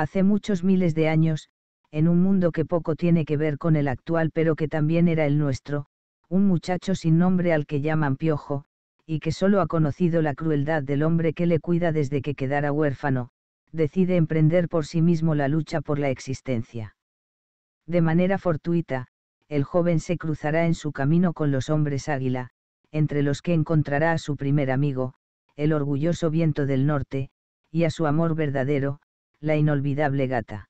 hace muchos miles de años, en un mundo que poco tiene que ver con el actual pero que también era el nuestro, un muchacho sin nombre al que llaman Piojo, y que solo ha conocido la crueldad del hombre que le cuida desde que quedara huérfano, decide emprender por sí mismo la lucha por la existencia. De manera fortuita, el joven se cruzará en su camino con los hombres águila, entre los que encontrará a su primer amigo, el orgulloso viento del norte, y a su amor verdadero, la inolvidable gata.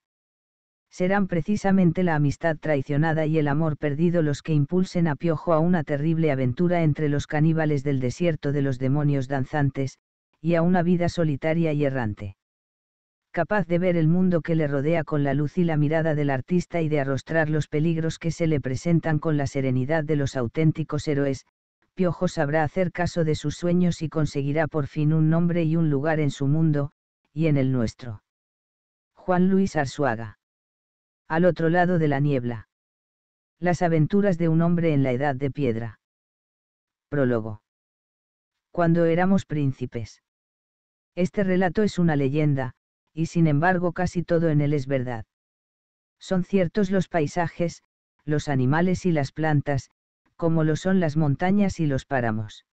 Serán precisamente la amistad traicionada y el amor perdido los que impulsen a Piojo a una terrible aventura entre los caníbales del desierto de los demonios danzantes, y a una vida solitaria y errante. Capaz de ver el mundo que le rodea con la luz y la mirada del artista y de arrostrar los peligros que se le presentan con la serenidad de los auténticos héroes, Piojo sabrá hacer caso de sus sueños y conseguirá por fin un nombre y un lugar en su mundo, y en el nuestro. Juan Luis Arzuaga. Al otro lado de la niebla. Las aventuras de un hombre en la edad de piedra. Prólogo. Cuando éramos príncipes. Este relato es una leyenda, y sin embargo casi todo en él es verdad. Son ciertos los paisajes, los animales y las plantas, como lo son las montañas y los páramos.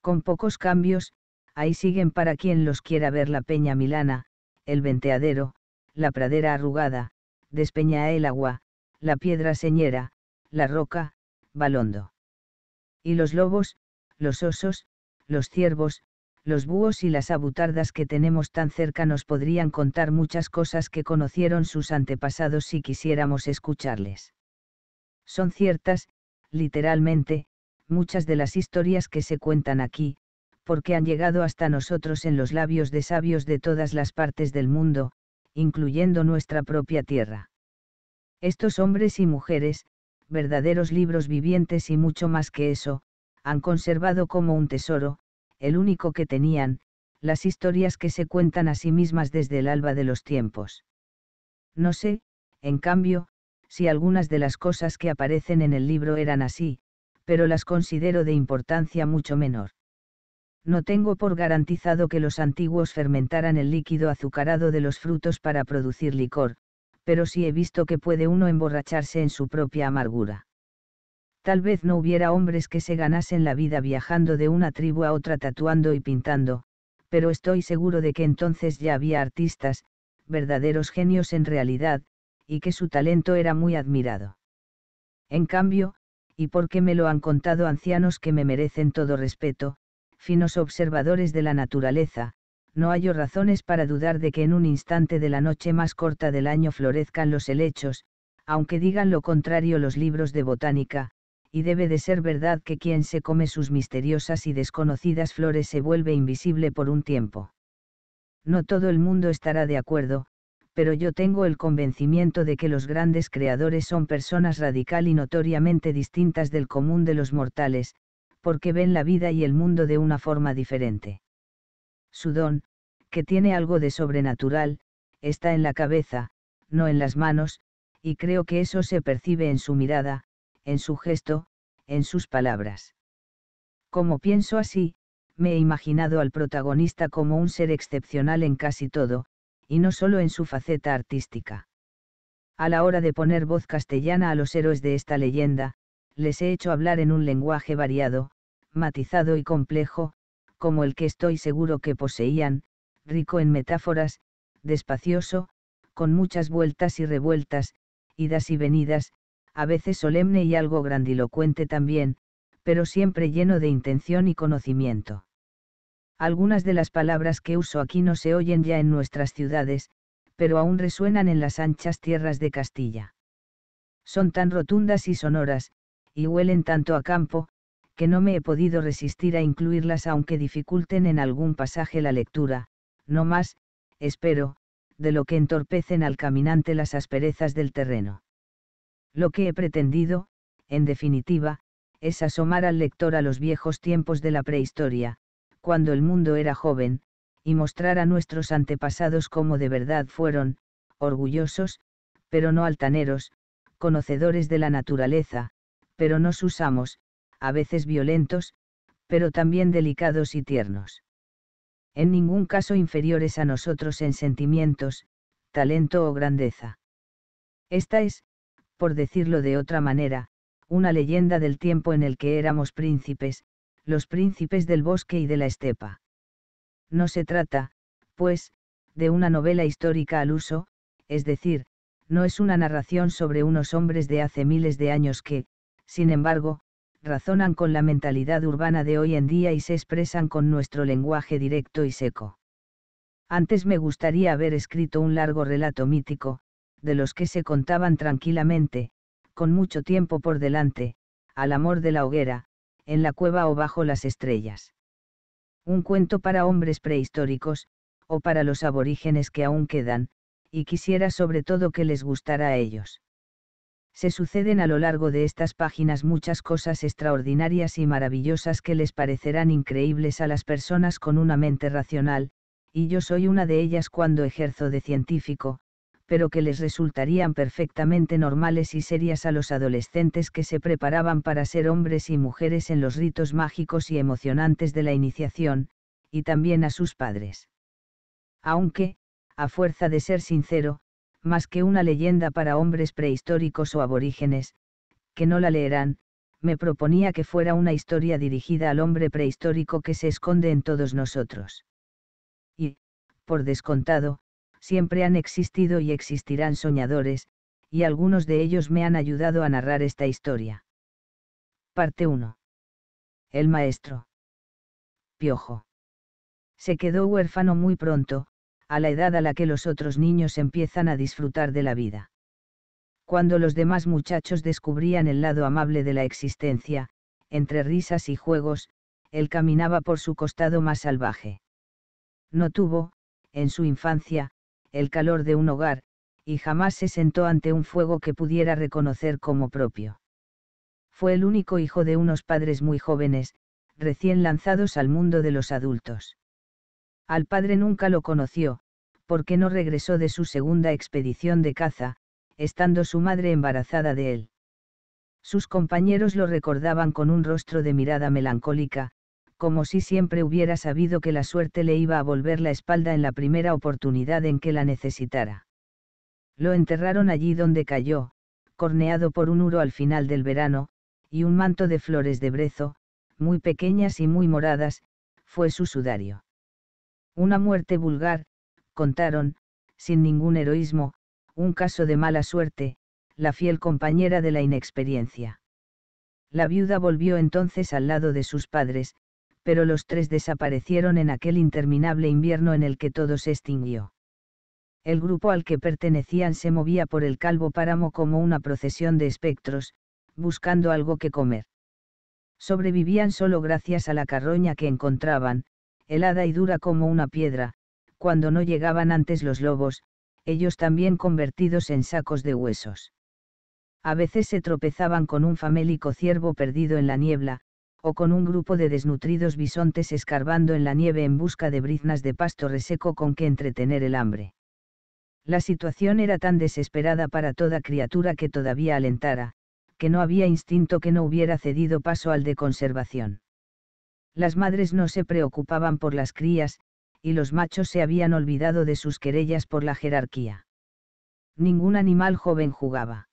Con pocos cambios, ahí siguen para quien los quiera ver la Peña Milana, el Venteadero, la pradera arrugada, despeña el agua, la piedra señera, la roca, balondo. Y los lobos, los osos, los ciervos, los búhos y las abutardas que tenemos tan cerca nos podrían contar muchas cosas que conocieron sus antepasados si quisiéramos escucharles. Son ciertas, literalmente, muchas de las historias que se cuentan aquí, porque han llegado hasta nosotros en los labios de sabios de todas las partes del mundo, incluyendo nuestra propia tierra. Estos hombres y mujeres, verdaderos libros vivientes y mucho más que eso, han conservado como un tesoro, el único que tenían, las historias que se cuentan a sí mismas desde el alba de los tiempos. No sé, en cambio, si algunas de las cosas que aparecen en el libro eran así, pero las considero de importancia mucho menor no tengo por garantizado que los antiguos fermentaran el líquido azucarado de los frutos para producir licor, pero sí he visto que puede uno emborracharse en su propia amargura. Tal vez no hubiera hombres que se ganasen la vida viajando de una tribu a otra tatuando y pintando, pero estoy seguro de que entonces ya había artistas, verdaderos genios en realidad, y que su talento era muy admirado. En cambio, y porque me lo han contado ancianos que me merecen todo respeto, finos observadores de la naturaleza, no hallo razones para dudar de que en un instante de la noche más corta del año florezcan los helechos, aunque digan lo contrario los libros de botánica, y debe de ser verdad que quien se come sus misteriosas y desconocidas flores se vuelve invisible por un tiempo. No todo el mundo estará de acuerdo, pero yo tengo el convencimiento de que los grandes creadores son personas radical y notoriamente distintas del común de los mortales, porque ven la vida y el mundo de una forma diferente. Su don, que tiene algo de sobrenatural, está en la cabeza, no en las manos, y creo que eso se percibe en su mirada, en su gesto, en sus palabras. Como pienso así, me he imaginado al protagonista como un ser excepcional en casi todo, y no solo en su faceta artística. A la hora de poner voz castellana a los héroes de esta leyenda, les he hecho hablar en un lenguaje variado, matizado y complejo, como el que estoy seguro que poseían, rico en metáforas, despacioso, con muchas vueltas y revueltas, idas y venidas, a veces solemne y algo grandilocuente también, pero siempre lleno de intención y conocimiento. Algunas de las palabras que uso aquí no se oyen ya en nuestras ciudades, pero aún resuenan en las anchas tierras de Castilla. Son tan rotundas y sonoras, y huelen tanto a campo, que no me he podido resistir a incluirlas aunque dificulten en algún pasaje la lectura, no más, espero, de lo que entorpecen al caminante las asperezas del terreno. Lo que he pretendido, en definitiva, es asomar al lector a los viejos tiempos de la prehistoria, cuando el mundo era joven, y mostrar a nuestros antepasados cómo de verdad fueron, orgullosos, pero no altaneros, conocedores de la naturaleza, pero nos usamos, a veces violentos, pero también delicados y tiernos. En ningún caso inferiores a nosotros en sentimientos, talento o grandeza. Esta es, por decirlo de otra manera, una leyenda del tiempo en el que éramos príncipes, los príncipes del bosque y de la estepa. No se trata, pues, de una novela histórica al uso, es decir, no es una narración sobre unos hombres de hace miles de años que, sin embargo, razonan con la mentalidad urbana de hoy en día y se expresan con nuestro lenguaje directo y seco. Antes me gustaría haber escrito un largo relato mítico, de los que se contaban tranquilamente, con mucho tiempo por delante, al amor de la hoguera, en la cueva o bajo las estrellas. Un cuento para hombres prehistóricos, o para los aborígenes que aún quedan, y quisiera sobre todo que les gustara a ellos se suceden a lo largo de estas páginas muchas cosas extraordinarias y maravillosas que les parecerán increíbles a las personas con una mente racional, y yo soy una de ellas cuando ejerzo de científico, pero que les resultarían perfectamente normales y serias a los adolescentes que se preparaban para ser hombres y mujeres en los ritos mágicos y emocionantes de la iniciación, y también a sus padres. Aunque, a fuerza de ser sincero, más que una leyenda para hombres prehistóricos o aborígenes, que no la leerán, me proponía que fuera una historia dirigida al hombre prehistórico que se esconde en todos nosotros. Y, por descontado, siempre han existido y existirán soñadores, y algunos de ellos me han ayudado a narrar esta historia. Parte 1. El maestro. Piojo. Se quedó huérfano muy pronto, a la edad a la que los otros niños empiezan a disfrutar de la vida. Cuando los demás muchachos descubrían el lado amable de la existencia, entre risas y juegos, él caminaba por su costado más salvaje. No tuvo, en su infancia, el calor de un hogar, y jamás se sentó ante un fuego que pudiera reconocer como propio. Fue el único hijo de unos padres muy jóvenes, recién lanzados al mundo de los adultos. Al padre nunca lo conoció, porque no regresó de su segunda expedición de caza, estando su madre embarazada de él. Sus compañeros lo recordaban con un rostro de mirada melancólica, como si siempre hubiera sabido que la suerte le iba a volver la espalda en la primera oportunidad en que la necesitara. Lo enterraron allí donde cayó, corneado por un uro al final del verano, y un manto de flores de brezo, muy pequeñas y muy moradas, fue su sudario. Una muerte vulgar, contaron, sin ningún heroísmo, un caso de mala suerte, la fiel compañera de la inexperiencia. La viuda volvió entonces al lado de sus padres, pero los tres desaparecieron en aquel interminable invierno en el que todo se extinguió. El grupo al que pertenecían se movía por el calvo páramo como una procesión de espectros, buscando algo que comer. Sobrevivían solo gracias a la carroña que encontraban, helada y dura como una piedra, cuando no llegaban antes los lobos, ellos también convertidos en sacos de huesos. A veces se tropezaban con un famélico ciervo perdido en la niebla, o con un grupo de desnutridos bisontes escarbando en la nieve en busca de briznas de pasto reseco con que entretener el hambre. La situación era tan desesperada para toda criatura que todavía alentara, que no había instinto que no hubiera cedido paso al de conservación. Las madres no se preocupaban por las crías, y los machos se habían olvidado de sus querellas por la jerarquía. Ningún animal joven jugaba.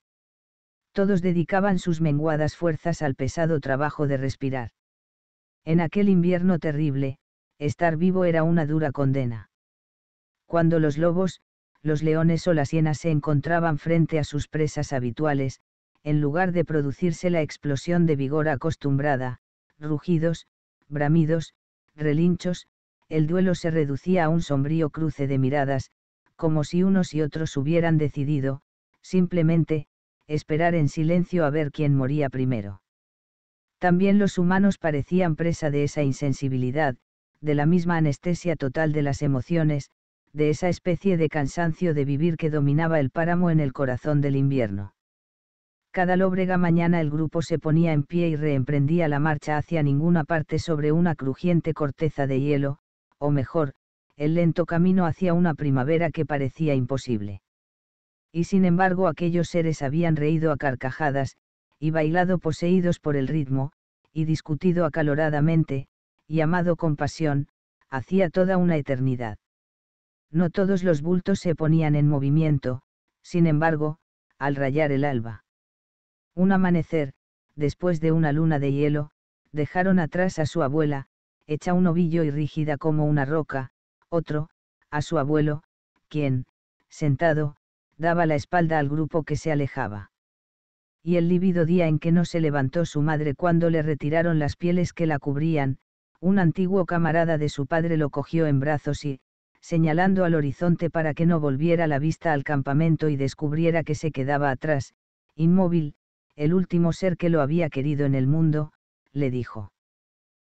Todos dedicaban sus menguadas fuerzas al pesado trabajo de respirar. En aquel invierno terrible, estar vivo era una dura condena. Cuando los lobos, los leones o las hienas se encontraban frente a sus presas habituales, en lugar de producirse la explosión de vigor acostumbrada, rugidos, bramidos, relinchos, el duelo se reducía a un sombrío cruce de miradas, como si unos y otros hubieran decidido, simplemente, esperar en silencio a ver quién moría primero. También los humanos parecían presa de esa insensibilidad, de la misma anestesia total de las emociones, de esa especie de cansancio de vivir que dominaba el páramo en el corazón del invierno. Cada lóbrega mañana el grupo se ponía en pie y reemprendía la marcha hacia ninguna parte sobre una crujiente corteza de hielo, o mejor, el lento camino hacia una primavera que parecía imposible. Y sin embargo aquellos seres habían reído a carcajadas, y bailado poseídos por el ritmo, y discutido acaloradamente, y amado con pasión, hacía toda una eternidad. No todos los bultos se ponían en movimiento, sin embargo, al rayar el alba. Un amanecer, después de una luna de hielo, dejaron atrás a su abuela, hecha un ovillo y rígida como una roca, otro, a su abuelo, quien, sentado, daba la espalda al grupo que se alejaba. Y el lívido día en que no se levantó su madre cuando le retiraron las pieles que la cubrían, un antiguo camarada de su padre lo cogió en brazos y, señalando al horizonte para que no volviera la vista al campamento y descubriera que se quedaba atrás, inmóvil, el último ser que lo había querido en el mundo, le dijo.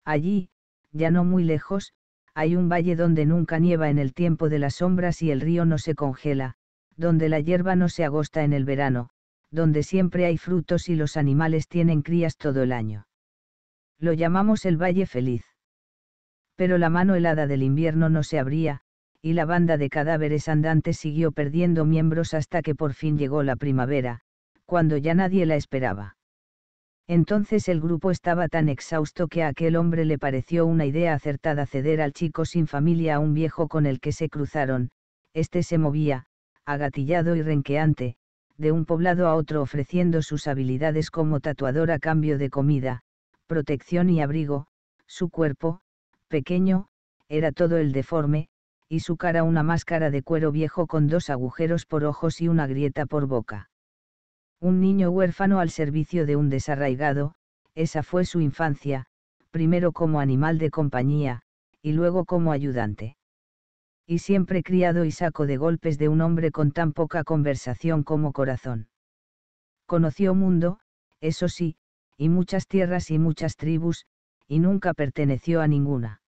Allí, ya no muy lejos, hay un valle donde nunca nieva en el tiempo de las sombras y el río no se congela, donde la hierba no se agosta en el verano, donde siempre hay frutos y los animales tienen crías todo el año. Lo llamamos el Valle Feliz. Pero la mano helada del invierno no se abría, y la banda de cadáveres andantes siguió perdiendo miembros hasta que por fin llegó la primavera, cuando ya nadie la esperaba. Entonces el grupo estaba tan exhausto que a aquel hombre le pareció una idea acertada ceder al chico sin familia a un viejo con el que se cruzaron, este se movía, agatillado y renqueante, de un poblado a otro ofreciendo sus habilidades como tatuador a cambio de comida, protección y abrigo, su cuerpo, pequeño, era todo el deforme, y su cara una máscara de cuero viejo con dos agujeros por ojos y una grieta por boca. Un niño huérfano al servicio de un desarraigado, esa fue su infancia, primero como animal de compañía, y luego como ayudante. Y siempre criado y saco de golpes de un hombre con tan poca conversación como corazón. Conoció mundo, eso sí, y muchas tierras y muchas tribus, y nunca perteneció a ninguna.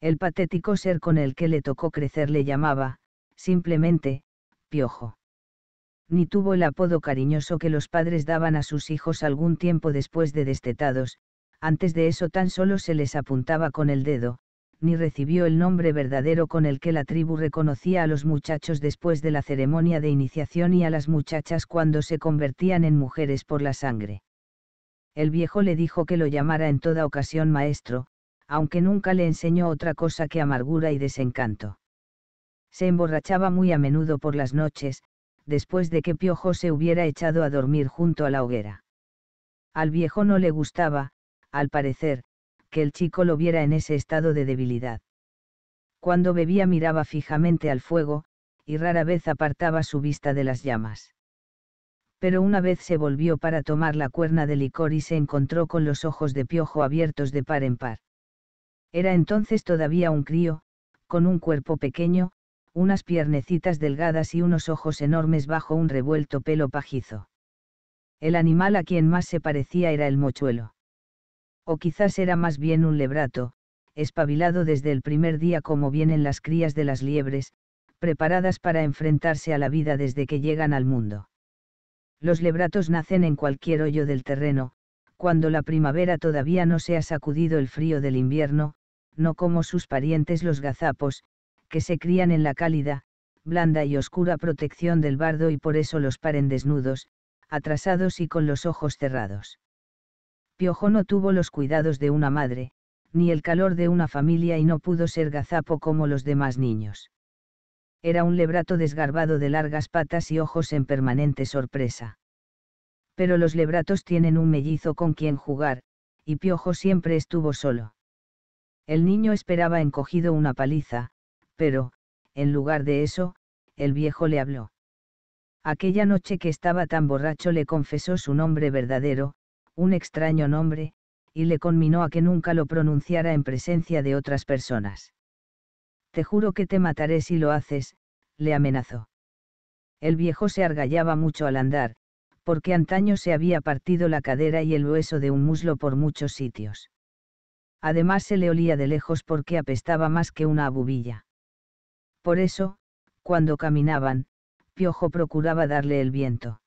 El patético ser con el que le tocó crecer le llamaba, simplemente, piojo ni tuvo el apodo cariñoso que los padres daban a sus hijos algún tiempo después de destetados, antes de eso tan solo se les apuntaba con el dedo, ni recibió el nombre verdadero con el que la tribu reconocía a los muchachos después de la ceremonia de iniciación y a las muchachas cuando se convertían en mujeres por la sangre. El viejo le dijo que lo llamara en toda ocasión maestro, aunque nunca le enseñó otra cosa que amargura y desencanto. Se emborrachaba muy a menudo por las noches, después de que Piojo se hubiera echado a dormir junto a la hoguera. Al viejo no le gustaba, al parecer, que el chico lo viera en ese estado de debilidad. Cuando bebía miraba fijamente al fuego, y rara vez apartaba su vista de las llamas. Pero una vez se volvió para tomar la cuerna de licor y se encontró con los ojos de piojo abiertos de par en par. Era entonces todavía un crío, con un cuerpo pequeño, unas piernecitas delgadas y unos ojos enormes bajo un revuelto pelo pajizo. El animal a quien más se parecía era el mochuelo. O quizás era más bien un lebrato, espabilado desde el primer día como vienen las crías de las liebres, preparadas para enfrentarse a la vida desde que llegan al mundo. Los lebratos nacen en cualquier hoyo del terreno, cuando la primavera todavía no se ha sacudido el frío del invierno, no como sus parientes los gazapos, que se crían en la cálida, blanda y oscura protección del bardo y por eso los paren desnudos, atrasados y con los ojos cerrados. Piojo no tuvo los cuidados de una madre, ni el calor de una familia y no pudo ser gazapo como los demás niños. Era un lebrato desgarbado de largas patas y ojos en permanente sorpresa. Pero los lebratos tienen un mellizo con quien jugar, y Piojo siempre estuvo solo. El niño esperaba encogido una paliza, pero, en lugar de eso, el viejo le habló. Aquella noche que estaba tan borracho le confesó su nombre verdadero, un extraño nombre, y le conminó a que nunca lo pronunciara en presencia de otras personas. Te juro que te mataré si lo haces, le amenazó. El viejo se argallaba mucho al andar, porque antaño se había partido la cadera y el hueso de un muslo por muchos sitios. Además se le olía de lejos porque apestaba más que una abubilla. Por eso, cuando caminaban, Piojo procuraba darle el viento.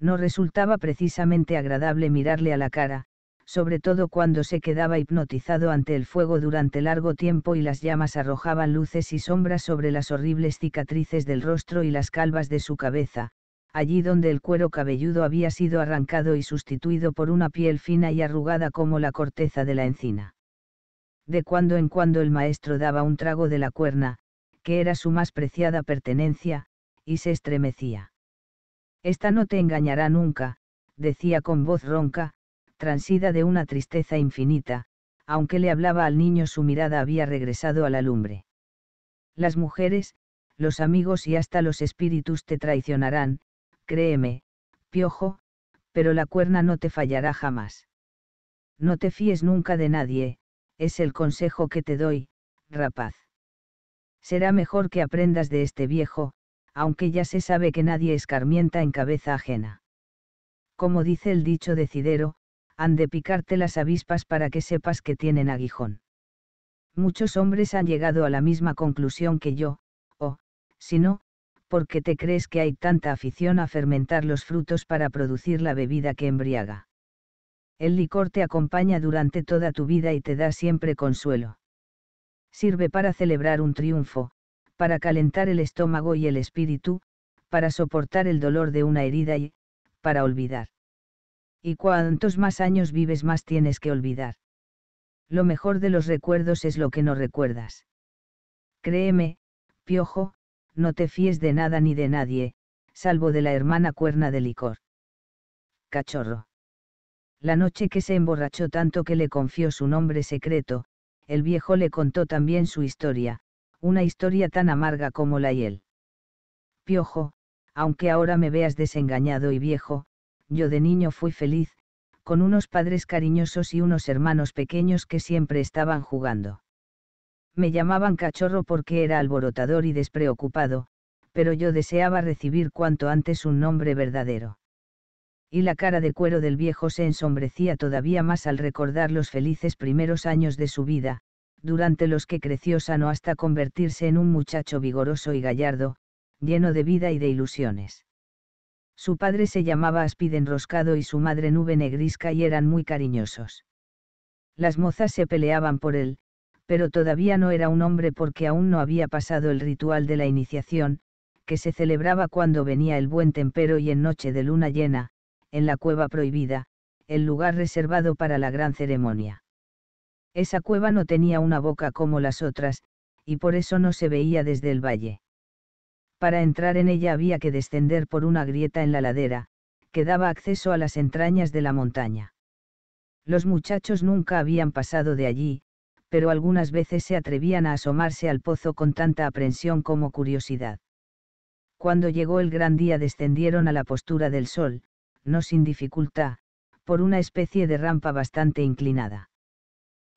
No resultaba precisamente agradable mirarle a la cara, sobre todo cuando se quedaba hipnotizado ante el fuego durante largo tiempo y las llamas arrojaban luces y sombras sobre las horribles cicatrices del rostro y las calvas de su cabeza, allí donde el cuero cabelludo había sido arrancado y sustituido por una piel fina y arrugada como la corteza de la encina. De cuando en cuando el maestro daba un trago de la cuerna, que era su más preciada pertenencia, y se estremecía. Esta no te engañará nunca, decía con voz ronca, transida de una tristeza infinita, aunque le hablaba al niño su mirada había regresado a la lumbre. Las mujeres, los amigos y hasta los espíritus te traicionarán, créeme, piojo, pero la cuerna no te fallará jamás. No te fíes nunca de nadie, es el consejo que te doy, rapaz será mejor que aprendas de este viejo, aunque ya se sabe que nadie escarmienta en cabeza ajena. Como dice el dicho decidero, han de picarte las avispas para que sepas que tienen aguijón. Muchos hombres han llegado a la misma conclusión que yo, o, si no, porque te crees que hay tanta afición a fermentar los frutos para producir la bebida que embriaga. El licor te acompaña durante toda tu vida y te da siempre consuelo sirve para celebrar un triunfo, para calentar el estómago y el espíritu, para soportar el dolor de una herida y, para olvidar. Y cuantos más años vives más tienes que olvidar. Lo mejor de los recuerdos es lo que no recuerdas. Créeme, piojo, no te fíes de nada ni de nadie, salvo de la hermana cuerna de licor. Cachorro. La noche que se emborrachó tanto que le confió su nombre secreto, el viejo le contó también su historia, una historia tan amarga como la y él. Piojo, aunque ahora me veas desengañado y viejo, yo de niño fui feliz, con unos padres cariñosos y unos hermanos pequeños que siempre estaban jugando. Me llamaban cachorro porque era alborotador y despreocupado, pero yo deseaba recibir cuanto antes un nombre verdadero y la cara de cuero del viejo se ensombrecía todavía más al recordar los felices primeros años de su vida, durante los que creció sano hasta convertirse en un muchacho vigoroso y gallardo, lleno de vida y de ilusiones. Su padre se llamaba Aspide Enroscado y su madre Nube Negrisca y eran muy cariñosos. Las mozas se peleaban por él, pero todavía no era un hombre porque aún no había pasado el ritual de la iniciación, que se celebraba cuando venía el buen tempero y en noche de luna llena, en la cueva prohibida, el lugar reservado para la gran ceremonia. Esa cueva no tenía una boca como las otras, y por eso no se veía desde el valle. Para entrar en ella había que descender por una grieta en la ladera, que daba acceso a las entrañas de la montaña. Los muchachos nunca habían pasado de allí, pero algunas veces se atrevían a asomarse al pozo con tanta aprensión como curiosidad. Cuando llegó el gran día descendieron a la postura del sol, no sin dificultad, por una especie de rampa bastante inclinada.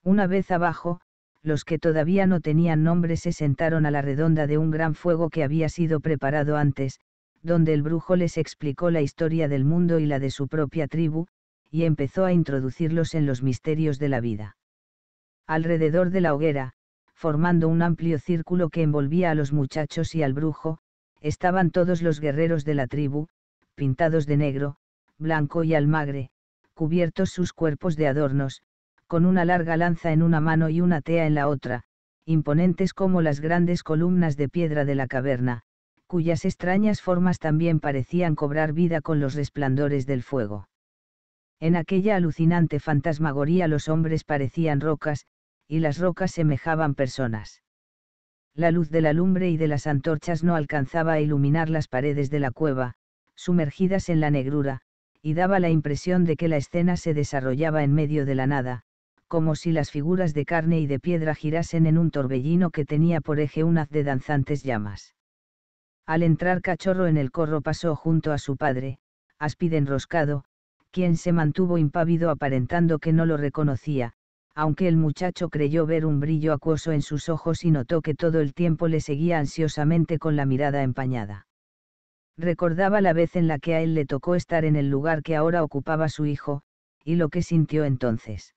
Una vez abajo, los que todavía no tenían nombre se sentaron a la redonda de un gran fuego que había sido preparado antes, donde el brujo les explicó la historia del mundo y la de su propia tribu, y empezó a introducirlos en los misterios de la vida. Alrededor de la hoguera, formando un amplio círculo que envolvía a los muchachos y al brujo, estaban todos los guerreros de la tribu, pintados de negro, Blanco y Almagre, cubiertos sus cuerpos de adornos, con una larga lanza en una mano y una tea en la otra, imponentes como las grandes columnas de piedra de la caverna, cuyas extrañas formas también parecían cobrar vida con los resplandores del fuego. En aquella alucinante fantasmagoría los hombres parecían rocas, y las rocas semejaban personas. La luz de la lumbre y de las antorchas no alcanzaba a iluminar las paredes de la cueva, sumergidas en la negrura, y daba la impresión de que la escena se desarrollaba en medio de la nada, como si las figuras de carne y de piedra girasen en un torbellino que tenía por eje un haz de danzantes llamas. Al entrar Cachorro en el corro pasó junto a su padre, áspide enroscado, quien se mantuvo impávido aparentando que no lo reconocía, aunque el muchacho creyó ver un brillo acuoso en sus ojos y notó que todo el tiempo le seguía ansiosamente con la mirada empañada. Recordaba la vez en la que a él le tocó estar en el lugar que ahora ocupaba su hijo, y lo que sintió entonces.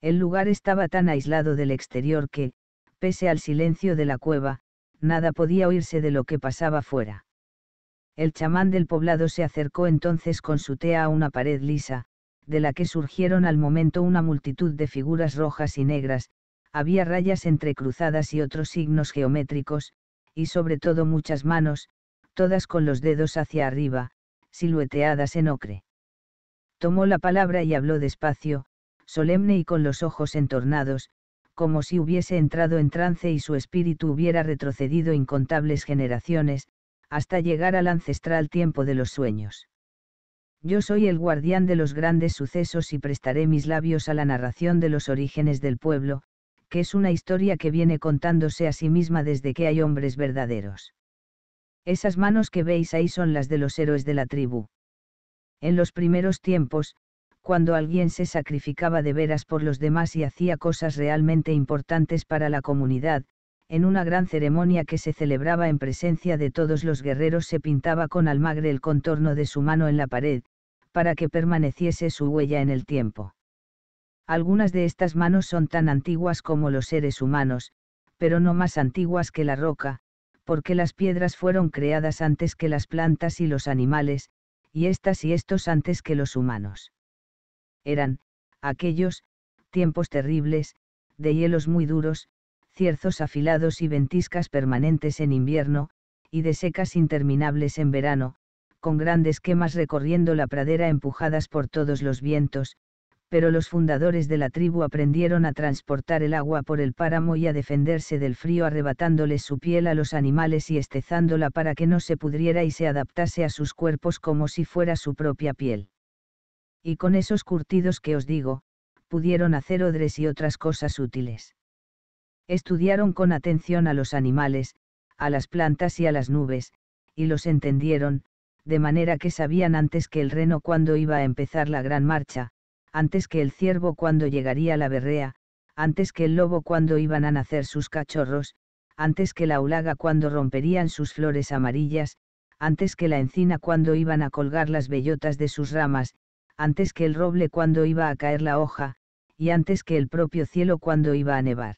El lugar estaba tan aislado del exterior que, pese al silencio de la cueva, nada podía oírse de lo que pasaba fuera. El chamán del poblado se acercó entonces con su tea a una pared lisa, de la que surgieron al momento una multitud de figuras rojas y negras, había rayas entrecruzadas y otros signos geométricos, y sobre todo muchas manos, todas con los dedos hacia arriba, silueteadas en ocre. Tomó la palabra y habló despacio, solemne y con los ojos entornados, como si hubiese entrado en trance y su espíritu hubiera retrocedido incontables generaciones, hasta llegar al ancestral tiempo de los sueños. Yo soy el guardián de los grandes sucesos y prestaré mis labios a la narración de los orígenes del pueblo, que es una historia que viene contándose a sí misma desde que hay hombres verdaderos. Esas manos que veis ahí son las de los héroes de la tribu. En los primeros tiempos, cuando alguien se sacrificaba de veras por los demás y hacía cosas realmente importantes para la comunidad, en una gran ceremonia que se celebraba en presencia de todos los guerreros se pintaba con almagre el contorno de su mano en la pared, para que permaneciese su huella en el tiempo. Algunas de estas manos son tan antiguas como los seres humanos, pero no más antiguas que la roca, porque las piedras fueron creadas antes que las plantas y los animales, y estas y estos antes que los humanos. Eran, aquellos, tiempos terribles, de hielos muy duros, cierzos afilados y ventiscas permanentes en invierno, y de secas interminables en verano, con grandes quemas recorriendo la pradera empujadas por todos los vientos, pero los fundadores de la tribu aprendieron a transportar el agua por el páramo y a defenderse del frío arrebatándoles su piel a los animales y estezándola para que no se pudriera y se adaptase a sus cuerpos como si fuera su propia piel. Y con esos curtidos que os digo, pudieron hacer odres y otras cosas útiles. Estudiaron con atención a los animales, a las plantas y a las nubes, y los entendieron, de manera que sabían antes que el reno cuando iba a empezar la gran marcha, antes que el ciervo cuando llegaría la berrea, antes que el lobo cuando iban a nacer sus cachorros, antes que la ulaga cuando romperían sus flores amarillas, antes que la encina cuando iban a colgar las bellotas de sus ramas, antes que el roble cuando iba a caer la hoja, y antes que el propio cielo cuando iba a nevar.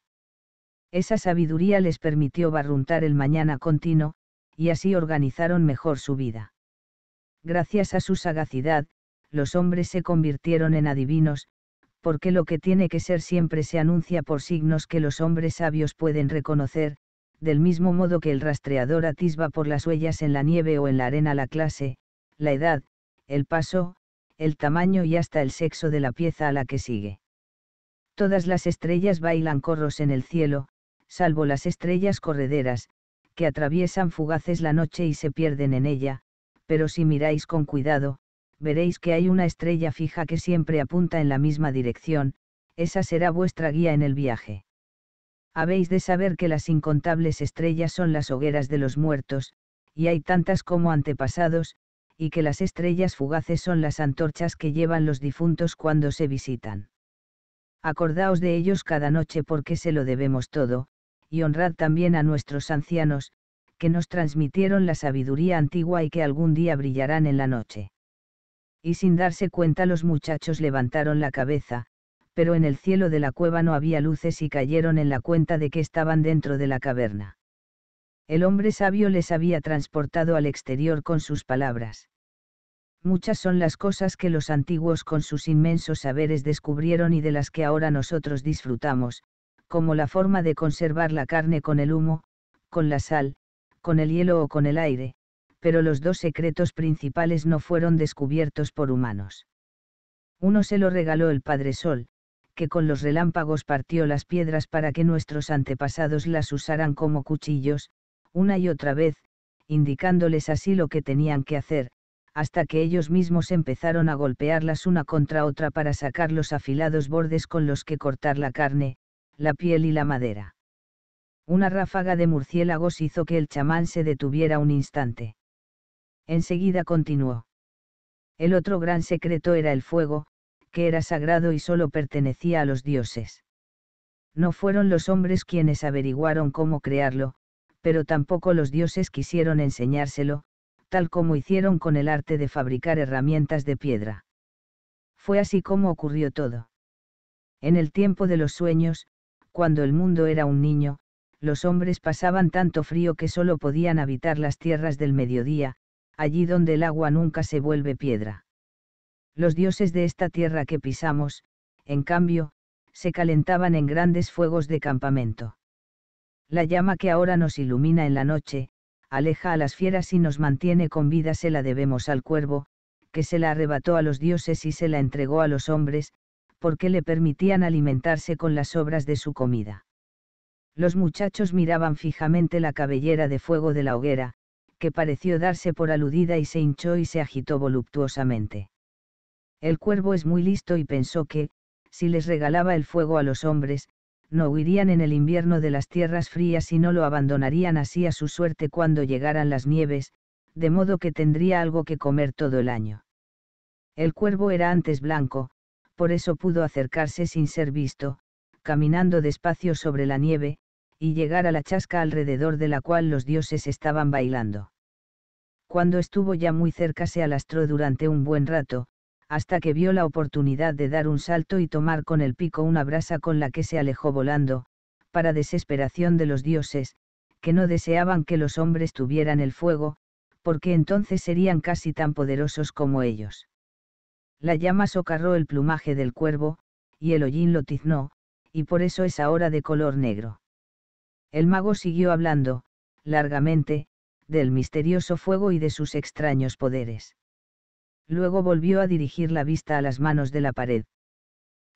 Esa sabiduría les permitió barruntar el mañana continuo, y así organizaron mejor su vida. Gracias a su sagacidad, los hombres se convirtieron en adivinos, porque lo que tiene que ser siempre se anuncia por signos que los hombres sabios pueden reconocer, del mismo modo que el rastreador atisba por las huellas en la nieve o en la arena la clase, la edad, el paso, el tamaño y hasta el sexo de la pieza a la que sigue. Todas las estrellas bailan corros en el cielo, salvo las estrellas correderas, que atraviesan fugaces la noche y se pierden en ella, pero si miráis con cuidado, veréis que hay una estrella fija que siempre apunta en la misma dirección, esa será vuestra guía en el viaje. Habéis de saber que las incontables estrellas son las hogueras de los muertos, y hay tantas como antepasados, y que las estrellas fugaces son las antorchas que llevan los difuntos cuando se visitan. Acordaos de ellos cada noche porque se lo debemos todo, y honrad también a nuestros ancianos, que nos transmitieron la sabiduría antigua y que algún día brillarán en la noche. Y sin darse cuenta los muchachos levantaron la cabeza, pero en el cielo de la cueva no había luces y cayeron en la cuenta de que estaban dentro de la caverna. El hombre sabio les había transportado al exterior con sus palabras. Muchas son las cosas que los antiguos con sus inmensos saberes descubrieron y de las que ahora nosotros disfrutamos, como la forma de conservar la carne con el humo, con la sal, con el hielo o con el aire, pero los dos secretos principales no fueron descubiertos por humanos. Uno se lo regaló el Padre Sol, que con los relámpagos partió las piedras para que nuestros antepasados las usaran como cuchillos, una y otra vez, indicándoles así lo que tenían que hacer, hasta que ellos mismos empezaron a golpearlas una contra otra para sacar los afilados bordes con los que cortar la carne, la piel y la madera. Una ráfaga de murciélagos hizo que el chamán se detuviera un instante. Enseguida continuó. El otro gran secreto era el fuego, que era sagrado y solo pertenecía a los dioses. No fueron los hombres quienes averiguaron cómo crearlo, pero tampoco los dioses quisieron enseñárselo, tal como hicieron con el arte de fabricar herramientas de piedra. Fue así como ocurrió todo. En el tiempo de los sueños, cuando el mundo era un niño, los hombres pasaban tanto frío que solo podían habitar las tierras del mediodía, allí donde el agua nunca se vuelve piedra. Los dioses de esta tierra que pisamos, en cambio, se calentaban en grandes fuegos de campamento. La llama que ahora nos ilumina en la noche, aleja a las fieras y nos mantiene con vida se la debemos al cuervo, que se la arrebató a los dioses y se la entregó a los hombres, porque le permitían alimentarse con las sobras de su comida. Los muchachos miraban fijamente la cabellera de fuego de la hoguera, que pareció darse por aludida y se hinchó y se agitó voluptuosamente. El cuervo es muy listo y pensó que, si les regalaba el fuego a los hombres, no huirían en el invierno de las tierras frías y no lo abandonarían así a su suerte cuando llegaran las nieves, de modo que tendría algo que comer todo el año. El cuervo era antes blanco, por eso pudo acercarse sin ser visto, caminando despacio sobre la nieve, y llegar a la chasca alrededor de la cual los dioses estaban bailando. Cuando estuvo ya muy cerca se alastró durante un buen rato, hasta que vio la oportunidad de dar un salto y tomar con el pico una brasa con la que se alejó volando, para desesperación de los dioses, que no deseaban que los hombres tuvieran el fuego, porque entonces serían casi tan poderosos como ellos. La llama socarró el plumaje del cuervo, y el hollín lo tiznó, y por eso es ahora de color negro. El mago siguió hablando, largamente, del misterioso fuego y de sus extraños poderes. Luego volvió a dirigir la vista a las manos de la pared.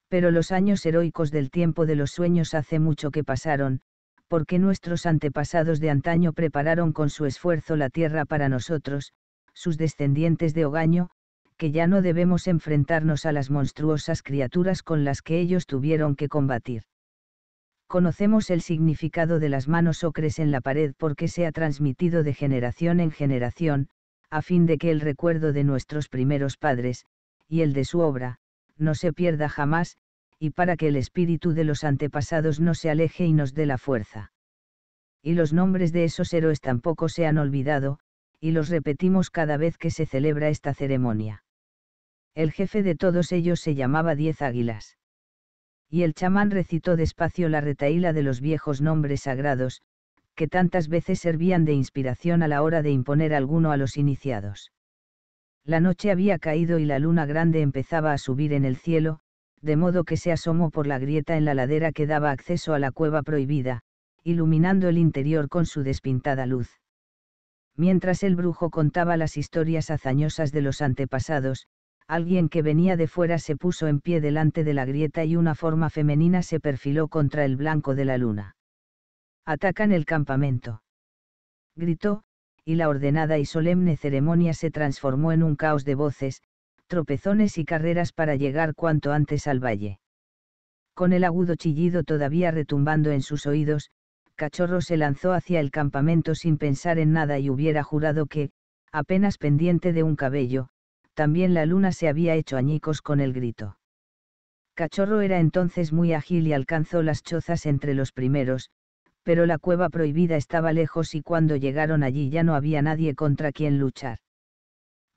Pero los años heroicos del tiempo de los sueños hace mucho que pasaron, porque nuestros antepasados de antaño prepararon con su esfuerzo la tierra para nosotros, sus descendientes de Ogaño, que ya no debemos enfrentarnos a las monstruosas criaturas con las que ellos tuvieron que combatir. Conocemos el significado de las manos ocres en la pared porque se ha transmitido de generación en generación, a fin de que el recuerdo de nuestros primeros padres, y el de su obra, no se pierda jamás, y para que el espíritu de los antepasados no se aleje y nos dé la fuerza. Y los nombres de esos héroes tampoco se han olvidado, y los repetimos cada vez que se celebra esta ceremonia. El jefe de todos ellos se llamaba Diez Águilas y el chamán recitó despacio la retaíla de los viejos nombres sagrados, que tantas veces servían de inspiración a la hora de imponer alguno a los iniciados. La noche había caído y la luna grande empezaba a subir en el cielo, de modo que se asomó por la grieta en la ladera que daba acceso a la cueva prohibida, iluminando el interior con su despintada luz. Mientras el brujo contaba las historias hazañosas de los antepasados, alguien que venía de fuera se puso en pie delante de la grieta y una forma femenina se perfiló contra el blanco de la luna. Atacan el campamento. Gritó, y la ordenada y solemne ceremonia se transformó en un caos de voces, tropezones y carreras para llegar cuanto antes al valle. Con el agudo chillido todavía retumbando en sus oídos, Cachorro se lanzó hacia el campamento sin pensar en nada y hubiera jurado que, apenas pendiente de un cabello, también la luna se había hecho añicos con el grito. Cachorro era entonces muy ágil y alcanzó las chozas entre los primeros, pero la cueva prohibida estaba lejos y cuando llegaron allí ya no había nadie contra quien luchar.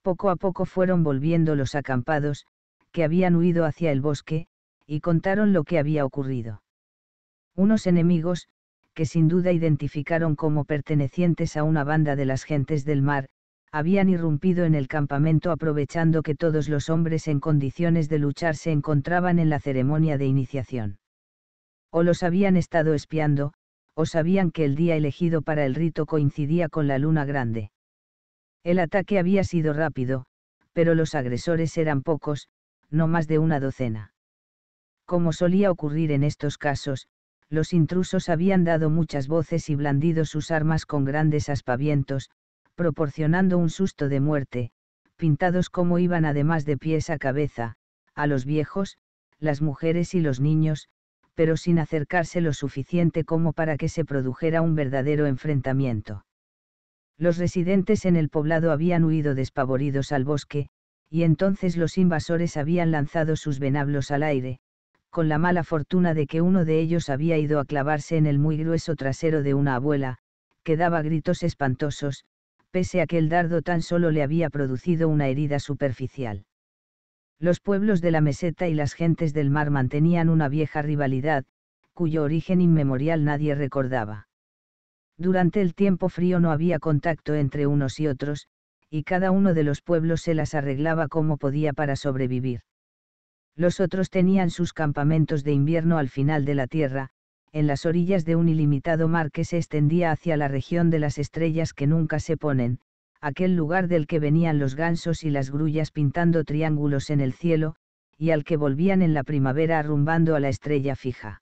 Poco a poco fueron volviendo los acampados, que habían huido hacia el bosque, y contaron lo que había ocurrido. Unos enemigos, que sin duda identificaron como pertenecientes a una banda de las gentes del mar, habían irrumpido en el campamento aprovechando que todos los hombres en condiciones de luchar se encontraban en la ceremonia de iniciación. O los habían estado espiando, o sabían que el día elegido para el rito coincidía con la luna grande. El ataque había sido rápido, pero los agresores eran pocos, no más de una docena. Como solía ocurrir en estos casos, los intrusos habían dado muchas voces y blandido sus armas con grandes aspavientos, proporcionando un susto de muerte, pintados como iban además de pies a cabeza, a los viejos, las mujeres y los niños, pero sin acercarse lo suficiente como para que se produjera un verdadero enfrentamiento. Los residentes en el poblado habían huido despavoridos al bosque, y entonces los invasores habían lanzado sus venablos al aire, con la mala fortuna de que uno de ellos había ido a clavarse en el muy grueso trasero de una abuela, que daba gritos espantosos, pese a que el dardo tan solo le había producido una herida superficial. Los pueblos de la meseta y las gentes del mar mantenían una vieja rivalidad, cuyo origen inmemorial nadie recordaba. Durante el tiempo frío no había contacto entre unos y otros, y cada uno de los pueblos se las arreglaba como podía para sobrevivir. Los otros tenían sus campamentos de invierno al final de la tierra, en las orillas de un ilimitado mar que se extendía hacia la región de las estrellas que nunca se ponen, aquel lugar del que venían los gansos y las grullas pintando triángulos en el cielo, y al que volvían en la primavera arrumbando a la estrella fija.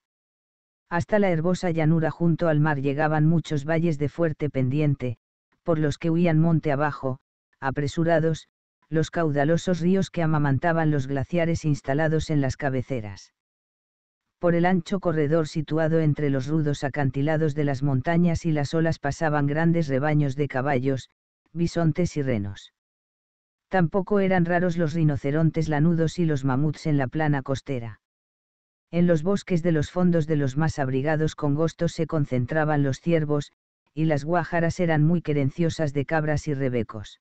Hasta la herbosa llanura junto al mar llegaban muchos valles de fuerte pendiente, por los que huían monte abajo, apresurados, los caudalosos ríos que amamantaban los glaciares instalados en las cabeceras por el ancho corredor situado entre los rudos acantilados de las montañas y las olas pasaban grandes rebaños de caballos, bisontes y renos. Tampoco eran raros los rinocerontes lanudos y los mamuts en la plana costera. En los bosques de los fondos de los más abrigados con congostos se concentraban los ciervos, y las guájaras eran muy querenciosas de cabras y rebecos.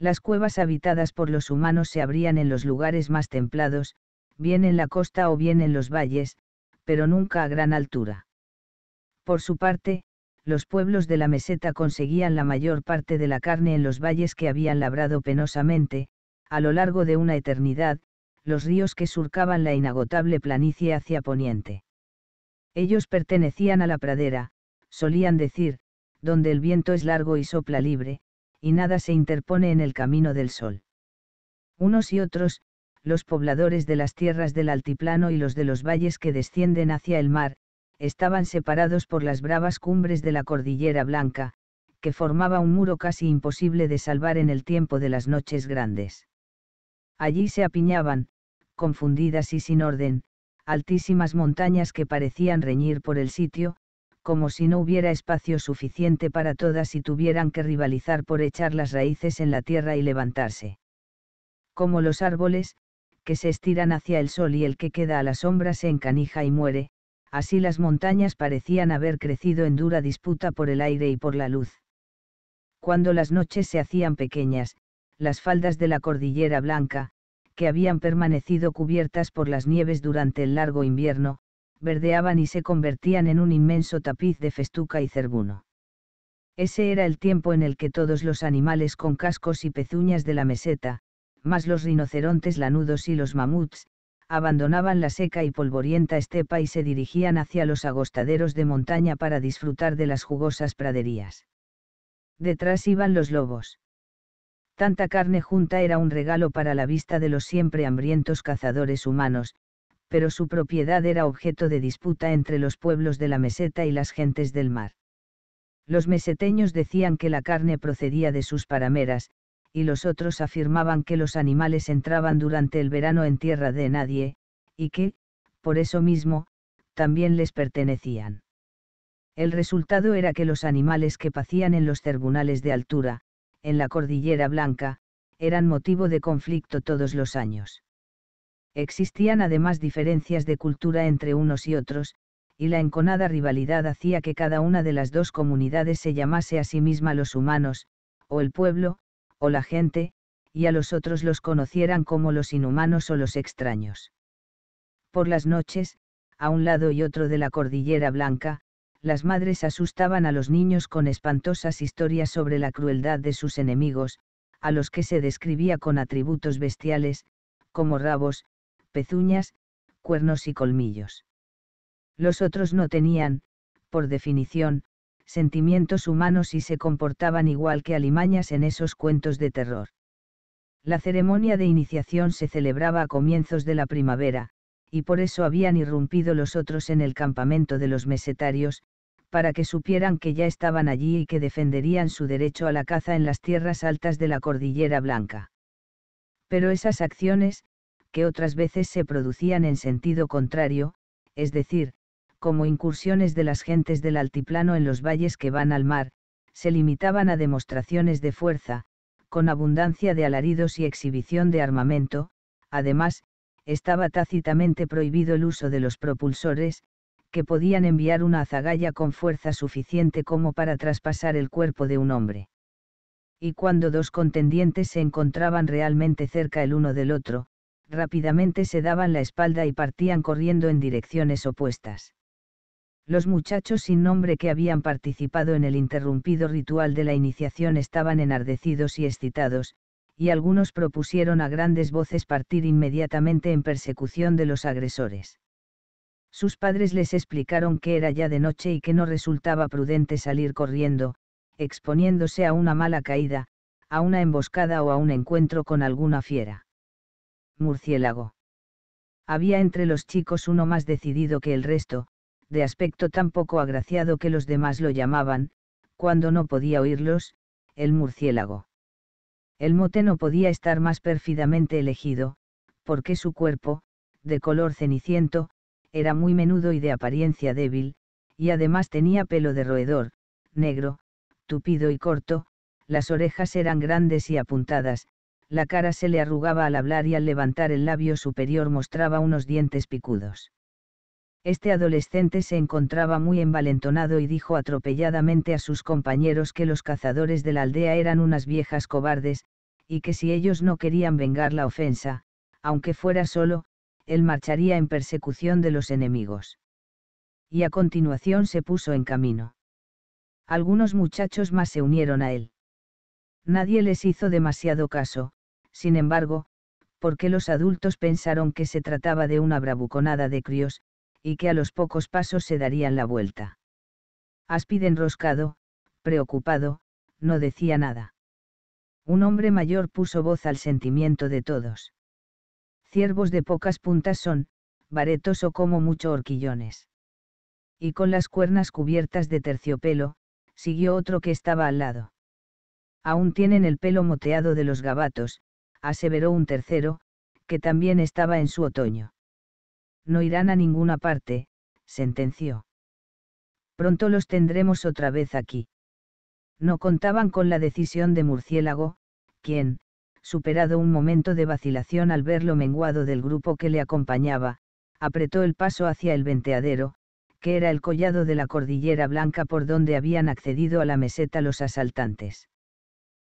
Las cuevas habitadas por los humanos se abrían en los lugares más templados, bien en la costa o bien en los valles, pero nunca a gran altura. Por su parte, los pueblos de la meseta conseguían la mayor parte de la carne en los valles que habían labrado penosamente, a lo largo de una eternidad, los ríos que surcaban la inagotable planicie hacia poniente. Ellos pertenecían a la pradera, solían decir, donde el viento es largo y sopla libre, y nada se interpone en el camino del sol. Unos y otros, los pobladores de las tierras del altiplano y los de los valles que descienden hacia el mar, estaban separados por las bravas cumbres de la Cordillera Blanca, que formaba un muro casi imposible de salvar en el tiempo de las noches grandes. Allí se apiñaban, confundidas y sin orden, altísimas montañas que parecían reñir por el sitio, como si no hubiera espacio suficiente para todas y tuvieran que rivalizar por echar las raíces en la tierra y levantarse. Como los árboles, que se estiran hacia el sol y el que queda a la sombra se encanija y muere, así las montañas parecían haber crecido en dura disputa por el aire y por la luz. Cuando las noches se hacían pequeñas, las faldas de la cordillera blanca, que habían permanecido cubiertas por las nieves durante el largo invierno, verdeaban y se convertían en un inmenso tapiz de festuca y cerbuno. Ese era el tiempo en el que todos los animales con cascos y pezuñas de la meseta, más los rinocerontes lanudos y los mamuts, abandonaban la seca y polvorienta estepa y se dirigían hacia los agostaderos de montaña para disfrutar de las jugosas praderías. Detrás iban los lobos. Tanta carne junta era un regalo para la vista de los siempre hambrientos cazadores humanos, pero su propiedad era objeto de disputa entre los pueblos de la meseta y las gentes del mar. Los meseteños decían que la carne procedía de sus parameras, y los otros afirmaban que los animales entraban durante el verano en tierra de nadie, y que, por eso mismo, también les pertenecían. El resultado era que los animales que pacían en los tribunales de altura, en la Cordillera Blanca, eran motivo de conflicto todos los años. Existían además diferencias de cultura entre unos y otros, y la enconada rivalidad hacía que cada una de las dos comunidades se llamase a sí misma los humanos, o el pueblo, o la gente, y a los otros los conocieran como los inhumanos o los extraños. Por las noches, a un lado y otro de la Cordillera Blanca, las madres asustaban a los niños con espantosas historias sobre la crueldad de sus enemigos, a los que se describía con atributos bestiales, como rabos, pezuñas, cuernos y colmillos. Los otros no tenían, por definición, sentimientos humanos y se comportaban igual que alimañas en esos cuentos de terror. La ceremonia de iniciación se celebraba a comienzos de la primavera, y por eso habían irrumpido los otros en el campamento de los mesetarios, para que supieran que ya estaban allí y que defenderían su derecho a la caza en las tierras altas de la Cordillera Blanca. Pero esas acciones, que otras veces se producían en sentido contrario, es decir, como incursiones de las gentes del altiplano en los valles que van al mar, se limitaban a demostraciones de fuerza, con abundancia de alaridos y exhibición de armamento, además, estaba tácitamente prohibido el uso de los propulsores, que podían enviar una azagaya con fuerza suficiente como para traspasar el cuerpo de un hombre. Y cuando dos contendientes se encontraban realmente cerca el uno del otro, rápidamente se daban la espalda y partían corriendo en direcciones opuestas. Los muchachos sin nombre que habían participado en el interrumpido ritual de la iniciación estaban enardecidos y excitados, y algunos propusieron a grandes voces partir inmediatamente en persecución de los agresores. Sus padres les explicaron que era ya de noche y que no resultaba prudente salir corriendo, exponiéndose a una mala caída, a una emboscada o a un encuentro con alguna fiera. Murciélago. Había entre los chicos uno más decidido que el resto, de aspecto tan poco agraciado que los demás lo llamaban, cuando no podía oírlos, el murciélago. El mote no podía estar más pérfidamente elegido, porque su cuerpo, de color ceniciento, era muy menudo y de apariencia débil, y además tenía pelo de roedor, negro, tupido y corto, las orejas eran grandes y apuntadas, la cara se le arrugaba al hablar y al levantar el labio superior mostraba unos dientes picudos. Este adolescente se encontraba muy envalentonado y dijo atropelladamente a sus compañeros que los cazadores de la aldea eran unas viejas cobardes, y que si ellos no querían vengar la ofensa, aunque fuera solo, él marcharía en persecución de los enemigos. Y a continuación se puso en camino. Algunos muchachos más se unieron a él. Nadie les hizo demasiado caso, sin embargo, porque los adultos pensaron que se trataba de una bravuconada de críos, y que a los pocos pasos se darían la vuelta. Aspid enroscado, preocupado, no decía nada. Un hombre mayor puso voz al sentimiento de todos. Ciervos de pocas puntas son, baretos o como mucho horquillones. Y con las cuernas cubiertas de terciopelo, siguió otro que estaba al lado. Aún tienen el pelo moteado de los gabatos, aseveró un tercero, que también estaba en su otoño no irán a ninguna parte, sentenció. Pronto los tendremos otra vez aquí. No contaban con la decisión de Murciélago, quien, superado un momento de vacilación al ver lo menguado del grupo que le acompañaba, apretó el paso hacia el venteadero, que era el collado de la cordillera blanca por donde habían accedido a la meseta los asaltantes.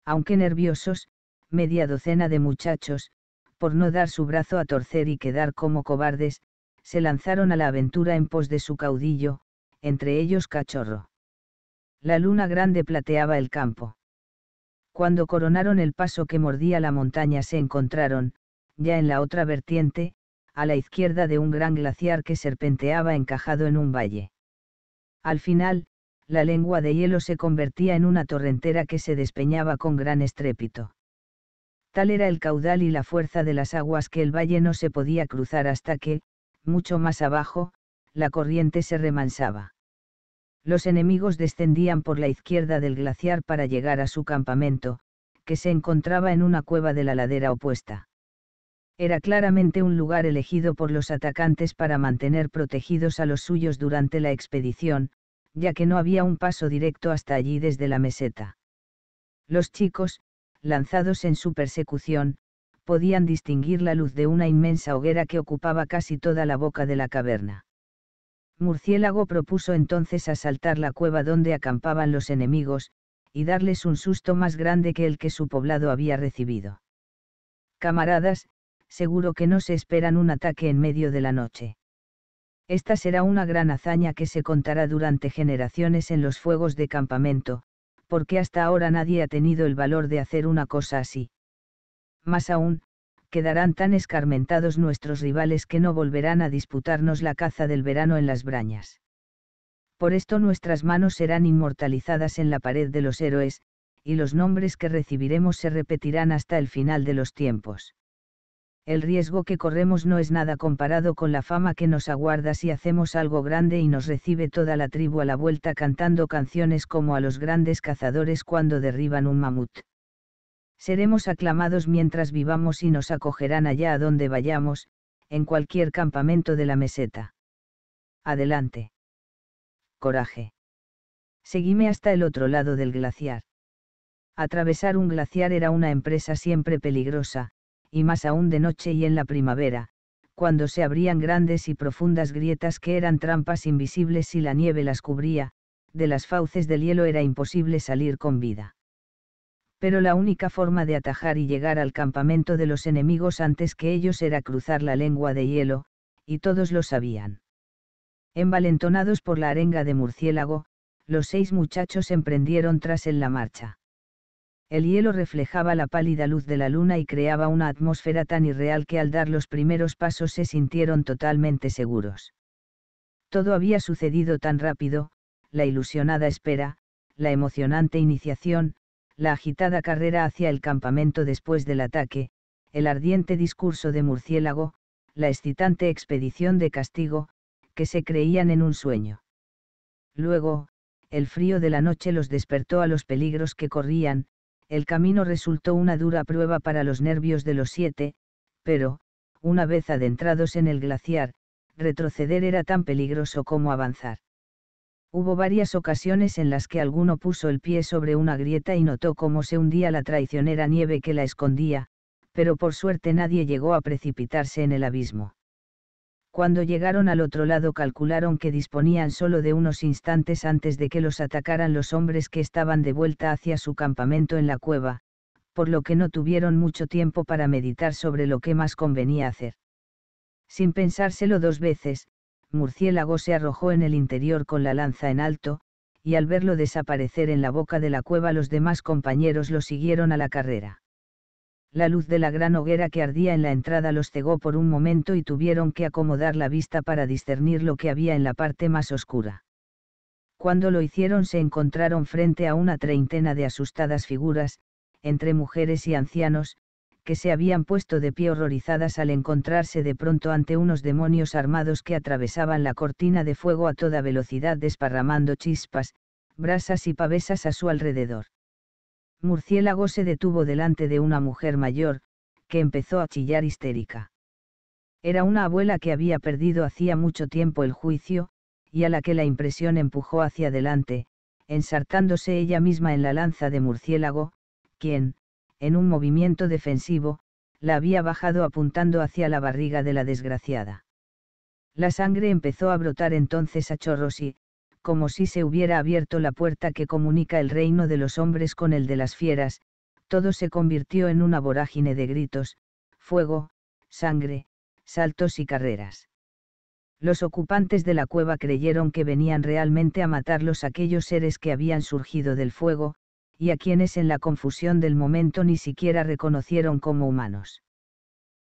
Aunque nerviosos, media docena de muchachos, por no dar su brazo a torcer y quedar como cobardes, se lanzaron a la aventura en pos de su caudillo, entre ellos Cachorro. La luna grande plateaba el campo. Cuando coronaron el paso que mordía la montaña se encontraron, ya en la otra vertiente, a la izquierda de un gran glaciar que serpenteaba encajado en un valle. Al final, la lengua de hielo se convertía en una torrentera que se despeñaba con gran estrépito. Tal era el caudal y la fuerza de las aguas que el valle no se podía cruzar hasta que, mucho más abajo, la corriente se remansaba. Los enemigos descendían por la izquierda del glaciar para llegar a su campamento, que se encontraba en una cueva de la ladera opuesta. Era claramente un lugar elegido por los atacantes para mantener protegidos a los suyos durante la expedición, ya que no había un paso directo hasta allí desde la meseta. Los chicos, lanzados en su persecución, podían distinguir la luz de una inmensa hoguera que ocupaba casi toda la boca de la caverna. Murciélago propuso entonces asaltar la cueva donde acampaban los enemigos, y darles un susto más grande que el que su poblado había recibido. Camaradas, seguro que no se esperan un ataque en medio de la noche. Esta será una gran hazaña que se contará durante generaciones en los fuegos de campamento, porque hasta ahora nadie ha tenido el valor de hacer una cosa así más aún, quedarán tan escarmentados nuestros rivales que no volverán a disputarnos la caza del verano en las brañas. Por esto nuestras manos serán inmortalizadas en la pared de los héroes, y los nombres que recibiremos se repetirán hasta el final de los tiempos. El riesgo que corremos no es nada comparado con la fama que nos aguarda si hacemos algo grande y nos recibe toda la tribu a la vuelta cantando canciones como a los grandes cazadores cuando derriban un mamut seremos aclamados mientras vivamos y nos acogerán allá a donde vayamos, en cualquier campamento de la meseta. Adelante. Coraje. Seguime hasta el otro lado del glaciar. Atravesar un glaciar era una empresa siempre peligrosa, y más aún de noche y en la primavera, cuando se abrían grandes y profundas grietas que eran trampas invisibles y la nieve las cubría, de las fauces del hielo era imposible salir con vida pero la única forma de atajar y llegar al campamento de los enemigos antes que ellos era cruzar la lengua de hielo, y todos lo sabían. Envalentonados por la arenga de murciélago, los seis muchachos emprendieron tras él la marcha. El hielo reflejaba la pálida luz de la luna y creaba una atmósfera tan irreal que al dar los primeros pasos se sintieron totalmente seguros. Todo había sucedido tan rápido, la ilusionada espera, la emocionante iniciación, la agitada carrera hacia el campamento después del ataque, el ardiente discurso de Murciélago, la excitante expedición de castigo, que se creían en un sueño. Luego, el frío de la noche los despertó a los peligros que corrían, el camino resultó una dura prueba para los nervios de los siete, pero, una vez adentrados en el glaciar, retroceder era tan peligroso como avanzar. Hubo varias ocasiones en las que alguno puso el pie sobre una grieta y notó cómo se hundía la traicionera nieve que la escondía, pero por suerte nadie llegó a precipitarse en el abismo. Cuando llegaron al otro lado calcularon que disponían solo de unos instantes antes de que los atacaran los hombres que estaban de vuelta hacia su campamento en la cueva, por lo que no tuvieron mucho tiempo para meditar sobre lo que más convenía hacer. Sin pensárselo dos veces, murciélago se arrojó en el interior con la lanza en alto, y al verlo desaparecer en la boca de la cueva los demás compañeros lo siguieron a la carrera. La luz de la gran hoguera que ardía en la entrada los cegó por un momento y tuvieron que acomodar la vista para discernir lo que había en la parte más oscura. Cuando lo hicieron se encontraron frente a una treintena de asustadas figuras, entre mujeres y ancianos, que se habían puesto de pie horrorizadas al encontrarse de pronto ante unos demonios armados que atravesaban la cortina de fuego a toda velocidad desparramando chispas, brasas y pavesas a su alrededor. Murciélago se detuvo delante de una mujer mayor, que empezó a chillar histérica. Era una abuela que había perdido hacía mucho tiempo el juicio, y a la que la impresión empujó hacia adelante, ensartándose ella misma en la lanza de murciélago, quien, en un movimiento defensivo, la había bajado apuntando hacia la barriga de la desgraciada. La sangre empezó a brotar entonces a chorros y, como si se hubiera abierto la puerta que comunica el reino de los hombres con el de las fieras, todo se convirtió en una vorágine de gritos, fuego, sangre, saltos y carreras. Los ocupantes de la cueva creyeron que venían realmente a matarlos aquellos seres que habían surgido del fuego, y a quienes en la confusión del momento ni siquiera reconocieron como humanos.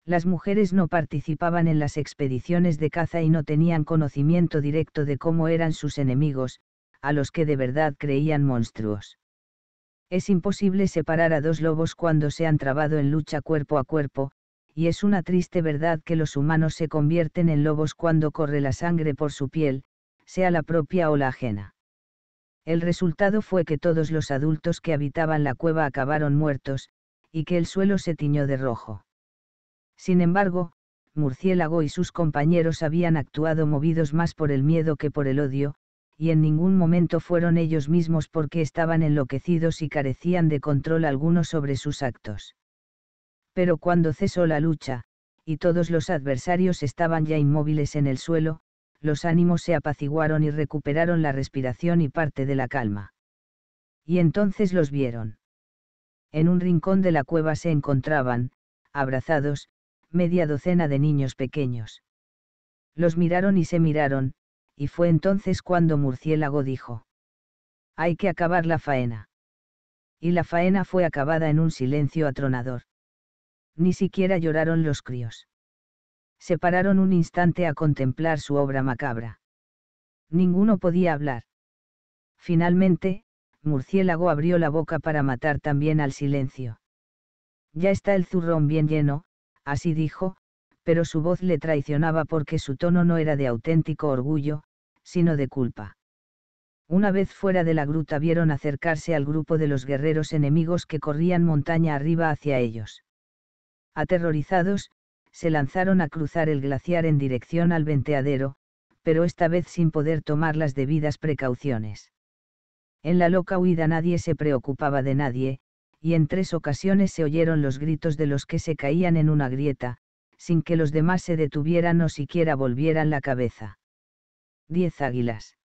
Las mujeres no participaban en las expediciones de caza y no tenían conocimiento directo de cómo eran sus enemigos, a los que de verdad creían monstruos. Es imposible separar a dos lobos cuando se han trabado en lucha cuerpo a cuerpo, y es una triste verdad que los humanos se convierten en lobos cuando corre la sangre por su piel, sea la propia o la ajena. El resultado fue que todos los adultos que habitaban la cueva acabaron muertos, y que el suelo se tiñó de rojo. Sin embargo, Murciélago y sus compañeros habían actuado movidos más por el miedo que por el odio, y en ningún momento fueron ellos mismos porque estaban enloquecidos y carecían de control alguno sobre sus actos. Pero cuando cesó la lucha, y todos los adversarios estaban ya inmóviles en el suelo, los ánimos se apaciguaron y recuperaron la respiración y parte de la calma. Y entonces los vieron. En un rincón de la cueva se encontraban, abrazados, media docena de niños pequeños. Los miraron y se miraron, y fue entonces cuando Murciélago dijo. Hay que acabar la faena. Y la faena fue acabada en un silencio atronador. Ni siquiera lloraron los críos se pararon un instante a contemplar su obra macabra. Ninguno podía hablar. Finalmente, Murciélago abrió la boca para matar también al silencio. Ya está el zurrón bien lleno, así dijo, pero su voz le traicionaba porque su tono no era de auténtico orgullo, sino de culpa. Una vez fuera de la gruta vieron acercarse al grupo de los guerreros enemigos que corrían montaña arriba hacia ellos. Aterrorizados, se lanzaron a cruzar el glaciar en dirección al venteadero, pero esta vez sin poder tomar las debidas precauciones. En la loca huida nadie se preocupaba de nadie, y en tres ocasiones se oyeron los gritos de los que se caían en una grieta, sin que los demás se detuvieran o siquiera volvieran la cabeza. Diez águilas.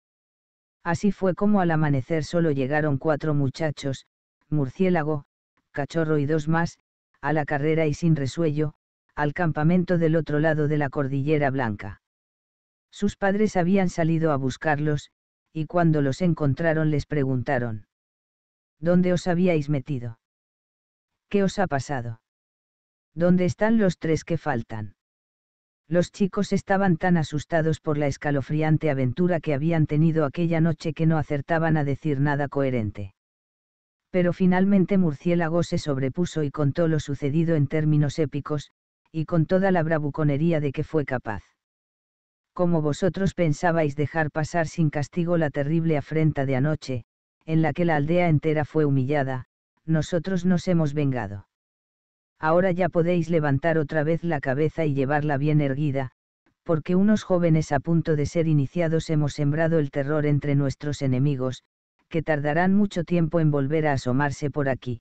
Así fue como al amanecer solo llegaron cuatro muchachos, murciélago, cachorro y dos más, a la carrera y sin resuello, al campamento del otro lado de la Cordillera Blanca. Sus padres habían salido a buscarlos, y cuando los encontraron les preguntaron. ¿Dónde os habíais metido? ¿Qué os ha pasado? ¿Dónde están los tres que faltan? Los chicos estaban tan asustados por la escalofriante aventura que habían tenido aquella noche que no acertaban a decir nada coherente. Pero finalmente Murciélago se sobrepuso y contó lo sucedido en términos épicos, y con toda la bravuconería de que fue capaz. Como vosotros pensabais dejar pasar sin castigo la terrible afrenta de anoche, en la que la aldea entera fue humillada, nosotros nos hemos vengado. Ahora ya podéis levantar otra vez la cabeza y llevarla bien erguida, porque unos jóvenes a punto de ser iniciados hemos sembrado el terror entre nuestros enemigos, que tardarán mucho tiempo en volver a asomarse por aquí.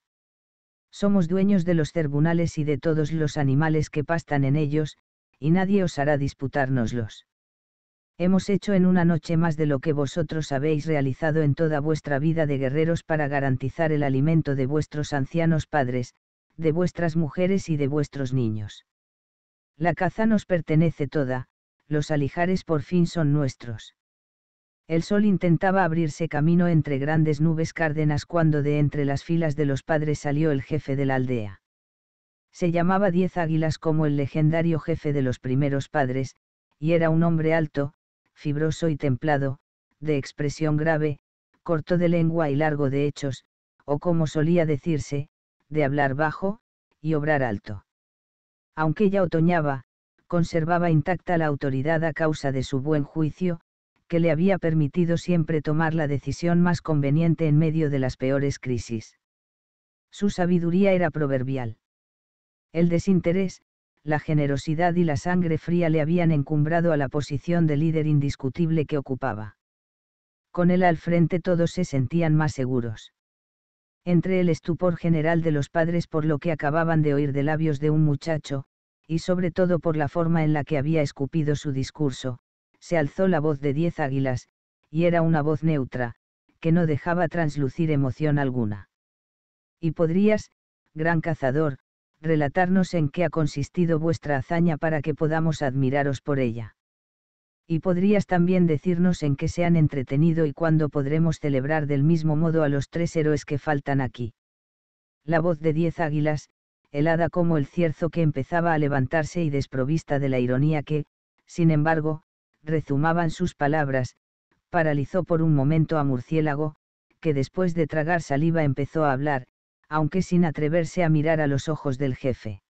Somos dueños de los cerbunales y de todos los animales que pastan en ellos, y nadie os hará disputárnoslos. Hemos hecho en una noche más de lo que vosotros habéis realizado en toda vuestra vida de guerreros para garantizar el alimento de vuestros ancianos padres, de vuestras mujeres y de vuestros niños. La caza nos pertenece toda, los alijares por fin son nuestros. El sol intentaba abrirse camino entre grandes nubes cárdenas cuando de entre las filas de los padres salió el jefe de la aldea. Se llamaba Diez Águilas como el legendario jefe de los primeros padres, y era un hombre alto, fibroso y templado, de expresión grave, corto de lengua y largo de hechos, o como solía decirse, de hablar bajo, y obrar alto. Aunque ya otoñaba, conservaba intacta la autoridad a causa de su buen juicio, que le había permitido siempre tomar la decisión más conveniente en medio de las peores crisis. Su sabiduría era proverbial. El desinterés, la generosidad y la sangre fría le habían encumbrado a la posición de líder indiscutible que ocupaba. Con él al frente todos se sentían más seguros. Entre el estupor general de los padres por lo que acababan de oír de labios de un muchacho, y sobre todo por la forma en la que había escupido su discurso, se alzó la voz de diez águilas, y era una voz neutra, que no dejaba translucir emoción alguna. Y podrías, gran cazador, relatarnos en qué ha consistido vuestra hazaña para que podamos admiraros por ella. Y podrías también decirnos en qué se han entretenido y cuándo podremos celebrar del mismo modo a los tres héroes que faltan aquí. La voz de diez águilas, helada como el cierzo que empezaba a levantarse y desprovista de la ironía que, sin embargo, rezumaban sus palabras, paralizó por un momento a Murciélago, que después de tragar saliva empezó a hablar, aunque sin atreverse a mirar a los ojos del jefe.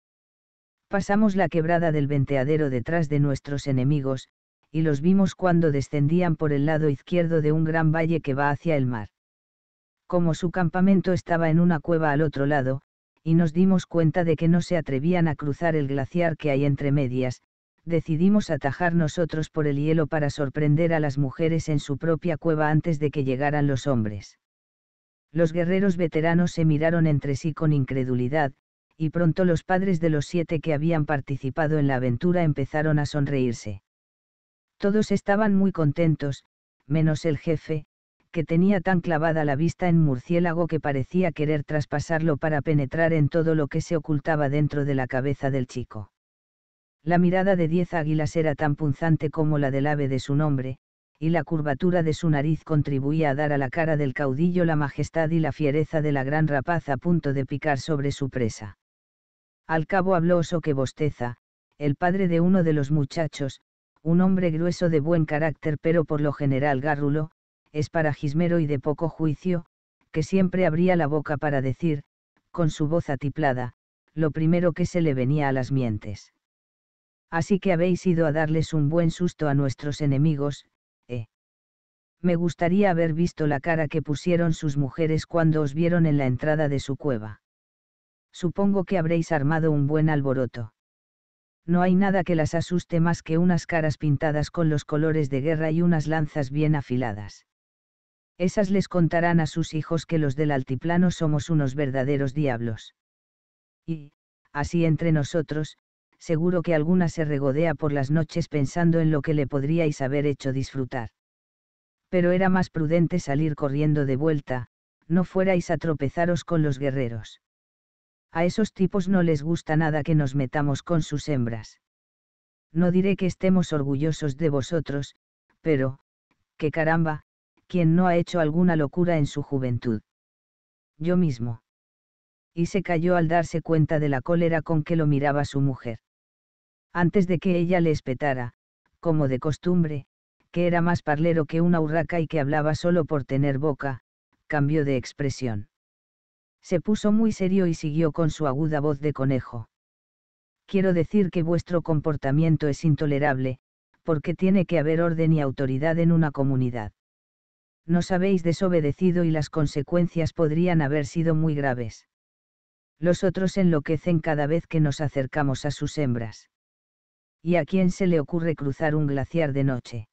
Pasamos la quebrada del venteadero detrás de nuestros enemigos, y los vimos cuando descendían por el lado izquierdo de un gran valle que va hacia el mar. Como su campamento estaba en una cueva al otro lado, y nos dimos cuenta de que no se atrevían a cruzar el glaciar que hay entre medias, decidimos atajar nosotros por el hielo para sorprender a las mujeres en su propia cueva antes de que llegaran los hombres. Los guerreros veteranos se miraron entre sí con incredulidad, y pronto los padres de los siete que habían participado en la aventura empezaron a sonreírse. Todos estaban muy contentos, menos el jefe, que tenía tan clavada la vista en murciélago que parecía querer traspasarlo para penetrar en todo lo que se ocultaba dentro de la cabeza del chico. La mirada de diez águilas era tan punzante como la del ave de su nombre, y la curvatura de su nariz contribuía a dar a la cara del caudillo la majestad y la fiereza de la gran rapaz a punto de picar sobre su presa. Al cabo habló Oso que bosteza, el padre de uno de los muchachos, un hombre grueso de buen carácter pero por lo general gárrulo, gismero y de poco juicio, que siempre abría la boca para decir, con su voz atiplada, lo primero que se le venía a las mientes. Así que habéis ido a darles un buen susto a nuestros enemigos, ¿eh? Me gustaría haber visto la cara que pusieron sus mujeres cuando os vieron en la entrada de su cueva. Supongo que habréis armado un buen alboroto. No hay nada que las asuste más que unas caras pintadas con los colores de guerra y unas lanzas bien afiladas. Esas les contarán a sus hijos que los del altiplano somos unos verdaderos diablos. Y, así entre nosotros, seguro que alguna se regodea por las noches pensando en lo que le podríais haber hecho disfrutar. Pero era más prudente salir corriendo de vuelta, no fuerais a tropezaros con los guerreros. A esos tipos no les gusta nada que nos metamos con sus hembras. No diré que estemos orgullosos de vosotros, pero, que caramba, quien no ha hecho alguna locura en su juventud. Yo mismo. Y se cayó al darse cuenta de la cólera con que lo miraba su mujer antes de que ella le espetara, como de costumbre, que era más parlero que una urraca y que hablaba solo por tener boca, cambió de expresión. Se puso muy serio y siguió con su aguda voz de conejo. Quiero decir que vuestro comportamiento es intolerable, porque tiene que haber orden y autoridad en una comunidad. Nos habéis desobedecido y las consecuencias podrían haber sido muy graves. Los otros enloquecen cada vez que nos acercamos a sus hembras. ¿Y a quién se le ocurre cruzar un glaciar de noche?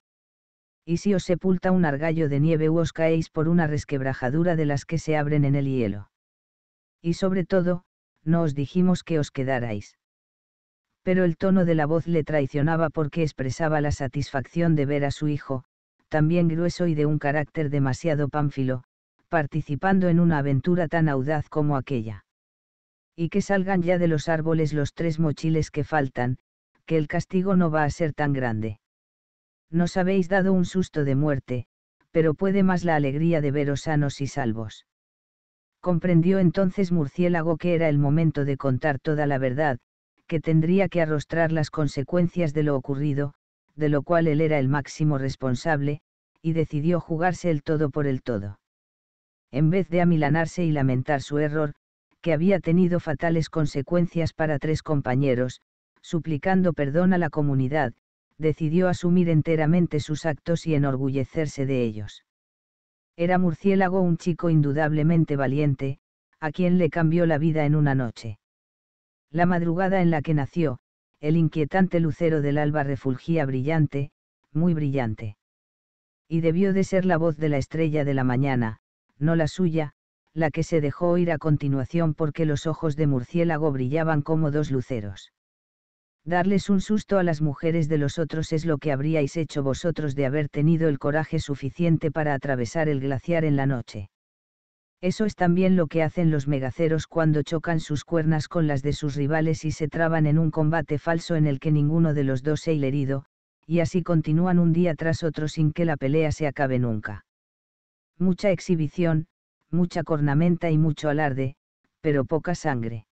Y si os sepulta un argallo de nieve u os caéis por una resquebrajadura de las que se abren en el hielo. Y sobre todo, no os dijimos que os quedarais. Pero el tono de la voz le traicionaba porque expresaba la satisfacción de ver a su hijo, también grueso y de un carácter demasiado pánfilo, participando en una aventura tan audaz como aquella. Y que salgan ya de los árboles los tres mochiles que faltan, que el castigo no va a ser tan grande. Nos habéis dado un susto de muerte, pero puede más la alegría de veros sanos y salvos. Comprendió entonces Murciélago que era el momento de contar toda la verdad, que tendría que arrostrar las consecuencias de lo ocurrido, de lo cual él era el máximo responsable, y decidió jugarse el todo por el todo. En vez de amilanarse y lamentar su error, que había tenido fatales consecuencias para tres compañeros, suplicando perdón a la comunidad, decidió asumir enteramente sus actos y enorgullecerse de ellos. Era murciélago un chico indudablemente valiente, a quien le cambió la vida en una noche. La madrugada en la que nació, el inquietante lucero del alba refulgía brillante, muy brillante. Y debió de ser la voz de la estrella de la mañana, no la suya, la que se dejó oír a continuación porque los ojos de murciélago brillaban como dos luceros. Darles un susto a las mujeres de los otros es lo que habríais hecho vosotros de haber tenido el coraje suficiente para atravesar el glaciar en la noche. Eso es también lo que hacen los megaceros cuando chocan sus cuernas con las de sus rivales y se traban en un combate falso en el que ninguno de los dos se herido, y así continúan un día tras otro sin que la pelea se acabe nunca. Mucha exhibición, mucha cornamenta y mucho alarde, pero poca sangre.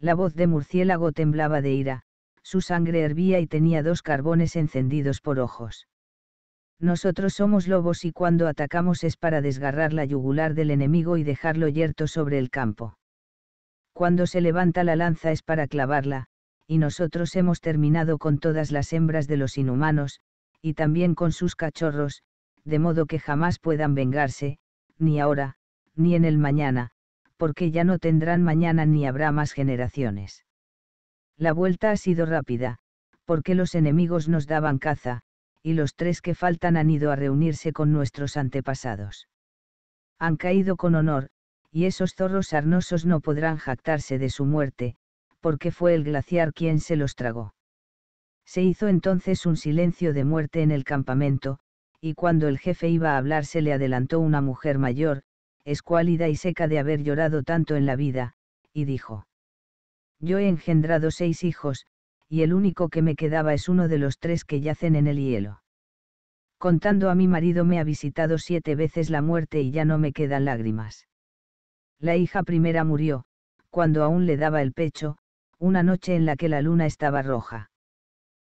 La voz de murciélago temblaba de ira, su sangre hervía y tenía dos carbones encendidos por ojos. Nosotros somos lobos y cuando atacamos es para desgarrar la yugular del enemigo y dejarlo yerto sobre el campo. Cuando se levanta la lanza es para clavarla, y nosotros hemos terminado con todas las hembras de los inhumanos, y también con sus cachorros, de modo que jamás puedan vengarse, ni ahora, ni en el mañana, porque ya no tendrán mañana ni habrá más generaciones. La vuelta ha sido rápida, porque los enemigos nos daban caza, y los tres que faltan han ido a reunirse con nuestros antepasados. Han caído con honor, y esos zorros arnosos no podrán jactarse de su muerte, porque fue el glaciar quien se los tragó. Se hizo entonces un silencio de muerte en el campamento, y cuando el jefe iba a hablar se le adelantó una mujer mayor, escuálida y seca de haber llorado tanto en la vida, y dijo, yo he engendrado seis hijos, y el único que me quedaba es uno de los tres que yacen en el hielo. Contando a mi marido me ha visitado siete veces la muerte y ya no me quedan lágrimas. La hija primera murió, cuando aún le daba el pecho, una noche en la que la luna estaba roja.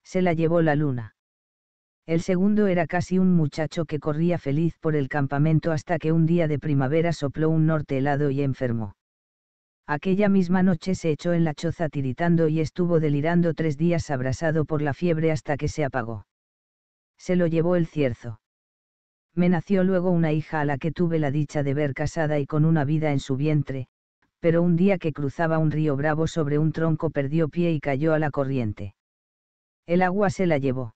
Se la llevó la luna. El segundo era casi un muchacho que corría feliz por el campamento hasta que un día de primavera sopló un norte helado y enfermó aquella misma noche se echó en la choza tiritando y estuvo delirando tres días abrasado por la fiebre hasta que se apagó. Se lo llevó el cierzo. Me nació luego una hija a la que tuve la dicha de ver casada y con una vida en su vientre, pero un día que cruzaba un río bravo sobre un tronco perdió pie y cayó a la corriente. El agua se la llevó.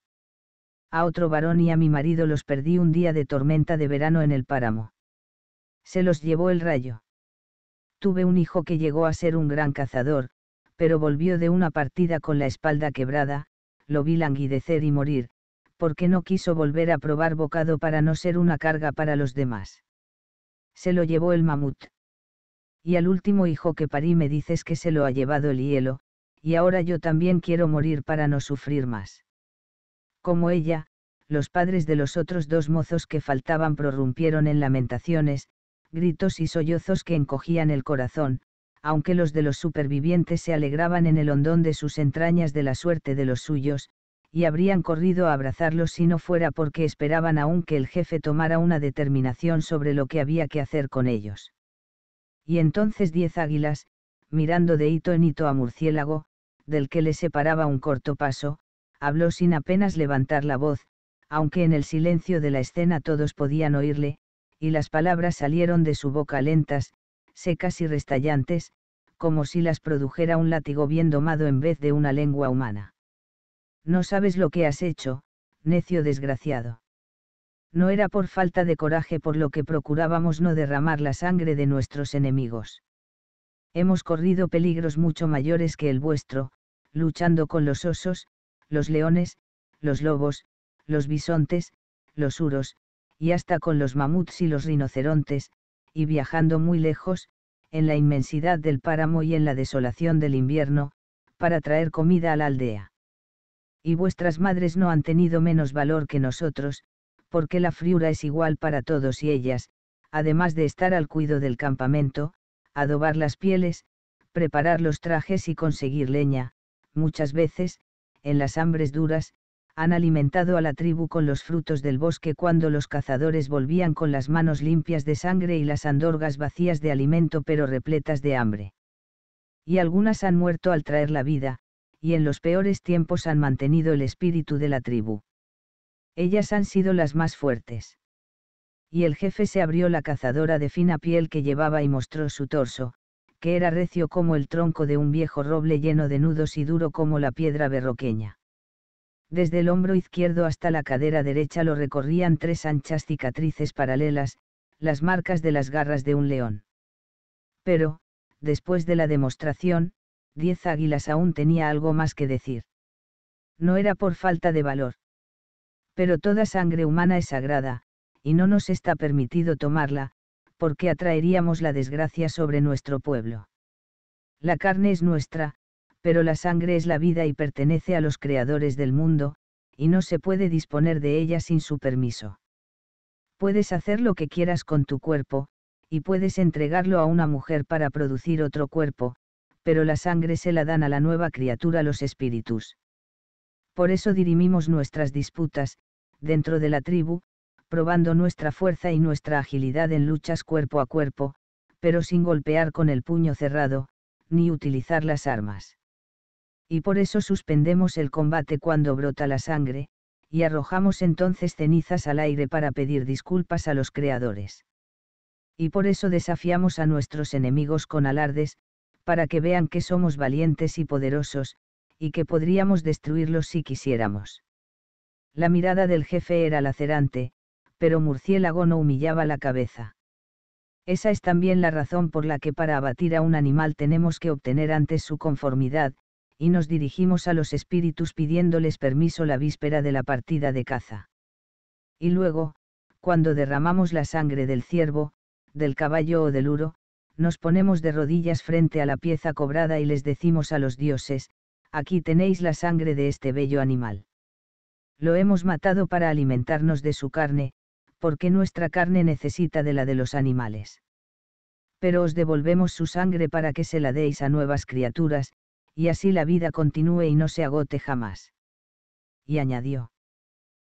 A otro varón y a mi marido los perdí un día de tormenta de verano en el páramo. Se los llevó el rayo. Tuve un hijo que llegó a ser un gran cazador, pero volvió de una partida con la espalda quebrada, lo vi languidecer y morir, porque no quiso volver a probar bocado para no ser una carga para los demás. Se lo llevó el mamut. Y al último hijo que parí me dices que se lo ha llevado el hielo, y ahora yo también quiero morir para no sufrir más. Como ella, los padres de los otros dos mozos que faltaban prorrumpieron en lamentaciones, gritos y sollozos que encogían el corazón, aunque los de los supervivientes se alegraban en el hondón de sus entrañas de la suerte de los suyos, y habrían corrido a abrazarlos si no fuera porque esperaban aún que el jefe tomara una determinación sobre lo que había que hacer con ellos. Y entonces diez águilas, mirando de hito en hito a Murciélago, del que le separaba un corto paso, habló sin apenas levantar la voz, aunque en el silencio de la escena todos podían oírle, y las palabras salieron de su boca lentas, secas y restallantes, como si las produjera un látigo bien domado en vez de una lengua humana. No sabes lo que has hecho, necio desgraciado. No era por falta de coraje por lo que procurábamos no derramar la sangre de nuestros enemigos. Hemos corrido peligros mucho mayores que el vuestro, luchando con los osos, los leones, los lobos, los bisontes, los uros, y hasta con los mamuts y los rinocerontes, y viajando muy lejos, en la inmensidad del páramo y en la desolación del invierno, para traer comida a la aldea. Y vuestras madres no han tenido menos valor que nosotros, porque la friura es igual para todos y ellas, además de estar al cuido del campamento, adobar las pieles, preparar los trajes y conseguir leña, muchas veces, en las hambres duras, han alimentado a la tribu con los frutos del bosque cuando los cazadores volvían con las manos limpias de sangre y las andorgas vacías de alimento pero repletas de hambre. Y algunas han muerto al traer la vida, y en los peores tiempos han mantenido el espíritu de la tribu. Ellas han sido las más fuertes. Y el jefe se abrió la cazadora de fina piel que llevaba y mostró su torso, que era recio como el tronco de un viejo roble lleno de nudos y duro como la piedra berroqueña desde el hombro izquierdo hasta la cadera derecha lo recorrían tres anchas cicatrices paralelas, las marcas de las garras de un león. Pero, después de la demostración, diez águilas aún tenía algo más que decir. No era por falta de valor. Pero toda sangre humana es sagrada, y no nos está permitido tomarla, porque atraeríamos la desgracia sobre nuestro pueblo. La carne es nuestra, pero la sangre es la vida y pertenece a los creadores del mundo, y no se puede disponer de ella sin su permiso. Puedes hacer lo que quieras con tu cuerpo, y puedes entregarlo a una mujer para producir otro cuerpo, pero la sangre se la dan a la nueva criatura los espíritus. Por eso dirimimos nuestras disputas, dentro de la tribu, probando nuestra fuerza y nuestra agilidad en luchas cuerpo a cuerpo, pero sin golpear con el puño cerrado, ni utilizar las armas y por eso suspendemos el combate cuando brota la sangre, y arrojamos entonces cenizas al aire para pedir disculpas a los creadores. Y por eso desafiamos a nuestros enemigos con alardes, para que vean que somos valientes y poderosos, y que podríamos destruirlos si quisiéramos. La mirada del jefe era lacerante, pero Murciélago no humillaba la cabeza. Esa es también la razón por la que para abatir a un animal tenemos que obtener antes su conformidad, y nos dirigimos a los espíritus pidiéndoles permiso la víspera de la partida de caza. Y luego, cuando derramamos la sangre del ciervo, del caballo o del uro, nos ponemos de rodillas frente a la pieza cobrada y les decimos a los dioses, aquí tenéis la sangre de este bello animal. Lo hemos matado para alimentarnos de su carne, porque nuestra carne necesita de la de los animales. Pero os devolvemos su sangre para que se la deis a nuevas criaturas, y así la vida continúe y no se agote jamás. Y añadió.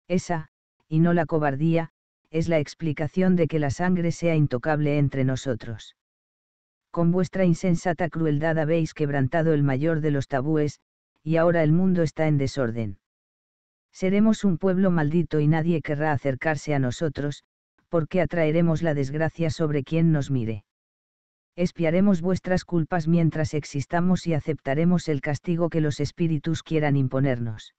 Esa, y no la cobardía, es la explicación de que la sangre sea intocable entre nosotros. Con vuestra insensata crueldad habéis quebrantado el mayor de los tabúes, y ahora el mundo está en desorden. Seremos un pueblo maldito y nadie querrá acercarse a nosotros, porque atraeremos la desgracia sobre quien nos mire espiaremos vuestras culpas mientras existamos y aceptaremos el castigo que los espíritus quieran imponernos.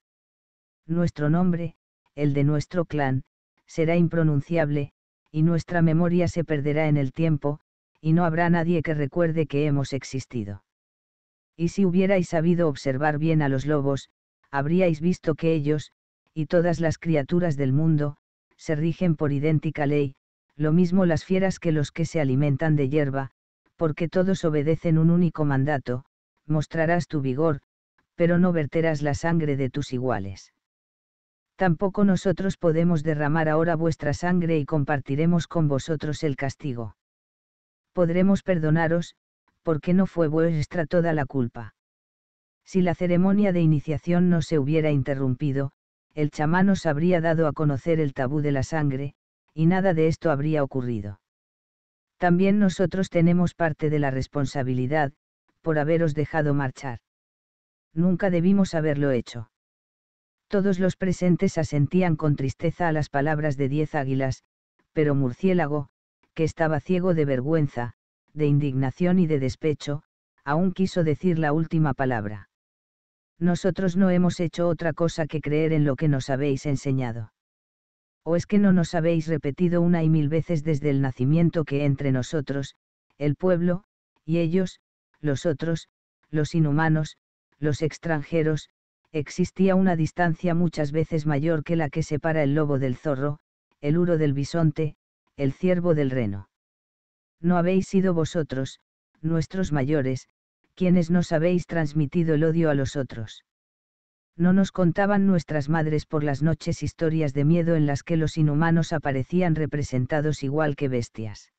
Nuestro nombre, el de nuestro clan, será impronunciable, y nuestra memoria se perderá en el tiempo, y no habrá nadie que recuerde que hemos existido. Y si hubierais sabido observar bien a los lobos, habríais visto que ellos, y todas las criaturas del mundo, se rigen por idéntica ley, lo mismo las fieras que los que se alimentan de hierba, porque todos obedecen un único mandato, mostrarás tu vigor, pero no verterás la sangre de tus iguales. Tampoco nosotros podemos derramar ahora vuestra sangre y compartiremos con vosotros el castigo. Podremos perdonaros, porque no fue vuestra toda la culpa. Si la ceremonia de iniciación no se hubiera interrumpido, el chamán os habría dado a conocer el tabú de la sangre, y nada de esto habría ocurrido también nosotros tenemos parte de la responsabilidad, por haberos dejado marchar. Nunca debimos haberlo hecho. Todos los presentes asentían con tristeza a las palabras de diez águilas, pero Murciélago, que estaba ciego de vergüenza, de indignación y de despecho, aún quiso decir la última palabra. Nosotros no hemos hecho otra cosa que creer en lo que nos habéis enseñado. ¿O es que no nos habéis repetido una y mil veces desde el nacimiento que entre nosotros, el pueblo, y ellos, los otros, los inhumanos, los extranjeros, existía una distancia muchas veces mayor que la que separa el lobo del zorro, el uro del bisonte, el ciervo del reno? No habéis sido vosotros, nuestros mayores, quienes nos habéis transmitido el odio a los otros no nos contaban nuestras madres por las noches historias de miedo en las que los inhumanos aparecían representados igual que bestias.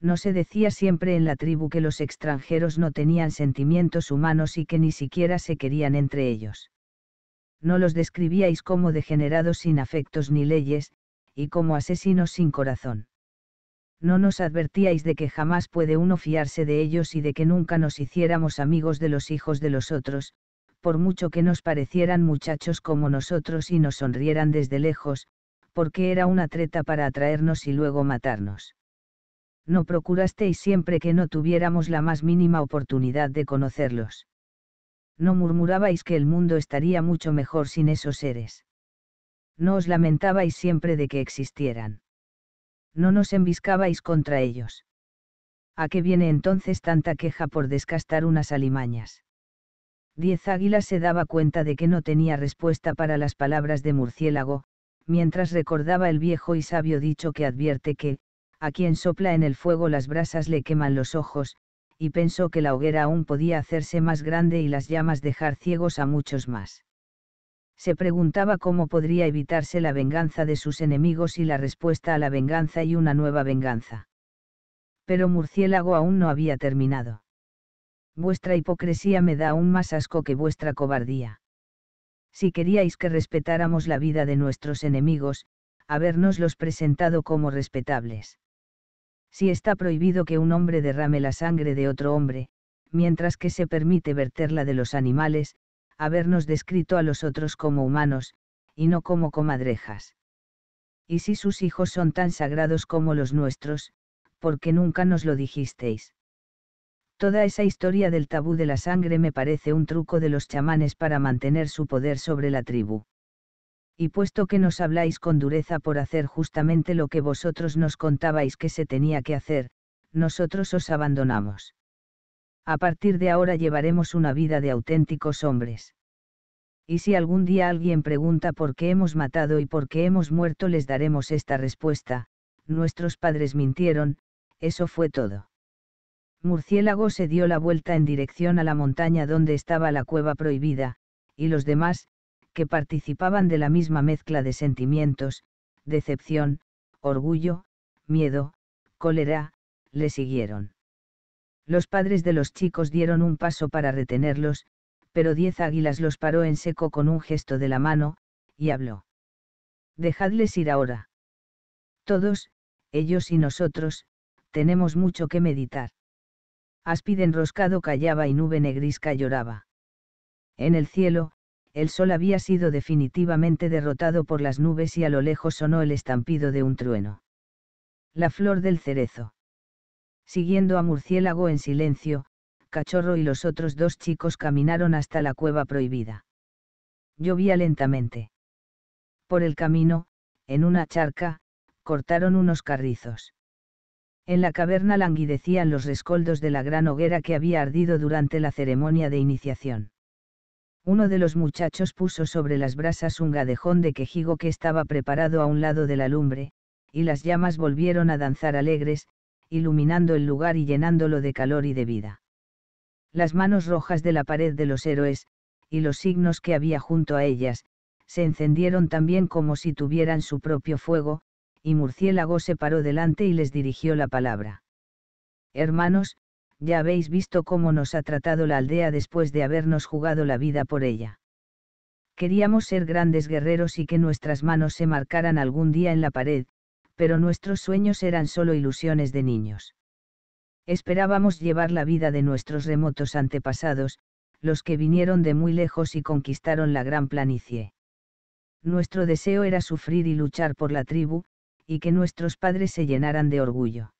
No se decía siempre en la tribu que los extranjeros no tenían sentimientos humanos y que ni siquiera se querían entre ellos. No los describíais como degenerados sin afectos ni leyes, y como asesinos sin corazón. No nos advertíais de que jamás puede uno fiarse de ellos y de que nunca nos hiciéramos amigos de los hijos de los otros, por mucho que nos parecieran muchachos como nosotros y nos sonrieran desde lejos, porque era una treta para atraernos y luego matarnos. No procurasteis siempre que no tuviéramos la más mínima oportunidad de conocerlos. No murmurabais que el mundo estaría mucho mejor sin esos seres. No os lamentabais siempre de que existieran. No nos embiscabais contra ellos. ¿A qué viene entonces tanta queja por descastar unas alimañas? Diez Águilas se daba cuenta de que no tenía respuesta para las palabras de murciélago, mientras recordaba el viejo y sabio dicho que advierte que, a quien sopla en el fuego las brasas le queman los ojos, y pensó que la hoguera aún podía hacerse más grande y las llamas dejar ciegos a muchos más. Se preguntaba cómo podría evitarse la venganza de sus enemigos y la respuesta a la venganza y una nueva venganza. Pero Murciélago aún no había terminado vuestra hipocresía me da aún más asco que vuestra cobardía. Si queríais que respetáramos la vida de nuestros enemigos, habernoslos presentado como respetables. Si está prohibido que un hombre derrame la sangre de otro hombre, mientras que se permite verterla de los animales, habernos descrito a los otros como humanos, y no como comadrejas. Y si sus hijos son tan sagrados como los nuestros, porque nunca nos lo dijisteis. Toda esa historia del tabú de la sangre me parece un truco de los chamanes para mantener su poder sobre la tribu. Y puesto que nos habláis con dureza por hacer justamente lo que vosotros nos contabais que se tenía que hacer, nosotros os abandonamos. A partir de ahora llevaremos una vida de auténticos hombres. Y si algún día alguien pregunta por qué hemos matado y por qué hemos muerto, les daremos esta respuesta, nuestros padres mintieron, eso fue todo. Murciélago se dio la vuelta en dirección a la montaña donde estaba la cueva prohibida, y los demás, que participaban de la misma mezcla de sentimientos, decepción, orgullo, miedo, cólera, le siguieron. Los padres de los chicos dieron un paso para retenerlos, pero diez águilas los paró en seco con un gesto de la mano, y habló. Dejadles ir ahora. Todos, ellos y nosotros, tenemos mucho que meditar. Áspide enroscado callaba y nube negrisca lloraba. En el cielo, el sol había sido definitivamente derrotado por las nubes y a lo lejos sonó el estampido de un trueno. La flor del cerezo. Siguiendo a Murciélago en silencio, Cachorro y los otros dos chicos caminaron hasta la cueva prohibida. Llovía lentamente. Por el camino, en una charca, cortaron unos carrizos. En la caverna languidecían los rescoldos de la gran hoguera que había ardido durante la ceremonia de iniciación. Uno de los muchachos puso sobre las brasas un gadejón de quejigo que estaba preparado a un lado de la lumbre, y las llamas volvieron a danzar alegres, iluminando el lugar y llenándolo de calor y de vida. Las manos rojas de la pared de los héroes, y los signos que había junto a ellas, se encendieron también como si tuvieran su propio fuego, y Murciélago se paró delante y les dirigió la palabra. Hermanos, ya habéis visto cómo nos ha tratado la aldea después de habernos jugado la vida por ella. Queríamos ser grandes guerreros y que nuestras manos se marcaran algún día en la pared, pero nuestros sueños eran solo ilusiones de niños. Esperábamos llevar la vida de nuestros remotos antepasados, los que vinieron de muy lejos y conquistaron la gran planicie. Nuestro deseo era sufrir y luchar por la tribu, y que nuestros padres se llenaran de orgullo.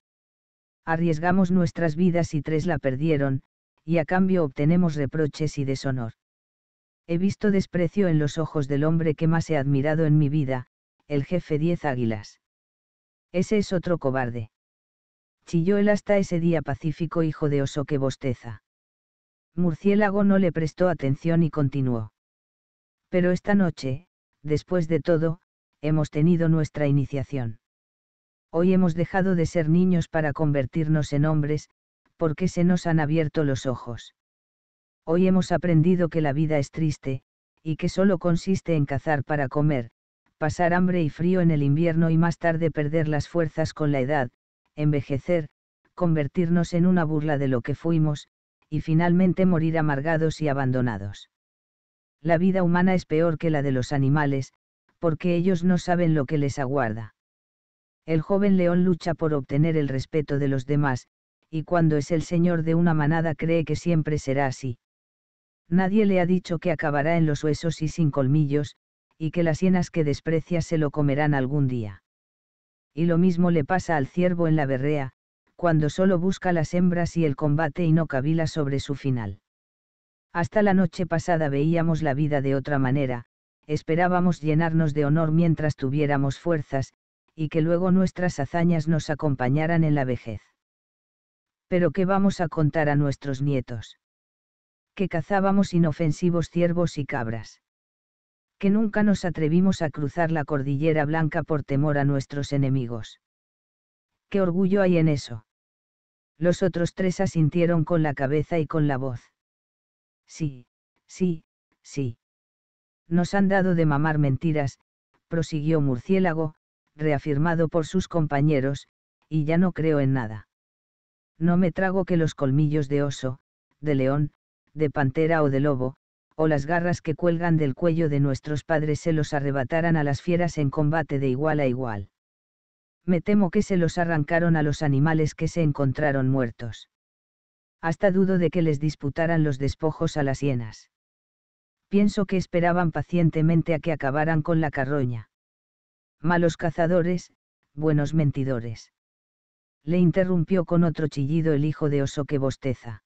Arriesgamos nuestras vidas y tres la perdieron, y a cambio obtenemos reproches y deshonor. He visto desprecio en los ojos del hombre que más he admirado en mi vida, el jefe Diez Águilas. Ese es otro cobarde. Chilló el hasta ese día pacífico hijo de oso que bosteza. Murciélago no le prestó atención y continuó. Pero esta noche, después de todo, hemos tenido nuestra iniciación. Hoy hemos dejado de ser niños para convertirnos en hombres, porque se nos han abierto los ojos. Hoy hemos aprendido que la vida es triste, y que solo consiste en cazar para comer, pasar hambre y frío en el invierno y más tarde perder las fuerzas con la edad, envejecer, convertirnos en una burla de lo que fuimos, y finalmente morir amargados y abandonados. La vida humana es peor que la de los animales, porque ellos no saben lo que les aguarda. El joven león lucha por obtener el respeto de los demás, y cuando es el señor de una manada cree que siempre será así. Nadie le ha dicho que acabará en los huesos y sin colmillos, y que las hienas que desprecia se lo comerán algún día. Y lo mismo le pasa al ciervo en la berrea, cuando solo busca las hembras y el combate y no cavila sobre su final. Hasta la noche pasada veíamos la vida de otra manera, esperábamos llenarnos de honor mientras tuviéramos fuerzas, y que luego nuestras hazañas nos acompañaran en la vejez. Pero ¿qué vamos a contar a nuestros nietos? Que cazábamos inofensivos ciervos y cabras. Que nunca nos atrevimos a cruzar la cordillera blanca por temor a nuestros enemigos. ¿Qué orgullo hay en eso? Los otros tres asintieron con la cabeza y con la voz. Sí, sí, sí nos han dado de mamar mentiras, prosiguió Murciélago, reafirmado por sus compañeros, y ya no creo en nada. No me trago que los colmillos de oso, de león, de pantera o de lobo, o las garras que cuelgan del cuello de nuestros padres se los arrebataran a las fieras en combate de igual a igual. Me temo que se los arrancaron a los animales que se encontraron muertos. Hasta dudo de que les disputaran los despojos a las hienas pienso que esperaban pacientemente a que acabaran con la carroña. Malos cazadores, buenos mentidores. Le interrumpió con otro chillido el hijo de oso que bosteza.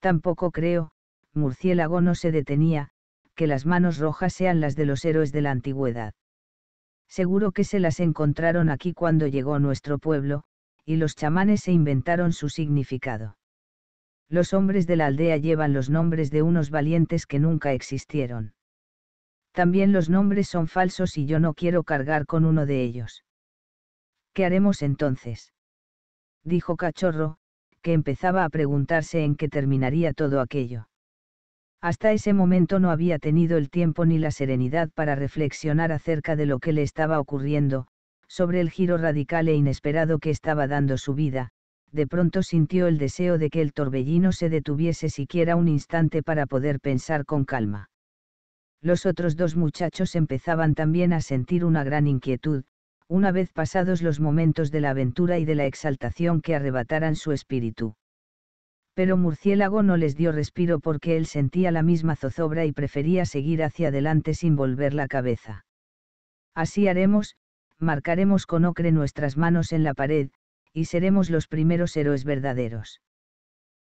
Tampoco creo, murciélago no se detenía, que las manos rojas sean las de los héroes de la antigüedad. Seguro que se las encontraron aquí cuando llegó nuestro pueblo, y los chamanes se inventaron su significado los hombres de la aldea llevan los nombres de unos valientes que nunca existieron. También los nombres son falsos y yo no quiero cargar con uno de ellos. ¿Qué haremos entonces? dijo Cachorro, que empezaba a preguntarse en qué terminaría todo aquello. Hasta ese momento no había tenido el tiempo ni la serenidad para reflexionar acerca de lo que le estaba ocurriendo, sobre el giro radical e inesperado que estaba dando su vida, de pronto sintió el deseo de que el torbellino se detuviese siquiera un instante para poder pensar con calma. Los otros dos muchachos empezaban también a sentir una gran inquietud, una vez pasados los momentos de la aventura y de la exaltación que arrebataran su espíritu. Pero Murciélago no les dio respiro porque él sentía la misma zozobra y prefería seguir hacia adelante sin volver la cabeza. Así haremos, marcaremos con ocre nuestras manos en la pared, y seremos los primeros héroes verdaderos.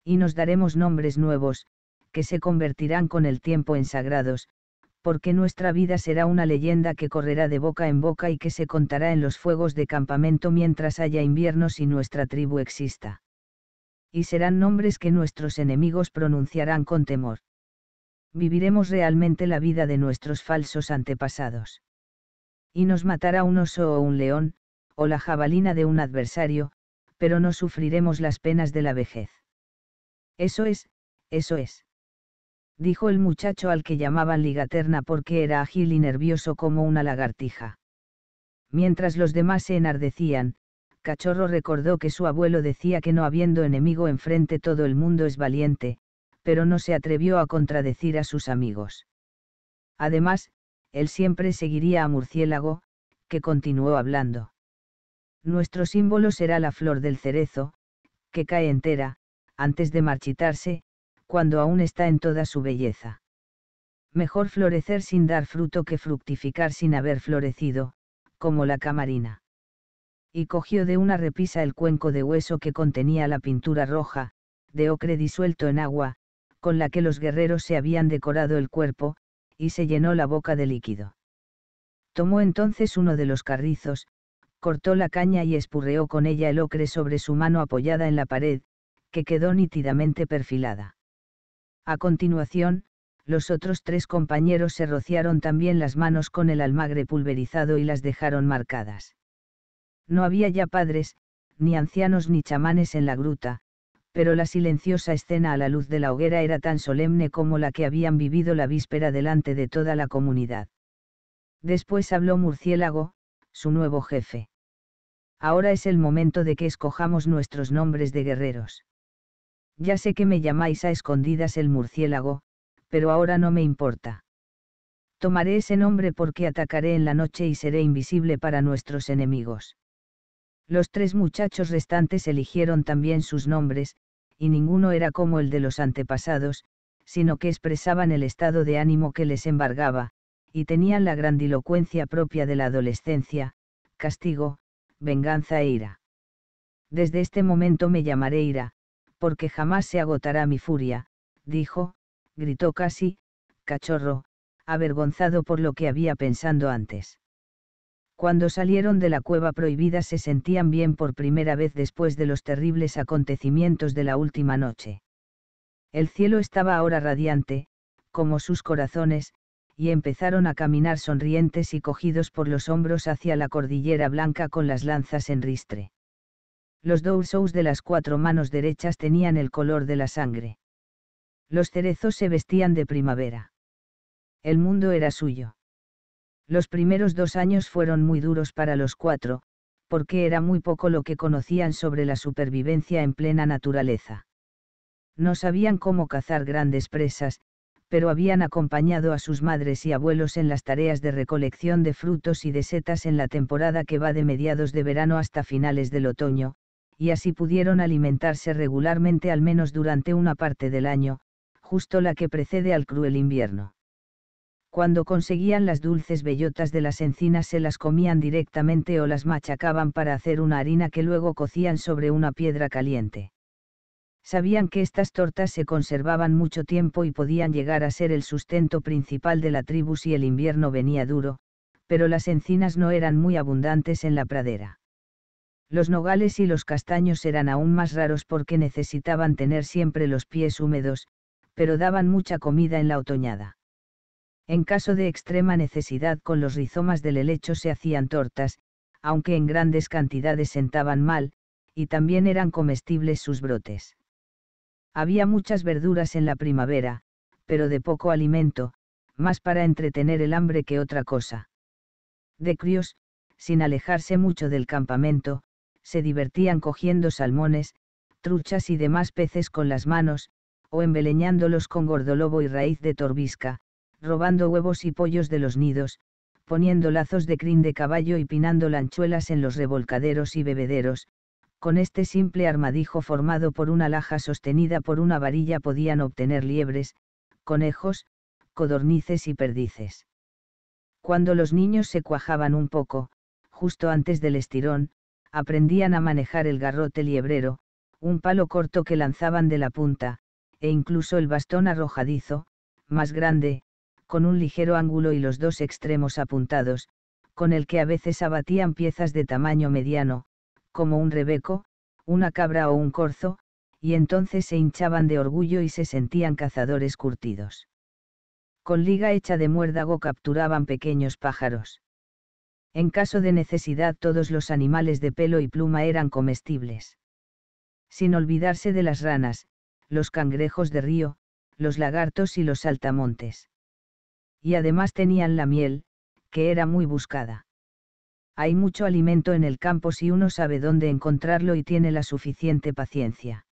Y nos daremos nombres nuevos, que se convertirán con el tiempo en sagrados, porque nuestra vida será una leyenda que correrá de boca en boca y que se contará en los fuegos de campamento mientras haya inviernos y nuestra tribu exista. Y serán nombres que nuestros enemigos pronunciarán con temor. Viviremos realmente la vida de nuestros falsos antepasados. Y nos matará un oso o un león, o la jabalina de un adversario, pero no sufriremos las penas de la vejez. Eso es, eso es. Dijo el muchacho al que llamaban ligaterna porque era ágil y nervioso como una lagartija. Mientras los demás se enardecían, Cachorro recordó que su abuelo decía que no habiendo enemigo enfrente todo el mundo es valiente, pero no se atrevió a contradecir a sus amigos. Además, él siempre seguiría a Murciélago, que continuó hablando. Nuestro símbolo será la flor del cerezo, que cae entera, antes de marchitarse, cuando aún está en toda su belleza. Mejor florecer sin dar fruto que fructificar sin haber florecido, como la camarina. Y cogió de una repisa el cuenco de hueso que contenía la pintura roja, de ocre disuelto en agua, con la que los guerreros se habían decorado el cuerpo, y se llenó la boca de líquido. Tomó entonces uno de los carrizos, cortó la caña y espurreó con ella el ocre sobre su mano apoyada en la pared, que quedó nítidamente perfilada. A continuación, los otros tres compañeros se rociaron también las manos con el almagre pulverizado y las dejaron marcadas. No había ya padres, ni ancianos ni chamanes en la gruta, pero la silenciosa escena a la luz de la hoguera era tan solemne como la que habían vivido la víspera delante de toda la comunidad. Después habló Murciélago, su nuevo jefe. Ahora es el momento de que escojamos nuestros nombres de guerreros. Ya sé que me llamáis a escondidas el murciélago, pero ahora no me importa. Tomaré ese nombre porque atacaré en la noche y seré invisible para nuestros enemigos. Los tres muchachos restantes eligieron también sus nombres, y ninguno era como el de los antepasados, sino que expresaban el estado de ánimo que les embargaba, y tenían la grandilocuencia propia de la adolescencia, castigo, venganza e ira. Desde este momento me llamaré ira, porque jamás se agotará mi furia, dijo, gritó casi, cachorro, avergonzado por lo que había pensando antes. Cuando salieron de la cueva prohibida se sentían bien por primera vez después de los terribles acontecimientos de la última noche. El cielo estaba ahora radiante, como sus corazones, y empezaron a caminar sonrientes y cogidos por los hombros hacia la cordillera blanca con las lanzas en ristre. Los dousos de las cuatro manos derechas tenían el color de la sangre. Los cerezos se vestían de primavera. El mundo era suyo. Los primeros dos años fueron muy duros para los cuatro, porque era muy poco lo que conocían sobre la supervivencia en plena naturaleza. No sabían cómo cazar grandes presas, pero habían acompañado a sus madres y abuelos en las tareas de recolección de frutos y de setas en la temporada que va de mediados de verano hasta finales del otoño, y así pudieron alimentarse regularmente al menos durante una parte del año, justo la que precede al cruel invierno. Cuando conseguían las dulces bellotas de las encinas se las comían directamente o las machacaban para hacer una harina que luego cocían sobre una piedra caliente sabían que estas tortas se conservaban mucho tiempo y podían llegar a ser el sustento principal de la tribu si el invierno venía duro, pero las encinas no eran muy abundantes en la pradera. Los nogales y los castaños eran aún más raros porque necesitaban tener siempre los pies húmedos, pero daban mucha comida en la otoñada. En caso de extrema necesidad con los rizomas del helecho se hacían tortas, aunque en grandes cantidades sentaban mal, y también eran comestibles sus brotes había muchas verduras en la primavera, pero de poco alimento, más para entretener el hambre que otra cosa. De crios, sin alejarse mucho del campamento, se divertían cogiendo salmones, truchas y demás peces con las manos, o embeleñándolos con gordolobo y raíz de torbisca, robando huevos y pollos de los nidos, poniendo lazos de crin de caballo y pinando lanchuelas en los revolcaderos y bebederos, con este simple armadijo formado por una laja sostenida por una varilla podían obtener liebres, conejos, codornices y perdices. Cuando los niños se cuajaban un poco, justo antes del estirón, aprendían a manejar el garrote liebrero, un palo corto que lanzaban de la punta, e incluso el bastón arrojadizo, más grande, con un ligero ángulo y los dos extremos apuntados, con el que a veces abatían piezas de tamaño mediano, como un rebeco, una cabra o un corzo, y entonces se hinchaban de orgullo y se sentían cazadores curtidos. Con liga hecha de muérdago capturaban pequeños pájaros. En caso de necesidad todos los animales de pelo y pluma eran comestibles. Sin olvidarse de las ranas, los cangrejos de río, los lagartos y los saltamontes. Y además tenían la miel, que era muy buscada hay mucho alimento en el campo si uno sabe dónde encontrarlo y tiene la suficiente paciencia.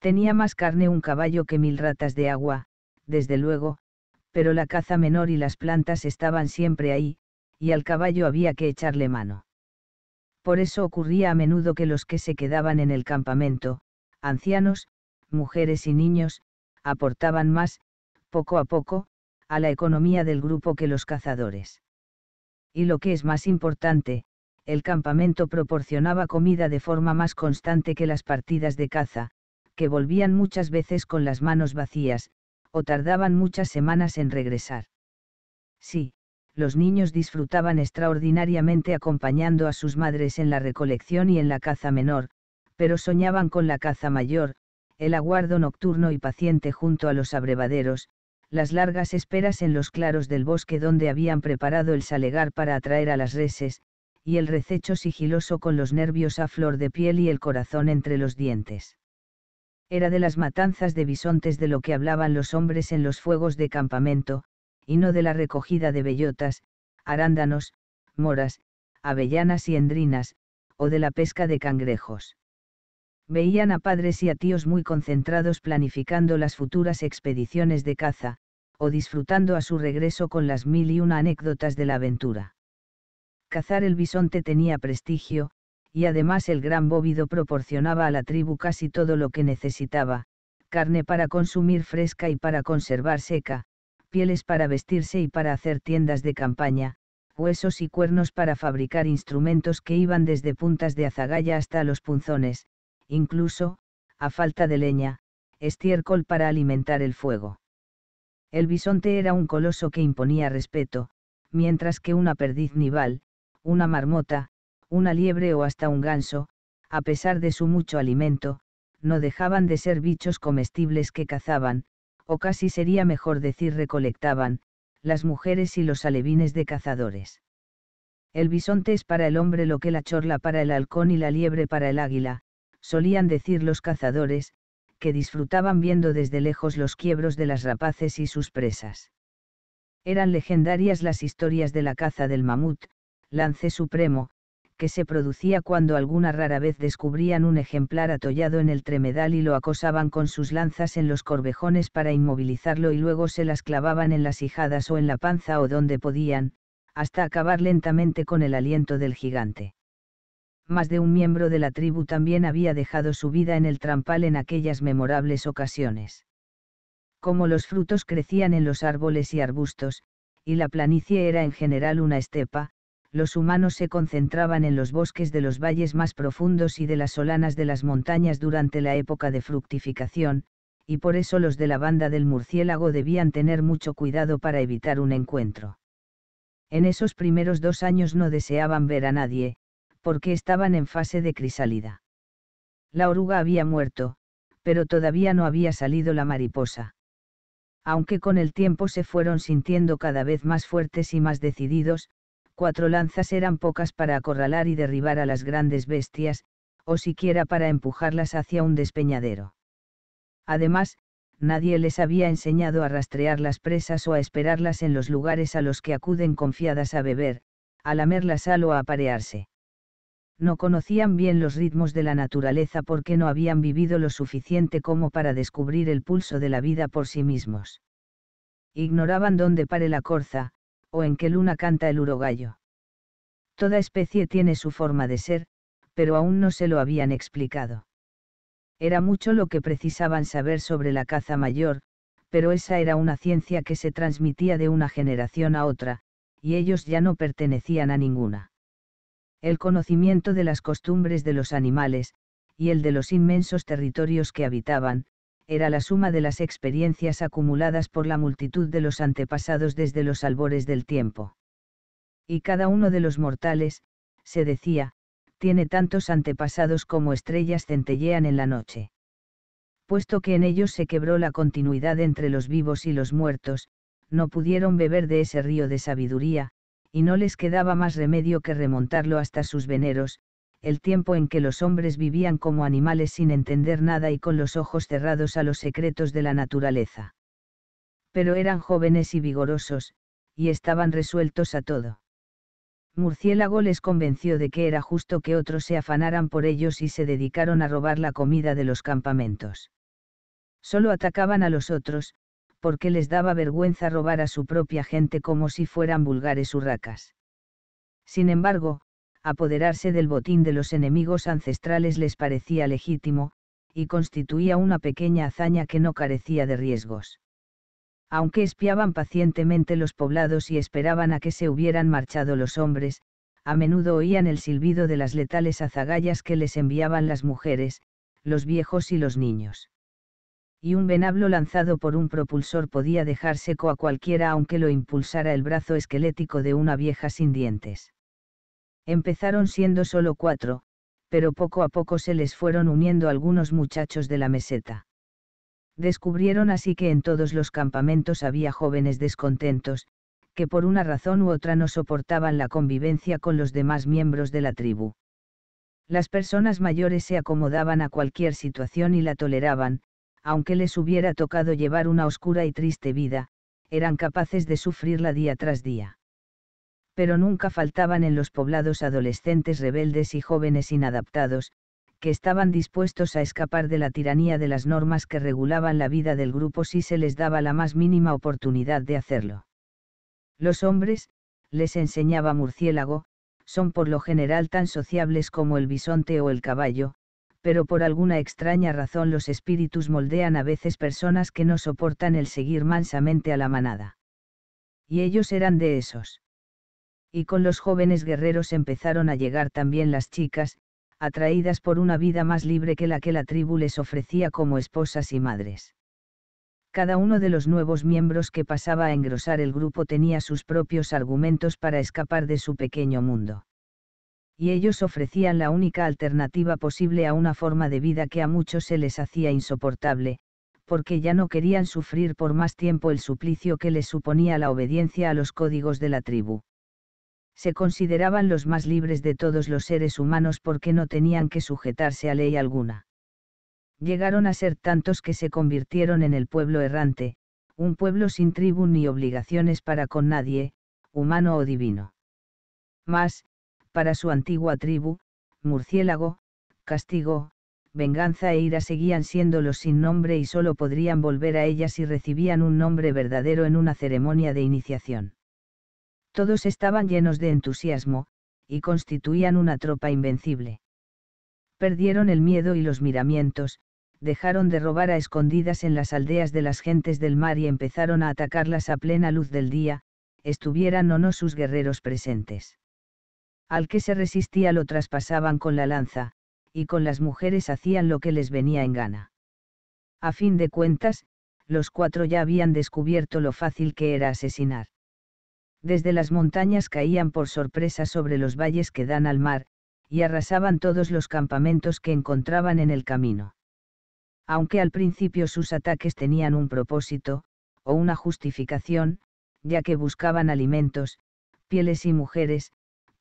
Tenía más carne un caballo que mil ratas de agua, desde luego, pero la caza menor y las plantas estaban siempre ahí, y al caballo había que echarle mano. Por eso ocurría a menudo que los que se quedaban en el campamento, ancianos, mujeres y niños, aportaban más, poco a poco, a la economía del grupo que los cazadores y lo que es más importante, el campamento proporcionaba comida de forma más constante que las partidas de caza, que volvían muchas veces con las manos vacías, o tardaban muchas semanas en regresar. Sí, los niños disfrutaban extraordinariamente acompañando a sus madres en la recolección y en la caza menor, pero soñaban con la caza mayor, el aguardo nocturno y paciente junto a los abrevaderos, las largas esperas en los claros del bosque donde habían preparado el salegar para atraer a las reses, y el rececho sigiloso con los nervios a flor de piel y el corazón entre los dientes. Era de las matanzas de bisontes de lo que hablaban los hombres en los fuegos de campamento, y no de la recogida de bellotas, arándanos, moras, avellanas y endrinas, o de la pesca de cangrejos veían a padres y a tíos muy concentrados planificando las futuras expediciones de caza, o disfrutando a su regreso con las mil y una anécdotas de la aventura. Cazar el bisonte tenía prestigio, y además el gran bóvido proporcionaba a la tribu casi todo lo que necesitaba, carne para consumir fresca y para conservar seca, pieles para vestirse y para hacer tiendas de campaña, huesos y cuernos para fabricar instrumentos que iban desde puntas de azagaya hasta los punzones, incluso, a falta de leña, estiércol para alimentar el fuego. El bisonte era un coloso que imponía respeto, mientras que una perdiz nival, una marmota, una liebre o hasta un ganso, a pesar de su mucho alimento, no dejaban de ser bichos comestibles que cazaban, o casi sería mejor decir recolectaban, las mujeres y los alevines de cazadores. El bisonte es para el hombre lo que la chorla para el halcón y la liebre para el águila, solían decir los cazadores, que disfrutaban viendo desde lejos los quiebros de las rapaces y sus presas. Eran legendarias las historias de la caza del mamut, lance supremo, que se producía cuando alguna rara vez descubrían un ejemplar atollado en el tremedal y lo acosaban con sus lanzas en los corvejones para inmovilizarlo y luego se las clavaban en las hijadas o en la panza o donde podían, hasta acabar lentamente con el aliento del gigante más de un miembro de la tribu también había dejado su vida en el trampal en aquellas memorables ocasiones. Como los frutos crecían en los árboles y arbustos, y la planicie era en general una estepa, los humanos se concentraban en los bosques de los valles más profundos y de las solanas de las montañas durante la época de fructificación, y por eso los de la banda del murciélago debían tener mucho cuidado para evitar un encuentro. En esos primeros dos años no deseaban ver a nadie, porque estaban en fase de crisálida. La oruga había muerto, pero todavía no había salido la mariposa. Aunque con el tiempo se fueron sintiendo cada vez más fuertes y más decididos, cuatro lanzas eran pocas para acorralar y derribar a las grandes bestias, o siquiera para empujarlas hacia un despeñadero. Además, nadie les había enseñado a rastrear las presas o a esperarlas en los lugares a los que acuden confiadas a beber, a lamer la sal o a aparearse no conocían bien los ritmos de la naturaleza porque no habían vivido lo suficiente como para descubrir el pulso de la vida por sí mismos. Ignoraban dónde pare la corza, o en qué luna canta el urogallo. Toda especie tiene su forma de ser, pero aún no se lo habían explicado. Era mucho lo que precisaban saber sobre la caza mayor, pero esa era una ciencia que se transmitía de una generación a otra, y ellos ya no pertenecían a ninguna el conocimiento de las costumbres de los animales, y el de los inmensos territorios que habitaban, era la suma de las experiencias acumuladas por la multitud de los antepasados desde los albores del tiempo. Y cada uno de los mortales, se decía, tiene tantos antepasados como estrellas centellean en la noche. Puesto que en ellos se quebró la continuidad entre los vivos y los muertos, no pudieron beber de ese río de sabiduría, y no les quedaba más remedio que remontarlo hasta sus veneros, el tiempo en que los hombres vivían como animales sin entender nada y con los ojos cerrados a los secretos de la naturaleza. Pero eran jóvenes y vigorosos, y estaban resueltos a todo. Murciélago les convenció de que era justo que otros se afanaran por ellos y se dedicaron a robar la comida de los campamentos. Solo atacaban a los otros, porque les daba vergüenza robar a su propia gente como si fueran vulgares urracas. Sin embargo, apoderarse del botín de los enemigos ancestrales les parecía legítimo, y constituía una pequeña hazaña que no carecía de riesgos. Aunque espiaban pacientemente los poblados y esperaban a que se hubieran marchado los hombres, a menudo oían el silbido de las letales azagallas que les enviaban las mujeres, los viejos y los niños y un venablo lanzado por un propulsor podía dejar seco a cualquiera aunque lo impulsara el brazo esquelético de una vieja sin dientes. Empezaron siendo solo cuatro, pero poco a poco se les fueron uniendo algunos muchachos de la meseta. Descubrieron así que en todos los campamentos había jóvenes descontentos, que por una razón u otra no soportaban la convivencia con los demás miembros de la tribu. Las personas mayores se acomodaban a cualquier situación y la toleraban, aunque les hubiera tocado llevar una oscura y triste vida, eran capaces de sufrirla día tras día. Pero nunca faltaban en los poblados adolescentes rebeldes y jóvenes inadaptados, que estaban dispuestos a escapar de la tiranía de las normas que regulaban la vida del grupo si se les daba la más mínima oportunidad de hacerlo. Los hombres, les enseñaba Murciélago, son por lo general tan sociables como el bisonte o el caballo, pero por alguna extraña razón los espíritus moldean a veces personas que no soportan el seguir mansamente a la manada. Y ellos eran de esos. Y con los jóvenes guerreros empezaron a llegar también las chicas, atraídas por una vida más libre que la que la tribu les ofrecía como esposas y madres. Cada uno de los nuevos miembros que pasaba a engrosar el grupo tenía sus propios argumentos para escapar de su pequeño mundo y ellos ofrecían la única alternativa posible a una forma de vida que a muchos se les hacía insoportable, porque ya no querían sufrir por más tiempo el suplicio que les suponía la obediencia a los códigos de la tribu. Se consideraban los más libres de todos los seres humanos porque no tenían que sujetarse a ley alguna. Llegaron a ser tantos que se convirtieron en el pueblo errante, un pueblo sin tribu ni obligaciones para con nadie, humano o divino. Mas, para su antigua tribu, murciélago, castigo, venganza e ira seguían siendo los sin nombre y solo podrían volver a ellas si recibían un nombre verdadero en una ceremonia de iniciación. Todos estaban llenos de entusiasmo, y constituían una tropa invencible. Perdieron el miedo y los miramientos, dejaron de robar a escondidas en las aldeas de las gentes del mar y empezaron a atacarlas a plena luz del día, estuvieran o no sus guerreros presentes al que se resistía lo traspasaban con la lanza, y con las mujeres hacían lo que les venía en gana. A fin de cuentas, los cuatro ya habían descubierto lo fácil que era asesinar. Desde las montañas caían por sorpresa sobre los valles que dan al mar, y arrasaban todos los campamentos que encontraban en el camino. Aunque al principio sus ataques tenían un propósito, o una justificación, ya que buscaban alimentos, pieles y mujeres,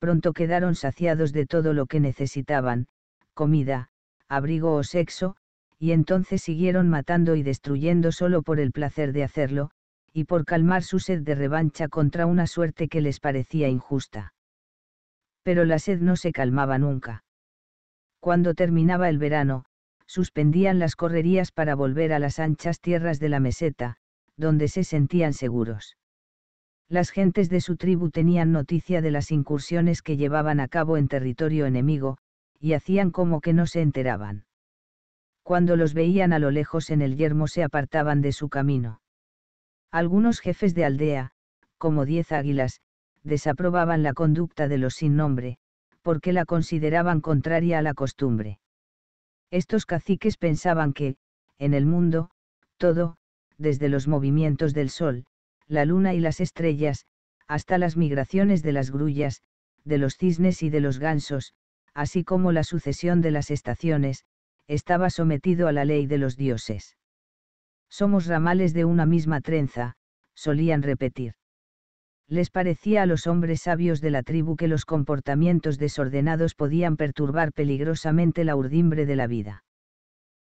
pronto quedaron saciados de todo lo que necesitaban, comida, abrigo o sexo, y entonces siguieron matando y destruyendo solo por el placer de hacerlo, y por calmar su sed de revancha contra una suerte que les parecía injusta. Pero la sed no se calmaba nunca. Cuando terminaba el verano, suspendían las correrías para volver a las anchas tierras de la meseta, donde se sentían seguros las gentes de su tribu tenían noticia de las incursiones que llevaban a cabo en territorio enemigo, y hacían como que no se enteraban. Cuando los veían a lo lejos en el yermo se apartaban de su camino. Algunos jefes de aldea, como diez águilas, desaprobaban la conducta de los sin nombre, porque la consideraban contraria a la costumbre. Estos caciques pensaban que, en el mundo, todo, desde los movimientos del sol, la luna y las estrellas, hasta las migraciones de las grullas, de los cisnes y de los gansos, así como la sucesión de las estaciones, estaba sometido a la ley de los dioses. Somos ramales de una misma trenza, solían repetir. Les parecía a los hombres sabios de la tribu que los comportamientos desordenados podían perturbar peligrosamente la urdimbre de la vida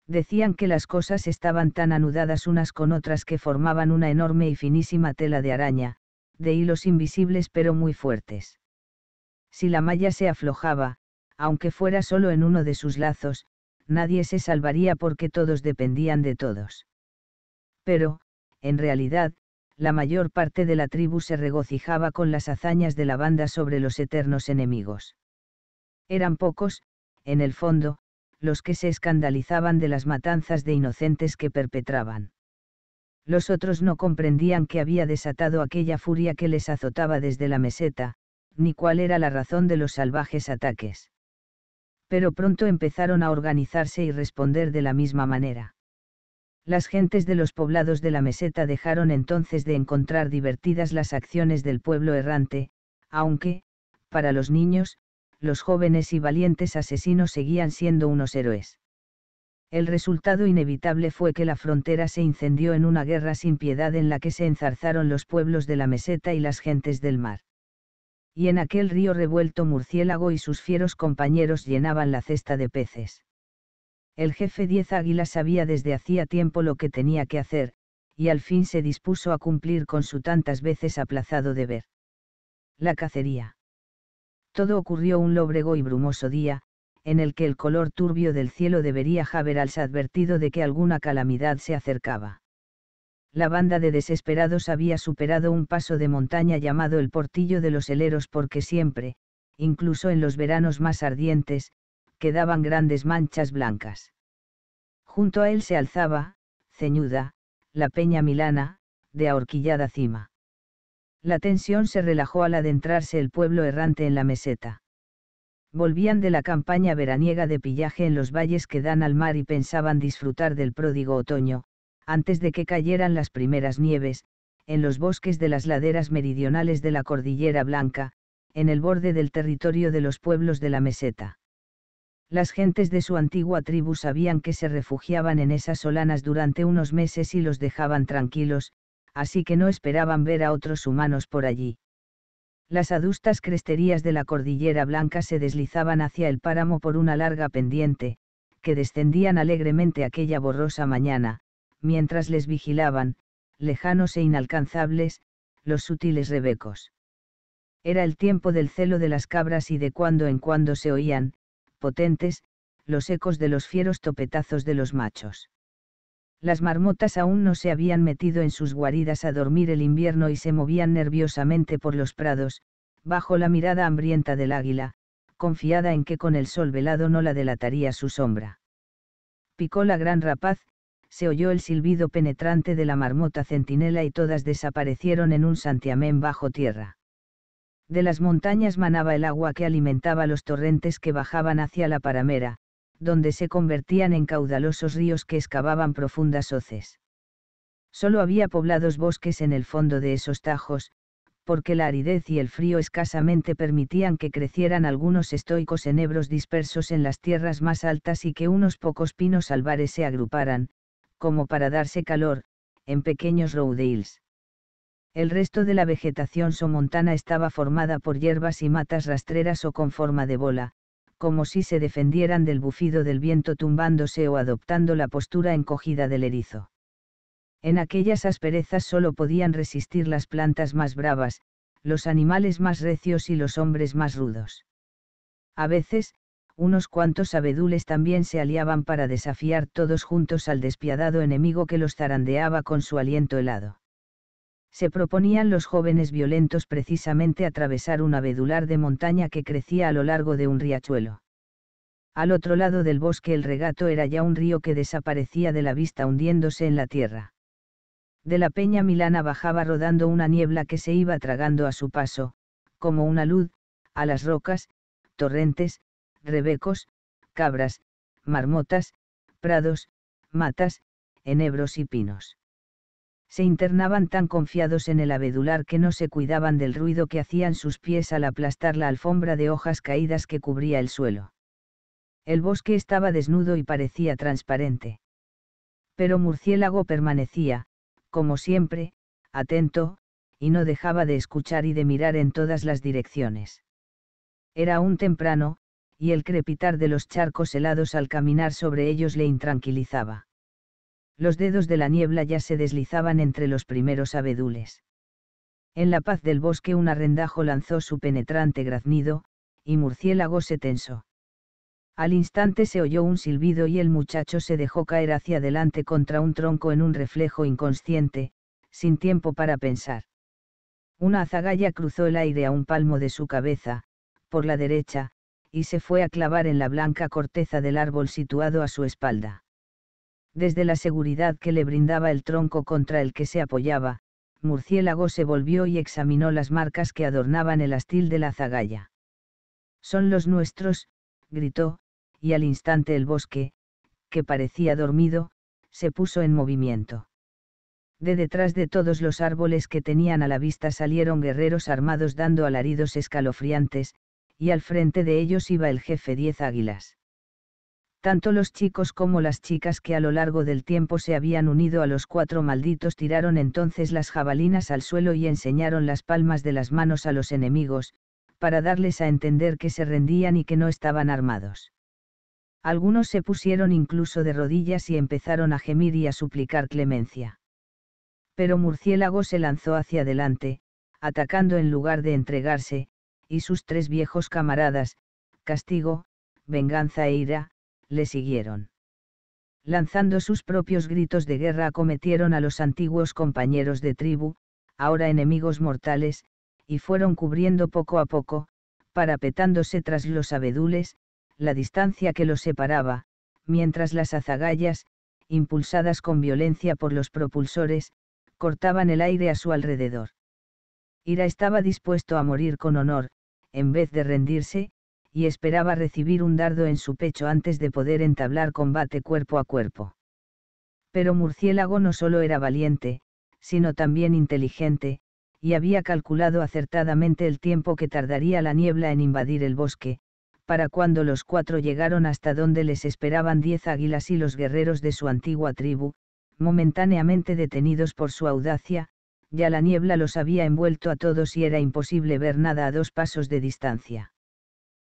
decían que las cosas estaban tan anudadas unas con otras que formaban una enorme y finísima tela de araña, de hilos invisibles pero muy fuertes. Si la malla se aflojaba, aunque fuera solo en uno de sus lazos, nadie se salvaría porque todos dependían de todos. Pero, en realidad, la mayor parte de la tribu se regocijaba con las hazañas de la banda sobre los eternos enemigos. Eran pocos, en el fondo, los que se escandalizaban de las matanzas de inocentes que perpetraban. Los otros no comprendían que había desatado aquella furia que les azotaba desde la meseta, ni cuál era la razón de los salvajes ataques. Pero pronto empezaron a organizarse y responder de la misma manera. Las gentes de los poblados de la meseta dejaron entonces de encontrar divertidas las acciones del pueblo errante, aunque, para los niños, los jóvenes y valientes asesinos seguían siendo unos héroes. El resultado inevitable fue que la frontera se incendió en una guerra sin piedad en la que se enzarzaron los pueblos de la meseta y las gentes del mar. Y en aquel río revuelto Murciélago y sus fieros compañeros llenaban la cesta de peces. El jefe Diez Águilas sabía desde hacía tiempo lo que tenía que hacer, y al fin se dispuso a cumplir con su tantas veces aplazado deber. La cacería todo ocurrió un lóbrego y brumoso día, en el que el color turbio del cielo debería se advertido de que alguna calamidad se acercaba. La banda de desesperados había superado un paso de montaña llamado el Portillo de los Heleros porque siempre, incluso en los veranos más ardientes, quedaban grandes manchas blancas. Junto a él se alzaba, ceñuda, la peña milana, de ahorquillada cima. La tensión se relajó al adentrarse el pueblo errante en la meseta. Volvían de la campaña veraniega de pillaje en los valles que dan al mar y pensaban disfrutar del pródigo otoño, antes de que cayeran las primeras nieves, en los bosques de las laderas meridionales de la Cordillera Blanca, en el borde del territorio de los pueblos de la meseta. Las gentes de su antigua tribu sabían que se refugiaban en esas solanas durante unos meses y los dejaban tranquilos, así que no esperaban ver a otros humanos por allí. Las adustas cresterías de la cordillera blanca se deslizaban hacia el páramo por una larga pendiente, que descendían alegremente aquella borrosa mañana, mientras les vigilaban, lejanos e inalcanzables, los sutiles rebecos. Era el tiempo del celo de las cabras y de cuando en cuando se oían, potentes, los ecos de los fieros topetazos de los machos. Las marmotas aún no se habían metido en sus guaridas a dormir el invierno y se movían nerviosamente por los prados, bajo la mirada hambrienta del águila, confiada en que con el sol velado no la delataría su sombra. Picó la gran rapaz, se oyó el silbido penetrante de la marmota centinela y todas desaparecieron en un santiamén bajo tierra. De las montañas manaba el agua que alimentaba los torrentes que bajaban hacia la paramera, donde se convertían en caudalosos ríos que excavaban profundas hoces. Solo había poblados bosques en el fondo de esos tajos, porque la aridez y el frío escasamente permitían que crecieran algunos estoicos enebros dispersos en las tierras más altas y que unos pocos pinos albares se agruparan, como para darse calor, en pequeños roudales. El resto de la vegetación somontana estaba formada por hierbas y matas rastreras o con forma de bola, como si se defendieran del bufido del viento tumbándose o adoptando la postura encogida del erizo. En aquellas asperezas solo podían resistir las plantas más bravas, los animales más recios y los hombres más rudos. A veces, unos cuantos abedules también se aliaban para desafiar todos juntos al despiadado enemigo que los zarandeaba con su aliento helado se proponían los jóvenes violentos precisamente atravesar un abedular de montaña que crecía a lo largo de un riachuelo. Al otro lado del bosque el regato era ya un río que desaparecía de la vista hundiéndose en la tierra. De la peña milana bajaba rodando una niebla que se iba tragando a su paso, como una luz, a las rocas, torrentes, rebecos, cabras, marmotas, prados, matas, enebros y pinos se internaban tan confiados en el abedular que no se cuidaban del ruido que hacían sus pies al aplastar la alfombra de hojas caídas que cubría el suelo. El bosque estaba desnudo y parecía transparente. Pero Murciélago permanecía, como siempre, atento, y no dejaba de escuchar y de mirar en todas las direcciones. Era aún temprano, y el crepitar de los charcos helados al caminar sobre ellos le intranquilizaba. Los dedos de la niebla ya se deslizaban entre los primeros abedules. En la paz del bosque un arrendajo lanzó su penetrante graznido, y murciélago se tensó. Al instante se oyó un silbido y el muchacho se dejó caer hacia adelante contra un tronco en un reflejo inconsciente, sin tiempo para pensar. Una azagaya cruzó el aire a un palmo de su cabeza, por la derecha, y se fue a clavar en la blanca corteza del árbol situado a su espalda. Desde la seguridad que le brindaba el tronco contra el que se apoyaba, Murciélago se volvió y examinó las marcas que adornaban el astil de la zagalla. Son los nuestros, gritó, y al instante el bosque, que parecía dormido, se puso en movimiento. De detrás de todos los árboles que tenían a la vista salieron guerreros armados dando alaridos escalofriantes, y al frente de ellos iba el jefe Diez Águilas. Tanto los chicos como las chicas que a lo largo del tiempo se habían unido a los cuatro malditos tiraron entonces las jabalinas al suelo y enseñaron las palmas de las manos a los enemigos, para darles a entender que se rendían y que no estaban armados. Algunos se pusieron incluso de rodillas y empezaron a gemir y a suplicar clemencia. Pero Murciélago se lanzó hacia adelante, atacando en lugar de entregarse, y sus tres viejos camaradas, castigo, venganza e ira, le siguieron. Lanzando sus propios gritos de guerra acometieron a los antiguos compañeros de tribu, ahora enemigos mortales, y fueron cubriendo poco a poco, parapetándose tras los abedules, la distancia que los separaba, mientras las azagayas, impulsadas con violencia por los propulsores, cortaban el aire a su alrededor. Ira estaba dispuesto a morir con honor, en vez de rendirse, y esperaba recibir un dardo en su pecho antes de poder entablar combate cuerpo a cuerpo. Pero Murciélago no solo era valiente, sino también inteligente, y había calculado acertadamente el tiempo que tardaría la niebla en invadir el bosque, para cuando los cuatro llegaron hasta donde les esperaban diez águilas y los guerreros de su antigua tribu, momentáneamente detenidos por su audacia, ya la niebla los había envuelto a todos y era imposible ver nada a dos pasos de distancia.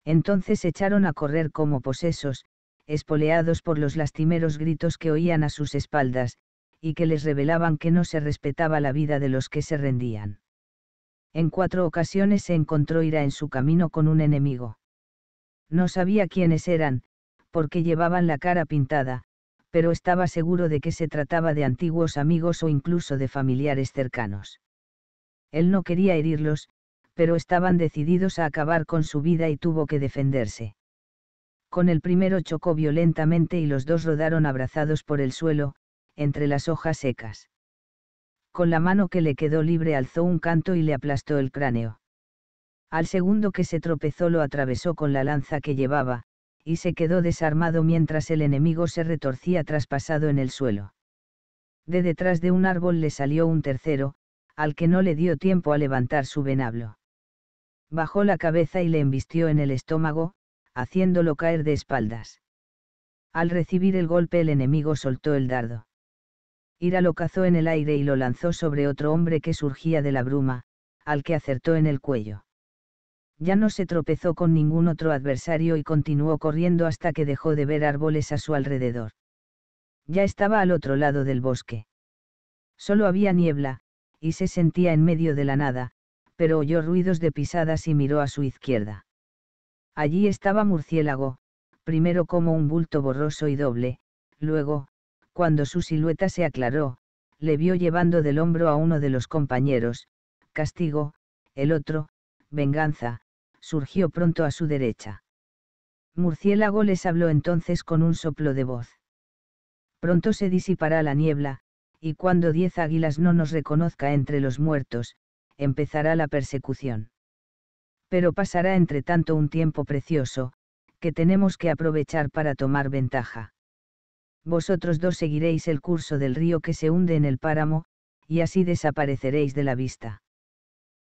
Entonces echaron a correr como posesos, espoleados por los lastimeros gritos que oían a sus espaldas, y que les revelaban que no se respetaba la vida de los que se rendían. En cuatro ocasiones se encontró Ira en su camino con un enemigo. No sabía quiénes eran, porque llevaban la cara pintada, pero estaba seguro de que se trataba de antiguos amigos o incluso de familiares cercanos. Él no quería herirlos, pero estaban decididos a acabar con su vida y tuvo que defenderse. Con el primero chocó violentamente y los dos rodaron abrazados por el suelo, entre las hojas secas. Con la mano que le quedó libre alzó un canto y le aplastó el cráneo. Al segundo que se tropezó lo atravesó con la lanza que llevaba, y se quedó desarmado mientras el enemigo se retorcía traspasado en el suelo. De detrás de un árbol le salió un tercero, al que no le dio tiempo a levantar su venablo bajó la cabeza y le embistió en el estómago, haciéndolo caer de espaldas. Al recibir el golpe el enemigo soltó el dardo. Ira lo cazó en el aire y lo lanzó sobre otro hombre que surgía de la bruma, al que acertó en el cuello. Ya no se tropezó con ningún otro adversario y continuó corriendo hasta que dejó de ver árboles a su alrededor. Ya estaba al otro lado del bosque. Solo había niebla, y se sentía en medio de la nada, pero oyó ruidos de pisadas y miró a su izquierda. Allí estaba Murciélago, primero como un bulto borroso y doble, luego, cuando su silueta se aclaró, le vio llevando del hombro a uno de los compañeros, castigo, el otro, venganza, surgió pronto a su derecha. Murciélago les habló entonces con un soplo de voz. Pronto se disipará la niebla, y cuando diez águilas no nos reconozca entre los muertos, empezará la persecución. Pero pasará entre tanto un tiempo precioso, que tenemos que aprovechar para tomar ventaja. Vosotros dos seguiréis el curso del río que se hunde en el páramo, y así desapareceréis de la vista.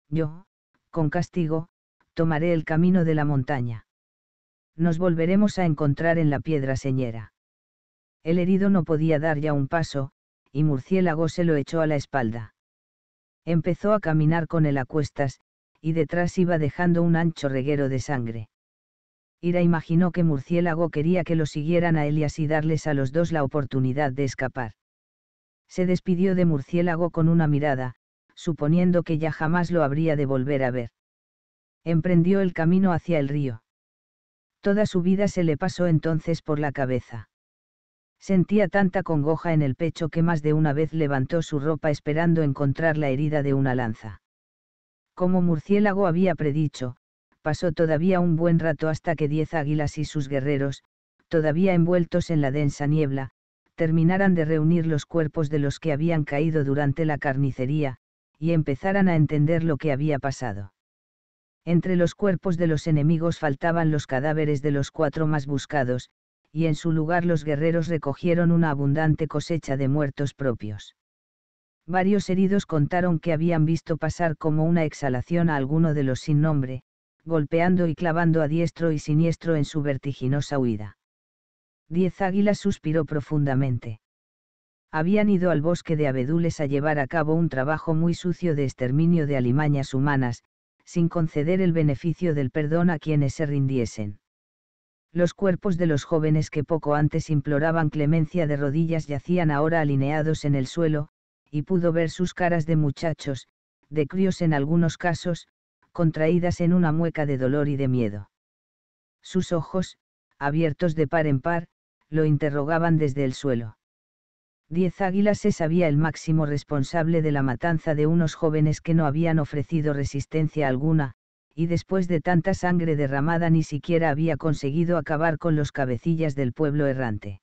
Yo, con castigo, tomaré el camino de la montaña. Nos volveremos a encontrar en la piedra señera. El herido no podía dar ya un paso, y Murciélago se lo echó a la espalda empezó a caminar con él a cuestas, y detrás iba dejando un ancho reguero de sangre. Ira imaginó que Murciélago quería que lo siguieran a Elias y darles a los dos la oportunidad de escapar. Se despidió de Murciélago con una mirada, suponiendo que ya jamás lo habría de volver a ver. Emprendió el camino hacia el río. Toda su vida se le pasó entonces por la cabeza. Sentía tanta congoja en el pecho que más de una vez levantó su ropa esperando encontrar la herida de una lanza. Como murciélago había predicho, pasó todavía un buen rato hasta que diez águilas y sus guerreros, todavía envueltos en la densa niebla, terminaran de reunir los cuerpos de los que habían caído durante la carnicería, y empezaran a entender lo que había pasado. Entre los cuerpos de los enemigos faltaban los cadáveres de los cuatro más buscados, y en su lugar los guerreros recogieron una abundante cosecha de muertos propios. Varios heridos contaron que habían visto pasar como una exhalación a alguno de los sin nombre, golpeando y clavando a diestro y siniestro en su vertiginosa huida. Diez Águilas suspiró profundamente. Habían ido al bosque de abedules a llevar a cabo un trabajo muy sucio de exterminio de alimañas humanas, sin conceder el beneficio del perdón a quienes se rindiesen. Los cuerpos de los jóvenes que poco antes imploraban clemencia de rodillas yacían ahora alineados en el suelo, y pudo ver sus caras de muchachos, de críos en algunos casos, contraídas en una mueca de dolor y de miedo. Sus ojos, abiertos de par en par, lo interrogaban desde el suelo. Diez Águilas se sabía el máximo responsable de la matanza de unos jóvenes que no habían ofrecido resistencia alguna, y después de tanta sangre derramada ni siquiera había conseguido acabar con los cabecillas del pueblo errante.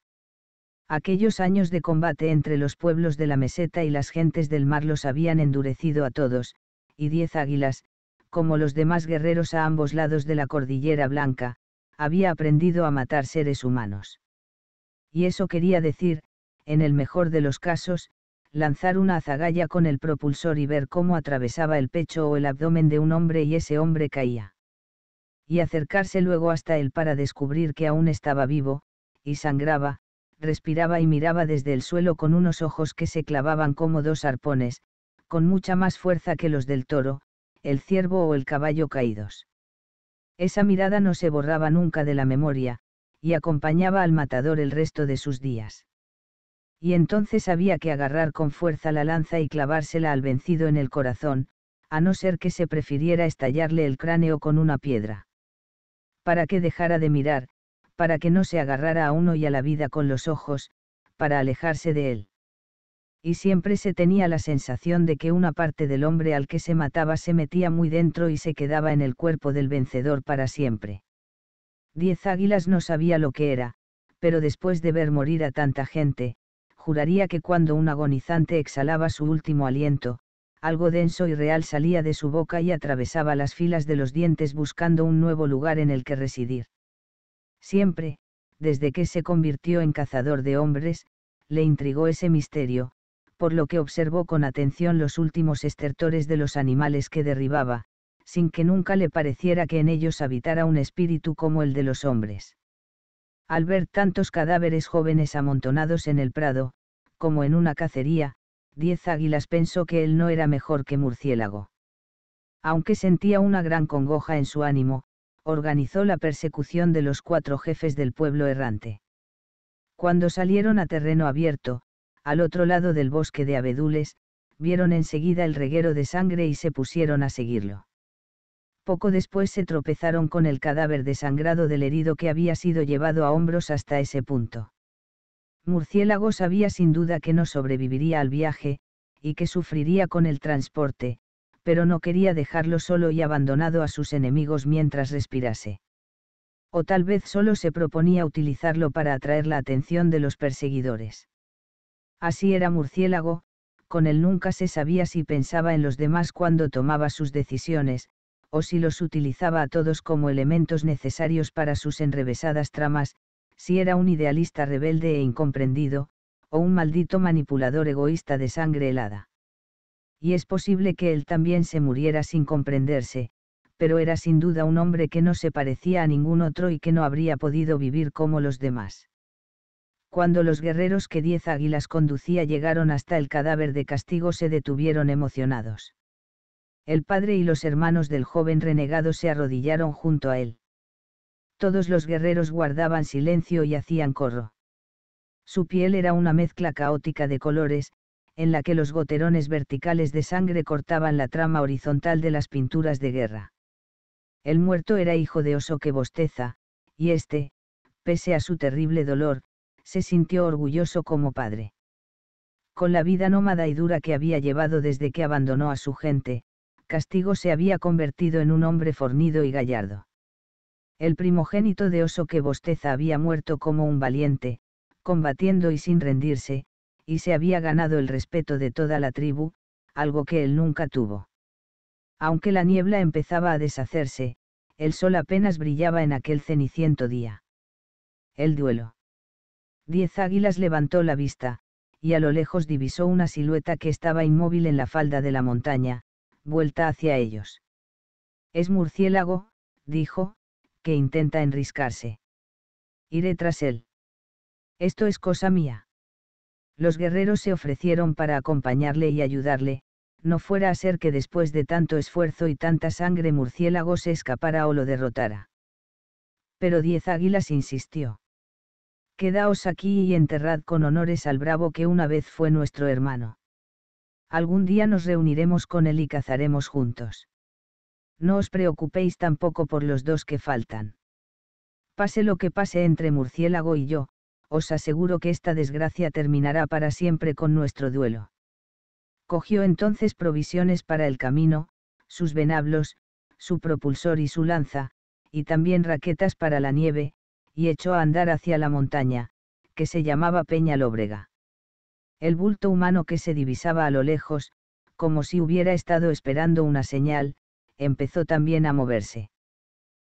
Aquellos años de combate entre los pueblos de la meseta y las gentes del mar los habían endurecido a todos, y diez águilas, como los demás guerreros a ambos lados de la cordillera blanca, había aprendido a matar seres humanos. Y eso quería decir, en el mejor de los casos, lanzar una azagaya con el propulsor y ver cómo atravesaba el pecho o el abdomen de un hombre y ese hombre caía. Y acercarse luego hasta él para descubrir que aún estaba vivo, y sangraba, respiraba y miraba desde el suelo con unos ojos que se clavaban como dos arpones, con mucha más fuerza que los del toro, el ciervo o el caballo caídos. Esa mirada no se borraba nunca de la memoria, y acompañaba al matador el resto de sus días y entonces había que agarrar con fuerza la lanza y clavársela al vencido en el corazón, a no ser que se prefiriera estallarle el cráneo con una piedra. Para que dejara de mirar, para que no se agarrara a uno y a la vida con los ojos, para alejarse de él. Y siempre se tenía la sensación de que una parte del hombre al que se mataba se metía muy dentro y se quedaba en el cuerpo del vencedor para siempre. Diez Águilas no sabía lo que era, pero después de ver morir a tanta gente, juraría que cuando un agonizante exhalaba su último aliento, algo denso y real salía de su boca y atravesaba las filas de los dientes buscando un nuevo lugar en el que residir. Siempre, desde que se convirtió en cazador de hombres, le intrigó ese misterio, por lo que observó con atención los últimos estertores de los animales que derribaba, sin que nunca le pareciera que en ellos habitara un espíritu como el de los hombres. Al ver tantos cadáveres jóvenes amontonados en el prado, como en una cacería, diez águilas pensó que él no era mejor que murciélago. Aunque sentía una gran congoja en su ánimo, organizó la persecución de los cuatro jefes del pueblo errante. Cuando salieron a terreno abierto, al otro lado del bosque de abedules, vieron enseguida el reguero de sangre y se pusieron a seguirlo. Poco después se tropezaron con el cadáver desangrado del herido que había sido llevado a hombros hasta ese punto. Murciélago sabía sin duda que no sobreviviría al viaje, y que sufriría con el transporte, pero no quería dejarlo solo y abandonado a sus enemigos mientras respirase. O tal vez solo se proponía utilizarlo para atraer la atención de los perseguidores. Así era Murciélago, con él nunca se sabía si pensaba en los demás cuando tomaba sus decisiones, o si los utilizaba a todos como elementos necesarios para sus enrevesadas tramas, si era un idealista rebelde e incomprendido, o un maldito manipulador egoísta de sangre helada. Y es posible que él también se muriera sin comprenderse, pero era sin duda un hombre que no se parecía a ningún otro y que no habría podido vivir como los demás. Cuando los guerreros que diez águilas conducía llegaron hasta el cadáver de castigo se detuvieron emocionados el padre y los hermanos del joven renegado se arrodillaron junto a él. Todos los guerreros guardaban silencio y hacían corro. Su piel era una mezcla caótica de colores, en la que los goterones verticales de sangre cortaban la trama horizontal de las pinturas de guerra. El muerto era hijo de oso que bosteza, y este, pese a su terrible dolor, se sintió orgulloso como padre. Con la vida nómada y dura que había llevado desde que abandonó a su gente, castigo se había convertido en un hombre fornido y gallardo. El primogénito de oso que bosteza había muerto como un valiente, combatiendo y sin rendirse, y se había ganado el respeto de toda la tribu, algo que él nunca tuvo. Aunque la niebla empezaba a deshacerse, el sol apenas brillaba en aquel ceniciento día. El duelo. Diez águilas levantó la vista, y a lo lejos divisó una silueta que estaba inmóvil en la falda de la montaña, vuelta hacia ellos. Es murciélago, dijo, que intenta enriscarse. Iré tras él. Esto es cosa mía. Los guerreros se ofrecieron para acompañarle y ayudarle, no fuera a ser que después de tanto esfuerzo y tanta sangre murciélago se escapara o lo derrotara. Pero Diez Águilas insistió. Quedaos aquí y enterrad con honores al bravo que una vez fue nuestro hermano. Algún día nos reuniremos con él y cazaremos juntos. No os preocupéis tampoco por los dos que faltan. Pase lo que pase entre Murciélago y yo, os aseguro que esta desgracia terminará para siempre con nuestro duelo. Cogió entonces provisiones para el camino, sus venablos, su propulsor y su lanza, y también raquetas para la nieve, y echó a andar hacia la montaña, que se llamaba Peña Lóbrega el bulto humano que se divisaba a lo lejos, como si hubiera estado esperando una señal, empezó también a moverse.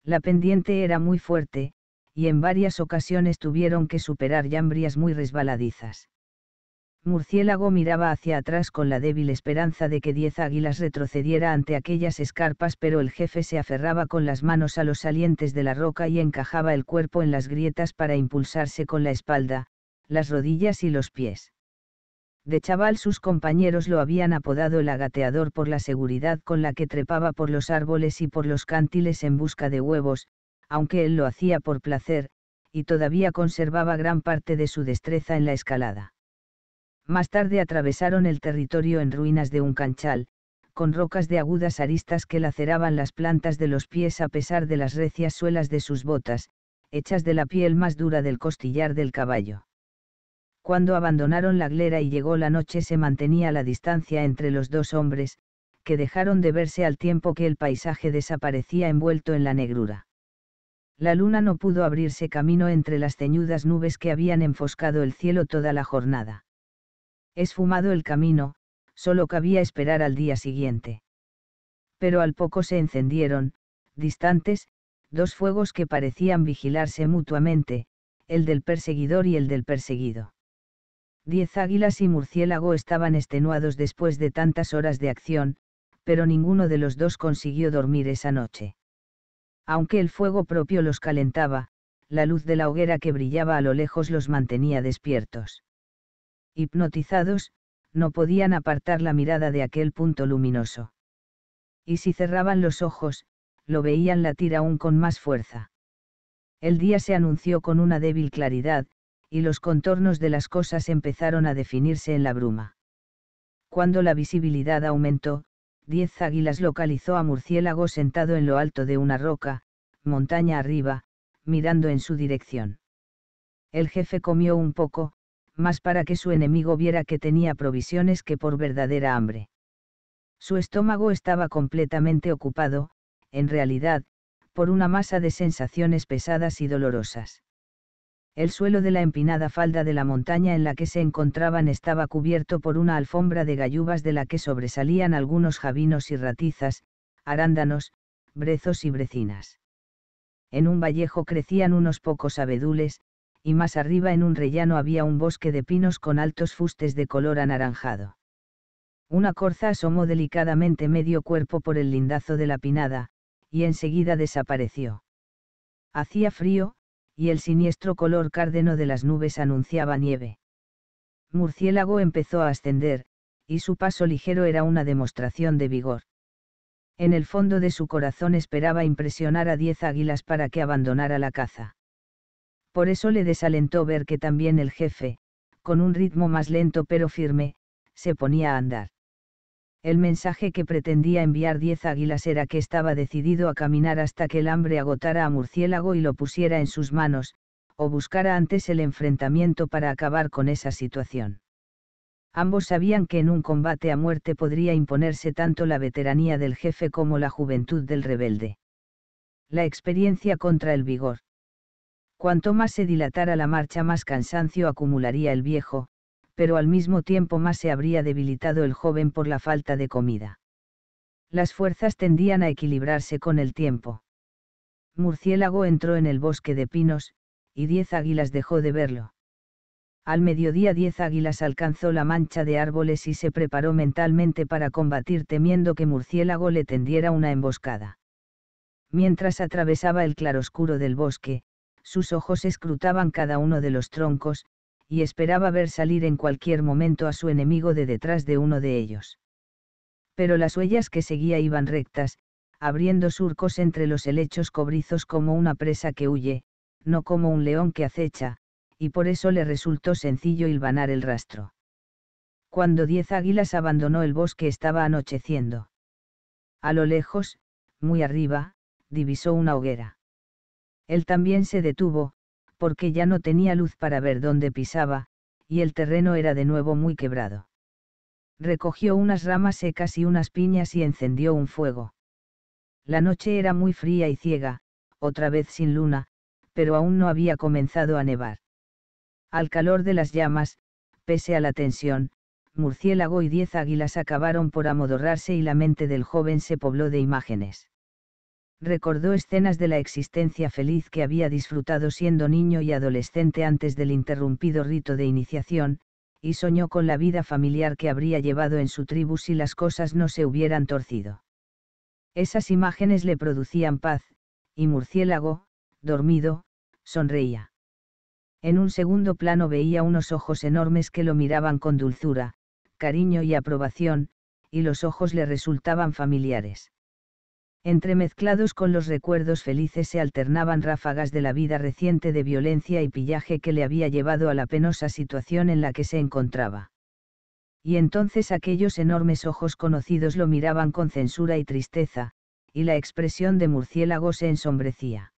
La pendiente era muy fuerte, y en varias ocasiones tuvieron que superar llambrias muy resbaladizas. Murciélago miraba hacia atrás con la débil esperanza de que diez águilas retrocediera ante aquellas escarpas, pero el jefe se aferraba con las manos a los salientes de la roca y encajaba el cuerpo en las grietas para impulsarse con la espalda, las rodillas y los pies. De chaval sus compañeros lo habían apodado el agateador por la seguridad con la que trepaba por los árboles y por los cántiles en busca de huevos, aunque él lo hacía por placer, y todavía conservaba gran parte de su destreza en la escalada. Más tarde atravesaron el territorio en ruinas de un canchal, con rocas de agudas aristas que laceraban las plantas de los pies a pesar de las recias suelas de sus botas, hechas de la piel más dura del costillar del caballo. Cuando abandonaron la glera y llegó la noche se mantenía la distancia entre los dos hombres, que dejaron de verse al tiempo que el paisaje desaparecía envuelto en la negrura. La luna no pudo abrirse camino entre las ceñudas nubes que habían enfoscado el cielo toda la jornada. Esfumado el camino, solo cabía esperar al día siguiente. Pero al poco se encendieron, distantes, dos fuegos que parecían vigilarse mutuamente, el del perseguidor y el del perseguido. Diez águilas y murciélago estaban extenuados después de tantas horas de acción, pero ninguno de los dos consiguió dormir esa noche. Aunque el fuego propio los calentaba, la luz de la hoguera que brillaba a lo lejos los mantenía despiertos. Hipnotizados, no podían apartar la mirada de aquel punto luminoso. Y si cerraban los ojos, lo veían latir aún con más fuerza. El día se anunció con una débil claridad, y los contornos de las cosas empezaron a definirse en la bruma. Cuando la visibilidad aumentó, diez águilas localizó a Murciélago sentado en lo alto de una roca, montaña arriba, mirando en su dirección. El jefe comió un poco, más para que su enemigo viera que tenía provisiones que por verdadera hambre. Su estómago estaba completamente ocupado, en realidad, por una masa de sensaciones pesadas y dolorosas. El suelo de la empinada falda de la montaña en la que se encontraban estaba cubierto por una alfombra de gallubas de la que sobresalían algunos jabinos y ratizas, arándanos, brezos y brecinas. En un vallejo crecían unos pocos abedules, y más arriba en un rellano había un bosque de pinos con altos fustes de color anaranjado. Una corza asomó delicadamente medio cuerpo por el lindazo de la pinada, y enseguida desapareció. Hacía frío, y el siniestro color cárdeno de las nubes anunciaba nieve. Murciélago empezó a ascender, y su paso ligero era una demostración de vigor. En el fondo de su corazón esperaba impresionar a diez águilas para que abandonara la caza. Por eso le desalentó ver que también el jefe, con un ritmo más lento pero firme, se ponía a andar. El mensaje que pretendía enviar diez águilas era que estaba decidido a caminar hasta que el hambre agotara a Murciélago y lo pusiera en sus manos, o buscara antes el enfrentamiento para acabar con esa situación. Ambos sabían que en un combate a muerte podría imponerse tanto la veteranía del jefe como la juventud del rebelde. La experiencia contra el vigor. Cuanto más se dilatara la marcha más cansancio acumularía el viejo, pero al mismo tiempo más se habría debilitado el joven por la falta de comida. Las fuerzas tendían a equilibrarse con el tiempo. Murciélago entró en el bosque de pinos, y diez águilas dejó de verlo. Al mediodía diez águilas alcanzó la mancha de árboles y se preparó mentalmente para combatir temiendo que Murciélago le tendiera una emboscada. Mientras atravesaba el claroscuro del bosque, sus ojos escrutaban cada uno de los troncos, y esperaba ver salir en cualquier momento a su enemigo de detrás de uno de ellos. Pero las huellas que seguía iban rectas, abriendo surcos entre los helechos cobrizos como una presa que huye, no como un león que acecha, y por eso le resultó sencillo hilvanar el rastro. Cuando Diez Águilas abandonó el bosque estaba anocheciendo. A lo lejos, muy arriba, divisó una hoguera. Él también se detuvo, porque ya no tenía luz para ver dónde pisaba, y el terreno era de nuevo muy quebrado. Recogió unas ramas secas y unas piñas y encendió un fuego. La noche era muy fría y ciega, otra vez sin luna, pero aún no había comenzado a nevar. Al calor de las llamas, pese a la tensión, murciélago y diez águilas acabaron por amodorrarse y la mente del joven se pobló de imágenes recordó escenas de la existencia feliz que había disfrutado siendo niño y adolescente antes del interrumpido rito de iniciación, y soñó con la vida familiar que habría llevado en su tribu si las cosas no se hubieran torcido. Esas imágenes le producían paz, y Murciélago, dormido, sonreía. En un segundo plano veía unos ojos enormes que lo miraban con dulzura, cariño y aprobación, y los ojos le resultaban familiares Entremezclados con los recuerdos felices se alternaban ráfagas de la vida reciente de violencia y pillaje que le había llevado a la penosa situación en la que se encontraba. Y entonces aquellos enormes ojos conocidos lo miraban con censura y tristeza, y la expresión de murciélago se ensombrecía.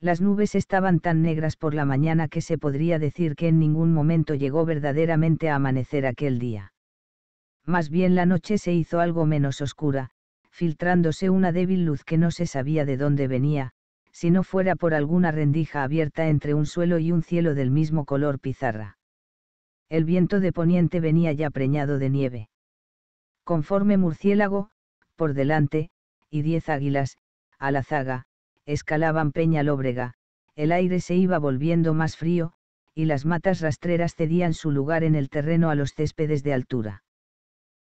Las nubes estaban tan negras por la mañana que se podría decir que en ningún momento llegó verdaderamente a amanecer aquel día. Más bien la noche se hizo algo menos oscura, filtrándose una débil luz que no se sabía de dónde venía, si no fuera por alguna rendija abierta entre un suelo y un cielo del mismo color pizarra. El viento de poniente venía ya preñado de nieve. Conforme murciélago, por delante, y diez águilas, a la zaga, escalaban Peña Lóbrega, el aire se iba volviendo más frío, y las matas rastreras cedían su lugar en el terreno a los céspedes de altura.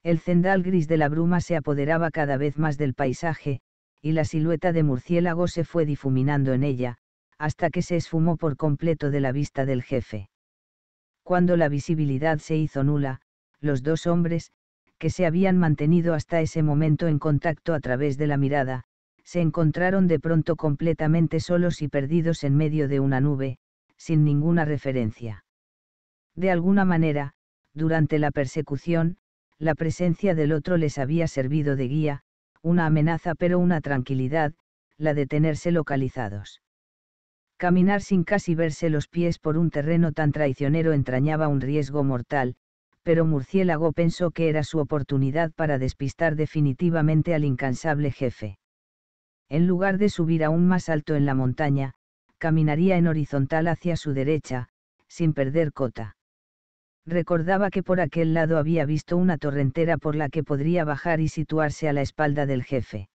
El cendal gris de la bruma se apoderaba cada vez más del paisaje, y la silueta de murciélago se fue difuminando en ella, hasta que se esfumó por completo de la vista del jefe. Cuando la visibilidad se hizo nula, los dos hombres, que se habían mantenido hasta ese momento en contacto a través de la mirada, se encontraron de pronto completamente solos y perdidos en medio de una nube, sin ninguna referencia. De alguna manera, durante la persecución, la presencia del otro les había servido de guía, una amenaza pero una tranquilidad, la de tenerse localizados. Caminar sin casi verse los pies por un terreno tan traicionero entrañaba un riesgo mortal, pero Murciélago pensó que era su oportunidad para despistar definitivamente al incansable jefe. En lugar de subir aún más alto en la montaña, caminaría en horizontal hacia su derecha, sin perder cota. Recordaba que por aquel lado había visto una torrentera por la que podría bajar y situarse a la espalda del jefe.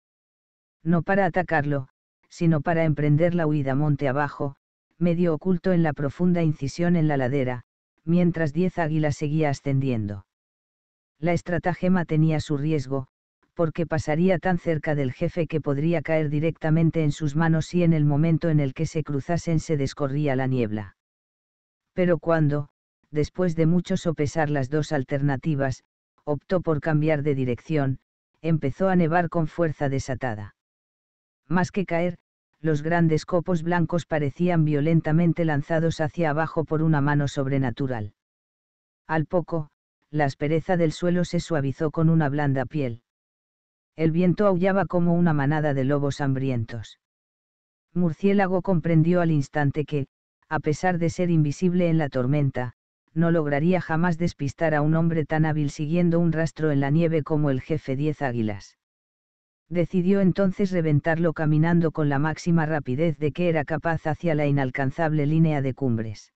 No para atacarlo, sino para emprender la huida monte abajo, medio oculto en la profunda incisión en la ladera, mientras diez águilas seguía ascendiendo. La estratagema tenía su riesgo, porque pasaría tan cerca del jefe que podría caer directamente en sus manos y en el momento en el que se cruzasen se descorría la niebla. Pero cuando, después de mucho sopesar las dos alternativas, optó por cambiar de dirección, empezó a nevar con fuerza desatada. Más que caer, los grandes copos blancos parecían violentamente lanzados hacia abajo por una mano sobrenatural. Al poco, la aspereza del suelo se suavizó con una blanda piel. El viento aullaba como una manada de lobos hambrientos. Murciélago comprendió al instante que, a pesar de ser invisible en la tormenta, no lograría jamás despistar a un hombre tan hábil siguiendo un rastro en la nieve como el jefe Diez Águilas. Decidió entonces reventarlo caminando con la máxima rapidez de que era capaz hacia la inalcanzable línea de cumbres.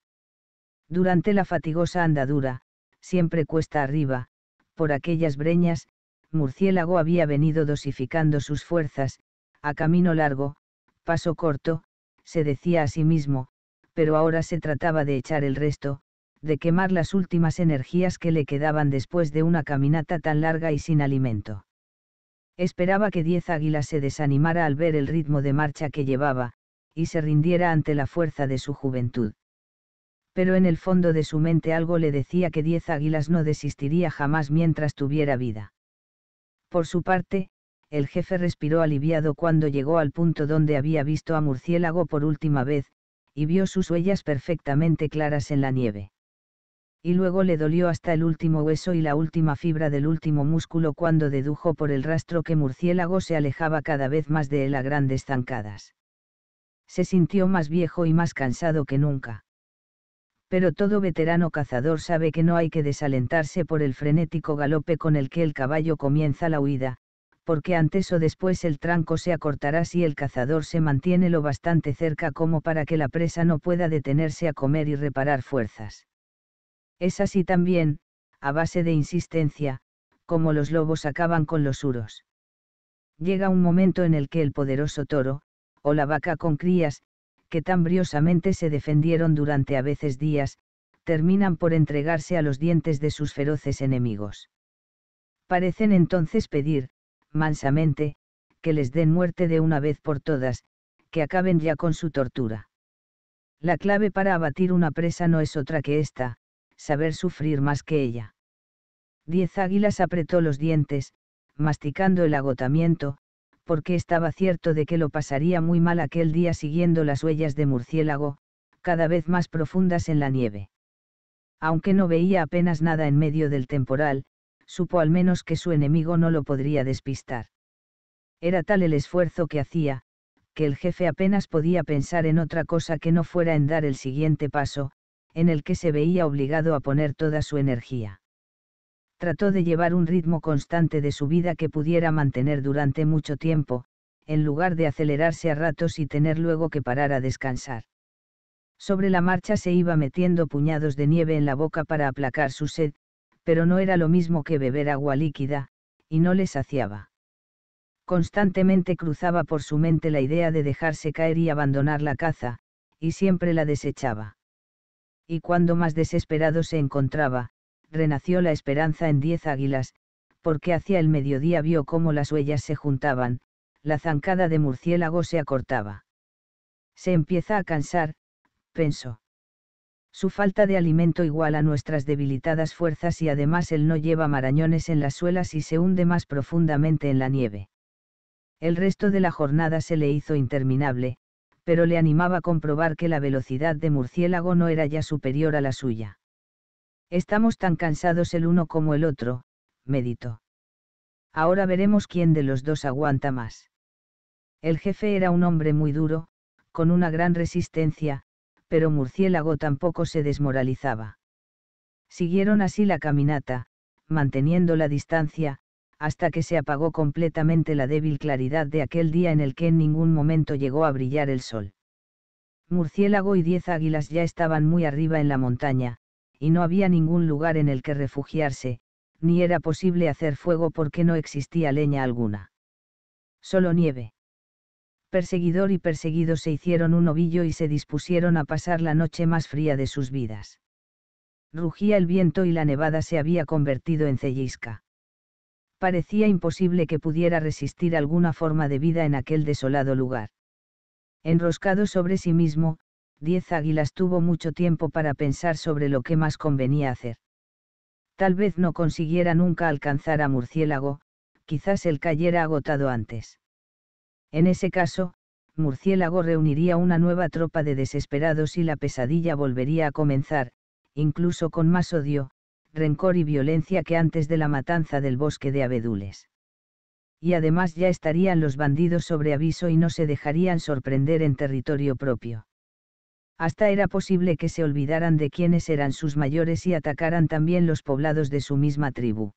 Durante la fatigosa andadura, siempre cuesta arriba, por aquellas breñas, Murciélago había venido dosificando sus fuerzas, a camino largo, paso corto, se decía a sí mismo, pero ahora se trataba de echar el resto, de quemar las últimas energías que le quedaban después de una caminata tan larga y sin alimento. Esperaba que Diez Águilas se desanimara al ver el ritmo de marcha que llevaba, y se rindiera ante la fuerza de su juventud. Pero en el fondo de su mente algo le decía que Diez Águilas no desistiría jamás mientras tuviera vida. Por su parte, el jefe respiró aliviado cuando llegó al punto donde había visto a Murciélago por última vez, y vio sus huellas perfectamente claras en la nieve y luego le dolió hasta el último hueso y la última fibra del último músculo cuando dedujo por el rastro que Murciélago se alejaba cada vez más de él a grandes zancadas. Se sintió más viejo y más cansado que nunca. Pero todo veterano cazador sabe que no hay que desalentarse por el frenético galope con el que el caballo comienza la huida, porque antes o después el tranco se acortará si el cazador se mantiene lo bastante cerca como para que la presa no pueda detenerse a comer y reparar fuerzas. Es así también, a base de insistencia, como los lobos acaban con los uros. Llega un momento en el que el poderoso toro, o la vaca con crías, que tan briosamente se defendieron durante a veces días, terminan por entregarse a los dientes de sus feroces enemigos. Parecen entonces pedir, mansamente, que les den muerte de una vez por todas, que acaben ya con su tortura. La clave para abatir una presa no es otra que esta, saber sufrir más que ella. Diez águilas apretó los dientes, masticando el agotamiento, porque estaba cierto de que lo pasaría muy mal aquel día siguiendo las huellas de murciélago, cada vez más profundas en la nieve. Aunque no veía apenas nada en medio del temporal, supo al menos que su enemigo no lo podría despistar. Era tal el esfuerzo que hacía, que el jefe apenas podía pensar en otra cosa que no fuera en dar el siguiente paso, en el que se veía obligado a poner toda su energía. Trató de llevar un ritmo constante de su vida que pudiera mantener durante mucho tiempo, en lugar de acelerarse a ratos y tener luego que parar a descansar. Sobre la marcha se iba metiendo puñados de nieve en la boca para aplacar su sed, pero no era lo mismo que beber agua líquida, y no le saciaba. Constantemente cruzaba por su mente la idea de dejarse caer y abandonar la caza, y siempre la desechaba y cuando más desesperado se encontraba, renació la esperanza en diez águilas, porque hacia el mediodía vio cómo las huellas se juntaban, la zancada de murciélago se acortaba. Se empieza a cansar, pensó. Su falta de alimento iguala nuestras debilitadas fuerzas y además él no lleva marañones en las suelas y se hunde más profundamente en la nieve. El resto de la jornada se le hizo interminable, pero le animaba a comprobar que la velocidad de murciélago no era ya superior a la suya. Estamos tan cansados el uno como el otro, meditó. Ahora veremos quién de los dos aguanta más. El jefe era un hombre muy duro, con una gran resistencia, pero Murciélago tampoco se desmoralizaba. Siguieron así la caminata, manteniendo la distancia, hasta que se apagó completamente la débil claridad de aquel día en el que en ningún momento llegó a brillar el sol. Murciélago y diez águilas ya estaban muy arriba en la montaña, y no había ningún lugar en el que refugiarse, ni era posible hacer fuego porque no existía leña alguna. Solo nieve. Perseguidor y perseguido se hicieron un ovillo y se dispusieron a pasar la noche más fría de sus vidas. Rugía el viento y la nevada se había convertido en cellisca parecía imposible que pudiera resistir alguna forma de vida en aquel desolado lugar. Enroscado sobre sí mismo, Diez Águilas tuvo mucho tiempo para pensar sobre lo que más convenía hacer. Tal vez no consiguiera nunca alcanzar a Murciélago, quizás él cayera agotado antes. En ese caso, Murciélago reuniría una nueva tropa de desesperados y la pesadilla volvería a comenzar, incluso con más odio, rencor y violencia que antes de la matanza del bosque de abedules. Y además ya estarían los bandidos sobre aviso y no se dejarían sorprender en territorio propio. Hasta era posible que se olvidaran de quiénes eran sus mayores y atacaran también los poblados de su misma tribu.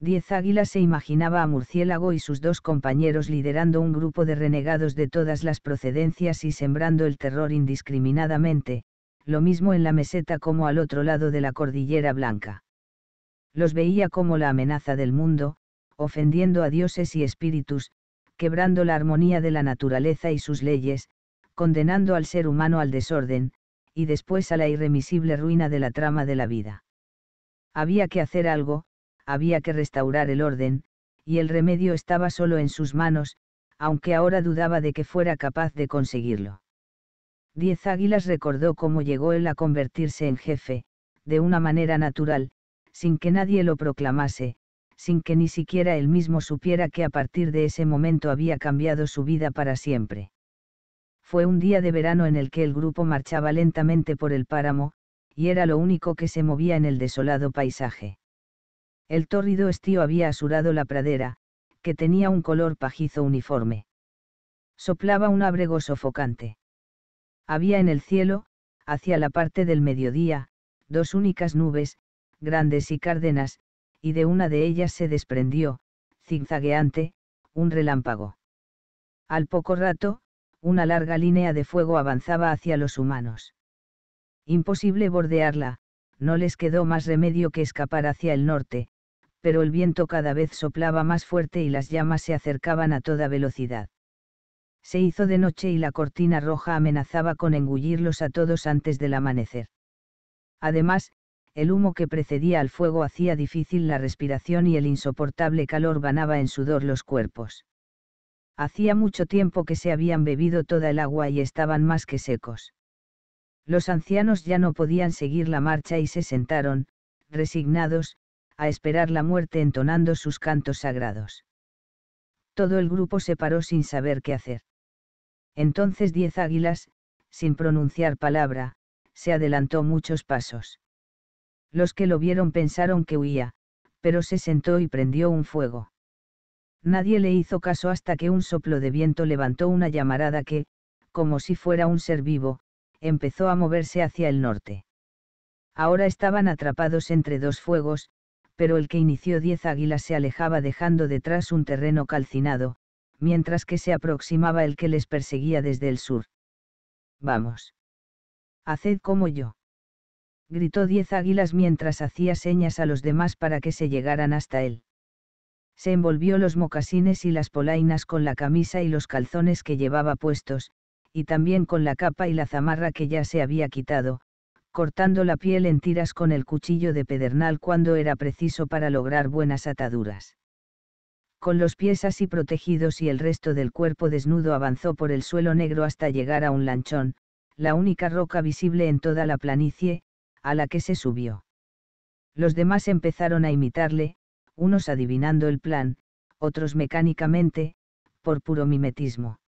Diez Águilas se imaginaba a Murciélago y sus dos compañeros liderando un grupo de renegados de todas las procedencias y sembrando el terror indiscriminadamente, lo mismo en la meseta como al otro lado de la cordillera blanca. Los veía como la amenaza del mundo, ofendiendo a dioses y espíritus, quebrando la armonía de la naturaleza y sus leyes, condenando al ser humano al desorden, y después a la irremisible ruina de la trama de la vida. Había que hacer algo, había que restaurar el orden, y el remedio estaba solo en sus manos, aunque ahora dudaba de que fuera capaz de conseguirlo. Diez Águilas recordó cómo llegó él a convertirse en jefe, de una manera natural, sin que nadie lo proclamase, sin que ni siquiera él mismo supiera que a partir de ese momento había cambiado su vida para siempre. Fue un día de verano en el que el grupo marchaba lentamente por el páramo, y era lo único que se movía en el desolado paisaje. El tórrido estío había asurado la pradera, que tenía un color pajizo uniforme. Soplaba un abrego sofocante había en el cielo, hacia la parte del mediodía, dos únicas nubes, grandes y cárdenas, y de una de ellas se desprendió, zigzagueante, un relámpago. Al poco rato, una larga línea de fuego avanzaba hacia los humanos. Imposible bordearla, no les quedó más remedio que escapar hacia el norte, pero el viento cada vez soplaba más fuerte y las llamas se acercaban a toda velocidad. Se hizo de noche y la cortina roja amenazaba con engullirlos a todos antes del amanecer. Además, el humo que precedía al fuego hacía difícil la respiración y el insoportable calor banaba en sudor los cuerpos. Hacía mucho tiempo que se habían bebido toda el agua y estaban más que secos. Los ancianos ya no podían seguir la marcha y se sentaron, resignados, a esperar la muerte entonando sus cantos sagrados. Todo el grupo se paró sin saber qué hacer. Entonces Diez Águilas, sin pronunciar palabra, se adelantó muchos pasos. Los que lo vieron pensaron que huía, pero se sentó y prendió un fuego. Nadie le hizo caso hasta que un soplo de viento levantó una llamarada que, como si fuera un ser vivo, empezó a moverse hacia el norte. Ahora estaban atrapados entre dos fuegos, pero el que inició diez águilas se alejaba dejando detrás un terreno calcinado, mientras que se aproximaba el que les perseguía desde el sur. Vamos. Haced como yo. Gritó diez águilas mientras hacía señas a los demás para que se llegaran hasta él. Se envolvió los mocasines y las polainas con la camisa y los calzones que llevaba puestos, y también con la capa y la zamarra que ya se había quitado, cortando la piel en tiras con el cuchillo de pedernal cuando era preciso para lograr buenas ataduras con los pies así protegidos y el resto del cuerpo desnudo avanzó por el suelo negro hasta llegar a un lanchón, la única roca visible en toda la planicie, a la que se subió. Los demás empezaron a imitarle, unos adivinando el plan, otros mecánicamente, por puro mimetismo.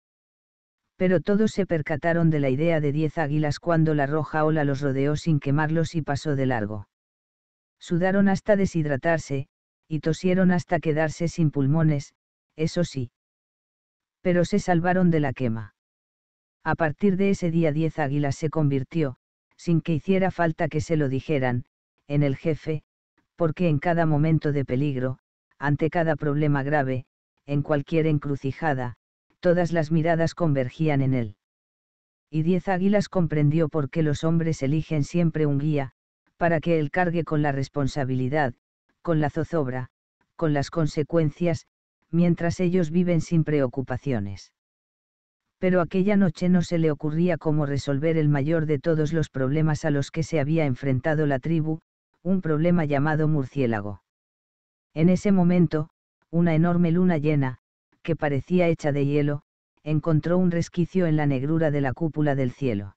Pero todos se percataron de la idea de diez águilas cuando la roja ola los rodeó sin quemarlos y pasó de largo. Sudaron hasta deshidratarse, y tosieron hasta quedarse sin pulmones, eso sí. Pero se salvaron de la quema. A partir de ese día Diez Águilas se convirtió, sin que hiciera falta que se lo dijeran, en el jefe, porque en cada momento de peligro, ante cada problema grave, en cualquier encrucijada, todas las miradas convergían en él. Y Diez Águilas comprendió por qué los hombres eligen siempre un guía, para que él cargue con la responsabilidad, con la zozobra, con las consecuencias, mientras ellos viven sin preocupaciones. Pero aquella noche no se le ocurría cómo resolver el mayor de todos los problemas a los que se había enfrentado la tribu, un problema llamado murciélago. En ese momento, una enorme luna llena, que parecía hecha de hielo, encontró un resquicio en la negrura de la cúpula del cielo.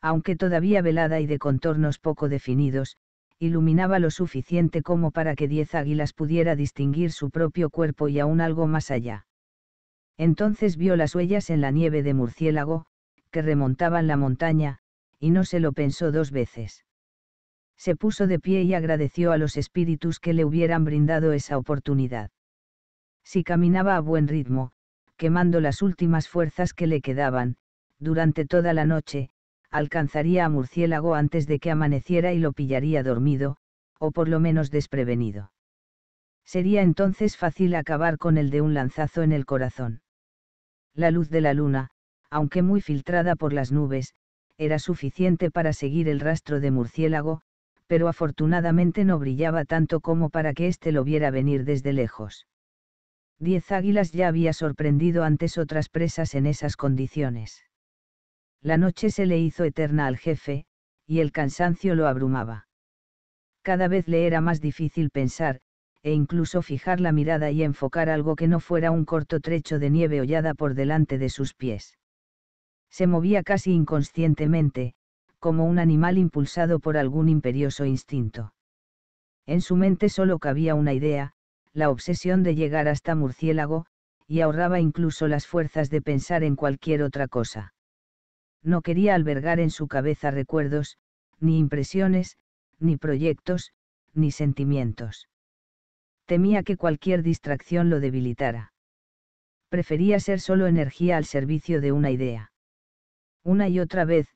Aunque todavía velada y de contornos poco definidos, iluminaba lo suficiente como para que diez águilas pudiera distinguir su propio cuerpo y aún algo más allá. Entonces vio las huellas en la nieve de murciélago, que remontaban la montaña, y no se lo pensó dos veces. Se puso de pie y agradeció a los espíritus que le hubieran brindado esa oportunidad. Si caminaba a buen ritmo, quemando las últimas fuerzas que le quedaban, durante toda la noche, alcanzaría a Murciélago antes de que amaneciera y lo pillaría dormido, o por lo menos desprevenido. Sería entonces fácil acabar con el de un lanzazo en el corazón. La luz de la luna, aunque muy filtrada por las nubes, era suficiente para seguir el rastro de Murciélago, pero afortunadamente no brillaba tanto como para que éste lo viera venir desde lejos. Diez águilas ya había sorprendido antes otras presas en esas condiciones. La noche se le hizo eterna al jefe, y el cansancio lo abrumaba. Cada vez le era más difícil pensar, e incluso fijar la mirada y enfocar algo que no fuera un corto trecho de nieve hollada por delante de sus pies. Se movía casi inconscientemente, como un animal impulsado por algún imperioso instinto. En su mente solo cabía una idea, la obsesión de llegar hasta murciélago, y ahorraba incluso las fuerzas de pensar en cualquier otra cosa no quería albergar en su cabeza recuerdos, ni impresiones, ni proyectos, ni sentimientos. Temía que cualquier distracción lo debilitara. Prefería ser solo energía al servicio de una idea. Una y otra vez,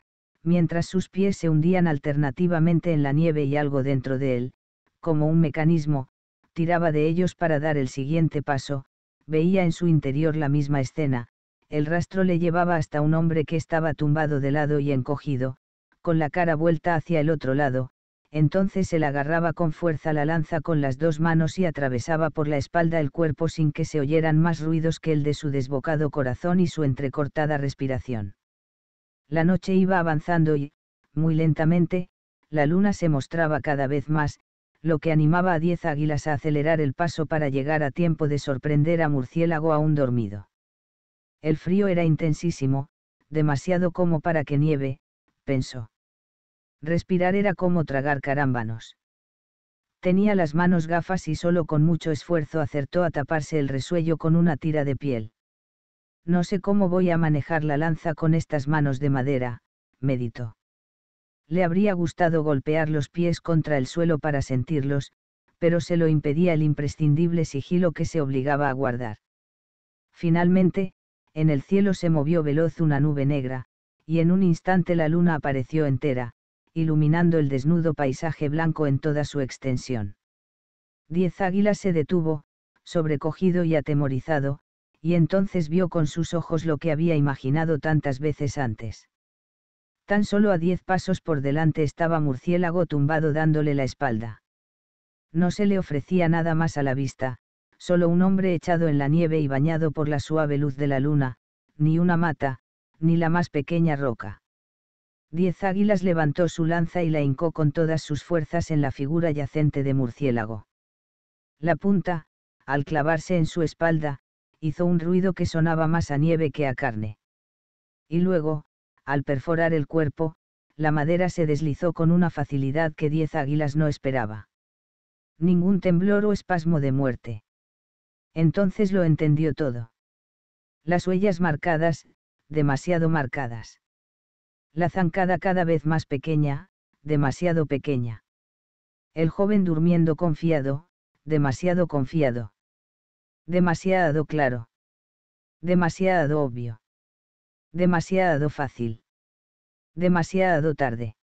mientras sus pies se hundían alternativamente en la nieve y algo dentro de él, como un mecanismo, tiraba de ellos para dar el siguiente paso, veía en su interior la misma escena, el rastro le llevaba hasta un hombre que estaba tumbado de lado y encogido, con la cara vuelta hacia el otro lado, entonces él agarraba con fuerza la lanza con las dos manos y atravesaba por la espalda el cuerpo sin que se oyeran más ruidos que el de su desbocado corazón y su entrecortada respiración. La noche iba avanzando y, muy lentamente, la luna se mostraba cada vez más, lo que animaba a diez águilas a acelerar el paso para llegar a tiempo de sorprender a Murciélago aún dormido. El frío era intensísimo, demasiado como para que nieve, pensó. Respirar era como tragar carámbanos. Tenía las manos gafas y solo con mucho esfuerzo acertó a taparse el resuello con una tira de piel. No sé cómo voy a manejar la lanza con estas manos de madera, meditó. Le habría gustado golpear los pies contra el suelo para sentirlos, pero se lo impedía el imprescindible sigilo que se obligaba a guardar. Finalmente, en el cielo se movió veloz una nube negra, y en un instante la luna apareció entera, iluminando el desnudo paisaje blanco en toda su extensión. Diez águilas se detuvo, sobrecogido y atemorizado, y entonces vio con sus ojos lo que había imaginado tantas veces antes. Tan solo a diez pasos por delante estaba Murciélago tumbado dándole la espalda. No se le ofrecía nada más a la vista, solo un hombre echado en la nieve y bañado por la suave luz de la luna, ni una mata, ni la más pequeña roca. Diez águilas levantó su lanza y la hincó con todas sus fuerzas en la figura yacente de murciélago. La punta, al clavarse en su espalda, hizo un ruido que sonaba más a nieve que a carne. Y luego, al perforar el cuerpo, la madera se deslizó con una facilidad que diez águilas no esperaba. Ningún temblor o espasmo de muerte. Entonces lo entendió todo. Las huellas marcadas, demasiado marcadas. La zancada cada vez más pequeña, demasiado pequeña. El joven durmiendo confiado, demasiado confiado. Demasiado claro. Demasiado obvio. Demasiado fácil. Demasiado tarde.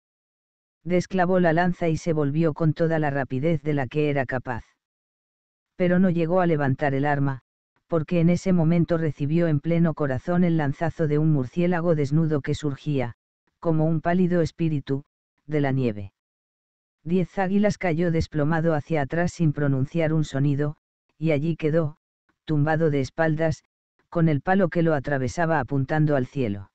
Desclavó la lanza y se volvió con toda la rapidez de la que era capaz pero no llegó a levantar el arma, porque en ese momento recibió en pleno corazón el lanzazo de un murciélago desnudo que surgía, como un pálido espíritu, de la nieve. Diez águilas cayó desplomado hacia atrás sin pronunciar un sonido, y allí quedó, tumbado de espaldas, con el palo que lo atravesaba apuntando al cielo.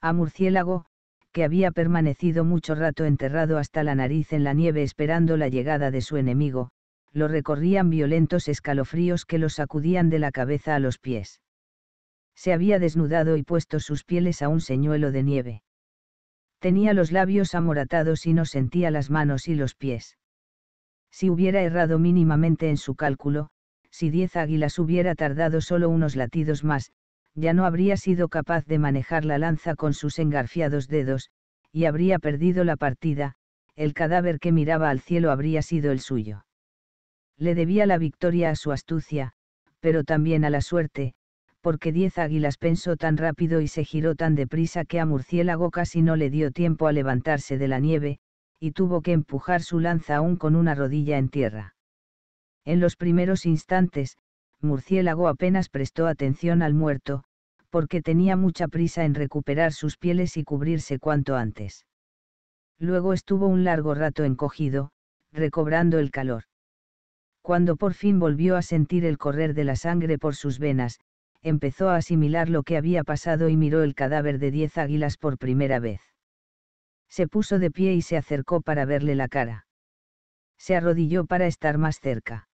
A murciélago, que había permanecido mucho rato enterrado hasta la nariz en la nieve esperando la llegada de su enemigo, lo recorrían violentos escalofríos que lo sacudían de la cabeza a los pies. Se había desnudado y puesto sus pieles a un señuelo de nieve. Tenía los labios amoratados y no sentía las manos y los pies. Si hubiera errado mínimamente en su cálculo, si diez águilas hubiera tardado solo unos latidos más, ya no habría sido capaz de manejar la lanza con sus engarfiados dedos, y habría perdido la partida, el cadáver que miraba al cielo habría sido el suyo le debía la victoria a su astucia, pero también a la suerte, porque diez águilas pensó tan rápido y se giró tan deprisa que a Murciélago casi no le dio tiempo a levantarse de la nieve, y tuvo que empujar su lanza aún con una rodilla en tierra. En los primeros instantes, Murciélago apenas prestó atención al muerto, porque tenía mucha prisa en recuperar sus pieles y cubrirse cuanto antes. Luego estuvo un largo rato encogido, recobrando el calor. Cuando por fin volvió a sentir el correr de la sangre por sus venas, empezó a asimilar lo que había pasado y miró el cadáver de diez águilas por primera vez. Se puso de pie y se acercó para verle la cara. Se arrodilló para estar más cerca.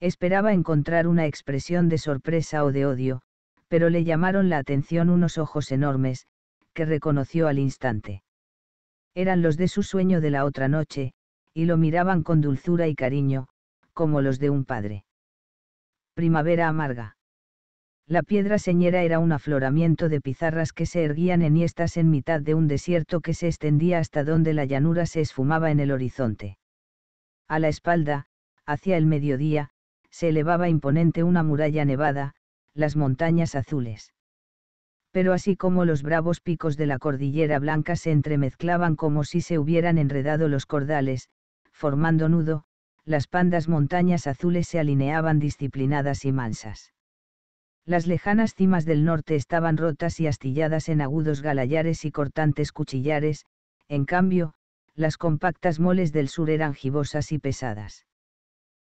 Esperaba encontrar una expresión de sorpresa o de odio, pero le llamaron la atención unos ojos enormes, que reconoció al instante. Eran los de su sueño de la otra noche, y lo miraban con dulzura y cariño, como los de un padre. Primavera amarga. La piedra señera era un afloramiento de pizarras que se erguían enhiestas en mitad de un desierto que se extendía hasta donde la llanura se esfumaba en el horizonte. A la espalda, hacia el mediodía, se elevaba imponente una muralla nevada, las montañas azules. Pero así como los bravos picos de la cordillera blanca se entremezclaban como si se hubieran enredado los cordales, formando nudo, las pandas montañas azules se alineaban disciplinadas y mansas. Las lejanas cimas del norte estaban rotas y astilladas en agudos galayares y cortantes cuchillares, en cambio, las compactas moles del sur eran gibosas y pesadas.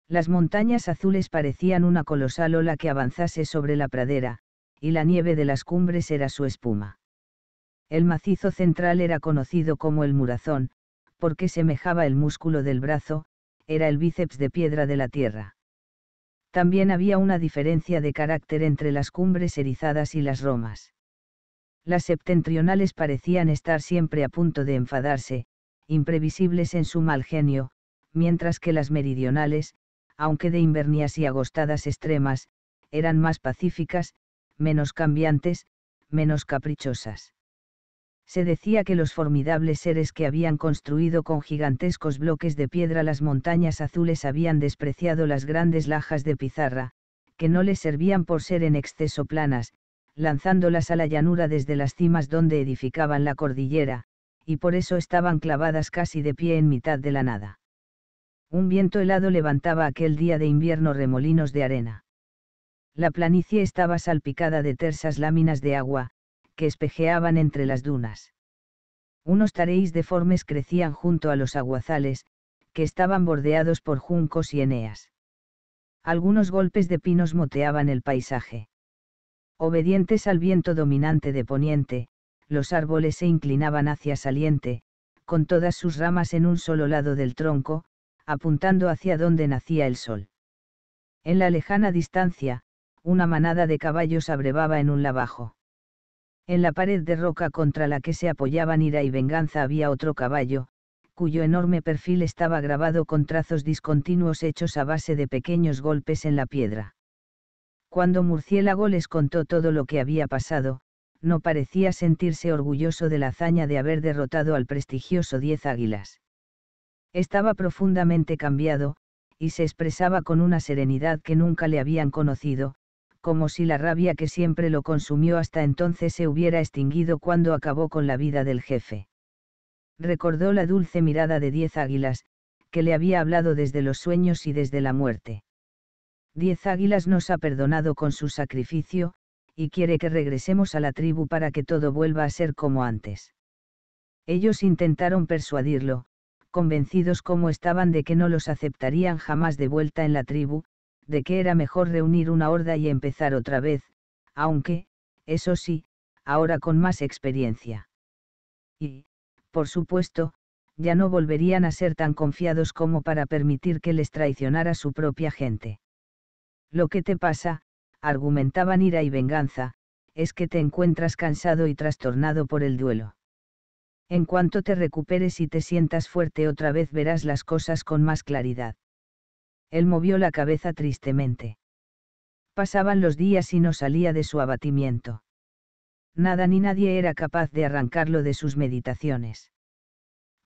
Las montañas azules parecían una colosal ola que avanzase sobre la pradera, y la nieve de las cumbres era su espuma. El macizo central era conocido como el murazón, porque semejaba el músculo del brazo, era el bíceps de piedra de la Tierra. También había una diferencia de carácter entre las cumbres erizadas y las romas. Las septentrionales parecían estar siempre a punto de enfadarse, imprevisibles en su mal genio, mientras que las meridionales, aunque de invernias y agostadas extremas, eran más pacíficas, menos cambiantes, menos caprichosas se decía que los formidables seres que habían construido con gigantescos bloques de piedra las montañas azules habían despreciado las grandes lajas de pizarra, que no les servían por ser en exceso planas, lanzándolas a la llanura desde las cimas donde edificaban la cordillera, y por eso estaban clavadas casi de pie en mitad de la nada. Un viento helado levantaba aquel día de invierno remolinos de arena. La planicie estaba salpicada de tersas láminas de agua, que espejeaban entre las dunas. Unos tareís deformes crecían junto a los aguazales, que estaban bordeados por juncos y eneas. Algunos golpes de pinos moteaban el paisaje. Obedientes al viento dominante de poniente, los árboles se inclinaban hacia saliente, con todas sus ramas en un solo lado del tronco, apuntando hacia donde nacía el sol. En la lejana distancia, una manada de caballos abrevaba en un lavajo. En la pared de roca contra la que se apoyaban ira y venganza había otro caballo, cuyo enorme perfil estaba grabado con trazos discontinuos hechos a base de pequeños golpes en la piedra. Cuando Murciélago les contó todo lo que había pasado, no parecía sentirse orgulloso de la hazaña de haber derrotado al prestigioso Diez Águilas. Estaba profundamente cambiado, y se expresaba con una serenidad que nunca le habían conocido, como si la rabia que siempre lo consumió hasta entonces se hubiera extinguido cuando acabó con la vida del jefe. Recordó la dulce mirada de diez águilas, que le había hablado desde los sueños y desde la muerte. Diez águilas nos ha perdonado con su sacrificio, y quiere que regresemos a la tribu para que todo vuelva a ser como antes. Ellos intentaron persuadirlo, convencidos como estaban de que no los aceptarían jamás de vuelta en la tribu, de que era mejor reunir una horda y empezar otra vez, aunque, eso sí, ahora con más experiencia. Y, por supuesto, ya no volverían a ser tan confiados como para permitir que les traicionara su propia gente. Lo que te pasa, argumentaban ira y venganza, es que te encuentras cansado y trastornado por el duelo. En cuanto te recuperes y te sientas fuerte otra vez verás las cosas con más claridad. Él movió la cabeza tristemente. Pasaban los días y no salía de su abatimiento. Nada ni nadie era capaz de arrancarlo de sus meditaciones.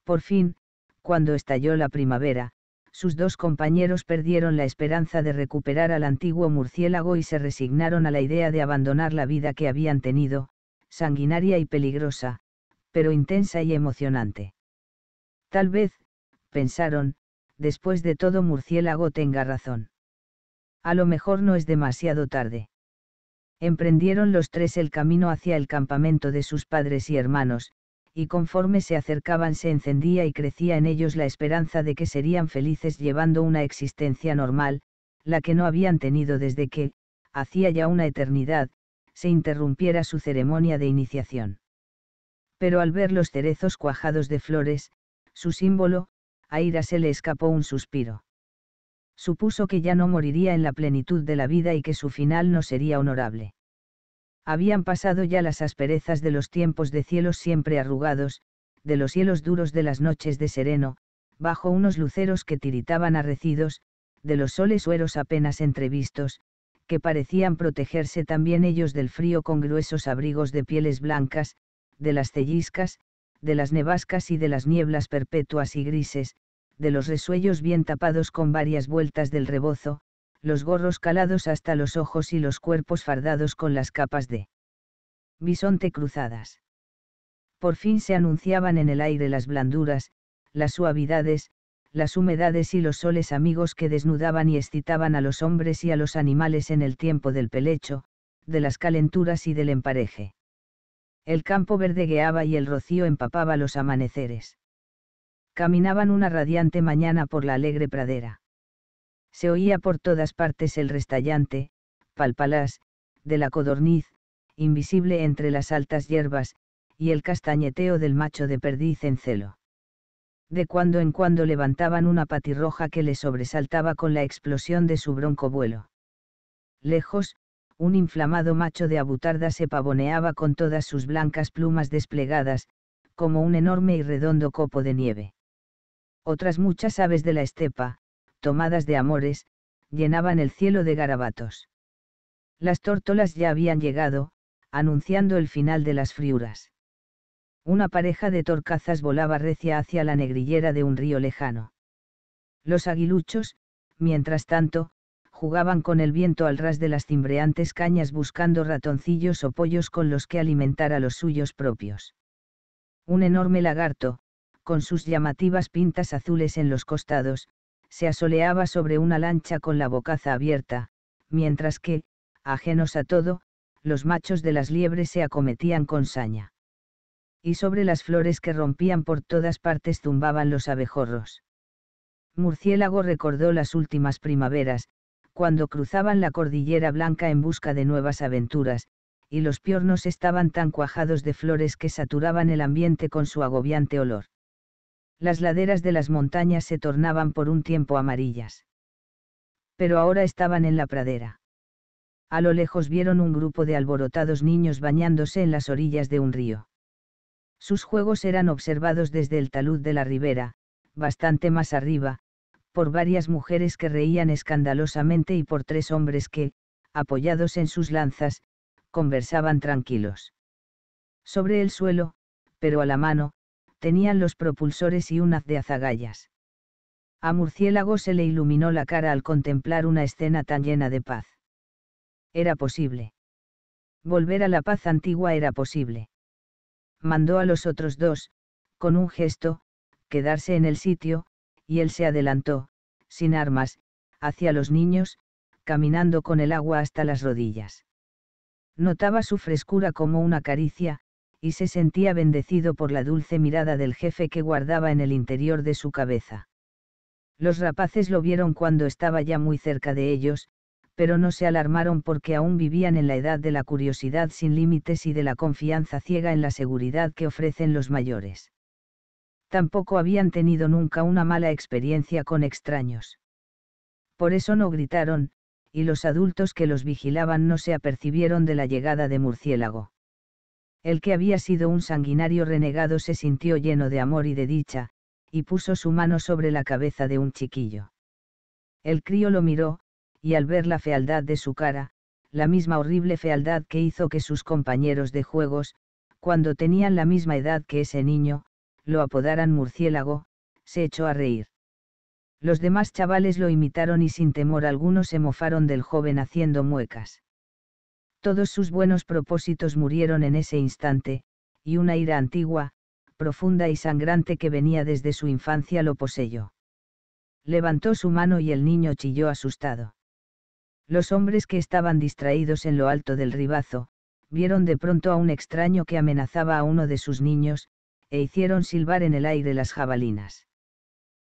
Por fin, cuando estalló la primavera, sus dos compañeros perdieron la esperanza de recuperar al antiguo murciélago y se resignaron a la idea de abandonar la vida que habían tenido, sanguinaria y peligrosa, pero intensa y emocionante. Tal vez, pensaron, después de todo murciélago tenga razón. A lo mejor no es demasiado tarde. Emprendieron los tres el camino hacia el campamento de sus padres y hermanos, y conforme se acercaban se encendía y crecía en ellos la esperanza de que serían felices llevando una existencia normal, la que no habían tenido desde que, hacía ya una eternidad, se interrumpiera su ceremonia de iniciación. Pero al ver los cerezos cuajados de flores, su símbolo, a Ira se le escapó un suspiro. Supuso que ya no moriría en la plenitud de la vida y que su final no sería honorable. Habían pasado ya las asperezas de los tiempos de cielos siempre arrugados, de los cielos duros de las noches de sereno, bajo unos luceros que tiritaban arrecidos, de los soles sueros apenas entrevistos, que parecían protegerse también ellos del frío con gruesos abrigos de pieles blancas, de las celliscas, de las nevascas y de las nieblas perpetuas y grises, de los resuellos bien tapados con varias vueltas del rebozo, los gorros calados hasta los ojos y los cuerpos fardados con las capas de bisonte cruzadas. Por fin se anunciaban en el aire las blanduras, las suavidades, las humedades y los soles amigos que desnudaban y excitaban a los hombres y a los animales en el tiempo del pelecho, de las calenturas y del empareje. El campo verdegueaba y el rocío empapaba los amaneceres. Caminaban una radiante mañana por la alegre pradera. Se oía por todas partes el restallante, palpalás, de la codorniz, invisible entre las altas hierbas, y el castañeteo del macho de perdiz en celo. De cuando en cuando levantaban una patirroja que le sobresaltaba con la explosión de su bronco vuelo. Lejos, un inflamado macho de abutarda se pavoneaba con todas sus blancas plumas desplegadas, como un enorme y redondo copo de nieve. Otras muchas aves de la estepa, tomadas de amores, llenaban el cielo de garabatos. Las tórtolas ya habían llegado, anunciando el final de las friuras. Una pareja de torcazas volaba recia hacia la negrillera de un río lejano. Los aguiluchos, mientras tanto, jugaban con el viento al ras de las cimbreantes cañas buscando ratoncillos o pollos con los que alimentar a los suyos propios. Un enorme lagarto, con sus llamativas pintas azules en los costados, se asoleaba sobre una lancha con la bocaza abierta, mientras que, ajenos a todo, los machos de las liebres se acometían con saña. Y sobre las flores que rompían por todas partes zumbaban los abejorros. Murciélago recordó las últimas primaveras, cuando cruzaban la cordillera blanca en busca de nuevas aventuras, y los piornos estaban tan cuajados de flores que saturaban el ambiente con su agobiante olor. Las laderas de las montañas se tornaban por un tiempo amarillas. Pero ahora estaban en la pradera. A lo lejos vieron un grupo de alborotados niños bañándose en las orillas de un río. Sus juegos eran observados desde el talud de la ribera, bastante más arriba, por varias mujeres que reían escandalosamente y por tres hombres que, apoyados en sus lanzas, conversaban tranquilos. Sobre el suelo, pero a la mano, tenían los propulsores y un haz de azagallas. A Murciélago se le iluminó la cara al contemplar una escena tan llena de paz. Era posible. Volver a la paz antigua era posible. Mandó a los otros dos, con un gesto, quedarse en el sitio, y él se adelantó, sin armas, hacia los niños, caminando con el agua hasta las rodillas. Notaba su frescura como una caricia, y se sentía bendecido por la dulce mirada del jefe que guardaba en el interior de su cabeza. Los rapaces lo vieron cuando estaba ya muy cerca de ellos, pero no se alarmaron porque aún vivían en la edad de la curiosidad sin límites y de la confianza ciega en la seguridad que ofrecen los mayores tampoco habían tenido nunca una mala experiencia con extraños. Por eso no gritaron, y los adultos que los vigilaban no se apercibieron de la llegada de Murciélago. El que había sido un sanguinario renegado se sintió lleno de amor y de dicha, y puso su mano sobre la cabeza de un chiquillo. El crío lo miró, y al ver la fealdad de su cara, la misma horrible fealdad que hizo que sus compañeros de juegos, cuando tenían la misma edad que ese niño, lo apodaran murciélago, se echó a reír. Los demás chavales lo imitaron y sin temor alguno se mofaron del joven haciendo muecas. Todos sus buenos propósitos murieron en ese instante, y una ira antigua, profunda y sangrante que venía desde su infancia lo poseyó. Levantó su mano y el niño chilló asustado. Los hombres que estaban distraídos en lo alto del ribazo, vieron de pronto a un extraño que amenazaba a uno de sus niños, e hicieron silbar en el aire las jabalinas.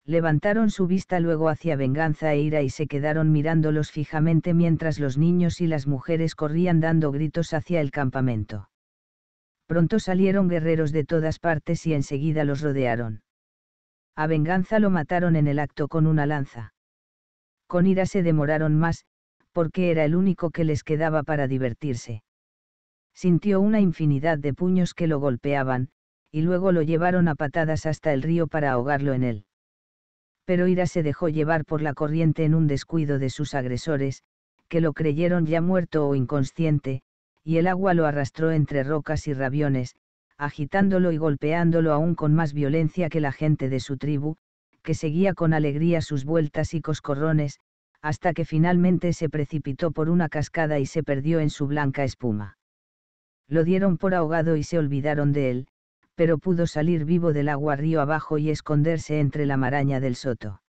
Levantaron su vista luego hacia venganza e ira y se quedaron mirándolos fijamente mientras los niños y las mujeres corrían dando gritos hacia el campamento. Pronto salieron guerreros de todas partes y enseguida los rodearon. A venganza lo mataron en el acto con una lanza. Con ira se demoraron más, porque era el único que les quedaba para divertirse. Sintió una infinidad de puños que lo golpeaban, y luego lo llevaron a patadas hasta el río para ahogarlo en él. Pero Ira se dejó llevar por la corriente en un descuido de sus agresores, que lo creyeron ya muerto o inconsciente, y el agua lo arrastró entre rocas y rabiones, agitándolo y golpeándolo aún con más violencia que la gente de su tribu, que seguía con alegría sus vueltas y coscorrones, hasta que finalmente se precipitó por una cascada y se perdió en su blanca espuma. Lo dieron por ahogado y se olvidaron de él, pero pudo salir vivo del agua río abajo y esconderse entre la maraña del soto.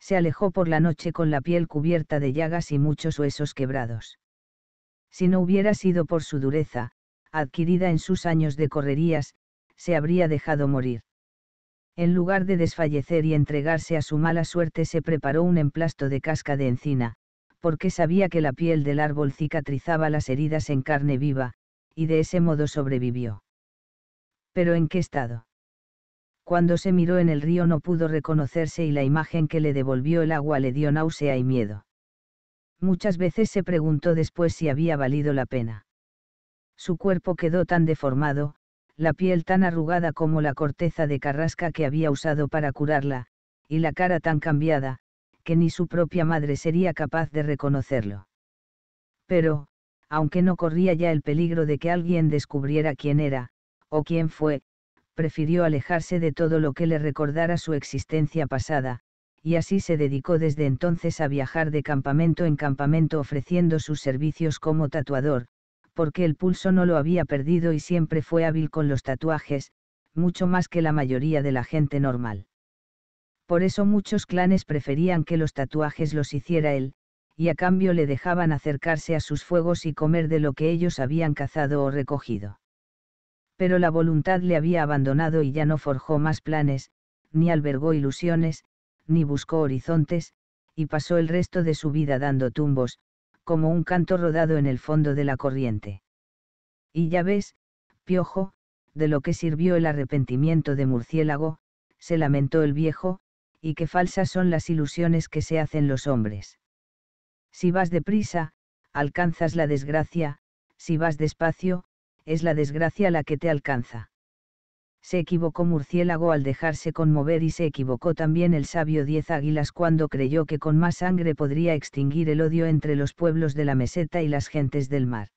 Se alejó por la noche con la piel cubierta de llagas y muchos huesos quebrados. Si no hubiera sido por su dureza, adquirida en sus años de correrías, se habría dejado morir. En lugar de desfallecer y entregarse a su mala suerte, se preparó un emplasto de casca de encina, porque sabía que la piel del árbol cicatrizaba las heridas en carne viva, y de ese modo sobrevivió. Pero ¿en qué estado? Cuando se miró en el río no pudo reconocerse y la imagen que le devolvió el agua le dio náusea y miedo. Muchas veces se preguntó después si había valido la pena. Su cuerpo quedó tan deformado, la piel tan arrugada como la corteza de carrasca que había usado para curarla, y la cara tan cambiada, que ni su propia madre sería capaz de reconocerlo. Pero, aunque no corría ya el peligro de que alguien descubriera quién era, o quién fue, prefirió alejarse de todo lo que le recordara su existencia pasada, y así se dedicó desde entonces a viajar de campamento en campamento ofreciendo sus servicios como tatuador, porque el pulso no lo había perdido y siempre fue hábil con los tatuajes, mucho más que la mayoría de la gente normal. Por eso muchos clanes preferían que los tatuajes los hiciera él, y a cambio le dejaban acercarse a sus fuegos y comer de lo que ellos habían cazado o recogido pero la voluntad le había abandonado y ya no forjó más planes, ni albergó ilusiones, ni buscó horizontes, y pasó el resto de su vida dando tumbos, como un canto rodado en el fondo de la corriente. Y ya ves, piojo, de lo que sirvió el arrepentimiento de murciélago, se lamentó el viejo, y qué falsas son las ilusiones que se hacen los hombres. Si vas deprisa, alcanzas la desgracia, si vas despacio, es la desgracia la que te alcanza. Se equivocó Murciélago al dejarse conmover y se equivocó también el sabio Diez Águilas cuando creyó que con más sangre podría extinguir el odio entre los pueblos de la meseta y las gentes del mar.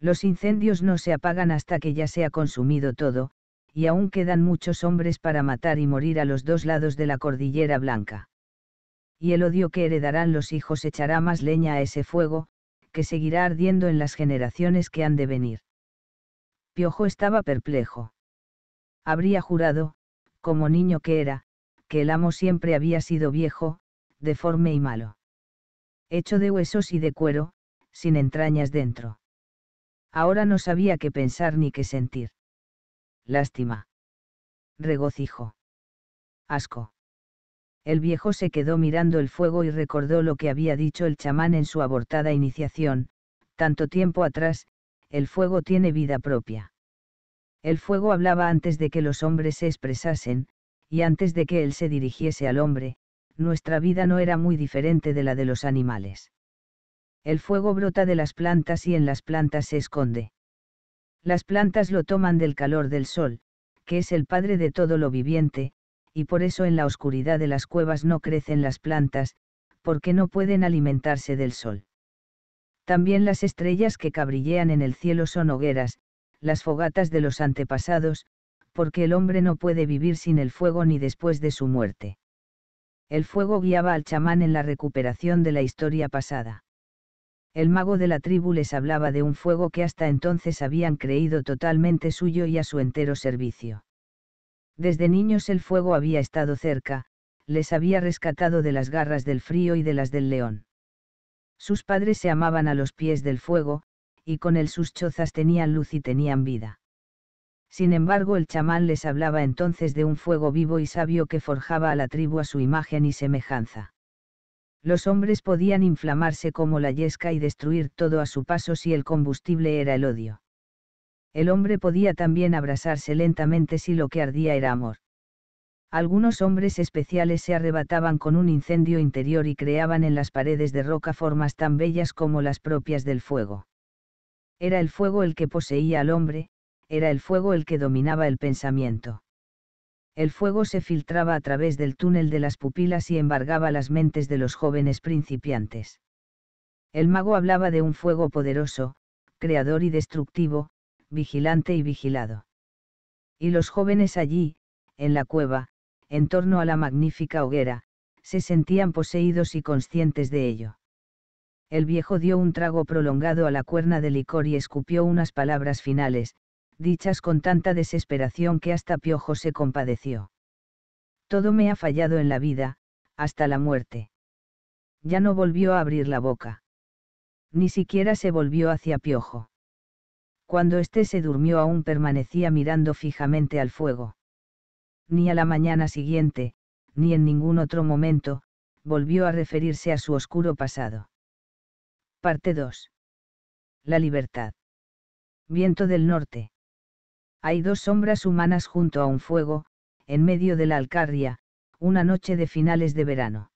Los incendios no se apagan hasta que ya se ha consumido todo, y aún quedan muchos hombres para matar y morir a los dos lados de la cordillera blanca. Y el odio que heredarán los hijos echará más leña a ese fuego, que seguirá ardiendo en las generaciones que han de venir. Piojo estaba perplejo. Habría jurado, como niño que era, que el amo siempre había sido viejo, deforme y malo. Hecho de huesos y de cuero, sin entrañas dentro. Ahora no sabía qué pensar ni qué sentir. Lástima. Regocijo. Asco. El viejo se quedó mirando el fuego y recordó lo que había dicho el chamán en su abortada iniciación, tanto tiempo atrás, el fuego tiene vida propia. El fuego hablaba antes de que los hombres se expresasen, y antes de que él se dirigiese al hombre, nuestra vida no era muy diferente de la de los animales. El fuego brota de las plantas y en las plantas se esconde. Las plantas lo toman del calor del sol, que es el padre de todo lo viviente, y por eso en la oscuridad de las cuevas no crecen las plantas, porque no pueden alimentarse del sol. También las estrellas que cabrillean en el cielo son hogueras, las fogatas de los antepasados, porque el hombre no puede vivir sin el fuego ni después de su muerte. El fuego guiaba al chamán en la recuperación de la historia pasada. El mago de la tribu les hablaba de un fuego que hasta entonces habían creído totalmente suyo y a su entero servicio. Desde niños el fuego había estado cerca, les había rescatado de las garras del frío y de las del león. Sus padres se amaban a los pies del fuego, y con él sus chozas tenían luz y tenían vida. Sin embargo, el chamán les hablaba entonces de un fuego vivo y sabio que forjaba a la tribu a su imagen y semejanza. Los hombres podían inflamarse como la yesca y destruir todo a su paso si el combustible era el odio. El hombre podía también abrazarse lentamente si lo que ardía era amor algunos hombres especiales se arrebataban con un incendio interior y creaban en las paredes de roca formas tan bellas como las propias del fuego. Era el fuego el que poseía al hombre, era el fuego el que dominaba el pensamiento. El fuego se filtraba a través del túnel de las pupilas y embargaba las mentes de los jóvenes principiantes. El mago hablaba de un fuego poderoso, creador y destructivo, vigilante y vigilado. Y los jóvenes allí, en la cueva, en torno a la magnífica hoguera, se sentían poseídos y conscientes de ello. El viejo dio un trago prolongado a la cuerna de licor y escupió unas palabras finales, dichas con tanta desesperación que hasta Piojo se compadeció. Todo me ha fallado en la vida, hasta la muerte. Ya no volvió a abrir la boca. Ni siquiera se volvió hacia Piojo. Cuando éste se durmió aún permanecía mirando fijamente al fuego ni a la mañana siguiente, ni en ningún otro momento, volvió a referirse a su oscuro pasado. Parte 2. La libertad. Viento del norte. Hay dos sombras humanas junto a un fuego, en medio de la Alcarria, una noche de finales de verano.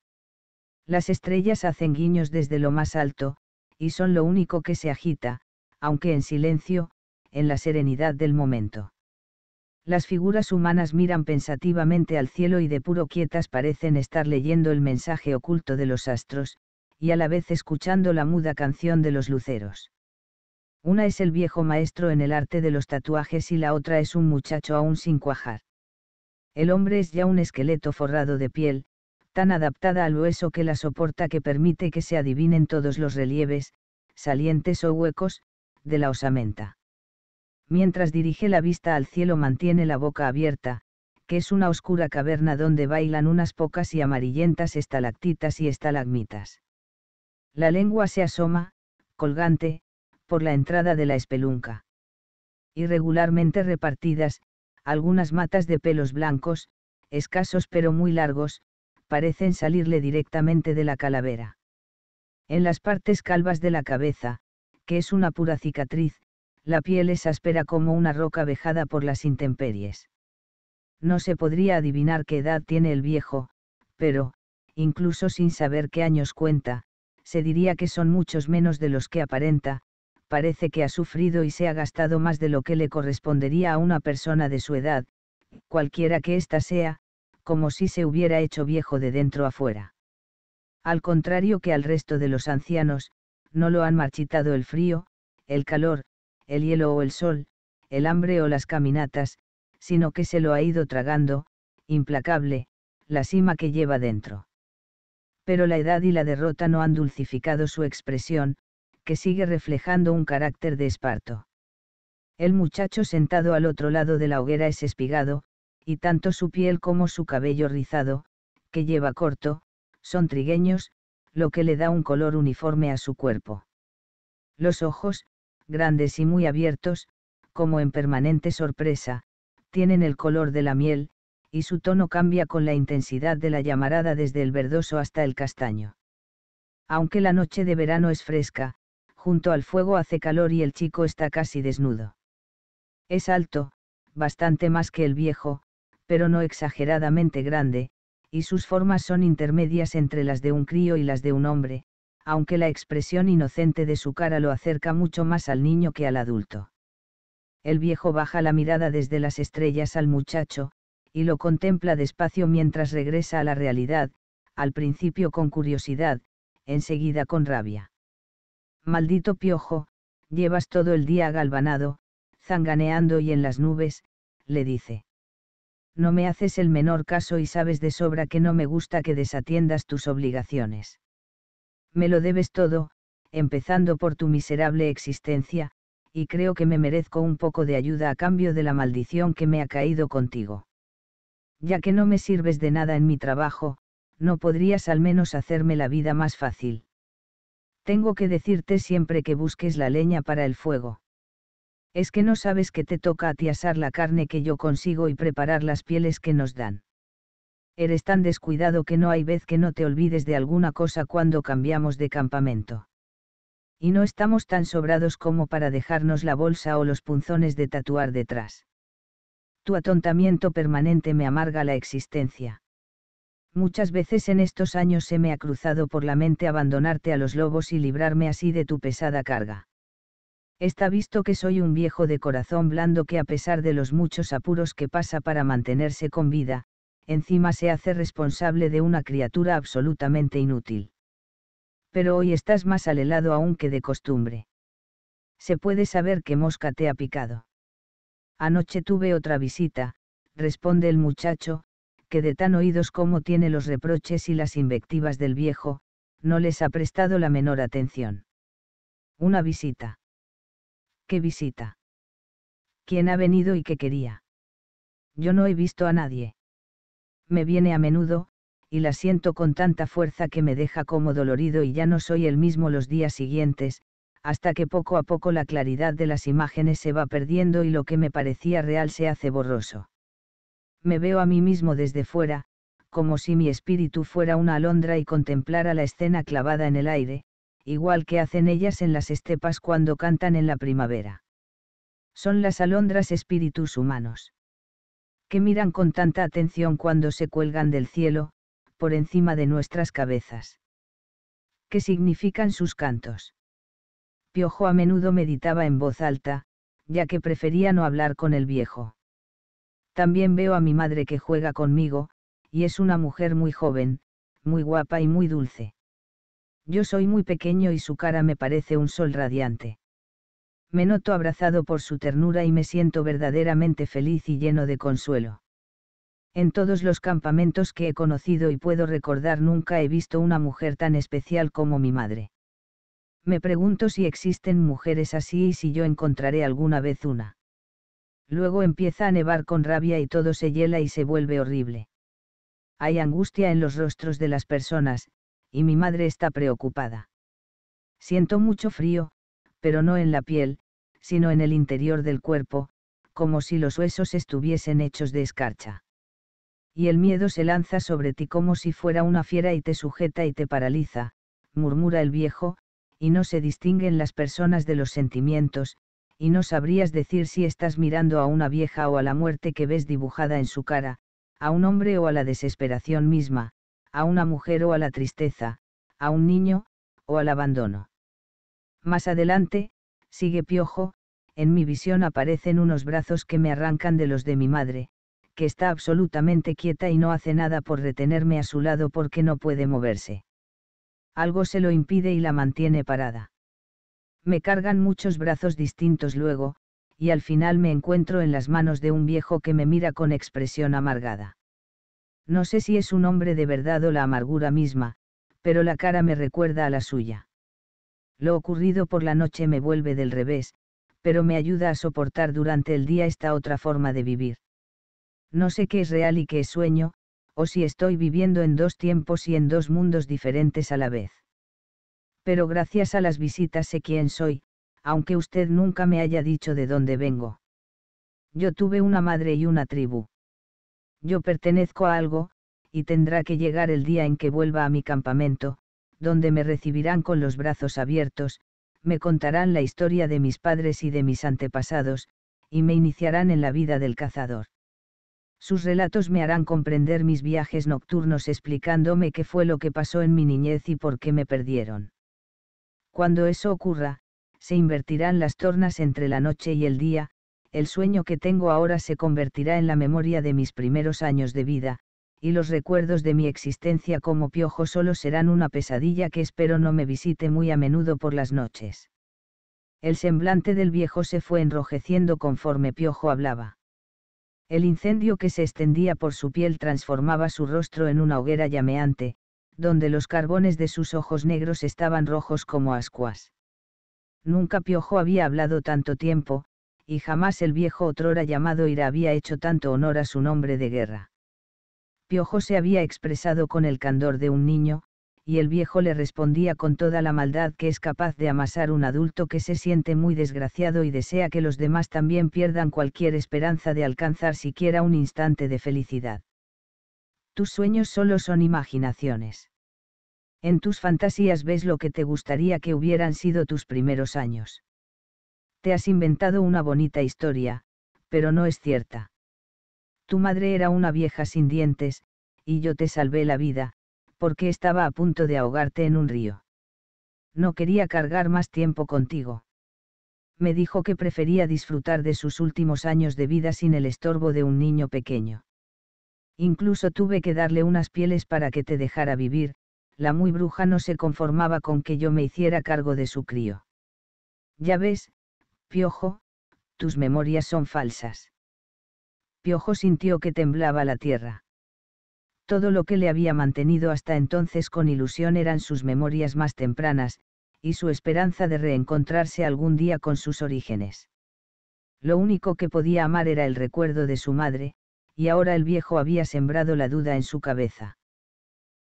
Las estrellas hacen guiños desde lo más alto, y son lo único que se agita, aunque en silencio, en la serenidad del momento. Las figuras humanas miran pensativamente al cielo y de puro quietas parecen estar leyendo el mensaje oculto de los astros, y a la vez escuchando la muda canción de los luceros. Una es el viejo maestro en el arte de los tatuajes y la otra es un muchacho aún sin cuajar. El hombre es ya un esqueleto forrado de piel, tan adaptada al hueso que la soporta que permite que se adivinen todos los relieves, salientes o huecos, de la osamenta mientras dirige la vista al cielo mantiene la boca abierta, que es una oscura caverna donde bailan unas pocas y amarillentas estalactitas y estalagmitas. La lengua se asoma, colgante, por la entrada de la espelunca. Irregularmente repartidas, algunas matas de pelos blancos, escasos pero muy largos, parecen salirle directamente de la calavera. En las partes calvas de la cabeza, que es una pura cicatriz, la piel es áspera como una roca vejada por las intemperies. No se podría adivinar qué edad tiene el viejo, pero, incluso sin saber qué años cuenta, se diría que son muchos menos de los que aparenta, parece que ha sufrido y se ha gastado más de lo que le correspondería a una persona de su edad, cualquiera que ésta sea, como si se hubiera hecho viejo de dentro afuera. Al contrario que al resto de los ancianos, no lo han marchitado el frío, el calor, el hielo o el sol, el hambre o las caminatas, sino que se lo ha ido tragando, implacable, la cima que lleva dentro. Pero la edad y la derrota no han dulcificado su expresión, que sigue reflejando un carácter de esparto. El muchacho sentado al otro lado de la hoguera es espigado, y tanto su piel como su cabello rizado, que lleva corto, son trigueños, lo que le da un color uniforme a su cuerpo. Los ojos, grandes y muy abiertos, como en permanente sorpresa, tienen el color de la miel, y su tono cambia con la intensidad de la llamarada desde el verdoso hasta el castaño. Aunque la noche de verano es fresca, junto al fuego hace calor y el chico está casi desnudo. Es alto, bastante más que el viejo, pero no exageradamente grande, y sus formas son intermedias entre las de un crío y las de un hombre, aunque la expresión inocente de su cara lo acerca mucho más al niño que al adulto. El viejo baja la mirada desde las estrellas al muchacho, y lo contempla despacio mientras regresa a la realidad, al principio con curiosidad, enseguida con rabia. Maldito piojo, llevas todo el día galvanado, zanganeando y en las nubes, le dice. No me haces el menor caso y sabes de sobra que no me gusta que desatiendas tus obligaciones. Me lo debes todo, empezando por tu miserable existencia, y creo que me merezco un poco de ayuda a cambio de la maldición que me ha caído contigo. Ya que no me sirves de nada en mi trabajo, no podrías al menos hacerme la vida más fácil. Tengo que decirte siempre que busques la leña para el fuego. Es que no sabes que te toca atiasar la carne que yo consigo y preparar las pieles que nos dan. Eres tan descuidado que no hay vez que no te olvides de alguna cosa cuando cambiamos de campamento. Y no estamos tan sobrados como para dejarnos la bolsa o los punzones de tatuar detrás. Tu atontamiento permanente me amarga la existencia. Muchas veces en estos años se me ha cruzado por la mente abandonarte a los lobos y librarme así de tu pesada carga. Está visto que soy un viejo de corazón blando que a pesar de los muchos apuros que pasa para mantenerse con vida, encima se hace responsable de una criatura absolutamente inútil. Pero hoy estás más helado aún que de costumbre. Se puede saber qué mosca te ha picado. Anoche tuve otra visita, responde el muchacho, que de tan oídos como tiene los reproches y las invectivas del viejo, no les ha prestado la menor atención. Una visita. ¿Qué visita? ¿Quién ha venido y qué quería? Yo no he visto a nadie me viene a menudo, y la siento con tanta fuerza que me deja como dolorido y ya no soy el mismo los días siguientes, hasta que poco a poco la claridad de las imágenes se va perdiendo y lo que me parecía real se hace borroso. Me veo a mí mismo desde fuera, como si mi espíritu fuera una alondra y contemplara la escena clavada en el aire, igual que hacen ellas en las estepas cuando cantan en la primavera. Son las alondras espíritus humanos que miran con tanta atención cuando se cuelgan del cielo, por encima de nuestras cabezas. ¿Qué significan sus cantos? Piojo a menudo meditaba en voz alta, ya que prefería no hablar con el viejo. También veo a mi madre que juega conmigo, y es una mujer muy joven, muy guapa y muy dulce. Yo soy muy pequeño y su cara me parece un sol radiante me noto abrazado por su ternura y me siento verdaderamente feliz y lleno de consuelo. En todos los campamentos que he conocido y puedo recordar nunca he visto una mujer tan especial como mi madre. Me pregunto si existen mujeres así y si yo encontraré alguna vez una. Luego empieza a nevar con rabia y todo se hiela y se vuelve horrible. Hay angustia en los rostros de las personas, y mi madre está preocupada. Siento mucho frío, pero no en la piel, sino en el interior del cuerpo, como si los huesos estuviesen hechos de escarcha. Y el miedo se lanza sobre ti como si fuera una fiera y te sujeta y te paraliza, murmura el viejo, y no se distinguen las personas de los sentimientos, y no sabrías decir si estás mirando a una vieja o a la muerte que ves dibujada en su cara, a un hombre o a la desesperación misma, a una mujer o a la tristeza, a un niño, o al abandono. Más adelante, sigue Piojo, en mi visión aparecen unos brazos que me arrancan de los de mi madre, que está absolutamente quieta y no hace nada por retenerme a su lado porque no puede moverse. Algo se lo impide y la mantiene parada. Me cargan muchos brazos distintos luego, y al final me encuentro en las manos de un viejo que me mira con expresión amargada. No sé si es un hombre de verdad o la amargura misma, pero la cara me recuerda a la suya. Lo ocurrido por la noche me vuelve del revés, pero me ayuda a soportar durante el día esta otra forma de vivir. No sé qué es real y qué es sueño, o si estoy viviendo en dos tiempos y en dos mundos diferentes a la vez. Pero gracias a las visitas sé quién soy, aunque usted nunca me haya dicho de dónde vengo. Yo tuve una madre y una tribu. Yo pertenezco a algo, y tendrá que llegar el día en que vuelva a mi campamento, donde me recibirán con los brazos abiertos, me contarán la historia de mis padres y de mis antepasados, y me iniciarán en la vida del cazador. Sus relatos me harán comprender mis viajes nocturnos explicándome qué fue lo que pasó en mi niñez y por qué me perdieron. Cuando eso ocurra, se invertirán las tornas entre la noche y el día, el sueño que tengo ahora se convertirá en la memoria de mis primeros años de vida, y los recuerdos de mi existencia como piojo solo serán una pesadilla que espero no me visite muy a menudo por las noches. El semblante del viejo se fue enrojeciendo conforme Piojo hablaba. El incendio que se extendía por su piel transformaba su rostro en una hoguera llameante, donde los carbones de sus ojos negros estaban rojos como ascuas. Nunca Piojo había hablado tanto tiempo, y jamás el viejo otrora llamado Ira había hecho tanto honor a su nombre de guerra. Piojo se había expresado con el candor de un niño, y el viejo le respondía con toda la maldad que es capaz de amasar un adulto que se siente muy desgraciado y desea que los demás también pierdan cualquier esperanza de alcanzar siquiera un instante de felicidad. Tus sueños solo son imaginaciones. En tus fantasías ves lo que te gustaría que hubieran sido tus primeros años. Te has inventado una bonita historia, pero no es cierta. Tu madre era una vieja sin dientes, y yo te salvé la vida, porque estaba a punto de ahogarte en un río. No quería cargar más tiempo contigo. Me dijo que prefería disfrutar de sus últimos años de vida sin el estorbo de un niño pequeño. Incluso tuve que darle unas pieles para que te dejara vivir, la muy bruja no se conformaba con que yo me hiciera cargo de su crío. Ya ves, Piojo, tus memorias son falsas piojo sintió que temblaba la tierra. Todo lo que le había mantenido hasta entonces con ilusión eran sus memorias más tempranas, y su esperanza de reencontrarse algún día con sus orígenes. Lo único que podía amar era el recuerdo de su madre, y ahora el viejo había sembrado la duda en su cabeza.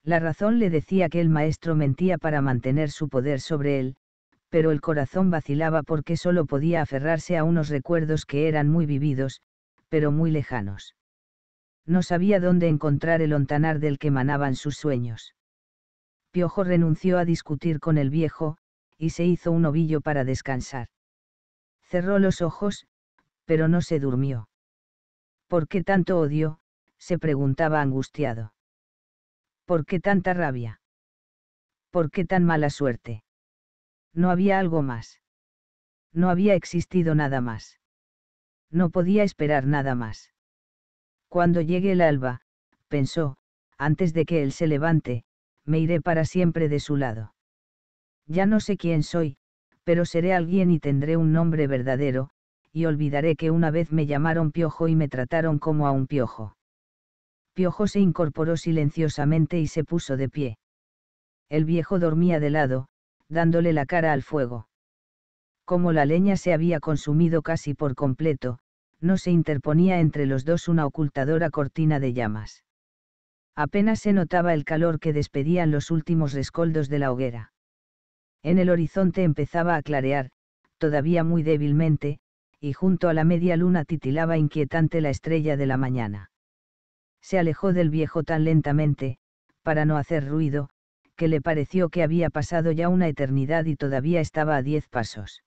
La razón le decía que el maestro mentía para mantener su poder sobre él, pero el corazón vacilaba porque solo podía aferrarse a unos recuerdos que eran muy vividos, pero muy lejanos. No sabía dónde encontrar el ontanar del que manaban sus sueños. Piojo renunció a discutir con el viejo, y se hizo un ovillo para descansar. Cerró los ojos, pero no se durmió. ¿Por qué tanto odio? se preguntaba angustiado. ¿Por qué tanta rabia? ¿Por qué tan mala suerte? No había algo más. No había existido nada más. No podía esperar nada más. Cuando llegue el alba, pensó, antes de que él se levante, me iré para siempre de su lado. Ya no sé quién soy, pero seré alguien y tendré un nombre verdadero, y olvidaré que una vez me llamaron piojo y me trataron como a un piojo. Piojo se incorporó silenciosamente y se puso de pie. El viejo dormía de lado, dándole la cara al fuego. Como la leña se había consumido casi por completo, no se interponía entre los dos una ocultadora cortina de llamas. Apenas se notaba el calor que despedían los últimos rescoldos de la hoguera. En el horizonte empezaba a clarear, todavía muy débilmente, y junto a la media luna titilaba inquietante la estrella de la mañana. Se alejó del viejo tan lentamente, para no hacer ruido, que le pareció que había pasado ya una eternidad y todavía estaba a diez pasos.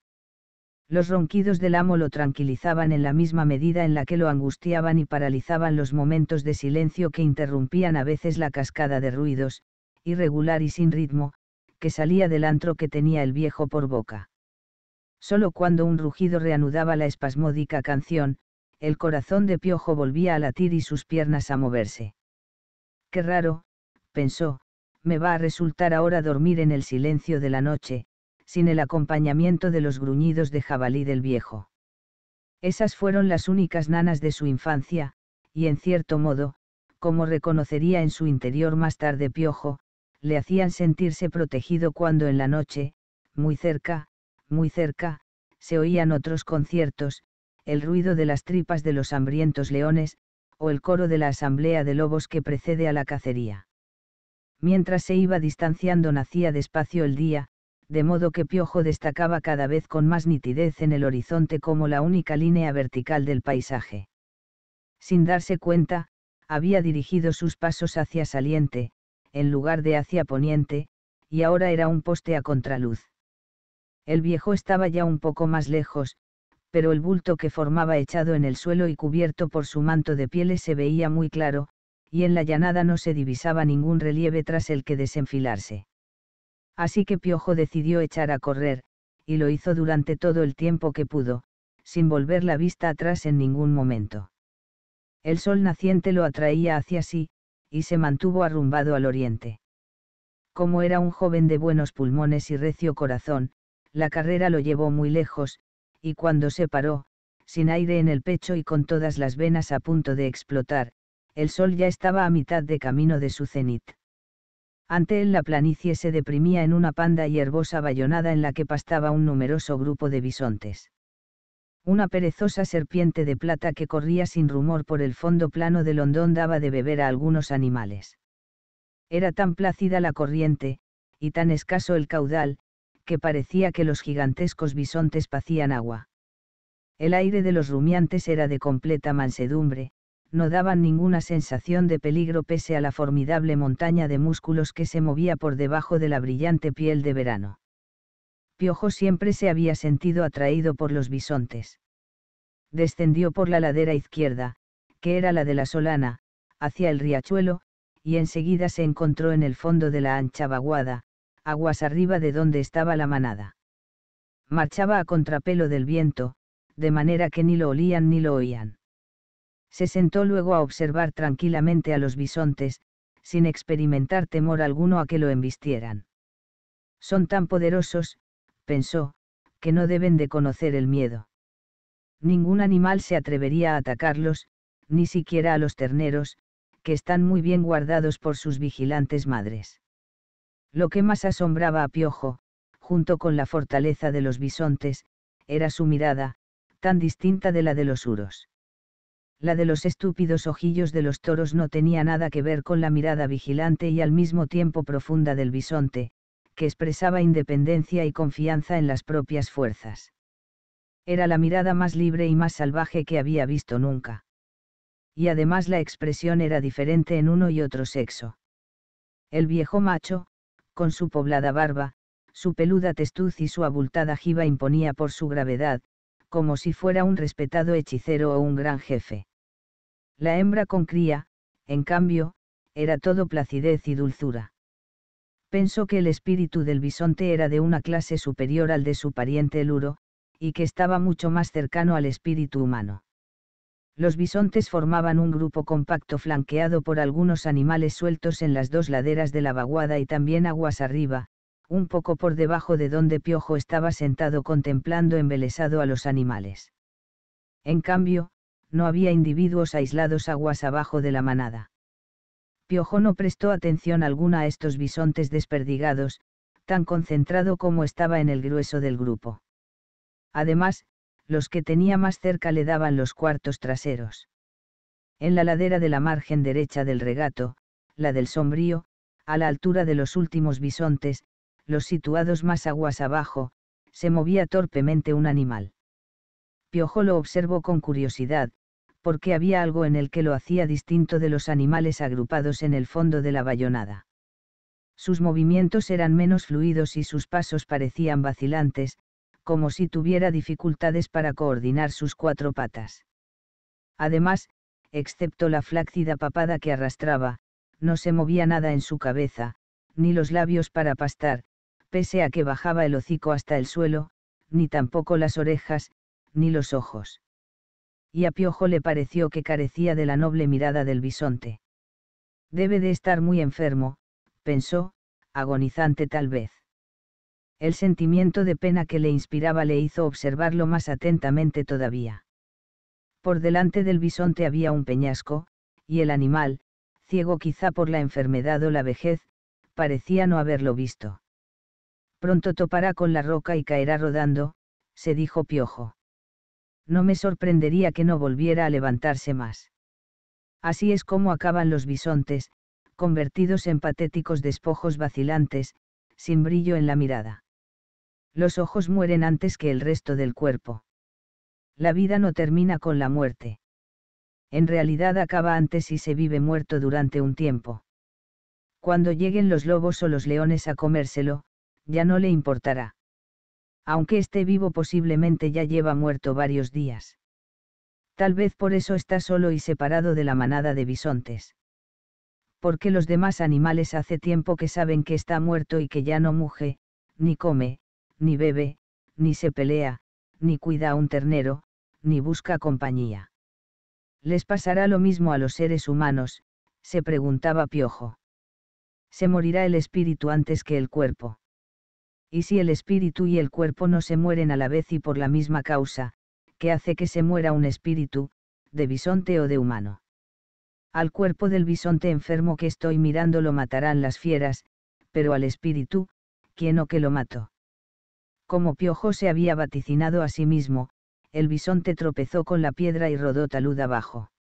Los ronquidos del amo lo tranquilizaban en la misma medida en la que lo angustiaban y paralizaban los momentos de silencio que interrumpían a veces la cascada de ruidos, irregular y sin ritmo, que salía del antro que tenía el viejo por boca. Solo cuando un rugido reanudaba la espasmódica canción, el corazón de Piojo volvía a latir y sus piernas a moverse. Qué raro, pensó, me va a resultar ahora dormir en el silencio de la noche, sin el acompañamiento de los gruñidos de jabalí del viejo. Esas fueron las únicas nanas de su infancia, y en cierto modo, como reconocería en su interior más tarde Piojo, le hacían sentirse protegido cuando en la noche, muy cerca, muy cerca, se oían otros conciertos, el ruido de las tripas de los hambrientos leones, o el coro de la asamblea de lobos que precede a la cacería. Mientras se iba distanciando nacía despacio el día, de modo que Piojo destacaba cada vez con más nitidez en el horizonte como la única línea vertical del paisaje. Sin darse cuenta, había dirigido sus pasos hacia saliente, en lugar de hacia poniente, y ahora era un poste a contraluz. El viejo estaba ya un poco más lejos, pero el bulto que formaba echado en el suelo y cubierto por su manto de pieles se veía muy claro, y en la llanada no se divisaba ningún relieve tras el que desenfilarse. Así que Piojo decidió echar a correr, y lo hizo durante todo el tiempo que pudo, sin volver la vista atrás en ningún momento. El sol naciente lo atraía hacia sí, y se mantuvo arrumbado al oriente. Como era un joven de buenos pulmones y recio corazón, la carrera lo llevó muy lejos, y cuando se paró, sin aire en el pecho y con todas las venas a punto de explotar, el sol ya estaba a mitad de camino de su cenit. Ante él la planicie se deprimía en una panda y herbosa bayonada en la que pastaba un numeroso grupo de bisontes. Una perezosa serpiente de plata que corría sin rumor por el fondo plano del hondón daba de beber a algunos animales. Era tan plácida la corriente, y tan escaso el caudal, que parecía que los gigantescos bisontes pacían agua. El aire de los rumiantes era de completa mansedumbre, no daban ninguna sensación de peligro pese a la formidable montaña de músculos que se movía por debajo de la brillante piel de verano. Piojo siempre se había sentido atraído por los bisontes. Descendió por la ladera izquierda, que era la de la Solana, hacia el riachuelo, y enseguida se encontró en el fondo de la ancha vaguada, aguas arriba de donde estaba la manada. Marchaba a contrapelo del viento, de manera que ni lo olían ni lo oían. Se sentó luego a observar tranquilamente a los bisontes, sin experimentar temor alguno a que lo embistieran. Son tan poderosos, pensó, que no deben de conocer el miedo. Ningún animal se atrevería a atacarlos, ni siquiera a los terneros, que están muy bien guardados por sus vigilantes madres. Lo que más asombraba a Piojo, junto con la fortaleza de los bisontes, era su mirada, tan distinta de la de los uros la de los estúpidos ojillos de los toros no tenía nada que ver con la mirada vigilante y al mismo tiempo profunda del bisonte, que expresaba independencia y confianza en las propias fuerzas. Era la mirada más libre y más salvaje que había visto nunca. Y además la expresión era diferente en uno y otro sexo. El viejo macho, con su poblada barba, su peluda testuz y su abultada jiba imponía por su gravedad, como si fuera un respetado hechicero o un gran jefe. La hembra con cría, en cambio, era todo placidez y dulzura. Pensó que el espíritu del bisonte era de una clase superior al de su pariente el uro, y que estaba mucho más cercano al espíritu humano. Los bisontes formaban un grupo compacto flanqueado por algunos animales sueltos en las dos laderas de la vaguada y también aguas arriba, un poco por debajo de donde Piojo estaba sentado contemplando embelesado a los animales. En cambio, no había individuos aislados aguas abajo de la manada. Piojo no prestó atención alguna a estos bisontes desperdigados, tan concentrado como estaba en el grueso del grupo. Además, los que tenía más cerca le daban los cuartos traseros. En la ladera de la margen derecha del regato, la del sombrío, a la altura de los últimos bisontes, los situados más aguas abajo, se movía torpemente un animal. Piojo lo observó con curiosidad, porque había algo en el que lo hacía distinto de los animales agrupados en el fondo de la bayonada. Sus movimientos eran menos fluidos y sus pasos parecían vacilantes, como si tuviera dificultades para coordinar sus cuatro patas. Además, excepto la flácida papada que arrastraba, no se movía nada en su cabeza, ni los labios para pastar, pese a que bajaba el hocico hasta el suelo, ni tampoco las orejas, ni los ojos. Y a Piojo le pareció que carecía de la noble mirada del bisonte. Debe de estar muy enfermo, pensó, agonizante tal vez. El sentimiento de pena que le inspiraba le hizo observarlo más atentamente todavía. Por delante del bisonte había un peñasco, y el animal, ciego quizá por la enfermedad o la vejez, parecía no haberlo visto. Pronto topará con la roca y caerá rodando, se dijo Piojo. No me sorprendería que no volviera a levantarse más. Así es como acaban los bisontes, convertidos en patéticos despojos vacilantes, sin brillo en la mirada. Los ojos mueren antes que el resto del cuerpo. La vida no termina con la muerte. En realidad acaba antes y se vive muerto durante un tiempo. Cuando lleguen los lobos o los leones a comérselo, ya no le importará. Aunque esté vivo posiblemente ya lleva muerto varios días. Tal vez por eso está solo y separado de la manada de bisontes. Porque los demás animales hace tiempo que saben que está muerto y que ya no muge, ni come, ni bebe, ni se pelea, ni cuida a un ternero, ni busca compañía. ¿Les pasará lo mismo a los seres humanos? se preguntaba Piojo. Se morirá el espíritu antes que el cuerpo y si el espíritu y el cuerpo no se mueren a la vez y por la misma causa, ¿qué hace que se muera un espíritu, de bisonte o de humano. Al cuerpo del bisonte enfermo que estoy mirando lo matarán las fieras, pero al espíritu, ¿quién o qué lo mató? Como Piojo se había vaticinado a sí mismo, el bisonte tropezó con la piedra y rodó talud abajo.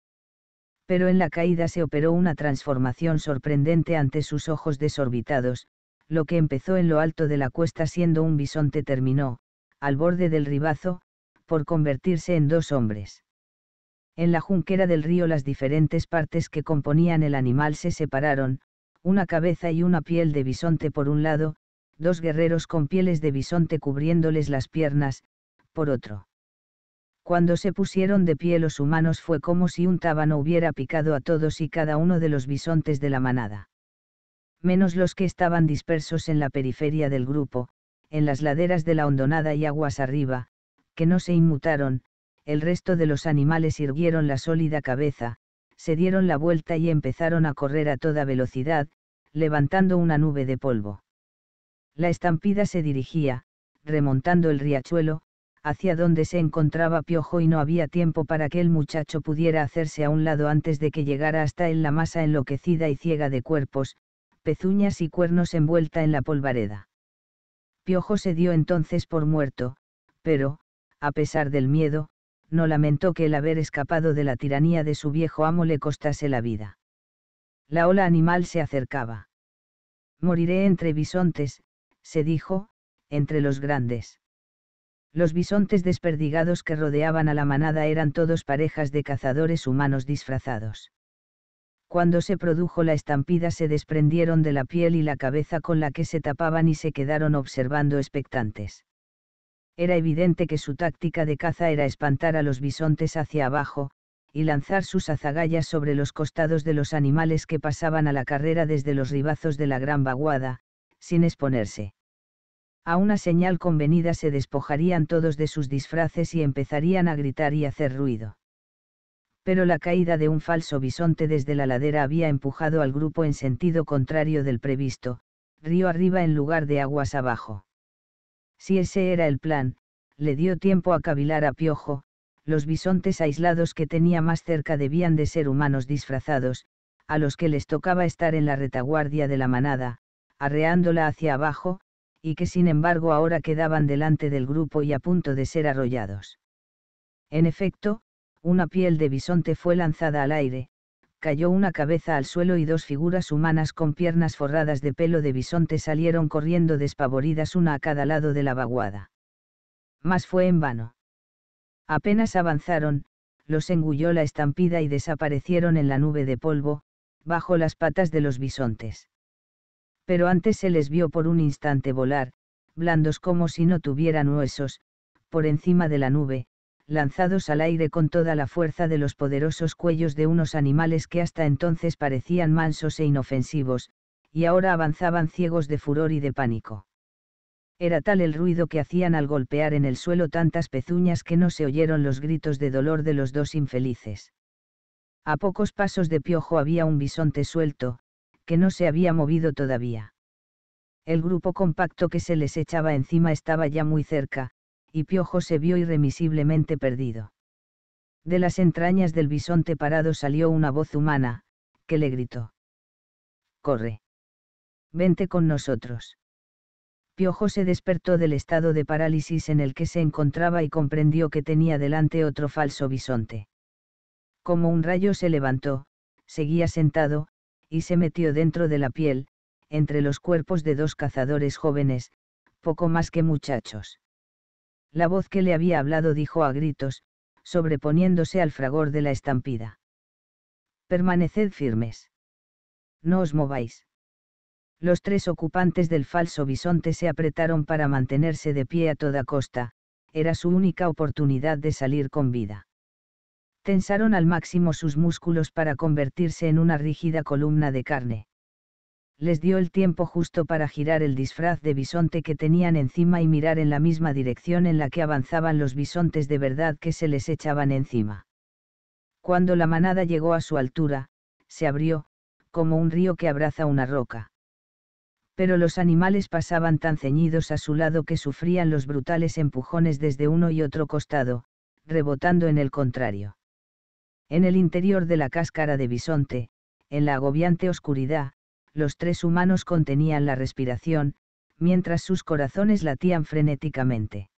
Pero en la caída se operó una transformación sorprendente ante sus ojos desorbitados, lo que empezó en lo alto de la cuesta siendo un bisonte terminó, al borde del ribazo, por convertirse en dos hombres. En la junquera del río las diferentes partes que componían el animal se separaron, una cabeza y una piel de bisonte por un lado, dos guerreros con pieles de bisonte cubriéndoles las piernas, por otro. Cuando se pusieron de pie los humanos fue como si un tábano hubiera picado a todos y cada uno de los bisontes de la manada menos los que estaban dispersos en la periferia del grupo, en las laderas de la hondonada y aguas arriba, que no se inmutaron, el resto de los animales irguieron la sólida cabeza, se dieron la vuelta y empezaron a correr a toda velocidad, levantando una nube de polvo. La estampida se dirigía, remontando el riachuelo, hacia donde se encontraba Piojo y no había tiempo para que el muchacho pudiera hacerse a un lado antes de que llegara hasta él la masa enloquecida y ciega de cuerpos, pezuñas y cuernos envuelta en la polvareda. Piojo se dio entonces por muerto, pero, a pesar del miedo, no lamentó que el haber escapado de la tiranía de su viejo amo le costase la vida. La ola animal se acercaba. Moriré entre bisontes, se dijo, entre los grandes. Los bisontes desperdigados que rodeaban a la manada eran todos parejas de cazadores humanos disfrazados cuando se produjo la estampida se desprendieron de la piel y la cabeza con la que se tapaban y se quedaron observando expectantes. Era evidente que su táctica de caza era espantar a los bisontes hacia abajo, y lanzar sus azagallas sobre los costados de los animales que pasaban a la carrera desde los ribazos de la gran vaguada, sin exponerse. A una señal convenida se despojarían todos de sus disfraces y empezarían a gritar y hacer ruido pero la caída de un falso bisonte desde la ladera había empujado al grupo en sentido contrario del previsto, río arriba en lugar de aguas abajo. Si ese era el plan, le dio tiempo a cavilar a Piojo, los bisontes aislados que tenía más cerca debían de ser humanos disfrazados, a los que les tocaba estar en la retaguardia de la manada, arreándola hacia abajo, y que sin embargo ahora quedaban delante del grupo y a punto de ser arrollados. En efecto, una piel de bisonte fue lanzada al aire, cayó una cabeza al suelo y dos figuras humanas con piernas forradas de pelo de bisonte salieron corriendo despavoridas una a cada lado de la vaguada. Mas fue en vano. Apenas avanzaron, los engulló la estampida y desaparecieron en la nube de polvo, bajo las patas de los bisontes. Pero antes se les vio por un instante volar, blandos como si no tuvieran huesos, por encima de la nube, lanzados al aire con toda la fuerza de los poderosos cuellos de unos animales que hasta entonces parecían mansos e inofensivos, y ahora avanzaban ciegos de furor y de pánico. Era tal el ruido que hacían al golpear en el suelo tantas pezuñas que no se oyeron los gritos de dolor de los dos infelices. A pocos pasos de Piojo había un bisonte suelto, que no se había movido todavía. El grupo compacto que se les echaba encima estaba ya muy cerca, y Piojo se vio irremisiblemente perdido. De las entrañas del bisonte parado salió una voz humana, que le gritó. Corre. Vente con nosotros. Piojo se despertó del estado de parálisis en el que se encontraba y comprendió que tenía delante otro falso bisonte. Como un rayo se levantó, seguía sentado, y se metió dentro de la piel, entre los cuerpos de dos cazadores jóvenes, poco más que muchachos. La voz que le había hablado dijo a gritos, sobreponiéndose al fragor de la estampida. Permaneced firmes. No os mováis. Los tres ocupantes del falso bisonte se apretaron para mantenerse de pie a toda costa, era su única oportunidad de salir con vida. Tensaron al máximo sus músculos para convertirse en una rígida columna de carne les dio el tiempo justo para girar el disfraz de bisonte que tenían encima y mirar en la misma dirección en la que avanzaban los bisontes de verdad que se les echaban encima. Cuando la manada llegó a su altura, se abrió, como un río que abraza una roca. Pero los animales pasaban tan ceñidos a su lado que sufrían los brutales empujones desde uno y otro costado, rebotando en el contrario. En el interior de la cáscara de bisonte, en la agobiante oscuridad, los tres humanos contenían la respiración, mientras sus corazones latían frenéticamente.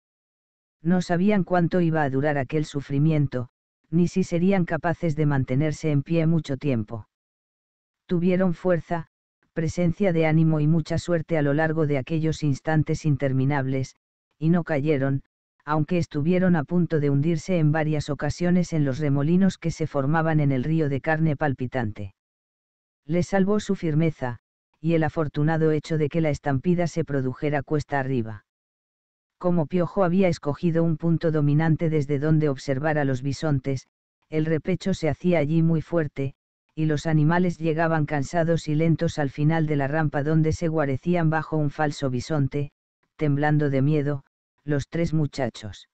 No sabían cuánto iba a durar aquel sufrimiento, ni si serían capaces de mantenerse en pie mucho tiempo. Tuvieron fuerza, presencia de ánimo y mucha suerte a lo largo de aquellos instantes interminables, y no cayeron, aunque estuvieron a punto de hundirse en varias ocasiones en los remolinos que se formaban en el río de carne palpitante le salvó su firmeza, y el afortunado hecho de que la estampida se produjera cuesta arriba. Como Piojo había escogido un punto dominante desde donde observar a los bisontes, el repecho se hacía allí muy fuerte, y los animales llegaban cansados y lentos al final de la rampa donde se guarecían bajo un falso bisonte, temblando de miedo, los tres muchachos.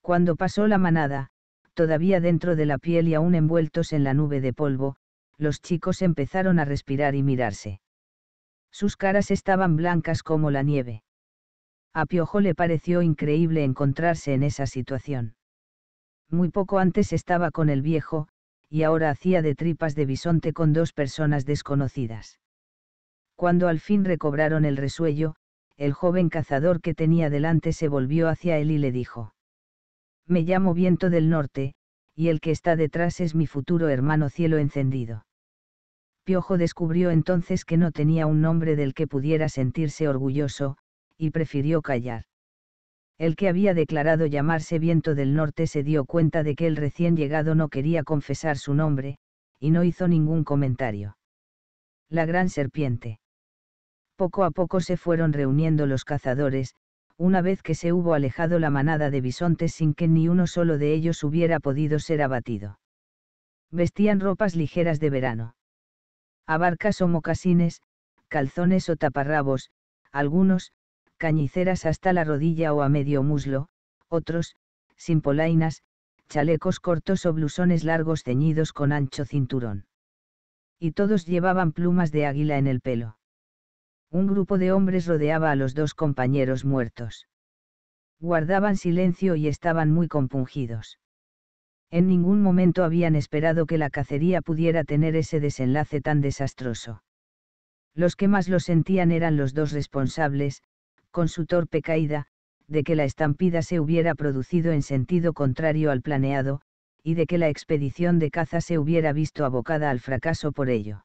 Cuando pasó la manada, todavía dentro de la piel y aún envueltos en la nube de polvo, los chicos empezaron a respirar y mirarse. Sus caras estaban blancas como la nieve. A Piojo le pareció increíble encontrarse en esa situación. Muy poco antes estaba con el viejo, y ahora hacía de tripas de bisonte con dos personas desconocidas. Cuando al fin recobraron el resuello, el joven cazador que tenía delante se volvió hacia él y le dijo. Me llamo Viento del Norte, y el que está detrás es mi futuro hermano Cielo Encendido. Piojo descubrió entonces que no tenía un nombre del que pudiera sentirse orgulloso, y prefirió callar. El que había declarado llamarse Viento del Norte se dio cuenta de que el recién llegado no quería confesar su nombre, y no hizo ningún comentario. La gran serpiente. Poco a poco se fueron reuniendo los cazadores, una vez que se hubo alejado la manada de bisontes sin que ni uno solo de ellos hubiera podido ser abatido. Vestían ropas ligeras de verano abarcas o mocasines, calzones o taparrabos, algunos, cañiceras hasta la rodilla o a medio muslo, otros, sin polainas, chalecos cortos o blusones largos ceñidos con ancho cinturón. Y todos llevaban plumas de águila en el pelo. Un grupo de hombres rodeaba a los dos compañeros muertos. Guardaban silencio y estaban muy compungidos. En ningún momento habían esperado que la cacería pudiera tener ese desenlace tan desastroso. Los que más lo sentían eran los dos responsables, con su torpe caída, de que la estampida se hubiera producido en sentido contrario al planeado, y de que la expedición de caza se hubiera visto abocada al fracaso por ello.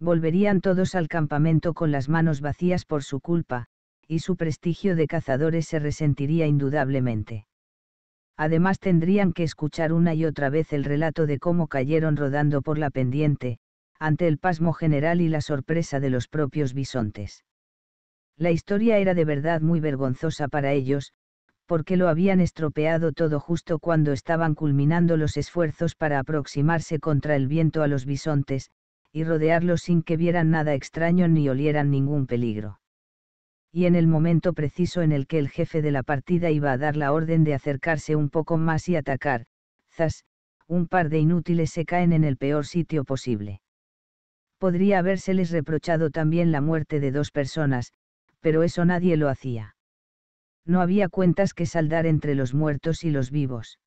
Volverían todos al campamento con las manos vacías por su culpa, y su prestigio de cazadores se resentiría indudablemente además tendrían que escuchar una y otra vez el relato de cómo cayeron rodando por la pendiente, ante el pasmo general y la sorpresa de los propios bisontes. La historia era de verdad muy vergonzosa para ellos, porque lo habían estropeado todo justo cuando estaban culminando los esfuerzos para aproximarse contra el viento a los bisontes, y rodearlos sin que vieran nada extraño ni olieran ningún peligro y en el momento preciso en el que el jefe de la partida iba a dar la orden de acercarse un poco más y atacar, zas, un par de inútiles se caen en el peor sitio posible. Podría habérseles reprochado también la muerte de dos personas, pero eso nadie lo hacía. No había cuentas que saldar entre los muertos y los vivos.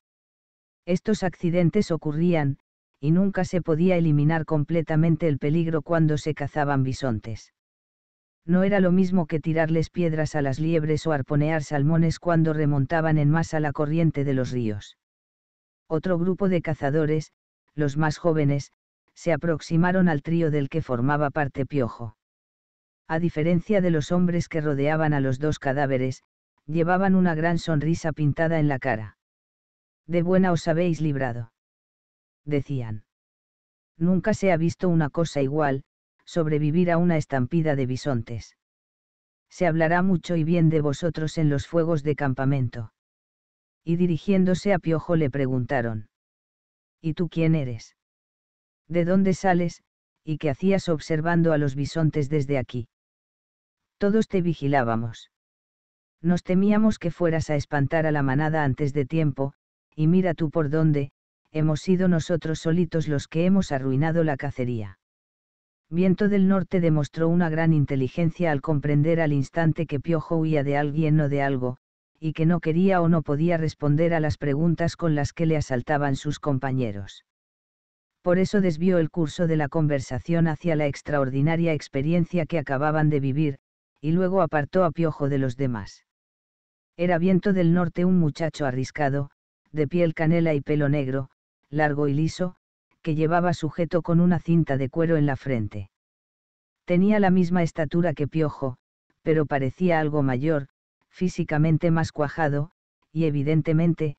Estos accidentes ocurrían, y nunca se podía eliminar completamente el peligro cuando se cazaban bisontes no era lo mismo que tirarles piedras a las liebres o arponear salmones cuando remontaban en masa la corriente de los ríos. Otro grupo de cazadores, los más jóvenes, se aproximaron al trío del que formaba parte Piojo. A diferencia de los hombres que rodeaban a los dos cadáveres, llevaban una gran sonrisa pintada en la cara. De buena os habéis librado. Decían. Nunca se ha visto una cosa igual, sobrevivir a una estampida de bisontes. Se hablará mucho y bien de vosotros en los fuegos de campamento. Y dirigiéndose a Piojo le preguntaron. ¿Y tú quién eres? ¿De dónde sales, y qué hacías observando a los bisontes desde aquí? Todos te vigilábamos. Nos temíamos que fueras a espantar a la manada antes de tiempo, y mira tú por dónde, hemos sido nosotros solitos los que hemos arruinado la cacería. Viento del Norte demostró una gran inteligencia al comprender al instante que Piojo huía de alguien o de algo, y que no quería o no podía responder a las preguntas con las que le asaltaban sus compañeros. Por eso desvió el curso de la conversación hacia la extraordinaria experiencia que acababan de vivir, y luego apartó a Piojo de los demás. Era Viento del Norte un muchacho arriscado, de piel canela y pelo negro, largo y liso, que llevaba sujeto con una cinta de cuero en la frente. Tenía la misma estatura que Piojo, pero parecía algo mayor, físicamente más cuajado, y evidentemente,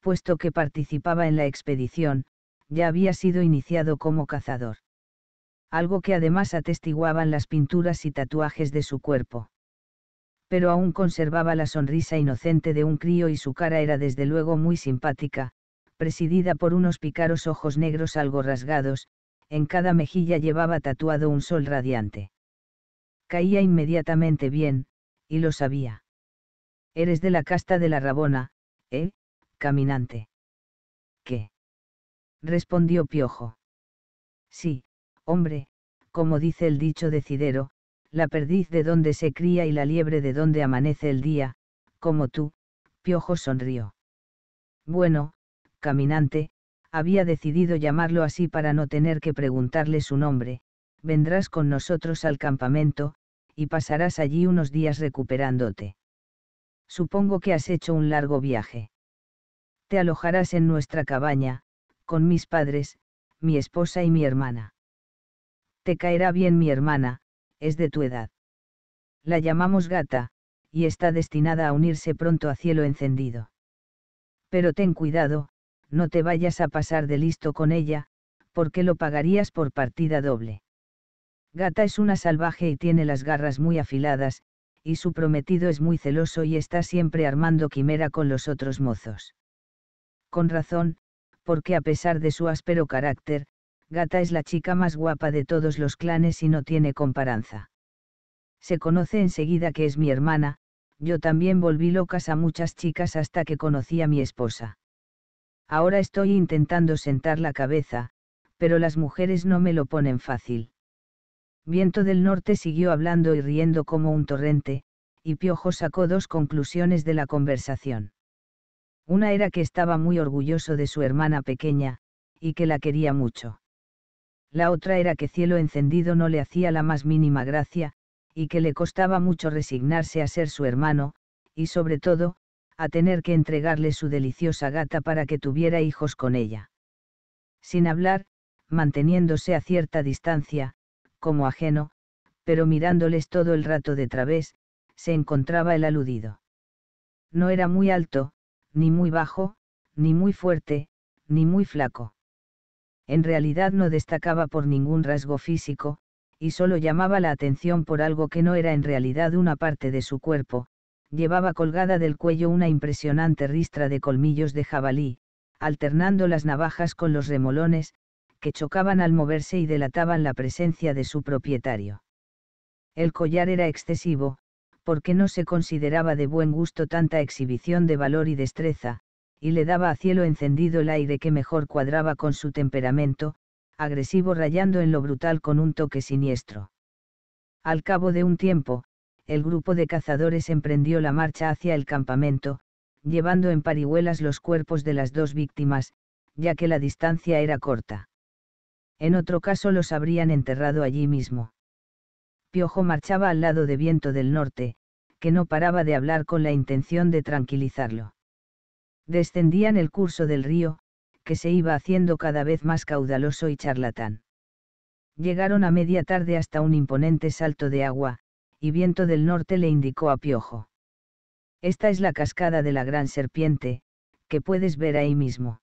puesto que participaba en la expedición, ya había sido iniciado como cazador. Algo que además atestiguaban las pinturas y tatuajes de su cuerpo. Pero aún conservaba la sonrisa inocente de un crío y su cara era desde luego muy simpática, presidida por unos picaros ojos negros algo rasgados, en cada mejilla llevaba tatuado un sol radiante. Caía inmediatamente bien, y lo sabía. Eres de la casta de la Rabona, ¿eh, caminante? ¿Qué? respondió Piojo. Sí, hombre, como dice el dicho decidero, la perdiz de donde se cría y la liebre de donde amanece el día, como tú, Piojo sonrió. Bueno, caminante, había decidido llamarlo así para no tener que preguntarle su nombre, vendrás con nosotros al campamento, y pasarás allí unos días recuperándote. Supongo que has hecho un largo viaje. Te alojarás en nuestra cabaña, con mis padres, mi esposa y mi hermana. Te caerá bien mi hermana, es de tu edad. La llamamos gata, y está destinada a unirse pronto a cielo encendido. Pero ten cuidado, no te vayas a pasar de listo con ella, porque lo pagarías por partida doble. Gata es una salvaje y tiene las garras muy afiladas, y su prometido es muy celoso y está siempre armando quimera con los otros mozos. Con razón, porque a pesar de su áspero carácter, Gata es la chica más guapa de todos los clanes y no tiene comparanza. Se conoce enseguida que es mi hermana, yo también volví locas a muchas chicas hasta que conocí a mi esposa. Ahora estoy intentando sentar la cabeza, pero las mujeres no me lo ponen fácil. Viento del Norte siguió hablando y riendo como un torrente, y Piojo sacó dos conclusiones de la conversación. Una era que estaba muy orgulloso de su hermana pequeña, y que la quería mucho. La otra era que Cielo Encendido no le hacía la más mínima gracia, y que le costaba mucho resignarse a ser su hermano, y sobre todo, a tener que entregarle su deliciosa gata para que tuviera hijos con ella. Sin hablar, manteniéndose a cierta distancia, como ajeno, pero mirándoles todo el rato de través, se encontraba el aludido. No era muy alto, ni muy bajo, ni muy fuerte, ni muy flaco. En realidad no destacaba por ningún rasgo físico, y solo llamaba la atención por algo que no era en realidad una parte de su cuerpo, llevaba colgada del cuello una impresionante ristra de colmillos de jabalí, alternando las navajas con los remolones, que chocaban al moverse y delataban la presencia de su propietario. El collar era excesivo, porque no se consideraba de buen gusto tanta exhibición de valor y destreza, y le daba a cielo encendido el aire que mejor cuadraba con su temperamento, agresivo rayando en lo brutal con un toque siniestro. Al cabo de un tiempo, el grupo de cazadores emprendió la marcha hacia el campamento, llevando en parihuelas los cuerpos de las dos víctimas, ya que la distancia era corta. En otro caso los habrían enterrado allí mismo. Piojo marchaba al lado de Viento del Norte, que no paraba de hablar con la intención de tranquilizarlo. Descendían el curso del río, que se iba haciendo cada vez más caudaloso y charlatán. Llegaron a media tarde hasta un imponente salto de agua, y viento del norte le indicó a Piojo. Esta es la cascada de la gran serpiente, que puedes ver ahí mismo.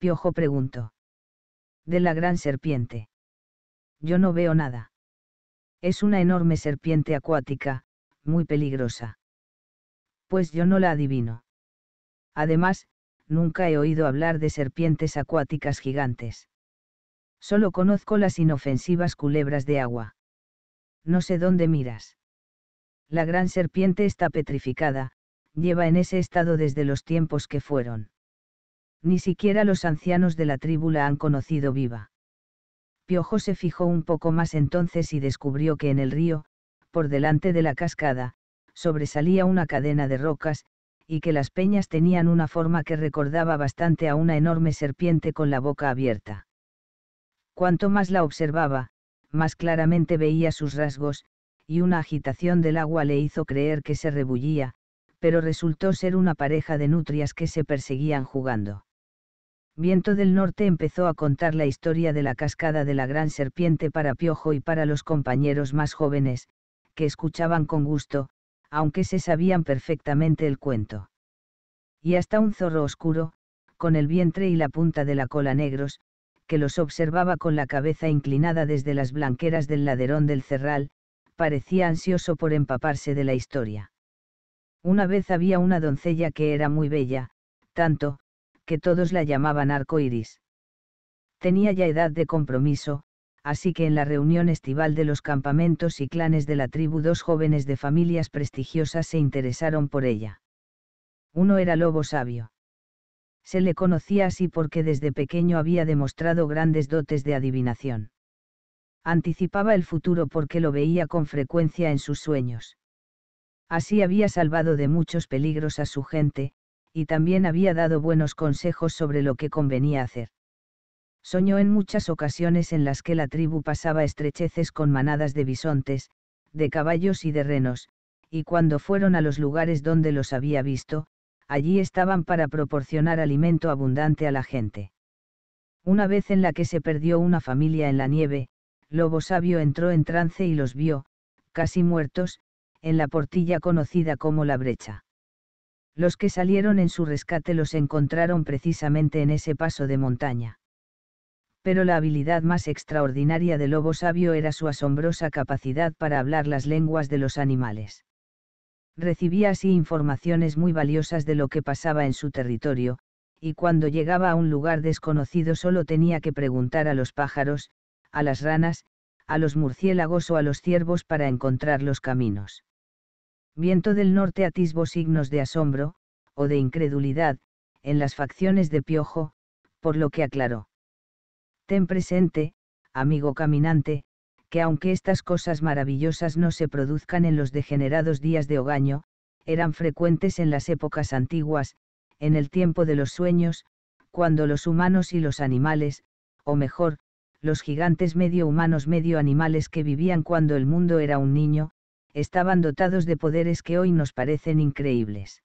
Piojo preguntó. De la gran serpiente. Yo no veo nada. Es una enorme serpiente acuática, muy peligrosa. Pues yo no la adivino. Además, nunca he oído hablar de serpientes acuáticas gigantes. Solo conozco las inofensivas culebras de agua no sé dónde miras. La gran serpiente está petrificada, lleva en ese estado desde los tiempos que fueron. Ni siquiera los ancianos de la tribu la han conocido viva. Piojo se fijó un poco más entonces y descubrió que en el río, por delante de la cascada, sobresalía una cadena de rocas, y que las peñas tenían una forma que recordaba bastante a una enorme serpiente con la boca abierta. Cuanto más la observaba, más claramente veía sus rasgos, y una agitación del agua le hizo creer que se rebullía, pero resultó ser una pareja de nutrias que se perseguían jugando. Viento del Norte empezó a contar la historia de la cascada de la gran serpiente para Piojo y para los compañeros más jóvenes, que escuchaban con gusto, aunque se sabían perfectamente el cuento. Y hasta un zorro oscuro, con el vientre y la punta de la cola negros, que los observaba con la cabeza inclinada desde las blanqueras del laderón del cerral, parecía ansioso por empaparse de la historia. Una vez había una doncella que era muy bella, tanto, que todos la llamaban arco iris. Tenía ya edad de compromiso, así que en la reunión estival de los campamentos y clanes de la tribu dos jóvenes de familias prestigiosas se interesaron por ella. Uno era lobo sabio. Se le conocía así porque desde pequeño había demostrado grandes dotes de adivinación. Anticipaba el futuro porque lo veía con frecuencia en sus sueños. Así había salvado de muchos peligros a su gente, y también había dado buenos consejos sobre lo que convenía hacer. Soñó en muchas ocasiones en las que la tribu pasaba estrecheces con manadas de bisontes, de caballos y de renos, y cuando fueron a los lugares donde los había visto, allí estaban para proporcionar alimento abundante a la gente. Una vez en la que se perdió una familia en la nieve, Lobo Sabio entró en trance y los vio, casi muertos, en la portilla conocida como la brecha. Los que salieron en su rescate los encontraron precisamente en ese paso de montaña. Pero la habilidad más extraordinaria de Lobo Sabio era su asombrosa capacidad para hablar las lenguas de los animales recibía así informaciones muy valiosas de lo que pasaba en su territorio, y cuando llegaba a un lugar desconocido solo tenía que preguntar a los pájaros, a las ranas, a los murciélagos o a los ciervos para encontrar los caminos. Viento del norte atisbo signos de asombro, o de incredulidad, en las facciones de Piojo, por lo que aclaró. Ten presente, amigo caminante, que aunque estas cosas maravillosas no se produzcan en los degenerados días de hogaño, eran frecuentes en las épocas antiguas, en el tiempo de los sueños, cuando los humanos y los animales, o mejor, los gigantes medio humanos medio animales que vivían cuando el mundo era un niño, estaban dotados de poderes que hoy nos parecen increíbles.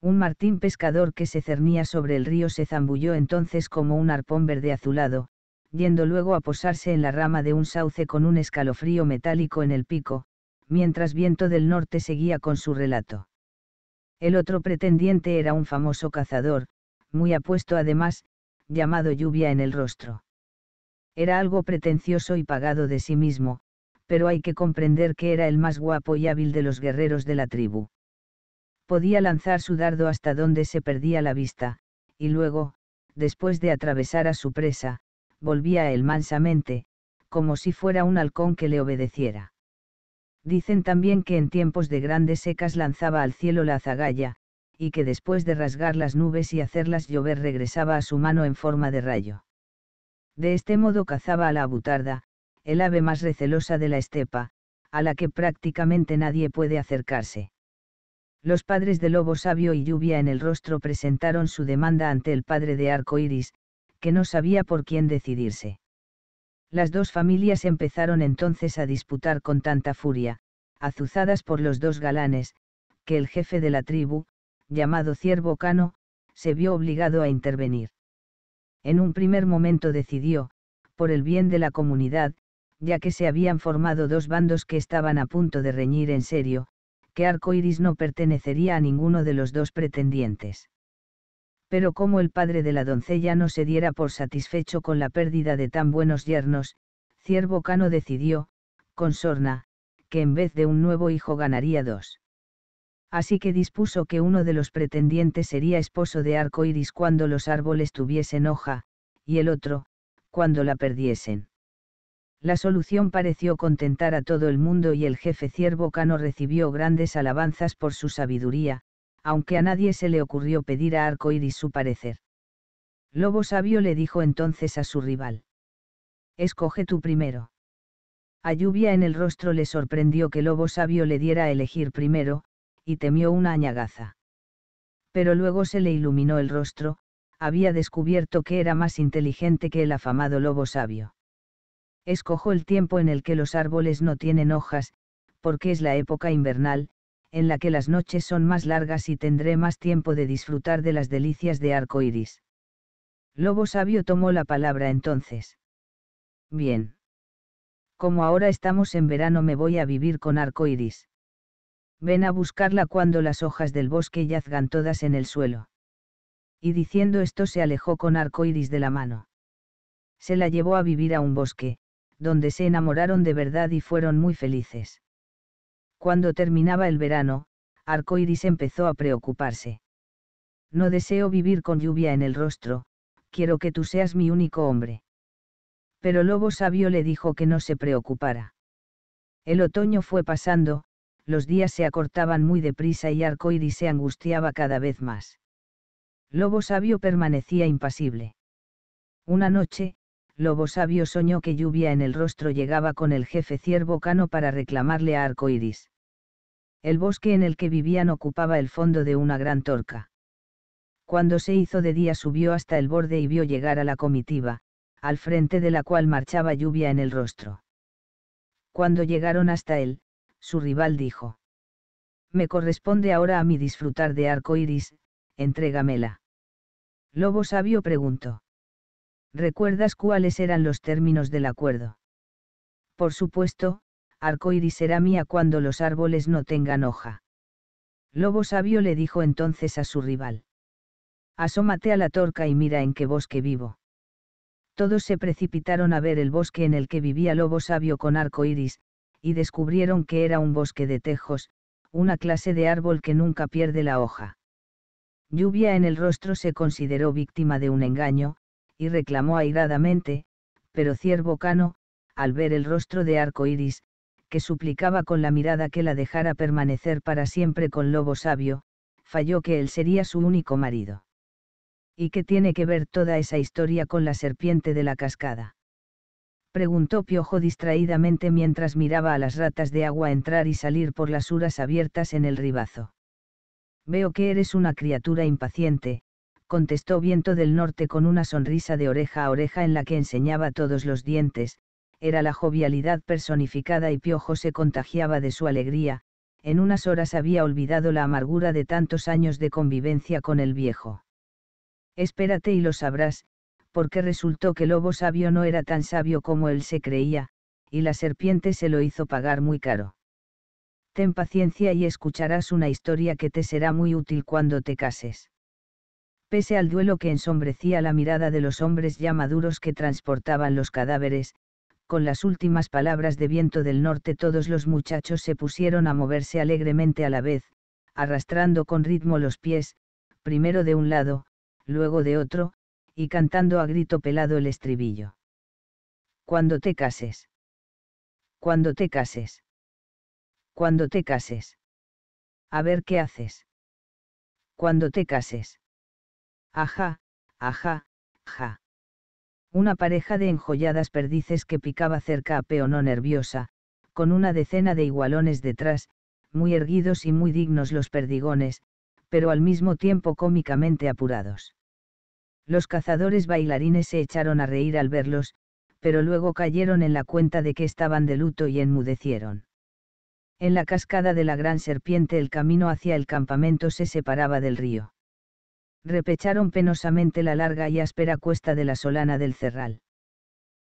Un martín pescador que se cernía sobre el río se zambulló entonces como un arpón verde azulado, yendo luego a posarse en la rama de un sauce con un escalofrío metálico en el pico, mientras Viento del Norte seguía con su relato. El otro pretendiente era un famoso cazador, muy apuesto además, llamado Lluvia en el Rostro. Era algo pretencioso y pagado de sí mismo, pero hay que comprender que era el más guapo y hábil de los guerreros de la tribu. Podía lanzar su dardo hasta donde se perdía la vista, y luego, después de atravesar a su presa, volvía a él mansamente, como si fuera un halcón que le obedeciera. Dicen también que en tiempos de grandes secas lanzaba al cielo la azagaya, y que después de rasgar las nubes y hacerlas llover regresaba a su mano en forma de rayo. De este modo cazaba a la abutarda, el ave más recelosa de la estepa, a la que prácticamente nadie puede acercarse. Los padres de Lobo Sabio y Lluvia en el Rostro presentaron su demanda ante el padre de Arco Iris, que no sabía por quién decidirse. Las dos familias empezaron entonces a disputar con tanta furia, azuzadas por los dos galanes, que el jefe de la tribu, llamado Ciervo Cano, se vio obligado a intervenir. En un primer momento decidió, por el bien de la comunidad, ya que se habían formado dos bandos que estaban a punto de reñir en serio, que Arco Iris no pertenecería a ninguno de los dos pretendientes pero como el padre de la doncella no se diera por satisfecho con la pérdida de tan buenos yernos, Ciervo Cano decidió, con sorna, que en vez de un nuevo hijo ganaría dos. Así que dispuso que uno de los pretendientes sería esposo de arco iris cuando los árboles tuviesen hoja, y el otro, cuando la perdiesen. La solución pareció contentar a todo el mundo y el jefe Ciervo Cano recibió grandes alabanzas por su sabiduría, aunque a nadie se le ocurrió pedir a iris su parecer. Lobo Sabio le dijo entonces a su rival. Escoge tú primero. A lluvia en el rostro le sorprendió que Lobo Sabio le diera a elegir primero, y temió una añagaza. Pero luego se le iluminó el rostro, había descubierto que era más inteligente que el afamado Lobo Sabio. Escojó el tiempo en el que los árboles no tienen hojas, porque es la época invernal, en la que las noches son más largas y tendré más tiempo de disfrutar de las delicias de arco Lobo Sabio tomó la palabra entonces. Bien. Como ahora estamos en verano, me voy a vivir con arco Ven a buscarla cuando las hojas del bosque yazgan todas en el suelo. Y diciendo esto, se alejó con arco de la mano. Se la llevó a vivir a un bosque, donde se enamoraron de verdad y fueron muy felices. Cuando terminaba el verano, Arcoiris empezó a preocuparse. No deseo vivir con lluvia en el rostro, quiero que tú seas mi único hombre. Pero Lobo Sabio le dijo que no se preocupara. El otoño fue pasando, los días se acortaban muy deprisa y Arcoiris se angustiaba cada vez más. Lobo Sabio permanecía impasible. Una noche, Lobo Sabio soñó que lluvia en el rostro llegaba con el jefe ciervo cano para reclamarle a Arcoiris. El bosque en el que vivían ocupaba el fondo de una gran torca. Cuando se hizo de día subió hasta el borde y vio llegar a la comitiva, al frente de la cual marchaba lluvia en el rostro. Cuando llegaron hasta él, su rival dijo. Me corresponde ahora a mí disfrutar de arco iris, entrégamela. Lobo sabio preguntó. ¿Recuerdas cuáles eran los términos del acuerdo? Por supuesto, arcoíris será mía cuando los árboles no tengan hoja. Lobo sabio le dijo entonces a su rival. Asómate a la torca y mira en qué bosque vivo. Todos se precipitaron a ver el bosque en el que vivía Lobo sabio con arcoíris, y descubrieron que era un bosque de tejos, una clase de árbol que nunca pierde la hoja. Lluvia en el rostro se consideró víctima de un engaño, y reclamó airadamente, pero ciervo cano, al ver el rostro de arco que suplicaba con la mirada que la dejara permanecer para siempre con Lobo Sabio, falló que él sería su único marido. ¿Y qué tiene que ver toda esa historia con la serpiente de la cascada? Preguntó Piojo distraídamente mientras miraba a las ratas de agua entrar y salir por las uras abiertas en el ribazo. Veo que eres una criatura impaciente, contestó Viento del Norte con una sonrisa de oreja a oreja en la que enseñaba todos los dientes, era la jovialidad personificada y Piojo se contagiaba de su alegría, en unas horas había olvidado la amargura de tantos años de convivencia con el viejo. Espérate y lo sabrás, porque resultó que Lobo Sabio no era tan sabio como él se creía, y la serpiente se lo hizo pagar muy caro. Ten paciencia y escucharás una historia que te será muy útil cuando te cases. Pese al duelo que ensombrecía la mirada de los hombres ya maduros que transportaban los cadáveres, con las últimas palabras de viento del norte todos los muchachos se pusieron a moverse alegremente a la vez, arrastrando con ritmo los pies, primero de un lado, luego de otro, y cantando a grito pelado el estribillo. Cuando te cases. Cuando te cases. Cuando te cases. A ver qué haces. Cuando te cases. Ajá, ajá, ja una pareja de enjolladas perdices que picaba cerca a no nerviosa, con una decena de igualones detrás, muy erguidos y muy dignos los perdigones, pero al mismo tiempo cómicamente apurados. Los cazadores bailarines se echaron a reír al verlos, pero luego cayeron en la cuenta de que estaban de luto y enmudecieron. En la cascada de la gran serpiente el camino hacia el campamento se separaba del río repecharon penosamente la larga y áspera cuesta de la solana del cerral.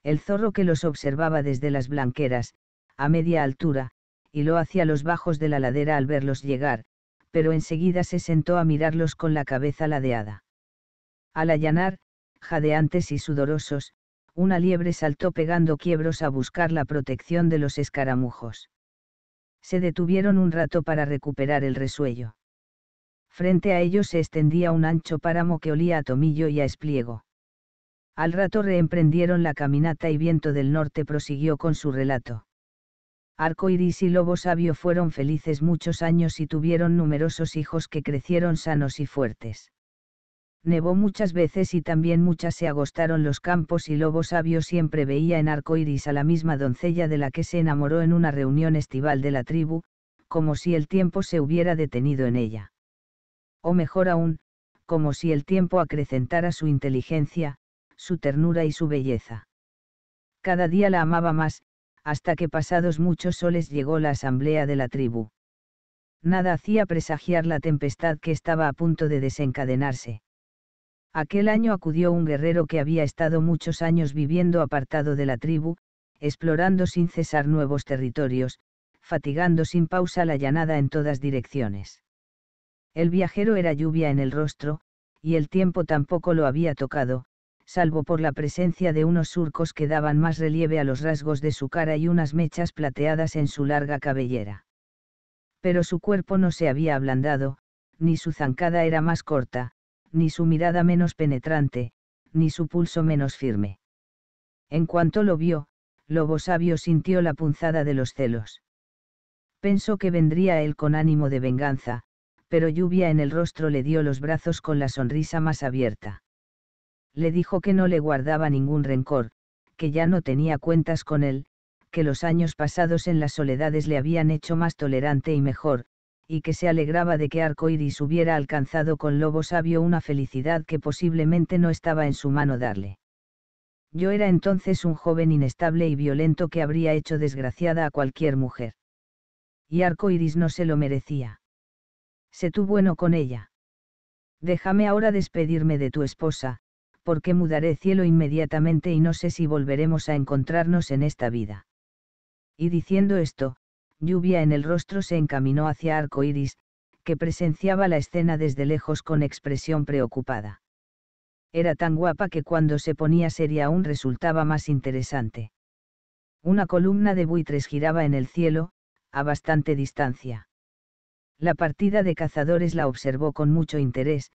El zorro que los observaba desde las blanqueras, a media altura, lo hacia los bajos de la ladera al verlos llegar, pero enseguida se sentó a mirarlos con la cabeza ladeada. Al allanar, jadeantes y sudorosos, una liebre saltó pegando quiebros a buscar la protección de los escaramujos. Se detuvieron un rato para recuperar el resuello. Frente a ellos se extendía un ancho páramo que olía a tomillo y a espliego. Al rato reemprendieron la caminata y Viento del Norte prosiguió con su relato. Arco Iris y Lobo Sabio fueron felices muchos años y tuvieron numerosos hijos que crecieron sanos y fuertes. Nevó muchas veces y también muchas se agostaron los campos y Lobo Sabio siempre veía en Arco Iris a la misma doncella de la que se enamoró en una reunión estival de la tribu, como si el tiempo se hubiera detenido en ella o mejor aún, como si el tiempo acrecentara su inteligencia, su ternura y su belleza. Cada día la amaba más, hasta que pasados muchos soles llegó la asamblea de la tribu. Nada hacía presagiar la tempestad que estaba a punto de desencadenarse. Aquel año acudió un guerrero que había estado muchos años viviendo apartado de la tribu, explorando sin cesar nuevos territorios, fatigando sin pausa la llanada en todas direcciones. El viajero era lluvia en el rostro, y el tiempo tampoco lo había tocado, salvo por la presencia de unos surcos que daban más relieve a los rasgos de su cara y unas mechas plateadas en su larga cabellera. Pero su cuerpo no se había ablandado, ni su zancada era más corta, ni su mirada menos penetrante, ni su pulso menos firme. En cuanto lo vio, Lobo Sabio sintió la punzada de los celos. Pensó que vendría él con ánimo de venganza, pero lluvia en el rostro le dio los brazos con la sonrisa más abierta. Le dijo que no le guardaba ningún rencor, que ya no tenía cuentas con él, que los años pasados en las soledades le habían hecho más tolerante y mejor, y que se alegraba de que Arcoiris hubiera alcanzado con Lobo Sabio una felicidad que posiblemente no estaba en su mano darle. Yo era entonces un joven inestable y violento que habría hecho desgraciada a cualquier mujer. Y Arcoiris no se lo merecía. Sé tú bueno con ella. Déjame ahora despedirme de tu esposa, porque mudaré cielo inmediatamente y no sé si volveremos a encontrarnos en esta vida. Y diciendo esto, lluvia en el rostro se encaminó hacia Arco Iris, que presenciaba la escena desde lejos con expresión preocupada. Era tan guapa que cuando se ponía seria aún resultaba más interesante. Una columna de buitres giraba en el cielo, a bastante distancia. La partida de cazadores la observó con mucho interés,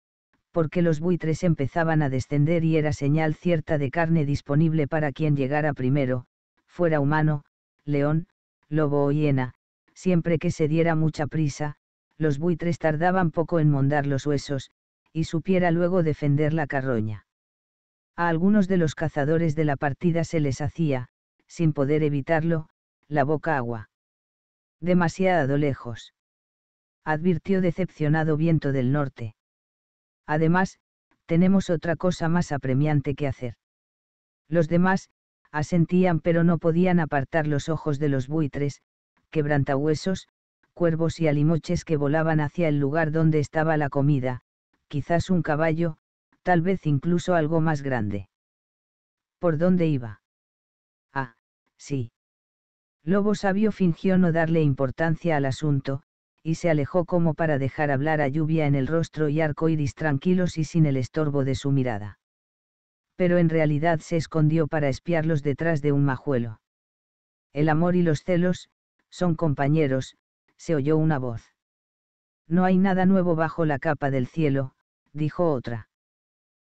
porque los buitres empezaban a descender y era señal cierta de carne disponible para quien llegara primero, fuera humano, león, lobo o hiena, siempre que se diera mucha prisa, los buitres tardaban poco en mondar los huesos, y supiera luego defender la carroña. A algunos de los cazadores de la partida se les hacía, sin poder evitarlo, la boca agua. Demasiado lejos advirtió decepcionado viento del norte. Además, tenemos otra cosa más apremiante que hacer. Los demás, asentían pero no podían apartar los ojos de los buitres, quebrantahuesos, cuervos y alimoches que volaban hacia el lugar donde estaba la comida, quizás un caballo, tal vez incluso algo más grande. ¿Por dónde iba? Ah, sí. Lobo Sabio fingió no darle importancia al asunto, y se alejó como para dejar hablar a lluvia en el rostro y arco iris tranquilos y sin el estorbo de su mirada. Pero en realidad se escondió para espiarlos detrás de un majuelo. El amor y los celos, son compañeros, se oyó una voz. No hay nada nuevo bajo la capa del cielo, dijo otra.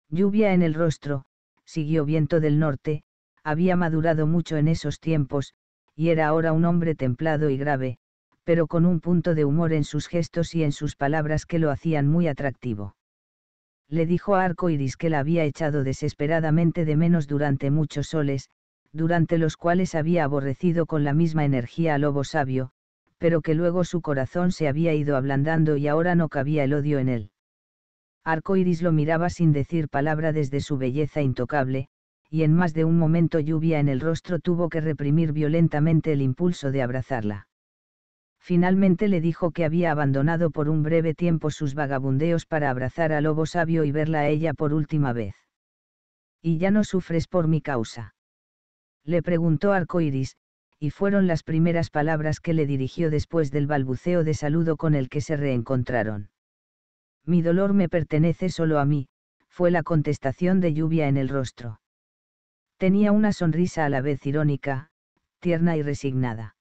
Lluvia en el rostro, siguió viento del norte, había madurado mucho en esos tiempos, y era ahora un hombre templado y grave, pero con un punto de humor en sus gestos y en sus palabras que lo hacían muy atractivo. Le dijo a Arco Iris que la había echado desesperadamente de menos durante muchos soles, durante los cuales había aborrecido con la misma energía al Lobo Sabio, pero que luego su corazón se había ido ablandando y ahora no cabía el odio en él. Arco Iris lo miraba sin decir palabra desde su belleza intocable, y en más de un momento lluvia en el rostro tuvo que reprimir violentamente el impulso de abrazarla finalmente le dijo que había abandonado por un breve tiempo sus vagabundeos para abrazar a Lobo Sabio y verla a ella por última vez. Y ya no sufres por mi causa. Le preguntó Arcoiris, y fueron las primeras palabras que le dirigió después del balbuceo de saludo con el que se reencontraron. Mi dolor me pertenece solo a mí, fue la contestación de lluvia en el rostro. Tenía una sonrisa a la vez irónica, tierna y resignada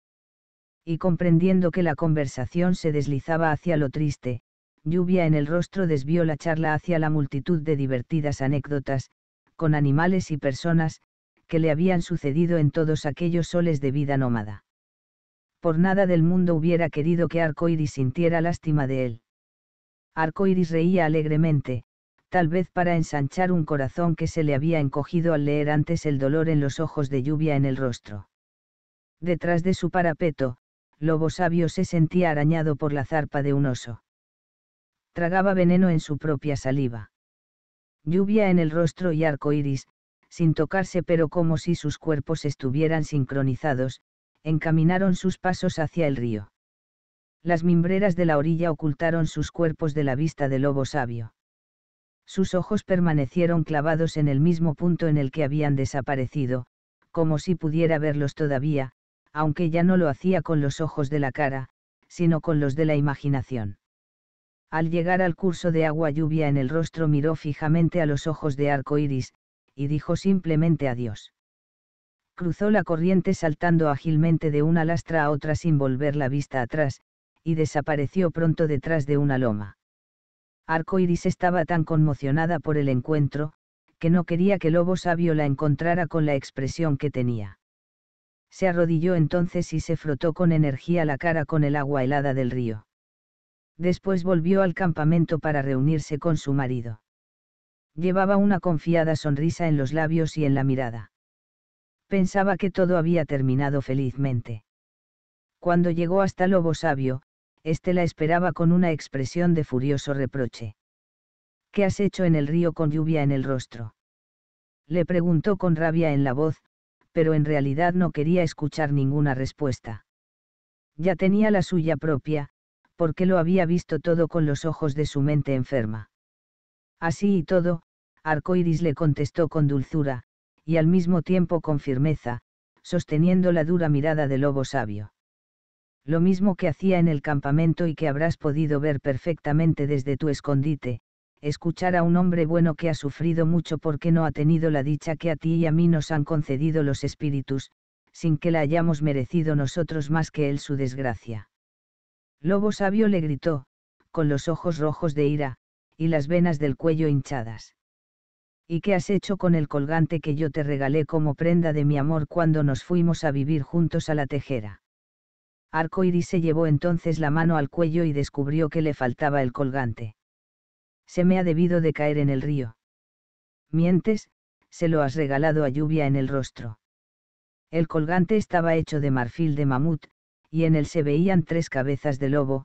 y comprendiendo que la conversación se deslizaba hacia lo triste, lluvia en el rostro desvió la charla hacia la multitud de divertidas anécdotas, con animales y personas, que le habían sucedido en todos aquellos soles de vida nómada. Por nada del mundo hubiera querido que Arcoiris sintiera lástima de él. Arcoiris reía alegremente, tal vez para ensanchar un corazón que se le había encogido al leer antes el dolor en los ojos de lluvia en el rostro. Detrás de su parapeto, Lobo Sabio se sentía arañado por la zarpa de un oso. Tragaba veneno en su propia saliva. Lluvia en el rostro y arco iris, sin tocarse pero como si sus cuerpos estuvieran sincronizados, encaminaron sus pasos hacia el río. Las mimbreras de la orilla ocultaron sus cuerpos de la vista del lobo sabio. Sus ojos permanecieron clavados en el mismo punto en el que habían desaparecido, como si pudiera verlos todavía, aunque ya no lo hacía con los ojos de la cara, sino con los de la imaginación. Al llegar al curso de agua lluvia en el rostro miró fijamente a los ojos de arco iris, y dijo simplemente adiós. Cruzó la corriente saltando ágilmente de una lastra a otra sin volver la vista atrás, y desapareció pronto detrás de una loma. Arco iris estaba tan conmocionada por el encuentro, que no quería que Lobo Sabio la encontrara con la expresión que tenía se arrodilló entonces y se frotó con energía la cara con el agua helada del río. Después volvió al campamento para reunirse con su marido. Llevaba una confiada sonrisa en los labios y en la mirada. Pensaba que todo había terminado felizmente. Cuando llegó hasta Lobo Sabio, éste la esperaba con una expresión de furioso reproche. ¿Qué has hecho en el río con lluvia en el rostro? Le preguntó con rabia en la voz, pero en realidad no quería escuchar ninguna respuesta. Ya tenía la suya propia, porque lo había visto todo con los ojos de su mente enferma. Así y todo, Arcoiris le contestó con dulzura, y al mismo tiempo con firmeza, sosteniendo la dura mirada del lobo sabio. Lo mismo que hacía en el campamento y que habrás podido ver perfectamente desde tu escondite, escuchar a un hombre bueno que ha sufrido mucho porque no ha tenido la dicha que a ti y a mí nos han concedido los espíritus, sin que la hayamos merecido nosotros más que él su desgracia. Lobo sabio le gritó, con los ojos rojos de ira, y las venas del cuello hinchadas. ¿Y qué has hecho con el colgante que yo te regalé como prenda de mi amor cuando nos fuimos a vivir juntos a la tejera? Arcoiris se llevó entonces la mano al cuello y descubrió que le faltaba el colgante se me ha debido de caer en el río. Mientes, se lo has regalado a lluvia en el rostro. El colgante estaba hecho de marfil de mamut, y en él se veían tres cabezas de lobo,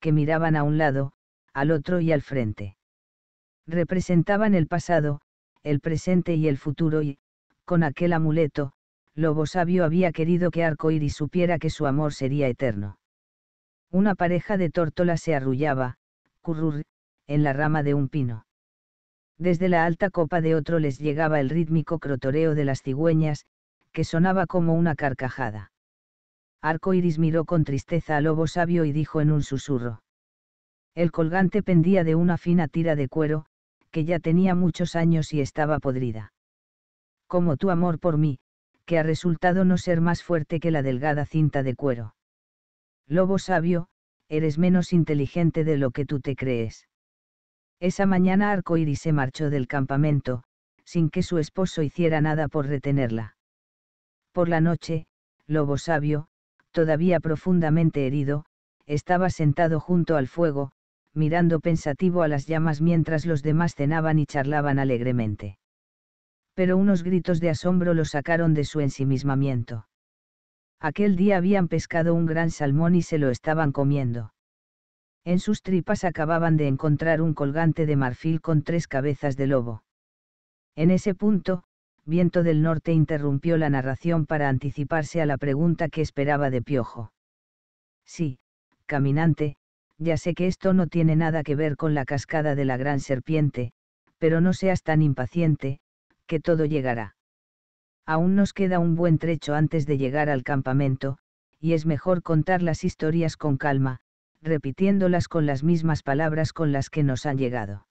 que miraban a un lado, al otro y al frente. Representaban el pasado, el presente y el futuro y, con aquel amuleto, Lobo Sabio había querido que Arcoiris supiera que su amor sería eterno. Una pareja de tórtolas se arrullaba, currur, en la rama de un pino. Desde la alta copa de otro les llegaba el rítmico crotoreo de las cigüeñas, que sonaba como una carcajada. Arcoiris miró con tristeza al Lobo Sabio y dijo en un susurro. El colgante pendía de una fina tira de cuero, que ya tenía muchos años y estaba podrida. Como tu amor por mí, que ha resultado no ser más fuerte que la delgada cinta de cuero. Lobo Sabio, eres menos inteligente de lo que tú te crees. Esa mañana Arcoíris se marchó del campamento, sin que su esposo hiciera nada por retenerla. Por la noche, Lobo Sabio, todavía profundamente herido, estaba sentado junto al fuego, mirando pensativo a las llamas mientras los demás cenaban y charlaban alegremente. Pero unos gritos de asombro lo sacaron de su ensimismamiento. Aquel día habían pescado un gran salmón y se lo estaban comiendo. En sus tripas acababan de encontrar un colgante de marfil con tres cabezas de lobo. En ese punto, Viento del Norte interrumpió la narración para anticiparse a la pregunta que esperaba de Piojo. Sí, caminante, ya sé que esto no tiene nada que ver con la cascada de la gran serpiente, pero no seas tan impaciente, que todo llegará. Aún nos queda un buen trecho antes de llegar al campamento, y es mejor contar las historias con calma, repitiéndolas con las mismas palabras con las que nos han llegado.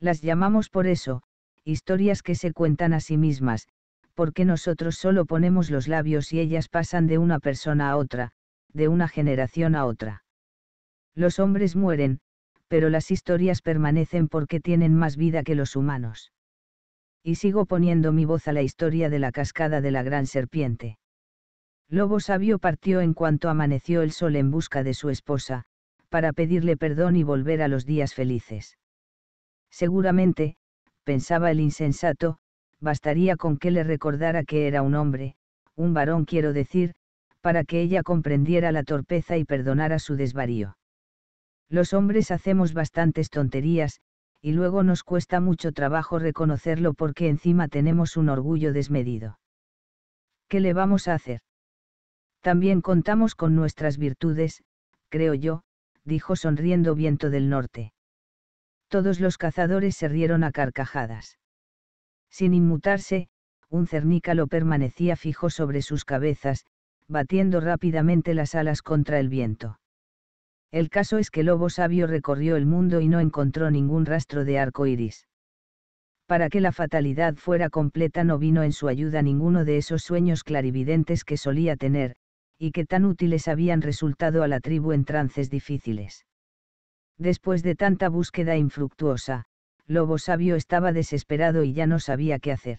Las llamamos por eso, historias que se cuentan a sí mismas, porque nosotros solo ponemos los labios y ellas pasan de una persona a otra, de una generación a otra. Los hombres mueren, pero las historias permanecen porque tienen más vida que los humanos. Y sigo poniendo mi voz a la historia de la cascada de la gran serpiente. Lobo Sabio partió en cuanto amaneció el sol en busca de su esposa, para pedirle perdón y volver a los días felices. Seguramente, pensaba el insensato, bastaría con que le recordara que era un hombre, un varón quiero decir, para que ella comprendiera la torpeza y perdonara su desvarío. Los hombres hacemos bastantes tonterías, y luego nos cuesta mucho trabajo reconocerlo porque encima tenemos un orgullo desmedido. ¿Qué le vamos a hacer? También contamos con nuestras virtudes, creo yo, dijo sonriendo Viento del Norte. Todos los cazadores se rieron a carcajadas. Sin inmutarse, un cernícalo permanecía fijo sobre sus cabezas, batiendo rápidamente las alas contra el viento. El caso es que Lobo Sabio recorrió el mundo y no encontró ningún rastro de arco iris. Para que la fatalidad fuera completa no vino en su ayuda ninguno de esos sueños clarividentes que solía tener, y que tan útiles habían resultado a la tribu en trances difíciles. Después de tanta búsqueda infructuosa, Lobo Sabio estaba desesperado y ya no sabía qué hacer.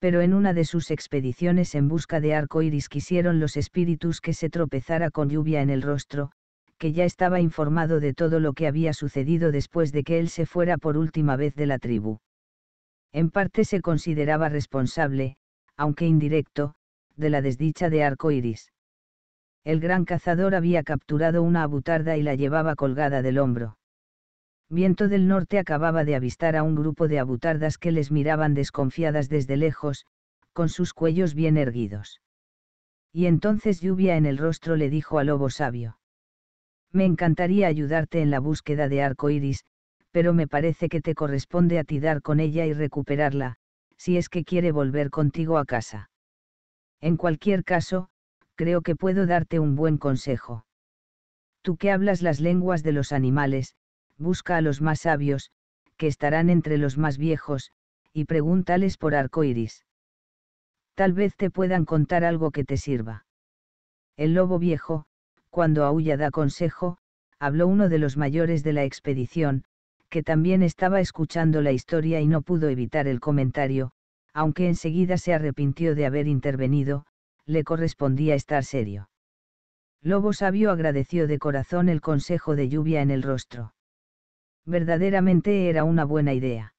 Pero en una de sus expediciones en busca de arco iris quisieron los espíritus que se tropezara con lluvia en el rostro, que ya estaba informado de todo lo que había sucedido después de que él se fuera por última vez de la tribu. En parte se consideraba responsable, aunque indirecto, de la desdicha de arco iris el gran cazador había capturado una abutarda y la llevaba colgada del hombro. Viento del Norte acababa de avistar a un grupo de abutardas que les miraban desconfiadas desde lejos, con sus cuellos bien erguidos. Y entonces lluvia en el rostro le dijo al lobo sabio. Me encantaría ayudarte en la búsqueda de arco iris, pero me parece que te corresponde a ti dar con ella y recuperarla, si es que quiere volver contigo a casa. En cualquier caso, creo que puedo darte un buen consejo. Tú que hablas las lenguas de los animales, busca a los más sabios, que estarán entre los más viejos, y pregúntales por iris. Tal vez te puedan contar algo que te sirva. El lobo viejo, cuando Aúlla da consejo, habló uno de los mayores de la expedición, que también estaba escuchando la historia y no pudo evitar el comentario, aunque enseguida se arrepintió de haber intervenido, le correspondía estar serio. Lobo Sabio agradeció de corazón el consejo de lluvia en el rostro. Verdaderamente era una buena idea.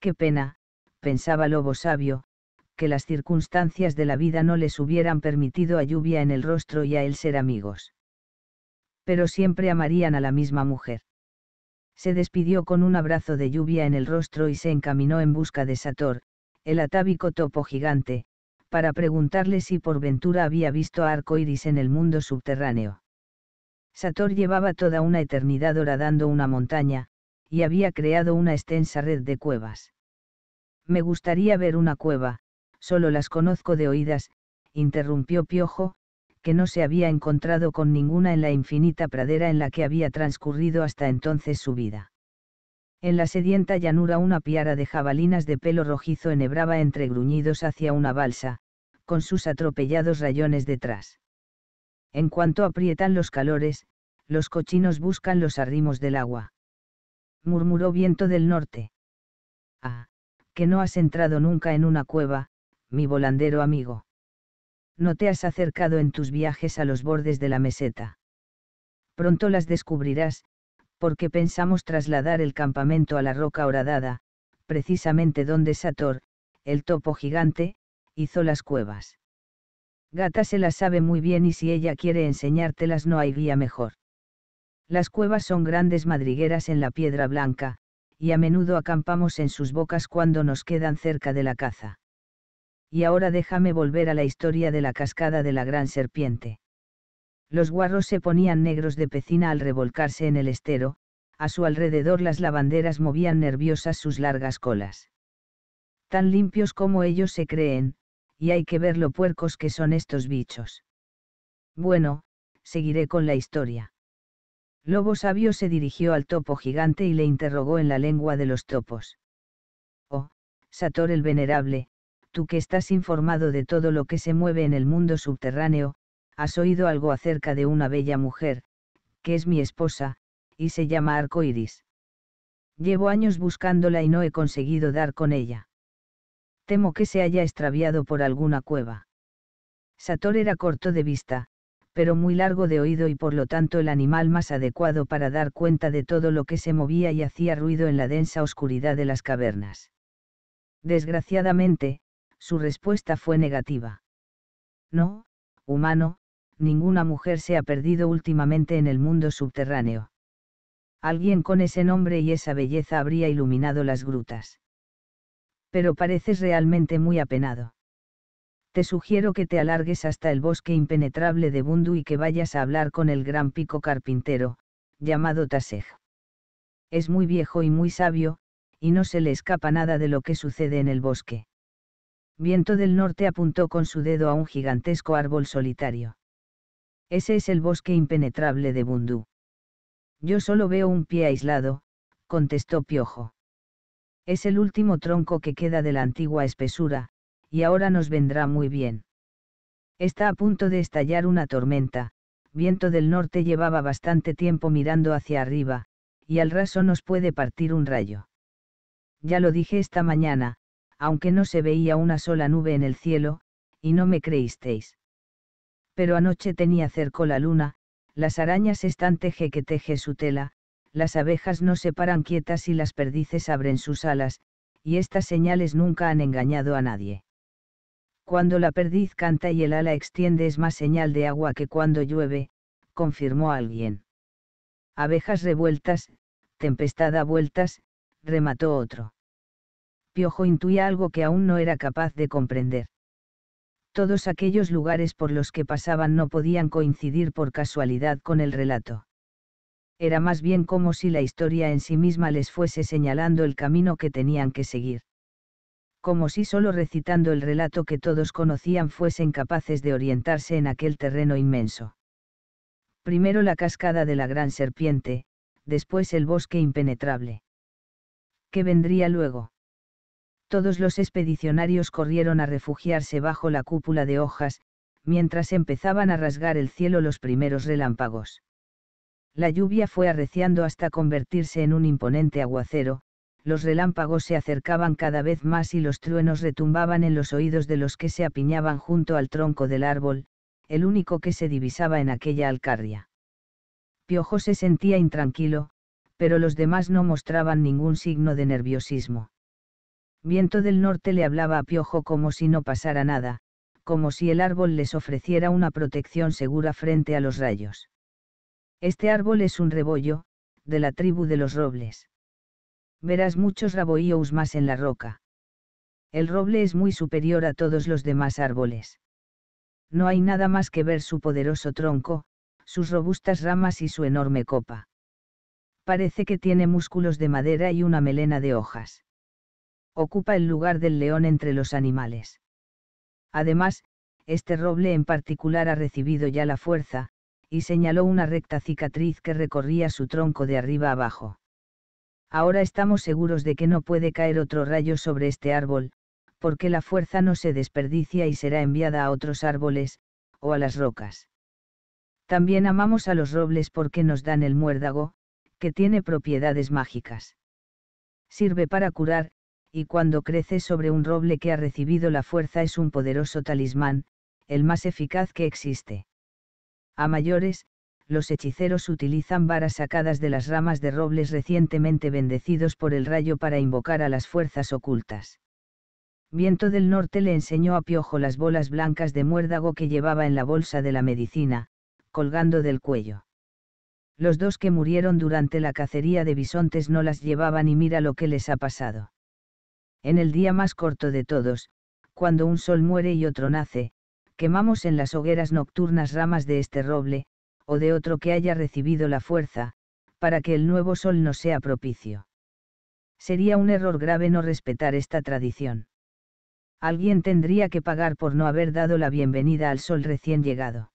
Qué pena, pensaba Lobo Sabio, que las circunstancias de la vida no les hubieran permitido a lluvia en el rostro y a él ser amigos. Pero siempre amarían a la misma mujer. Se despidió con un abrazo de lluvia en el rostro y se encaminó en busca de Sator, el atávico topo gigante, para preguntarle si por ventura había visto a Iris en el mundo subterráneo. Sator llevaba toda una eternidad horadando una montaña, y había creado una extensa red de cuevas. Me gustaría ver una cueva, solo las conozco de oídas, interrumpió Piojo, que no se había encontrado con ninguna en la infinita pradera en la que había transcurrido hasta entonces su vida. En la sedienta llanura una piara de jabalinas de pelo rojizo enhebraba entre gruñidos hacia una balsa, con sus atropellados rayones detrás. En cuanto aprietan los calores, los cochinos buscan los arrimos del agua. Murmuró viento del norte. Ah, que no has entrado nunca en una cueva, mi volandero amigo. No te has acercado en tus viajes a los bordes de la meseta. Pronto las descubrirás, porque pensamos trasladar el campamento a la roca horadada, precisamente donde Sator, el topo gigante, hizo las cuevas. Gata se las sabe muy bien y si ella quiere enseñártelas no hay vía mejor. Las cuevas son grandes madrigueras en la piedra blanca, y a menudo acampamos en sus bocas cuando nos quedan cerca de la caza. Y ahora déjame volver a la historia de la cascada de la gran serpiente. Los guarros se ponían negros de pecina al revolcarse en el estero, a su alrededor las lavanderas movían nerviosas sus largas colas. Tan limpios como ellos se creen, y hay que ver lo puercos que son estos bichos. Bueno, seguiré con la historia. Lobo sabio se dirigió al topo gigante y le interrogó en la lengua de los topos. Oh, Sator el venerable, tú que estás informado de todo lo que se mueve en el mundo subterráneo, has oído algo acerca de una bella mujer, que es mi esposa, y se llama iris. Llevo años buscándola y no he conseguido dar con ella temo que se haya extraviado por alguna cueva. Sator era corto de vista, pero muy largo de oído y por lo tanto el animal más adecuado para dar cuenta de todo lo que se movía y hacía ruido en la densa oscuridad de las cavernas. Desgraciadamente, su respuesta fue negativa. No, humano, ninguna mujer se ha perdido últimamente en el mundo subterráneo. Alguien con ese nombre y esa belleza habría iluminado las grutas pero pareces realmente muy apenado. Te sugiero que te alargues hasta el bosque impenetrable de Bundu y que vayas a hablar con el gran pico carpintero, llamado Tasej. Es muy viejo y muy sabio, y no se le escapa nada de lo que sucede en el bosque. Viento del norte apuntó con su dedo a un gigantesco árbol solitario. Ese es el bosque impenetrable de Bundú. Yo solo veo un pie aislado, contestó Piojo. Es el último tronco que queda de la antigua espesura, y ahora nos vendrá muy bien. Está a punto de estallar una tormenta, viento del norte llevaba bastante tiempo mirando hacia arriba, y al raso nos puede partir un rayo. Ya lo dije esta mañana, aunque no se veía una sola nube en el cielo, y no me creísteis. Pero anoche tenía cerco la luna, las arañas están teje que teje su tela, las abejas no se paran quietas y las perdices abren sus alas, y estas señales nunca han engañado a nadie. Cuando la perdiz canta y el ala extiende es más señal de agua que cuando llueve, confirmó alguien. Abejas revueltas, tempestad a vueltas, remató otro. Piojo intuía algo que aún no era capaz de comprender. Todos aquellos lugares por los que pasaban no podían coincidir por casualidad con el relato era más bien como si la historia en sí misma les fuese señalando el camino que tenían que seguir. Como si solo recitando el relato que todos conocían fuesen capaces de orientarse en aquel terreno inmenso. Primero la cascada de la gran serpiente, después el bosque impenetrable. ¿Qué vendría luego? Todos los expedicionarios corrieron a refugiarse bajo la cúpula de hojas, mientras empezaban a rasgar el cielo los primeros relámpagos. La lluvia fue arreciando hasta convertirse en un imponente aguacero, los relámpagos se acercaban cada vez más y los truenos retumbaban en los oídos de los que se apiñaban junto al tronco del árbol, el único que se divisaba en aquella alcarria. Piojo se sentía intranquilo, pero los demás no mostraban ningún signo de nerviosismo. Viento del norte le hablaba a Piojo como si no pasara nada, como si el árbol les ofreciera una protección segura frente a los rayos. Este árbol es un rebollo, de la tribu de los robles. Verás muchos raboíos más en la roca. El roble es muy superior a todos los demás árboles. No hay nada más que ver su poderoso tronco, sus robustas ramas y su enorme copa. Parece que tiene músculos de madera y una melena de hojas. Ocupa el lugar del león entre los animales. Además, este roble en particular ha recibido ya la fuerza, y señaló una recta cicatriz que recorría su tronco de arriba abajo. Ahora estamos seguros de que no puede caer otro rayo sobre este árbol, porque la fuerza no se desperdicia y será enviada a otros árboles, o a las rocas. También amamos a los robles porque nos dan el muérdago, que tiene propiedades mágicas. Sirve para curar, y cuando crece sobre un roble que ha recibido la fuerza es un poderoso talismán, el más eficaz que existe. A mayores, los hechiceros utilizan varas sacadas de las ramas de robles recientemente bendecidos por el rayo para invocar a las fuerzas ocultas. Viento del Norte le enseñó a Piojo las bolas blancas de muérdago que llevaba en la bolsa de la medicina, colgando del cuello. Los dos que murieron durante la cacería de bisontes no las llevaban y mira lo que les ha pasado. En el día más corto de todos, cuando un sol muere y otro nace, quemamos en las hogueras nocturnas ramas de este roble, o de otro que haya recibido la fuerza, para que el nuevo sol nos sea propicio. Sería un error grave no respetar esta tradición. Alguien tendría que pagar por no haber dado la bienvenida al sol recién llegado.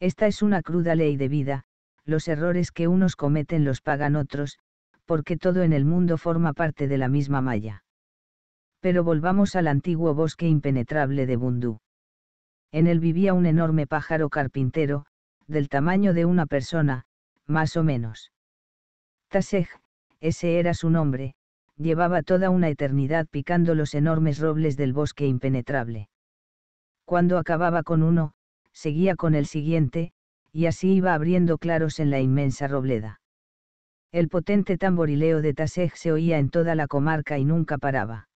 Esta es una cruda ley de vida, los errores que unos cometen los pagan otros, porque todo en el mundo forma parte de la misma malla. Pero volvamos al antiguo bosque impenetrable de Bundú. En él vivía un enorme pájaro carpintero, del tamaño de una persona, más o menos. Taseg, ese era su nombre, llevaba toda una eternidad picando los enormes robles del bosque impenetrable. Cuando acababa con uno, seguía con el siguiente, y así iba abriendo claros en la inmensa robleda. El potente tamborileo de Taseg se oía en toda la comarca y nunca paraba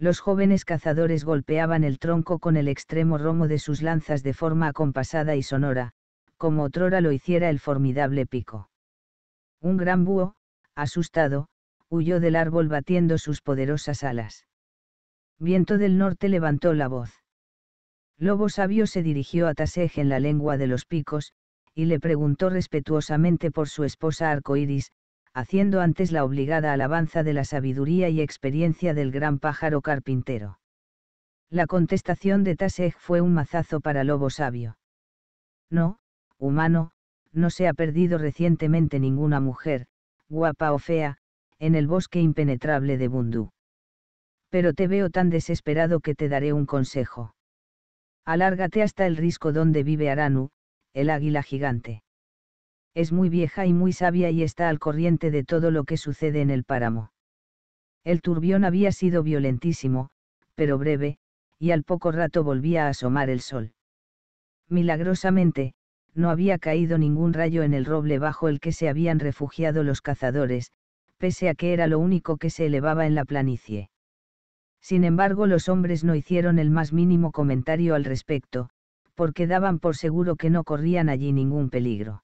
los jóvenes cazadores golpeaban el tronco con el extremo romo de sus lanzas de forma acompasada y sonora, como otrora lo hiciera el formidable pico. Un gran búho, asustado, huyó del árbol batiendo sus poderosas alas. Viento del norte levantó la voz. Lobo sabio se dirigió a Tasej en la lengua de los picos, y le preguntó respetuosamente por su esposa arcoiris, haciendo antes la obligada alabanza de la sabiduría y experiencia del gran pájaro carpintero. La contestación de Taseg fue un mazazo para Lobo Sabio. No, humano, no se ha perdido recientemente ninguna mujer, guapa o fea, en el bosque impenetrable de Bundú. Pero te veo tan desesperado que te daré un consejo. Alárgate hasta el risco donde vive Aranu, el águila gigante. Es muy vieja y muy sabia y está al corriente de todo lo que sucede en el páramo. El turbión había sido violentísimo, pero breve, y al poco rato volvía a asomar el sol. Milagrosamente, no había caído ningún rayo en el roble bajo el que se habían refugiado los cazadores, pese a que era lo único que se elevaba en la planicie. Sin embargo, los hombres no hicieron el más mínimo comentario al respecto, porque daban por seguro que no corrían allí ningún peligro.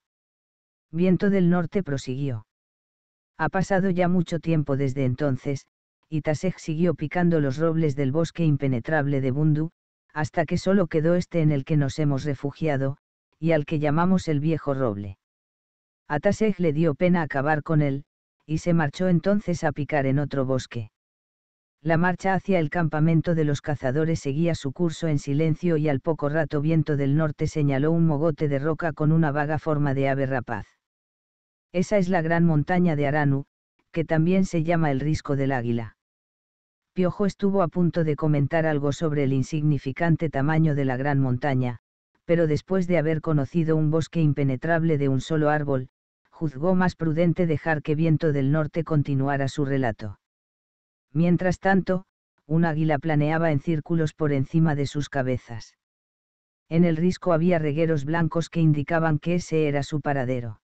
Viento del Norte prosiguió. Ha pasado ya mucho tiempo desde entonces, y Taseg siguió picando los robles del bosque impenetrable de Bundu, hasta que solo quedó este en el que nos hemos refugiado, y al que llamamos el viejo roble. A Taseg le dio pena acabar con él, y se marchó entonces a picar en otro bosque. La marcha hacia el campamento de los cazadores seguía su curso en silencio y al poco rato viento del norte señaló un mogote de roca con una vaga forma de ave rapaz. Esa es la gran montaña de Aranu, que también se llama el risco del águila. Piojo estuvo a punto de comentar algo sobre el insignificante tamaño de la gran montaña, pero después de haber conocido un bosque impenetrable de un solo árbol, juzgó más prudente dejar que Viento del Norte continuara su relato. Mientras tanto, un águila planeaba en círculos por encima de sus cabezas. En el risco había regueros blancos que indicaban que ese era su paradero.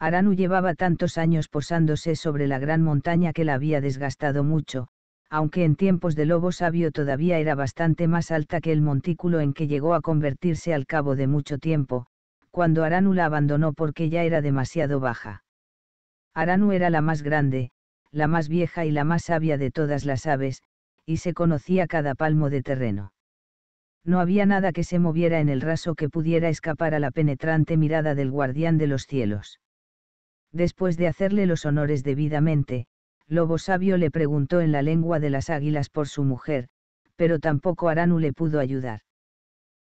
Aranu llevaba tantos años posándose sobre la gran montaña que la había desgastado mucho, aunque en tiempos de lobo sabio todavía era bastante más alta que el montículo en que llegó a convertirse al cabo de mucho tiempo, cuando Aranu la abandonó porque ya era demasiado baja. Aranu era la más grande, la más vieja y la más sabia de todas las aves, y se conocía cada palmo de terreno. No había nada que se moviera en el raso que pudiera escapar a la penetrante mirada del guardián de los cielos. Después de hacerle los honores debidamente, Lobo Sabio le preguntó en la lengua de las águilas por su mujer, pero tampoco Aranu le pudo ayudar.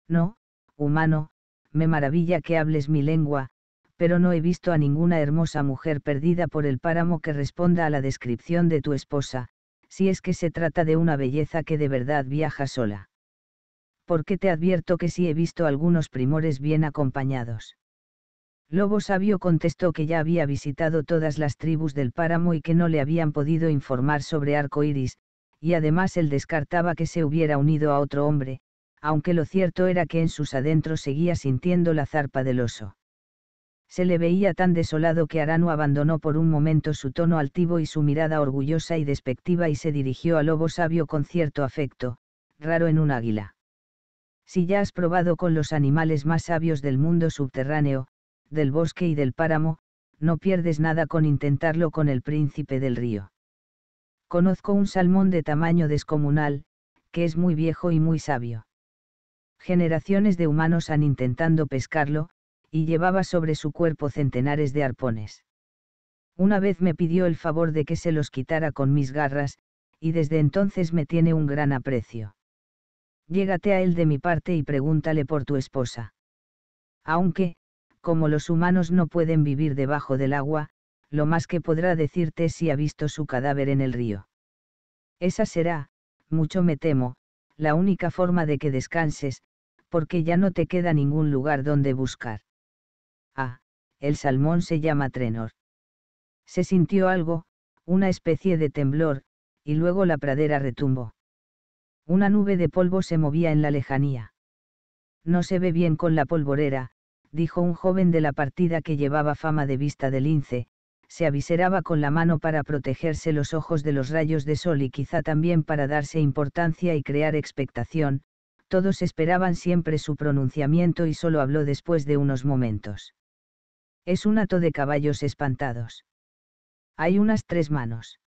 No, humano, me maravilla que hables mi lengua, pero no he visto a ninguna hermosa mujer perdida por el páramo que responda a la descripción de tu esposa, si es que se trata de una belleza que de verdad viaja sola. qué te advierto que sí he visto algunos primores bien acompañados. Lobo Sabio contestó que ya había visitado todas las tribus del páramo y que no le habían podido informar sobre Arco Iris, y además él descartaba que se hubiera unido a otro hombre, aunque lo cierto era que en sus adentros seguía sintiendo la zarpa del oso se le veía tan desolado que Arano abandonó por un momento su tono altivo y su mirada orgullosa y despectiva y se dirigió al lobo sabio con cierto afecto, raro en un águila. Si ya has probado con los animales más sabios del mundo subterráneo, del bosque y del páramo, no pierdes nada con intentarlo con el príncipe del río. Conozco un salmón de tamaño descomunal, que es muy viejo y muy sabio. Generaciones de humanos han intentando pescarlo, y llevaba sobre su cuerpo centenares de arpones. Una vez me pidió el favor de que se los quitara con mis garras, y desde entonces me tiene un gran aprecio. Llégate a él de mi parte y pregúntale por tu esposa. Aunque, como los humanos no pueden vivir debajo del agua, lo más que podrá decirte es si ha visto su cadáver en el río. Esa será, mucho me temo, la única forma de que descanses, porque ya no te queda ningún lugar donde buscar el salmón se llama trenor. Se sintió algo, una especie de temblor, y luego la pradera retumbó. Una nube de polvo se movía en la lejanía. No se ve bien con la polvorera, dijo un joven de la partida que llevaba fama de vista de lince, se aviseraba con la mano para protegerse los ojos de los rayos de sol y quizá también para darse importancia y crear expectación, todos esperaban siempre su pronunciamiento y solo habló después de unos momentos. Es un hato de caballos espantados. Hay unas tres manos.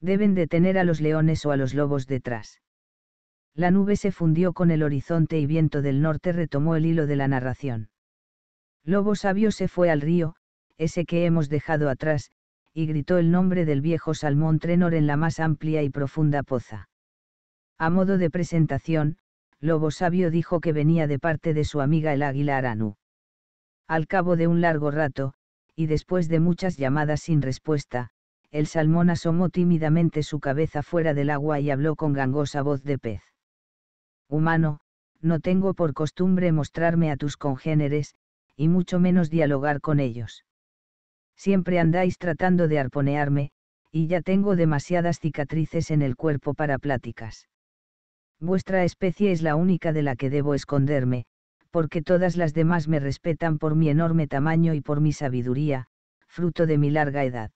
Deben detener a los leones o a los lobos detrás. La nube se fundió con el horizonte y viento del norte retomó el hilo de la narración. Lobo sabio se fue al río, ese que hemos dejado atrás, y gritó el nombre del viejo salmón Trenor en la más amplia y profunda poza. A modo de presentación, Lobo Sabio dijo que venía de parte de su amiga el águila Aranu. Al cabo de un largo rato, y después de muchas llamadas sin respuesta, el salmón asomó tímidamente su cabeza fuera del agua y habló con gangosa voz de pez. Humano, no tengo por costumbre mostrarme a tus congéneres, y mucho menos dialogar con ellos. Siempre andáis tratando de arponearme, y ya tengo demasiadas cicatrices en el cuerpo para pláticas. Vuestra especie es la única de la que debo esconderme, porque todas las demás me respetan por mi enorme tamaño y por mi sabiduría, fruto de mi larga edad.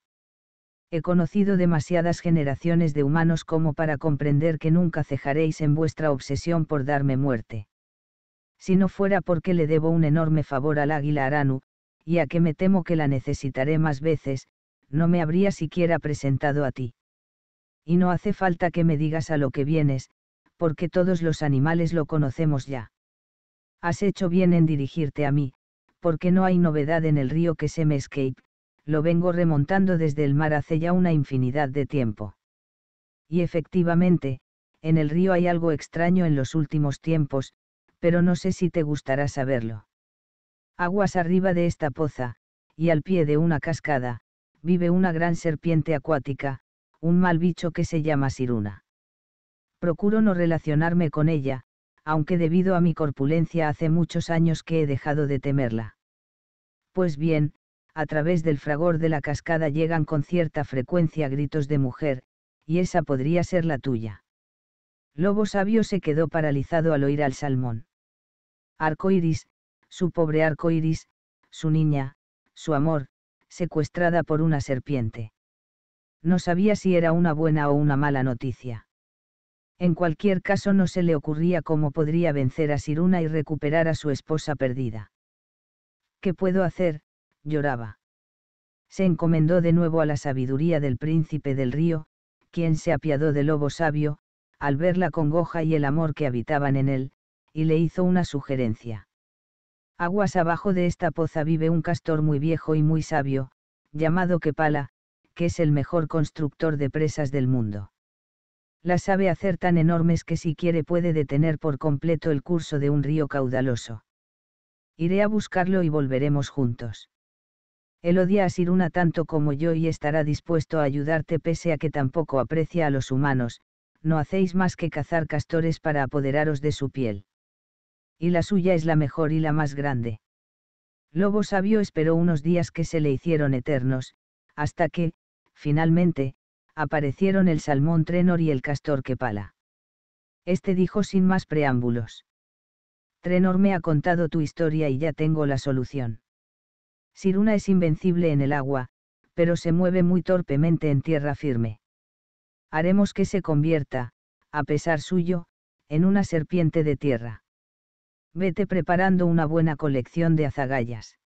He conocido demasiadas generaciones de humanos como para comprender que nunca cejaréis en vuestra obsesión por darme muerte. Si no fuera porque le debo un enorme favor al águila Aranu, y a que me temo que la necesitaré más veces, no me habría siquiera presentado a ti. Y no hace falta que me digas a lo que vienes, porque todos los animales lo conocemos ya. Has hecho bien en dirigirte a mí, porque no hay novedad en el río que se me escape, lo vengo remontando desde el mar hace ya una infinidad de tiempo. Y efectivamente, en el río hay algo extraño en los últimos tiempos, pero no sé si te gustará saberlo. Aguas arriba de esta poza, y al pie de una cascada, vive una gran serpiente acuática, un mal bicho que se llama Siruna. Procuro no relacionarme con ella, aunque debido a mi corpulencia hace muchos años que he dejado de temerla. Pues bien, a través del fragor de la cascada llegan con cierta frecuencia gritos de mujer, y esa podría ser la tuya. Lobo sabio se quedó paralizado al oír al salmón. Arcoiris, su pobre arcoiris, su niña, su amor, secuestrada por una serpiente. No sabía si era una buena o una mala noticia. En cualquier caso no se le ocurría cómo podría vencer a Siruna y recuperar a su esposa perdida. ¿Qué puedo hacer? lloraba. Se encomendó de nuevo a la sabiduría del príncipe del río, quien se apiadó del lobo sabio, al ver la congoja y el amor que habitaban en él, y le hizo una sugerencia. Aguas abajo de esta poza vive un castor muy viejo y muy sabio, llamado Kepala, que es el mejor constructor de presas del mundo la sabe hacer tan enormes que si quiere puede detener por completo el curso de un río caudaloso. Iré a buscarlo y volveremos juntos. Él odia a Siruna tanto como yo y estará dispuesto a ayudarte pese a que tampoco aprecia a los humanos, no hacéis más que cazar castores para apoderaros de su piel. Y la suya es la mejor y la más grande. Lobo sabio esperó unos días que se le hicieron eternos, hasta que, finalmente, aparecieron el salmón Trenor y el castor Kepala. Este dijo sin más preámbulos. Trenor me ha contado tu historia y ya tengo la solución. Siruna es invencible en el agua, pero se mueve muy torpemente en tierra firme. Haremos que se convierta, a pesar suyo, en una serpiente de tierra. Vete preparando una buena colección de azagallas.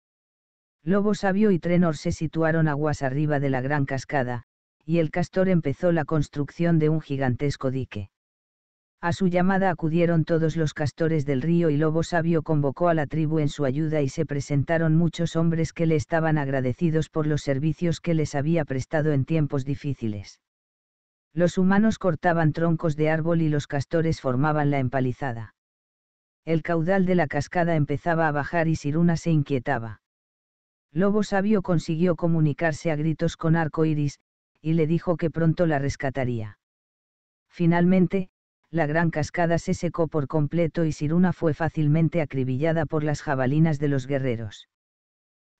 Lobo Sabio y Trenor se situaron aguas arriba de la gran cascada, y el castor empezó la construcción de un gigantesco dique. A su llamada acudieron todos los castores del río y Lobo Sabio convocó a la tribu en su ayuda y se presentaron muchos hombres que le estaban agradecidos por los servicios que les había prestado en tiempos difíciles. Los humanos cortaban troncos de árbol y los castores formaban la empalizada. El caudal de la cascada empezaba a bajar y Siruna se inquietaba. Lobo Sabio consiguió comunicarse a gritos con Arco Iris, y le dijo que pronto la rescataría. Finalmente, la gran cascada se secó por completo y Siruna fue fácilmente acribillada por las jabalinas de los guerreros.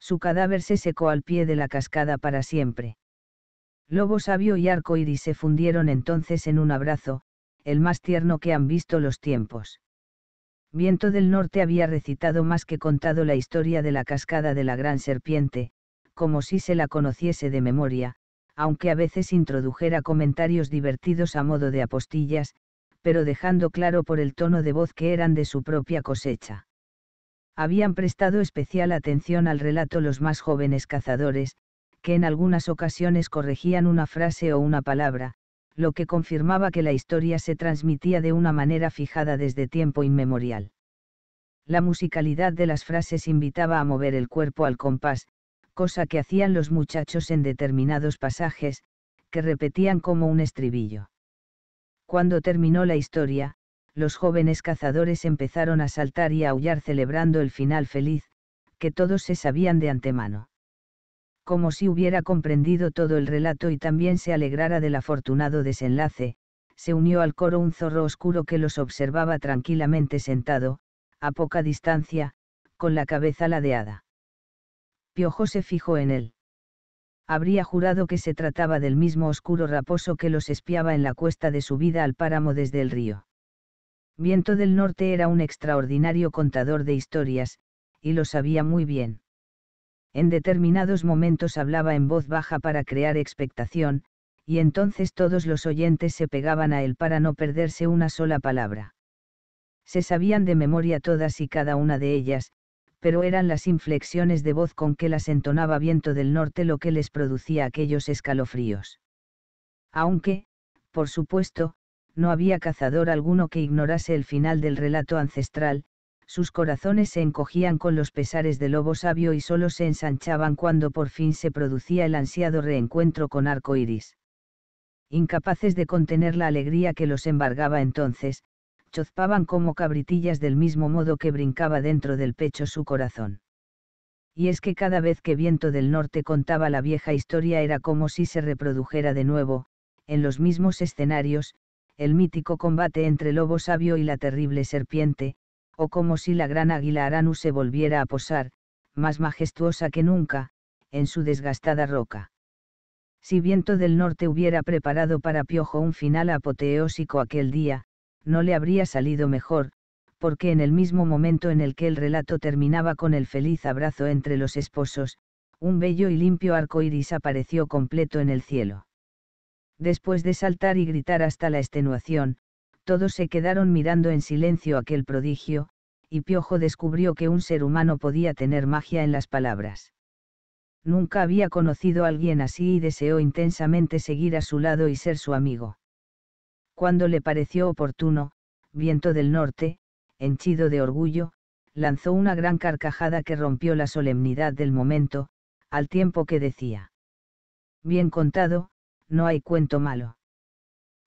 Su cadáver se secó al pie de la cascada para siempre. Lobo Sabio y Arco Iris se fundieron entonces en un abrazo, el más tierno que han visto los tiempos. Viento del Norte había recitado más que contado la historia de la cascada de la Gran Serpiente, como si se la conociese de memoria, aunque a veces introdujera comentarios divertidos a modo de apostillas, pero dejando claro por el tono de voz que eran de su propia cosecha. Habían prestado especial atención al relato los más jóvenes cazadores, que en algunas ocasiones corregían una frase o una palabra, lo que confirmaba que la historia se transmitía de una manera fijada desde tiempo inmemorial. La musicalidad de las frases invitaba a mover el cuerpo al compás, cosa que hacían los muchachos en determinados pasajes, que repetían como un estribillo. Cuando terminó la historia, los jóvenes cazadores empezaron a saltar y a aullar celebrando el final feliz, que todos se sabían de antemano. Como si hubiera comprendido todo el relato y también se alegrara del afortunado desenlace, se unió al coro un zorro oscuro que los observaba tranquilamente sentado, a poca distancia, con la cabeza ladeada. Piojo se fijó en él. Habría jurado que se trataba del mismo oscuro raposo que los espiaba en la cuesta de su vida al páramo desde el río. Viento del Norte era un extraordinario contador de historias, y lo sabía muy bien. En determinados momentos hablaba en voz baja para crear expectación, y entonces todos los oyentes se pegaban a él para no perderse una sola palabra. Se sabían de memoria todas y cada una de ellas, pero eran las inflexiones de voz con que las entonaba viento del norte lo que les producía aquellos escalofríos. Aunque, por supuesto, no había cazador alguno que ignorase el final del relato ancestral, sus corazones se encogían con los pesares del lobo sabio y solo se ensanchaban cuando por fin se producía el ansiado reencuentro con arco iris. Incapaces de contener la alegría que los embargaba entonces, chozpaban como cabritillas del mismo modo que brincaba dentro del pecho su corazón. Y es que cada vez que viento del norte contaba la vieja historia era como si se reprodujera de nuevo, en los mismos escenarios, el mítico combate entre lobo sabio y la terrible serpiente, o como si la gran águila Aranu se volviera a posar, más majestuosa que nunca, en su desgastada roca. Si viento del norte hubiera preparado para Piojo un final apoteósico aquel día, no le habría salido mejor, porque en el mismo momento en el que el relato terminaba con el feliz abrazo entre los esposos, un bello y limpio arco iris apareció completo en el cielo. Después de saltar y gritar hasta la extenuación, todos se quedaron mirando en silencio aquel prodigio, y Piojo descubrió que un ser humano podía tener magia en las palabras. Nunca había conocido a alguien así y deseó intensamente seguir a su lado y ser su amigo cuando le pareció oportuno, viento del norte, henchido de orgullo, lanzó una gran carcajada que rompió la solemnidad del momento, al tiempo que decía. Bien contado, no hay cuento malo.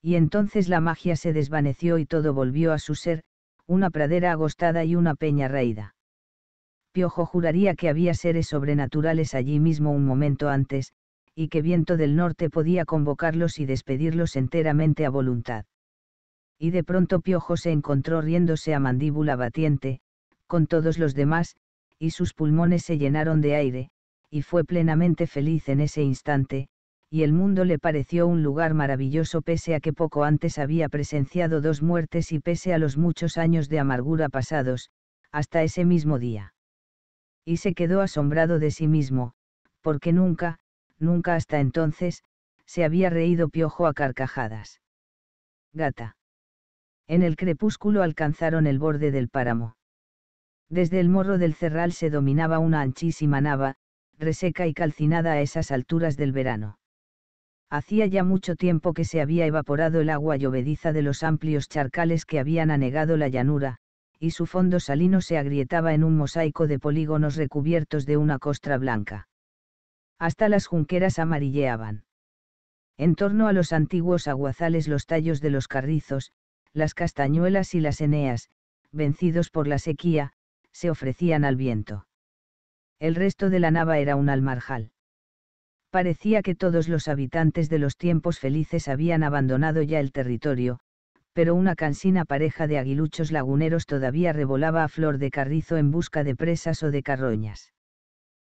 Y entonces la magia se desvaneció y todo volvió a su ser, una pradera agostada y una peña raída. Piojo juraría que había seres sobrenaturales allí mismo un momento antes, y que viento del norte podía convocarlos y despedirlos enteramente a voluntad. Y de pronto Piojo se encontró riéndose a mandíbula batiente, con todos los demás, y sus pulmones se llenaron de aire, y fue plenamente feliz en ese instante, y el mundo le pareció un lugar maravilloso pese a que poco antes había presenciado dos muertes y pese a los muchos años de amargura pasados, hasta ese mismo día. Y se quedó asombrado de sí mismo, porque nunca, nunca hasta entonces, se había reído piojo a carcajadas. Gata. En el crepúsculo alcanzaron el borde del páramo. Desde el morro del cerral se dominaba una anchísima nava, reseca y calcinada a esas alturas del verano. Hacía ya mucho tiempo que se había evaporado el agua llovediza de los amplios charcales que habían anegado la llanura, y su fondo salino se agrietaba en un mosaico de polígonos recubiertos de una costra blanca hasta las junqueras amarilleaban. En torno a los antiguos aguazales los tallos de los carrizos, las castañuelas y las eneas, vencidos por la sequía, se ofrecían al viento. El resto de la nava era un almarjal. Parecía que todos los habitantes de los tiempos felices habían abandonado ya el territorio, pero una cansina pareja de aguiluchos laguneros todavía revolaba a flor de carrizo en busca de presas o de carroñas.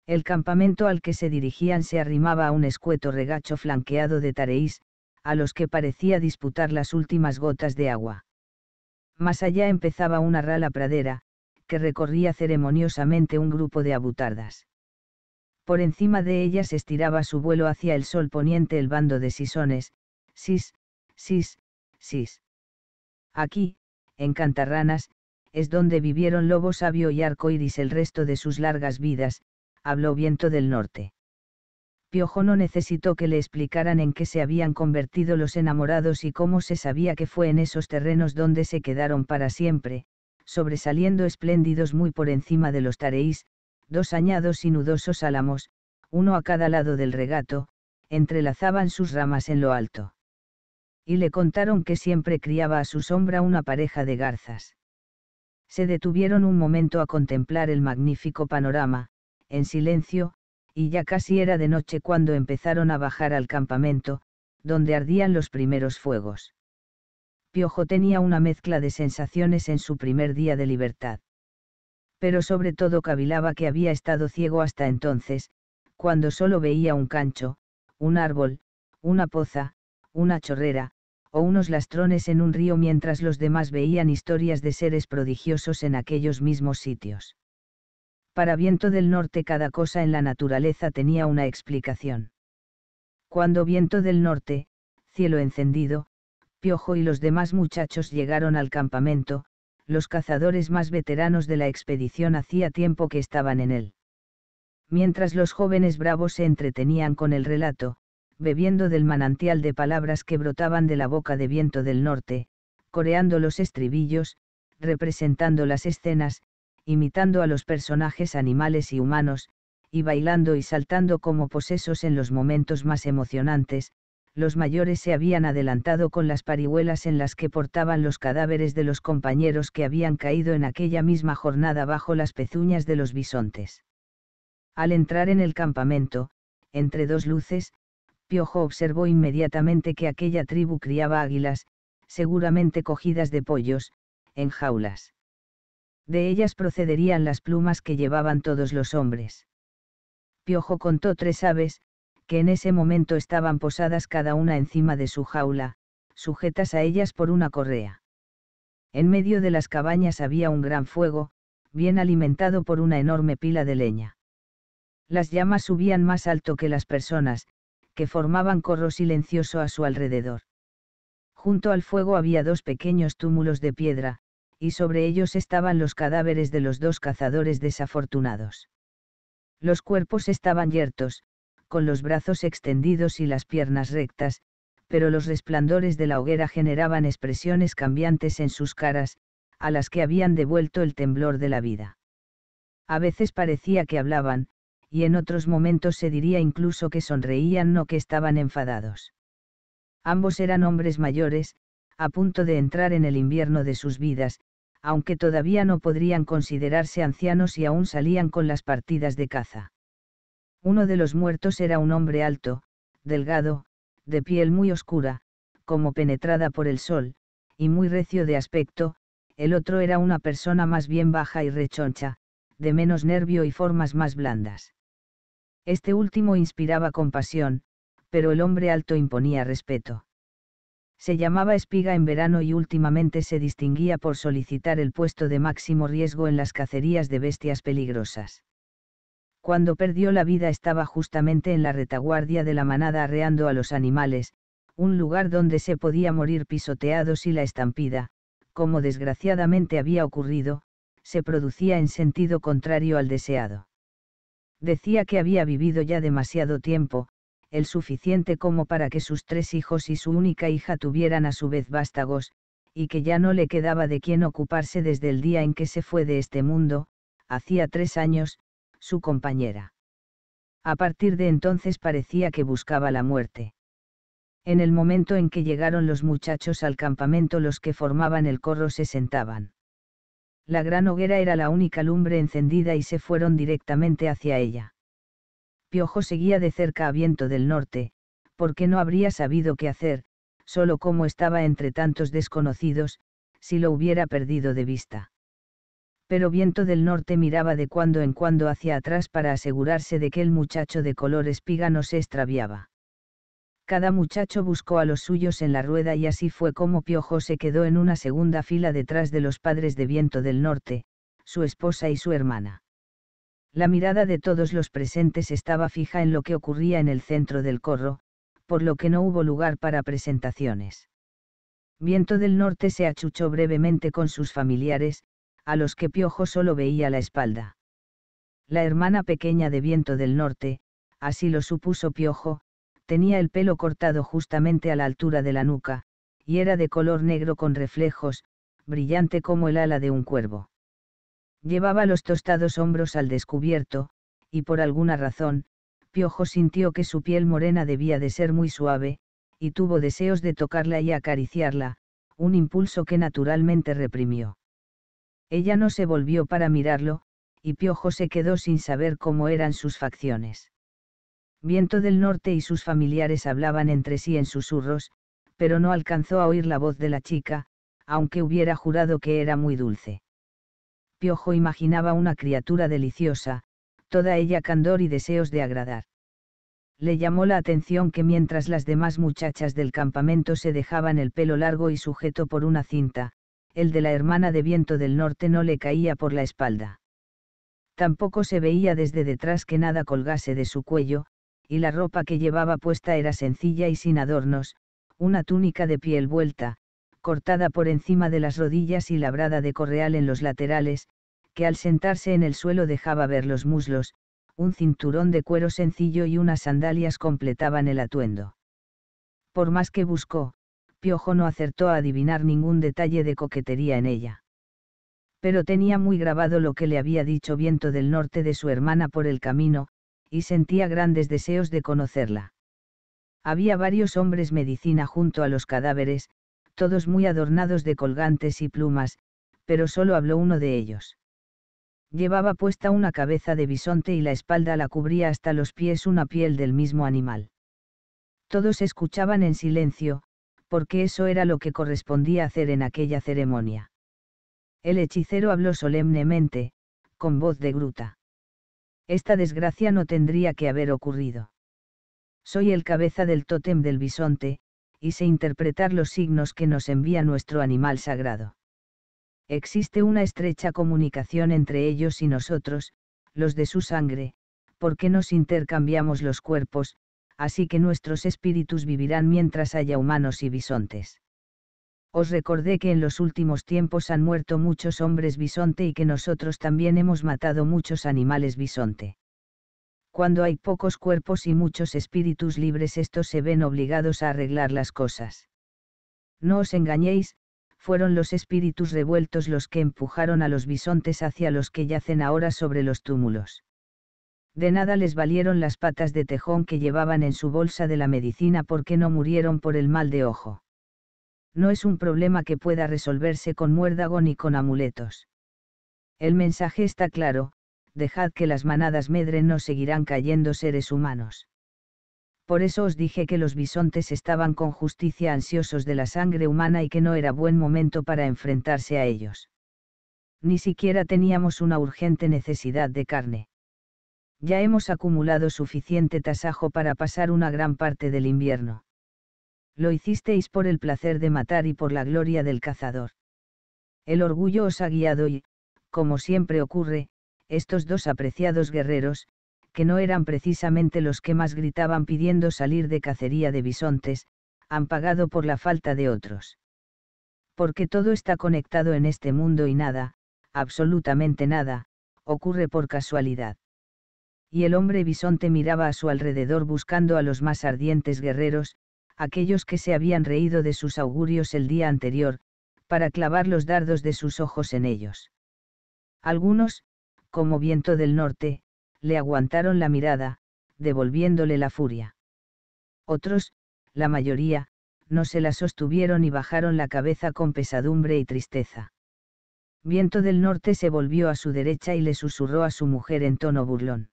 El campamento al que se dirigían se arrimaba a un escueto regacho flanqueado de tareís, a los que parecía disputar las últimas gotas de agua. Más allá empezaba una rala pradera, que recorría ceremoniosamente un grupo de abutardas. Por encima de ellas estiraba su vuelo hacia el sol poniente el bando de sisones, sis, sis, sis. Aquí, en Cantarranas, es donde vivieron Lobo Sabio y Arco el resto de sus largas vidas, habló viento del norte. Piojo no necesitó que le explicaran en qué se habían convertido los enamorados y cómo se sabía que fue en esos terrenos donde se quedaron para siempre, sobresaliendo espléndidos muy por encima de los tareís, dos añados y nudosos álamos, uno a cada lado del regato, entrelazaban sus ramas en lo alto. Y le contaron que siempre criaba a su sombra una pareja de garzas. Se detuvieron un momento a contemplar el magnífico panorama, en silencio, y ya casi era de noche cuando empezaron a bajar al campamento, donde ardían los primeros fuegos. Piojo tenía una mezcla de sensaciones en su primer día de libertad. Pero sobre todo cavilaba que había estado ciego hasta entonces, cuando solo veía un cancho, un árbol, una poza, una chorrera, o unos lastrones en un río mientras los demás veían historias de seres prodigiosos en aquellos mismos sitios. Para viento del norte cada cosa en la naturaleza tenía una explicación. Cuando viento del norte, cielo encendido, Piojo y los demás muchachos llegaron al campamento, los cazadores más veteranos de la expedición hacía tiempo que estaban en él. Mientras los jóvenes bravos se entretenían con el relato, bebiendo del manantial de palabras que brotaban de la boca de viento del norte, coreando los estribillos, representando las escenas, imitando a los personajes animales y humanos, y bailando y saltando como posesos en los momentos más emocionantes, los mayores se habían adelantado con las parihuelas en las que portaban los cadáveres de los compañeros que habían caído en aquella misma jornada bajo las pezuñas de los bisontes. Al entrar en el campamento, entre dos luces, Piojo observó inmediatamente que aquella tribu criaba águilas, seguramente cogidas de pollos, en jaulas. De ellas procederían las plumas que llevaban todos los hombres. Piojo contó tres aves, que en ese momento estaban posadas cada una encima de su jaula, sujetas a ellas por una correa. En medio de las cabañas había un gran fuego, bien alimentado por una enorme pila de leña. Las llamas subían más alto que las personas, que formaban corro silencioso a su alrededor. Junto al fuego había dos pequeños túmulos de piedra, y sobre ellos estaban los cadáveres de los dos cazadores desafortunados. Los cuerpos estaban yertos, con los brazos extendidos y las piernas rectas, pero los resplandores de la hoguera generaban expresiones cambiantes en sus caras, a las que habían devuelto el temblor de la vida. A veces parecía que hablaban, y en otros momentos se diría incluso que sonreían o que estaban enfadados. Ambos eran hombres mayores, a punto de entrar en el invierno de sus vidas, aunque todavía no podrían considerarse ancianos y aún salían con las partidas de caza. Uno de los muertos era un hombre alto, delgado, de piel muy oscura, como penetrada por el sol, y muy recio de aspecto, el otro era una persona más bien baja y rechoncha, de menos nervio y formas más blandas. Este último inspiraba compasión, pero el hombre alto imponía respeto se llamaba espiga en verano y últimamente se distinguía por solicitar el puesto de máximo riesgo en las cacerías de bestias peligrosas. Cuando perdió la vida estaba justamente en la retaguardia de la manada arreando a los animales, un lugar donde se podía morir pisoteados y la estampida, como desgraciadamente había ocurrido, se producía en sentido contrario al deseado. Decía que había vivido ya demasiado tiempo, el suficiente como para que sus tres hijos y su única hija tuvieran a su vez vástagos, y que ya no le quedaba de quién ocuparse desde el día en que se fue de este mundo, hacía tres años, su compañera. A partir de entonces parecía que buscaba la muerte. En el momento en que llegaron los muchachos al campamento los que formaban el corro se sentaban. La gran hoguera era la única lumbre encendida y se fueron directamente hacia ella. Piojo seguía de cerca a viento del norte, porque no habría sabido qué hacer, solo como estaba entre tantos desconocidos, si lo hubiera perdido de vista. Pero viento del norte miraba de cuando en cuando hacia atrás para asegurarse de que el muchacho de color espiga no se extraviaba. Cada muchacho buscó a los suyos en la rueda y así fue como Piojo se quedó en una segunda fila detrás de los padres de viento del norte, su esposa y su hermana. La mirada de todos los presentes estaba fija en lo que ocurría en el centro del corro, por lo que no hubo lugar para presentaciones. Viento del Norte se achuchó brevemente con sus familiares, a los que Piojo solo veía la espalda. La hermana pequeña de Viento del Norte, así lo supuso Piojo, tenía el pelo cortado justamente a la altura de la nuca, y era de color negro con reflejos, brillante como el ala de un cuervo. Llevaba los tostados hombros al descubierto, y por alguna razón, Piojo sintió que su piel morena debía de ser muy suave, y tuvo deseos de tocarla y acariciarla, un impulso que naturalmente reprimió. Ella no se volvió para mirarlo, y Piojo se quedó sin saber cómo eran sus facciones. Viento del Norte y sus familiares hablaban entre sí en susurros, pero no alcanzó a oír la voz de la chica, aunque hubiera jurado que era muy dulce piojo imaginaba una criatura deliciosa, toda ella candor y deseos de agradar. Le llamó la atención que mientras las demás muchachas del campamento se dejaban el pelo largo y sujeto por una cinta, el de la hermana de viento del norte no le caía por la espalda. Tampoco se veía desde detrás que nada colgase de su cuello, y la ropa que llevaba puesta era sencilla y sin adornos, una túnica de piel vuelta, cortada por encima de las rodillas y labrada de correal en los laterales, que al sentarse en el suelo dejaba ver los muslos, un cinturón de cuero sencillo y unas sandalias completaban el atuendo. Por más que buscó, Piojo no acertó a adivinar ningún detalle de coquetería en ella. Pero tenía muy grabado lo que le había dicho Viento del Norte de su hermana por el camino, y sentía grandes deseos de conocerla. Había varios hombres medicina junto a los cadáveres, todos muy adornados de colgantes y plumas, pero solo habló uno de ellos. Llevaba puesta una cabeza de bisonte y la espalda la cubría hasta los pies una piel del mismo animal. Todos escuchaban en silencio, porque eso era lo que correspondía hacer en aquella ceremonia. El hechicero habló solemnemente, con voz de gruta. Esta desgracia no tendría que haber ocurrido. Soy el cabeza del tótem del bisonte, y se interpretar los signos que nos envía nuestro animal sagrado. Existe una estrecha comunicación entre ellos y nosotros, los de su sangre, porque nos intercambiamos los cuerpos, así que nuestros espíritus vivirán mientras haya humanos y bisontes. Os recordé que en los últimos tiempos han muerto muchos hombres bisonte y que nosotros también hemos matado muchos animales bisonte. Cuando hay pocos cuerpos y muchos espíritus libres, estos se ven obligados a arreglar las cosas. No os engañéis, fueron los espíritus revueltos los que empujaron a los bisontes hacia los que yacen ahora sobre los túmulos. De nada les valieron las patas de tejón que llevaban en su bolsa de la medicina porque no murieron por el mal de ojo. No es un problema que pueda resolverse con muérdago ni con amuletos. El mensaje está claro, dejad que las manadas medren, no seguirán cayendo seres humanos. Por eso os dije que los bisontes estaban con justicia ansiosos de la sangre humana y que no era buen momento para enfrentarse a ellos. Ni siquiera teníamos una urgente necesidad de carne. Ya hemos acumulado suficiente tasajo para pasar una gran parte del invierno. Lo hicisteis por el placer de matar y por la gloria del cazador. El orgullo os ha guiado y, como siempre ocurre, estos dos apreciados guerreros, que no eran precisamente los que más gritaban pidiendo salir de cacería de bisontes, han pagado por la falta de otros. Porque todo está conectado en este mundo y nada, absolutamente nada, ocurre por casualidad. Y el hombre bisonte miraba a su alrededor buscando a los más ardientes guerreros, aquellos que se habían reído de sus augurios el día anterior, para clavar los dardos de sus ojos en ellos. Algunos, como viento del norte, le aguantaron la mirada, devolviéndole la furia. Otros, la mayoría, no se la sostuvieron y bajaron la cabeza con pesadumbre y tristeza. Viento del norte se volvió a su derecha y le susurró a su mujer en tono burlón.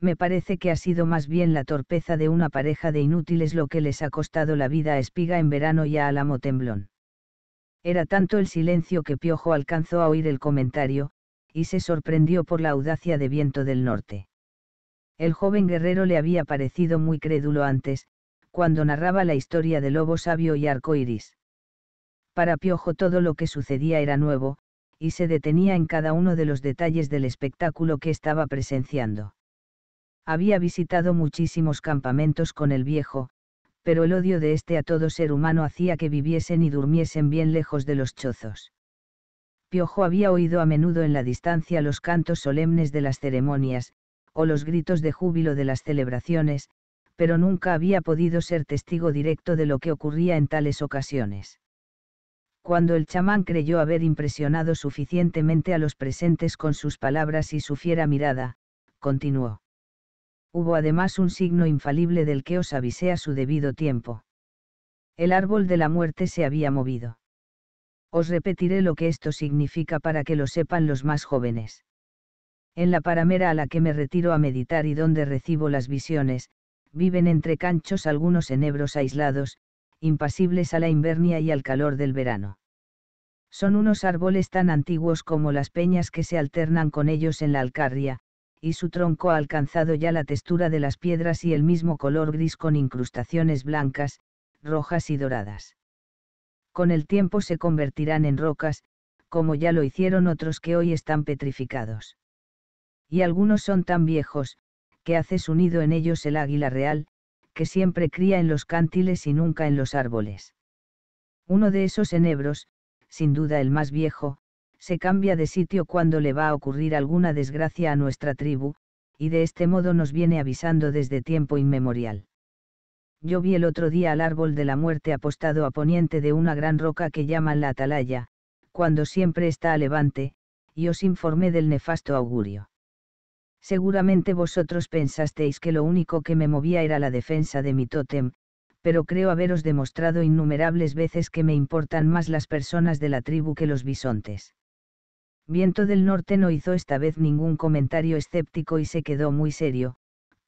Me parece que ha sido más bien la torpeza de una pareja de inútiles lo que les ha costado la vida a Espiga en verano y a Álamo Temblón. Era tanto el silencio que Piojo alcanzó a oír el comentario, y se sorprendió por la audacia de viento del norte. El joven guerrero le había parecido muy crédulo antes, cuando narraba la historia de lobo sabio y arco iris. Para Piojo todo lo que sucedía era nuevo, y se detenía en cada uno de los detalles del espectáculo que estaba presenciando. Había visitado muchísimos campamentos con el viejo, pero el odio de este a todo ser humano hacía que viviesen y durmiesen bien lejos de los chozos. Piojo había oído a menudo en la distancia los cantos solemnes de las ceremonias, o los gritos de júbilo de las celebraciones, pero nunca había podido ser testigo directo de lo que ocurría en tales ocasiones. Cuando el chamán creyó haber impresionado suficientemente a los presentes con sus palabras y su fiera mirada, continuó. Hubo además un signo infalible del que os avisé a su debido tiempo. El árbol de la muerte se había movido. Os repetiré lo que esto significa para que lo sepan los más jóvenes. En la paramera a la que me retiro a meditar y donde recibo las visiones, viven entre canchos algunos enebros aislados, impasibles a la invernia y al calor del verano. Son unos árboles tan antiguos como las peñas que se alternan con ellos en la alcarria, y su tronco ha alcanzado ya la textura de las piedras y el mismo color gris con incrustaciones blancas, rojas y doradas con el tiempo se convertirán en rocas, como ya lo hicieron otros que hoy están petrificados. Y algunos son tan viejos, que haces unido en ellos el águila real, que siempre cría en los cántiles y nunca en los árboles. Uno de esos enebros, sin duda el más viejo, se cambia de sitio cuando le va a ocurrir alguna desgracia a nuestra tribu, y de este modo nos viene avisando desde tiempo inmemorial. Yo vi el otro día al árbol de la muerte apostado a poniente de una gran roca que llaman la atalaya, cuando siempre está a levante, y os informé del nefasto augurio. Seguramente vosotros pensasteis que lo único que me movía era la defensa de mi tótem, pero creo haberos demostrado innumerables veces que me importan más las personas de la tribu que los bisontes. Viento del Norte no hizo esta vez ningún comentario escéptico y se quedó muy serio,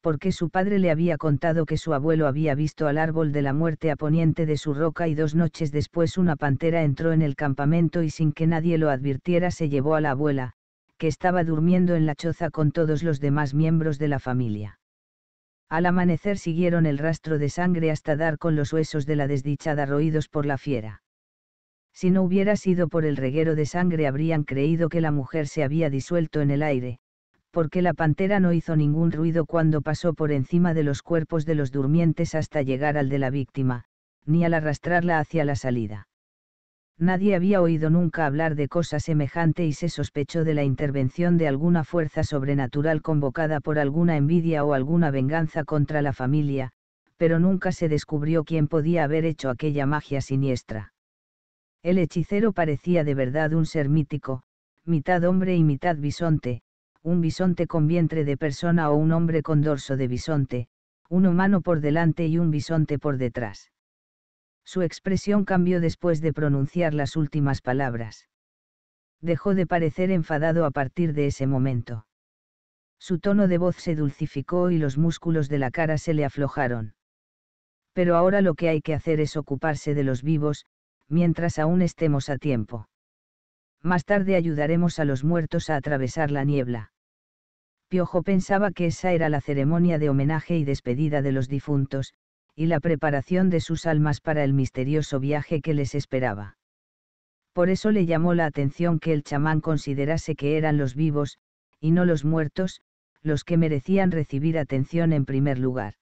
porque su padre le había contado que su abuelo había visto al árbol de la muerte a poniente de su roca y dos noches después una pantera entró en el campamento y sin que nadie lo advirtiera se llevó a la abuela, que estaba durmiendo en la choza con todos los demás miembros de la familia. Al amanecer siguieron el rastro de sangre hasta dar con los huesos de la desdichada roídos por la fiera. Si no hubiera sido por el reguero de sangre habrían creído que la mujer se había disuelto en el aire, porque la pantera no hizo ningún ruido cuando pasó por encima de los cuerpos de los durmientes hasta llegar al de la víctima, ni al arrastrarla hacia la salida. Nadie había oído nunca hablar de cosa semejante y se sospechó de la intervención de alguna fuerza sobrenatural convocada por alguna envidia o alguna venganza contra la familia, pero nunca se descubrió quién podía haber hecho aquella magia siniestra. El hechicero parecía de verdad un ser mítico, mitad hombre y mitad bisonte, un bisonte con vientre de persona o un hombre con dorso de bisonte, un humano por delante y un bisonte por detrás. Su expresión cambió después de pronunciar las últimas palabras. Dejó de parecer enfadado a partir de ese momento. Su tono de voz se dulcificó y los músculos de la cara se le aflojaron. Pero ahora lo que hay que hacer es ocuparse de los vivos, mientras aún estemos a tiempo. Más tarde ayudaremos a los muertos a atravesar la niebla. Piojo pensaba que esa era la ceremonia de homenaje y despedida de los difuntos, y la preparación de sus almas para el misterioso viaje que les esperaba. Por eso le llamó la atención que el chamán considerase que eran los vivos, y no los muertos, los que merecían recibir atención en primer lugar.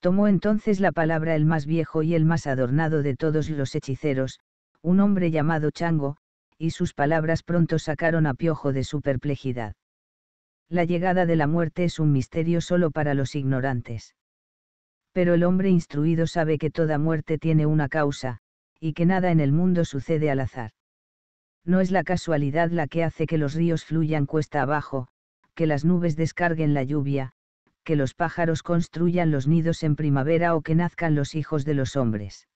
Tomó entonces la palabra el más viejo y el más adornado de todos los hechiceros, un hombre llamado Chango, y sus palabras pronto sacaron a Piojo de su perplejidad la llegada de la muerte es un misterio solo para los ignorantes. Pero el hombre instruido sabe que toda muerte tiene una causa, y que nada en el mundo sucede al azar. No es la casualidad la que hace que los ríos fluyan cuesta abajo, que las nubes descarguen la lluvia, que los pájaros construyan los nidos en primavera o que nazcan los hijos de los hombres.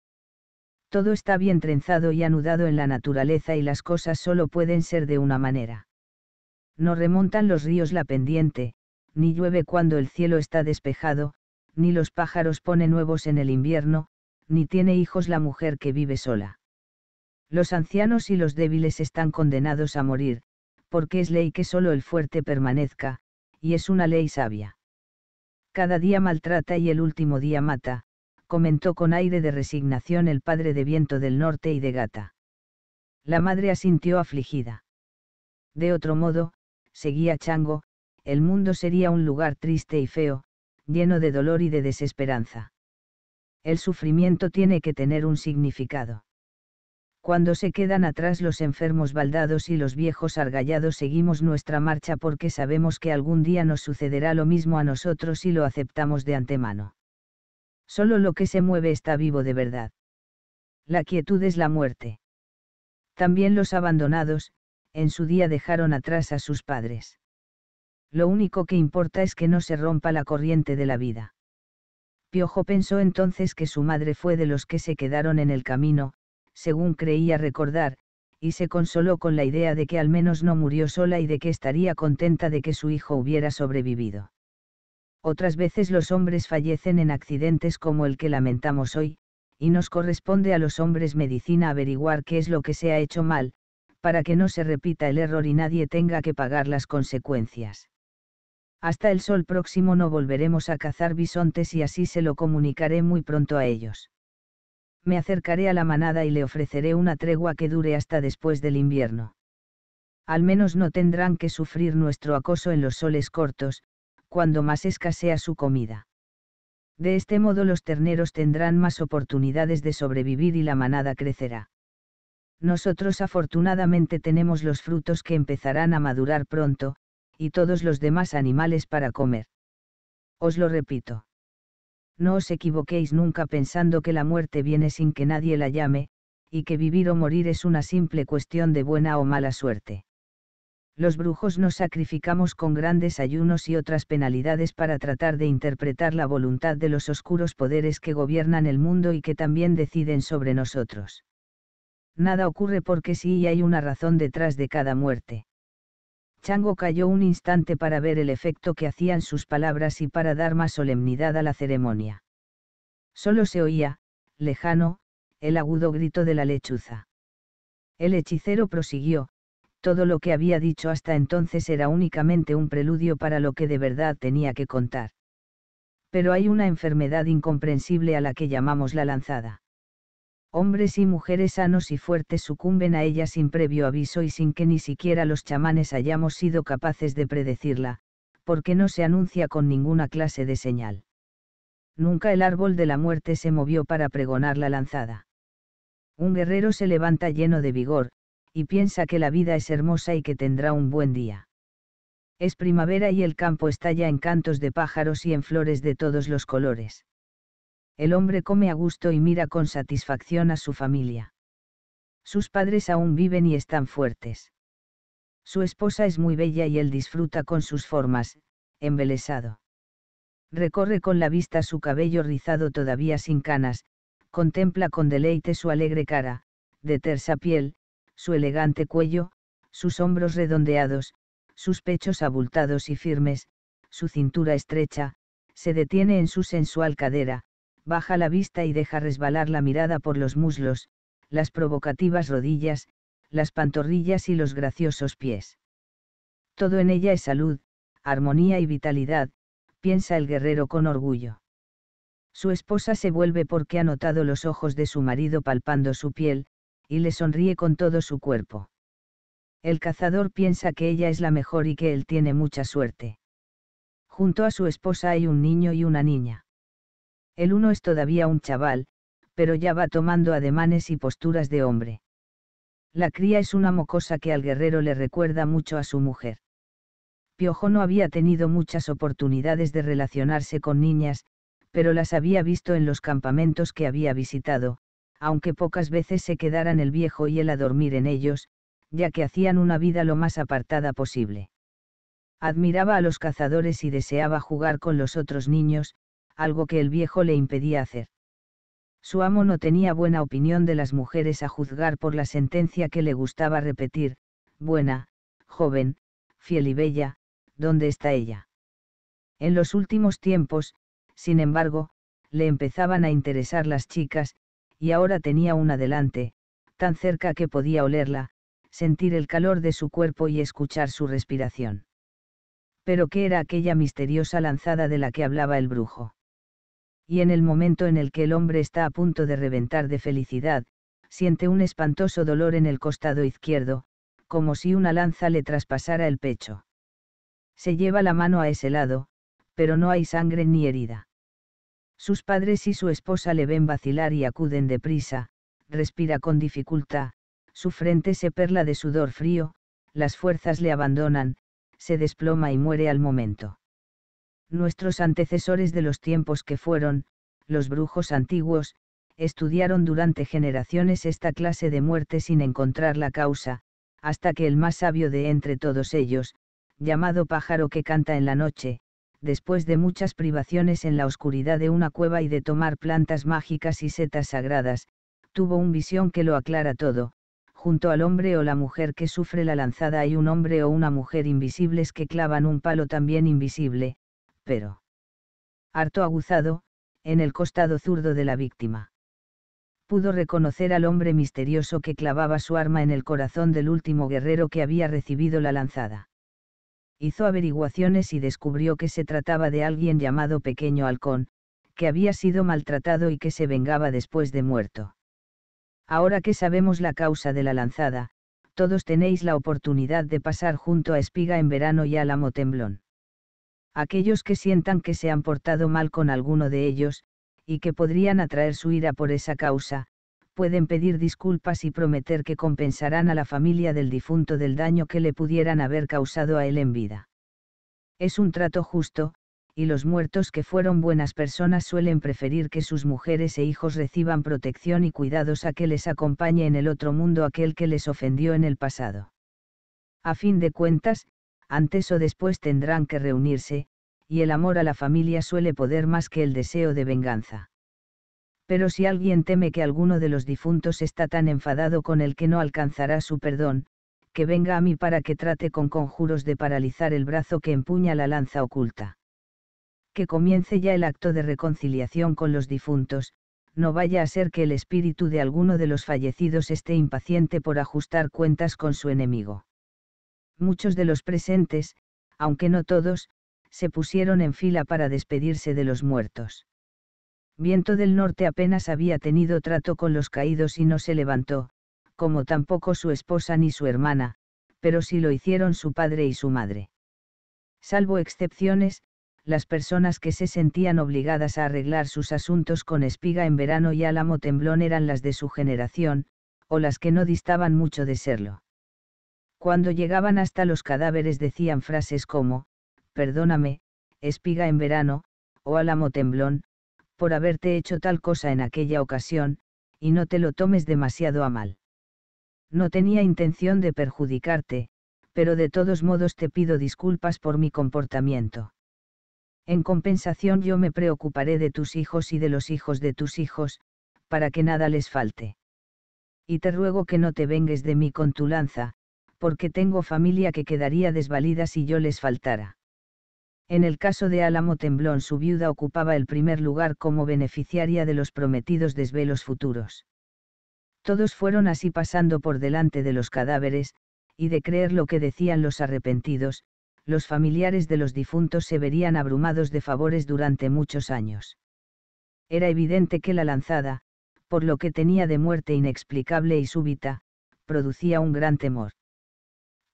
Todo está bien trenzado y anudado en la naturaleza y las cosas solo pueden ser de una manera no remontan los ríos la pendiente, ni llueve cuando el cielo está despejado, ni los pájaros ponen nuevos en el invierno, ni tiene hijos la mujer que vive sola. Los ancianos y los débiles están condenados a morir, porque es ley que solo el fuerte permanezca, y es una ley sabia. Cada día maltrata y el último día mata, comentó con aire de resignación el padre de Viento del Norte y de Gata. La madre asintió afligida. De otro modo, seguía Chango, el mundo sería un lugar triste y feo, lleno de dolor y de desesperanza. El sufrimiento tiene que tener un significado. Cuando se quedan atrás los enfermos baldados y los viejos argallados seguimos nuestra marcha porque sabemos que algún día nos sucederá lo mismo a nosotros y lo aceptamos de antemano. Solo lo que se mueve está vivo de verdad. La quietud es la muerte. También los abandonados, en su día dejaron atrás a sus padres. Lo único que importa es que no se rompa la corriente de la vida. Piojo pensó entonces que su madre fue de los que se quedaron en el camino, según creía recordar, y se consoló con la idea de que al menos no murió sola y de que estaría contenta de que su hijo hubiera sobrevivido. Otras veces los hombres fallecen en accidentes como el que lamentamos hoy, y nos corresponde a los hombres medicina averiguar qué es lo que se ha hecho mal, para que no se repita el error y nadie tenga que pagar las consecuencias. Hasta el sol próximo no volveremos a cazar bisontes y así se lo comunicaré muy pronto a ellos. Me acercaré a la manada y le ofreceré una tregua que dure hasta después del invierno. Al menos no tendrán que sufrir nuestro acoso en los soles cortos, cuando más escasea su comida. De este modo los terneros tendrán más oportunidades de sobrevivir y la manada crecerá nosotros afortunadamente tenemos los frutos que empezarán a madurar pronto, y todos los demás animales para comer. Os lo repito. No os equivoquéis nunca pensando que la muerte viene sin que nadie la llame, y que vivir o morir es una simple cuestión de buena o mala suerte. Los brujos nos sacrificamos con grandes ayunos y otras penalidades para tratar de interpretar la voluntad de los oscuros poderes que gobiernan el mundo y que también deciden sobre nosotros Nada ocurre porque sí y hay una razón detrás de cada muerte. Chango cayó un instante para ver el efecto que hacían sus palabras y para dar más solemnidad a la ceremonia. Solo se oía, lejano, el agudo grito de la lechuza. El hechicero prosiguió, todo lo que había dicho hasta entonces era únicamente un preludio para lo que de verdad tenía que contar. Pero hay una enfermedad incomprensible a la que llamamos la lanzada hombres y mujeres sanos y fuertes sucumben a ella sin previo aviso y sin que ni siquiera los chamanes hayamos sido capaces de predecirla, porque no se anuncia con ninguna clase de señal. Nunca el árbol de la muerte se movió para pregonar la lanzada. Un guerrero se levanta lleno de vigor, y piensa que la vida es hermosa y que tendrá un buen día. Es primavera y el campo estalla en cantos de pájaros y en flores de todos los colores el hombre come a gusto y mira con satisfacción a su familia. Sus padres aún viven y están fuertes. Su esposa es muy bella y él disfruta con sus formas, embelesado. Recorre con la vista su cabello rizado todavía sin canas, contempla con deleite su alegre cara, de tersa piel, su elegante cuello, sus hombros redondeados, sus pechos abultados y firmes, su cintura estrecha, se detiene en su sensual cadera, baja la vista y deja resbalar la mirada por los muslos, las provocativas rodillas, las pantorrillas y los graciosos pies. Todo en ella es salud, armonía y vitalidad, piensa el guerrero con orgullo. Su esposa se vuelve porque ha notado los ojos de su marido palpando su piel, y le sonríe con todo su cuerpo. El cazador piensa que ella es la mejor y que él tiene mucha suerte. Junto a su esposa hay un niño y una niña. El uno es todavía un chaval, pero ya va tomando ademanes y posturas de hombre. La cría es una mocosa que al guerrero le recuerda mucho a su mujer. Piojo no había tenido muchas oportunidades de relacionarse con niñas, pero las había visto en los campamentos que había visitado, aunque pocas veces se quedaran el viejo y él a dormir en ellos, ya que hacían una vida lo más apartada posible. Admiraba a los cazadores y deseaba jugar con los otros niños, algo que el viejo le impedía hacer. Su amo no tenía buena opinión de las mujeres a juzgar por la sentencia que le gustaba repetir, buena, joven, fiel y bella, ¿dónde está ella? En los últimos tiempos, sin embargo, le empezaban a interesar las chicas, y ahora tenía una delante, tan cerca que podía olerla, sentir el calor de su cuerpo y escuchar su respiración. Pero ¿qué era aquella misteriosa lanzada de la que hablaba el brujo? y en el momento en el que el hombre está a punto de reventar de felicidad, siente un espantoso dolor en el costado izquierdo, como si una lanza le traspasara el pecho. Se lleva la mano a ese lado, pero no hay sangre ni herida. Sus padres y su esposa le ven vacilar y acuden deprisa, respira con dificultad, su frente se perla de sudor frío, las fuerzas le abandonan, se desploma y muere al momento. Nuestros antecesores de los tiempos que fueron, los brujos antiguos, estudiaron durante generaciones esta clase de muerte sin encontrar la causa, hasta que el más sabio de entre todos ellos, llamado pájaro que canta en la noche, después de muchas privaciones en la oscuridad de una cueva y de tomar plantas mágicas y setas sagradas, tuvo un visión que lo aclara todo. Junto al hombre o la mujer que sufre la lanzada hay un hombre o una mujer invisibles que clavan un palo también invisible, pero harto aguzado, en el costado zurdo de la víctima. Pudo reconocer al hombre misterioso que clavaba su arma en el corazón del último guerrero que había recibido la lanzada. Hizo averiguaciones y descubrió que se trataba de alguien llamado Pequeño Halcón, que había sido maltratado y que se vengaba después de muerto. Ahora que sabemos la causa de la lanzada, todos tenéis la oportunidad de pasar junto a Espiga en verano y Álamo Temblón aquellos que sientan que se han portado mal con alguno de ellos, y que podrían atraer su ira por esa causa, pueden pedir disculpas y prometer que compensarán a la familia del difunto del daño que le pudieran haber causado a él en vida. Es un trato justo, y los muertos que fueron buenas personas suelen preferir que sus mujeres e hijos reciban protección y cuidados a que les acompañe en el otro mundo aquel que les ofendió en el pasado. A fin de cuentas, antes o después tendrán que reunirse, y el amor a la familia suele poder más que el deseo de venganza. Pero si alguien teme que alguno de los difuntos está tan enfadado con el que no alcanzará su perdón, que venga a mí para que trate con conjuros de paralizar el brazo que empuña la lanza oculta. Que comience ya el acto de reconciliación con los difuntos, no vaya a ser que el espíritu de alguno de los fallecidos esté impaciente por ajustar cuentas con su enemigo. Muchos de los presentes, aunque no todos, se pusieron en fila para despedirse de los muertos. Viento del Norte apenas había tenido trato con los caídos y no se levantó, como tampoco su esposa ni su hermana, pero sí lo hicieron su padre y su madre. Salvo excepciones, las personas que se sentían obligadas a arreglar sus asuntos con espiga en verano y álamo temblón eran las de su generación, o las que no distaban mucho de serlo. Cuando llegaban hasta los cadáveres decían frases como, perdóname, espiga en verano, o álamo temblón, por haberte hecho tal cosa en aquella ocasión, y no te lo tomes demasiado a mal. No tenía intención de perjudicarte, pero de todos modos te pido disculpas por mi comportamiento. En compensación yo me preocuparé de tus hijos y de los hijos de tus hijos, para que nada les falte. Y te ruego que no te vengues de mí con tu lanza, porque tengo familia que quedaría desvalida si yo les faltara. En el caso de Álamo Temblón su viuda ocupaba el primer lugar como beneficiaria de los prometidos desvelos futuros. Todos fueron así pasando por delante de los cadáveres, y de creer lo que decían los arrepentidos, los familiares de los difuntos se verían abrumados de favores durante muchos años. Era evidente que la lanzada, por lo que tenía de muerte inexplicable y súbita, producía un gran temor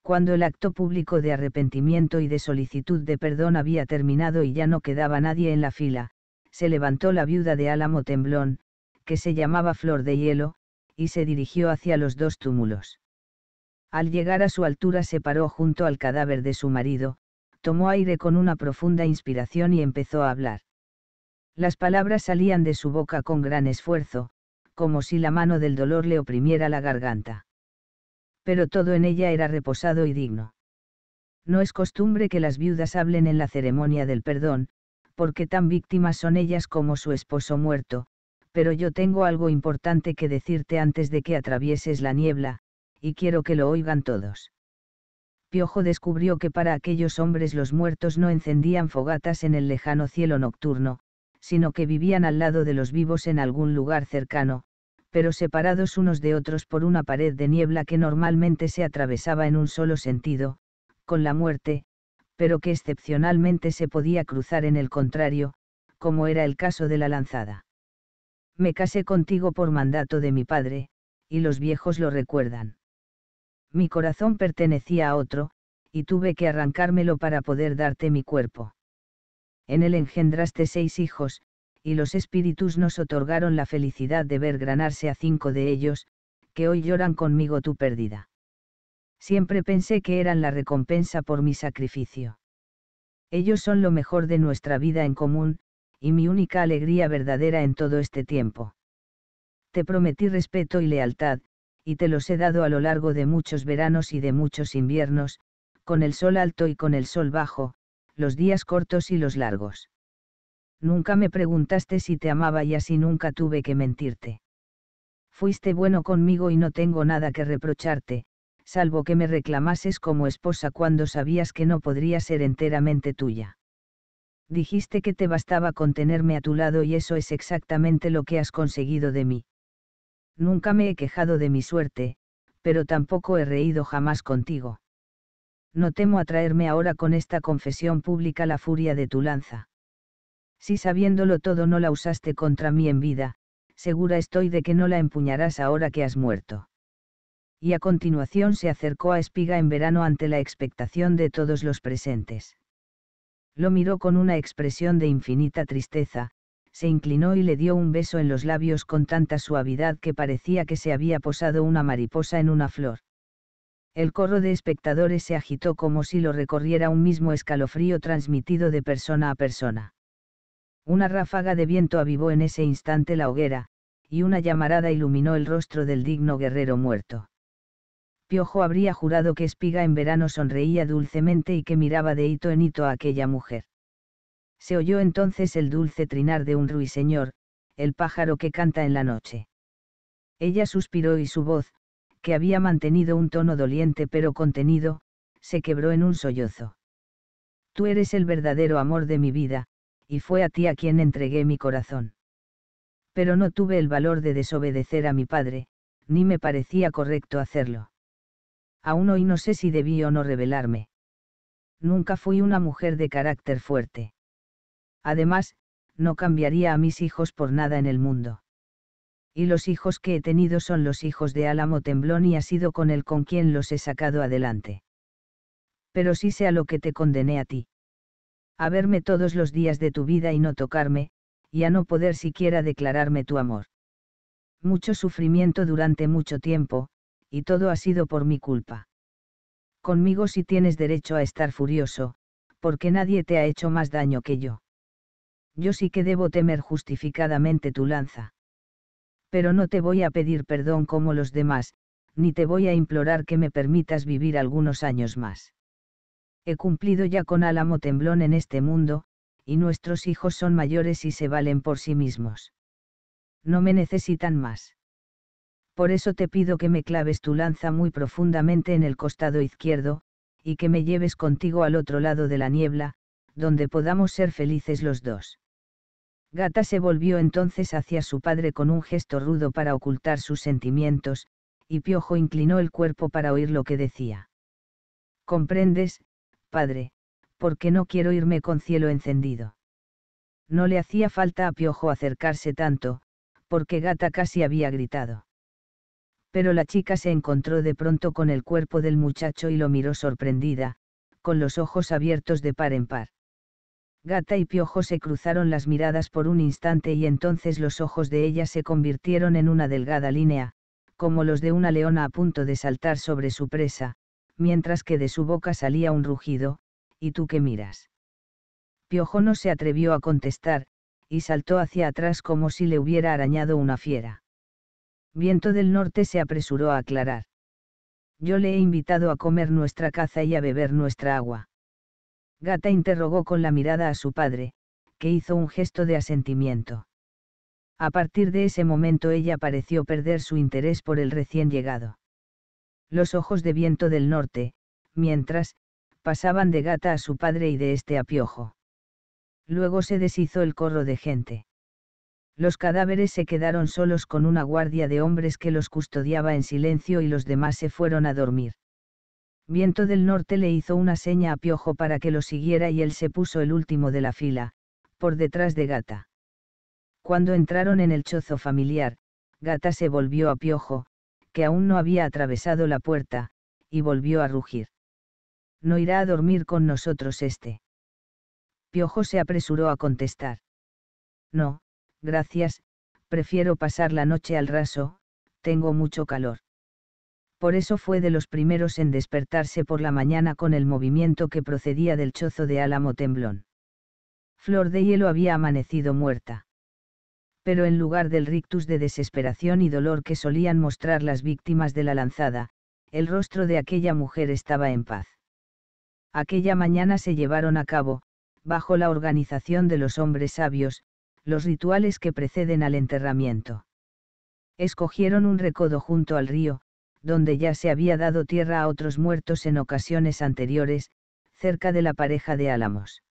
cuando el acto público de arrepentimiento y de solicitud de perdón había terminado y ya no quedaba nadie en la fila, se levantó la viuda de Álamo Temblón, que se llamaba Flor de Hielo, y se dirigió hacia los dos túmulos. Al llegar a su altura se paró junto al cadáver de su marido, tomó aire con una profunda inspiración y empezó a hablar. Las palabras salían de su boca con gran esfuerzo, como si la mano del dolor le oprimiera la garganta pero todo en ella era reposado y digno. No es costumbre que las viudas hablen en la ceremonia del perdón, porque tan víctimas son ellas como su esposo muerto, pero yo tengo algo importante que decirte antes de que atravieses la niebla, y quiero que lo oigan todos. Piojo descubrió que para aquellos hombres los muertos no encendían fogatas en el lejano cielo nocturno, sino que vivían al lado de los vivos en algún lugar cercano, pero separados unos de otros por una pared de niebla que normalmente se atravesaba en un solo sentido, con la muerte, pero que excepcionalmente se podía cruzar en el contrario, como era el caso de la lanzada. Me casé contigo por mandato de mi padre, y los viejos lo recuerdan. Mi corazón pertenecía a otro, y tuve que arrancármelo para poder darte mi cuerpo. En él engendraste seis hijos, y los espíritus nos otorgaron la felicidad de ver granarse a cinco de ellos, que hoy lloran conmigo tu pérdida. Siempre pensé que eran la recompensa por mi sacrificio. Ellos son lo mejor de nuestra vida en común, y mi única alegría verdadera en todo este tiempo. Te prometí respeto y lealtad, y te los he dado a lo largo de muchos veranos y de muchos inviernos, con el sol alto y con el sol bajo, los días cortos y los largos. Nunca me preguntaste si te amaba y así nunca tuve que mentirte. Fuiste bueno conmigo y no tengo nada que reprocharte, salvo que me reclamases como esposa cuando sabías que no podría ser enteramente tuya. Dijiste que te bastaba con tenerme a tu lado y eso es exactamente lo que has conseguido de mí. Nunca me he quejado de mi suerte, pero tampoco he reído jamás contigo. No temo atraerme ahora con esta confesión pública la furia de tu lanza si sabiéndolo todo no la usaste contra mí en vida, segura estoy de que no la empuñarás ahora que has muerto. Y a continuación se acercó a Espiga en verano ante la expectación de todos los presentes. Lo miró con una expresión de infinita tristeza, se inclinó y le dio un beso en los labios con tanta suavidad que parecía que se había posado una mariposa en una flor. El corro de espectadores se agitó como si lo recorriera un mismo escalofrío transmitido de persona a persona. Una ráfaga de viento avivó en ese instante la hoguera, y una llamarada iluminó el rostro del digno guerrero muerto. Piojo habría jurado que Espiga en verano sonreía dulcemente y que miraba de hito en hito a aquella mujer. Se oyó entonces el dulce trinar de un ruiseñor, el pájaro que canta en la noche. Ella suspiró y su voz, que había mantenido un tono doliente pero contenido, se quebró en un sollozo. Tú eres el verdadero amor de mi vida, y fue a ti a quien entregué mi corazón. Pero no tuve el valor de desobedecer a mi padre, ni me parecía correcto hacerlo. Aún hoy no sé si debí o no rebelarme. Nunca fui una mujer de carácter fuerte. Además, no cambiaría a mis hijos por nada en el mundo. Y los hijos que he tenido son los hijos de Álamo Temblón y ha sido con él con quien los he sacado adelante. Pero sí sé a lo que te condené a ti a verme todos los días de tu vida y no tocarme, y a no poder siquiera declararme tu amor. Mucho sufrimiento durante mucho tiempo, y todo ha sido por mi culpa. Conmigo sí tienes derecho a estar furioso, porque nadie te ha hecho más daño que yo. Yo sí que debo temer justificadamente tu lanza. Pero no te voy a pedir perdón como los demás, ni te voy a implorar que me permitas vivir algunos años más. He cumplido ya con álamo temblón en este mundo, y nuestros hijos son mayores y se valen por sí mismos. No me necesitan más. Por eso te pido que me claves tu lanza muy profundamente en el costado izquierdo, y que me lleves contigo al otro lado de la niebla, donde podamos ser felices los dos. Gata se volvió entonces hacia su padre con un gesto rudo para ocultar sus sentimientos, y Piojo inclinó el cuerpo para oír lo que decía. ¿Comprendes, Padre, porque no quiero irme con cielo encendido. No le hacía falta a Piojo acercarse tanto, porque Gata casi había gritado. Pero la chica se encontró de pronto con el cuerpo del muchacho y lo miró sorprendida, con los ojos abiertos de par en par. Gata y Piojo se cruzaron las miradas por un instante y entonces los ojos de ella se convirtieron en una delgada línea, como los de una leona a punto de saltar sobre su presa, mientras que de su boca salía un rugido, ¿y tú qué miras? Piojo no se atrevió a contestar, y saltó hacia atrás como si le hubiera arañado una fiera. Viento del Norte se apresuró a aclarar. Yo le he invitado a comer nuestra caza y a beber nuestra agua. Gata interrogó con la mirada a su padre, que hizo un gesto de asentimiento. A partir de ese momento ella pareció perder su interés por el recién llegado los ojos de viento del norte, mientras, pasaban de gata a su padre y de este a Piojo. Luego se deshizo el corro de gente. Los cadáveres se quedaron solos con una guardia de hombres que los custodiaba en silencio y los demás se fueron a dormir. Viento del Norte le hizo una seña a Piojo para que lo siguiera y él se puso el último de la fila, por detrás de Gata. Cuando entraron en el chozo familiar, Gata se volvió a Piojo, que aún no había atravesado la puerta, y volvió a rugir. No irá a dormir con nosotros este. Piojo se apresuró a contestar. No, gracias, prefiero pasar la noche al raso, tengo mucho calor. Por eso fue de los primeros en despertarse por la mañana con el movimiento que procedía del chozo de álamo temblón. Flor de hielo había amanecido muerta pero en lugar del rictus de desesperación y dolor que solían mostrar las víctimas de la lanzada, el rostro de aquella mujer estaba en paz. Aquella mañana se llevaron a cabo, bajo la organización de los hombres sabios, los rituales que preceden al enterramiento. Escogieron un recodo junto al río, donde ya se había dado tierra a otros muertos en ocasiones anteriores, cerca de la pareja de álamos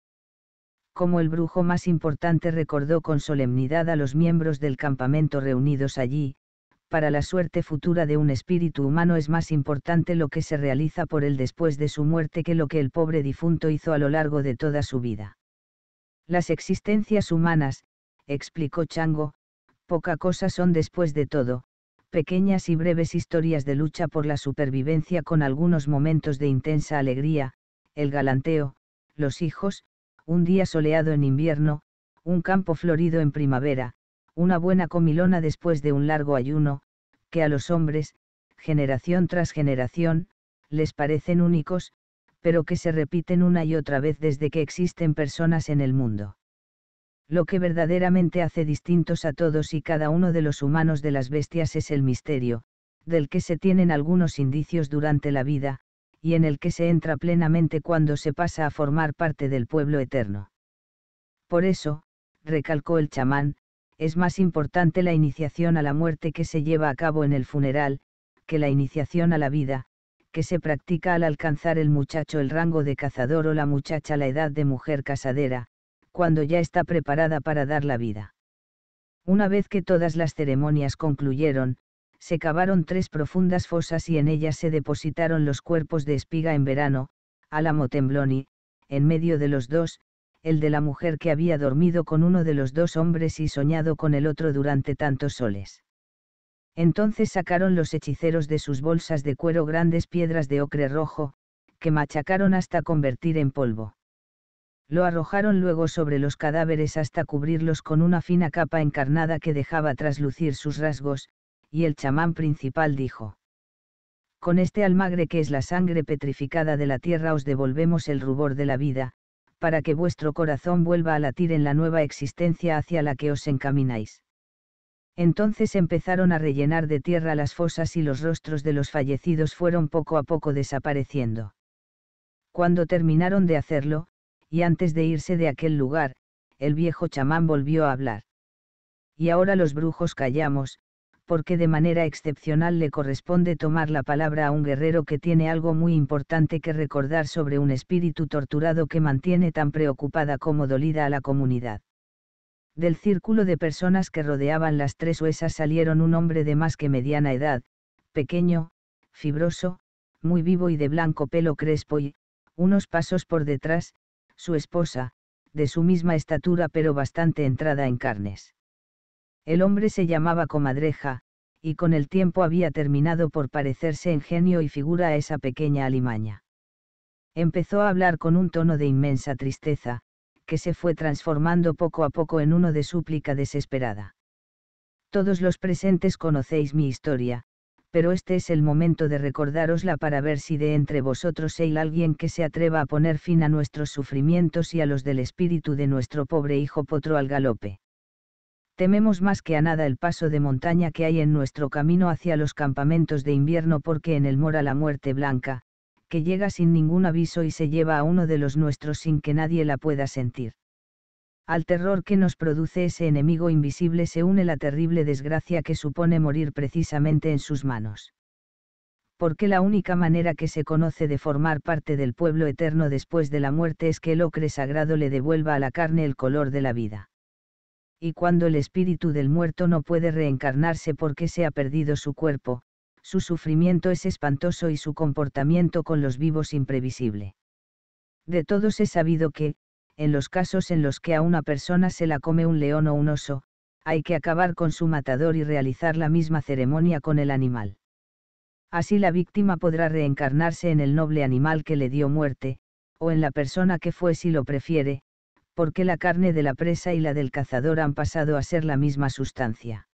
como el brujo más importante recordó con solemnidad a los miembros del campamento reunidos allí, para la suerte futura de un espíritu humano es más importante lo que se realiza por él después de su muerte que lo que el pobre difunto hizo a lo largo de toda su vida. Las existencias humanas, explicó Chango, poca cosa son después de todo, pequeñas y breves historias de lucha por la supervivencia con algunos momentos de intensa alegría, el galanteo, los hijos, un día soleado en invierno, un campo florido en primavera, una buena comilona después de un largo ayuno, que a los hombres, generación tras generación, les parecen únicos, pero que se repiten una y otra vez desde que existen personas en el mundo. Lo que verdaderamente hace distintos a todos y cada uno de los humanos de las bestias es el misterio, del que se tienen algunos indicios durante la vida, y en el que se entra plenamente cuando se pasa a formar parte del pueblo eterno. Por eso, recalcó el chamán, es más importante la iniciación a la muerte que se lleva a cabo en el funeral, que la iniciación a la vida, que se practica al alcanzar el muchacho el rango de cazador o la muchacha la edad de mujer casadera, cuando ya está preparada para dar la vida. Una vez que todas las ceremonias concluyeron, se cavaron tres profundas fosas y en ellas se depositaron los cuerpos de espiga en verano, Álamo Tembloni, en medio de los dos, el de la mujer que había dormido con uno de los dos hombres y soñado con el otro durante tantos soles. Entonces sacaron los hechiceros de sus bolsas de cuero grandes piedras de ocre rojo, que machacaron hasta convertir en polvo. Lo arrojaron luego sobre los cadáveres hasta cubrirlos con una fina capa encarnada que dejaba traslucir sus rasgos, y el chamán principal dijo. Con este almagre que es la sangre petrificada de la tierra os devolvemos el rubor de la vida, para que vuestro corazón vuelva a latir en la nueva existencia hacia la que os encamináis. Entonces empezaron a rellenar de tierra las fosas y los rostros de los fallecidos fueron poco a poco desapareciendo. Cuando terminaron de hacerlo, y antes de irse de aquel lugar, el viejo chamán volvió a hablar. Y ahora los brujos callamos, porque de manera excepcional le corresponde tomar la palabra a un guerrero que tiene algo muy importante que recordar sobre un espíritu torturado que mantiene tan preocupada como dolida a la comunidad. Del círculo de personas que rodeaban las tres huesas salieron un hombre de más que mediana edad, pequeño, fibroso, muy vivo y de blanco pelo crespo y, unos pasos por detrás, su esposa, de su misma estatura pero bastante entrada en carnes. El hombre se llamaba comadreja, y con el tiempo había terminado por parecerse en genio y figura a esa pequeña alimaña. Empezó a hablar con un tono de inmensa tristeza, que se fue transformando poco a poco en uno de súplica desesperada. Todos los presentes conocéis mi historia, pero este es el momento de recordárosla para ver si de entre vosotros hay alguien que se atreva a poner fin a nuestros sufrimientos y a los del espíritu de nuestro pobre hijo potro al galope tememos más que a nada el paso de montaña que hay en nuestro camino hacia los campamentos de invierno porque en el mora la muerte blanca, que llega sin ningún aviso y se lleva a uno de los nuestros sin que nadie la pueda sentir. Al terror que nos produce ese enemigo invisible se une la terrible desgracia que supone morir precisamente en sus manos. Porque la única manera que se conoce de formar parte del pueblo eterno después de la muerte es que el ocre sagrado le devuelva a la carne el color de la vida y cuando el espíritu del muerto no puede reencarnarse porque se ha perdido su cuerpo, su sufrimiento es espantoso y su comportamiento con los vivos imprevisible. De todos he sabido que, en los casos en los que a una persona se la come un león o un oso, hay que acabar con su matador y realizar la misma ceremonia con el animal. Así la víctima podrá reencarnarse en el noble animal que le dio muerte, o en la persona que fue si lo prefiere, porque la carne de la presa y la del cazador han pasado a ser la misma sustancia.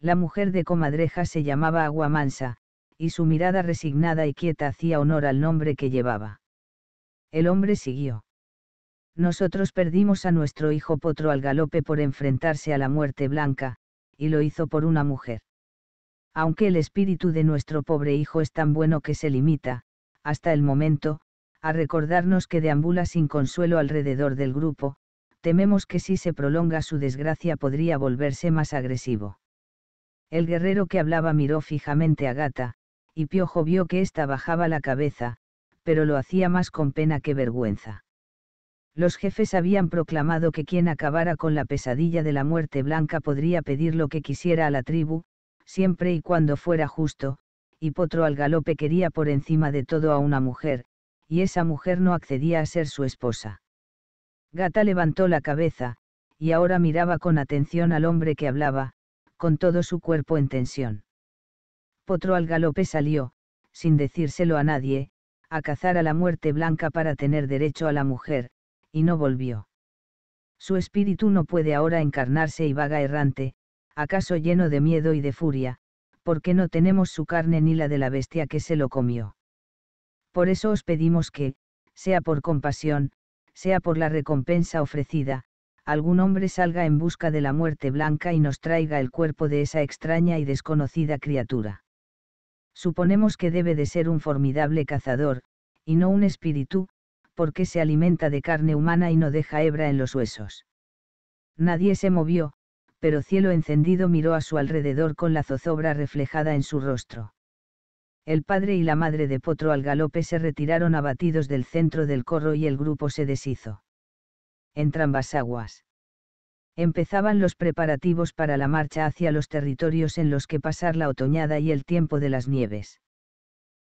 La mujer de comadreja se llamaba Aguamansa, y su mirada resignada y quieta hacía honor al nombre que llevaba. El hombre siguió. Nosotros perdimos a nuestro hijo Potro al galope por enfrentarse a la muerte blanca, y lo hizo por una mujer. Aunque el espíritu de nuestro pobre hijo es tan bueno que se limita, hasta el momento, a recordarnos que deambula sin consuelo alrededor del grupo, tememos que si se prolonga su desgracia podría volverse más agresivo. El guerrero que hablaba miró fijamente a Gata, y Piojo vio que ésta bajaba la cabeza, pero lo hacía más con pena que vergüenza. Los jefes habían proclamado que quien acabara con la pesadilla de la muerte blanca podría pedir lo que quisiera a la tribu, siempre y cuando fuera justo, y Potro al galope quería por encima de todo a una mujer, y esa mujer no accedía a ser su esposa. Gata levantó la cabeza, y ahora miraba con atención al hombre que hablaba, con todo su cuerpo en tensión. Potro al galope salió, sin decírselo a nadie, a cazar a la muerte blanca para tener derecho a la mujer, y no volvió. Su espíritu no puede ahora encarnarse y vaga errante, acaso lleno de miedo y de furia, porque no tenemos su carne ni la de la bestia que se lo comió. Por eso os pedimos que, sea por compasión, sea por la recompensa ofrecida, algún hombre salga en busca de la muerte blanca y nos traiga el cuerpo de esa extraña y desconocida criatura. Suponemos que debe de ser un formidable cazador, y no un espíritu, porque se alimenta de carne humana y no deja hebra en los huesos. Nadie se movió, pero cielo encendido miró a su alrededor con la zozobra reflejada en su rostro. El padre y la madre de Potro al galope se retiraron abatidos del centro del corro y el grupo se deshizo. Entrambas aguas. Empezaban los preparativos para la marcha hacia los territorios en los que pasar la otoñada y el tiempo de las nieves.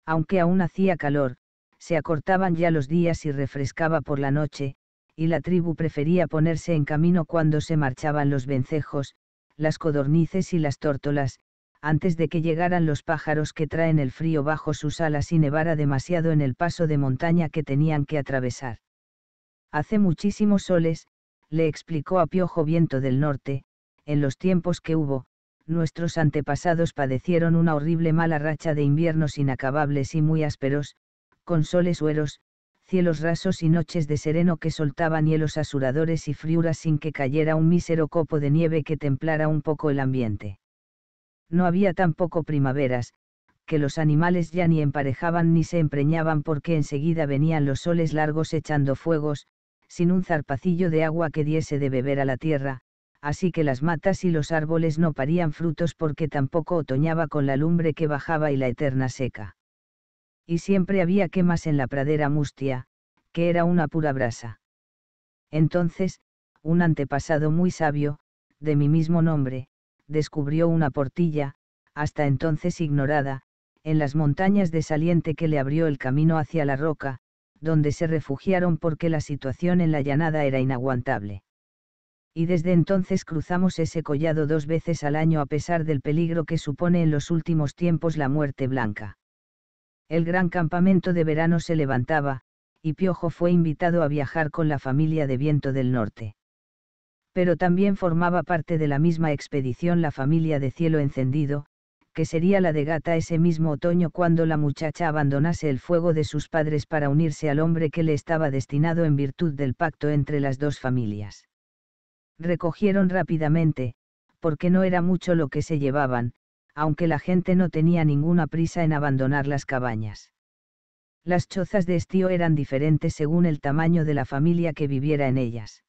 Aunque aún hacía calor, se acortaban ya los días y refrescaba por la noche, y la tribu prefería ponerse en camino cuando se marchaban los vencejos, las codornices y las tórtolas, antes de que llegaran los pájaros que traen el frío bajo sus alas y nevara demasiado en el paso de montaña que tenían que atravesar. Hace muchísimos soles, le explicó a Piojo Viento del Norte, en los tiempos que hubo, nuestros antepasados padecieron una horrible mala racha de inviernos inacabables y muy ásperos, con soles hueros, cielos rasos y noches de sereno que soltaban hielos asuradores y friuras sin que cayera un mísero copo de nieve que templara un poco el ambiente no había tampoco primaveras, que los animales ya ni emparejaban ni se empreñaban porque enseguida venían los soles largos echando fuegos, sin un zarpacillo de agua que diese de beber a la tierra, así que las matas y los árboles no parían frutos porque tampoco otoñaba con la lumbre que bajaba y la eterna seca. Y siempre había quemas en la pradera mustia, que era una pura brasa. Entonces, un antepasado muy sabio, de mi mismo nombre, descubrió una portilla, hasta entonces ignorada, en las montañas de saliente que le abrió el camino hacia la roca, donde se refugiaron porque la situación en la llanada era inaguantable. Y desde entonces cruzamos ese collado dos veces al año a pesar del peligro que supone en los últimos tiempos la muerte blanca. El gran campamento de verano se levantaba, y Piojo fue invitado a viajar con la familia de Viento del Norte pero también formaba parte de la misma expedición la familia de Cielo Encendido, que sería la de Gata ese mismo otoño cuando la muchacha abandonase el fuego de sus padres para unirse al hombre que le estaba destinado en virtud del pacto entre las dos familias. Recogieron rápidamente, porque no era mucho lo que se llevaban, aunque la gente no tenía ninguna prisa en abandonar las cabañas. Las chozas de estío eran diferentes según el tamaño de la familia que viviera en ellas.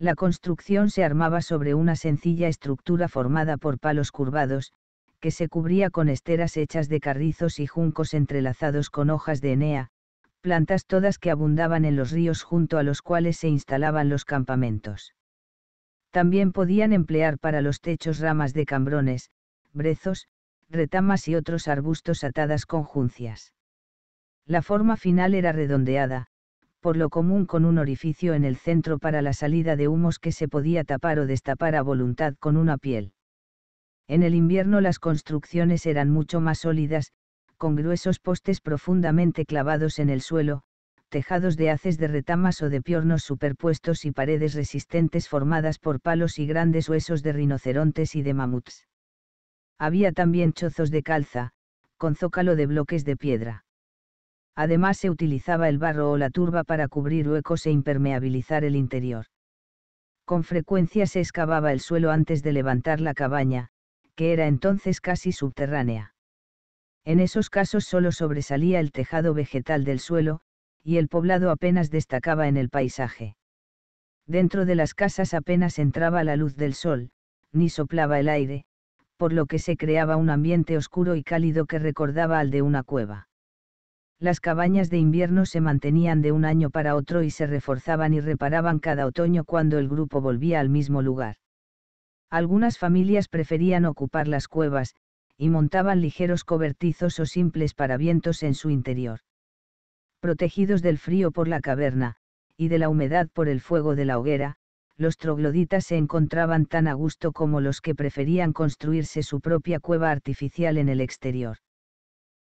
La construcción se armaba sobre una sencilla estructura formada por palos curvados, que se cubría con esteras hechas de carrizos y juncos entrelazados con hojas de enea, plantas todas que abundaban en los ríos junto a los cuales se instalaban los campamentos. También podían emplear para los techos ramas de cambrones, brezos, retamas y otros arbustos atadas con juncias. La forma final era redondeada, por lo común con un orificio en el centro para la salida de humos que se podía tapar o destapar a voluntad con una piel. En el invierno las construcciones eran mucho más sólidas, con gruesos postes profundamente clavados en el suelo, tejados de haces de retamas o de piornos superpuestos y paredes resistentes formadas por palos y grandes huesos de rinocerontes y de mamuts. Había también chozos de calza, con zócalo de bloques de piedra. Además se utilizaba el barro o la turba para cubrir huecos e impermeabilizar el interior. Con frecuencia se excavaba el suelo antes de levantar la cabaña, que era entonces casi subterránea. En esos casos solo sobresalía el tejado vegetal del suelo, y el poblado apenas destacaba en el paisaje. Dentro de las casas apenas entraba la luz del sol, ni soplaba el aire, por lo que se creaba un ambiente oscuro y cálido que recordaba al de una cueva las cabañas de invierno se mantenían de un año para otro y se reforzaban y reparaban cada otoño cuando el grupo volvía al mismo lugar. Algunas familias preferían ocupar las cuevas, y montaban ligeros cobertizos o simples paravientos en su interior. Protegidos del frío por la caverna, y de la humedad por el fuego de la hoguera, los trogloditas se encontraban tan a gusto como los que preferían construirse su propia cueva artificial en el exterior.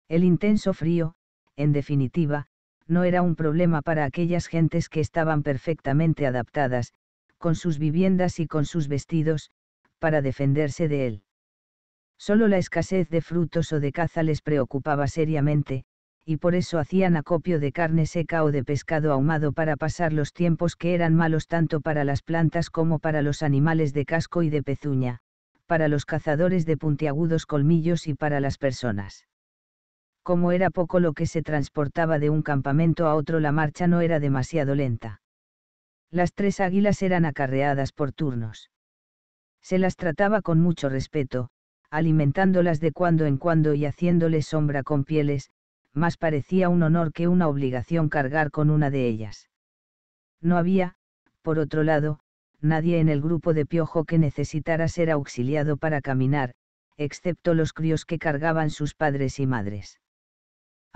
El intenso frío, en definitiva, no era un problema para aquellas gentes que estaban perfectamente adaptadas, con sus viviendas y con sus vestidos, para defenderse de él. Solo la escasez de frutos o de caza les preocupaba seriamente, y por eso hacían acopio de carne seca o de pescado ahumado para pasar los tiempos que eran malos tanto para las plantas como para los animales de casco y de pezuña, para los cazadores de puntiagudos colmillos y para las personas como era poco lo que se transportaba de un campamento a otro la marcha no era demasiado lenta. Las tres águilas eran acarreadas por turnos. Se las trataba con mucho respeto, alimentándolas de cuando en cuando y haciéndoles sombra con pieles, más parecía un honor que una obligación cargar con una de ellas. No había, por otro lado, nadie en el grupo de piojo que necesitara ser auxiliado para caminar, excepto los críos que cargaban sus padres y madres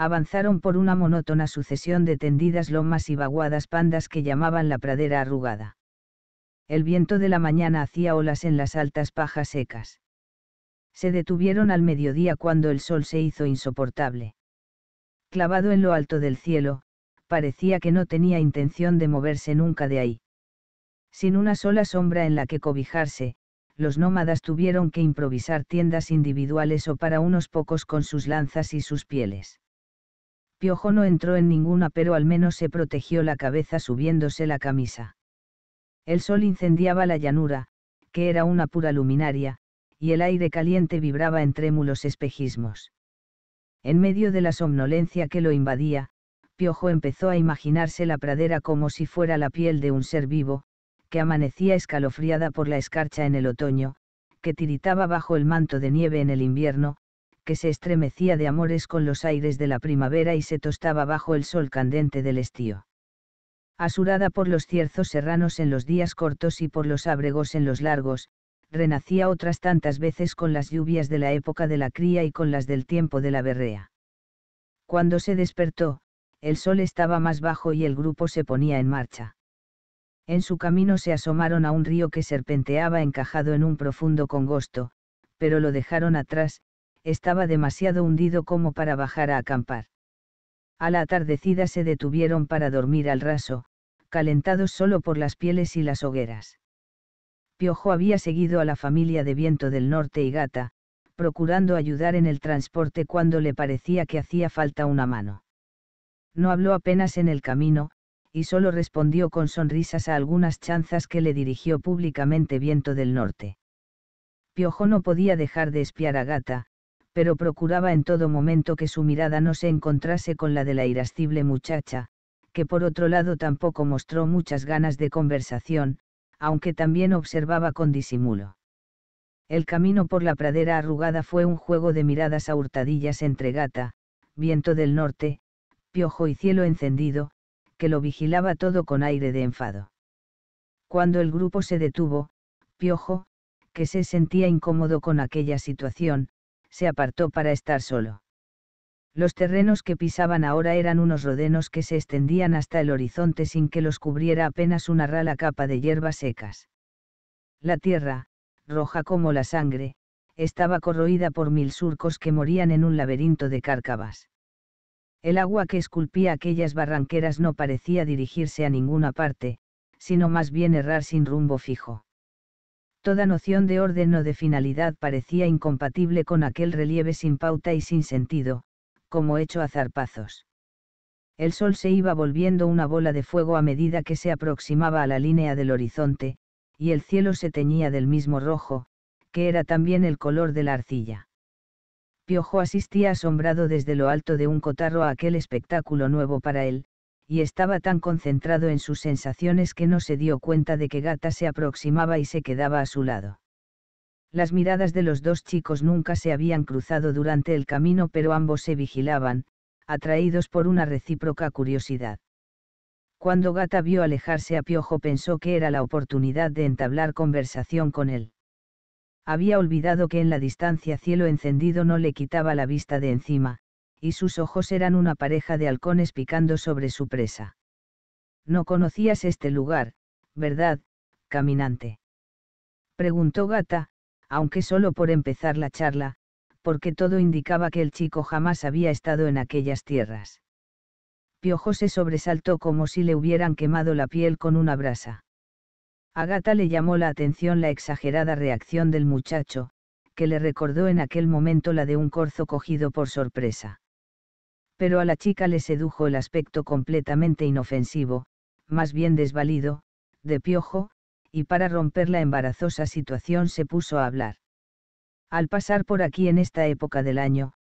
avanzaron por una monótona sucesión de tendidas lomas y vaguadas pandas que llamaban la pradera arrugada. El viento de la mañana hacía olas en las altas pajas secas. Se detuvieron al mediodía cuando el sol se hizo insoportable. Clavado en lo alto del cielo, parecía que no tenía intención de moverse nunca de ahí. Sin una sola sombra en la que cobijarse, los nómadas tuvieron que improvisar tiendas individuales o para unos pocos con sus lanzas y sus pieles Piojo no entró en ninguna pero al menos se protegió la cabeza subiéndose la camisa. El sol incendiaba la llanura, que era una pura luminaria, y el aire caliente vibraba en trémulos espejismos. En medio de la somnolencia que lo invadía, Piojo empezó a imaginarse la pradera como si fuera la piel de un ser vivo, que amanecía escalofriada por la escarcha en el otoño, que tiritaba bajo el manto de nieve en el invierno, que se estremecía de amores con los aires de la primavera y se tostaba bajo el sol candente del estío. Asurada por los cierzos serranos en los días cortos y por los ábregos en los largos, renacía otras tantas veces con las lluvias de la época de la cría y con las del tiempo de la berrea. Cuando se despertó, el sol estaba más bajo y el grupo se ponía en marcha. En su camino se asomaron a un río que serpenteaba encajado en un profundo congosto, pero lo dejaron atrás, estaba demasiado hundido como para bajar a acampar. A la atardecida se detuvieron para dormir al raso, calentados solo por las pieles y las hogueras. Piojo había seguido a la familia de Viento del Norte y Gata, procurando ayudar en el transporte cuando le parecía que hacía falta una mano. No habló apenas en el camino, y solo respondió con sonrisas a algunas chanzas que le dirigió públicamente Viento del Norte. Piojo no podía dejar de espiar a Gata, pero procuraba en todo momento que su mirada no se encontrase con la de la irascible muchacha, que por otro lado tampoco mostró muchas ganas de conversación, aunque también observaba con disimulo. El camino por la pradera arrugada fue un juego de miradas a hurtadillas entre gata, viento del norte, piojo y cielo encendido, que lo vigilaba todo con aire de enfado. Cuando el grupo se detuvo, Piojo, que se sentía incómodo con aquella situación, se apartó para estar solo. Los terrenos que pisaban ahora eran unos rodenos que se extendían hasta el horizonte sin que los cubriera apenas una rala capa de hierbas secas. La tierra, roja como la sangre, estaba corroída por mil surcos que morían en un laberinto de cárcavas. El agua que esculpía aquellas barranqueras no parecía dirigirse a ninguna parte, sino más bien errar sin rumbo fijo. Toda noción de orden o de finalidad parecía incompatible con aquel relieve sin pauta y sin sentido, como hecho a zarpazos. El sol se iba volviendo una bola de fuego a medida que se aproximaba a la línea del horizonte, y el cielo se teñía del mismo rojo, que era también el color de la arcilla. Piojo asistía asombrado desde lo alto de un cotarro a aquel espectáculo nuevo para él, y estaba tan concentrado en sus sensaciones que no se dio cuenta de que Gata se aproximaba y se quedaba a su lado. Las miradas de los dos chicos nunca se habían cruzado durante el camino, pero ambos se vigilaban, atraídos por una recíproca curiosidad. Cuando Gata vio alejarse a Piojo pensó que era la oportunidad de entablar conversación con él. Había olvidado que en la distancia cielo encendido no le quitaba la vista de encima, y sus ojos eran una pareja de halcones picando sobre su presa. No conocías este lugar, ¿verdad, caminante? Preguntó Gata, aunque solo por empezar la charla, porque todo indicaba que el chico jamás había estado en aquellas tierras. Piojo se sobresaltó como si le hubieran quemado la piel con una brasa. A Gata le llamó la atención la exagerada reacción del muchacho, que le recordó en aquel momento la de un corzo cogido por sorpresa pero a la chica le sedujo el aspecto completamente inofensivo, más bien desvalido, de piojo, y para romper la embarazosa situación se puso a hablar. Al pasar por aquí en esta época del año,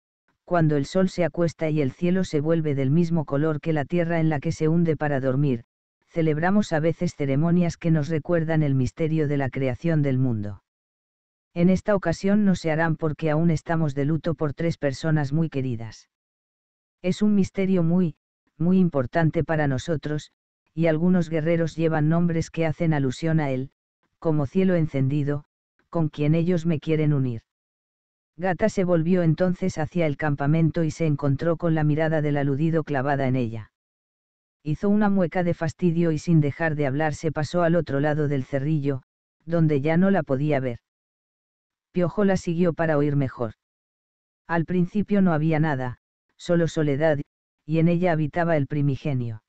cuando el sol se acuesta y el cielo se vuelve del mismo color que la tierra en la que se hunde para dormir, celebramos a veces ceremonias que nos recuerdan el misterio de la creación del mundo. En esta ocasión no se harán porque aún estamos de luto por tres personas muy queridas. Es un misterio muy, muy importante para nosotros, y algunos guerreros llevan nombres que hacen alusión a él, como cielo encendido, con quien ellos me quieren unir. Gata se volvió entonces hacia el campamento y se encontró con la mirada del aludido clavada en ella. Hizo una mueca de fastidio y sin dejar de hablar se pasó al otro lado del cerrillo, donde ya no la podía ver. Piojo la siguió para oír mejor. Al principio no había nada, solo soledad, y en ella habitaba el primigenio.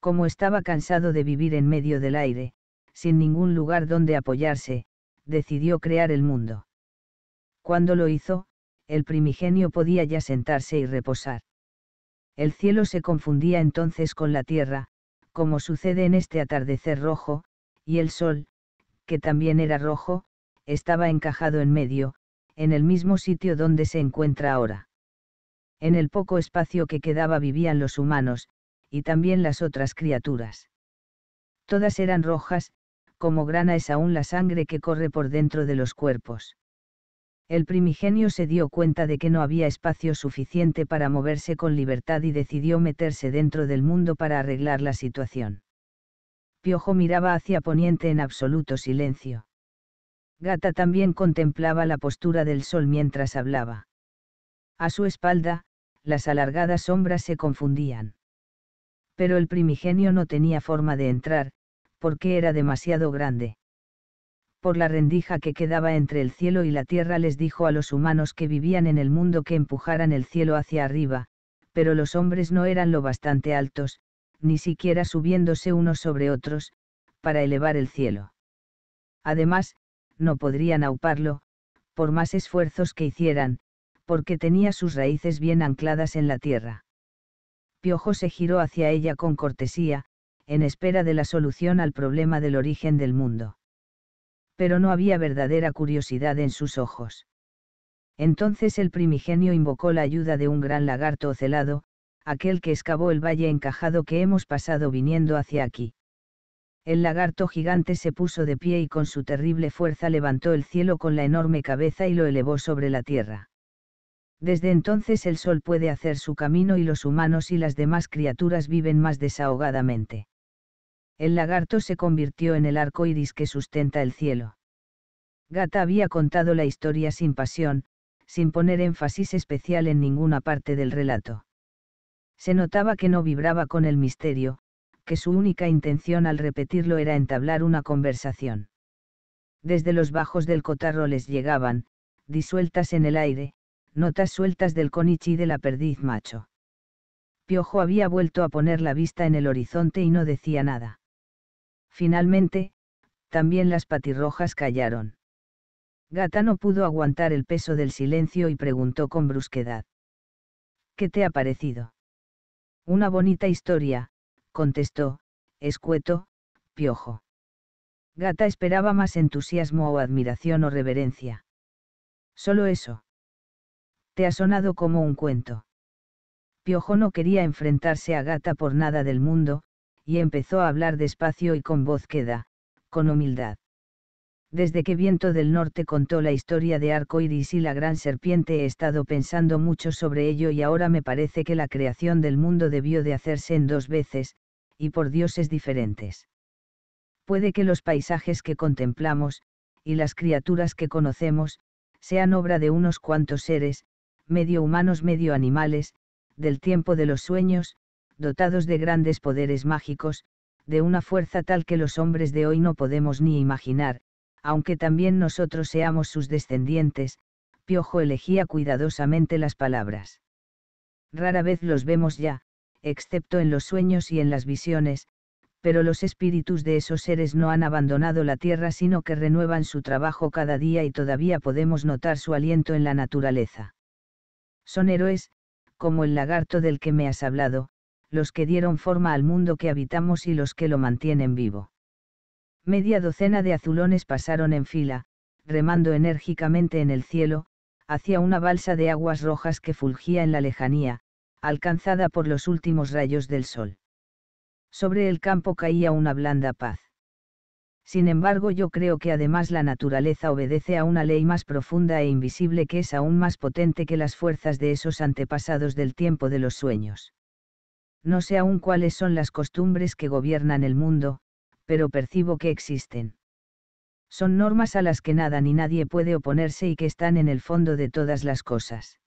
Como estaba cansado de vivir en medio del aire, sin ningún lugar donde apoyarse, decidió crear el mundo. Cuando lo hizo, el primigenio podía ya sentarse y reposar. El cielo se confundía entonces con la tierra, como sucede en este atardecer rojo, y el sol, que también era rojo, estaba encajado en medio, en el mismo sitio donde se encuentra ahora. En el poco espacio que quedaba vivían los humanos, y también las otras criaturas. Todas eran rojas, como grana es aún la sangre que corre por dentro de los cuerpos. El primigenio se dio cuenta de que no había espacio suficiente para moverse con libertad y decidió meterse dentro del mundo para arreglar la situación. Piojo miraba hacia Poniente en absoluto silencio. Gata también contemplaba la postura del sol mientras hablaba. A su espalda, las alargadas sombras se confundían. Pero el primigenio no tenía forma de entrar, porque era demasiado grande. Por la rendija que quedaba entre el cielo y la tierra les dijo a los humanos que vivían en el mundo que empujaran el cielo hacia arriba, pero los hombres no eran lo bastante altos, ni siquiera subiéndose unos sobre otros, para elevar el cielo. Además, no podrían auparlo, por más esfuerzos que hicieran, porque tenía sus raíces bien ancladas en la tierra. Piojo se giró hacia ella con cortesía, en espera de la solución al problema del origen del mundo. Pero no había verdadera curiosidad en sus ojos. Entonces el primigenio invocó la ayuda de un gran lagarto ocelado, aquel que excavó el valle encajado que hemos pasado viniendo hacia aquí. El lagarto gigante se puso de pie y con su terrible fuerza levantó el cielo con la enorme cabeza y lo elevó sobre la tierra. Desde entonces el sol puede hacer su camino y los humanos y las demás criaturas viven más desahogadamente. El lagarto se convirtió en el arco iris que sustenta el cielo. Gata había contado la historia sin pasión, sin poner énfasis especial en ninguna parte del relato. Se notaba que no vibraba con el misterio, que su única intención al repetirlo era entablar una conversación. Desde los bajos del cotarro les llegaban, disueltas en el aire, notas sueltas del conichi y de la perdiz macho. Piojo había vuelto a poner la vista en el horizonte y no decía nada. Finalmente, también las patirrojas callaron. Gata no pudo aguantar el peso del silencio y preguntó con brusquedad. ¿Qué te ha parecido? Una bonita historia, contestó, escueto, piojo. Gata esperaba más entusiasmo o admiración o reverencia. Solo eso te ha sonado como un cuento. Piojo no quería enfrentarse a Gata por nada del mundo, y empezó a hablar despacio y con voz queda, con humildad. Desde que Viento del Norte contó la historia de Arco Iris y la Gran Serpiente he estado pensando mucho sobre ello y ahora me parece que la creación del mundo debió de hacerse en dos veces, y por dioses diferentes. Puede que los paisajes que contemplamos, y las criaturas que conocemos, sean obra de unos cuantos seres, medio humanos medio animales, del tiempo de los sueños, dotados de grandes poderes mágicos, de una fuerza tal que los hombres de hoy no podemos ni imaginar, aunque también nosotros seamos sus descendientes, Piojo elegía cuidadosamente las palabras. Rara vez los vemos ya, excepto en los sueños y en las visiones, pero los espíritus de esos seres no han abandonado la tierra sino que renuevan su trabajo cada día y todavía podemos notar su aliento en la naturaleza. Son héroes, como el lagarto del que me has hablado, los que dieron forma al mundo que habitamos y los que lo mantienen vivo. Media docena de azulones pasaron en fila, remando enérgicamente en el cielo, hacia una balsa de aguas rojas que fulgía en la lejanía, alcanzada por los últimos rayos del sol. Sobre el campo caía una blanda paz. Sin embargo yo creo que además la naturaleza obedece a una ley más profunda e invisible que es aún más potente que las fuerzas de esos antepasados del tiempo de los sueños. No sé aún cuáles son las costumbres que gobiernan el mundo, pero percibo que existen. Son normas a las que nada ni nadie puede oponerse y que están en el fondo de todas las cosas.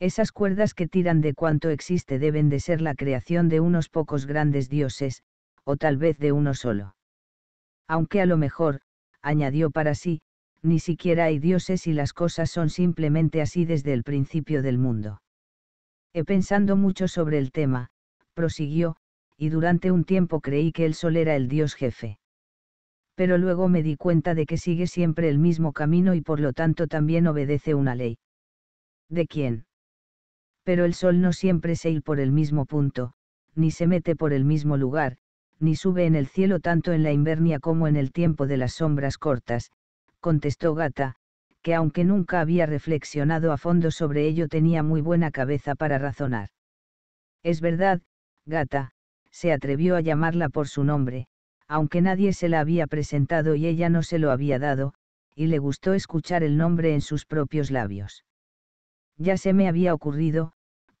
Esas cuerdas que tiran de cuanto existe deben de ser la creación de unos pocos grandes dioses, o tal vez de uno solo aunque a lo mejor, añadió para sí, ni siquiera hay dioses y las cosas son simplemente así desde el principio del mundo. He pensando mucho sobre el tema, prosiguió, y durante un tiempo creí que el sol era el dios jefe. Pero luego me di cuenta de que sigue siempre el mismo camino y por lo tanto también obedece una ley. ¿De quién? Pero el sol no siempre se ir por el mismo punto, ni se mete por el mismo lugar, ni sube en el cielo tanto en la invernia como en el tiempo de las sombras cortas, contestó Gata, que aunque nunca había reflexionado a fondo sobre ello tenía muy buena cabeza para razonar. Es verdad, Gata, se atrevió a llamarla por su nombre, aunque nadie se la había presentado y ella no se lo había dado, y le gustó escuchar el nombre en sus propios labios. Ya se me había ocurrido,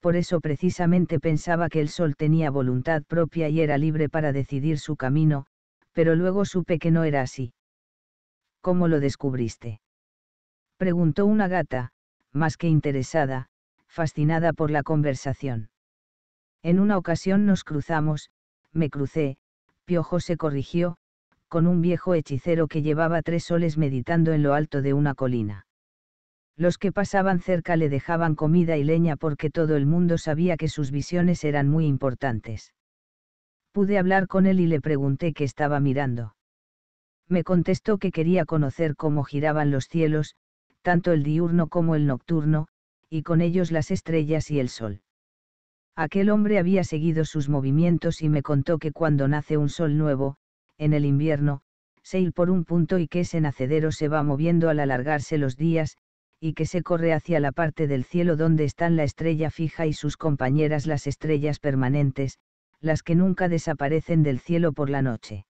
por eso precisamente pensaba que el sol tenía voluntad propia y era libre para decidir su camino, pero luego supe que no era así. ¿Cómo lo descubriste? Preguntó una gata, más que interesada, fascinada por la conversación. En una ocasión nos cruzamos, me crucé, Piojo se corrigió, con un viejo hechicero que llevaba tres soles meditando en lo alto de una colina. Los que pasaban cerca le dejaban comida y leña porque todo el mundo sabía que sus visiones eran muy importantes. Pude hablar con él y le pregunté qué estaba mirando. Me contestó que quería conocer cómo giraban los cielos, tanto el diurno como el nocturno, y con ellos las estrellas y el sol. Aquel hombre había seguido sus movimientos y me contó que cuando nace un sol nuevo, en el invierno, se ir por un punto y que ese nacedero se va moviendo al alargarse los días, y que se corre hacia la parte del cielo donde están la estrella fija y sus compañeras las estrellas permanentes, las que nunca desaparecen del cielo por la noche.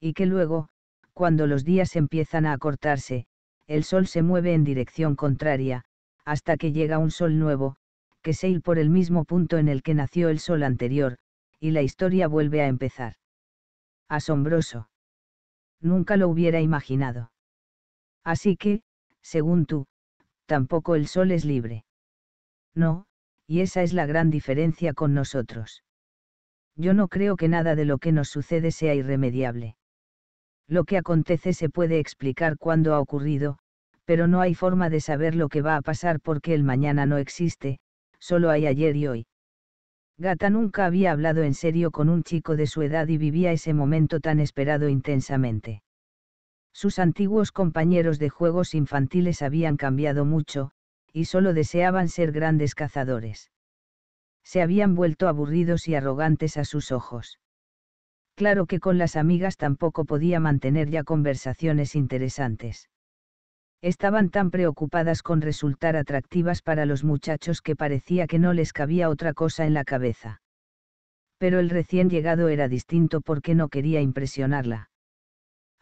Y que luego, cuando los días empiezan a acortarse, el sol se mueve en dirección contraria, hasta que llega un sol nuevo, que se ir por el mismo punto en el que nació el sol anterior, y la historia vuelve a empezar. Asombroso. Nunca lo hubiera imaginado. Así que, según tú, tampoco el sol es libre. No, y esa es la gran diferencia con nosotros. Yo no creo que nada de lo que nos sucede sea irremediable. Lo que acontece se puede explicar cuando ha ocurrido, pero no hay forma de saber lo que va a pasar porque el mañana no existe, solo hay ayer y hoy. Gata nunca había hablado en serio con un chico de su edad y vivía ese momento tan esperado intensamente. Sus antiguos compañeros de juegos infantiles habían cambiado mucho, y solo deseaban ser grandes cazadores. Se habían vuelto aburridos y arrogantes a sus ojos. Claro que con las amigas tampoco podía mantener ya conversaciones interesantes. Estaban tan preocupadas con resultar atractivas para los muchachos que parecía que no les cabía otra cosa en la cabeza. Pero el recién llegado era distinto porque no quería impresionarla.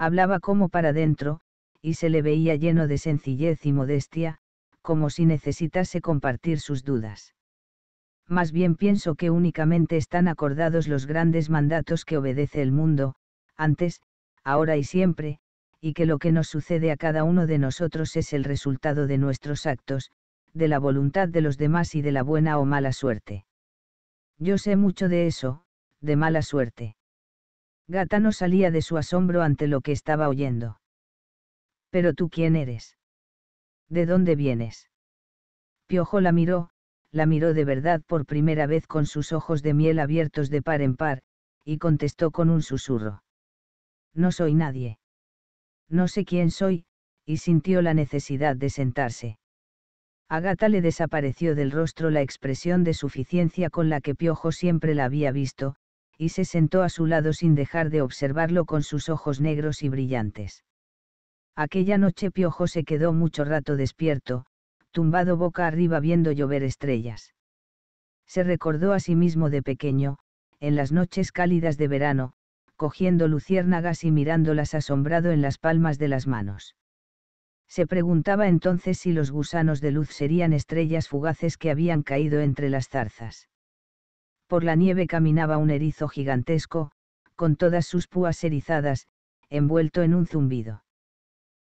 Hablaba como para dentro, y se le veía lleno de sencillez y modestia, como si necesitase compartir sus dudas. Más bien pienso que únicamente están acordados los grandes mandatos que obedece el mundo, antes, ahora y siempre, y que lo que nos sucede a cada uno de nosotros es el resultado de nuestros actos, de la voluntad de los demás y de la buena o mala suerte. Yo sé mucho de eso, de mala suerte. Gata no salía de su asombro ante lo que estaba oyendo. ¿Pero tú quién eres? ¿De dónde vienes? Piojo la miró, la miró de verdad por primera vez con sus ojos de miel abiertos de par en par, y contestó con un susurro. No soy nadie. No sé quién soy, y sintió la necesidad de sentarse. A Gata le desapareció del rostro la expresión de suficiencia con la que Piojo siempre la había visto, y se sentó a su lado sin dejar de observarlo con sus ojos negros y brillantes. Aquella noche Piojo se quedó mucho rato despierto, tumbado boca arriba viendo llover estrellas. Se recordó a sí mismo de pequeño, en las noches cálidas de verano, cogiendo luciérnagas y mirándolas asombrado en las palmas de las manos. Se preguntaba entonces si los gusanos de luz serían estrellas fugaces que habían caído entre las zarzas. Por la nieve caminaba un erizo gigantesco, con todas sus púas erizadas, envuelto en un zumbido.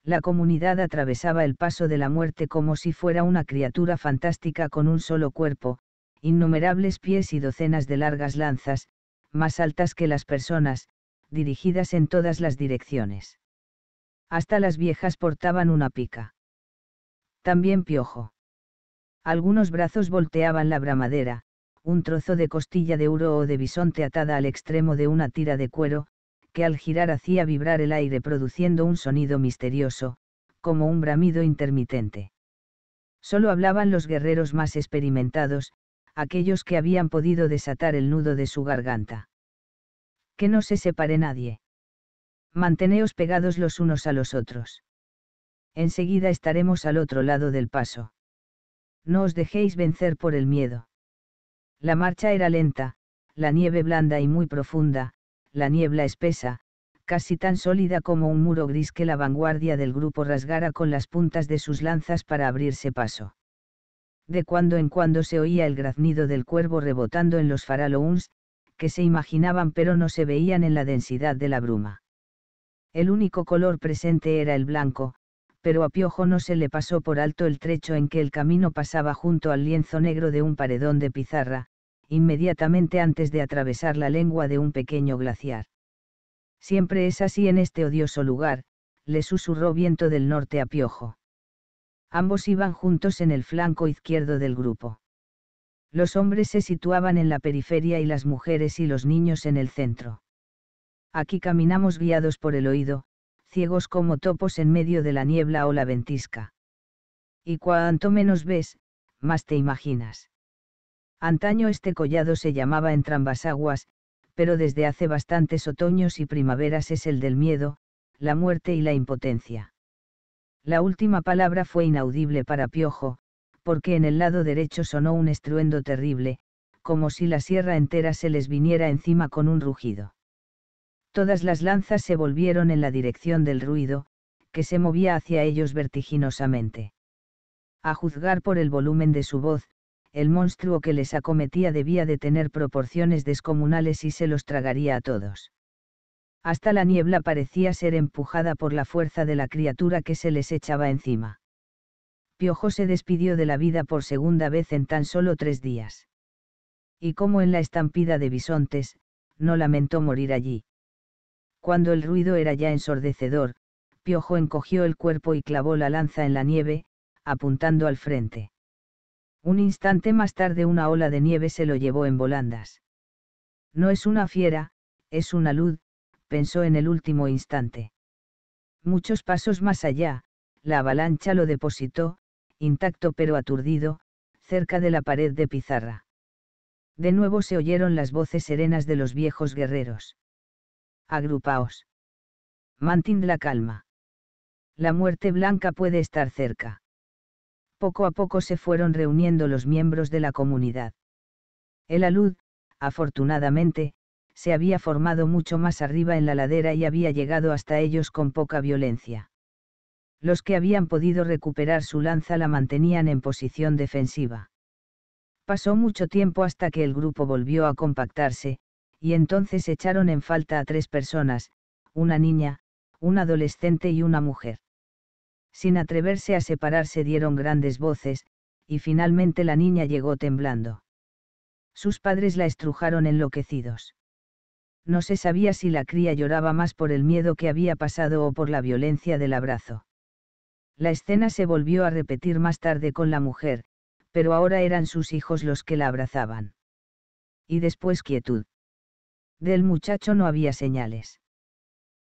La comunidad atravesaba el paso de la muerte como si fuera una criatura fantástica con un solo cuerpo, innumerables pies y docenas de largas lanzas, más altas que las personas, dirigidas en todas las direcciones. Hasta las viejas portaban una pica. También piojo. Algunos brazos volteaban la bramadera, un trozo de costilla de oro o de bisonte atada al extremo de una tira de cuero, que al girar hacía vibrar el aire produciendo un sonido misterioso, como un bramido intermitente. Solo hablaban los guerreros más experimentados, aquellos que habían podido desatar el nudo de su garganta. Que no se separe nadie. Manteneos pegados los unos a los otros. Enseguida estaremos al otro lado del paso. No os dejéis vencer por el miedo. La marcha era lenta, la nieve blanda y muy profunda, la niebla espesa, casi tan sólida como un muro gris que la vanguardia del grupo rasgara con las puntas de sus lanzas para abrirse paso. De cuando en cuando se oía el graznido del cuervo rebotando en los faralouns, que se imaginaban pero no se veían en la densidad de la bruma. El único color presente era el blanco, pero a Piojo no se le pasó por alto el trecho en que el camino pasaba junto al lienzo negro de un paredón de pizarra, inmediatamente antes de atravesar la lengua de un pequeño glaciar. Siempre es así en este odioso lugar, le susurró viento del norte a Piojo. Ambos iban juntos en el flanco izquierdo del grupo. Los hombres se situaban en la periferia y las mujeres y los niños en el centro. Aquí caminamos guiados por el oído, ciegos como topos en medio de la niebla o la ventisca. Y cuanto menos ves, más te imaginas. Antaño este collado se llamaba Entrambas Aguas, pero desde hace bastantes otoños y primaveras es el del miedo, la muerte y la impotencia. La última palabra fue inaudible para Piojo, porque en el lado derecho sonó un estruendo terrible, como si la sierra entera se les viniera encima con un rugido todas las lanzas se volvieron en la dirección del ruido, que se movía hacia ellos vertiginosamente. A juzgar por el volumen de su voz, el monstruo que les acometía debía de tener proporciones descomunales y se los tragaría a todos. Hasta la niebla parecía ser empujada por la fuerza de la criatura que se les echaba encima. Piojo se despidió de la vida por segunda vez en tan solo tres días. Y como en la estampida de bisontes, no lamentó morir allí. Cuando el ruido era ya ensordecedor, Piojo encogió el cuerpo y clavó la lanza en la nieve, apuntando al frente. Un instante más tarde una ola de nieve se lo llevó en volandas. No es una fiera, es una luz, pensó en el último instante. Muchos pasos más allá, la avalancha lo depositó, intacto pero aturdido, cerca de la pared de pizarra. De nuevo se oyeron las voces serenas de los viejos guerreros agrupaos. Mantind la calma. La muerte blanca puede estar cerca. Poco a poco se fueron reuniendo los miembros de la comunidad. El alud, afortunadamente, se había formado mucho más arriba en la ladera y había llegado hasta ellos con poca violencia. Los que habían podido recuperar su lanza la mantenían en posición defensiva. Pasó mucho tiempo hasta que el grupo volvió a compactarse, y entonces echaron en falta a tres personas, una niña, un adolescente y una mujer. Sin atreverse a separarse dieron grandes voces, y finalmente la niña llegó temblando. Sus padres la estrujaron enloquecidos. No se sabía si la cría lloraba más por el miedo que había pasado o por la violencia del abrazo. La escena se volvió a repetir más tarde con la mujer, pero ahora eran sus hijos los que la abrazaban. Y después quietud del muchacho no había señales.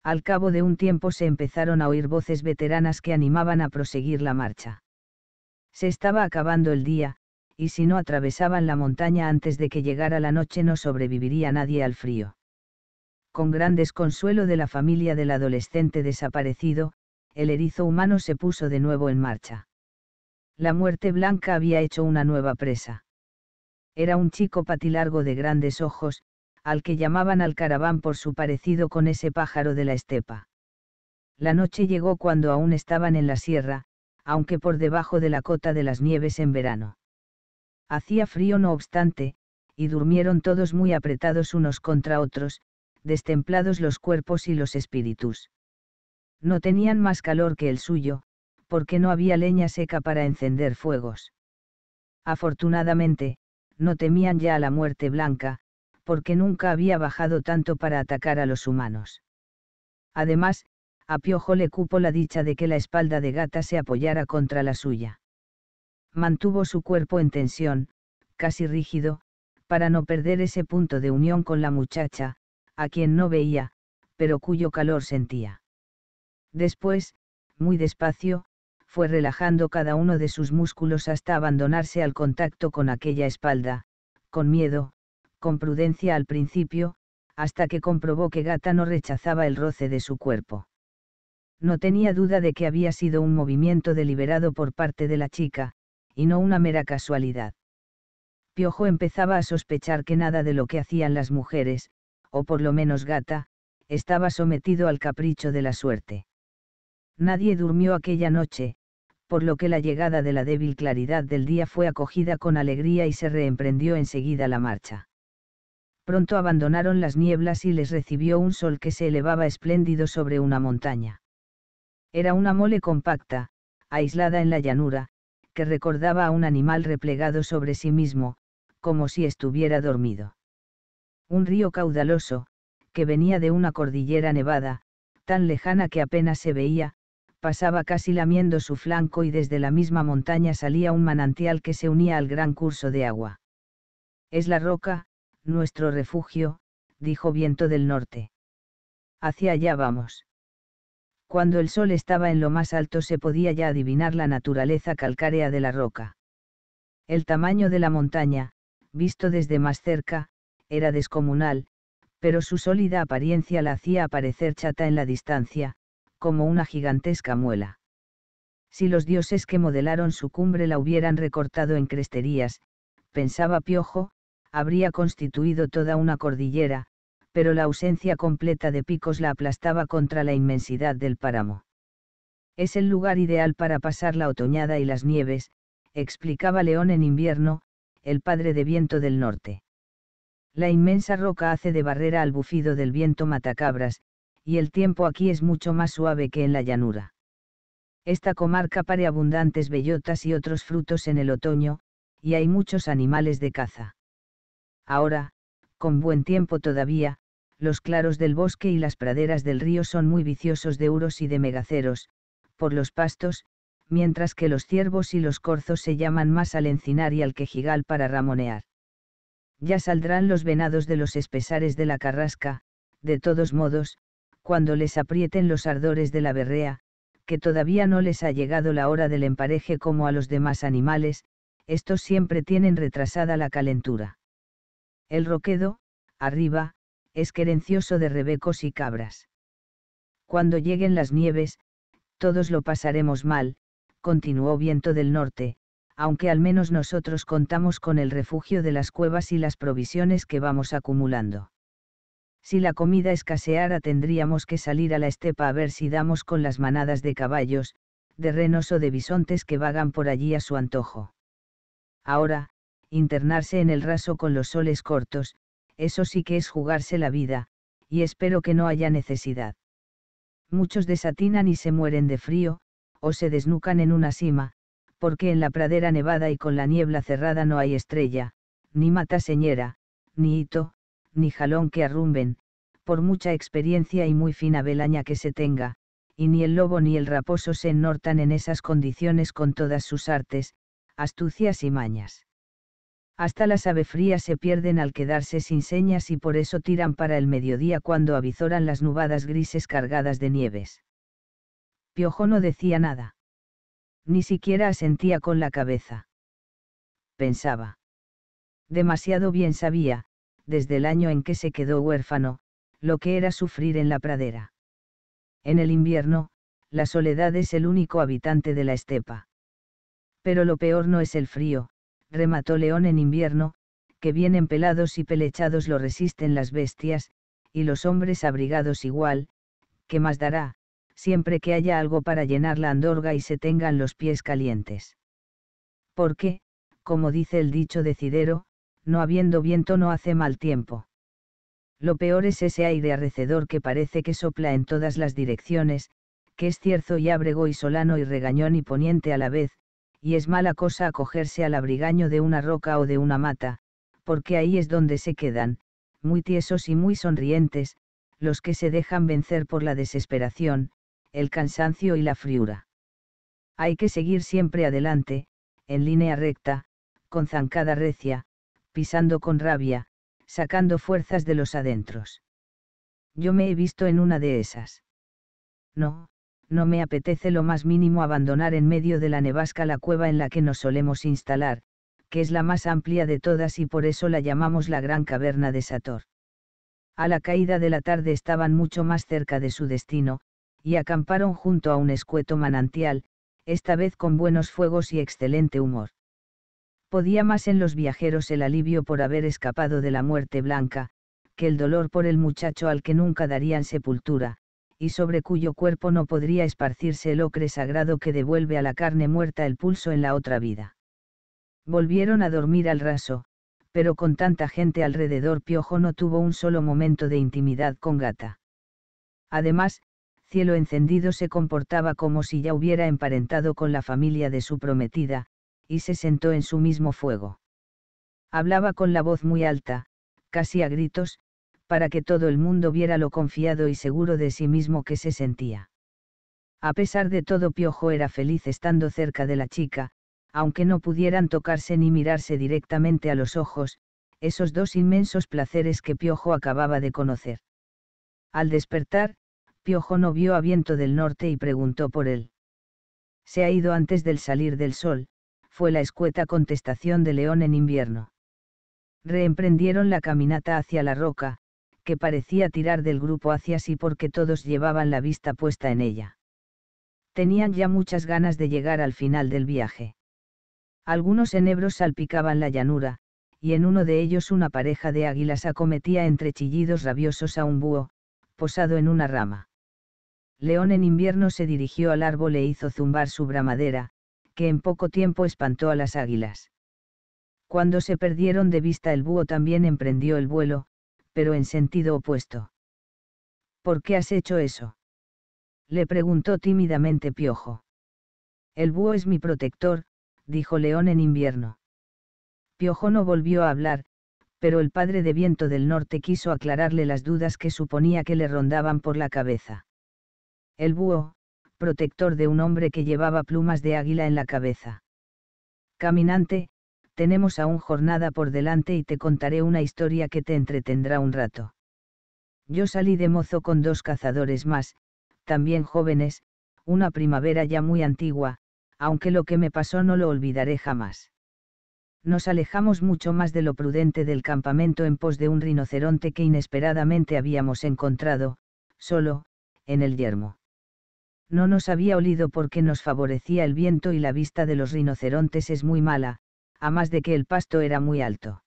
Al cabo de un tiempo se empezaron a oír voces veteranas que animaban a proseguir la marcha. Se estaba acabando el día, y si no atravesaban la montaña antes de que llegara la noche no sobreviviría nadie al frío. Con gran desconsuelo de la familia del adolescente desaparecido, el erizo humano se puso de nuevo en marcha. La muerte blanca había hecho una nueva presa. Era un chico patilargo de grandes ojos, al que llamaban al caraván por su parecido con ese pájaro de la estepa. La noche llegó cuando aún estaban en la sierra, aunque por debajo de la cota de las nieves en verano. Hacía frío no obstante, y durmieron todos muy apretados unos contra otros, destemplados los cuerpos y los espíritus. No tenían más calor que el suyo, porque no había leña seca para encender fuegos. Afortunadamente, no temían ya a la muerte blanca, porque nunca había bajado tanto para atacar a los humanos. Además, a Piojo le cupo la dicha de que la espalda de gata se apoyara contra la suya. Mantuvo su cuerpo en tensión, casi rígido, para no perder ese punto de unión con la muchacha, a quien no veía, pero cuyo calor sentía. Después, muy despacio, fue relajando cada uno de sus músculos hasta abandonarse al contacto con aquella espalda, con miedo, con prudencia al principio, hasta que comprobó que Gata no rechazaba el roce de su cuerpo. No tenía duda de que había sido un movimiento deliberado por parte de la chica, y no una mera casualidad. Piojo empezaba a sospechar que nada de lo que hacían las mujeres, o por lo menos Gata, estaba sometido al capricho de la suerte. Nadie durmió aquella noche, por lo que la llegada de la débil claridad del día fue acogida con alegría y se reemprendió enseguida la marcha pronto abandonaron las nieblas y les recibió un sol que se elevaba espléndido sobre una montaña. Era una mole compacta, aislada en la llanura, que recordaba a un animal replegado sobre sí mismo, como si estuviera dormido. Un río caudaloso, que venía de una cordillera nevada, tan lejana que apenas se veía, pasaba casi lamiendo su flanco y desde la misma montaña salía un manantial que se unía al gran curso de agua. Es la roca, nuestro refugio, dijo Viento del Norte. Hacia allá vamos. Cuando el sol estaba en lo más alto se podía ya adivinar la naturaleza calcárea de la roca. El tamaño de la montaña, visto desde más cerca, era descomunal, pero su sólida apariencia la hacía aparecer chata en la distancia, como una gigantesca muela. Si los dioses que modelaron su cumbre la hubieran recortado en cresterías, pensaba Piojo, habría constituido toda una cordillera, pero la ausencia completa de picos la aplastaba contra la inmensidad del páramo. Es el lugar ideal para pasar la otoñada y las nieves, explicaba León en invierno, el padre de viento del norte. La inmensa roca hace de barrera al bufido del viento matacabras, y el tiempo aquí es mucho más suave que en la llanura. Esta comarca pare abundantes bellotas y otros frutos en el otoño, y hay muchos animales de caza. Ahora, con buen tiempo todavía, los claros del bosque y las praderas del río son muy viciosos de uros y de megaceros, por los pastos, mientras que los ciervos y los corzos se llaman más al encinar y al quejigal para ramonear. Ya saldrán los venados de los espesares de la carrasca, de todos modos, cuando les aprieten los ardores de la berrea, que todavía no les ha llegado la hora del empareje como a los demás animales, estos siempre tienen retrasada la calentura. El roquedo, arriba, es querencioso de rebecos y cabras. Cuando lleguen las nieves, todos lo pasaremos mal, continuó viento del norte, aunque al menos nosotros contamos con el refugio de las cuevas y las provisiones que vamos acumulando. Si la comida escaseara tendríamos que salir a la estepa a ver si damos con las manadas de caballos, de renos o de bisontes que vagan por allí a su antojo. Ahora, internarse en el raso con los soles cortos, eso sí que es jugarse la vida, y espero que no haya necesidad. Muchos desatinan y se mueren de frío, o se desnucan en una cima, porque en la pradera nevada y con la niebla cerrada no hay estrella, ni mata señera, ni hito, ni jalón que arrumben, por mucha experiencia y muy fina velaña que se tenga, y ni el lobo ni el raposo se ennortan en esas condiciones con todas sus artes, astucias y mañas. Hasta las frías se pierden al quedarse sin señas y por eso tiran para el mediodía cuando avizoran las nubadas grises cargadas de nieves. Piojo no decía nada. Ni siquiera asentía con la cabeza. Pensaba. Demasiado bien sabía, desde el año en que se quedó huérfano, lo que era sufrir en la pradera. En el invierno, la soledad es el único habitante de la estepa. Pero lo peor no es el frío, remató León en invierno, que vienen pelados y pelechados lo resisten las bestias, y los hombres abrigados igual, que más dará? siempre que haya algo para llenar la andorga y se tengan los pies calientes. Porque, como dice el dicho decidero, no habiendo viento no hace mal tiempo. Lo peor es ese aire arrecedor que parece que sopla en todas las direcciones, que es cierzo y ábrego y solano y regañón y poniente a la vez, y es mala cosa acogerse al abrigaño de una roca o de una mata, porque ahí es donde se quedan, muy tiesos y muy sonrientes, los que se dejan vencer por la desesperación, el cansancio y la friura. Hay que seguir siempre adelante, en línea recta, con zancada recia, pisando con rabia, sacando fuerzas de los adentros. Yo me he visto en una de esas. No, no me apetece lo más mínimo abandonar en medio de la nevasca la cueva en la que nos solemos instalar, que es la más amplia de todas y por eso la llamamos la gran caverna de Sator. A la caída de la tarde estaban mucho más cerca de su destino, y acamparon junto a un escueto manantial, esta vez con buenos fuegos y excelente humor. Podía más en los viajeros el alivio por haber escapado de la muerte blanca, que el dolor por el muchacho al que nunca darían sepultura, y sobre cuyo cuerpo no podría esparcirse el ocre sagrado que devuelve a la carne muerta el pulso en la otra vida. Volvieron a dormir al raso, pero con tanta gente alrededor Piojo no tuvo un solo momento de intimidad con Gata. Además, Cielo Encendido se comportaba como si ya hubiera emparentado con la familia de su prometida, y se sentó en su mismo fuego. Hablaba con la voz muy alta, casi a gritos, para que todo el mundo viera lo confiado y seguro de sí mismo que se sentía. A pesar de todo, Piojo era feliz estando cerca de la chica, aunque no pudieran tocarse ni mirarse directamente a los ojos, esos dos inmensos placeres que Piojo acababa de conocer. Al despertar, Piojo no vio a viento del norte y preguntó por él. Se ha ido antes del salir del sol, fue la escueta contestación de León en invierno. Reemprendieron la caminata hacia la roca, que parecía tirar del grupo hacia sí porque todos llevaban la vista puesta en ella. Tenían ya muchas ganas de llegar al final del viaje. Algunos enebros salpicaban la llanura, y en uno de ellos una pareja de águilas acometía entre chillidos rabiosos a un búho, posado en una rama. León en invierno se dirigió al árbol e hizo zumbar su bramadera, que en poco tiempo espantó a las águilas. Cuando se perdieron de vista el búho también emprendió el vuelo, pero en sentido opuesto. ¿Por qué has hecho eso? Le preguntó tímidamente Piojo. El búho es mi protector, dijo León en invierno. Piojo no volvió a hablar, pero el padre de viento del norte quiso aclararle las dudas que suponía que le rondaban por la cabeza. El búho, protector de un hombre que llevaba plumas de águila en la cabeza. Caminante, tenemos aún jornada por delante y te contaré una historia que te entretendrá un rato. Yo salí de mozo con dos cazadores más, también jóvenes, una primavera ya muy antigua, aunque lo que me pasó no lo olvidaré jamás. Nos alejamos mucho más de lo prudente del campamento en pos de un rinoceronte que inesperadamente habíamos encontrado, solo, en el yermo. No nos había olido porque nos favorecía el viento y la vista de los rinocerontes es muy mala, a más de que el pasto era muy alto.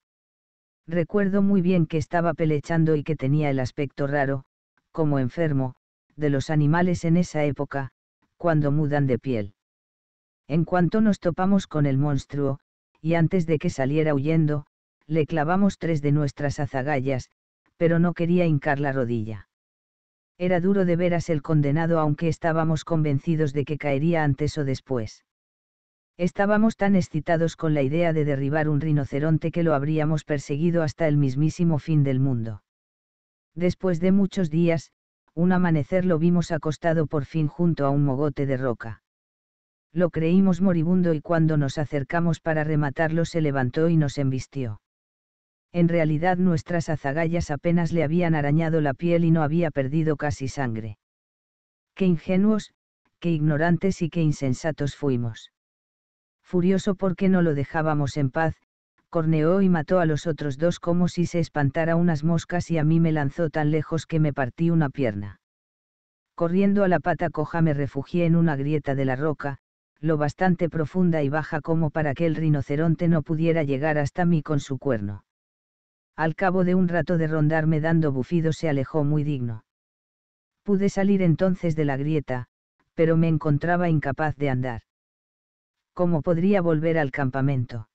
Recuerdo muy bien que estaba pelechando y que tenía el aspecto raro, como enfermo, de los animales en esa época, cuando mudan de piel. En cuanto nos topamos con el monstruo, y antes de que saliera huyendo, le clavamos tres de nuestras azagallas, pero no quería hincar la rodilla. Era duro de veras el condenado aunque estábamos convencidos de que caería antes o después. Estábamos tan excitados con la idea de derribar un rinoceronte que lo habríamos perseguido hasta el mismísimo fin del mundo. Después de muchos días, un amanecer lo vimos acostado por fin junto a un mogote de roca. Lo creímos moribundo y cuando nos acercamos para rematarlo se levantó y nos embistió. En realidad nuestras azagallas apenas le habían arañado la piel y no había perdido casi sangre. Qué ingenuos, qué ignorantes y qué insensatos fuimos furioso porque no lo dejábamos en paz, corneó y mató a los otros dos como si se espantara unas moscas y a mí me lanzó tan lejos que me partí una pierna. Corriendo a la pata coja me refugié en una grieta de la roca, lo bastante profunda y baja como para que el rinoceronte no pudiera llegar hasta mí con su cuerno. Al cabo de un rato de rondarme dando bufido se alejó muy digno. Pude salir entonces de la grieta, pero me encontraba incapaz de andar cómo podría volver al campamento.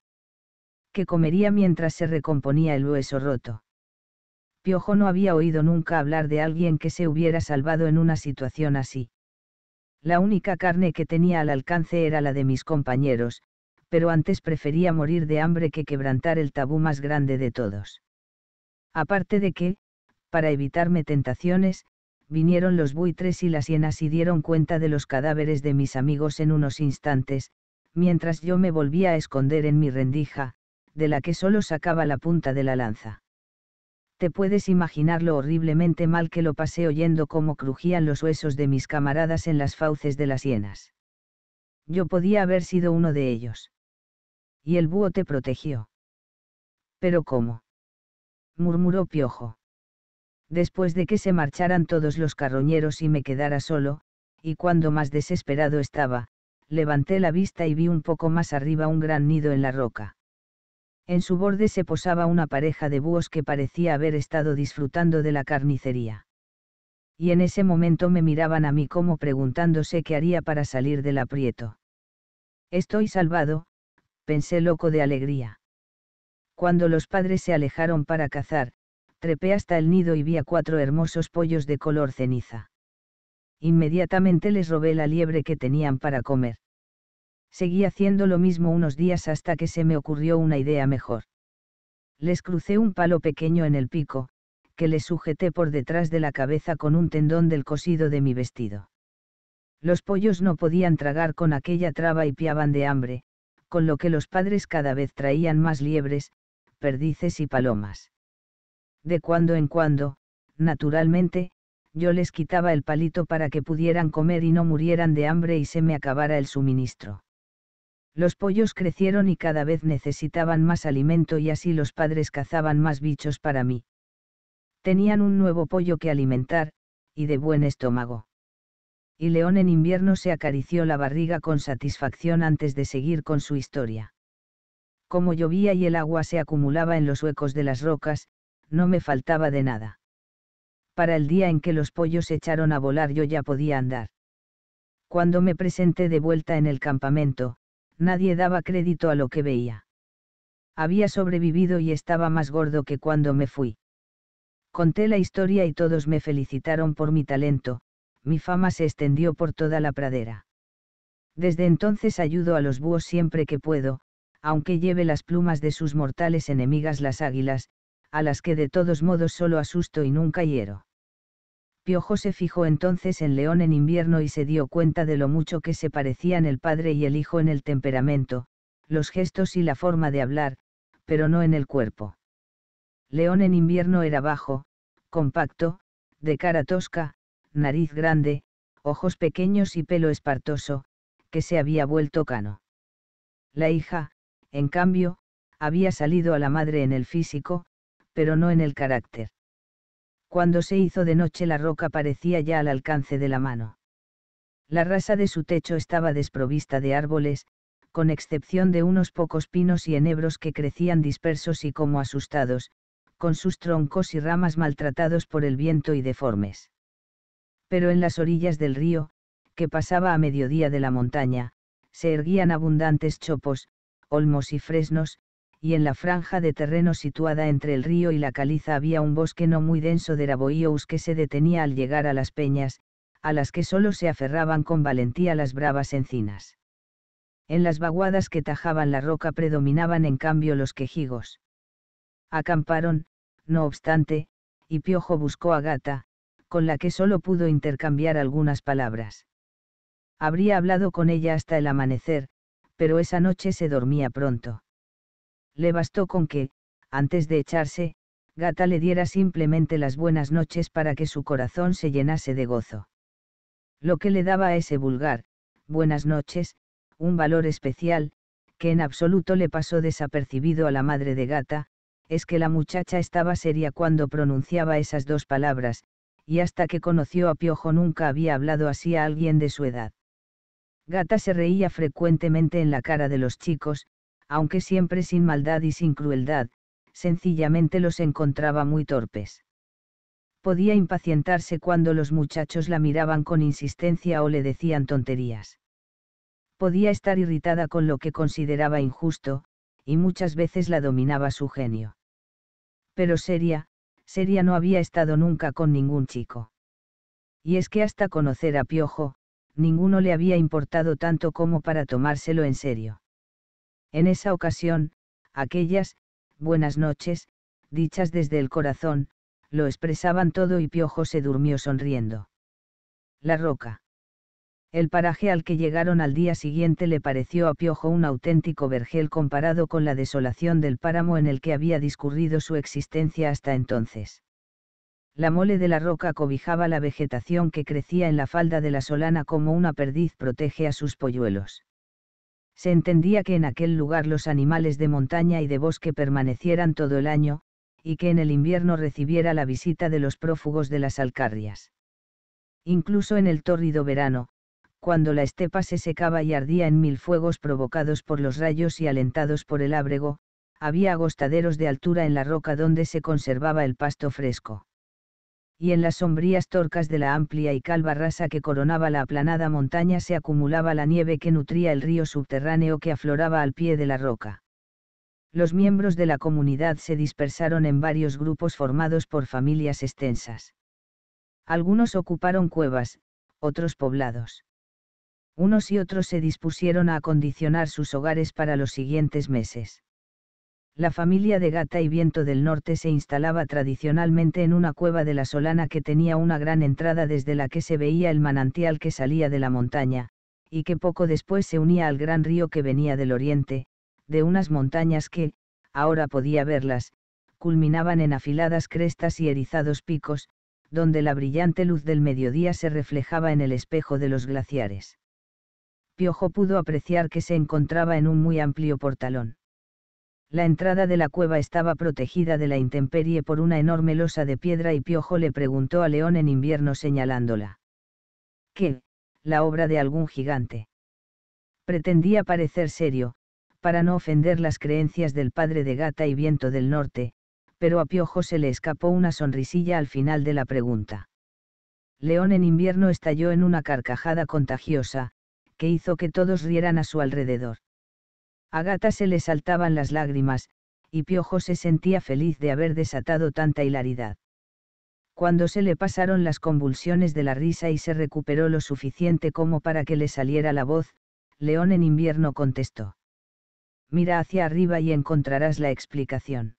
¿Qué comería mientras se recomponía el hueso roto? Piojo no había oído nunca hablar de alguien que se hubiera salvado en una situación así. La única carne que tenía al alcance era la de mis compañeros, pero antes prefería morir de hambre que quebrantar el tabú más grande de todos. Aparte de que, para evitarme tentaciones, vinieron los buitres y las hienas y dieron cuenta de los cadáveres de mis amigos en unos instantes, mientras yo me volvía a esconder en mi rendija, de la que solo sacaba la punta de la lanza. Te puedes imaginar lo horriblemente mal que lo pasé oyendo cómo crujían los huesos de mis camaradas en las fauces de las hienas. Yo podía haber sido uno de ellos. Y el búho te protegió. Pero ¿cómo? murmuró Piojo. Después de que se marcharan todos los carroñeros y me quedara solo, y cuando más desesperado estaba, levanté la vista y vi un poco más arriba un gran nido en la roca. En su borde se posaba una pareja de búhos que parecía haber estado disfrutando de la carnicería. Y en ese momento me miraban a mí como preguntándose qué haría para salir del aprieto. Estoy salvado, pensé loco de alegría. Cuando los padres se alejaron para cazar, trepé hasta el nido y vi a cuatro hermosos pollos de color ceniza. Inmediatamente les robé la liebre que tenían para comer. Seguí haciendo lo mismo unos días hasta que se me ocurrió una idea mejor. Les crucé un palo pequeño en el pico, que les sujeté por detrás de la cabeza con un tendón del cosido de mi vestido. Los pollos no podían tragar con aquella traba y piaban de hambre, con lo que los padres cada vez traían más liebres, perdices y palomas. De cuando en cuando, naturalmente, yo les quitaba el palito para que pudieran comer y no murieran de hambre y se me acabara el suministro los pollos crecieron y cada vez necesitaban más alimento y así los padres cazaban más bichos para mí. Tenían un nuevo pollo que alimentar, y de buen estómago. Y León en invierno se acarició la barriga con satisfacción antes de seguir con su historia. Como llovía y el agua se acumulaba en los huecos de las rocas, no me faltaba de nada. Para el día en que los pollos echaron a volar yo ya podía andar. Cuando me presenté de vuelta en el campamento, nadie daba crédito a lo que veía. Había sobrevivido y estaba más gordo que cuando me fui. Conté la historia y todos me felicitaron por mi talento, mi fama se extendió por toda la pradera. Desde entonces ayudo a los búhos siempre que puedo, aunque lleve las plumas de sus mortales enemigas las águilas, a las que de todos modos solo asusto y nunca hiero. Piojo se fijó entonces en León en invierno y se dio cuenta de lo mucho que se parecían el padre y el hijo en el temperamento, los gestos y la forma de hablar, pero no en el cuerpo. León en invierno era bajo, compacto, de cara tosca, nariz grande, ojos pequeños y pelo espartoso, que se había vuelto cano. La hija, en cambio, había salido a la madre en el físico, pero no en el carácter. Cuando se hizo de noche la roca parecía ya al alcance de la mano. La rasa de su techo estaba desprovista de árboles, con excepción de unos pocos pinos y enebros que crecían dispersos y como asustados, con sus troncos y ramas maltratados por el viento y deformes. Pero en las orillas del río, que pasaba a mediodía de la montaña, se erguían abundantes chopos, olmos y fresnos, y en la franja de terreno situada entre el río y la caliza había un bosque no muy denso de raboíos que se detenía al llegar a las peñas, a las que solo se aferraban con valentía las bravas encinas. En las vaguadas que tajaban la roca predominaban en cambio los quejigos. Acamparon, no obstante, y Piojo buscó a Gata, con la que solo pudo intercambiar algunas palabras. Habría hablado con ella hasta el amanecer, pero esa noche se dormía pronto le bastó con que, antes de echarse, Gata le diera simplemente las buenas noches para que su corazón se llenase de gozo. Lo que le daba a ese vulgar, buenas noches, un valor especial, que en absoluto le pasó desapercibido a la madre de Gata, es que la muchacha estaba seria cuando pronunciaba esas dos palabras, y hasta que conoció a Piojo nunca había hablado así a alguien de su edad. Gata se reía frecuentemente en la cara de los chicos, aunque siempre sin maldad y sin crueldad, sencillamente los encontraba muy torpes. Podía impacientarse cuando los muchachos la miraban con insistencia o le decían tonterías. Podía estar irritada con lo que consideraba injusto, y muchas veces la dominaba su genio. Pero seria, seria no había estado nunca con ningún chico. Y es que hasta conocer a Piojo, ninguno le había importado tanto como para tomárselo en serio. En esa ocasión, aquellas, buenas noches, dichas desde el corazón, lo expresaban todo y Piojo se durmió sonriendo. La roca. El paraje al que llegaron al día siguiente le pareció a Piojo un auténtico vergel comparado con la desolación del páramo en el que había discurrido su existencia hasta entonces. La mole de la roca cobijaba la vegetación que crecía en la falda de la solana como una perdiz protege a sus polluelos se entendía que en aquel lugar los animales de montaña y de bosque permanecieran todo el año, y que en el invierno recibiera la visita de los prófugos de las alcarrias. Incluso en el tórrido verano, cuando la estepa se secaba y ardía en mil fuegos provocados por los rayos y alentados por el ábrego, había agostaderos de altura en la roca donde se conservaba el pasto fresco y en las sombrías torcas de la amplia y calva rasa que coronaba la aplanada montaña se acumulaba la nieve que nutría el río subterráneo que afloraba al pie de la roca. Los miembros de la comunidad se dispersaron en varios grupos formados por familias extensas. Algunos ocuparon cuevas, otros poblados. Unos y otros se dispusieron a acondicionar sus hogares para los siguientes meses la familia de Gata y Viento del Norte se instalaba tradicionalmente en una cueva de la Solana que tenía una gran entrada desde la que se veía el manantial que salía de la montaña, y que poco después se unía al gran río que venía del oriente, de unas montañas que, ahora podía verlas, culminaban en afiladas crestas y erizados picos, donde la brillante luz del mediodía se reflejaba en el espejo de los glaciares. Piojo pudo apreciar que se encontraba en un muy amplio portalón. La entrada de la cueva estaba protegida de la intemperie por una enorme losa de piedra y Piojo le preguntó a León en invierno señalándola. ¿Qué? La obra de algún gigante. Pretendía parecer serio, para no ofender las creencias del padre de Gata y Viento del Norte, pero a Piojo se le escapó una sonrisilla al final de la pregunta. León en invierno estalló en una carcajada contagiosa, que hizo que todos rieran a su alrededor. A Gata se le saltaban las lágrimas, y Piojo se sentía feliz de haber desatado tanta hilaridad. Cuando se le pasaron las convulsiones de la risa y se recuperó lo suficiente como para que le saliera la voz, León en invierno contestó. Mira hacia arriba y encontrarás la explicación.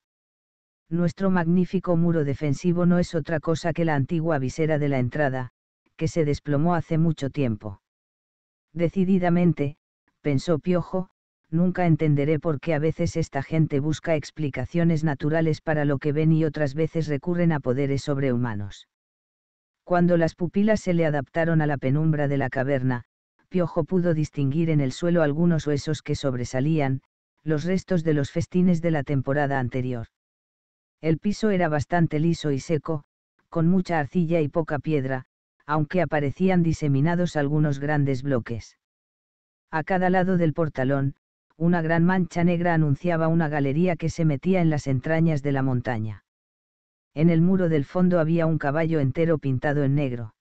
Nuestro magnífico muro defensivo no es otra cosa que la antigua visera de la entrada, que se desplomó hace mucho tiempo. Decididamente, pensó Piojo, nunca entenderé por qué a veces esta gente busca explicaciones naturales para lo que ven y otras veces recurren a poderes sobrehumanos. Cuando las pupilas se le adaptaron a la penumbra de la caverna, Piojo pudo distinguir en el suelo algunos huesos que sobresalían, los restos de los festines de la temporada anterior. El piso era bastante liso y seco, con mucha arcilla y poca piedra, aunque aparecían diseminados algunos grandes bloques. A cada lado del portalón, una gran mancha negra anunciaba una galería que se metía en las entrañas de la montaña. En el muro del fondo había un caballo entero pintado en negro.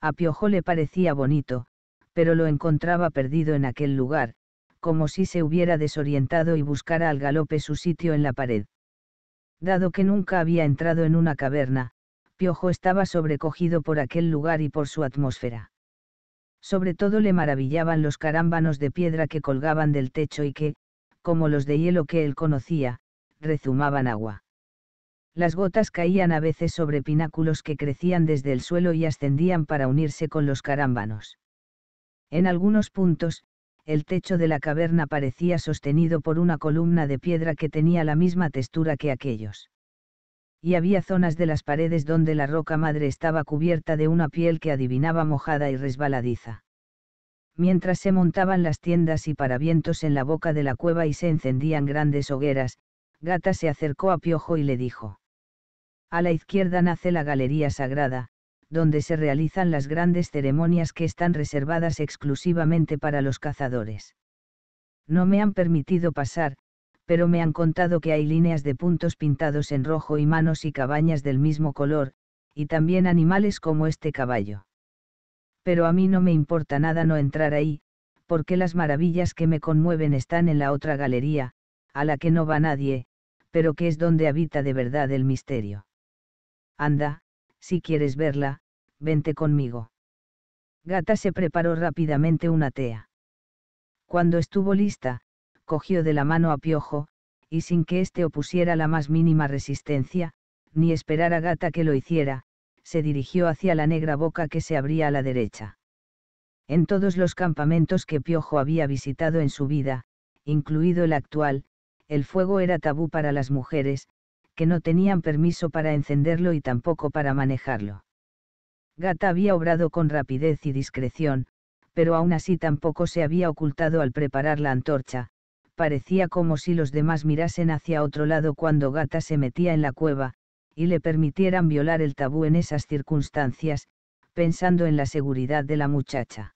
A Piojo le parecía bonito, pero lo encontraba perdido en aquel lugar, como si se hubiera desorientado y buscara al galope su sitio en la pared. Dado que nunca había entrado en una caverna, Piojo estaba sobrecogido por aquel lugar y por su atmósfera. Sobre todo le maravillaban los carámbanos de piedra que colgaban del techo y que, como los de hielo que él conocía, rezumaban agua. Las gotas caían a veces sobre pináculos que crecían desde el suelo y ascendían para unirse con los carámbanos. En algunos puntos, el techo de la caverna parecía sostenido por una columna de piedra que tenía la misma textura que aquellos y había zonas de las paredes donde la roca madre estaba cubierta de una piel que adivinaba mojada y resbaladiza. Mientras se montaban las tiendas y paravientos en la boca de la cueva y se encendían grandes hogueras, Gata se acercó a Piojo y le dijo. A la izquierda nace la Galería Sagrada, donde se realizan las grandes ceremonias que están reservadas exclusivamente para los cazadores. No me han permitido pasar, pero me han contado que hay líneas de puntos pintados en rojo y manos y cabañas del mismo color, y también animales como este caballo. Pero a mí no me importa nada no entrar ahí, porque las maravillas que me conmueven están en la otra galería, a la que no va nadie, pero que es donde habita de verdad el misterio. Anda, si quieres verla, vente conmigo. Gata se preparó rápidamente una tea. Cuando estuvo lista, cogió de la mano a Piojo, y sin que éste opusiera la más mínima resistencia, ni esperar a Gata que lo hiciera, se dirigió hacia la negra boca que se abría a la derecha. En todos los campamentos que Piojo había visitado en su vida, incluido el actual, el fuego era tabú para las mujeres, que no tenían permiso para encenderlo y tampoco para manejarlo. Gata había obrado con rapidez y discreción, pero aún así tampoco se había ocultado al preparar la antorcha, Parecía como si los demás mirasen hacia otro lado cuando Gata se metía en la cueva, y le permitieran violar el tabú en esas circunstancias, pensando en la seguridad de la muchacha.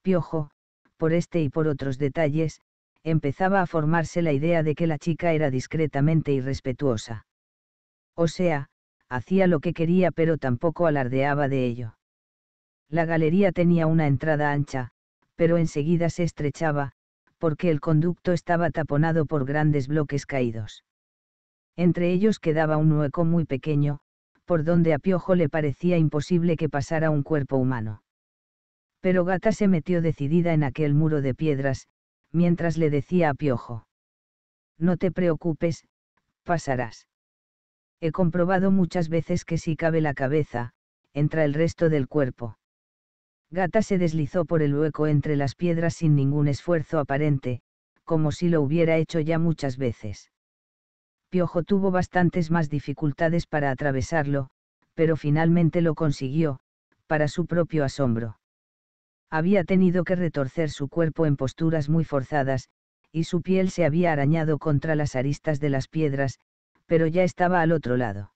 Piojo, por este y por otros detalles, empezaba a formarse la idea de que la chica era discretamente irrespetuosa. O sea, hacía lo que quería pero tampoco alardeaba de ello. La galería tenía una entrada ancha, pero enseguida se estrechaba, porque el conducto estaba taponado por grandes bloques caídos. Entre ellos quedaba un hueco muy pequeño, por donde a Piojo le parecía imposible que pasara un cuerpo humano. Pero Gata se metió decidida en aquel muro de piedras, mientras le decía a Piojo. No te preocupes, pasarás. He comprobado muchas veces que si cabe la cabeza, entra el resto del cuerpo. Gata se deslizó por el hueco entre las piedras sin ningún esfuerzo aparente, como si lo hubiera hecho ya muchas veces. Piojo tuvo bastantes más dificultades para atravesarlo, pero finalmente lo consiguió, para su propio asombro. Había tenido que retorcer su cuerpo en posturas muy forzadas, y su piel se había arañado contra las aristas de las piedras, pero ya estaba al otro lado.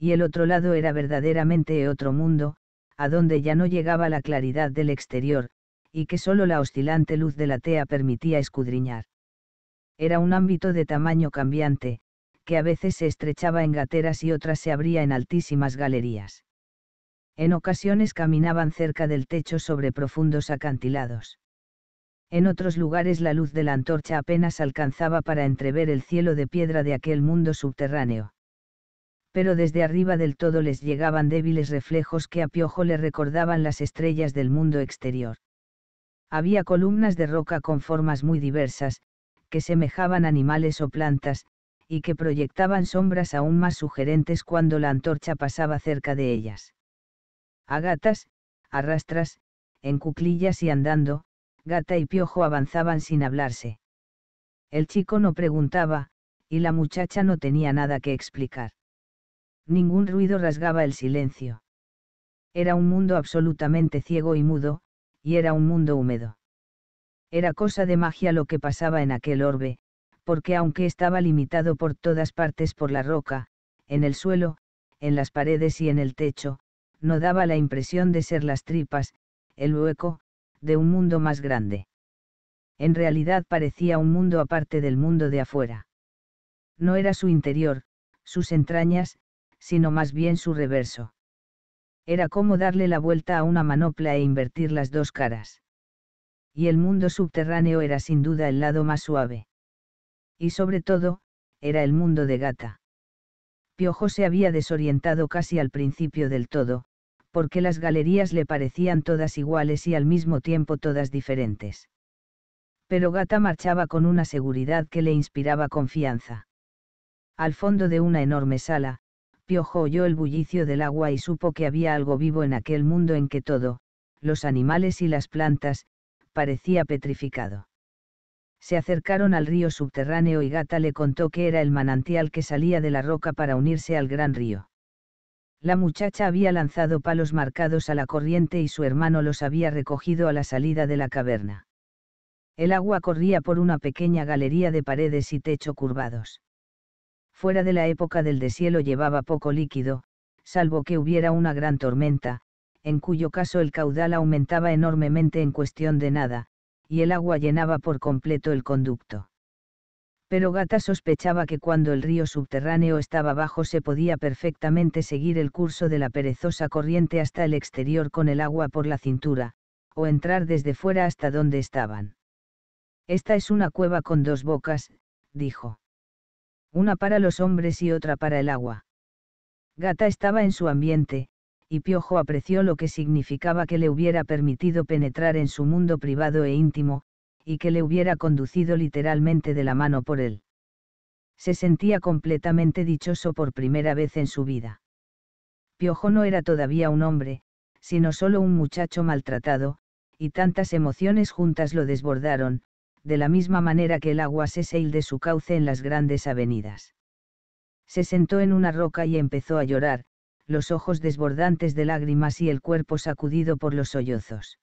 Y el otro lado era verdaderamente otro mundo, a donde ya no llegaba la claridad del exterior, y que sólo la oscilante luz de la tea permitía escudriñar. Era un ámbito de tamaño cambiante, que a veces se estrechaba en gateras y otras se abría en altísimas galerías. En ocasiones caminaban cerca del techo sobre profundos acantilados. En otros lugares la luz de la antorcha apenas alcanzaba para entrever el cielo de piedra de aquel mundo subterráneo pero desde arriba del todo les llegaban débiles reflejos que a Piojo le recordaban las estrellas del mundo exterior. Había columnas de roca con formas muy diversas, que semejaban animales o plantas, y que proyectaban sombras aún más sugerentes cuando la antorcha pasaba cerca de ellas. A gatas, arrastras, en cuclillas y andando, gata y piojo avanzaban sin hablarse. El chico no preguntaba, y la muchacha no tenía nada que explicar ningún ruido rasgaba el silencio. Era un mundo absolutamente ciego y mudo, y era un mundo húmedo. Era cosa de magia lo que pasaba en aquel orbe, porque aunque estaba limitado por todas partes por la roca, en el suelo, en las paredes y en el techo, no daba la impresión de ser las tripas, el hueco, de un mundo más grande. En realidad parecía un mundo aparte del mundo de afuera. No era su interior, sus entrañas, sino más bien su reverso. Era como darle la vuelta a una manopla e invertir las dos caras. Y el mundo subterráneo era sin duda el lado más suave. Y sobre todo, era el mundo de gata. Piojo se había desorientado casi al principio del todo, porque las galerías le parecían todas iguales y al mismo tiempo todas diferentes. Pero Gata marchaba con una seguridad que le inspiraba confianza. Al fondo de una enorme sala, Piojo oyó el bullicio del agua y supo que había algo vivo en aquel mundo en que todo, los animales y las plantas, parecía petrificado. Se acercaron al río subterráneo y Gata le contó que era el manantial que salía de la roca para unirse al gran río. La muchacha había lanzado palos marcados a la corriente y su hermano los había recogido a la salida de la caverna. El agua corría por una pequeña galería de paredes y techo curvados fuera de la época del deshielo llevaba poco líquido, salvo que hubiera una gran tormenta, en cuyo caso el caudal aumentaba enormemente en cuestión de nada, y el agua llenaba por completo el conducto. Pero Gata sospechaba que cuando el río subterráneo estaba bajo se podía perfectamente seguir el curso de la perezosa corriente hasta el exterior con el agua por la cintura, o entrar desde fuera hasta donde estaban. Esta es una cueva con dos bocas, dijo una para los hombres y otra para el agua. Gata estaba en su ambiente, y Piojo apreció lo que significaba que le hubiera permitido penetrar en su mundo privado e íntimo, y que le hubiera conducido literalmente de la mano por él. Se sentía completamente dichoso por primera vez en su vida. Piojo no era todavía un hombre, sino solo un muchacho maltratado, y tantas emociones juntas lo desbordaron, de la misma manera que el agua se seil de su cauce en las grandes avenidas. Se sentó en una roca y empezó a llorar, los ojos desbordantes de lágrimas y el cuerpo sacudido por los sollozos.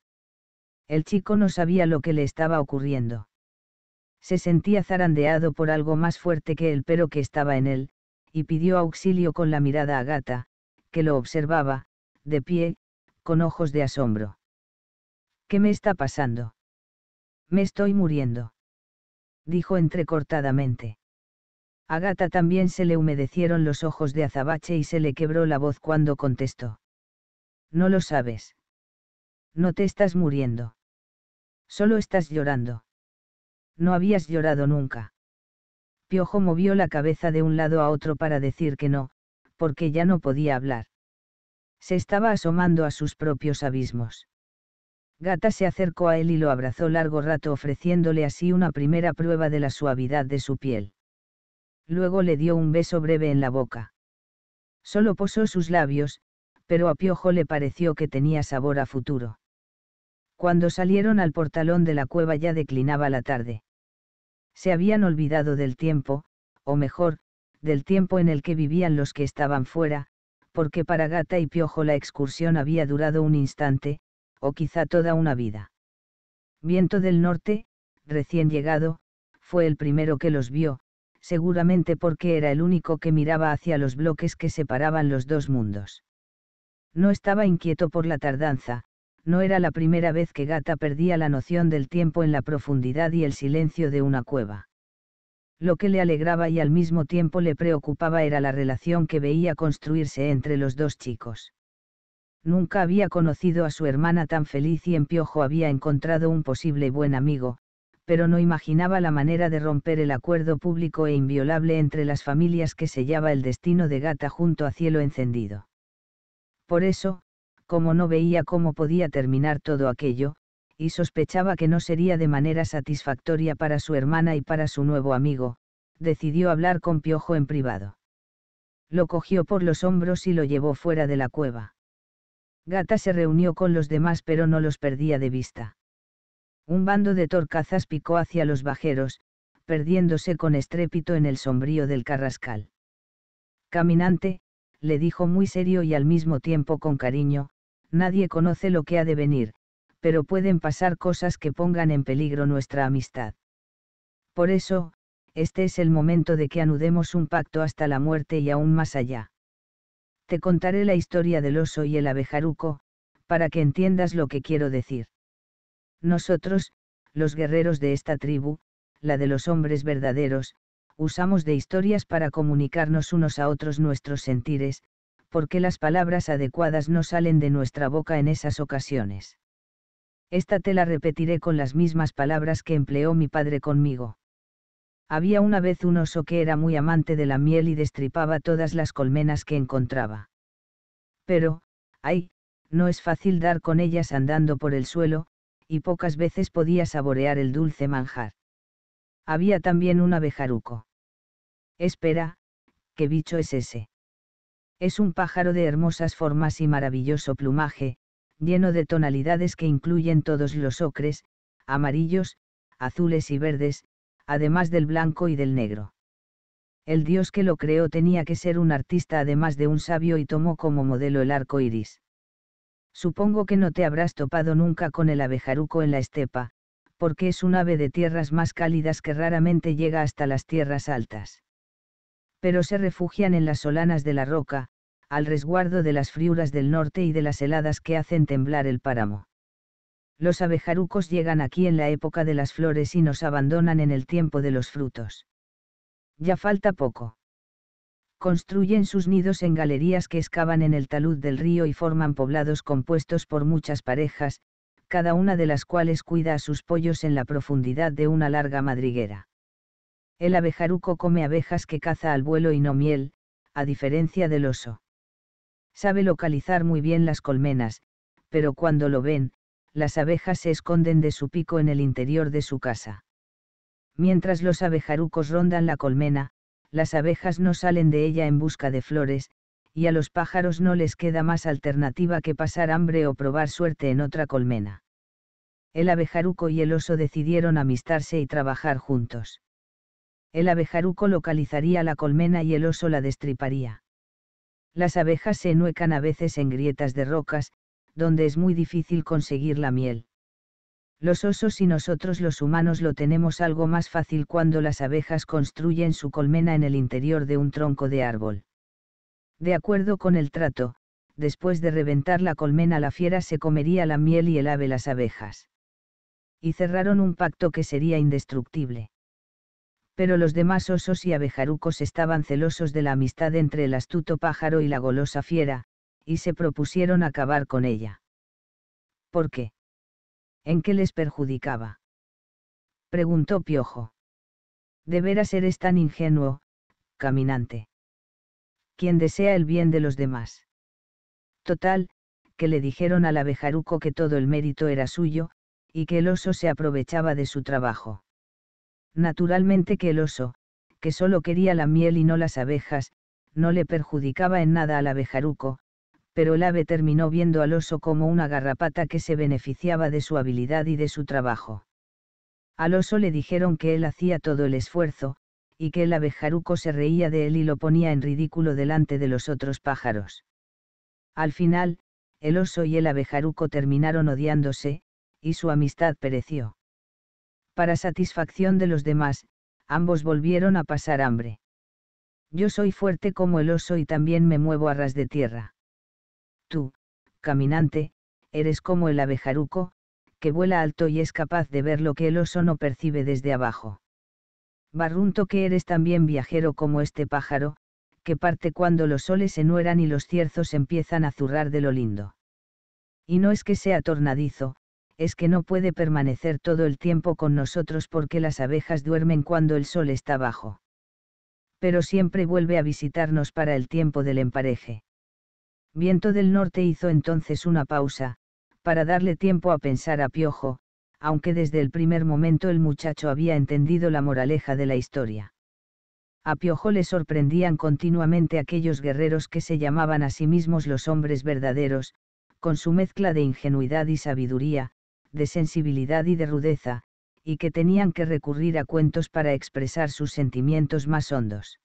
El chico no sabía lo que le estaba ocurriendo. Se sentía zarandeado por algo más fuerte que el pero que estaba en él, y pidió auxilio con la mirada a Gata, que lo observaba, de pie, con ojos de asombro. ¿Qué me está pasando? Me estoy muriendo. Dijo entrecortadamente. A Gata también se le humedecieron los ojos de azabache y se le quebró la voz cuando contestó. No lo sabes. No te estás muriendo. Solo estás llorando. No habías llorado nunca. Piojo movió la cabeza de un lado a otro para decir que no, porque ya no podía hablar. Se estaba asomando a sus propios abismos. Gata se acercó a él y lo abrazó largo rato ofreciéndole así una primera prueba de la suavidad de su piel. Luego le dio un beso breve en la boca. Solo posó sus labios, pero a Piojo le pareció que tenía sabor a futuro. Cuando salieron al portalón de la cueva ya declinaba la tarde. Se habían olvidado del tiempo, o mejor, del tiempo en el que vivían los que estaban fuera, porque para Gata y Piojo la excursión había durado un instante, o quizá toda una vida. Viento del Norte, recién llegado, fue el primero que los vio, seguramente porque era el único que miraba hacia los bloques que separaban los dos mundos. No estaba inquieto por la tardanza, no era la primera vez que Gata perdía la noción del tiempo en la profundidad y el silencio de una cueva. Lo que le alegraba y al mismo tiempo le preocupaba era la relación que veía construirse entre los dos chicos. Nunca había conocido a su hermana tan feliz y en Piojo había encontrado un posible buen amigo, pero no imaginaba la manera de romper el acuerdo público e inviolable entre las familias que sellaba el destino de Gata junto a cielo encendido. Por eso, como no veía cómo podía terminar todo aquello, y sospechaba que no sería de manera satisfactoria para su hermana y para su nuevo amigo, decidió hablar con Piojo en privado. Lo cogió por los hombros y lo llevó fuera de la cueva. Gata se reunió con los demás pero no los perdía de vista. Un bando de torcazas picó hacia los bajeros, perdiéndose con estrépito en el sombrío del carrascal. Caminante, le dijo muy serio y al mismo tiempo con cariño, nadie conoce lo que ha de venir, pero pueden pasar cosas que pongan en peligro nuestra amistad. Por eso, este es el momento de que anudemos un pacto hasta la muerte y aún más allá te contaré la historia del oso y el abejaruco, para que entiendas lo que quiero decir. Nosotros, los guerreros de esta tribu, la de los hombres verdaderos, usamos de historias para comunicarnos unos a otros nuestros sentires, porque las palabras adecuadas no salen de nuestra boca en esas ocasiones. Esta te la repetiré con las mismas palabras que empleó mi padre conmigo. Había una vez un oso que era muy amante de la miel y destripaba todas las colmenas que encontraba. Pero, ay, no es fácil dar con ellas andando por el suelo, y pocas veces podía saborear el dulce manjar. Había también un abejaruco. Espera, ¿qué bicho es ese? Es un pájaro de hermosas formas y maravilloso plumaje, lleno de tonalidades que incluyen todos los ocres, amarillos, azules y verdes, además del blanco y del negro. El dios que lo creó tenía que ser un artista además de un sabio y tomó como modelo el arco iris. Supongo que no te habrás topado nunca con el abejaruco en la estepa, porque es un ave de tierras más cálidas que raramente llega hasta las tierras altas. Pero se refugian en las solanas de la roca, al resguardo de las friuras del norte y de las heladas que hacen temblar el páramo los abejarucos llegan aquí en la época de las flores y nos abandonan en el tiempo de los frutos. Ya falta poco. Construyen sus nidos en galerías que excavan en el talud del río y forman poblados compuestos por muchas parejas, cada una de las cuales cuida a sus pollos en la profundidad de una larga madriguera. El abejaruco come abejas que caza al vuelo y no miel, a diferencia del oso. Sabe localizar muy bien las colmenas, pero cuando lo ven, las abejas se esconden de su pico en el interior de su casa. Mientras los abejarucos rondan la colmena, las abejas no salen de ella en busca de flores, y a los pájaros no les queda más alternativa que pasar hambre o probar suerte en otra colmena. El abejaruco y el oso decidieron amistarse y trabajar juntos. El abejaruco localizaría la colmena y el oso la destriparía. Las abejas se enuecan a veces en grietas de rocas, donde es muy difícil conseguir la miel. Los osos y nosotros los humanos lo tenemos algo más fácil cuando las abejas construyen su colmena en el interior de un tronco de árbol. De acuerdo con el trato, después de reventar la colmena la fiera se comería la miel y el ave las abejas. Y cerraron un pacto que sería indestructible. Pero los demás osos y abejarucos estaban celosos de la amistad entre el astuto pájaro y la golosa fiera, y se propusieron acabar con ella. ¿Por qué? ¿En qué les perjudicaba? Preguntó Piojo. De veras eres tan ingenuo, caminante. Quien desea el bien de los demás. Total, que le dijeron al abejaruco que todo el mérito era suyo, y que el oso se aprovechaba de su trabajo. Naturalmente que el oso, que solo quería la miel y no las abejas, no le perjudicaba en nada al abejaruco, pero el ave terminó viendo al oso como una garrapata que se beneficiaba de su habilidad y de su trabajo. Al oso le dijeron que él hacía todo el esfuerzo, y que el abejaruco se reía de él y lo ponía en ridículo delante de los otros pájaros. Al final, el oso y el abejaruco terminaron odiándose, y su amistad pereció. Para satisfacción de los demás, ambos volvieron a pasar hambre. Yo soy fuerte como el oso y también me muevo a ras de tierra caminante, eres como el abejaruco, que vuela alto y es capaz de ver lo que el oso no percibe desde abajo. Barrunto que eres también viajero como este pájaro, que parte cuando los soles se nueran y los cierzos empiezan a zurrar de lo lindo. Y no es que sea tornadizo, es que no puede permanecer todo el tiempo con nosotros porque las abejas duermen cuando el sol está bajo. Pero siempre vuelve a visitarnos para el tiempo del empareje. Viento del Norte hizo entonces una pausa, para darle tiempo a pensar a Piojo, aunque desde el primer momento el muchacho había entendido la moraleja de la historia. A Piojo le sorprendían continuamente aquellos guerreros que se llamaban a sí mismos los hombres verdaderos, con su mezcla de ingenuidad y sabiduría, de sensibilidad y de rudeza, y que tenían que recurrir a cuentos para expresar sus sentimientos más hondos.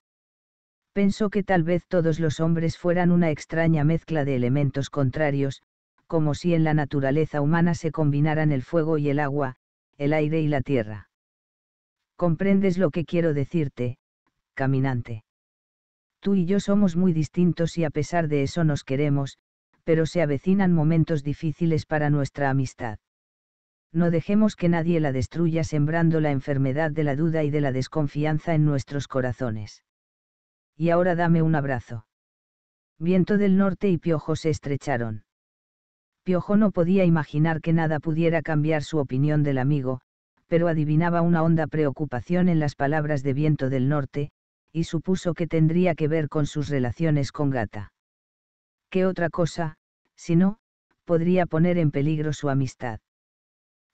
Pensó que tal vez todos los hombres fueran una extraña mezcla de elementos contrarios, como si en la naturaleza humana se combinaran el fuego y el agua, el aire y la tierra. ¿Comprendes lo que quiero decirte, caminante? Tú y yo somos muy distintos y a pesar de eso nos queremos, pero se avecinan momentos difíciles para nuestra amistad. No dejemos que nadie la destruya sembrando la enfermedad de la duda y de la desconfianza en nuestros corazones y ahora dame un abrazo. Viento del norte y Piojo se estrecharon. Piojo no podía imaginar que nada pudiera cambiar su opinión del amigo, pero adivinaba una honda preocupación en las palabras de Viento del Norte, y supuso que tendría que ver con sus relaciones con Gata. ¿Qué otra cosa, si no, podría poner en peligro su amistad?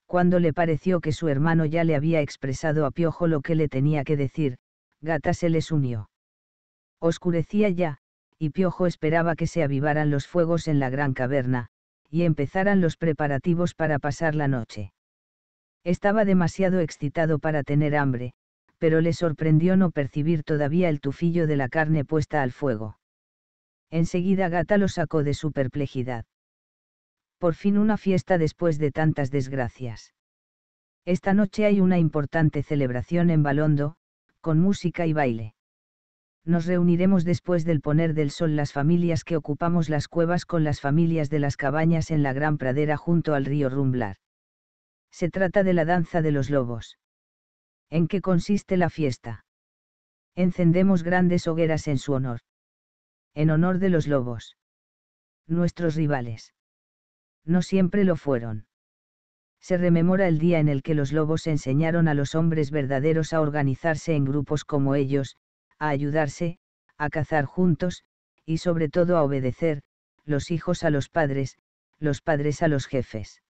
Cuando le pareció que su hermano ya le había expresado a Piojo lo que le tenía que decir, Gata se les unió. Oscurecía ya, y Piojo esperaba que se avivaran los fuegos en la gran caverna, y empezaran los preparativos para pasar la noche. Estaba demasiado excitado para tener hambre, pero le sorprendió no percibir todavía el tufillo de la carne puesta al fuego. Enseguida Gata lo sacó de su perplejidad. Por fin una fiesta después de tantas desgracias. Esta noche hay una importante celebración en Balondo, con música y baile nos reuniremos después del poner del sol las familias que ocupamos las cuevas con las familias de las cabañas en la gran pradera junto al río Rumblar. Se trata de la danza de los lobos. ¿En qué consiste la fiesta? Encendemos grandes hogueras en su honor. En honor de los lobos. Nuestros rivales. No siempre lo fueron. Se rememora el día en el que los lobos enseñaron a los hombres verdaderos a organizarse en grupos como ellos, a ayudarse, a cazar juntos, y sobre todo a obedecer, los hijos a los padres, los padres a los jefes.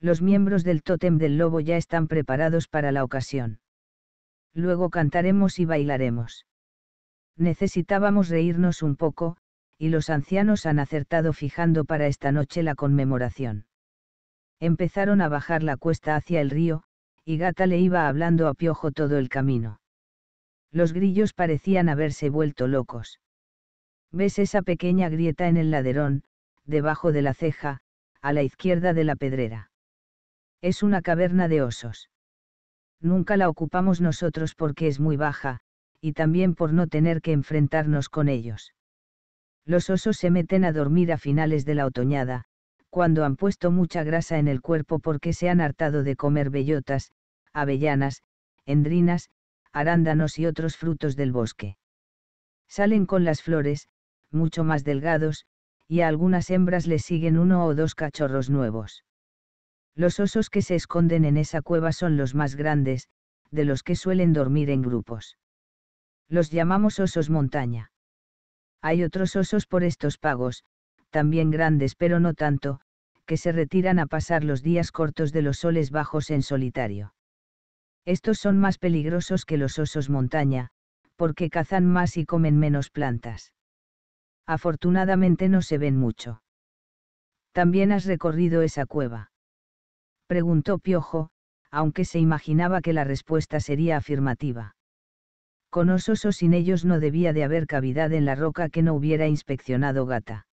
Los miembros del tótem del lobo ya están preparados para la ocasión. Luego cantaremos y bailaremos. Necesitábamos reírnos un poco, y los ancianos han acertado fijando para esta noche la conmemoración. Empezaron a bajar la cuesta hacia el río, y Gata le iba hablando a Piojo todo el camino. Los grillos parecían haberse vuelto locos. ¿Ves esa pequeña grieta en el laderón, debajo de la ceja, a la izquierda de la pedrera? Es una caverna de osos. Nunca la ocupamos nosotros porque es muy baja, y también por no tener que enfrentarnos con ellos. Los osos se meten a dormir a finales de la otoñada, cuando han puesto mucha grasa en el cuerpo porque se han hartado de comer bellotas, avellanas, endrinas, arándanos y otros frutos del bosque. Salen con las flores, mucho más delgados, y a algunas hembras les siguen uno o dos cachorros nuevos. Los osos que se esconden en esa cueva son los más grandes, de los que suelen dormir en grupos. Los llamamos osos montaña. Hay otros osos por estos pagos, también grandes pero no tanto, que se retiran a pasar los días cortos de los soles bajos en solitario. Estos son más peligrosos que los osos montaña, porque cazan más y comen menos plantas. Afortunadamente no se ven mucho. ¿También has recorrido esa cueva? Preguntó Piojo, aunque se imaginaba que la respuesta sería afirmativa. Con osos o sin ellos no debía de haber cavidad en la roca que no hubiera inspeccionado Gata.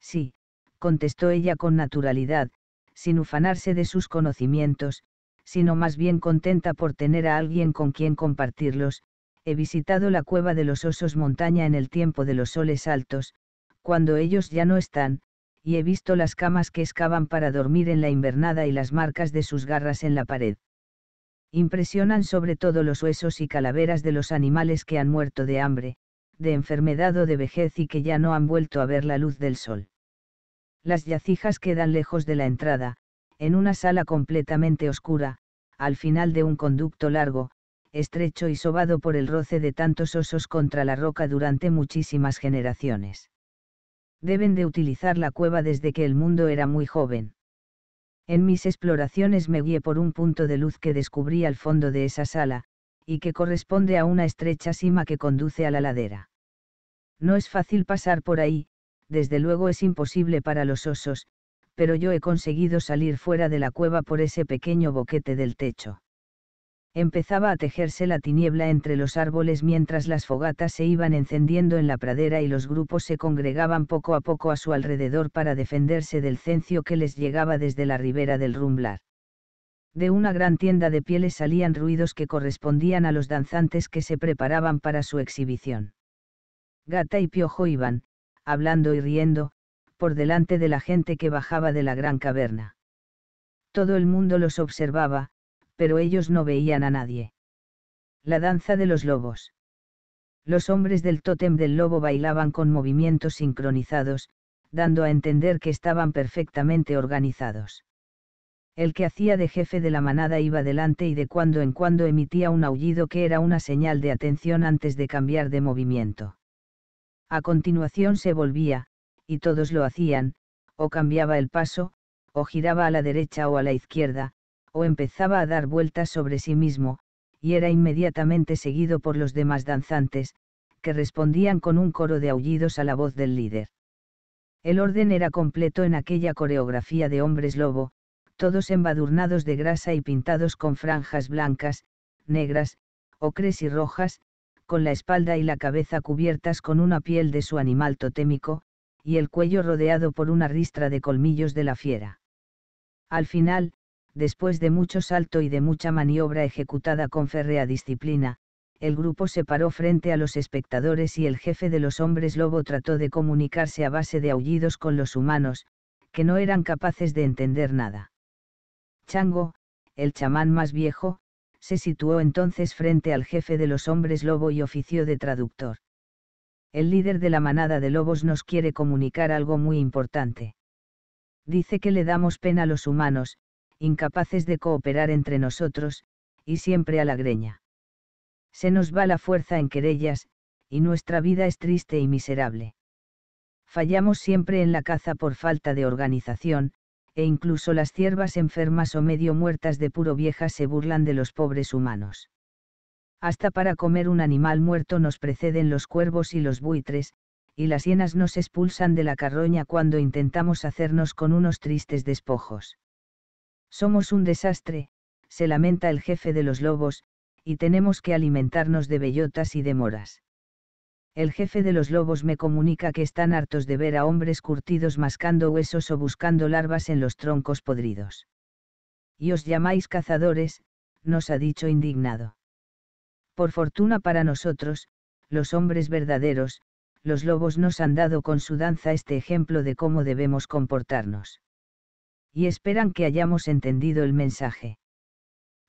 Sí, contestó ella con naturalidad, sin ufanarse de sus conocimientos, sino más bien contenta por tener a alguien con quien compartirlos, he visitado la cueva de los osos montaña en el tiempo de los soles altos, cuando ellos ya no están, y he visto las camas que excavan para dormir en la invernada y las marcas de sus garras en la pared. Impresionan sobre todo los huesos y calaveras de los animales que han muerto de hambre, de enfermedad o de vejez y que ya no han vuelto a ver la luz del sol. Las yacijas quedan lejos de la entrada, en una sala completamente oscura, al final de un conducto largo, estrecho y sobado por el roce de tantos osos contra la roca durante muchísimas generaciones. Deben de utilizar la cueva desde que el mundo era muy joven. En mis exploraciones me guié por un punto de luz que descubrí al fondo de esa sala, y que corresponde a una estrecha cima que conduce a la ladera. No es fácil pasar por ahí, desde luego es imposible para los osos, pero yo he conseguido salir fuera de la cueva por ese pequeño boquete del techo. Empezaba a tejerse la tiniebla entre los árboles mientras las fogatas se iban encendiendo en la pradera y los grupos se congregaban poco a poco a su alrededor para defenderse del cencio que les llegaba desde la ribera del rumblar. De una gran tienda de pieles salían ruidos que correspondían a los danzantes que se preparaban para su exhibición. Gata y Piojo iban, hablando y riendo, por delante de la gente que bajaba de la gran caverna. Todo el mundo los observaba, pero ellos no veían a nadie. La danza de los lobos. Los hombres del tótem del lobo bailaban con movimientos sincronizados, dando a entender que estaban perfectamente organizados. El que hacía de jefe de la manada iba delante y de cuando en cuando emitía un aullido que era una señal de atención antes de cambiar de movimiento. A continuación se volvía, y todos lo hacían, o cambiaba el paso, o giraba a la derecha o a la izquierda, o empezaba a dar vueltas sobre sí mismo, y era inmediatamente seguido por los demás danzantes, que respondían con un coro de aullidos a la voz del líder. El orden era completo en aquella coreografía de hombres lobo, todos embadurnados de grasa y pintados con franjas blancas, negras, ocres y rojas, con la espalda y la cabeza cubiertas con una piel de su animal totémico, y el cuello rodeado por una ristra de colmillos de la fiera. Al final, después de mucho salto y de mucha maniobra ejecutada con férrea disciplina, el grupo se paró frente a los espectadores y el jefe de los hombres lobo trató de comunicarse a base de aullidos con los humanos, que no eran capaces de entender nada. Chango, el chamán más viejo, se situó entonces frente al jefe de los hombres lobo y ofició de traductor el líder de la manada de lobos nos quiere comunicar algo muy importante. Dice que le damos pena a los humanos, incapaces de cooperar entre nosotros, y siempre a la greña. Se nos va la fuerza en querellas, y nuestra vida es triste y miserable. Fallamos siempre en la caza por falta de organización, e incluso las ciervas enfermas o medio muertas de puro vieja se burlan de los pobres humanos. Hasta para comer un animal muerto nos preceden los cuervos y los buitres, y las hienas nos expulsan de la carroña cuando intentamos hacernos con unos tristes despojos. Somos un desastre, se lamenta el jefe de los lobos, y tenemos que alimentarnos de bellotas y de moras. El jefe de los lobos me comunica que están hartos de ver a hombres curtidos mascando huesos o buscando larvas en los troncos podridos. Y os llamáis cazadores, nos ha dicho indignado. Por fortuna para nosotros, los hombres verdaderos, los lobos nos han dado con su danza este ejemplo de cómo debemos comportarnos. Y esperan que hayamos entendido el mensaje.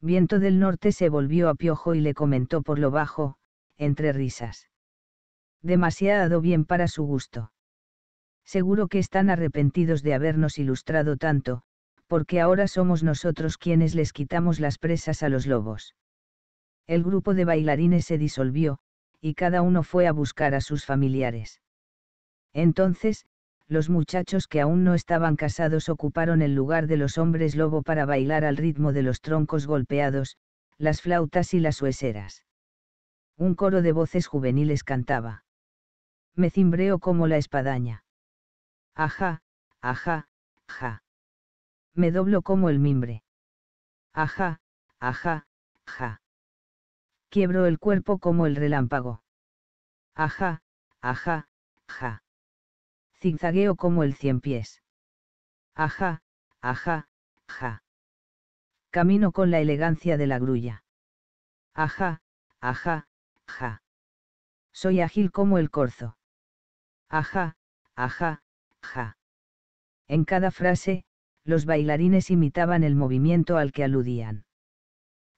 Viento del Norte se volvió a Piojo y le comentó por lo bajo, entre risas. Demasiado bien para su gusto. Seguro que están arrepentidos de habernos ilustrado tanto, porque ahora somos nosotros quienes les quitamos las presas a los lobos. El grupo de bailarines se disolvió, y cada uno fue a buscar a sus familiares. Entonces, los muchachos que aún no estaban casados ocuparon el lugar de los hombres lobo para bailar al ritmo de los troncos golpeados, las flautas y las hueseras. Un coro de voces juveniles cantaba. Me cimbreo como la espadaña. Ajá, ajá, ja. Me doblo como el mimbre. Ajá, ajá, ja. Quiebro el cuerpo como el relámpago. Aja, ajá, ja. Zigzagueo como el cien pies. Aja, ajá, ja. Camino con la elegancia de la grulla. Ajá, ajá, ja. Soy ágil como el corzo. Ajá, ajá, ja. En cada frase, los bailarines imitaban el movimiento al que aludían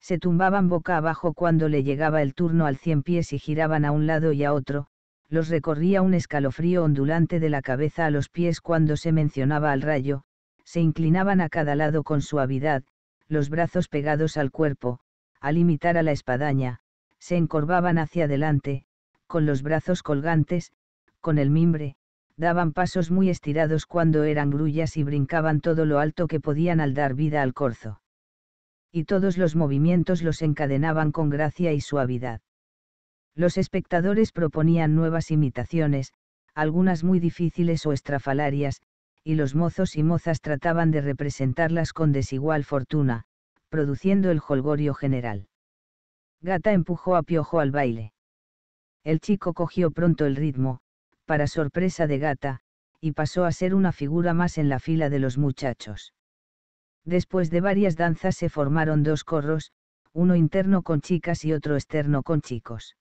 se tumbaban boca abajo cuando le llegaba el turno al cien pies y giraban a un lado y a otro, los recorría un escalofrío ondulante de la cabeza a los pies cuando se mencionaba al rayo, se inclinaban a cada lado con suavidad, los brazos pegados al cuerpo, al imitar a la espadaña, se encorvaban hacia adelante, con los brazos colgantes, con el mimbre, daban pasos muy estirados cuando eran grullas y brincaban todo lo alto que podían al dar vida al corzo y todos los movimientos los encadenaban con gracia y suavidad. Los espectadores proponían nuevas imitaciones, algunas muy difíciles o estrafalarias, y los mozos y mozas trataban de representarlas con desigual fortuna, produciendo el jolgorio general. Gata empujó a Piojo al baile. El chico cogió pronto el ritmo, para sorpresa de Gata, y pasó a ser una figura más en la fila de los muchachos. Después de varias danzas se formaron dos corros, uno interno con chicas y otro externo con chicos.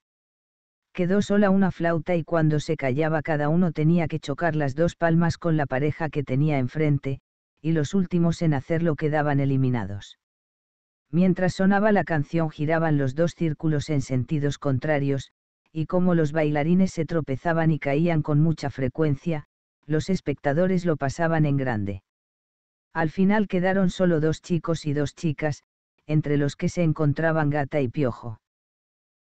Quedó sola una flauta y cuando se callaba cada uno tenía que chocar las dos palmas con la pareja que tenía enfrente, y los últimos en hacerlo quedaban eliminados. Mientras sonaba la canción giraban los dos círculos en sentidos contrarios, y como los bailarines se tropezaban y caían con mucha frecuencia, los espectadores lo pasaban en grande. Al final quedaron solo dos chicos y dos chicas, entre los que se encontraban gata y piojo.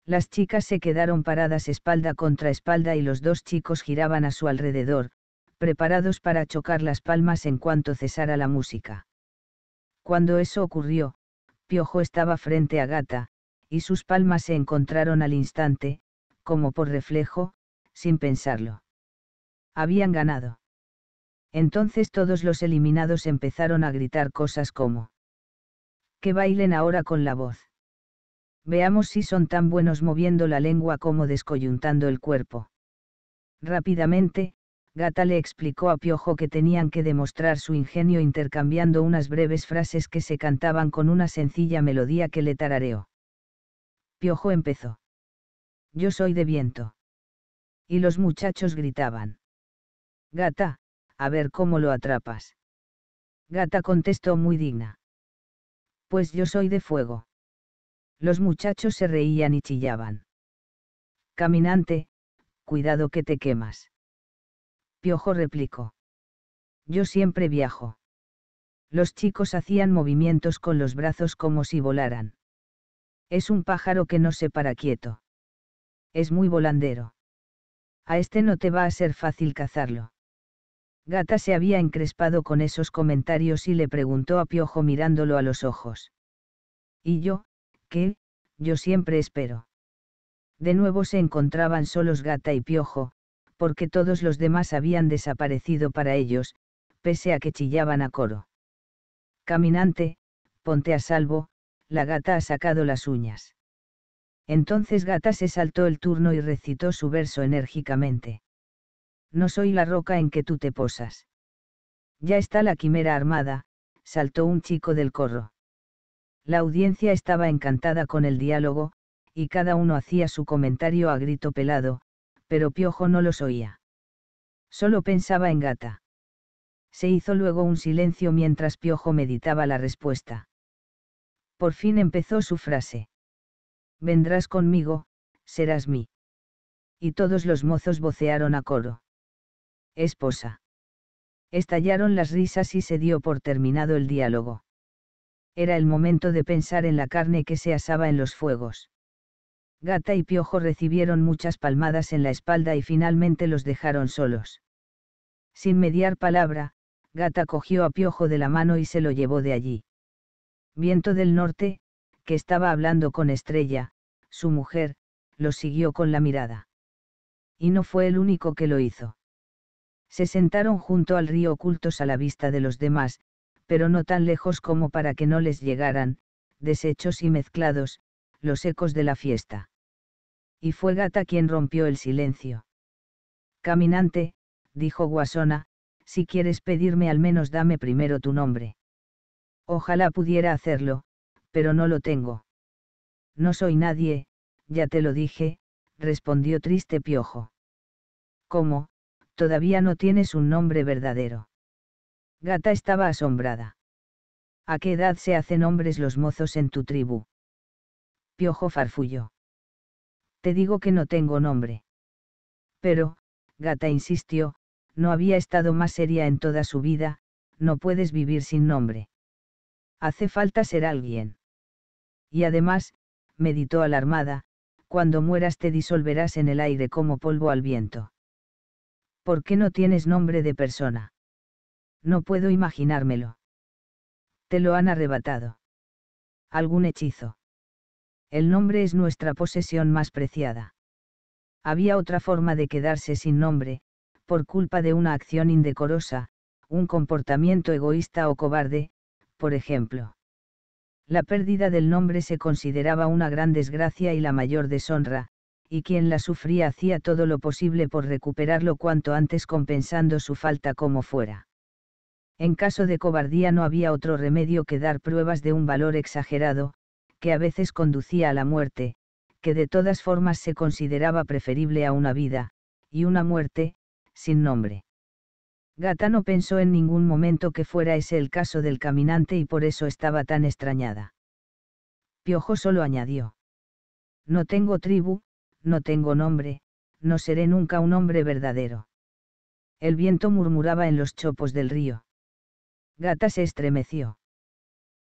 Las chicas se quedaron paradas espalda contra espalda y los dos chicos giraban a su alrededor, preparados para chocar las palmas en cuanto cesara la música. Cuando eso ocurrió, Piojo estaba frente a Gata, y sus palmas se encontraron al instante, como por reflejo, sin pensarlo. Habían ganado. Entonces todos los eliminados empezaron a gritar cosas como que bailen ahora con la voz. Veamos si son tan buenos moviendo la lengua como descoyuntando el cuerpo. Rápidamente, Gata le explicó a Piojo que tenían que demostrar su ingenio intercambiando unas breves frases que se cantaban con una sencilla melodía que le tarareó. Piojo empezó. Yo soy de viento. Y los muchachos gritaban. Gata, a ver cómo lo atrapas. Gata contestó muy digna. Pues yo soy de fuego. Los muchachos se reían y chillaban. Caminante, cuidado que te quemas. Piojo replicó. Yo siempre viajo. Los chicos hacían movimientos con los brazos como si volaran. Es un pájaro que no se para quieto. Es muy volandero. A este no te va a ser fácil cazarlo. Gata se había encrespado con esos comentarios y le preguntó a Piojo mirándolo a los ojos. ¿Y yo, qué? Yo siempre espero. De nuevo se encontraban solos Gata y Piojo, porque todos los demás habían desaparecido para ellos, pese a que chillaban a coro. Caminante, ponte a salvo, la gata ha sacado las uñas. Entonces Gata se saltó el turno y recitó su verso enérgicamente no soy la roca en que tú te posas. Ya está la quimera armada, saltó un chico del corro. La audiencia estaba encantada con el diálogo, y cada uno hacía su comentario a grito pelado, pero Piojo no los oía. Solo pensaba en gata. Se hizo luego un silencio mientras Piojo meditaba la respuesta. Por fin empezó su frase. Vendrás conmigo, serás mí. Y todos los mozos vocearon a coro esposa. Estallaron las risas y se dio por terminado el diálogo. Era el momento de pensar en la carne que se asaba en los fuegos. Gata y Piojo recibieron muchas palmadas en la espalda y finalmente los dejaron solos. Sin mediar palabra, Gata cogió a Piojo de la mano y se lo llevó de allí. Viento del Norte, que estaba hablando con Estrella, su mujer, lo siguió con la mirada. Y no fue el único que lo hizo. Se sentaron junto al río ocultos a la vista de los demás, pero no tan lejos como para que no les llegaran, deshechos y mezclados, los ecos de la fiesta. Y fue Gata quien rompió el silencio. Caminante, dijo Guasona, si quieres pedirme al menos dame primero tu nombre. Ojalá pudiera hacerlo, pero no lo tengo. No soy nadie, ya te lo dije, respondió triste Piojo. ¿Cómo? todavía no tienes un nombre verdadero. Gata estaba asombrada. ¿A qué edad se hacen hombres los mozos en tu tribu? Piojo farfulló. Te digo que no tengo nombre. Pero, Gata insistió, no había estado más seria en toda su vida, no puedes vivir sin nombre. Hace falta ser alguien. Y además, meditó alarmada, cuando mueras te disolverás en el aire como polvo al viento. ¿Por qué no tienes nombre de persona? No puedo imaginármelo. Te lo han arrebatado. Algún hechizo. El nombre es nuestra posesión más preciada. Había otra forma de quedarse sin nombre, por culpa de una acción indecorosa, un comportamiento egoísta o cobarde, por ejemplo. La pérdida del nombre se consideraba una gran desgracia y la mayor deshonra, y quien la sufría hacía todo lo posible por recuperarlo cuanto antes compensando su falta como fuera. En caso de cobardía no había otro remedio que dar pruebas de un valor exagerado, que a veces conducía a la muerte, que de todas formas se consideraba preferible a una vida, y una muerte, sin nombre. Gata no pensó en ningún momento que fuera ese el caso del caminante y por eso estaba tan extrañada. Piojo solo añadió. No tengo tribu, no tengo nombre, no seré nunca un hombre verdadero. El viento murmuraba en los chopos del río. Gata se estremeció.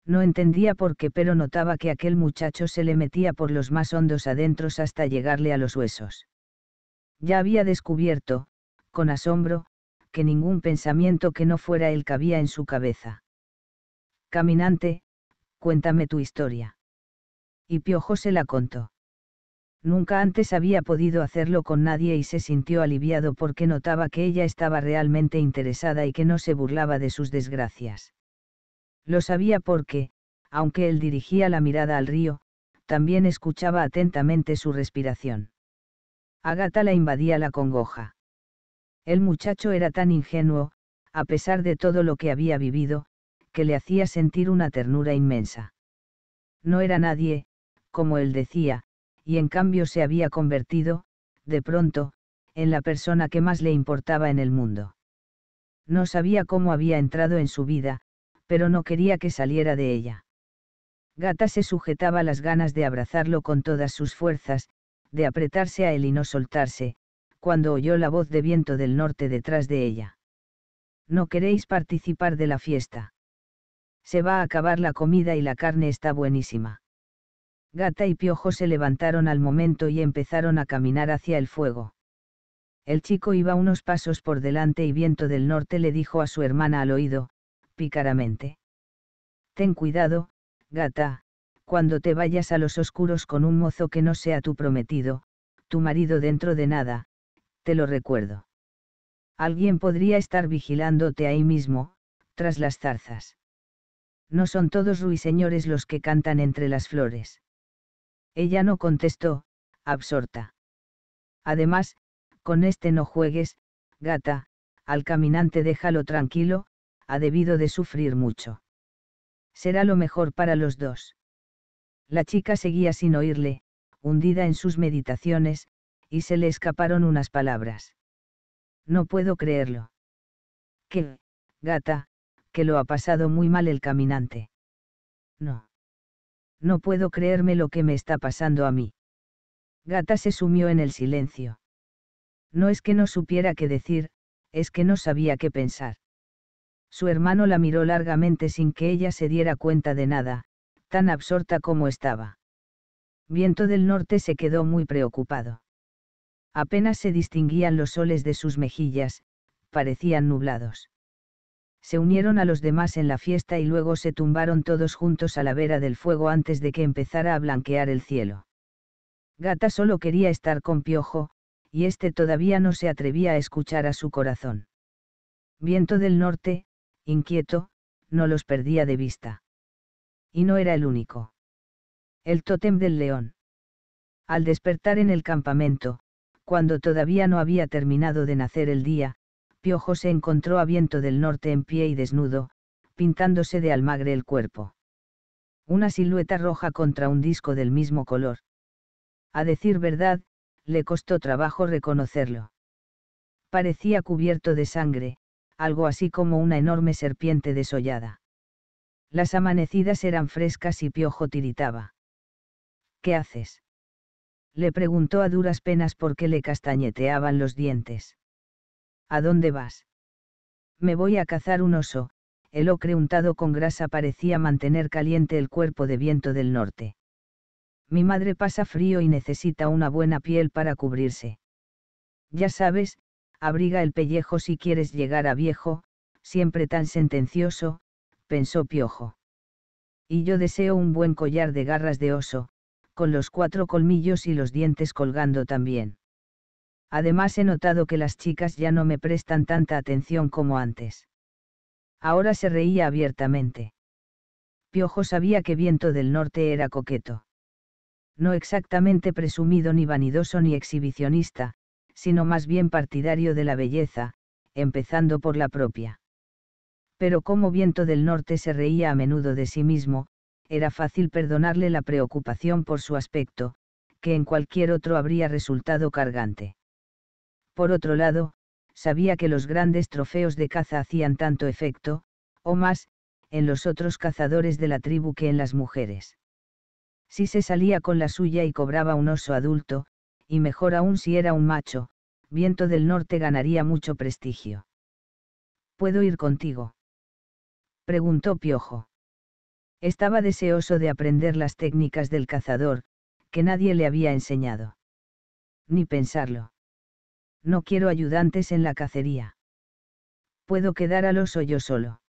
No entendía por qué, pero notaba que aquel muchacho se le metía por los más hondos adentros hasta llegarle a los huesos. Ya había descubierto, con asombro, que ningún pensamiento que no fuera él cabía en su cabeza. Caminante, cuéntame tu historia. Y Piojo se la contó. Nunca antes había podido hacerlo con nadie y se sintió aliviado porque notaba que ella estaba realmente interesada y que no se burlaba de sus desgracias. Lo sabía porque, aunque él dirigía la mirada al río, también escuchaba atentamente su respiración. Agata la invadía la congoja. El muchacho era tan ingenuo, a pesar de todo lo que había vivido, que le hacía sentir una ternura inmensa. No era nadie, como él decía, y en cambio se había convertido, de pronto, en la persona que más le importaba en el mundo. No sabía cómo había entrado en su vida, pero no quería que saliera de ella. Gata se sujetaba las ganas de abrazarlo con todas sus fuerzas, de apretarse a él y no soltarse, cuando oyó la voz de viento del norte detrás de ella. No queréis participar de la fiesta. Se va a acabar la comida y la carne está buenísima. Gata y Piojo se levantaron al momento y empezaron a caminar hacia el fuego. El chico iba unos pasos por delante y Viento del Norte le dijo a su hermana al oído, pícaramente. Ten cuidado, Gata, cuando te vayas a los oscuros con un mozo que no sea tu prometido, tu marido dentro de nada, te lo recuerdo. Alguien podría estar vigilándote ahí mismo, tras las zarzas. No son todos ruiseñores los que cantan entre las flores. Ella no contestó, absorta. Además, con este no juegues, gata, al caminante déjalo tranquilo, ha debido de sufrir mucho. Será lo mejor para los dos. La chica seguía sin oírle, hundida en sus meditaciones, y se le escaparon unas palabras. No puedo creerlo. ¿Qué, gata, que lo ha pasado muy mal el caminante? No. No puedo creerme lo que me está pasando a mí. Gata se sumió en el silencio. No es que no supiera qué decir, es que no sabía qué pensar. Su hermano la miró largamente sin que ella se diera cuenta de nada, tan absorta como estaba. Viento del Norte se quedó muy preocupado. Apenas se distinguían los soles de sus mejillas, parecían nublados se unieron a los demás en la fiesta y luego se tumbaron todos juntos a la vera del fuego antes de que empezara a blanquear el cielo. Gata solo quería estar con Piojo, y éste todavía no se atrevía a escuchar a su corazón. Viento del norte, inquieto, no los perdía de vista. Y no era el único. El tótem del león. Al despertar en el campamento, cuando todavía no había terminado de nacer el día, Piojo se encontró a viento del norte en pie y desnudo, pintándose de almagre el cuerpo. Una silueta roja contra un disco del mismo color. A decir verdad, le costó trabajo reconocerlo. Parecía cubierto de sangre, algo así como una enorme serpiente desollada. Las amanecidas eran frescas y Piojo tiritaba. ¿Qué haces? Le preguntó a duras penas por qué le castañeteaban los dientes. ¿A dónde vas? Me voy a cazar un oso, el ocre untado con grasa parecía mantener caliente el cuerpo de viento del norte. Mi madre pasa frío y necesita una buena piel para cubrirse. Ya sabes, abriga el pellejo si quieres llegar a viejo, siempre tan sentencioso, pensó Piojo. Y yo deseo un buen collar de garras de oso, con los cuatro colmillos y los dientes colgando también. Además he notado que las chicas ya no me prestan tanta atención como antes. Ahora se reía abiertamente. Piojo sabía que Viento del Norte era coqueto. No exactamente presumido ni vanidoso ni exhibicionista, sino más bien partidario de la belleza, empezando por la propia. Pero como Viento del Norte se reía a menudo de sí mismo, era fácil perdonarle la preocupación por su aspecto, que en cualquier otro habría resultado cargante. Por otro lado, sabía que los grandes trofeos de caza hacían tanto efecto, o más, en los otros cazadores de la tribu que en las mujeres. Si se salía con la suya y cobraba un oso adulto, y mejor aún si era un macho, Viento del Norte ganaría mucho prestigio. ¿Puedo ir contigo? preguntó Piojo. Estaba deseoso de aprender las técnicas del cazador, que nadie le había enseñado. Ni pensarlo. No quiero ayudantes en la cacería. Puedo quedar al oso yo solo.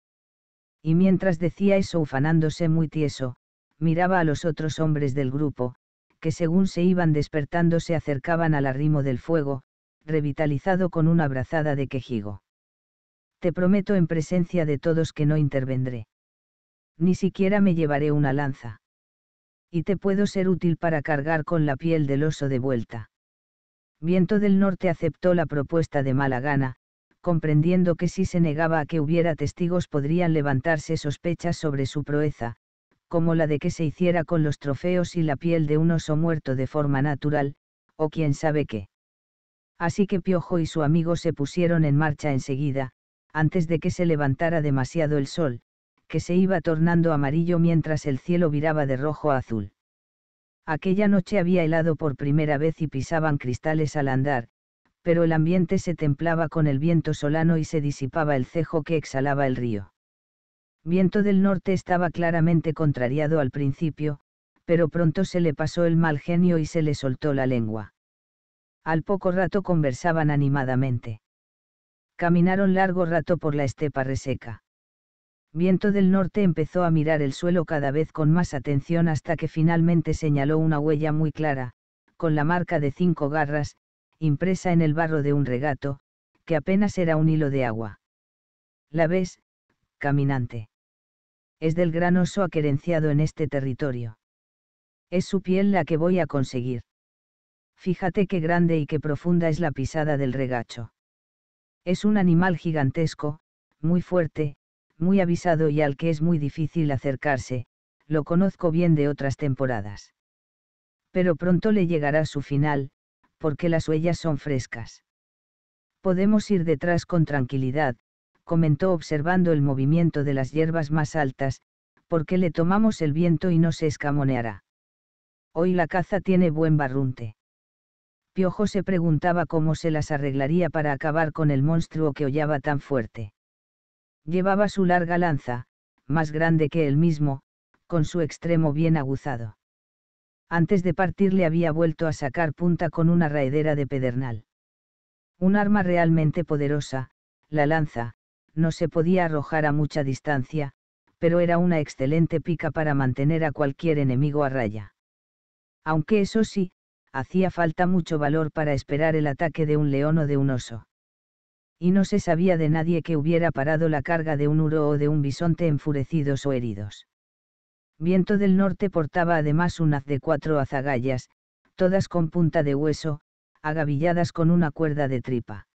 Y mientras decía eso ufanándose muy tieso, miraba a los otros hombres del grupo, que según se iban despertando se acercaban al arrimo del fuego, revitalizado con una abrazada de quejigo. Te prometo en presencia de todos que no intervendré. Ni siquiera me llevaré una lanza. Y te puedo ser útil para cargar con la piel del oso de vuelta. Viento del Norte aceptó la propuesta de mala gana, comprendiendo que si se negaba a que hubiera testigos podrían levantarse sospechas sobre su proeza, como la de que se hiciera con los trofeos y la piel de un oso muerto de forma natural, o quién sabe qué. Así que Piojo y su amigo se pusieron en marcha enseguida, antes de que se levantara demasiado el sol, que se iba tornando amarillo mientras el cielo viraba de rojo a azul. Aquella noche había helado por primera vez y pisaban cristales al andar, pero el ambiente se templaba con el viento solano y se disipaba el cejo que exhalaba el río. Viento del norte estaba claramente contrariado al principio, pero pronto se le pasó el mal genio y se le soltó la lengua. Al poco rato conversaban animadamente. Caminaron largo rato por la estepa reseca. Viento del Norte empezó a mirar el suelo cada vez con más atención hasta que finalmente señaló una huella muy clara, con la marca de cinco garras, impresa en el barro de un regato, que apenas era un hilo de agua. ¿La ves, caminante? Es del gran oso aquerenciado en este territorio. Es su piel la que voy a conseguir. Fíjate qué grande y qué profunda es la pisada del regacho. Es un animal gigantesco, muy fuerte, muy avisado y al que es muy difícil acercarse, lo conozco bien de otras temporadas. Pero pronto le llegará su final, porque las huellas son frescas. Podemos ir detrás con tranquilidad, comentó observando el movimiento de las hierbas más altas, porque le tomamos el viento y no se escamoneará. Hoy la caza tiene buen barrunte. Piojo se preguntaba cómo se las arreglaría para acabar con el monstruo que hollaba tan fuerte. Llevaba su larga lanza, más grande que él mismo, con su extremo bien aguzado. Antes de partir le había vuelto a sacar punta con una raedera de pedernal. Un arma realmente poderosa, la lanza, no se podía arrojar a mucha distancia, pero era una excelente pica para mantener a cualquier enemigo a raya. Aunque eso sí, hacía falta mucho valor para esperar el ataque de un león o de un oso y no se sabía de nadie que hubiera parado la carga de un uro o de un bisonte enfurecidos o heridos. Viento del Norte portaba además un haz de cuatro azagallas, todas con punta de hueso, agavilladas con una cuerda de tripa.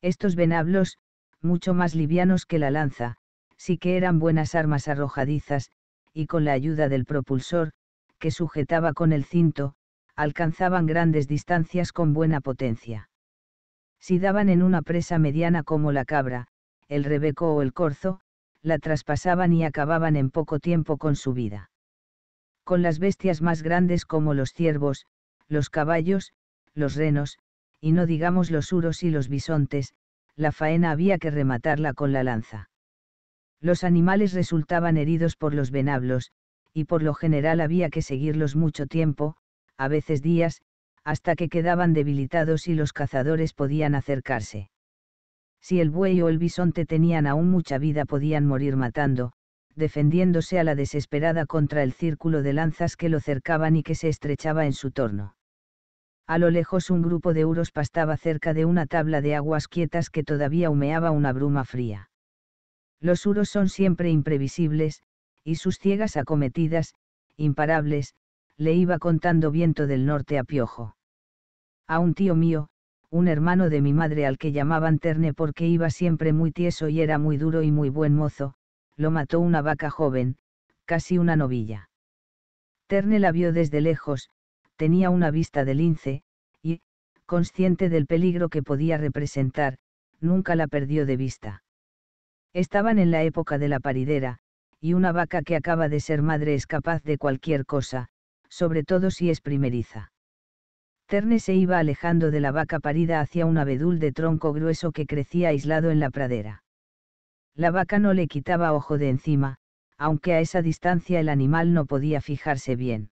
Estos venablos, mucho más livianos que la lanza, sí que eran buenas armas arrojadizas, y con la ayuda del propulsor, que sujetaba con el cinto, alcanzaban grandes distancias con buena potencia. Si daban en una presa mediana como la cabra, el rebeco o el corzo, la traspasaban y acababan en poco tiempo con su vida. Con las bestias más grandes como los ciervos, los caballos, los renos, y no digamos los uros y los bisontes, la faena había que rematarla con la lanza. Los animales resultaban heridos por los venablos, y por lo general había que seguirlos mucho tiempo, a veces días, hasta que quedaban debilitados y los cazadores podían acercarse. Si el buey o el bisonte tenían aún mucha vida podían morir matando, defendiéndose a la desesperada contra el círculo de lanzas que lo cercaban y que se estrechaba en su torno. A lo lejos un grupo de uros pastaba cerca de una tabla de aguas quietas que todavía humeaba una bruma fría. Los uros son siempre imprevisibles, y sus ciegas acometidas, imparables, le iba contando viento del norte a Piojo a un tío mío, un hermano de mi madre al que llamaban Terne porque iba siempre muy tieso y era muy duro y muy buen mozo, lo mató una vaca joven, casi una novilla. Terne la vio desde lejos, tenía una vista de lince, y, consciente del peligro que podía representar, nunca la perdió de vista. Estaban en la época de la paridera, y una vaca que acaba de ser madre es capaz de cualquier cosa, sobre todo si es primeriza. Terne se iba alejando de la vaca parida hacia un abedul de tronco grueso que crecía aislado en la pradera. La vaca no le quitaba ojo de encima, aunque a esa distancia el animal no podía fijarse bien.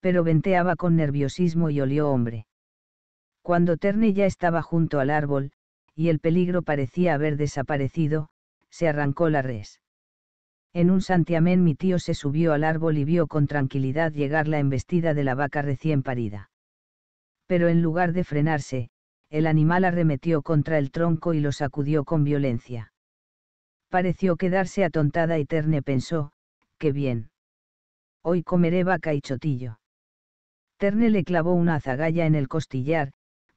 Pero venteaba con nerviosismo y olió hombre. Cuando Terne ya estaba junto al árbol, y el peligro parecía haber desaparecido, se arrancó la res. En un santiamén mi tío se subió al árbol y vio con tranquilidad llegar la embestida de la vaca recién parida pero en lugar de frenarse, el animal arremetió contra el tronco y lo sacudió con violencia. Pareció quedarse atontada y Terne pensó, qué bien. Hoy comeré vaca y chotillo. Terne le clavó una azagalla en el costillar,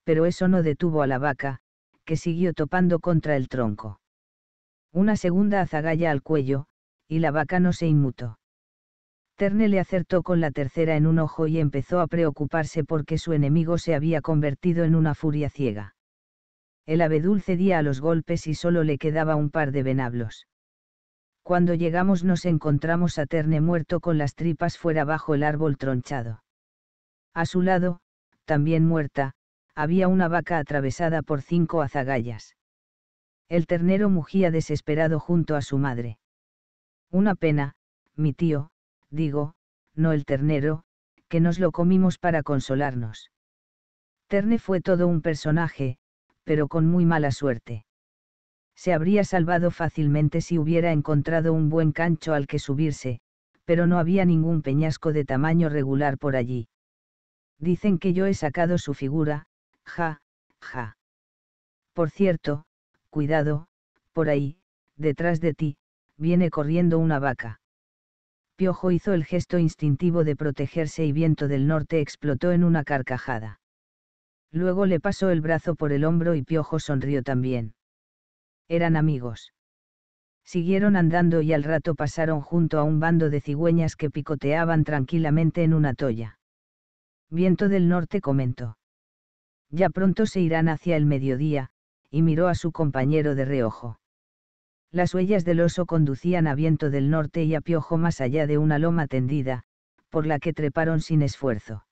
pero eso no detuvo a la vaca, que siguió topando contra el tronco. Una segunda azagalla al cuello, y la vaca no se inmutó. Terne le acertó con la tercera en un ojo y empezó a preocuparse porque su enemigo se había convertido en una furia ciega. El abedul cedía a los golpes y solo le quedaba un par de venablos. Cuando llegamos nos encontramos a Terne muerto con las tripas fuera bajo el árbol tronchado. A su lado, también muerta, había una vaca atravesada por cinco azagallas. El ternero mugía desesperado junto a su madre. Una pena, mi tío, digo, no el ternero, que nos lo comimos para consolarnos. Terne fue todo un personaje, pero con muy mala suerte. Se habría salvado fácilmente si hubiera encontrado un buen cancho al que subirse, pero no había ningún peñasco de tamaño regular por allí. Dicen que yo he sacado su figura, ja, ja. Por cierto, cuidado, por ahí, detrás de ti, viene corriendo una vaca. Piojo hizo el gesto instintivo de protegerse y Viento del Norte explotó en una carcajada. Luego le pasó el brazo por el hombro y Piojo sonrió también. Eran amigos. Siguieron andando y al rato pasaron junto a un bando de cigüeñas que picoteaban tranquilamente en una tolla. Viento del Norte comentó. Ya pronto se irán hacia el mediodía, y miró a su compañero de reojo. Las huellas del oso conducían a viento del norte y a piojo más allá de una loma tendida, por la que treparon sin esfuerzo.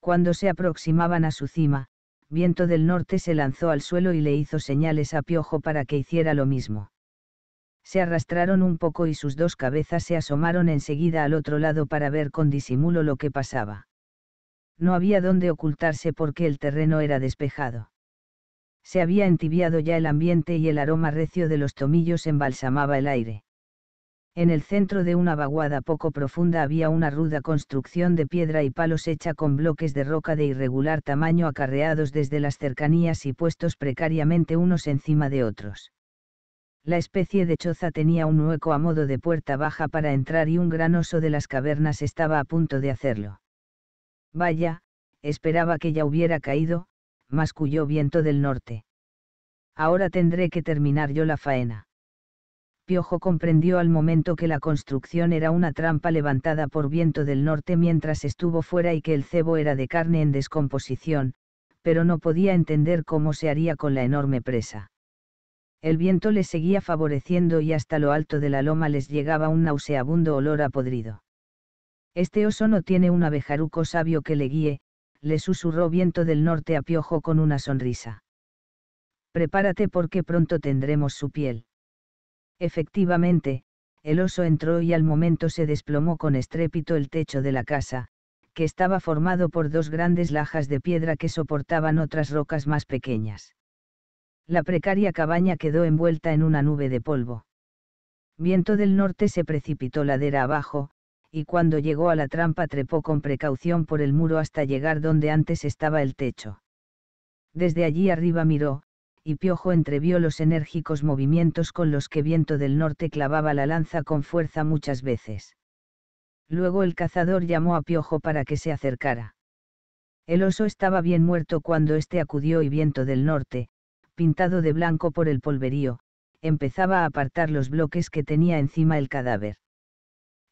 Cuando se aproximaban a su cima, viento del norte se lanzó al suelo y le hizo señales a piojo para que hiciera lo mismo. Se arrastraron un poco y sus dos cabezas se asomaron enseguida al otro lado para ver con disimulo lo que pasaba. No había dónde ocultarse porque el terreno era despejado se había entibiado ya el ambiente y el aroma recio de los tomillos embalsamaba el aire. En el centro de una vaguada poco profunda había una ruda construcción de piedra y palos hecha con bloques de roca de irregular tamaño acarreados desde las cercanías y puestos precariamente unos encima de otros. La especie de choza tenía un hueco a modo de puerta baja para entrar y un gran oso de las cavernas estaba a punto de hacerlo. Vaya, esperaba que ya hubiera caído, masculló viento del norte. Ahora tendré que terminar yo la faena. Piojo comprendió al momento que la construcción era una trampa levantada por viento del norte mientras estuvo fuera y que el cebo era de carne en descomposición, pero no podía entender cómo se haría con la enorme presa. El viento le seguía favoreciendo y hasta lo alto de la loma les llegaba un nauseabundo olor a podrido. Este oso no tiene un abejaruco sabio que le guíe, le susurró viento del norte a Piojo con una sonrisa. Prepárate porque pronto tendremos su piel. Efectivamente, el oso entró y al momento se desplomó con estrépito el techo de la casa, que estaba formado por dos grandes lajas de piedra que soportaban otras rocas más pequeñas. La precaria cabaña quedó envuelta en una nube de polvo. Viento del norte se precipitó ladera abajo, y cuando llegó a la trampa trepó con precaución por el muro hasta llegar donde antes estaba el techo. Desde allí arriba miró, y Piojo entrevió los enérgicos movimientos con los que Viento del Norte clavaba la lanza con fuerza muchas veces. Luego el cazador llamó a Piojo para que se acercara. El oso estaba bien muerto cuando este acudió y Viento del Norte, pintado de blanco por el polverío, empezaba a apartar los bloques que tenía encima el cadáver.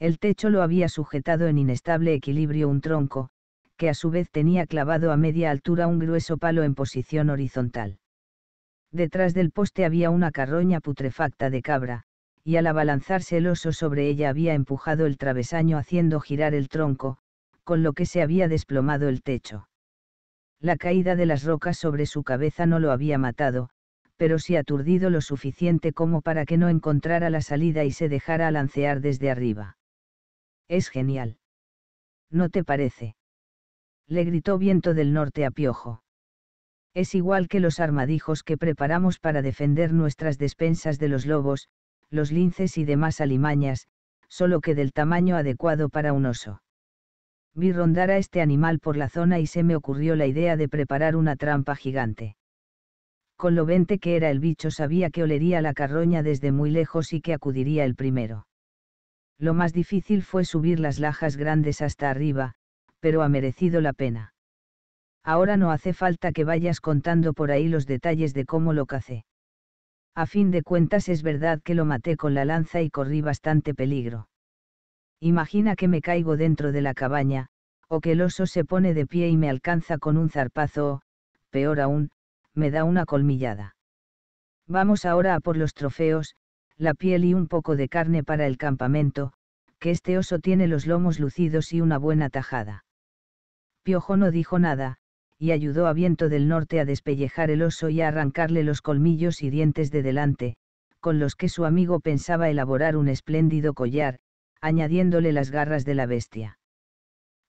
El techo lo había sujetado en inestable equilibrio un tronco, que a su vez tenía clavado a media altura un grueso palo en posición horizontal. Detrás del poste había una carroña putrefacta de cabra, y al abalanzarse el oso sobre ella había empujado el travesaño haciendo girar el tronco, con lo que se había desplomado el techo. La caída de las rocas sobre su cabeza no lo había matado, pero sí aturdido lo suficiente como para que no encontrara la salida y se dejara alancear desde arriba. Es genial. ¿No te parece? Le gritó viento del norte a Piojo. Es igual que los armadijos que preparamos para defender nuestras despensas de los lobos, los linces y demás alimañas, solo que del tamaño adecuado para un oso. Vi rondar a este animal por la zona y se me ocurrió la idea de preparar una trampa gigante. Con lo vente que era el bicho sabía que olería la carroña desde muy lejos y que acudiría el primero. Lo más difícil fue subir las lajas grandes hasta arriba, pero ha merecido la pena. Ahora no hace falta que vayas contando por ahí los detalles de cómo lo cacé. A fin de cuentas es verdad que lo maté con la lanza y corrí bastante peligro. Imagina que me caigo dentro de la cabaña, o que el oso se pone de pie y me alcanza con un zarpazo o, peor aún, me da una colmillada. Vamos ahora a por los trofeos, la piel y un poco de carne para el campamento, que este oso tiene los lomos lucidos y una buena tajada. Piojo no dijo nada, y ayudó a Viento del Norte a despellejar el oso y a arrancarle los colmillos y dientes de delante, con los que su amigo pensaba elaborar un espléndido collar, añadiéndole las garras de la bestia.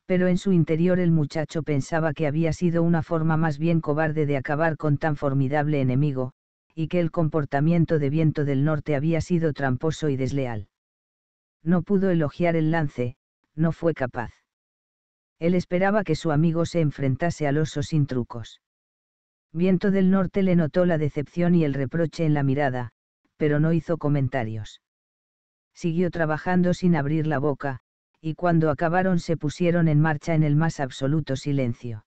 Pero en su interior el muchacho pensaba que había sido una forma más bien cobarde de acabar con tan formidable enemigo, y que el comportamiento de viento del norte había sido tramposo y desleal. No pudo elogiar el lance, no fue capaz. Él esperaba que su amigo se enfrentase al oso sin trucos. Viento del norte le notó la decepción y el reproche en la mirada, pero no hizo comentarios. Siguió trabajando sin abrir la boca, y cuando acabaron se pusieron en marcha en el más absoluto silencio.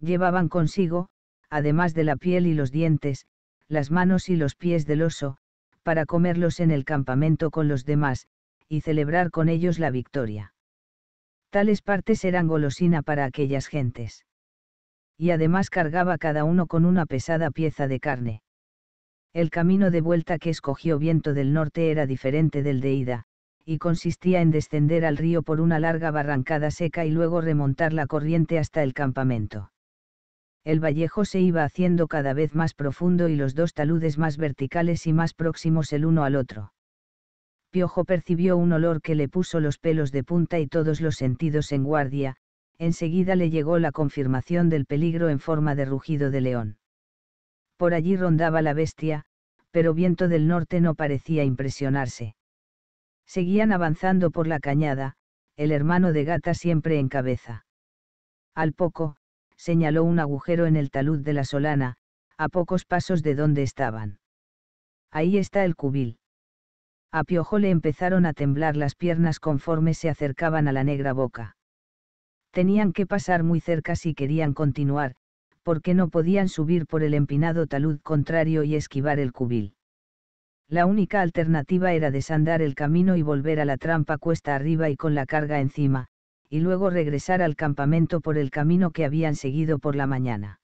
Llevaban consigo, además de la piel y los dientes, las manos y los pies del oso, para comerlos en el campamento con los demás, y celebrar con ellos la victoria. Tales partes eran golosina para aquellas gentes. Y además cargaba cada uno con una pesada pieza de carne. El camino de vuelta que escogió viento del norte era diferente del de ida, y consistía en descender al río por una larga barrancada seca y luego remontar la corriente hasta el campamento el vallejo se iba haciendo cada vez más profundo y los dos taludes más verticales y más próximos el uno al otro. Piojo percibió un olor que le puso los pelos de punta y todos los sentidos en guardia, enseguida le llegó la confirmación del peligro en forma de rugido de león. Por allí rondaba la bestia, pero viento del norte no parecía impresionarse. Seguían avanzando por la cañada, el hermano de gata siempre en cabeza. Al poco, señaló un agujero en el talud de la solana, a pocos pasos de donde estaban. Ahí está el cubil. A Piojo le empezaron a temblar las piernas conforme se acercaban a la negra boca. Tenían que pasar muy cerca si querían continuar, porque no podían subir por el empinado talud contrario y esquivar el cubil. La única alternativa era desandar el camino y volver a la trampa cuesta arriba y con la carga encima, y luego regresar al campamento por el camino que habían seguido por la mañana.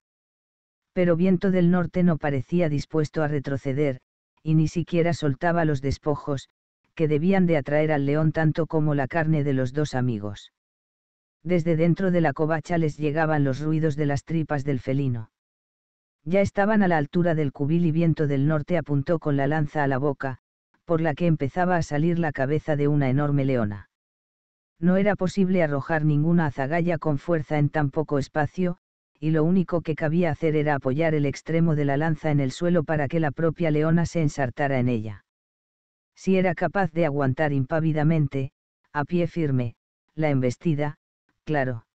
Pero viento del norte no parecía dispuesto a retroceder, y ni siquiera soltaba los despojos, que debían de atraer al león tanto como la carne de los dos amigos. Desde dentro de la covacha les llegaban los ruidos de las tripas del felino. Ya estaban a la altura del cubil y viento del norte apuntó con la lanza a la boca, por la que empezaba a salir la cabeza de una enorme leona no era posible arrojar ninguna azagaya con fuerza en tan poco espacio, y lo único que cabía hacer era apoyar el extremo de la lanza en el suelo para que la propia leona se ensartara en ella. Si era capaz de aguantar impávidamente, a pie firme, la embestida, claro.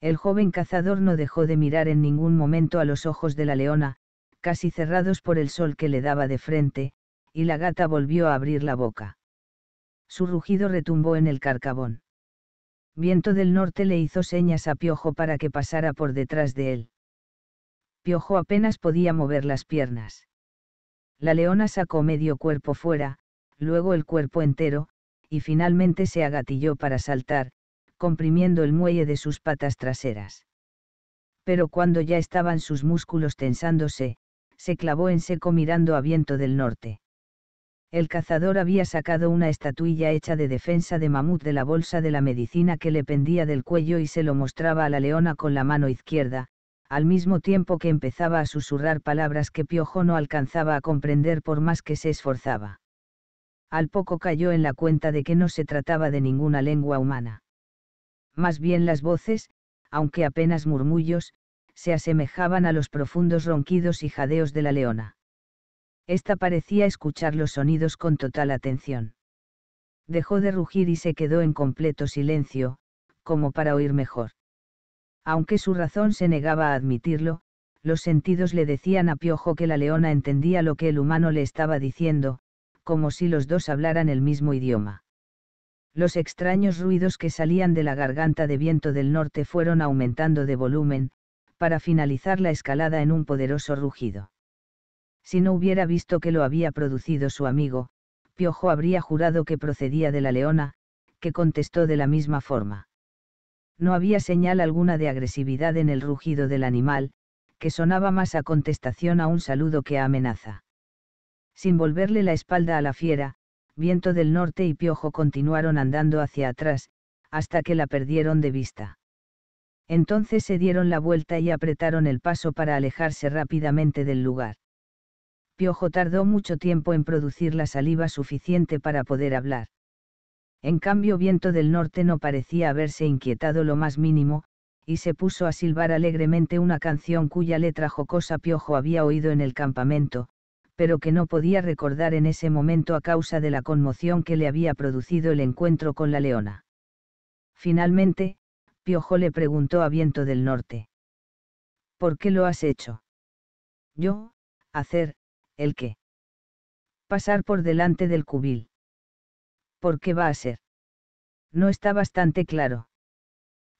El joven cazador no dejó de mirar en ningún momento a los ojos de la leona, casi cerrados por el sol que le daba de frente, y la gata volvió a abrir la boca. Su rugido retumbó en el carcabón. Viento del norte le hizo señas a Piojo para que pasara por detrás de él. Piojo apenas podía mover las piernas. La leona sacó medio cuerpo fuera, luego el cuerpo entero, y finalmente se agatilló para saltar, comprimiendo el muelle de sus patas traseras. Pero cuando ya estaban sus músculos tensándose, se clavó en seco mirando a viento del norte el cazador había sacado una estatuilla hecha de defensa de mamut de la bolsa de la medicina que le pendía del cuello y se lo mostraba a la leona con la mano izquierda, al mismo tiempo que empezaba a susurrar palabras que Piojo no alcanzaba a comprender por más que se esforzaba. Al poco cayó en la cuenta de que no se trataba de ninguna lengua humana. Más bien las voces, aunque apenas murmullos, se asemejaban a los profundos ronquidos y jadeos de la leona. Esta parecía escuchar los sonidos con total atención. Dejó de rugir y se quedó en completo silencio, como para oír mejor. Aunque su razón se negaba a admitirlo, los sentidos le decían a Piojo que la leona entendía lo que el humano le estaba diciendo, como si los dos hablaran el mismo idioma. Los extraños ruidos que salían de la garganta de viento del norte fueron aumentando de volumen, para finalizar la escalada en un poderoso rugido. Si no hubiera visto que lo había producido su amigo, Piojo habría jurado que procedía de la leona, que contestó de la misma forma. No había señal alguna de agresividad en el rugido del animal, que sonaba más a contestación a un saludo que a amenaza. Sin volverle la espalda a la fiera, Viento del Norte y Piojo continuaron andando hacia atrás, hasta que la perdieron de vista. Entonces se dieron la vuelta y apretaron el paso para alejarse rápidamente del lugar. Piojo tardó mucho tiempo en producir la saliva suficiente para poder hablar. En cambio, viento del norte no parecía haberse inquietado lo más mínimo, y se puso a silbar alegremente una canción cuya letra jocosa Piojo había oído en el campamento, pero que no podía recordar en ese momento a causa de la conmoción que le había producido el encuentro con la leona. Finalmente, Piojo le preguntó a Viento del Norte. ¿Por qué lo has hecho? Yo, hacer, el qué? Pasar por delante del cubil. ¿Por qué va a ser? No está bastante claro.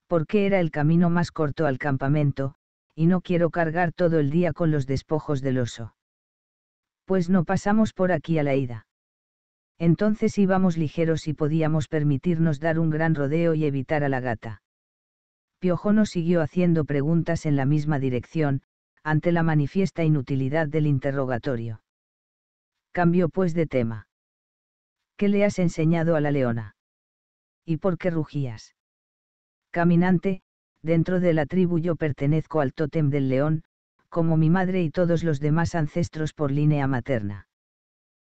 Porque era el camino más corto al campamento, y no quiero cargar todo el día con los despojos del oso. Pues no pasamos por aquí a la ida. Entonces íbamos ligeros y podíamos permitirnos dar un gran rodeo y evitar a la gata. Piojo siguió haciendo preguntas en la misma dirección, ante la manifiesta inutilidad del interrogatorio. Cambio pues de tema. ¿Qué le has enseñado a la leona? ¿Y por qué rugías? Caminante, dentro de la tribu yo pertenezco al tótem del león, como mi madre y todos los demás ancestros por línea materna.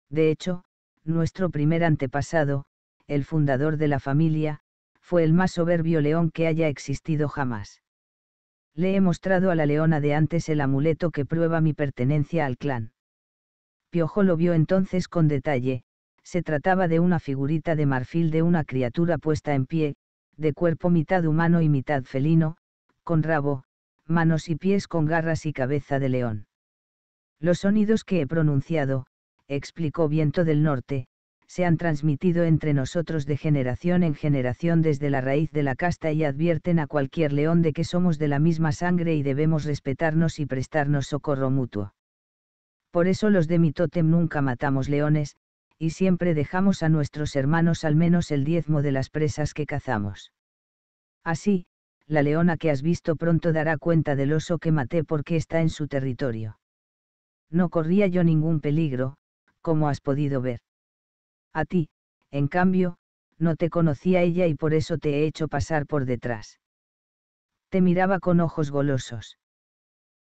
De hecho, nuestro primer antepasado, el fundador de la familia, fue el más soberbio león que haya existido jamás le he mostrado a la leona de antes el amuleto que prueba mi pertenencia al clan. Piojo lo vio entonces con detalle, se trataba de una figurita de marfil de una criatura puesta en pie, de cuerpo mitad humano y mitad felino, con rabo, manos y pies con garras y cabeza de león. Los sonidos que he pronunciado, explicó Viento del Norte, se han transmitido entre nosotros de generación en generación desde la raíz de la casta y advierten a cualquier león de que somos de la misma sangre y debemos respetarnos y prestarnos socorro mutuo. Por eso los de mi tótem nunca matamos leones, y siempre dejamos a nuestros hermanos al menos el diezmo de las presas que cazamos. Así, la leona que has visto pronto dará cuenta del oso que maté porque está en su territorio. No corría yo ningún peligro, como has podido ver. A ti, en cambio, no te conocía ella y por eso te he hecho pasar por detrás. Te miraba con ojos golosos.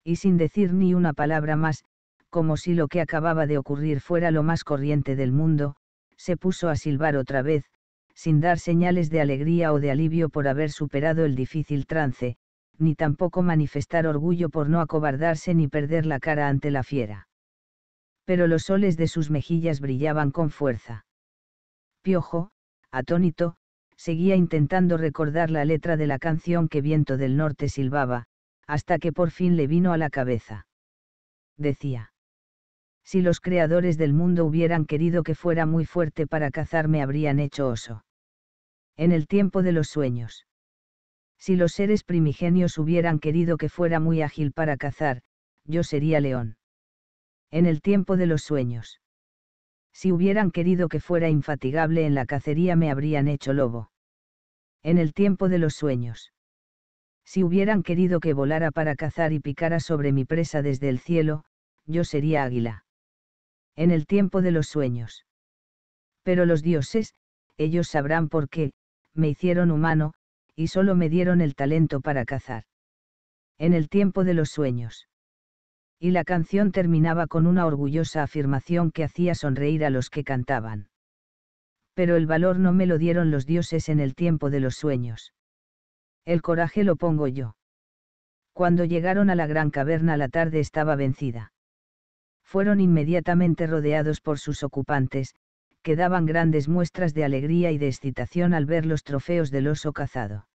Y sin decir ni una palabra más, como si lo que acababa de ocurrir fuera lo más corriente del mundo, se puso a silbar otra vez, sin dar señales de alegría o de alivio por haber superado el difícil trance, ni tampoco manifestar orgullo por no acobardarse ni perder la cara ante la fiera. Pero los soles de sus mejillas brillaban con fuerza. Piojo, atónito, seguía intentando recordar la letra de la canción que Viento del Norte silbaba, hasta que por fin le vino a la cabeza. Decía. Si los creadores del mundo hubieran querido que fuera muy fuerte para cazar me habrían hecho oso. En el tiempo de los sueños. Si los seres primigenios hubieran querido que fuera muy ágil para cazar, yo sería león. En el tiempo de los sueños. Si hubieran querido que fuera infatigable en la cacería me habrían hecho lobo. En el tiempo de los sueños. Si hubieran querido que volara para cazar y picara sobre mi presa desde el cielo, yo sería águila. En el tiempo de los sueños. Pero los dioses, ellos sabrán por qué, me hicieron humano, y solo me dieron el talento para cazar. En el tiempo de los sueños y la canción terminaba con una orgullosa afirmación que hacía sonreír a los que cantaban. Pero el valor no me lo dieron los dioses en el tiempo de los sueños. El coraje lo pongo yo. Cuando llegaron a la gran caverna la tarde estaba vencida. Fueron inmediatamente rodeados por sus ocupantes, que daban grandes muestras de alegría y de excitación al ver los trofeos del oso cazado.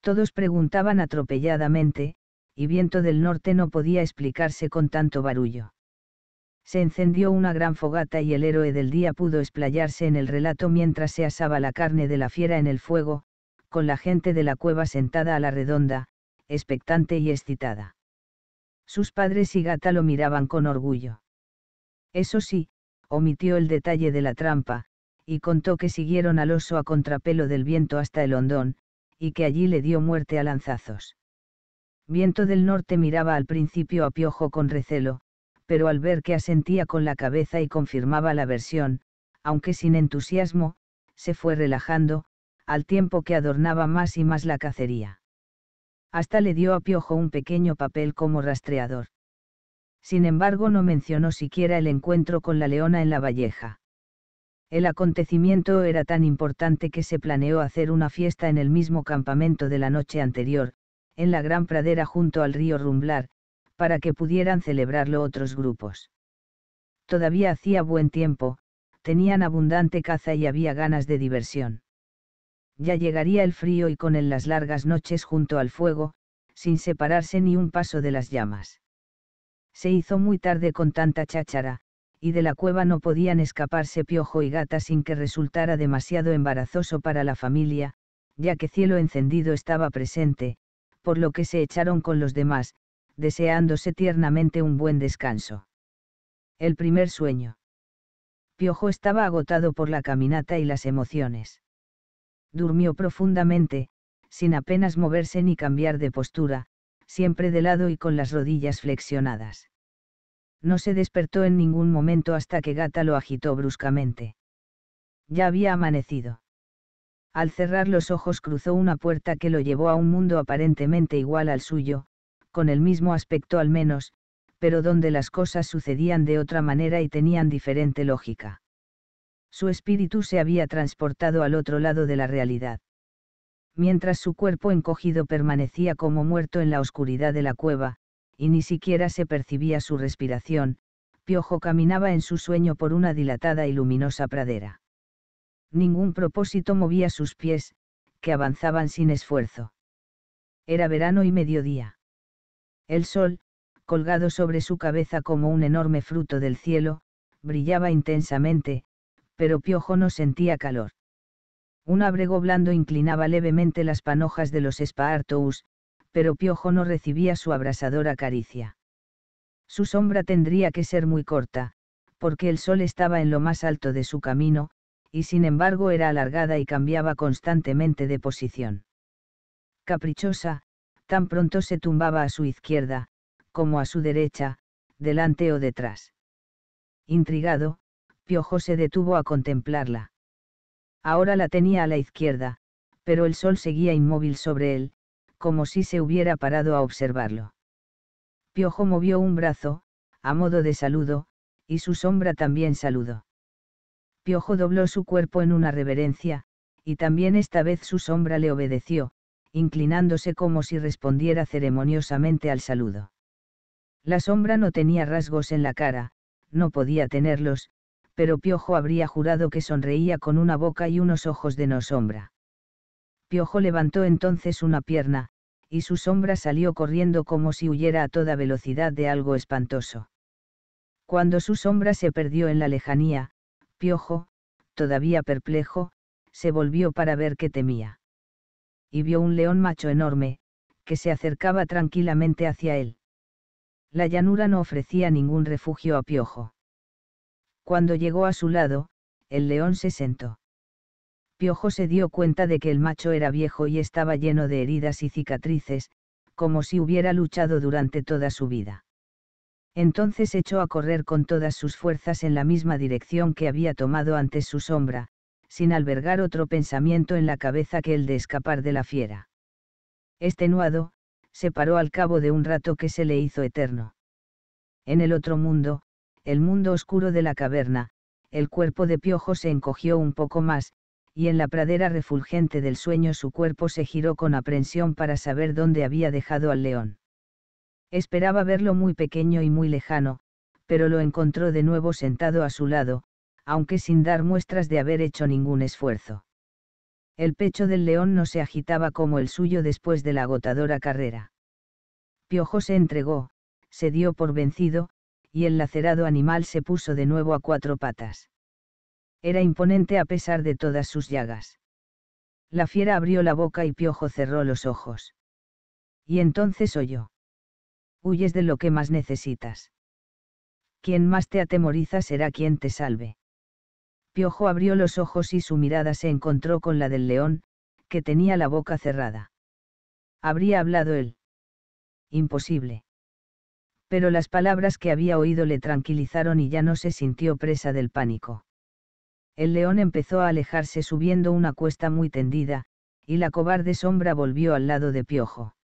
Todos preguntaban atropelladamente, y viento del norte no podía explicarse con tanto barullo. Se encendió una gran fogata y el héroe del día pudo explayarse en el relato mientras se asaba la carne de la fiera en el fuego, con la gente de la cueva sentada a la redonda, expectante y excitada. Sus padres y gata lo miraban con orgullo. Eso sí, omitió el detalle de la trampa, y contó que siguieron al oso a contrapelo del viento hasta el hondón, y que allí le dio muerte a lanzazos. Viento del Norte miraba al principio a Piojo con recelo, pero al ver que asentía con la cabeza y confirmaba la versión, aunque sin entusiasmo, se fue relajando, al tiempo que adornaba más y más la cacería. Hasta le dio a Piojo un pequeño papel como rastreador. Sin embargo, no mencionó siquiera el encuentro con la leona en la valleja. El acontecimiento era tan importante que se planeó hacer una fiesta en el mismo campamento de la noche anterior, en la gran pradera junto al río Rumblar, para que pudieran celebrarlo otros grupos. Todavía hacía buen tiempo, tenían abundante caza y había ganas de diversión. Ya llegaría el frío y con él las largas noches junto al fuego, sin separarse ni un paso de las llamas. Se hizo muy tarde con tanta cháchara, y de la cueva no podían escaparse piojo y gata sin que resultara demasiado embarazoso para la familia, ya que cielo encendido estaba presente, por lo que se echaron con los demás, deseándose tiernamente un buen descanso. El primer sueño. Piojo estaba agotado por la caminata y las emociones. Durmió profundamente, sin apenas moverse ni cambiar de postura, siempre de lado y con las rodillas flexionadas. No se despertó en ningún momento hasta que Gata lo agitó bruscamente. Ya había amanecido al cerrar los ojos cruzó una puerta que lo llevó a un mundo aparentemente igual al suyo, con el mismo aspecto al menos, pero donde las cosas sucedían de otra manera y tenían diferente lógica. Su espíritu se había transportado al otro lado de la realidad. Mientras su cuerpo encogido permanecía como muerto en la oscuridad de la cueva, y ni siquiera se percibía su respiración, Piojo caminaba en su sueño por una dilatada y luminosa pradera ningún propósito movía sus pies, que avanzaban sin esfuerzo. Era verano y mediodía. El sol, colgado sobre su cabeza como un enorme fruto del cielo, brillaba intensamente, pero Piojo no sentía calor. Un abrego blando inclinaba levemente las panojas de los espartous, pero Piojo no recibía su abrasadora caricia. Su sombra tendría que ser muy corta, porque el sol estaba en lo más alto de su camino, y sin embargo era alargada y cambiaba constantemente de posición. Caprichosa, tan pronto se tumbaba a su izquierda, como a su derecha, delante o detrás. Intrigado, Piojo se detuvo a contemplarla. Ahora la tenía a la izquierda, pero el sol seguía inmóvil sobre él, como si se hubiera parado a observarlo. Piojo movió un brazo, a modo de saludo, y su sombra también saludó. Piojo dobló su cuerpo en una reverencia, y también esta vez su sombra le obedeció, inclinándose como si respondiera ceremoniosamente al saludo. La sombra no tenía rasgos en la cara, no podía tenerlos, pero Piojo habría jurado que sonreía con una boca y unos ojos de no sombra. Piojo levantó entonces una pierna, y su sombra salió corriendo como si huyera a toda velocidad de algo espantoso. Cuando su sombra se perdió en la lejanía, piojo, todavía perplejo, se volvió para ver qué temía. Y vio un león macho enorme, que se acercaba tranquilamente hacia él. La llanura no ofrecía ningún refugio a Piojo. Cuando llegó a su lado, el león se sentó. Piojo se dio cuenta de que el macho era viejo y estaba lleno de heridas y cicatrices, como si hubiera luchado durante toda su vida. Entonces echó a correr con todas sus fuerzas en la misma dirección que había tomado antes su sombra, sin albergar otro pensamiento en la cabeza que el de escapar de la fiera. Estenuado, se paró al cabo de un rato que se le hizo eterno. En el otro mundo, el mundo oscuro de la caverna, el cuerpo de piojo se encogió un poco más, y en la pradera refulgente del sueño su cuerpo se giró con aprensión para saber dónde había dejado al león. Esperaba verlo muy pequeño y muy lejano, pero lo encontró de nuevo sentado a su lado, aunque sin dar muestras de haber hecho ningún esfuerzo. El pecho del león no se agitaba como el suyo después de la agotadora carrera. Piojo se entregó, se dio por vencido, y el lacerado animal se puso de nuevo a cuatro patas. Era imponente a pesar de todas sus llagas. La fiera abrió la boca y Piojo cerró los ojos. Y entonces oyó huyes de lo que más necesitas. Quien más te atemoriza será quien te salve. Piojo abrió los ojos y su mirada se encontró con la del león, que tenía la boca cerrada. Habría hablado él. Imposible. Pero las palabras que había oído le tranquilizaron y ya no se sintió presa del pánico. El león empezó a alejarse subiendo una cuesta muy tendida, y la cobarde sombra volvió al lado de Piojo.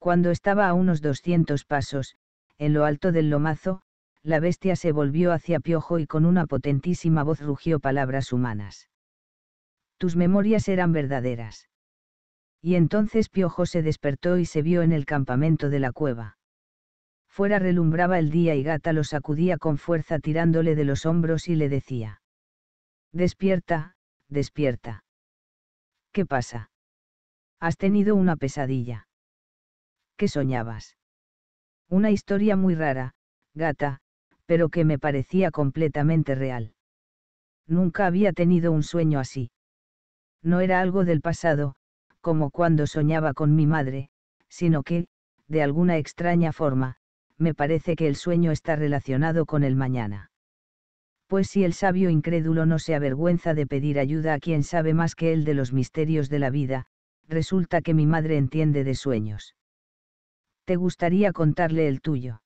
Cuando estaba a unos 200 pasos, en lo alto del lomazo, la bestia se volvió hacia Piojo y con una potentísima voz rugió palabras humanas. Tus memorias eran verdaderas. Y entonces Piojo se despertó y se vio en el campamento de la cueva. Fuera relumbraba el día y Gata lo sacudía con fuerza tirándole de los hombros y le decía. Despierta, despierta. ¿Qué pasa? Has tenido una pesadilla ¿Qué soñabas? Una historia muy rara, gata, pero que me parecía completamente real. Nunca había tenido un sueño así. No era algo del pasado, como cuando soñaba con mi madre, sino que, de alguna extraña forma, me parece que el sueño está relacionado con el mañana. Pues si el sabio incrédulo no se avergüenza de pedir ayuda a quien sabe más que él de los misterios de la vida, resulta que mi madre entiende de sueños. Te gustaría contarle el tuyo.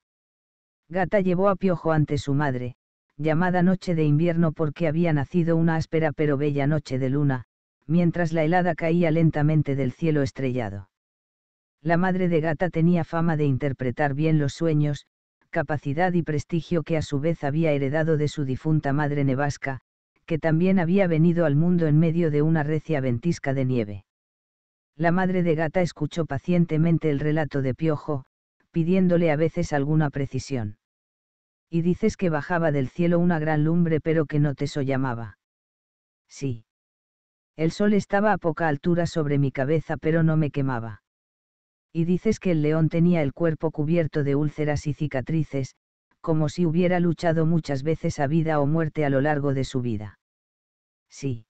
Gata llevó a Piojo ante su madre, llamada noche de invierno porque había nacido una áspera pero bella noche de luna, mientras la helada caía lentamente del cielo estrellado. La madre de Gata tenía fama de interpretar bien los sueños, capacidad y prestigio que a su vez había heredado de su difunta madre nevasca, que también había venido al mundo en medio de una recia ventisca de nieve. La madre de Gata escuchó pacientemente el relato de Piojo, pidiéndole a veces alguna precisión. Y dices que bajaba del cielo una gran lumbre pero que no te llamaba. Sí. El sol estaba a poca altura sobre mi cabeza pero no me quemaba. Y dices que el león tenía el cuerpo cubierto de úlceras y cicatrices, como si hubiera luchado muchas veces a vida o muerte a lo largo de su vida. Sí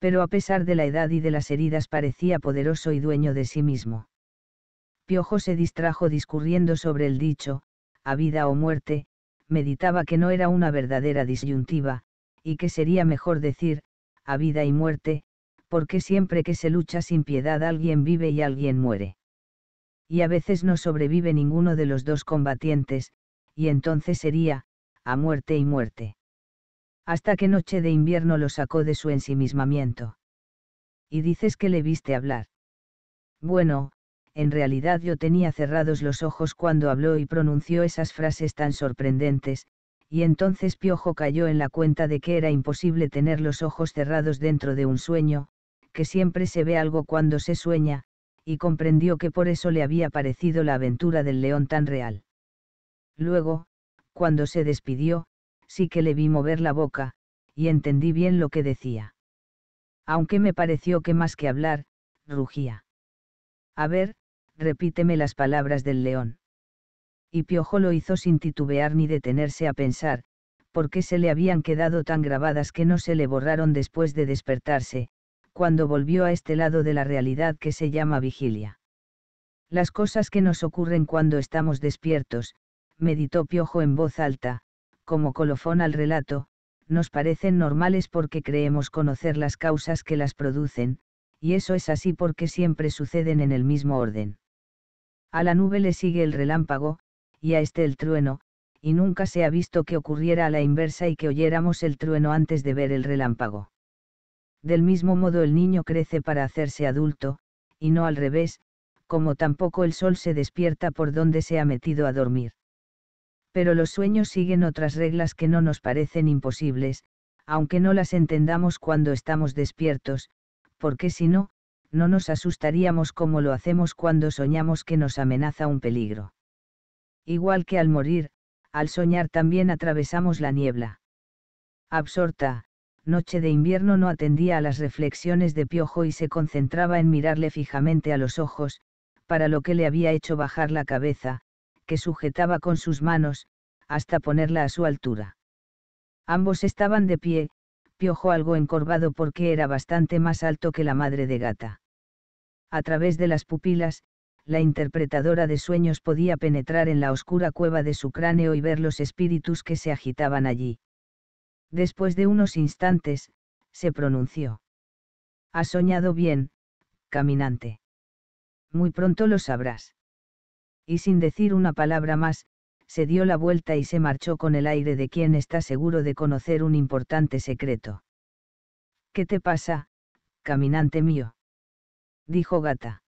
pero a pesar de la edad y de las heridas parecía poderoso y dueño de sí mismo. Piojo se distrajo discurriendo sobre el dicho, a vida o muerte, meditaba que no era una verdadera disyuntiva, y que sería mejor decir, a vida y muerte, porque siempre que se lucha sin piedad alguien vive y alguien muere. Y a veces no sobrevive ninguno de los dos combatientes, y entonces sería, a muerte y muerte hasta que noche de invierno lo sacó de su ensimismamiento. Y dices que le viste hablar. Bueno, en realidad yo tenía cerrados los ojos cuando habló y pronunció esas frases tan sorprendentes, y entonces Piojo cayó en la cuenta de que era imposible tener los ojos cerrados dentro de un sueño, que siempre se ve algo cuando se sueña, y comprendió que por eso le había parecido la aventura del león tan real. Luego, cuando se despidió, sí que le vi mover la boca, y entendí bien lo que decía. Aunque me pareció que más que hablar, rugía. A ver, repíteme las palabras del león. Y Piojo lo hizo sin titubear ni detenerse a pensar, porque se le habían quedado tan grabadas que no se le borraron después de despertarse, cuando volvió a este lado de la realidad que se llama vigilia. Las cosas que nos ocurren cuando estamos despiertos, meditó Piojo en voz alta, como colofón al relato, nos parecen normales porque creemos conocer las causas que las producen, y eso es así porque siempre suceden en el mismo orden. A la nube le sigue el relámpago, y a este el trueno, y nunca se ha visto que ocurriera a la inversa y que oyéramos el trueno antes de ver el relámpago. Del mismo modo el niño crece para hacerse adulto, y no al revés, como tampoco el sol se despierta por donde se ha metido a dormir pero los sueños siguen otras reglas que no nos parecen imposibles, aunque no las entendamos cuando estamos despiertos, porque si no, no nos asustaríamos como lo hacemos cuando soñamos que nos amenaza un peligro. Igual que al morir, al soñar también atravesamos la niebla. Absorta, noche de invierno no atendía a las reflexiones de Piojo y se concentraba en mirarle fijamente a los ojos, para lo que le había hecho bajar la cabeza, que sujetaba con sus manos, hasta ponerla a su altura. Ambos estaban de pie, piojo algo encorvado porque era bastante más alto que la madre de gata. A través de las pupilas, la interpretadora de sueños podía penetrar en la oscura cueva de su cráneo y ver los espíritus que se agitaban allí. Después de unos instantes, se pronunció. Has soñado bien, caminante. Muy pronto lo sabrás y sin decir una palabra más, se dio la vuelta y se marchó con el aire de quien está seguro de conocer un importante secreto. ¿Qué te pasa, caminante mío? dijo Gata.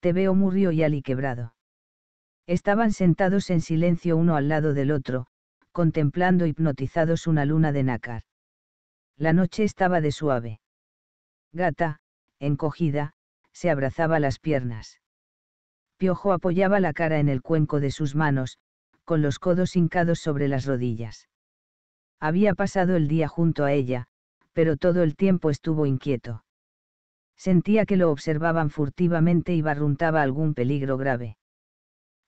Te veo murrio y aliquebrado. Estaban sentados en silencio uno al lado del otro, contemplando hipnotizados una luna de nácar. La noche estaba de suave. Gata, encogida, se abrazaba las piernas. Piojo apoyaba la cara en el cuenco de sus manos, con los codos hincados sobre las rodillas. Había pasado el día junto a ella, pero todo el tiempo estuvo inquieto. Sentía que lo observaban furtivamente y barruntaba algún peligro grave.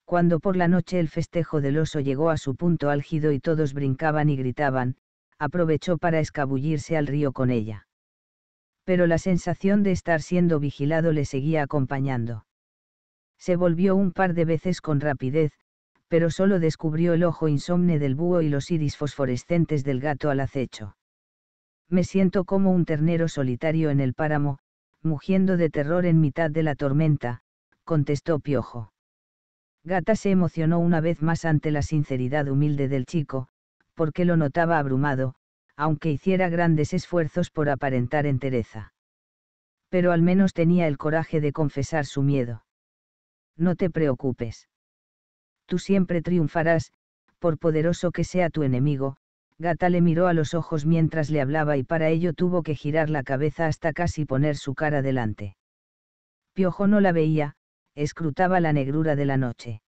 Cuando por la noche el festejo del oso llegó a su punto álgido y todos brincaban y gritaban, aprovechó para escabullirse al río con ella. Pero la sensación de estar siendo vigilado le seguía acompañando se volvió un par de veces con rapidez, pero solo descubrió el ojo insomne del búho y los iris fosforescentes del gato al acecho. Me siento como un ternero solitario en el páramo, mugiendo de terror en mitad de la tormenta, contestó Piojo. Gata se emocionó una vez más ante la sinceridad humilde del chico, porque lo notaba abrumado, aunque hiciera grandes esfuerzos por aparentar entereza. Pero al menos tenía el coraje de confesar su miedo no te preocupes. Tú siempre triunfarás, por poderoso que sea tu enemigo, Gata le miró a los ojos mientras le hablaba y para ello tuvo que girar la cabeza hasta casi poner su cara delante. Piojo no la veía, escrutaba la negrura de la noche.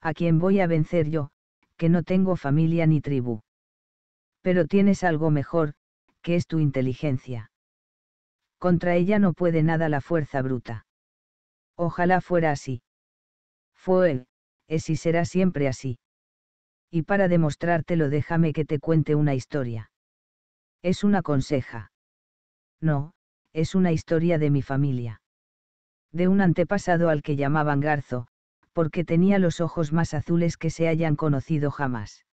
¿A quién voy a vencer yo, que no tengo familia ni tribu? Pero tienes algo mejor, que es tu inteligencia. Contra ella no puede nada la fuerza bruta. Ojalá fuera así. Fue, es y será siempre así. Y para demostrártelo déjame que te cuente una historia. Es una conseja. No, es una historia de mi familia. De un antepasado al que llamaban Garzo, porque tenía los ojos más azules que se hayan conocido jamás.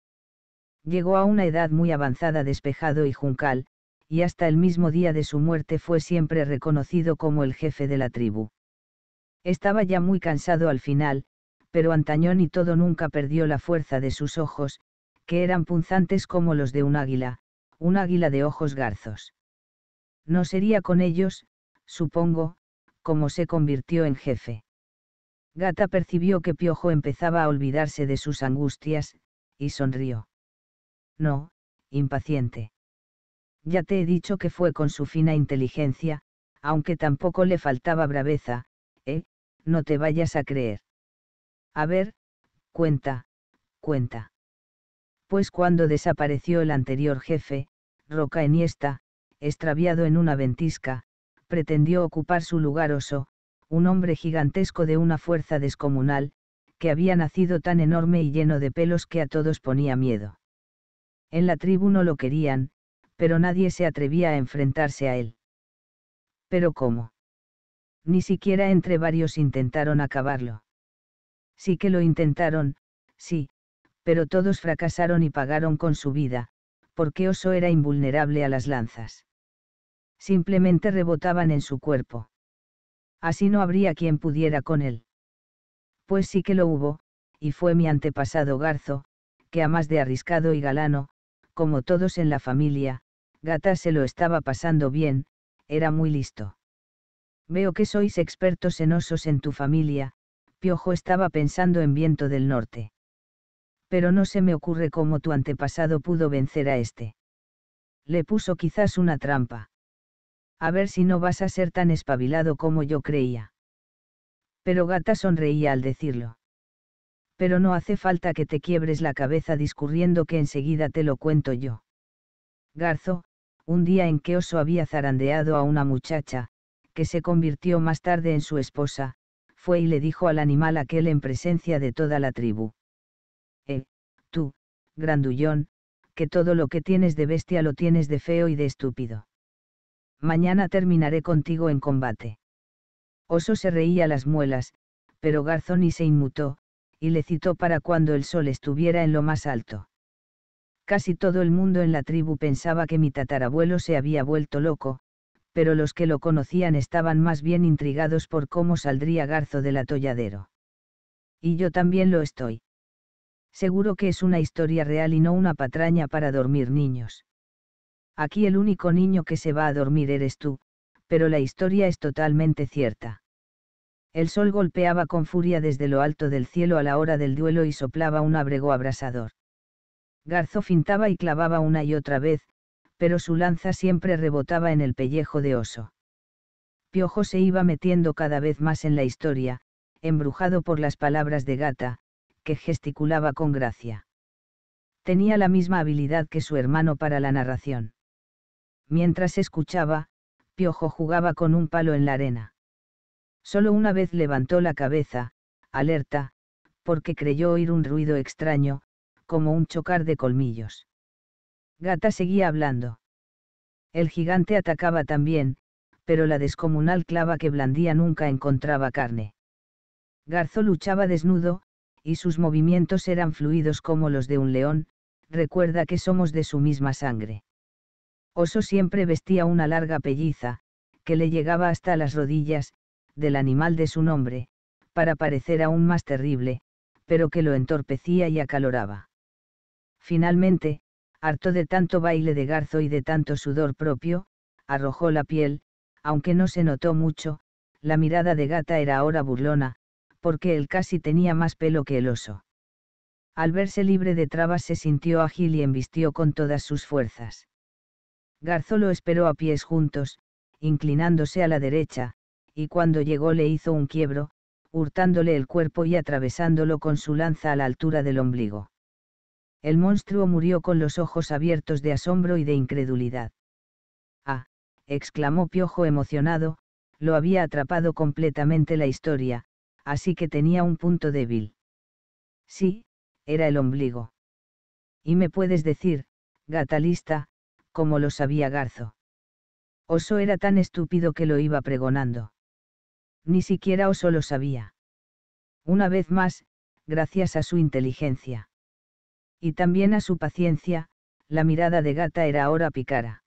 Llegó a una edad muy avanzada despejado y juncal, y hasta el mismo día de su muerte fue siempre reconocido como el jefe de la tribu. Estaba ya muy cansado al final, pero antañón y todo nunca perdió la fuerza de sus ojos, que eran punzantes como los de un águila, un águila de ojos garzos. No sería con ellos, supongo, como se convirtió en jefe. Gata percibió que Piojo empezaba a olvidarse de sus angustias, y sonrió. No, impaciente. Ya te he dicho que fue con su fina inteligencia, aunque tampoco le faltaba braveza, no te vayas a creer. A ver, cuenta, cuenta. Pues cuando desapareció el anterior jefe, Roca Eniesta, extraviado en una ventisca, pretendió ocupar su lugar oso, un hombre gigantesco de una fuerza descomunal, que había nacido tan enorme y lleno de pelos que a todos ponía miedo. En la tribu no lo querían, pero nadie se atrevía a enfrentarse a él. Pero ¿cómo? Ni siquiera entre varios intentaron acabarlo. Sí que lo intentaron, sí, pero todos fracasaron y pagaron con su vida, porque Oso era invulnerable a las lanzas. Simplemente rebotaban en su cuerpo. Así no habría quien pudiera con él. Pues sí que lo hubo, y fue mi antepasado Garzo, que a más de arriscado y galano, como todos en la familia, Gata se lo estaba pasando bien, era muy listo. Veo que sois expertos en osos en tu familia, Piojo estaba pensando en viento del norte. Pero no se me ocurre cómo tu antepasado pudo vencer a este. Le puso quizás una trampa. A ver si no vas a ser tan espabilado como yo creía. Pero Gata sonreía al decirlo. Pero no hace falta que te quiebres la cabeza discurriendo que enseguida te lo cuento yo. Garzo, un día en que Oso había zarandeado a una muchacha, que se convirtió más tarde en su esposa, fue y le dijo al animal aquel en presencia de toda la tribu. Eh, tú, grandullón, que todo lo que tienes de bestia lo tienes de feo y de estúpido. Mañana terminaré contigo en combate. Oso se reía las muelas, pero Garzoni se inmutó, y le citó para cuando el sol estuviera en lo más alto. Casi todo el mundo en la tribu pensaba que mi tatarabuelo se había vuelto loco, pero los que lo conocían estaban más bien intrigados por cómo saldría Garzo del atolladero. Y yo también lo estoy. Seguro que es una historia real y no una patraña para dormir niños. Aquí el único niño que se va a dormir eres tú, pero la historia es totalmente cierta. El sol golpeaba con furia desde lo alto del cielo a la hora del duelo y soplaba un abrego abrasador. Garzo fintaba y clavaba una y otra vez, pero su lanza siempre rebotaba en el pellejo de oso. Piojo se iba metiendo cada vez más en la historia, embrujado por las palabras de gata, que gesticulaba con gracia. Tenía la misma habilidad que su hermano para la narración. Mientras escuchaba, Piojo jugaba con un palo en la arena. Solo una vez levantó la cabeza, alerta, porque creyó oír un ruido extraño, como un chocar de colmillos. Gata seguía hablando. El gigante atacaba también, pero la descomunal clava que blandía nunca encontraba carne. Garzo luchaba desnudo, y sus movimientos eran fluidos como los de un león, recuerda que somos de su misma sangre. Oso siempre vestía una larga pelliza, que le llegaba hasta las rodillas, del animal de su nombre, para parecer aún más terrible, pero que lo entorpecía y acaloraba. Finalmente, harto de tanto baile de garzo y de tanto sudor propio, arrojó la piel, aunque no se notó mucho, la mirada de gata era ahora burlona, porque él casi tenía más pelo que el oso. Al verse libre de trabas se sintió ágil y embistió con todas sus fuerzas. Garzo lo esperó a pies juntos, inclinándose a la derecha, y cuando llegó le hizo un quiebro, hurtándole el cuerpo y atravesándolo con su lanza a la altura del ombligo. El monstruo murió con los ojos abiertos de asombro y de incredulidad. Ah, exclamó Piojo emocionado, lo había atrapado completamente la historia, así que tenía un punto débil. Sí, era el ombligo. Y me puedes decir, gatalista, cómo como lo sabía Garzo. Oso era tan estúpido que lo iba pregonando. Ni siquiera Oso lo sabía. Una vez más, gracias a su inteligencia. Y también a su paciencia, la mirada de gata era ahora picara.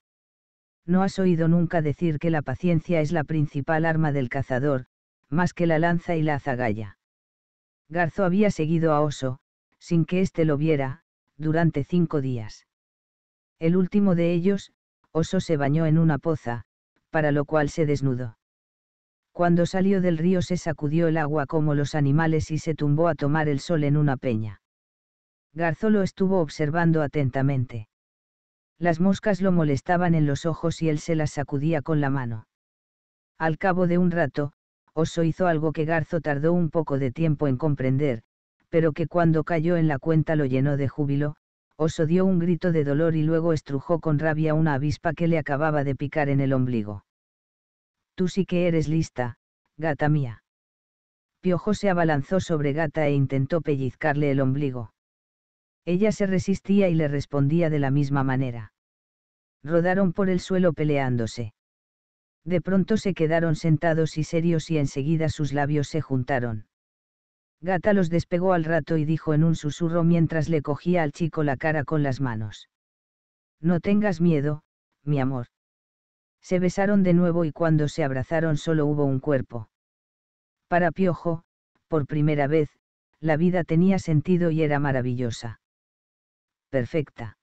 No has oído nunca decir que la paciencia es la principal arma del cazador, más que la lanza y la azagaya. Garzo había seguido a Oso, sin que éste lo viera, durante cinco días. El último de ellos, Oso se bañó en una poza, para lo cual se desnudó. Cuando salió del río se sacudió el agua como los animales y se tumbó a tomar el sol en una peña. Garzo lo estuvo observando atentamente. Las moscas lo molestaban en los ojos y él se las sacudía con la mano. Al cabo de un rato, Oso hizo algo que Garzo tardó un poco de tiempo en comprender, pero que cuando cayó en la cuenta lo llenó de júbilo, Oso dio un grito de dolor y luego estrujó con rabia una avispa que le acababa de picar en el ombligo. Tú sí que eres lista, gata mía. Piojo se abalanzó sobre gata e intentó pellizcarle el ombligo. Ella se resistía y le respondía de la misma manera. Rodaron por el suelo peleándose. De pronto se quedaron sentados y serios y enseguida sus labios se juntaron. Gata los despegó al rato y dijo en un susurro mientras le cogía al chico la cara con las manos. No tengas miedo, mi amor. Se besaron de nuevo y cuando se abrazaron solo hubo un cuerpo. Para Piojo, por primera vez, la vida tenía sentido y era maravillosa perfecta.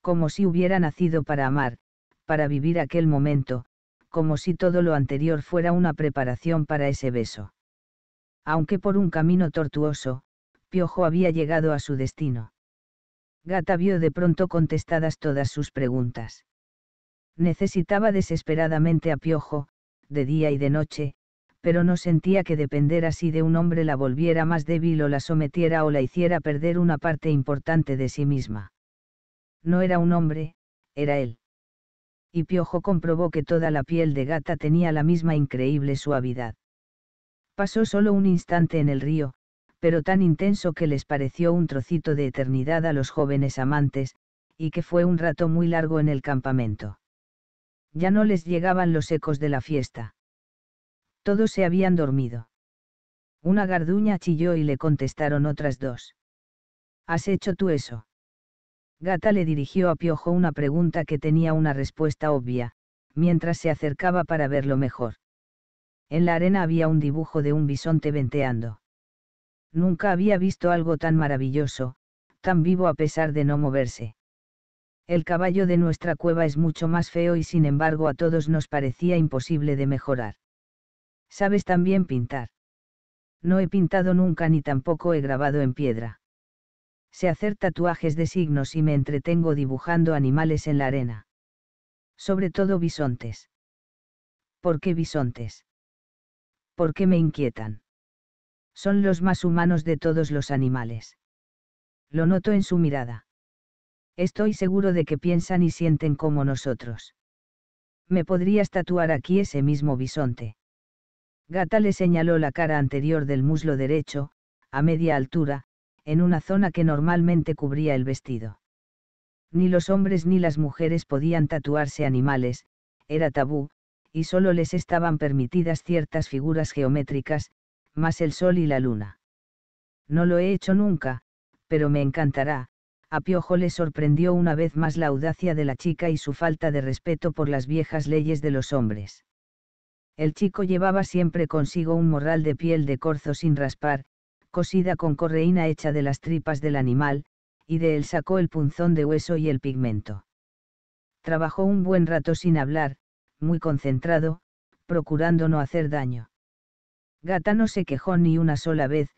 Como si hubiera nacido para amar, para vivir aquel momento, como si todo lo anterior fuera una preparación para ese beso. Aunque por un camino tortuoso, Piojo había llegado a su destino. Gata vio de pronto contestadas todas sus preguntas. Necesitaba desesperadamente a Piojo, de día y de noche, pero no sentía que depender así de un hombre la volviera más débil o la sometiera o la hiciera perder una parte importante de sí misma. No era un hombre, era él. Y Piojo comprobó que toda la piel de gata tenía la misma increíble suavidad. Pasó solo un instante en el río, pero tan intenso que les pareció un trocito de eternidad a los jóvenes amantes, y que fue un rato muy largo en el campamento. Ya no les llegaban los ecos de la fiesta. Todos se habían dormido. Una garduña chilló y le contestaron otras dos. ¿Has hecho tú eso? Gata le dirigió a Piojo una pregunta que tenía una respuesta obvia, mientras se acercaba para verlo mejor. En la arena había un dibujo de un bisonte venteando. Nunca había visto algo tan maravilloso, tan vivo a pesar de no moverse. El caballo de nuestra cueva es mucho más feo y sin embargo a todos nos parecía imposible de mejorar. Sabes también pintar. No he pintado nunca ni tampoco he grabado en piedra. Sé hacer tatuajes de signos y me entretengo dibujando animales en la arena. Sobre todo bisontes. ¿Por qué bisontes? ¿Por qué me inquietan? Son los más humanos de todos los animales. Lo noto en su mirada. Estoy seguro de que piensan y sienten como nosotros. Me podrías tatuar aquí ese mismo bisonte. Gata le señaló la cara anterior del muslo derecho, a media altura, en una zona que normalmente cubría el vestido. Ni los hombres ni las mujeres podían tatuarse animales, era tabú, y solo les estaban permitidas ciertas figuras geométricas, más el sol y la luna. No lo he hecho nunca, pero me encantará. A Piojo le sorprendió una vez más la audacia de la chica y su falta de respeto por las viejas leyes de los hombres. El chico llevaba siempre consigo un morral de piel de corzo sin raspar, cosida con correína hecha de las tripas del animal, y de él sacó el punzón de hueso y el pigmento. Trabajó un buen rato sin hablar, muy concentrado, procurando no hacer daño. Gata no se quejó ni una sola vez,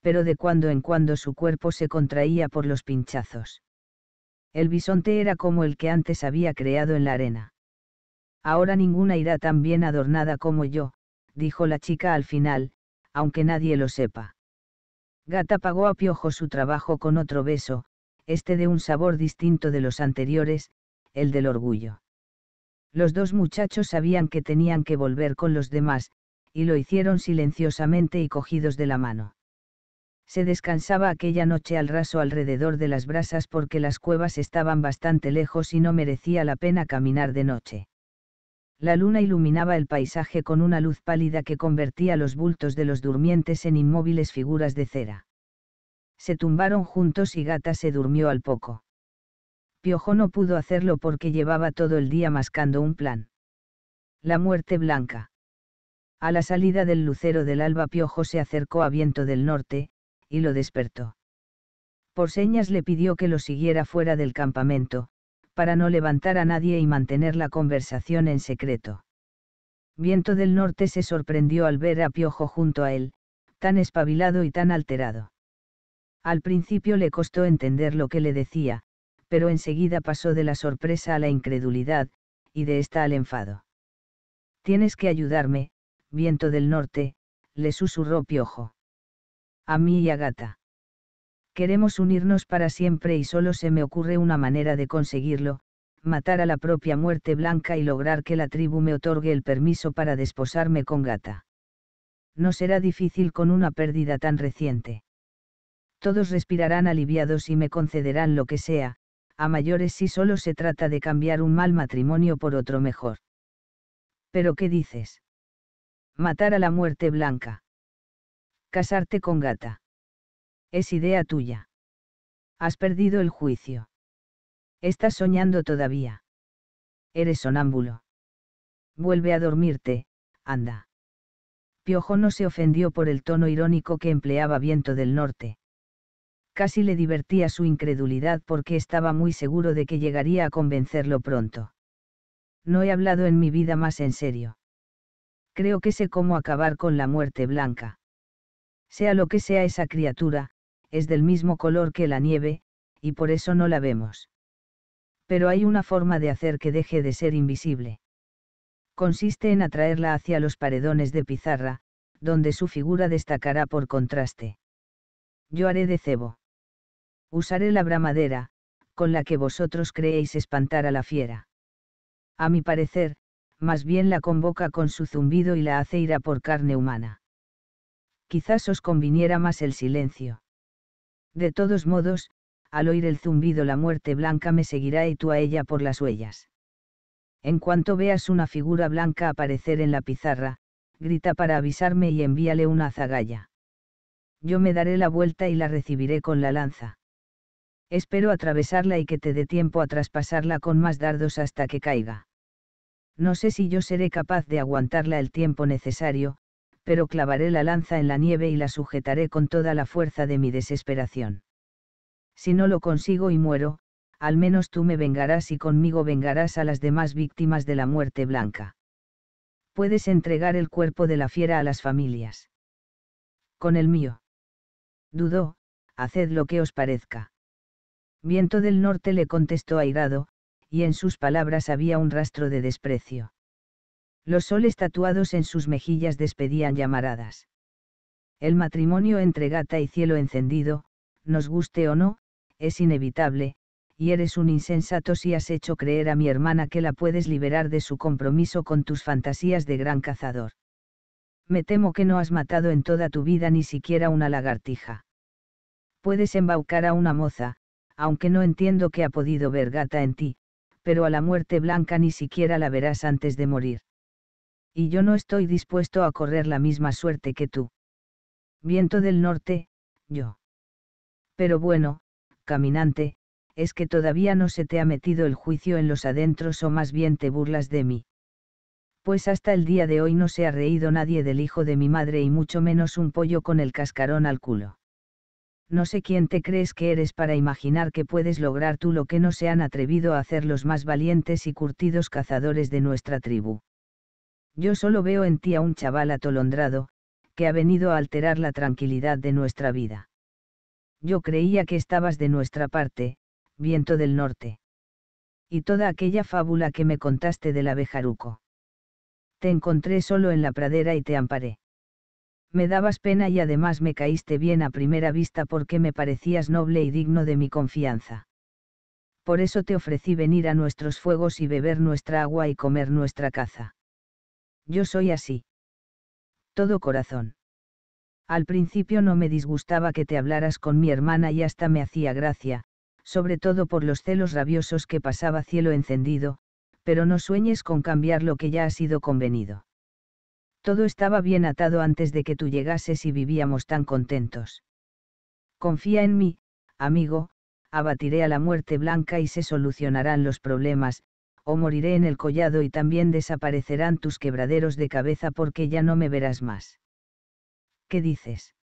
pero de cuando en cuando su cuerpo se contraía por los pinchazos. El bisonte era como el que antes había creado en la arena. Ahora ninguna irá tan bien adornada como yo, dijo la chica al final, aunque nadie lo sepa. Gata pagó a Piojo su trabajo con otro beso, este de un sabor distinto de los anteriores, el del orgullo. Los dos muchachos sabían que tenían que volver con los demás, y lo hicieron silenciosamente y cogidos de la mano. Se descansaba aquella noche al raso alrededor de las brasas porque las cuevas estaban bastante lejos y no merecía la pena caminar de noche la luna iluminaba el paisaje con una luz pálida que convertía los bultos de los durmientes en inmóviles figuras de cera. Se tumbaron juntos y Gata se durmió al poco. Piojo no pudo hacerlo porque llevaba todo el día mascando un plan. La muerte blanca. A la salida del lucero del alba Piojo se acercó a viento del norte, y lo despertó. Por señas le pidió que lo siguiera fuera del campamento, para no levantar a nadie y mantener la conversación en secreto. Viento del Norte se sorprendió al ver a Piojo junto a él, tan espabilado y tan alterado. Al principio le costó entender lo que le decía, pero enseguida pasó de la sorpresa a la incredulidad, y de esta al enfado. Tienes que ayudarme, Viento del Norte, le susurró Piojo. A mí y a Gata. Queremos unirnos para siempre y solo se me ocurre una manera de conseguirlo, matar a la propia muerte blanca y lograr que la tribu me otorgue el permiso para desposarme con gata. No será difícil con una pérdida tan reciente. Todos respirarán aliviados y me concederán lo que sea, a mayores si solo se trata de cambiar un mal matrimonio por otro mejor. ¿Pero qué dices? Matar a la muerte blanca. Casarte con gata. Es idea tuya. Has perdido el juicio. Estás soñando todavía. Eres sonámbulo. Vuelve a dormirte, anda. Piojo no se ofendió por el tono irónico que empleaba Viento del Norte. Casi le divertía su incredulidad porque estaba muy seguro de que llegaría a convencerlo pronto. No he hablado en mi vida más en serio. Creo que sé cómo acabar con la muerte blanca. Sea lo que sea esa criatura, es del mismo color que la nieve, y por eso no la vemos. Pero hay una forma de hacer que deje de ser invisible. Consiste en atraerla hacia los paredones de pizarra, donde su figura destacará por contraste. Yo haré de cebo. Usaré la bramadera, con la que vosotros creéis espantar a la fiera. A mi parecer, más bien la convoca con su zumbido y la hace ir a por carne humana. Quizás os conviniera más el silencio. De todos modos, al oír el zumbido la muerte blanca me seguirá y tú a ella por las huellas. En cuanto veas una figura blanca aparecer en la pizarra, grita para avisarme y envíale una zagalla. Yo me daré la vuelta y la recibiré con la lanza. Espero atravesarla y que te dé tiempo a traspasarla con más dardos hasta que caiga. No sé si yo seré capaz de aguantarla el tiempo necesario, pero clavaré la lanza en la nieve y la sujetaré con toda la fuerza de mi desesperación. Si no lo consigo y muero, al menos tú me vengarás y conmigo vengarás a las demás víctimas de la muerte blanca. Puedes entregar el cuerpo de la fiera a las familias. Con el mío. Dudó, haced lo que os parezca. Viento del norte le contestó airado, y en sus palabras había un rastro de desprecio. Los soles tatuados en sus mejillas despedían llamaradas. El matrimonio entre gata y cielo encendido, nos guste o no, es inevitable, y eres un insensato si has hecho creer a mi hermana que la puedes liberar de su compromiso con tus fantasías de gran cazador. Me temo que no has matado en toda tu vida ni siquiera una lagartija. Puedes embaucar a una moza, aunque no entiendo que ha podido ver gata en ti, pero a la muerte blanca ni siquiera la verás antes de morir y yo no estoy dispuesto a correr la misma suerte que tú. Viento del norte, yo. Pero bueno, caminante, es que todavía no se te ha metido el juicio en los adentros o más bien te burlas de mí. Pues hasta el día de hoy no se ha reído nadie del hijo de mi madre y mucho menos un pollo con el cascarón al culo. No sé quién te crees que eres para imaginar que puedes lograr tú lo que no se han atrevido a hacer los más valientes y curtidos cazadores de nuestra tribu. Yo solo veo en ti a un chaval atolondrado, que ha venido a alterar la tranquilidad de nuestra vida. Yo creía que estabas de nuestra parte, viento del norte. Y toda aquella fábula que me contaste del abejaruco. Te encontré solo en la pradera y te amparé. Me dabas pena y además me caíste bien a primera vista porque me parecías noble y digno de mi confianza. Por eso te ofrecí venir a nuestros fuegos y beber nuestra agua y comer nuestra caza. Yo soy así. Todo corazón. Al principio no me disgustaba que te hablaras con mi hermana y hasta me hacía gracia, sobre todo por los celos rabiosos que pasaba cielo encendido, pero no sueñes con cambiar lo que ya ha sido convenido. Todo estaba bien atado antes de que tú llegases y vivíamos tan contentos. Confía en mí, amigo, abatiré a la muerte blanca y se solucionarán los problemas, o moriré en el collado y también desaparecerán tus quebraderos de cabeza porque ya no me verás más. ¿Qué dices?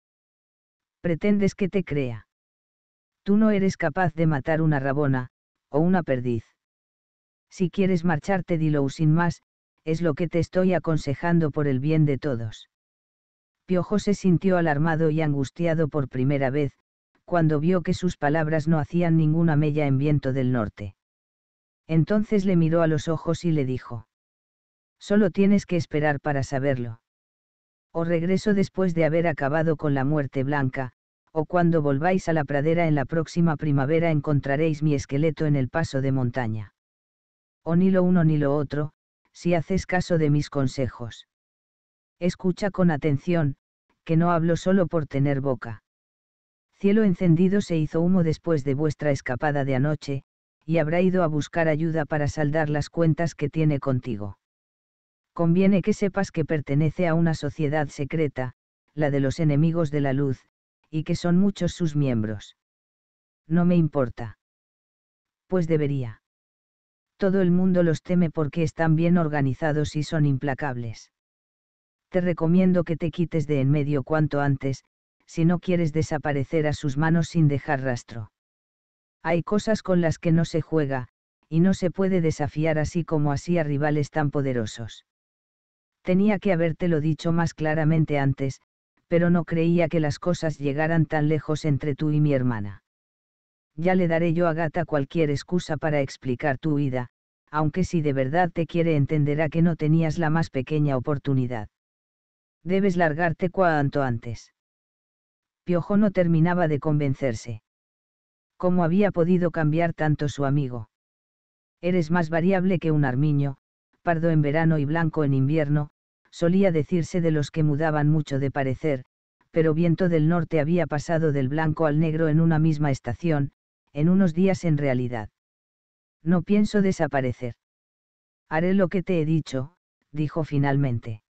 ¿Pretendes que te crea? Tú no eres capaz de matar una rabona, o una perdiz. Si quieres marcharte, dilo sin más, es lo que te estoy aconsejando por el bien de todos. Piojo se sintió alarmado y angustiado por primera vez, cuando vio que sus palabras no hacían ninguna mella en viento del norte. Entonces le miró a los ojos y le dijo. Solo tienes que esperar para saberlo. O regreso después de haber acabado con la muerte blanca, o cuando volváis a la pradera en la próxima primavera encontraréis mi esqueleto en el paso de montaña. O ni lo uno ni lo otro, si haces caso de mis consejos. Escucha con atención, que no hablo solo por tener boca. Cielo encendido se hizo humo después de vuestra escapada de anoche, y habrá ido a buscar ayuda para saldar las cuentas que tiene contigo. Conviene que sepas que pertenece a una sociedad secreta, la de los enemigos de la luz, y que son muchos sus miembros. No me importa. Pues debería. Todo el mundo los teme porque están bien organizados y son implacables. Te recomiendo que te quites de en medio cuanto antes, si no quieres desaparecer a sus manos sin dejar rastro. Hay cosas con las que no se juega, y no se puede desafiar así como así a rivales tan poderosos. Tenía que habértelo dicho más claramente antes, pero no creía que las cosas llegaran tan lejos entre tú y mi hermana. Ya le daré yo a Gata cualquier excusa para explicar tu huida, aunque si de verdad te quiere entenderá que no tenías la más pequeña oportunidad. Debes largarte cuanto antes. Piojo no terminaba de convencerse. ¿Cómo había podido cambiar tanto su amigo? Eres más variable que un armiño, pardo en verano y blanco en invierno, solía decirse de los que mudaban mucho de parecer, pero viento del norte había pasado del blanco al negro en una misma estación, en unos días en realidad. No pienso desaparecer. Haré lo que te he dicho, dijo finalmente.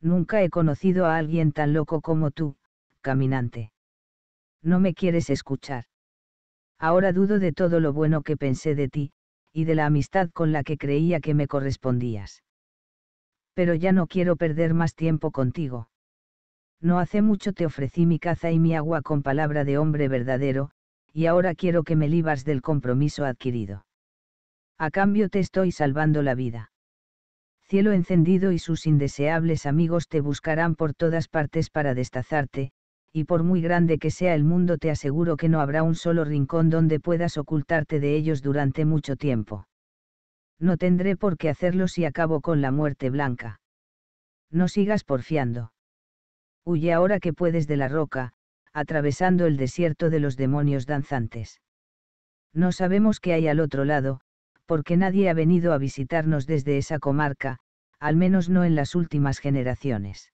Nunca he conocido a alguien tan loco como tú, caminante. No me quieres escuchar ahora dudo de todo lo bueno que pensé de ti, y de la amistad con la que creía que me correspondías. Pero ya no quiero perder más tiempo contigo. No hace mucho te ofrecí mi caza y mi agua con palabra de hombre verdadero, y ahora quiero que me libas del compromiso adquirido. A cambio te estoy salvando la vida. Cielo encendido y sus indeseables amigos te buscarán por todas partes para destazarte, y por muy grande que sea el mundo te aseguro que no habrá un solo rincón donde puedas ocultarte de ellos durante mucho tiempo. No tendré por qué hacerlo si acabo con la muerte blanca. No sigas porfiando. Huye ahora que puedes de la roca, atravesando el desierto de los demonios danzantes. No sabemos qué hay al otro lado, porque nadie ha venido a visitarnos desde esa comarca, al menos no en las últimas generaciones.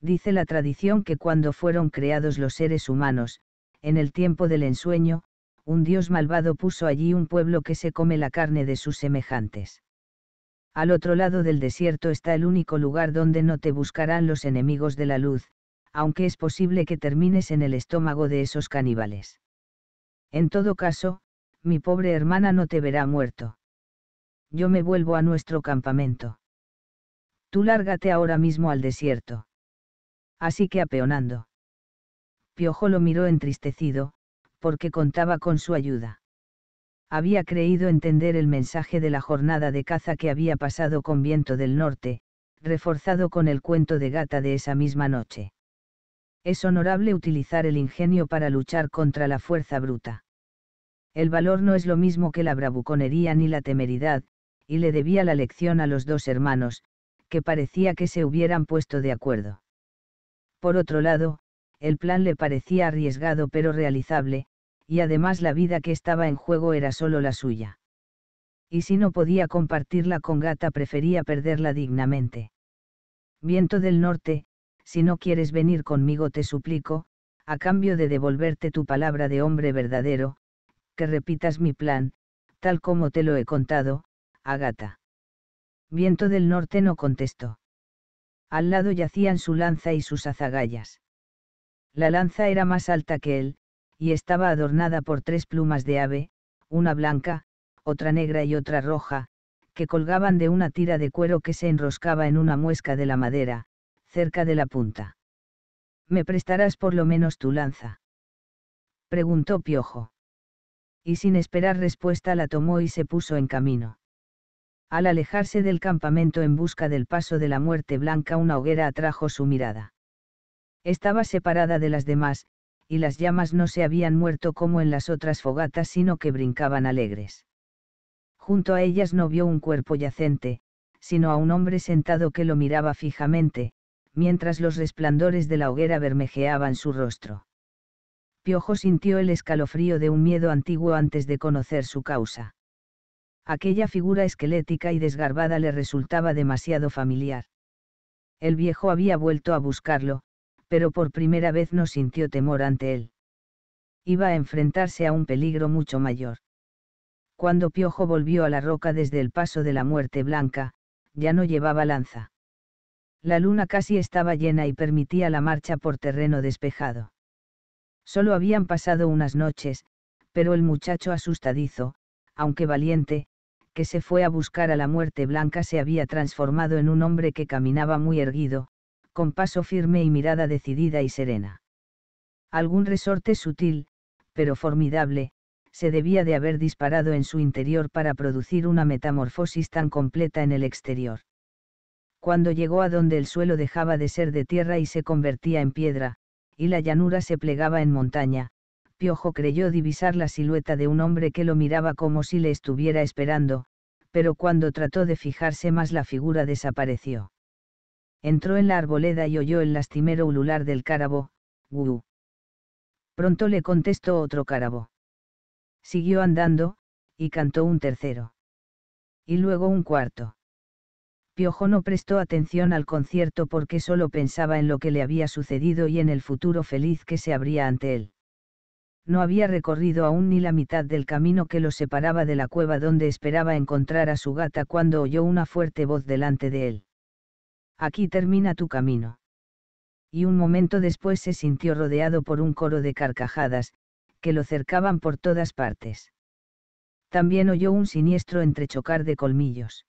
Dice la tradición que cuando fueron creados los seres humanos, en el tiempo del ensueño, un dios malvado puso allí un pueblo que se come la carne de sus semejantes. Al otro lado del desierto está el único lugar donde no te buscarán los enemigos de la luz, aunque es posible que termines en el estómago de esos caníbales. En todo caso, mi pobre hermana no te verá muerto. Yo me vuelvo a nuestro campamento. Tú lárgate ahora mismo al desierto así que apeonando. Piojo lo miró entristecido, porque contaba con su ayuda. Había creído entender el mensaje de la jornada de caza que había pasado con viento del norte, reforzado con el cuento de gata de esa misma noche. Es honorable utilizar el ingenio para luchar contra la fuerza bruta. El valor no es lo mismo que la bravuconería ni la temeridad, y le debía la lección a los dos hermanos, que parecía que se hubieran puesto de acuerdo. Por otro lado, el plan le parecía arriesgado pero realizable, y además la vida que estaba en juego era solo la suya. Y si no podía compartirla con Gata prefería perderla dignamente. Viento del norte, si no quieres venir conmigo te suplico, a cambio de devolverte tu palabra de hombre verdadero, que repitas mi plan, tal como te lo he contado, a gata. Viento del norte no contestó al lado yacían su lanza y sus azagayas. La lanza era más alta que él, y estaba adornada por tres plumas de ave, una blanca, otra negra y otra roja, que colgaban de una tira de cuero que se enroscaba en una muesca de la madera, cerca de la punta. ¿Me prestarás por lo menos tu lanza? preguntó Piojo. Y sin esperar respuesta la tomó y se puso en camino. Al alejarse del campamento en busca del paso de la muerte blanca una hoguera atrajo su mirada. Estaba separada de las demás, y las llamas no se habían muerto como en las otras fogatas sino que brincaban alegres. Junto a ellas no vio un cuerpo yacente, sino a un hombre sentado que lo miraba fijamente, mientras los resplandores de la hoguera bermejeaban su rostro. Piojo sintió el escalofrío de un miedo antiguo antes de conocer su causa aquella figura esquelética y desgarbada le resultaba demasiado familiar. El viejo había vuelto a buscarlo, pero por primera vez no sintió temor ante él. Iba a enfrentarse a un peligro mucho mayor. Cuando Piojo volvió a la roca desde el paso de la muerte blanca, ya no llevaba lanza. La luna casi estaba llena y permitía la marcha por terreno despejado. Solo habían pasado unas noches, pero el muchacho asustadizo, aunque valiente, que se fue a buscar a la muerte blanca se había transformado en un hombre que caminaba muy erguido, con paso firme y mirada decidida y serena. Algún resorte sutil, pero formidable, se debía de haber disparado en su interior para producir una metamorfosis tan completa en el exterior. Cuando llegó a donde el suelo dejaba de ser de tierra y se convertía en piedra, y la llanura se plegaba en montaña, Piojo creyó divisar la silueta de un hombre que lo miraba como si le estuviera esperando, pero cuando trató de fijarse más la figura desapareció. Entró en la arboleda y oyó el lastimero ulular del cárabo, guu. Pronto le contestó otro cárabo. Siguió andando, y cantó un tercero. Y luego un cuarto. Piojo no prestó atención al concierto porque solo pensaba en lo que le había sucedido y en el futuro feliz que se abría ante él no había recorrido aún ni la mitad del camino que lo separaba de la cueva donde esperaba encontrar a su gata cuando oyó una fuerte voz delante de él. Aquí termina tu camino. Y un momento después se sintió rodeado por un coro de carcajadas, que lo cercaban por todas partes. También oyó un siniestro entrechocar de colmillos.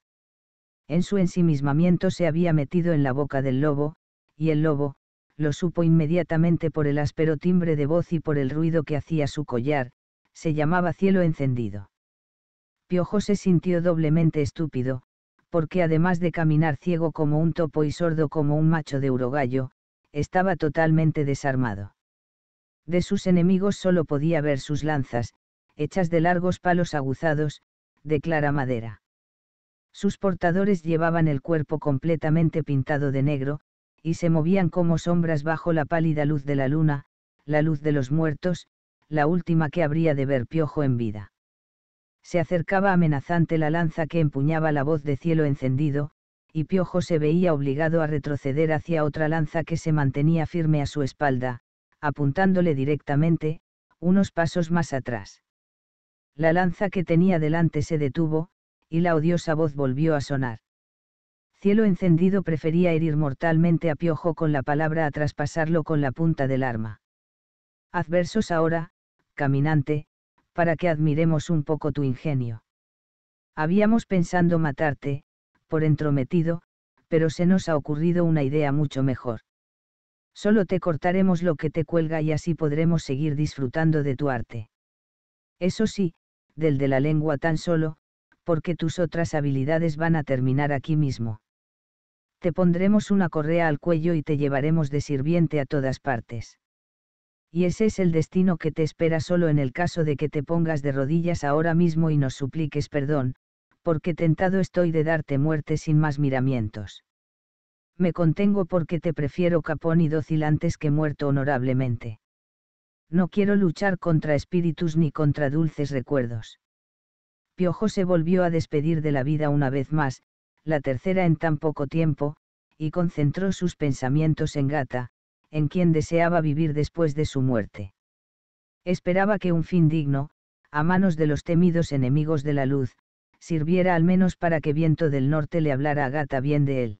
En su ensimismamiento se había metido en la boca del lobo, y el lobo, lo supo inmediatamente por el áspero timbre de voz y por el ruido que hacía su collar, se llamaba cielo encendido. Piojo se sintió doblemente estúpido, porque además de caminar ciego como un topo y sordo como un macho de urogallo, estaba totalmente desarmado. De sus enemigos solo podía ver sus lanzas, hechas de largos palos aguzados, de clara madera. Sus portadores llevaban el cuerpo completamente pintado de negro, y se movían como sombras bajo la pálida luz de la luna, la luz de los muertos, la última que habría de ver Piojo en vida. Se acercaba amenazante la lanza que empuñaba la voz de cielo encendido, y Piojo se veía obligado a retroceder hacia otra lanza que se mantenía firme a su espalda, apuntándole directamente, unos pasos más atrás. La lanza que tenía delante se detuvo, y la odiosa voz volvió a sonar. Cielo encendido prefería herir mortalmente a Piojo con la palabra a traspasarlo con la punta del arma. Adversos ahora, caminante, para que admiremos un poco tu ingenio. Habíamos pensando matarte, por entrometido, pero se nos ha ocurrido una idea mucho mejor. Solo te cortaremos lo que te cuelga y así podremos seguir disfrutando de tu arte. Eso sí, del de la lengua tan solo, porque tus otras habilidades van a terminar aquí mismo te pondremos una correa al cuello y te llevaremos de sirviente a todas partes. Y ese es el destino que te espera solo en el caso de que te pongas de rodillas ahora mismo y nos supliques perdón, porque tentado estoy de darte muerte sin más miramientos. Me contengo porque te prefiero capón y dócil antes que muerto honorablemente. No quiero luchar contra espíritus ni contra dulces recuerdos. Piojo se volvió a despedir de la vida una vez más, la tercera en tan poco tiempo, y concentró sus pensamientos en Gata, en quien deseaba vivir después de su muerte. Esperaba que un fin digno, a manos de los temidos enemigos de la luz, sirviera al menos para que Viento del Norte le hablara a Gata bien de él.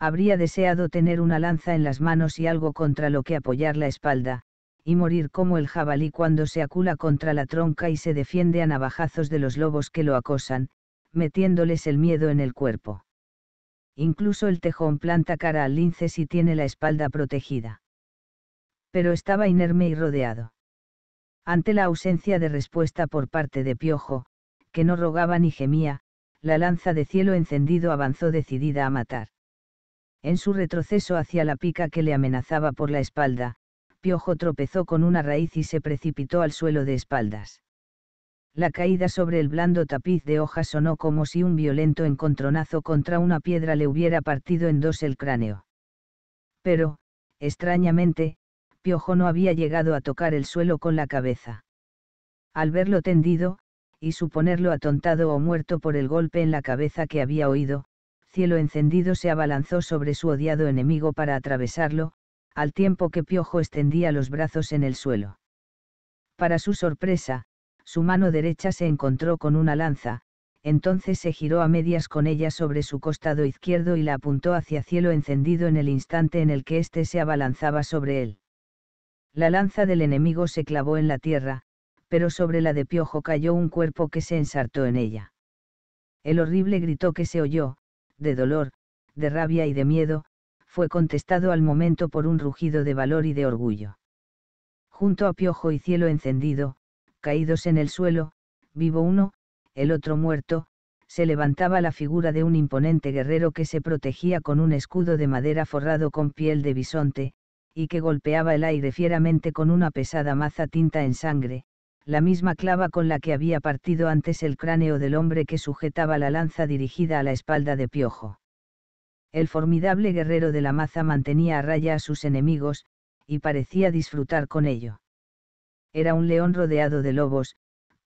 Habría deseado tener una lanza en las manos y algo contra lo que apoyar la espalda, y morir como el jabalí cuando se acula contra la tronca y se defiende a navajazos de los lobos que lo acosan, metiéndoles el miedo en el cuerpo. Incluso el tejón planta cara al lince si tiene la espalda protegida. Pero estaba inerme y rodeado. Ante la ausencia de respuesta por parte de Piojo, que no rogaba ni gemía, la lanza de cielo encendido avanzó decidida a matar. En su retroceso hacia la pica que le amenazaba por la espalda, Piojo tropezó con una raíz y se precipitó al suelo de espaldas la caída sobre el blando tapiz de hojas sonó como si un violento encontronazo contra una piedra le hubiera partido en dos el cráneo. Pero, extrañamente, Piojo no había llegado a tocar el suelo con la cabeza. Al verlo tendido, y suponerlo atontado o muerto por el golpe en la cabeza que había oído, Cielo Encendido se abalanzó sobre su odiado enemigo para atravesarlo, al tiempo que Piojo extendía los brazos en el suelo. Para su sorpresa, su mano derecha se encontró con una lanza, entonces se giró a medias con ella sobre su costado izquierdo y la apuntó hacia cielo encendido en el instante en el que éste se abalanzaba sobre él. La lanza del enemigo se clavó en la tierra, pero sobre la de Piojo cayó un cuerpo que se ensartó en ella. El horrible grito que se oyó, de dolor, de rabia y de miedo, fue contestado al momento por un rugido de valor y de orgullo. Junto a Piojo y Cielo encendido, caídos en el suelo, vivo uno, el otro muerto, se levantaba la figura de un imponente guerrero que se protegía con un escudo de madera forrado con piel de bisonte, y que golpeaba el aire fieramente con una pesada maza tinta en sangre, la misma clava con la que había partido antes el cráneo del hombre que sujetaba la lanza dirigida a la espalda de Piojo. El formidable guerrero de la maza mantenía a raya a sus enemigos, y parecía disfrutar con ello era un león rodeado de lobos,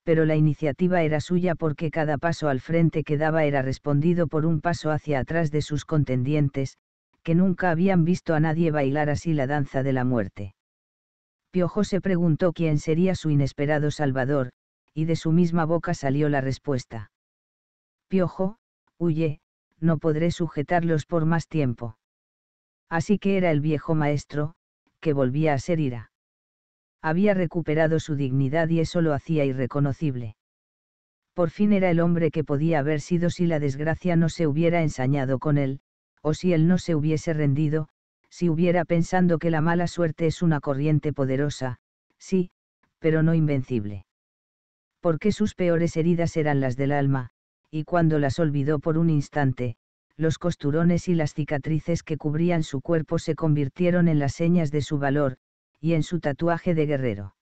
pero la iniciativa era suya porque cada paso al frente que daba era respondido por un paso hacia atrás de sus contendientes, que nunca habían visto a nadie bailar así la danza de la muerte. Piojo se preguntó quién sería su inesperado salvador, y de su misma boca salió la respuesta. Piojo, huye, no podré sujetarlos por más tiempo. Así que era el viejo maestro, que volvía a ser ira había recuperado su dignidad y eso lo hacía irreconocible. Por fin era el hombre que podía haber sido si la desgracia no se hubiera ensañado con él, o si él no se hubiese rendido, si hubiera pensando que la mala suerte es una corriente poderosa, sí, pero no invencible. Porque sus peores heridas eran las del alma, y cuando las olvidó por un instante, los costurones y las cicatrices que cubrían su cuerpo se convirtieron en las señas de su valor, y en su tatuaje de guerrero.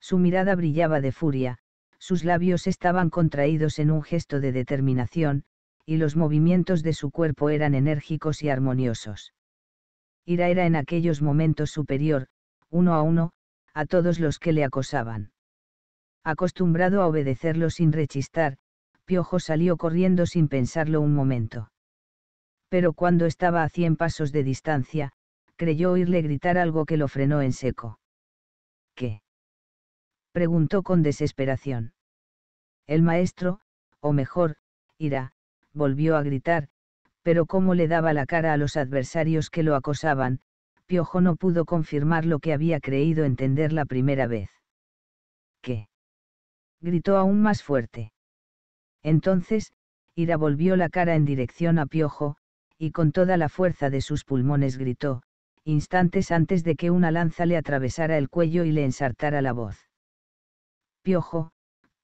Su mirada brillaba de furia, sus labios estaban contraídos en un gesto de determinación, y los movimientos de su cuerpo eran enérgicos y armoniosos. Ira era en aquellos momentos superior, uno a uno, a todos los que le acosaban. Acostumbrado a obedecerlo sin rechistar, Piojo salió corriendo sin pensarlo un momento. Pero cuando estaba a cien pasos de distancia, creyó oírle gritar algo que lo frenó en seco. ¿Qué? preguntó con desesperación. El maestro, o mejor, Ira, volvió a gritar, pero como le daba la cara a los adversarios que lo acosaban, Piojo no pudo confirmar lo que había creído entender la primera vez. ¿Qué? gritó aún más fuerte. Entonces, Ira volvió la cara en dirección a Piojo, y con toda la fuerza de sus pulmones gritó, instantes antes de que una lanza le atravesara el cuello y le ensartara la voz. Piojo,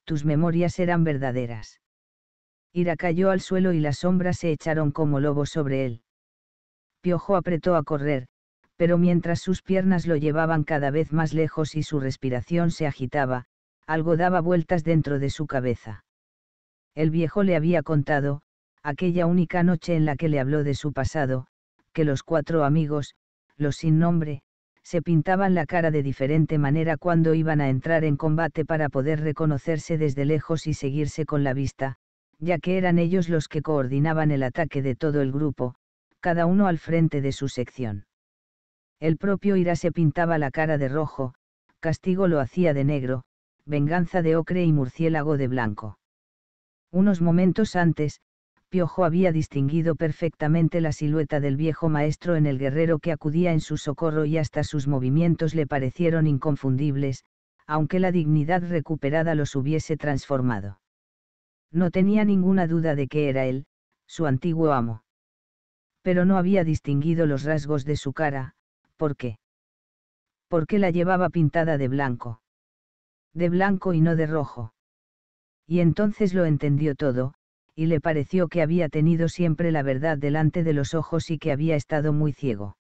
tus memorias eran verdaderas. Ira cayó al suelo y las sombras se echaron como lobos sobre él. Piojo apretó a correr, pero mientras sus piernas lo llevaban cada vez más lejos y su respiración se agitaba, algo daba vueltas dentro de su cabeza. El viejo le había contado, aquella única noche en la que le habló de su pasado, que los cuatro amigos, los sin nombre, se pintaban la cara de diferente manera cuando iban a entrar en combate para poder reconocerse desde lejos y seguirse con la vista, ya que eran ellos los que coordinaban el ataque de todo el grupo, cada uno al frente de su sección. El propio Ira se pintaba la cara de rojo, castigo lo hacía de negro, venganza de ocre y murciélago de blanco. Unos momentos antes, Piojo había distinguido perfectamente la silueta del viejo maestro en el guerrero que acudía en su socorro y hasta sus movimientos le parecieron inconfundibles, aunque la dignidad recuperada los hubiese transformado. No tenía ninguna duda de que era él, su antiguo amo. Pero no había distinguido los rasgos de su cara, ¿por qué? qué la llevaba pintada de blanco? De blanco y no de rojo. Y entonces lo entendió todo, y le pareció que había tenido siempre la verdad delante de los ojos y que había estado muy ciego.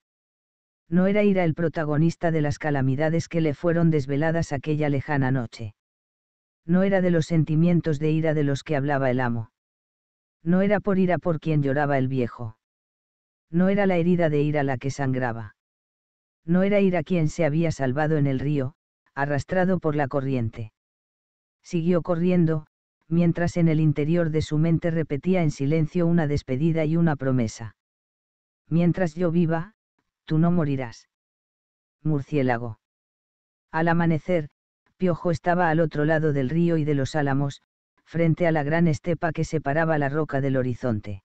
No era Ira el protagonista de las calamidades que le fueron desveladas aquella lejana noche. No era de los sentimientos de ira de los que hablaba el amo. No era por ira por quien lloraba el viejo. No era la herida de ira la que sangraba. No era ira quien se había salvado en el río, arrastrado por la corriente. Siguió corriendo, mientras en el interior de su mente repetía en silencio una despedida y una promesa. Mientras yo viva, tú no morirás. Murciélago. Al amanecer, Piojo estaba al otro lado del río y de los álamos, frente a la gran estepa que separaba la roca del horizonte.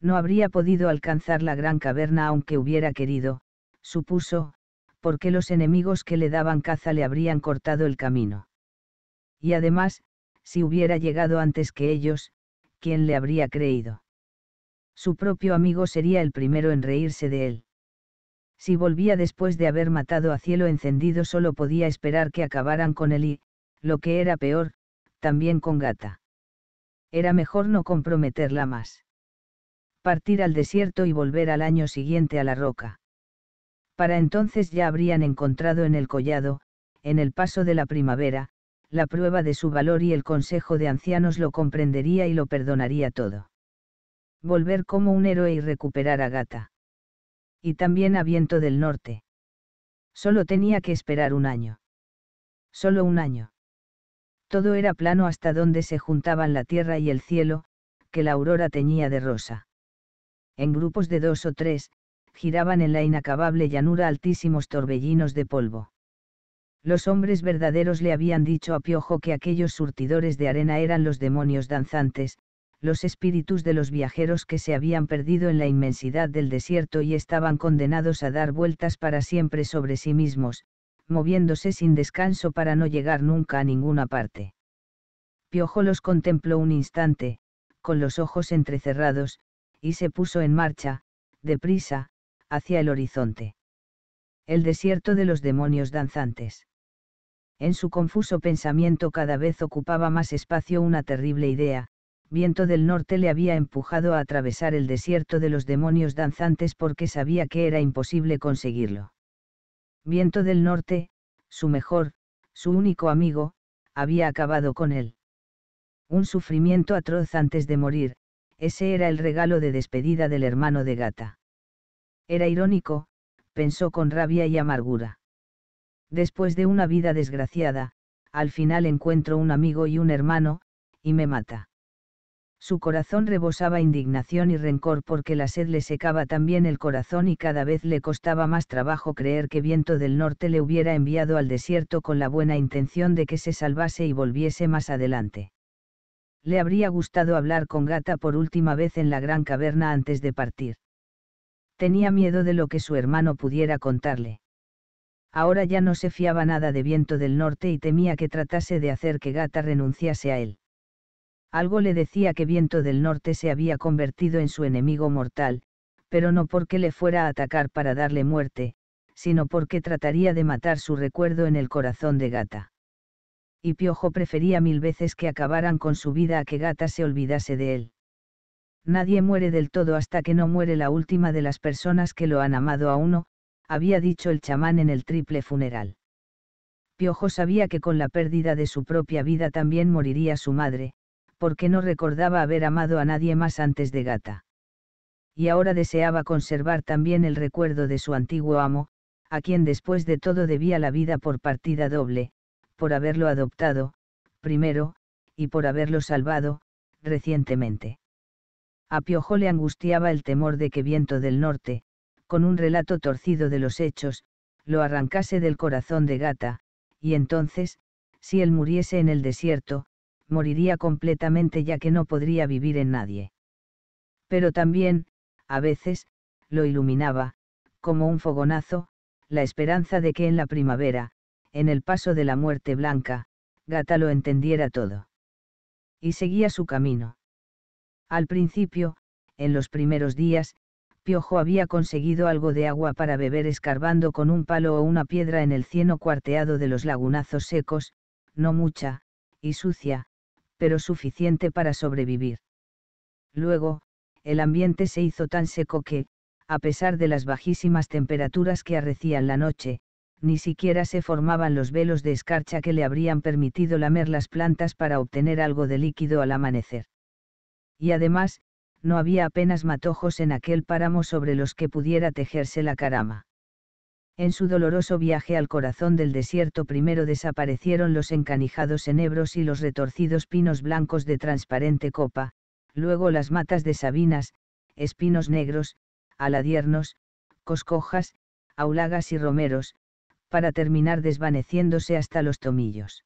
No habría podido alcanzar la gran caverna aunque hubiera querido, supuso, porque los enemigos que le daban caza le habrían cortado el camino. Y además, si hubiera llegado antes que ellos, ¿quién le habría creído? Su propio amigo sería el primero en reírse de él. Si volvía después de haber matado a cielo encendido solo podía esperar que acabaran con él y, lo que era peor, también con gata. Era mejor no comprometerla más. Partir al desierto y volver al año siguiente a la roca. Para entonces ya habrían encontrado en el collado, en el paso de la primavera, la prueba de su valor y el consejo de ancianos lo comprendería y lo perdonaría todo. Volver como un héroe y recuperar a Gata. Y también a Viento del Norte. Solo tenía que esperar un año. Solo un año. Todo era plano hasta donde se juntaban la tierra y el cielo, que la aurora teñía de rosa. En grupos de dos o tres, giraban en la inacabable llanura altísimos torbellinos de polvo. Los hombres verdaderos le habían dicho a Piojo que aquellos surtidores de arena eran los demonios danzantes, los espíritus de los viajeros que se habían perdido en la inmensidad del desierto y estaban condenados a dar vueltas para siempre sobre sí mismos, moviéndose sin descanso para no llegar nunca a ninguna parte. Piojo los contempló un instante, con los ojos entrecerrados, y se puso en marcha, deprisa, hacia el horizonte. El desierto de los demonios danzantes. En su confuso pensamiento cada vez ocupaba más espacio una terrible idea, viento del norte le había empujado a atravesar el desierto de los demonios danzantes porque sabía que era imposible conseguirlo. Viento del norte, su mejor, su único amigo, había acabado con él. Un sufrimiento atroz antes de morir, ese era el regalo de despedida del hermano de gata. Era irónico, pensó con rabia y amargura. Después de una vida desgraciada, al final encuentro un amigo y un hermano, y me mata. Su corazón rebosaba indignación y rencor porque la sed le secaba también el corazón y cada vez le costaba más trabajo creer que viento del norte le hubiera enviado al desierto con la buena intención de que se salvase y volviese más adelante. Le habría gustado hablar con Gata por última vez en la gran caverna antes de partir. Tenía miedo de lo que su hermano pudiera contarle ahora ya no se fiaba nada de viento del norte y temía que tratase de hacer que Gata renunciase a él. Algo le decía que viento del norte se había convertido en su enemigo mortal, pero no porque le fuera a atacar para darle muerte, sino porque trataría de matar su recuerdo en el corazón de Gata. Y Piojo prefería mil veces que acabaran con su vida a que Gata se olvidase de él. Nadie muere del todo hasta que no muere la última de las personas que lo han amado a uno, había dicho el chamán en el triple funeral. Piojo sabía que con la pérdida de su propia vida también moriría su madre, porque no recordaba haber amado a nadie más antes de Gata. Y ahora deseaba conservar también el recuerdo de su antiguo amo, a quien después de todo debía la vida por partida doble, por haberlo adoptado, primero, y por haberlo salvado, recientemente. A Piojo le angustiaba el temor de que Viento del Norte, con un relato torcido de los hechos, lo arrancase del corazón de Gata, y entonces, si él muriese en el desierto, moriría completamente ya que no podría vivir en nadie. Pero también, a veces, lo iluminaba, como un fogonazo, la esperanza de que en la primavera, en el paso de la muerte blanca, Gata lo entendiera todo. Y seguía su camino. Al principio, en los primeros días, Piojo había conseguido algo de agua para beber escarbando con un palo o una piedra en el cieno cuarteado de los lagunazos secos, no mucha, y sucia, pero suficiente para sobrevivir. Luego, el ambiente se hizo tan seco que, a pesar de las bajísimas temperaturas que arrecían la noche, ni siquiera se formaban los velos de escarcha que le habrían permitido lamer las plantas para obtener algo de líquido al amanecer. Y además, no había apenas matojos en aquel páramo sobre los que pudiera tejerse la carama. En su doloroso viaje al corazón del desierto primero desaparecieron los encanijados enebros y los retorcidos pinos blancos de transparente copa, luego las matas de sabinas, espinos negros, aladiernos, coscojas, aulagas y romeros, para terminar desvaneciéndose hasta los tomillos.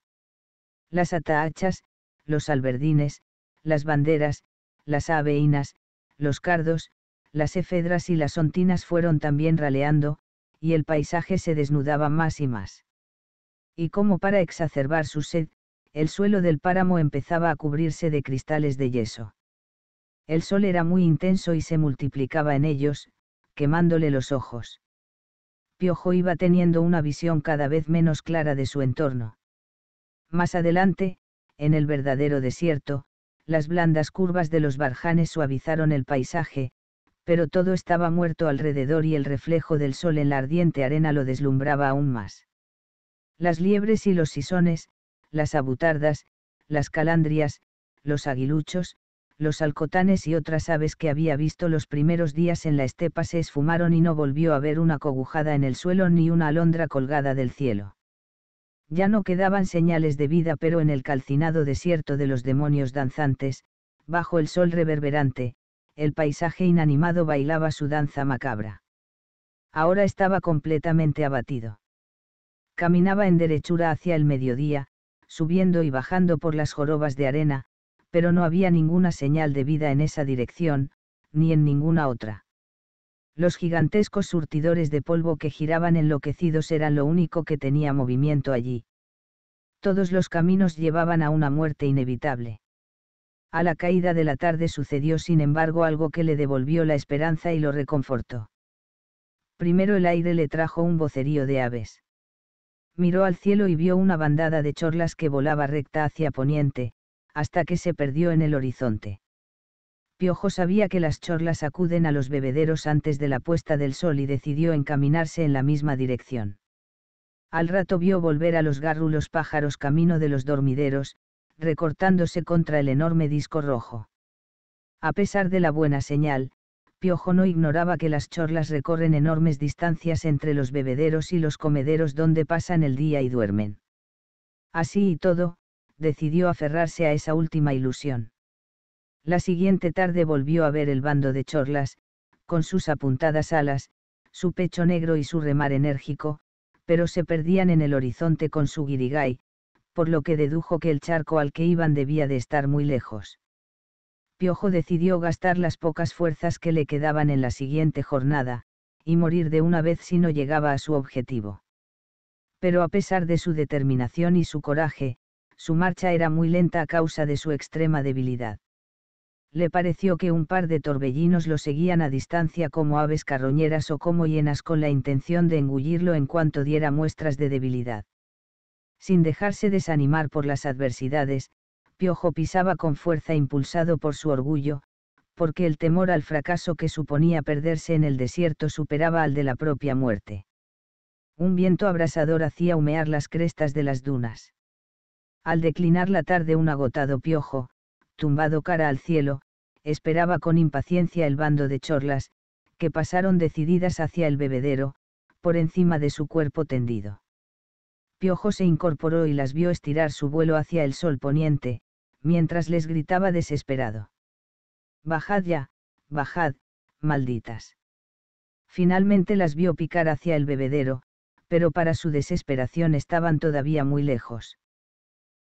Las atahachas, los alberdines, las banderas, las aveinas, los cardos, las efedras y las ontinas fueron también raleando, y el paisaje se desnudaba más y más. Y como para exacerbar su sed, el suelo del páramo empezaba a cubrirse de cristales de yeso. El sol era muy intenso y se multiplicaba en ellos, quemándole los ojos. Piojo iba teniendo una visión cada vez menos clara de su entorno. Más adelante, en el verdadero desierto, las blandas curvas de los barjanes suavizaron el paisaje, pero todo estaba muerto alrededor y el reflejo del sol en la ardiente arena lo deslumbraba aún más. Las liebres y los sisones, las abutardas, las calandrias, los aguiluchos, los alcotanes y otras aves que había visto los primeros días en la estepa se esfumaron y no volvió a ver una cogujada en el suelo ni una alondra colgada del cielo. Ya no quedaban señales de vida, pero en el calcinado desierto de los demonios danzantes, bajo el sol reverberante, el paisaje inanimado bailaba su danza macabra. Ahora estaba completamente abatido. Caminaba en derechura hacia el mediodía, subiendo y bajando por las jorobas de arena, pero no había ninguna señal de vida en esa dirección, ni en ninguna otra. Los gigantescos surtidores de polvo que giraban enloquecidos eran lo único que tenía movimiento allí. Todos los caminos llevaban a una muerte inevitable. A la caída de la tarde sucedió sin embargo algo que le devolvió la esperanza y lo reconfortó. Primero el aire le trajo un vocerío de aves. Miró al cielo y vio una bandada de chorlas que volaba recta hacia poniente, hasta que se perdió en el horizonte. Piojo sabía que las chorlas acuden a los bebederos antes de la puesta del sol y decidió encaminarse en la misma dirección. Al rato vio volver a los gárrulos pájaros camino de los dormideros, recortándose contra el enorme disco rojo. A pesar de la buena señal, Piojo no ignoraba que las chorlas recorren enormes distancias entre los bebederos y los comederos donde pasan el día y duermen. Así y todo, decidió aferrarse a esa última ilusión. La siguiente tarde volvió a ver el bando de chorlas, con sus apuntadas alas, su pecho negro y su remar enérgico, pero se perdían en el horizonte con su guirigay, por lo que dedujo que el charco al que iban debía de estar muy lejos. Piojo decidió gastar las pocas fuerzas que le quedaban en la siguiente jornada, y morir de una vez si no llegaba a su objetivo. Pero a pesar de su determinación y su coraje, su marcha era muy lenta a causa de su extrema debilidad le pareció que un par de torbellinos lo seguían a distancia como aves carroñeras o como hienas con la intención de engullirlo en cuanto diera muestras de debilidad. Sin dejarse desanimar por las adversidades, Piojo pisaba con fuerza impulsado por su orgullo, porque el temor al fracaso que suponía perderse en el desierto superaba al de la propia muerte. Un viento abrasador hacía humear las crestas de las dunas. Al declinar la tarde un agotado piojo, tumbado cara al cielo, esperaba con impaciencia el bando de chorlas, que pasaron decididas hacia el bebedero, por encima de su cuerpo tendido. Piojo se incorporó y las vio estirar su vuelo hacia el sol poniente, mientras les gritaba desesperado. Bajad ya, bajad, malditas. Finalmente las vio picar hacia el bebedero, pero para su desesperación estaban todavía muy lejos.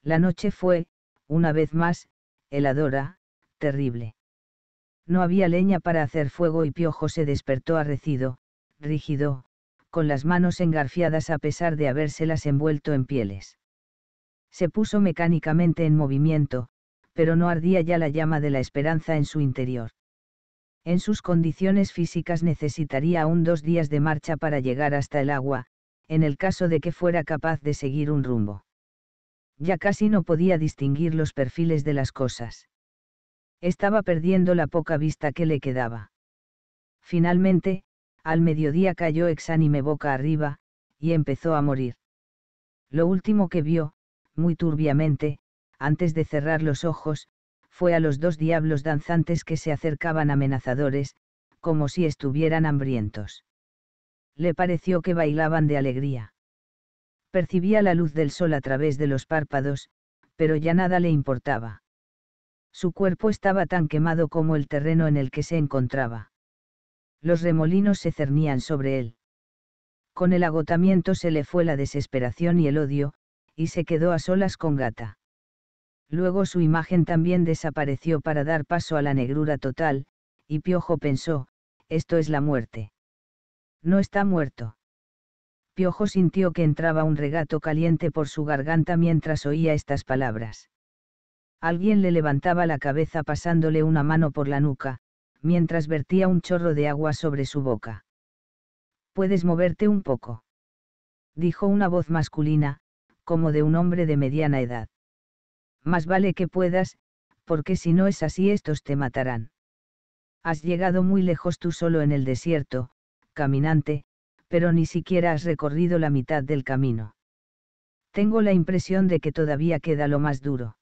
La noche fue, una vez más, heladora, terrible. No había leña para hacer fuego y Piojo se despertó arrecido, rígido, con las manos engarfiadas a pesar de habérselas envuelto en pieles. Se puso mecánicamente en movimiento, pero no ardía ya la llama de la esperanza en su interior. En sus condiciones físicas necesitaría aún dos días de marcha para llegar hasta el agua, en el caso de que fuera capaz de seguir un rumbo. Ya casi no podía distinguir los perfiles de las cosas. Estaba perdiendo la poca vista que le quedaba. Finalmente, al mediodía cayó exánime boca arriba, y empezó a morir. Lo último que vio, muy turbiamente, antes de cerrar los ojos, fue a los dos diablos danzantes que se acercaban amenazadores, como si estuvieran hambrientos. Le pareció que bailaban de alegría. Percibía la luz del sol a través de los párpados, pero ya nada le importaba. Su cuerpo estaba tan quemado como el terreno en el que se encontraba. Los remolinos se cernían sobre él. Con el agotamiento se le fue la desesperación y el odio, y se quedó a solas con gata. Luego su imagen también desapareció para dar paso a la negrura total, y Piojo pensó, esto es la muerte. No está muerto. Piojo sintió que entraba un regato caliente por su garganta mientras oía estas palabras. Alguien le levantaba la cabeza pasándole una mano por la nuca, mientras vertía un chorro de agua sobre su boca. ¿Puedes moverte un poco? dijo una voz masculina, como de un hombre de mediana edad. Más vale que puedas, porque si no es así estos te matarán. Has llegado muy lejos tú solo en el desierto, caminante, pero ni siquiera has recorrido la mitad del camino. Tengo la impresión de que todavía queda lo más duro.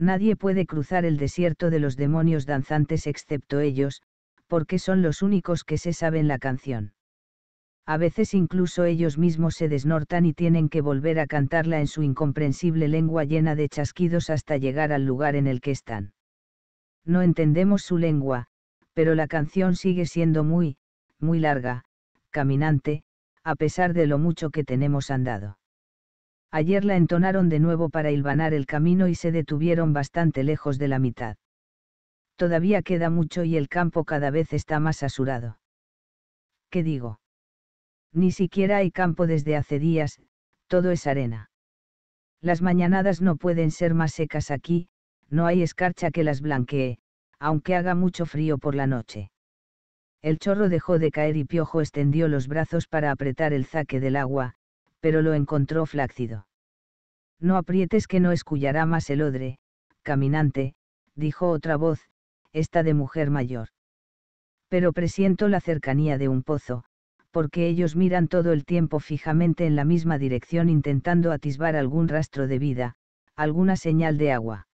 Nadie puede cruzar el desierto de los demonios danzantes excepto ellos, porque son los únicos que se saben la canción. A veces incluso ellos mismos se desnortan y tienen que volver a cantarla en su incomprensible lengua llena de chasquidos hasta llegar al lugar en el que están. No entendemos su lengua, pero la canción sigue siendo muy, muy larga, caminante, a pesar de lo mucho que tenemos andado. Ayer la entonaron de nuevo para hilvanar el camino y se detuvieron bastante lejos de la mitad. Todavía queda mucho y el campo cada vez está más asurado. ¿Qué digo? Ni siquiera hay campo desde hace días, todo es arena. Las mañanadas no pueden ser más secas aquí, no hay escarcha que las blanquee, aunque haga mucho frío por la noche. El chorro dejó de caer y Piojo extendió los brazos para apretar el zaque del agua, pero lo encontró flácido. No aprietes que no escullará más el odre, caminante, dijo otra voz, esta de mujer mayor. Pero presiento la cercanía de un pozo, porque ellos miran todo el tiempo fijamente en la misma dirección intentando atisbar algún rastro de vida, alguna señal de agua.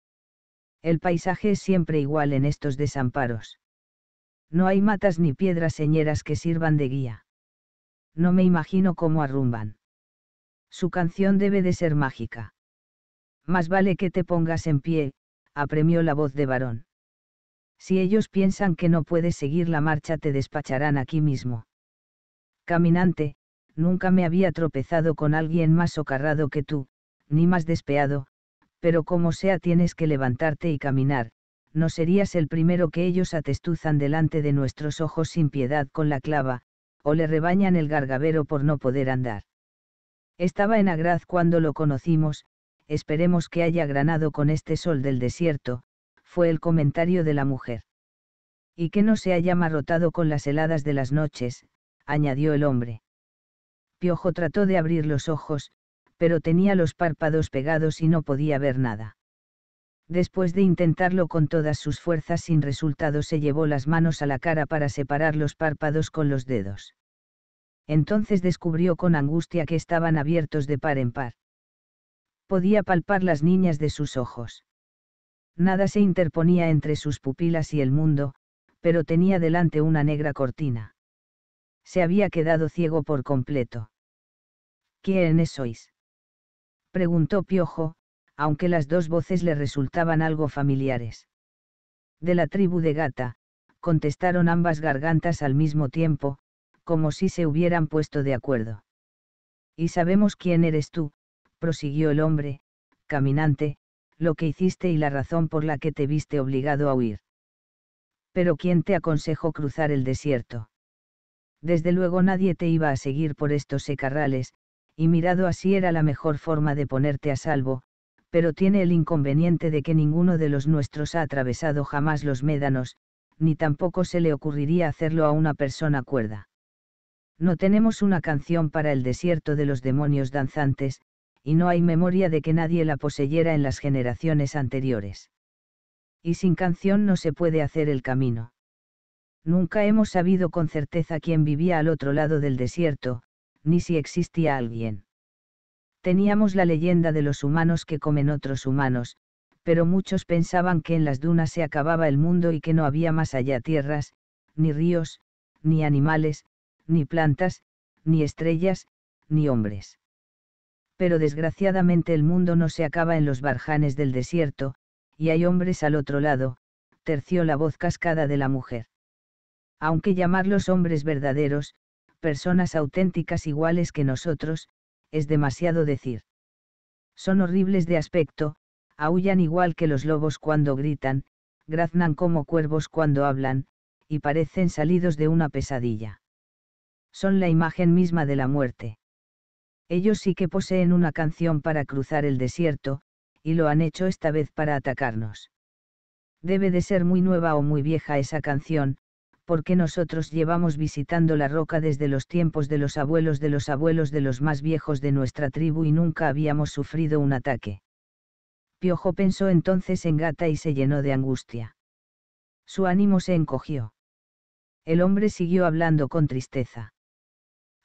El paisaje es siempre igual en estos desamparos. No hay matas ni piedras señeras que sirvan de guía. No me imagino cómo arrumban. Su canción debe de ser mágica. Más vale que te pongas en pie, apremió la voz de varón. Si ellos piensan que no puedes seguir la marcha te despacharán aquí mismo. Caminante, nunca me había tropezado con alguien más socarrado que tú, ni más despeado, pero como sea tienes que levantarte y caminar, no serías el primero que ellos atestuzan delante de nuestros ojos sin piedad con la clava, o le rebañan el gargabero por no poder andar. Estaba en Agraz cuando lo conocimos, esperemos que haya granado con este sol del desierto, fue el comentario de la mujer. Y que no se haya marrotado con las heladas de las noches, añadió el hombre. Piojo trató de abrir los ojos, pero tenía los párpados pegados y no podía ver nada. Después de intentarlo con todas sus fuerzas sin resultado, se llevó las manos a la cara para separar los párpados con los dedos. Entonces descubrió con angustia que estaban abiertos de par en par. Podía palpar las niñas de sus ojos. Nada se interponía entre sus pupilas y el mundo, pero tenía delante una negra cortina. Se había quedado ciego por completo. ¿Quiénes sois? preguntó Piojo, aunque las dos voces le resultaban algo familiares. De la tribu de Gata, contestaron ambas gargantas al mismo tiempo, como si se hubieran puesto de acuerdo. Y sabemos quién eres tú, prosiguió el hombre, caminante, lo que hiciste y la razón por la que te viste obligado a huir. Pero ¿quién te aconsejó cruzar el desierto? Desde luego nadie te iba a seguir por estos secarrales, y mirado así era la mejor forma de ponerte a salvo, pero tiene el inconveniente de que ninguno de los nuestros ha atravesado jamás los médanos, ni tampoco se le ocurriría hacerlo a una persona cuerda. No tenemos una canción para el desierto de los demonios danzantes, y no hay memoria de que nadie la poseyera en las generaciones anteriores. Y sin canción no se puede hacer el camino. Nunca hemos sabido con certeza quién vivía al otro lado del desierto, ni si existía alguien. Teníamos la leyenda de los humanos que comen otros humanos, pero muchos pensaban que en las dunas se acababa el mundo y que no había más allá tierras, ni ríos, ni animales, ni plantas, ni estrellas, ni hombres. Pero desgraciadamente el mundo no se acaba en los barjanes del desierto, y hay hombres al otro lado, terció la voz cascada de la mujer. Aunque llamarlos hombres verdaderos, personas auténticas iguales que nosotros, es demasiado decir. Son horribles de aspecto, aullan igual que los lobos cuando gritan, graznan como cuervos cuando hablan, y parecen salidos de una pesadilla. Son la imagen misma de la muerte. Ellos sí que poseen una canción para cruzar el desierto, y lo han hecho esta vez para atacarnos. Debe de ser muy nueva o muy vieja esa canción, porque nosotros llevamos visitando la roca desde los tiempos de los abuelos de los abuelos de los más viejos de nuestra tribu y nunca habíamos sufrido un ataque. Piojo pensó entonces en Gata y se llenó de angustia. Su ánimo se encogió. El hombre siguió hablando con tristeza.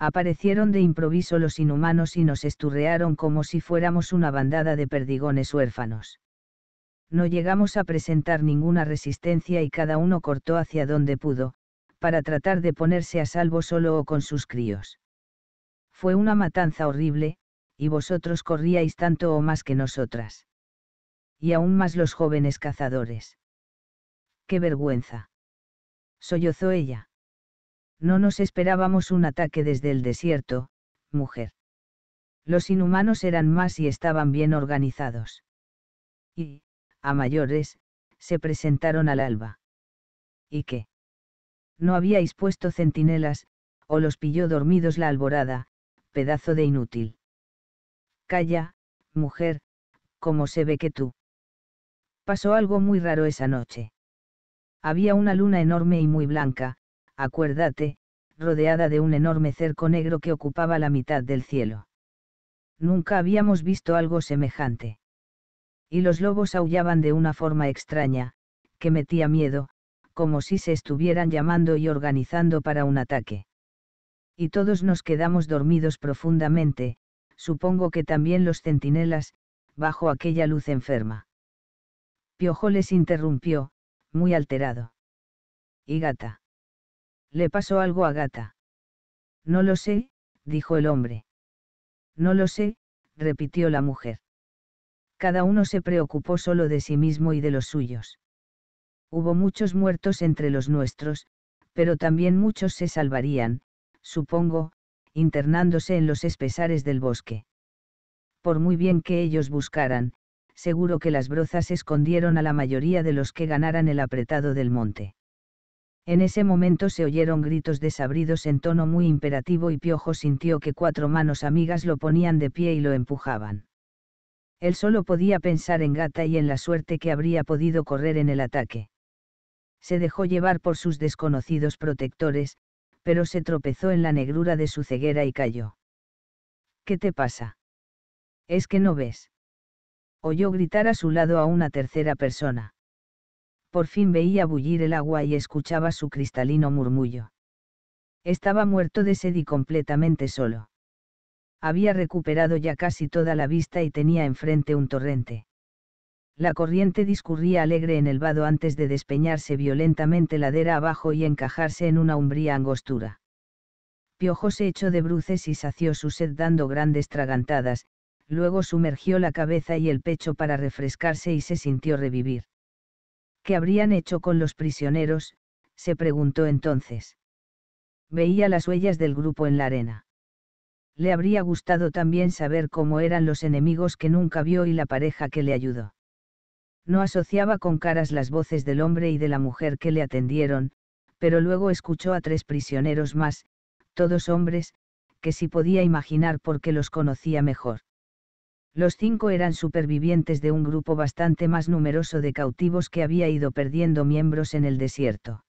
Aparecieron de improviso los inhumanos y nos esturrearon como si fuéramos una bandada de perdigones huérfanos. No llegamos a presentar ninguna resistencia y cada uno cortó hacia donde pudo, para tratar de ponerse a salvo solo o con sus críos. Fue una matanza horrible, y vosotros corríais tanto o más que nosotras. Y aún más los jóvenes cazadores. ¡Qué vergüenza! Sollozó ella. No nos esperábamos un ataque desde el desierto, mujer. Los inhumanos eran más y estaban bien organizados. Y, a mayores, se presentaron al alba. ¿Y qué? No habíais puesto centinelas, o los pilló dormidos la alborada, pedazo de inútil. Calla, mujer, como se ve que tú. Pasó algo muy raro esa noche. Había una luna enorme y muy blanca, acuérdate, rodeada de un enorme cerco negro que ocupaba la mitad del cielo. Nunca habíamos visto algo semejante y los lobos aullaban de una forma extraña, que metía miedo, como si se estuvieran llamando y organizando para un ataque. Y todos nos quedamos dormidos profundamente, supongo que también los centinelas, bajo aquella luz enferma. Piojo les interrumpió, muy alterado. ¿Y gata? ¿Le pasó algo a gata? No lo sé, dijo el hombre. No lo sé, repitió la mujer cada uno se preocupó solo de sí mismo y de los suyos. Hubo muchos muertos entre los nuestros, pero también muchos se salvarían, supongo, internándose en los espesares del bosque. Por muy bien que ellos buscaran, seguro que las brozas escondieron a la mayoría de los que ganaran el apretado del monte. En ese momento se oyeron gritos desabridos en tono muy imperativo y Piojo sintió que cuatro manos amigas lo ponían de pie y lo empujaban. Él solo podía pensar en Gata y en la suerte que habría podido correr en el ataque. Se dejó llevar por sus desconocidos protectores, pero se tropezó en la negrura de su ceguera y cayó. ¿Qué te pasa? Es que no ves. Oyó gritar a su lado a una tercera persona. Por fin veía bullir el agua y escuchaba su cristalino murmullo. Estaba muerto de sed y completamente solo había recuperado ya casi toda la vista y tenía enfrente un torrente. La corriente discurría alegre en el vado antes de despeñarse violentamente ladera abajo y encajarse en una umbría angostura. Piojo se echó de bruces y sació su sed dando grandes tragantadas, luego sumergió la cabeza y el pecho para refrescarse y se sintió revivir. ¿Qué habrían hecho con los prisioneros? se preguntó entonces. Veía las huellas del grupo en la arena le habría gustado también saber cómo eran los enemigos que nunca vio y la pareja que le ayudó. No asociaba con caras las voces del hombre y de la mujer que le atendieron, pero luego escuchó a tres prisioneros más, todos hombres, que si podía imaginar porque los conocía mejor. Los cinco eran supervivientes de un grupo bastante más numeroso de cautivos que había ido perdiendo miembros en el desierto.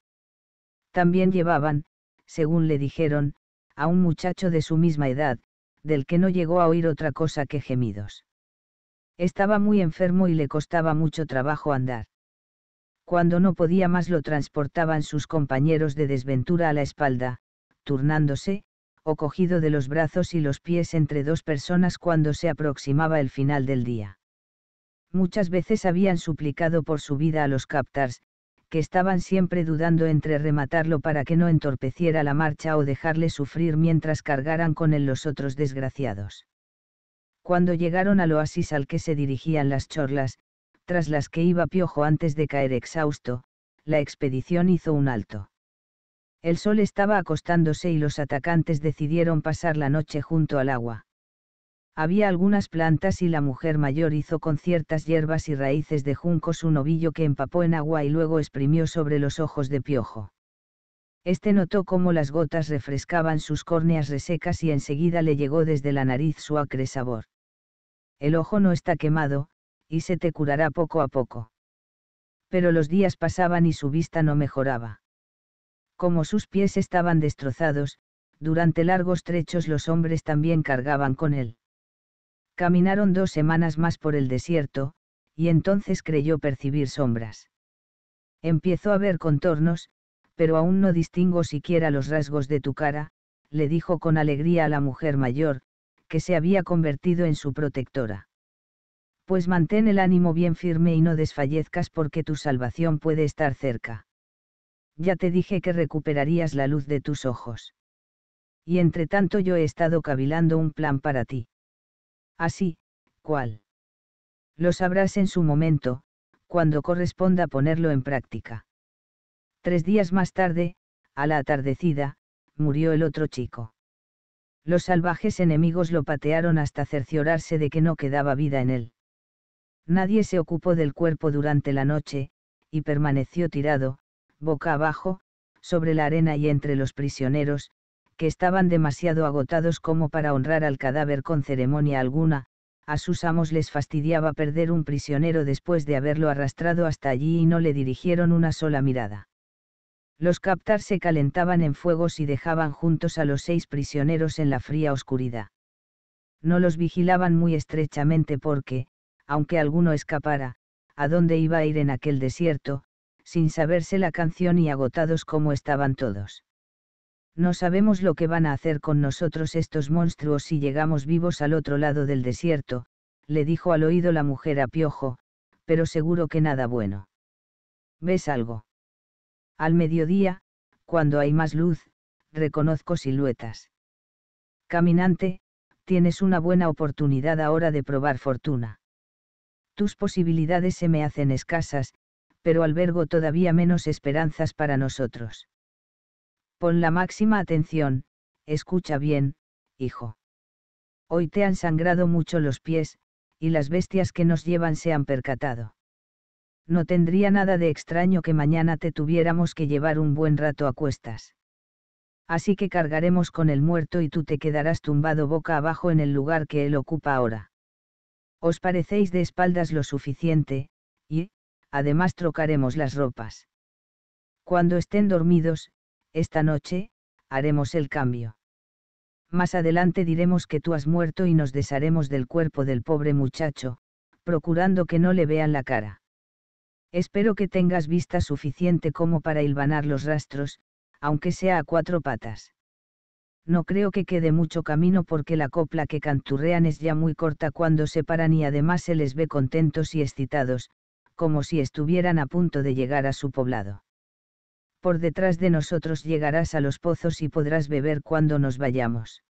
También llevaban, según le dijeron, a un muchacho de su misma edad, del que no llegó a oír otra cosa que gemidos. Estaba muy enfermo y le costaba mucho trabajo andar. Cuando no podía más lo transportaban sus compañeros de desventura a la espalda, turnándose, o cogido de los brazos y los pies entre dos personas cuando se aproximaba el final del día. Muchas veces habían suplicado por su vida a los captars, que estaban siempre dudando entre rematarlo para que no entorpeciera la marcha o dejarle sufrir mientras cargaran con él los otros desgraciados. Cuando llegaron al oasis al que se dirigían las chorlas, tras las que iba Piojo antes de caer exhausto, la expedición hizo un alto. El sol estaba acostándose y los atacantes decidieron pasar la noche junto al agua. Había algunas plantas y la mujer mayor hizo con ciertas hierbas y raíces de juncos un ovillo que empapó en agua y luego exprimió sobre los ojos de piojo. Este notó cómo las gotas refrescaban sus córneas resecas y enseguida le llegó desde la nariz su acre sabor. El ojo no está quemado, y se te curará poco a poco. Pero los días pasaban y su vista no mejoraba. Como sus pies estaban destrozados, durante largos trechos los hombres también cargaban con él. Caminaron dos semanas más por el desierto, y entonces creyó percibir sombras. Empiezo a ver contornos, pero aún no distingo siquiera los rasgos de tu cara, le dijo con alegría a la mujer mayor, que se había convertido en su protectora. Pues mantén el ánimo bien firme y no desfallezcas porque tu salvación puede estar cerca. Ya te dije que recuperarías la luz de tus ojos. Y entre tanto yo he estado cavilando un plan para ti así, ¿cuál? Lo sabrás en su momento, cuando corresponda ponerlo en práctica. Tres días más tarde, a la atardecida, murió el otro chico. Los salvajes enemigos lo patearon hasta cerciorarse de que no quedaba vida en él. Nadie se ocupó del cuerpo durante la noche, y permaneció tirado, boca abajo, sobre la arena y entre los prisioneros, que estaban demasiado agotados como para honrar al cadáver con ceremonia alguna, a sus amos les fastidiaba perder un prisionero después de haberlo arrastrado hasta allí y no le dirigieron una sola mirada. Los captar se calentaban en fuegos y dejaban juntos a los seis prisioneros en la fría oscuridad. No los vigilaban muy estrechamente porque, aunque alguno escapara, a dónde iba a ir en aquel desierto, sin saberse la canción y agotados como estaban todos no sabemos lo que van a hacer con nosotros estos monstruos si llegamos vivos al otro lado del desierto, le dijo al oído la mujer a Piojo, pero seguro que nada bueno. ¿Ves algo? Al mediodía, cuando hay más luz, reconozco siluetas. Caminante, tienes una buena oportunidad ahora de probar fortuna. Tus posibilidades se me hacen escasas, pero albergo todavía menos esperanzas para nosotros. Con la máxima atención, escucha bien, hijo. Hoy te han sangrado mucho los pies, y las bestias que nos llevan se han percatado. No tendría nada de extraño que mañana te tuviéramos que llevar un buen rato a cuestas. Así que cargaremos con el muerto y tú te quedarás tumbado boca abajo en el lugar que él ocupa ahora. Os parecéis de espaldas lo suficiente, y, además trocaremos las ropas. Cuando estén dormidos, esta noche, haremos el cambio. Más adelante diremos que tú has muerto y nos desharemos del cuerpo del pobre muchacho, procurando que no le vean la cara. Espero que tengas vista suficiente como para hilvanar los rastros, aunque sea a cuatro patas. No creo que quede mucho camino porque la copla que canturrean es ya muy corta cuando se paran y además se les ve contentos y excitados, como si estuvieran a punto de llegar a su poblado por detrás de nosotros llegarás a los pozos y podrás beber cuando nos vayamos.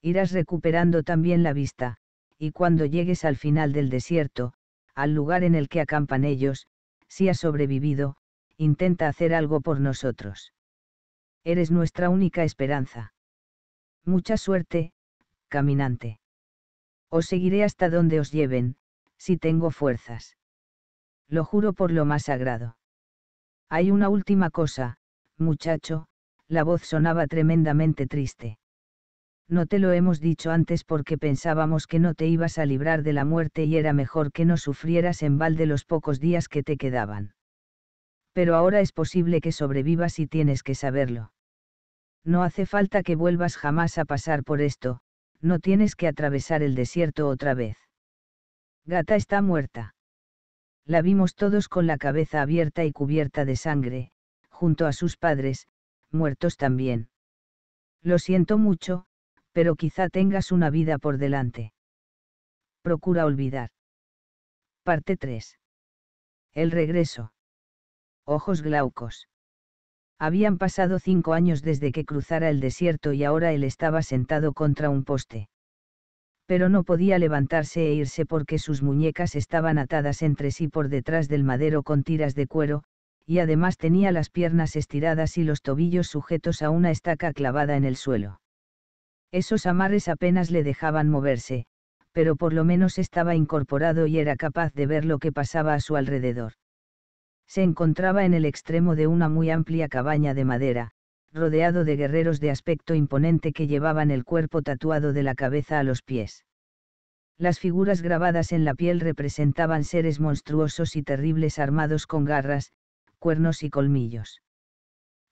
Irás recuperando también la vista, y cuando llegues al final del desierto, al lugar en el que acampan ellos, si has sobrevivido, intenta hacer algo por nosotros. Eres nuestra única esperanza. Mucha suerte, caminante. Os seguiré hasta donde os lleven, si tengo fuerzas. Lo juro por lo más sagrado. Hay una última cosa, muchacho, la voz sonaba tremendamente triste. No te lo hemos dicho antes porque pensábamos que no te ibas a librar de la muerte y era mejor que no sufrieras en balde los pocos días que te quedaban. Pero ahora es posible que sobrevivas y tienes que saberlo. No hace falta que vuelvas jamás a pasar por esto, no tienes que atravesar el desierto otra vez. Gata está muerta la vimos todos con la cabeza abierta y cubierta de sangre, junto a sus padres, muertos también. Lo siento mucho, pero quizá tengas una vida por delante. Procura olvidar. Parte 3. El regreso. Ojos glaucos. Habían pasado cinco años desde que cruzara el desierto y ahora él estaba sentado contra un poste pero no podía levantarse e irse porque sus muñecas estaban atadas entre sí por detrás del madero con tiras de cuero, y además tenía las piernas estiradas y los tobillos sujetos a una estaca clavada en el suelo. Esos amarres apenas le dejaban moverse, pero por lo menos estaba incorporado y era capaz de ver lo que pasaba a su alrededor. Se encontraba en el extremo de una muy amplia cabaña de madera, rodeado de guerreros de aspecto imponente que llevaban el cuerpo tatuado de la cabeza a los pies. Las figuras grabadas en la piel representaban seres monstruosos y terribles armados con garras, cuernos y colmillos.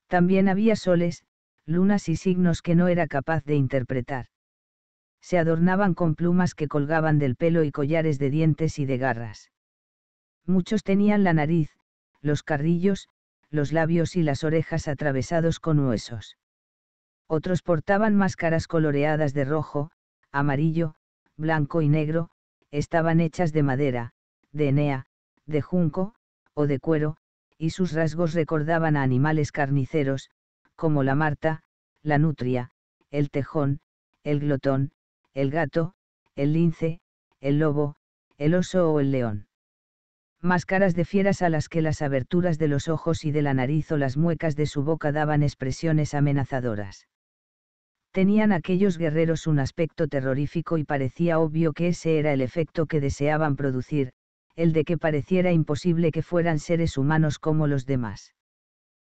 También había soles, lunas y signos que no era capaz de interpretar. Se adornaban con plumas que colgaban del pelo y collares de dientes y de garras. Muchos tenían la nariz, los carrillos, los labios y las orejas atravesados con huesos. Otros portaban máscaras coloreadas de rojo, amarillo, blanco y negro, estaban hechas de madera, de enea, de junco, o de cuero, y sus rasgos recordaban a animales carniceros, como la marta, la nutria, el tejón, el glotón, el gato, el lince, el lobo, el oso o el león máscaras de fieras a las que las aberturas de los ojos y de la nariz o las muecas de su boca daban expresiones amenazadoras. Tenían aquellos guerreros un aspecto terrorífico y parecía obvio que ese era el efecto que deseaban producir, el de que pareciera imposible que fueran seres humanos como los demás.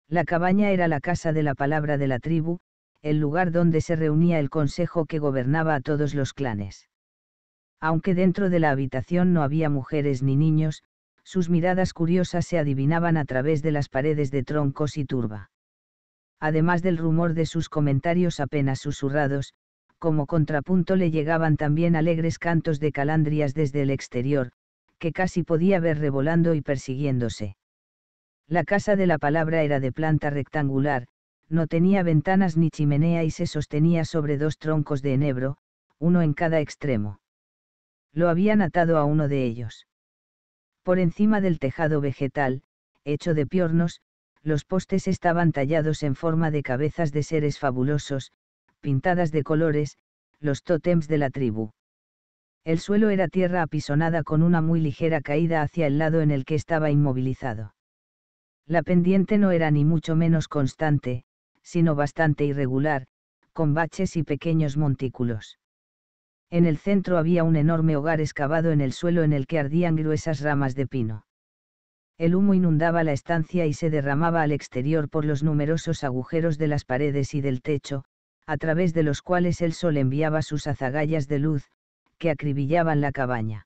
La cabaña era la casa de la palabra de la tribu, el lugar donde se reunía el consejo que gobernaba a todos los clanes. Aunque dentro de la habitación no había mujeres ni niños, sus miradas curiosas se adivinaban a través de las paredes de troncos y turba. Además del rumor de sus comentarios apenas susurrados, como contrapunto le llegaban también alegres cantos de calandrias desde el exterior, que casi podía ver revolando y persiguiéndose. La casa de la palabra era de planta rectangular, no tenía ventanas ni chimenea y se sostenía sobre dos troncos de enebro, uno en cada extremo. Lo habían atado a uno de ellos. Por encima del tejado vegetal, hecho de piornos, los postes estaban tallados en forma de cabezas de seres fabulosos, pintadas de colores, los tótems de la tribu. El suelo era tierra apisonada con una muy ligera caída hacia el lado en el que estaba inmovilizado. La pendiente no era ni mucho menos constante, sino bastante irregular, con baches y pequeños montículos. En el centro había un enorme hogar excavado en el suelo en el que ardían gruesas ramas de pino. El humo inundaba la estancia y se derramaba al exterior por los numerosos agujeros de las paredes y del techo, a través de los cuales el sol enviaba sus azagallas de luz, que acribillaban la cabaña.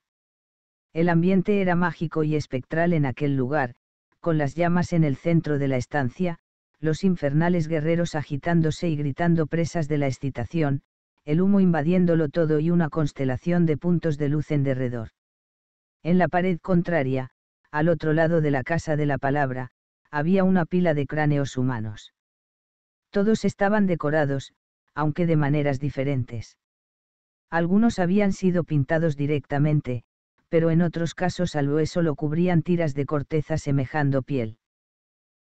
El ambiente era mágico y espectral en aquel lugar, con las llamas en el centro de la estancia, los infernales guerreros agitándose y gritando presas de la excitación, el humo invadiéndolo todo y una constelación de puntos de luz en derredor. En la pared contraria, al otro lado de la casa de la palabra, había una pila de cráneos humanos. Todos estaban decorados, aunque de maneras diferentes. Algunos habían sido pintados directamente, pero en otros casos al hueso lo cubrían tiras de corteza semejando piel.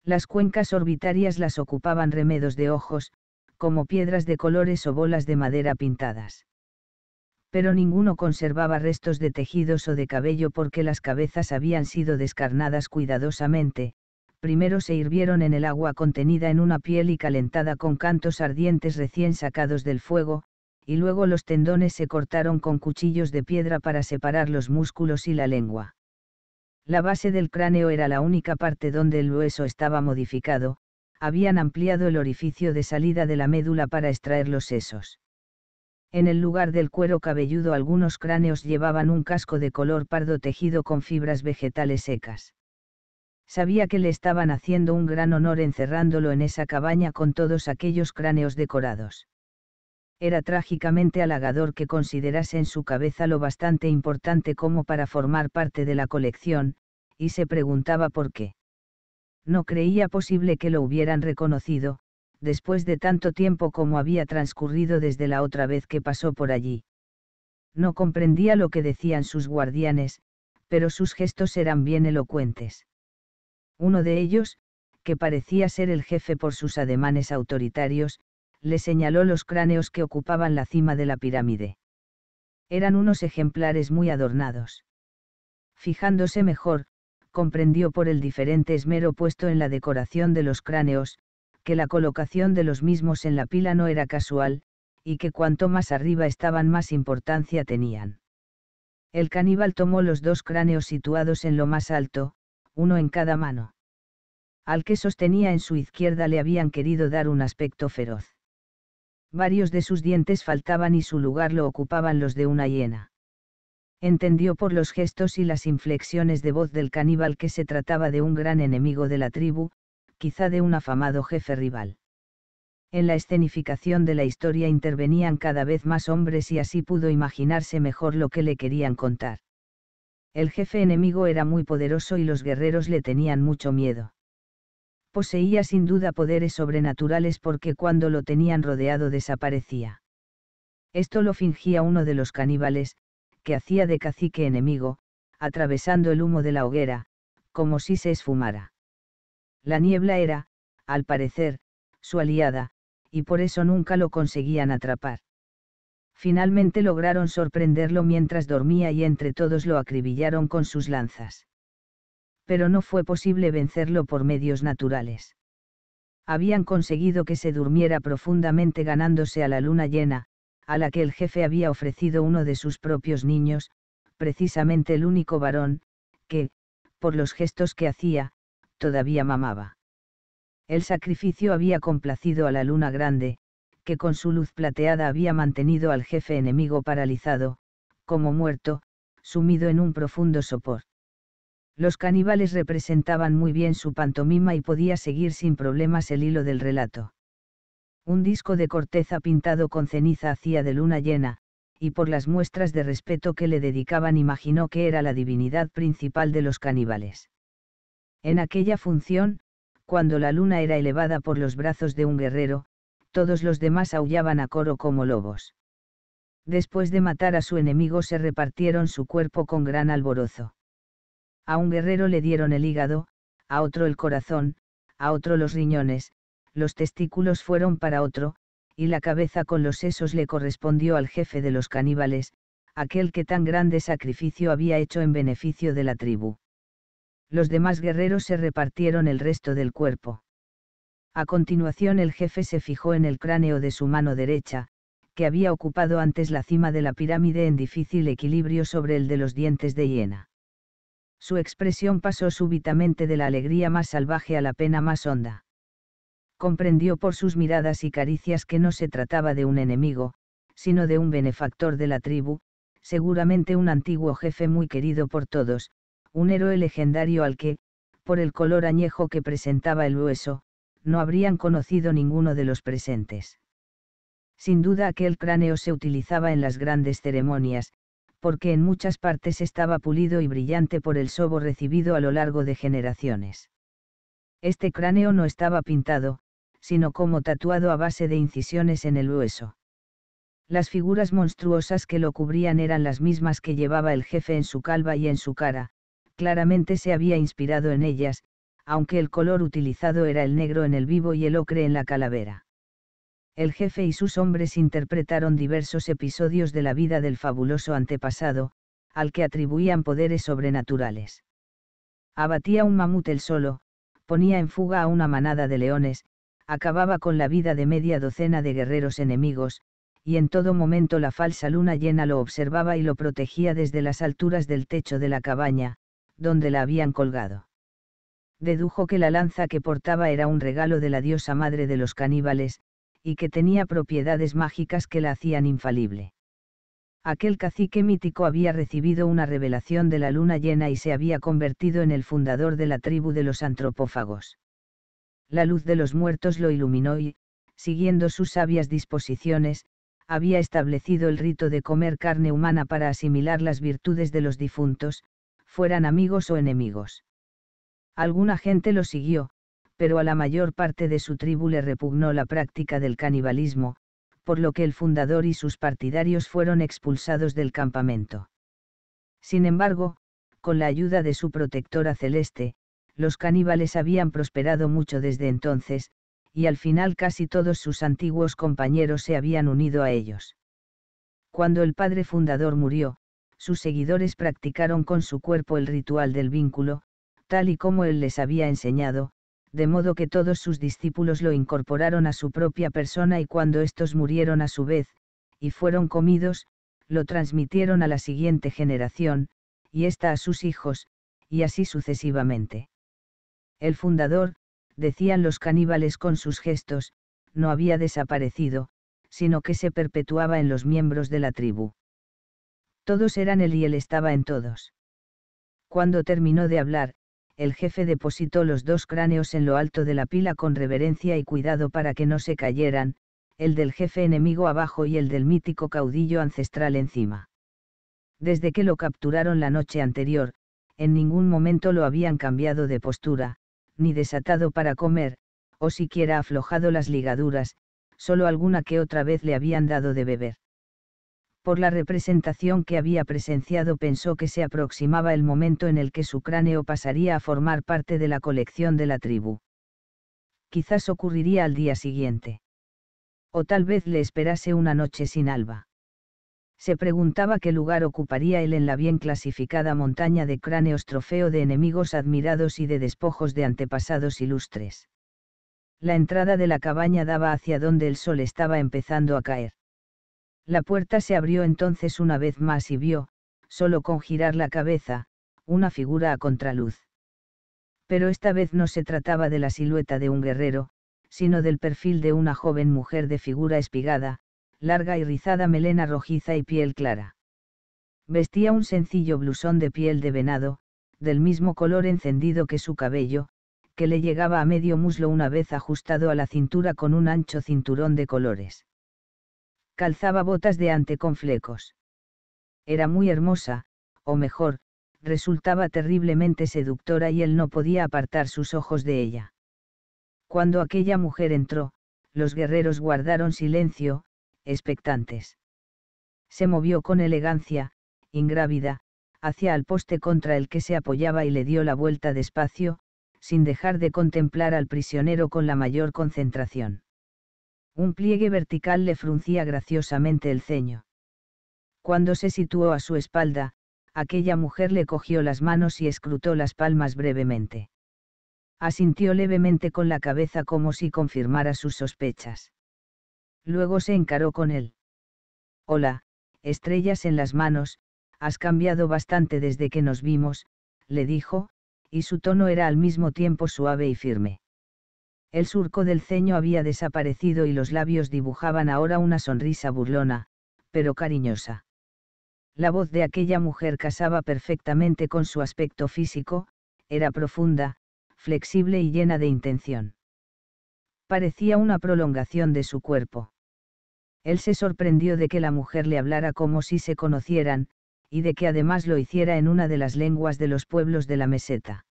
Las cuencas orbitarias las ocupaban remedos de ojos, como piedras de colores o bolas de madera pintadas. Pero ninguno conservaba restos de tejidos o de cabello porque las cabezas habían sido descarnadas cuidadosamente, primero se hirvieron en el agua contenida en una piel y calentada con cantos ardientes recién sacados del fuego, y luego los tendones se cortaron con cuchillos de piedra para separar los músculos y la lengua. La base del cráneo era la única parte donde el hueso estaba modificado, habían ampliado el orificio de salida de la médula para extraer los sesos. En el lugar del cuero cabelludo algunos cráneos llevaban un casco de color pardo tejido con fibras vegetales secas. Sabía que le estaban haciendo un gran honor encerrándolo en esa cabaña con todos aquellos cráneos decorados. Era trágicamente halagador que considerase en su cabeza lo bastante importante como para formar parte de la colección, y se preguntaba por qué no creía posible que lo hubieran reconocido, después de tanto tiempo como había transcurrido desde la otra vez que pasó por allí. No comprendía lo que decían sus guardianes, pero sus gestos eran bien elocuentes. Uno de ellos, que parecía ser el jefe por sus ademanes autoritarios, le señaló los cráneos que ocupaban la cima de la pirámide. Eran unos ejemplares muy adornados. Fijándose mejor, comprendió por el diferente esmero puesto en la decoración de los cráneos, que la colocación de los mismos en la pila no era casual, y que cuanto más arriba estaban más importancia tenían. El caníbal tomó los dos cráneos situados en lo más alto, uno en cada mano. Al que sostenía en su izquierda le habían querido dar un aspecto feroz. Varios de sus dientes faltaban y su lugar lo ocupaban los de una hiena entendió por los gestos y las inflexiones de voz del caníbal que se trataba de un gran enemigo de la tribu, quizá de un afamado jefe rival. En la escenificación de la historia intervenían cada vez más hombres y así pudo imaginarse mejor lo que le querían contar. El jefe enemigo era muy poderoso y los guerreros le tenían mucho miedo. Poseía sin duda poderes sobrenaturales porque cuando lo tenían rodeado desaparecía. Esto lo fingía uno de los caníbales, que hacía de cacique enemigo, atravesando el humo de la hoguera, como si se esfumara. La niebla era, al parecer, su aliada, y por eso nunca lo conseguían atrapar. Finalmente lograron sorprenderlo mientras dormía y entre todos lo acribillaron con sus lanzas. Pero no fue posible vencerlo por medios naturales. Habían conseguido que se durmiera profundamente ganándose a la luna llena, a la que el jefe había ofrecido uno de sus propios niños, precisamente el único varón, que, por los gestos que hacía, todavía mamaba. El sacrificio había complacido a la luna grande, que con su luz plateada había mantenido al jefe enemigo paralizado, como muerto, sumido en un profundo sopor. Los caníbales representaban muy bien su pantomima y podía seguir sin problemas el hilo del relato un disco de corteza pintado con ceniza hacía de luna llena, y por las muestras de respeto que le dedicaban imaginó que era la divinidad principal de los caníbales. En aquella función, cuando la luna era elevada por los brazos de un guerrero, todos los demás aullaban a coro como lobos. Después de matar a su enemigo se repartieron su cuerpo con gran alborozo. A un guerrero le dieron el hígado, a otro el corazón, a otro los riñones, los testículos fueron para otro, y la cabeza con los sesos le correspondió al jefe de los caníbales, aquel que tan grande sacrificio había hecho en beneficio de la tribu. Los demás guerreros se repartieron el resto del cuerpo. A continuación el jefe se fijó en el cráneo de su mano derecha, que había ocupado antes la cima de la pirámide en difícil equilibrio sobre el de los dientes de hiena. Su expresión pasó súbitamente de la alegría más salvaje a la pena más honda comprendió por sus miradas y caricias que no se trataba de un enemigo, sino de un benefactor de la tribu, seguramente un antiguo jefe muy querido por todos, un héroe legendario al que, por el color añejo que presentaba el hueso, no habrían conocido ninguno de los presentes. Sin duda aquel cráneo se utilizaba en las grandes ceremonias, porque en muchas partes estaba pulido y brillante por el sobo recibido a lo largo de generaciones. Este cráneo no estaba pintado, sino como tatuado a base de incisiones en el hueso. Las figuras monstruosas que lo cubrían eran las mismas que llevaba el jefe en su calva y en su cara, claramente se había inspirado en ellas, aunque el color utilizado era el negro en el vivo y el ocre en la calavera. El jefe y sus hombres interpretaron diversos episodios de la vida del fabuloso antepasado, al que atribuían poderes sobrenaturales. Abatía un mamut el solo, ponía en fuga a una manada de leones, acababa con la vida de media docena de guerreros enemigos, y en todo momento la falsa luna llena lo observaba y lo protegía desde las alturas del techo de la cabaña, donde la habían colgado. Dedujo que la lanza que portaba era un regalo de la diosa madre de los caníbales, y que tenía propiedades mágicas que la hacían infalible. Aquel cacique mítico había recibido una revelación de la luna llena y se había convertido en el fundador de la tribu de los antropófagos la luz de los muertos lo iluminó y, siguiendo sus sabias disposiciones, había establecido el rito de comer carne humana para asimilar las virtudes de los difuntos, fueran amigos o enemigos. Alguna gente lo siguió, pero a la mayor parte de su tribu le repugnó la práctica del canibalismo, por lo que el fundador y sus partidarios fueron expulsados del campamento. Sin embargo, con la ayuda de su protectora celeste, los caníbales habían prosperado mucho desde entonces, y al final casi todos sus antiguos compañeros se habían unido a ellos. Cuando el padre fundador murió, sus seguidores practicaron con su cuerpo el ritual del vínculo, tal y como él les había enseñado, de modo que todos sus discípulos lo incorporaron a su propia persona y cuando estos murieron a su vez, y fueron comidos, lo transmitieron a la siguiente generación, y esta a sus hijos, y así sucesivamente. El fundador, decían los caníbales con sus gestos, no había desaparecido, sino que se perpetuaba en los miembros de la tribu. Todos eran él y él estaba en todos. Cuando terminó de hablar, el jefe depositó los dos cráneos en lo alto de la pila con reverencia y cuidado para que no se cayeran, el del jefe enemigo abajo y el del mítico caudillo ancestral encima. Desde que lo capturaron la noche anterior, en ningún momento lo habían cambiado de postura, ni desatado para comer, o siquiera aflojado las ligaduras, solo alguna que otra vez le habían dado de beber. Por la representación que había presenciado pensó que se aproximaba el momento en el que su cráneo pasaría a formar parte de la colección de la tribu. Quizás ocurriría al día siguiente. O tal vez le esperase una noche sin alba se preguntaba qué lugar ocuparía él en la bien clasificada montaña de cráneos trofeo de enemigos admirados y de despojos de antepasados ilustres. La entrada de la cabaña daba hacia donde el sol estaba empezando a caer. La puerta se abrió entonces una vez más y vio, solo con girar la cabeza, una figura a contraluz. Pero esta vez no se trataba de la silueta de un guerrero, sino del perfil de una joven mujer de figura espigada, larga y rizada melena rojiza y piel clara. Vestía un sencillo blusón de piel de venado, del mismo color encendido que su cabello, que le llegaba a medio muslo una vez ajustado a la cintura con un ancho cinturón de colores. Calzaba botas de ante con flecos. Era muy hermosa, o mejor, resultaba terriblemente seductora y él no podía apartar sus ojos de ella. Cuando aquella mujer entró, los guerreros guardaron silencio, expectantes. Se movió con elegancia, ingrávida, hacia el poste contra el que se apoyaba y le dio la vuelta despacio, sin dejar de contemplar al prisionero con la mayor concentración. Un pliegue vertical le fruncía graciosamente el ceño. Cuando se situó a su espalda, aquella mujer le cogió las manos y escrutó las palmas brevemente. Asintió levemente con la cabeza como si confirmara sus sospechas. Luego se encaró con él. Hola, estrellas en las manos, has cambiado bastante desde que nos vimos, le dijo, y su tono era al mismo tiempo suave y firme. El surco del ceño había desaparecido y los labios dibujaban ahora una sonrisa burlona, pero cariñosa. La voz de aquella mujer casaba perfectamente con su aspecto físico, era profunda, flexible y llena de intención. Parecía una prolongación de su cuerpo. Él se sorprendió de que la mujer le hablara como si se conocieran, y de que además lo hiciera en una de las lenguas de los pueblos de la meseta.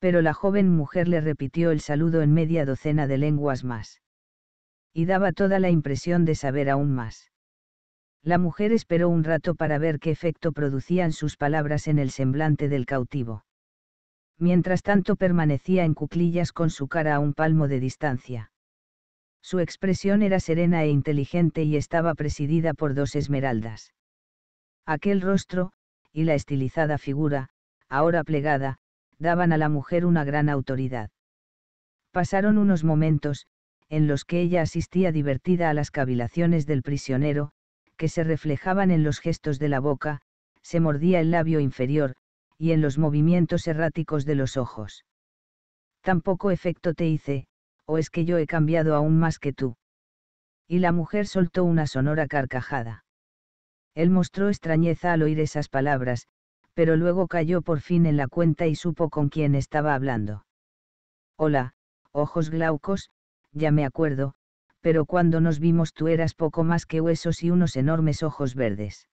Pero la joven mujer le repitió el saludo en media docena de lenguas más. Y daba toda la impresión de saber aún más. La mujer esperó un rato para ver qué efecto producían sus palabras en el semblante del cautivo. Mientras tanto permanecía en cuclillas con su cara a un palmo de distancia. Su expresión era serena e inteligente y estaba presidida por dos esmeraldas. Aquel rostro, y la estilizada figura, ahora plegada, daban a la mujer una gran autoridad. Pasaron unos momentos, en los que ella asistía divertida a las cavilaciones del prisionero, que se reflejaban en los gestos de la boca, se mordía el labio inferior, y en los movimientos erráticos de los ojos. Tampoco efecto te hice, ¿o es que yo he cambiado aún más que tú? Y la mujer soltó una sonora carcajada. Él mostró extrañeza al oír esas palabras, pero luego cayó por fin en la cuenta y supo con quién estaba hablando. Hola, ojos glaucos, ya me acuerdo, pero cuando nos vimos tú eras poco más que huesos y unos enormes ojos verdes.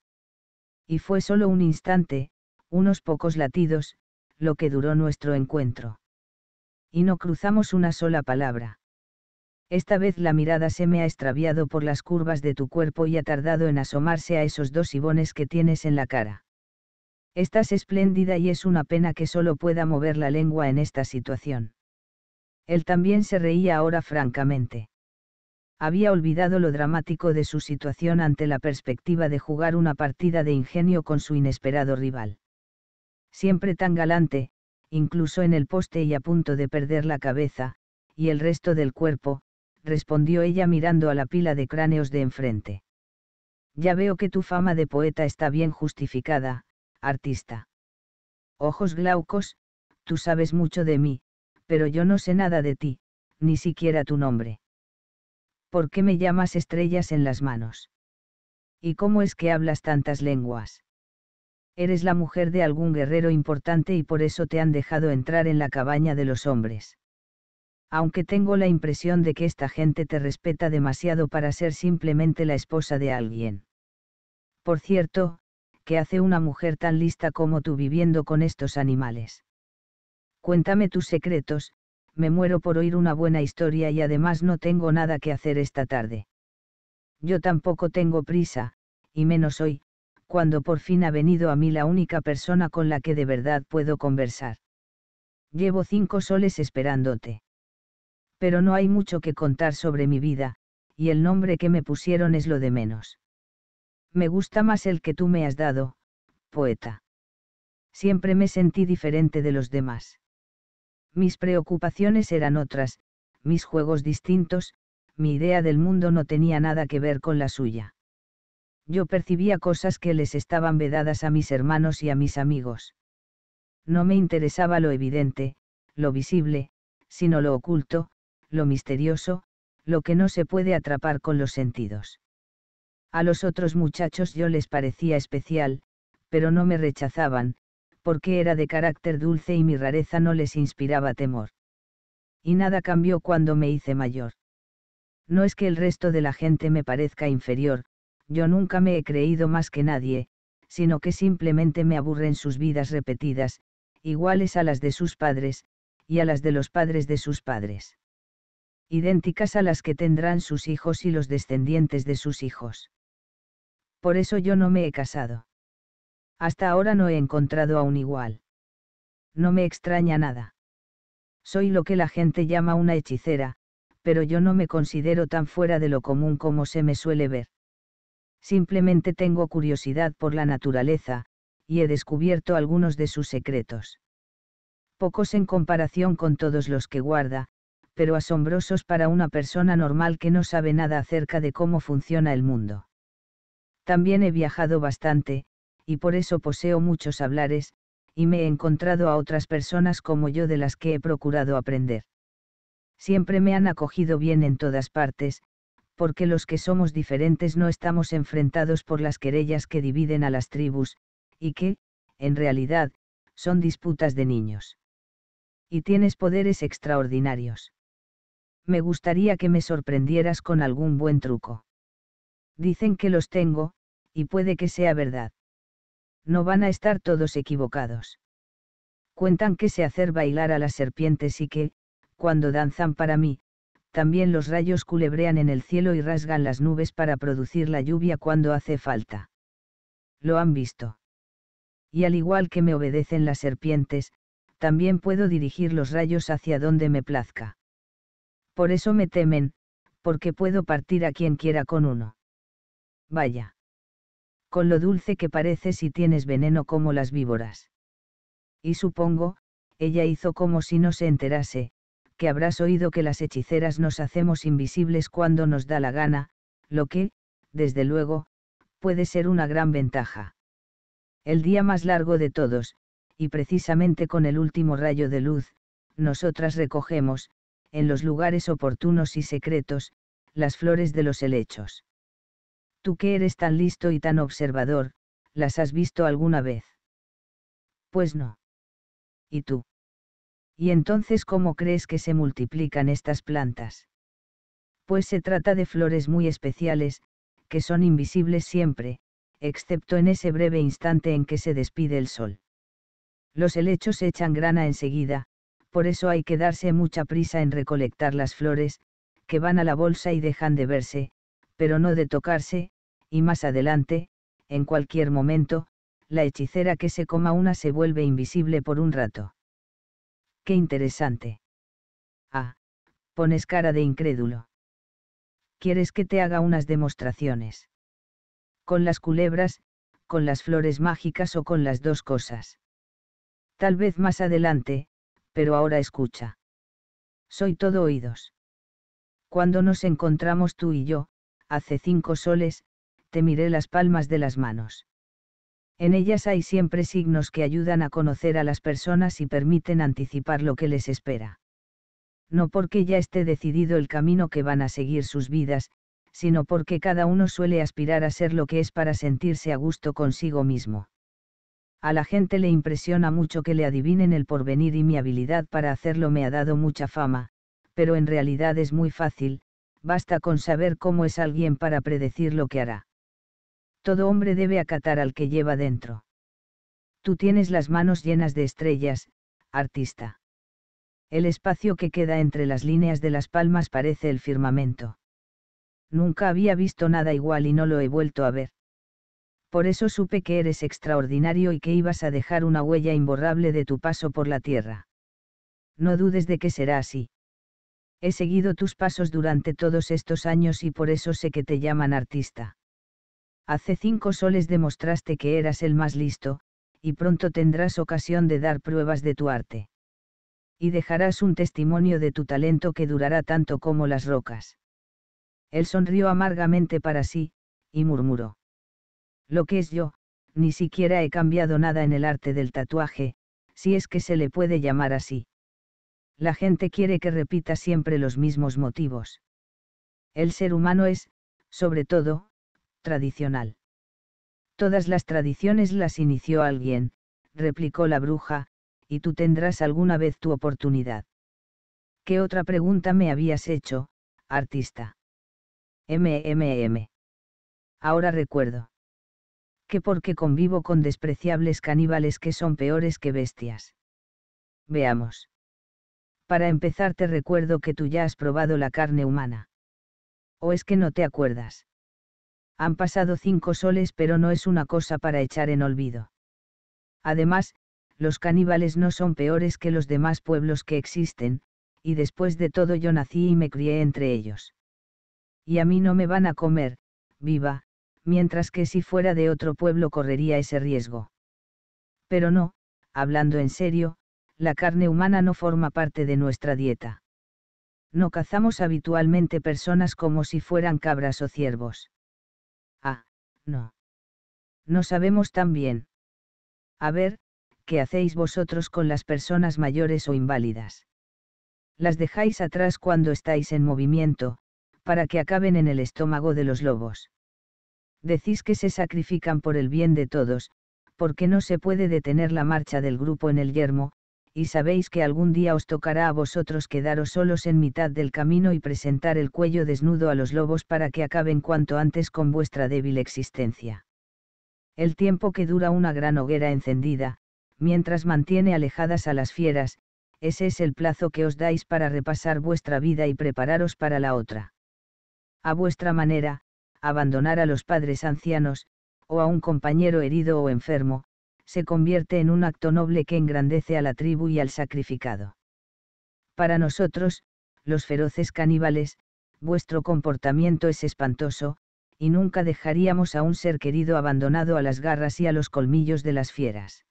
Y fue solo un instante, unos pocos latidos, lo que duró nuestro encuentro y no cruzamos una sola palabra. Esta vez la mirada se me ha extraviado por las curvas de tu cuerpo y ha tardado en asomarse a esos dos ibones que tienes en la cara. Estás espléndida y es una pena que solo pueda mover la lengua en esta situación. Él también se reía ahora francamente. Había olvidado lo dramático de su situación ante la perspectiva de jugar una partida de ingenio con su inesperado rival. Siempre tan galante, incluso en el poste y a punto de perder la cabeza, y el resto del cuerpo, respondió ella mirando a la pila de cráneos de enfrente. Ya veo que tu fama de poeta está bien justificada, artista. Ojos glaucos, tú sabes mucho de mí, pero yo no sé nada de ti, ni siquiera tu nombre. ¿Por qué me llamas estrellas en las manos? ¿Y cómo es que hablas tantas lenguas? eres la mujer de algún guerrero importante y por eso te han dejado entrar en la cabaña de los hombres. Aunque tengo la impresión de que esta gente te respeta demasiado para ser simplemente la esposa de alguien. Por cierto, ¿qué hace una mujer tan lista como tú viviendo con estos animales? Cuéntame tus secretos, me muero por oír una buena historia y además no tengo nada que hacer esta tarde. Yo tampoco tengo prisa, y menos hoy, cuando por fin ha venido a mí la única persona con la que de verdad puedo conversar. Llevo cinco soles esperándote. Pero no hay mucho que contar sobre mi vida, y el nombre que me pusieron es lo de menos. Me gusta más el que tú me has dado, poeta. Siempre me sentí diferente de los demás. Mis preocupaciones eran otras, mis juegos distintos, mi idea del mundo no tenía nada que ver con la suya. Yo percibía cosas que les estaban vedadas a mis hermanos y a mis amigos. No me interesaba lo evidente, lo visible, sino lo oculto, lo misterioso, lo que no se puede atrapar con los sentidos. A los otros muchachos yo les parecía especial, pero no me rechazaban, porque era de carácter dulce y mi rareza no les inspiraba temor. Y nada cambió cuando me hice mayor. No es que el resto de la gente me parezca inferior, yo nunca me he creído más que nadie, sino que simplemente me aburren sus vidas repetidas, iguales a las de sus padres, y a las de los padres de sus padres. Idénticas a las que tendrán sus hijos y los descendientes de sus hijos. Por eso yo no me he casado. Hasta ahora no he encontrado a un igual. No me extraña nada. Soy lo que la gente llama una hechicera, pero yo no me considero tan fuera de lo común como se me suele ver simplemente tengo curiosidad por la naturaleza, y he descubierto algunos de sus secretos. Pocos en comparación con todos los que guarda, pero asombrosos para una persona normal que no sabe nada acerca de cómo funciona el mundo. También he viajado bastante, y por eso poseo muchos hablares, y me he encontrado a otras personas como yo de las que he procurado aprender. Siempre me han acogido bien en todas partes, porque los que somos diferentes no estamos enfrentados por las querellas que dividen a las tribus, y que, en realidad, son disputas de niños. Y tienes poderes extraordinarios. Me gustaría que me sorprendieras con algún buen truco. Dicen que los tengo, y puede que sea verdad. No van a estar todos equivocados. Cuentan que se hacer bailar a las serpientes y que, cuando danzan para mí, también los rayos culebrean en el cielo y rasgan las nubes para producir la lluvia cuando hace falta. Lo han visto. Y al igual que me obedecen las serpientes, también puedo dirigir los rayos hacia donde me plazca. Por eso me temen, porque puedo partir a quien quiera con uno. Vaya. Con lo dulce que pareces y tienes veneno como las víboras. Y supongo, ella hizo como si no se enterase, habrás oído que las hechiceras nos hacemos invisibles cuando nos da la gana, lo que, desde luego, puede ser una gran ventaja. El día más largo de todos, y precisamente con el último rayo de luz, nosotras recogemos, en los lugares oportunos y secretos, las flores de los helechos. Tú que eres tan listo y tan observador, ¿las has visto alguna vez? Pues no. ¿Y tú? ¿Y entonces cómo crees que se multiplican estas plantas? Pues se trata de flores muy especiales, que son invisibles siempre, excepto en ese breve instante en que se despide el sol. Los helechos echan grana enseguida, por eso hay que darse mucha prisa en recolectar las flores, que van a la bolsa y dejan de verse, pero no de tocarse, y más adelante, en cualquier momento, la hechicera que se coma una se vuelve invisible por un rato. Qué interesante. Ah, pones cara de incrédulo. ¿Quieres que te haga unas demostraciones? Con las culebras, con las flores mágicas o con las dos cosas. Tal vez más adelante, pero ahora escucha. Soy todo oídos. Cuando nos encontramos tú y yo, hace cinco soles, te miré las palmas de las manos. En ellas hay siempre signos que ayudan a conocer a las personas y permiten anticipar lo que les espera. No porque ya esté decidido el camino que van a seguir sus vidas, sino porque cada uno suele aspirar a ser lo que es para sentirse a gusto consigo mismo. A la gente le impresiona mucho que le adivinen el porvenir y mi habilidad para hacerlo me ha dado mucha fama, pero en realidad es muy fácil, basta con saber cómo es alguien para predecir lo que hará todo hombre debe acatar al que lleva dentro. Tú tienes las manos llenas de estrellas, artista. El espacio que queda entre las líneas de las palmas parece el firmamento. Nunca había visto nada igual y no lo he vuelto a ver. Por eso supe que eres extraordinario y que ibas a dejar una huella imborrable de tu paso por la tierra. No dudes de que será así. He seguido tus pasos durante todos estos años y por eso sé que te llaman artista hace cinco soles demostraste que eras el más listo, y pronto tendrás ocasión de dar pruebas de tu arte. Y dejarás un testimonio de tu talento que durará tanto como las rocas. Él sonrió amargamente para sí, y murmuró. Lo que es yo, ni siquiera he cambiado nada en el arte del tatuaje, si es que se le puede llamar así. La gente quiere que repita siempre los mismos motivos. El ser humano es, sobre todo, tradicional. Todas las tradiciones las inició alguien, replicó la bruja, y tú tendrás alguna vez tu oportunidad. ¿Qué otra pregunta me habías hecho, artista? MMM. Ahora recuerdo. Que porque convivo con despreciables caníbales que son peores que bestias. Veamos. Para empezar te recuerdo que tú ya has probado la carne humana. ¿O es que no te acuerdas? Han pasado cinco soles pero no es una cosa para echar en olvido. Además, los caníbales no son peores que los demás pueblos que existen, y después de todo yo nací y me crié entre ellos. Y a mí no me van a comer, viva, mientras que si fuera de otro pueblo correría ese riesgo. Pero no, hablando en serio, la carne humana no forma parte de nuestra dieta. No cazamos habitualmente personas como si fueran cabras o ciervos no. No sabemos tan bien. A ver, ¿qué hacéis vosotros con las personas mayores o inválidas? Las dejáis atrás cuando estáis en movimiento, para que acaben en el estómago de los lobos. Decís que se sacrifican por el bien de todos, porque no se puede detener la marcha del grupo en el yermo, y sabéis que algún día os tocará a vosotros quedaros solos en mitad del camino y presentar el cuello desnudo a los lobos para que acaben cuanto antes con vuestra débil existencia. El tiempo que dura una gran hoguera encendida, mientras mantiene alejadas a las fieras, ese es el plazo que os dais para repasar vuestra vida y prepararos para la otra. A vuestra manera, abandonar a los padres ancianos, o a un compañero herido o enfermo, se convierte en un acto noble que engrandece a la tribu y al sacrificado. Para nosotros, los feroces caníbales, vuestro comportamiento es espantoso, y nunca dejaríamos a un ser querido abandonado a las garras y a los colmillos de las fieras.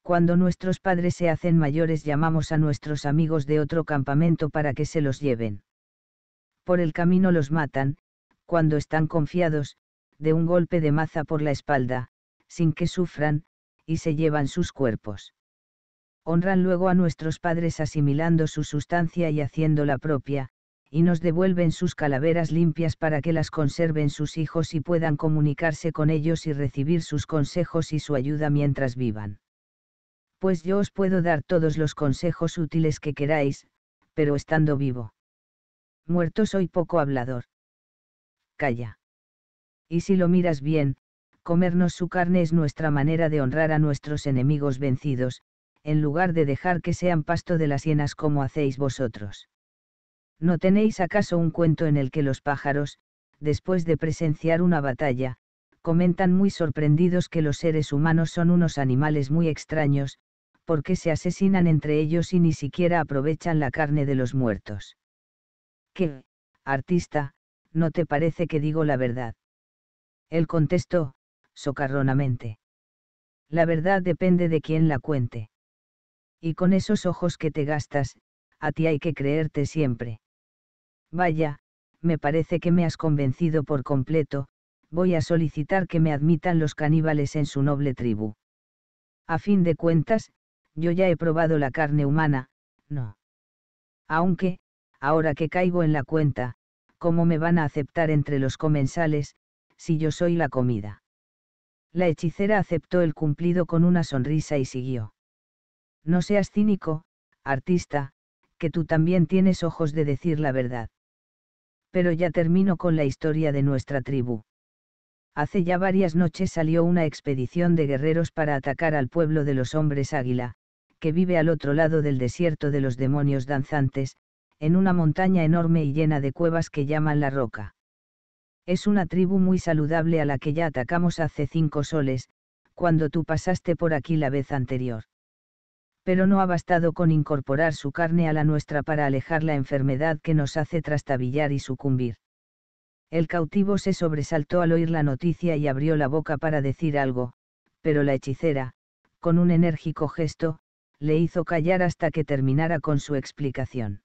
Cuando nuestros padres se hacen mayores llamamos a nuestros amigos de otro campamento para que se los lleven. Por el camino los matan, cuando están confiados, de un golpe de maza por la espalda, sin que sufran, y se llevan sus cuerpos. Honran luego a nuestros padres asimilando su sustancia y la propia, y nos devuelven sus calaveras limpias para que las conserven sus hijos y puedan comunicarse con ellos y recibir sus consejos y su ayuda mientras vivan. Pues yo os puedo dar todos los consejos útiles que queráis, pero estando vivo. Muerto soy poco hablador. Calla. Y si lo miras bien, Comernos su carne es nuestra manera de honrar a nuestros enemigos vencidos, en lugar de dejar que sean pasto de las hienas como hacéis vosotros. ¿No tenéis acaso un cuento en el que los pájaros, después de presenciar una batalla, comentan muy sorprendidos que los seres humanos son unos animales muy extraños, porque se asesinan entre ellos y ni siquiera aprovechan la carne de los muertos? ¿Qué, artista, no te parece que digo la verdad? Él contestó, socarronamente. La verdad depende de quien la cuente. Y con esos ojos que te gastas, a ti hay que creerte siempre. Vaya, me parece que me has convencido por completo, voy a solicitar que me admitan los caníbales en su noble tribu. A fin de cuentas, yo ya he probado la carne humana, no. Aunque, ahora que caigo en la cuenta, ¿cómo me van a aceptar entre los comensales, si yo soy la comida? La hechicera aceptó el cumplido con una sonrisa y siguió. No seas cínico, artista, que tú también tienes ojos de decir la verdad. Pero ya termino con la historia de nuestra tribu. Hace ya varias noches salió una expedición de guerreros para atacar al pueblo de los hombres águila, que vive al otro lado del desierto de los demonios danzantes, en una montaña enorme y llena de cuevas que llaman la roca. Es una tribu muy saludable a la que ya atacamos hace cinco soles, cuando tú pasaste por aquí la vez anterior. Pero no ha bastado con incorporar su carne a la nuestra para alejar la enfermedad que nos hace trastabillar y sucumbir. El cautivo se sobresaltó al oír la noticia y abrió la boca para decir algo, pero la hechicera, con un enérgico gesto, le hizo callar hasta que terminara con su explicación.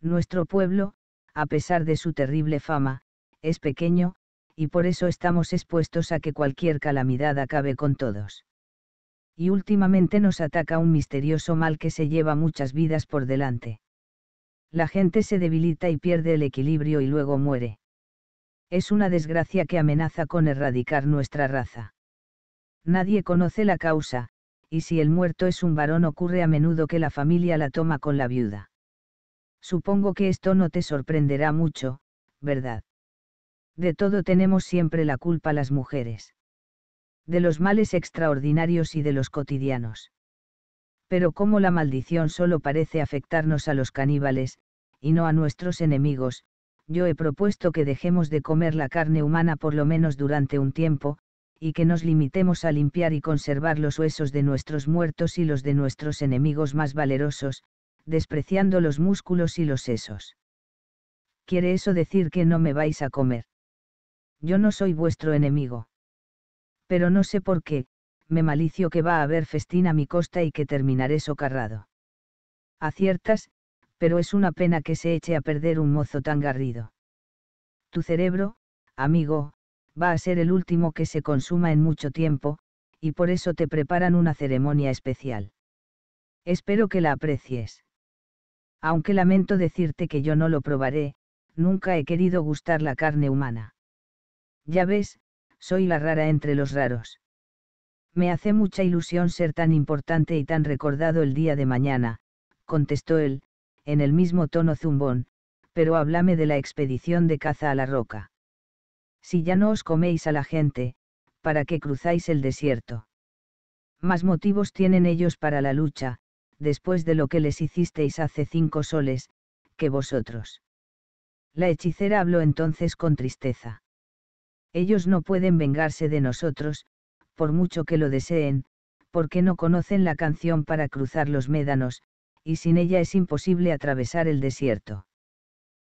Nuestro pueblo, a pesar de su terrible fama, es pequeño, y por eso estamos expuestos a que cualquier calamidad acabe con todos. Y últimamente nos ataca un misterioso mal que se lleva muchas vidas por delante. La gente se debilita y pierde el equilibrio y luego muere. Es una desgracia que amenaza con erradicar nuestra raza. Nadie conoce la causa, y si el muerto es un varón ocurre a menudo que la familia la toma con la viuda. Supongo que esto no te sorprenderá mucho, ¿verdad? de todo tenemos siempre la culpa las mujeres. De los males extraordinarios y de los cotidianos. Pero como la maldición solo parece afectarnos a los caníbales, y no a nuestros enemigos, yo he propuesto que dejemos de comer la carne humana por lo menos durante un tiempo, y que nos limitemos a limpiar y conservar los huesos de nuestros muertos y los de nuestros enemigos más valerosos, despreciando los músculos y los sesos. ¿Quiere eso decir que no me vais a comer? yo no soy vuestro enemigo. Pero no sé por qué, me malicio que va a haber festín a mi costa y que terminaré socarrado. Aciertas, pero es una pena que se eche a perder un mozo tan garrido. Tu cerebro, amigo, va a ser el último que se consuma en mucho tiempo, y por eso te preparan una ceremonia especial. Espero que la aprecies. Aunque lamento decirte que yo no lo probaré, nunca he querido gustar la carne humana. Ya ves, soy la rara entre los raros. Me hace mucha ilusión ser tan importante y tan recordado el día de mañana, contestó él, en el mismo tono zumbón, pero háblame de la expedición de caza a la roca. Si ya no os coméis a la gente, ¿para qué cruzáis el desierto? Más motivos tienen ellos para la lucha, después de lo que les hicisteis hace cinco soles, que vosotros. La hechicera habló entonces con tristeza. Ellos no pueden vengarse de nosotros, por mucho que lo deseen, porque no conocen la canción para cruzar los médanos, y sin ella es imposible atravesar el desierto.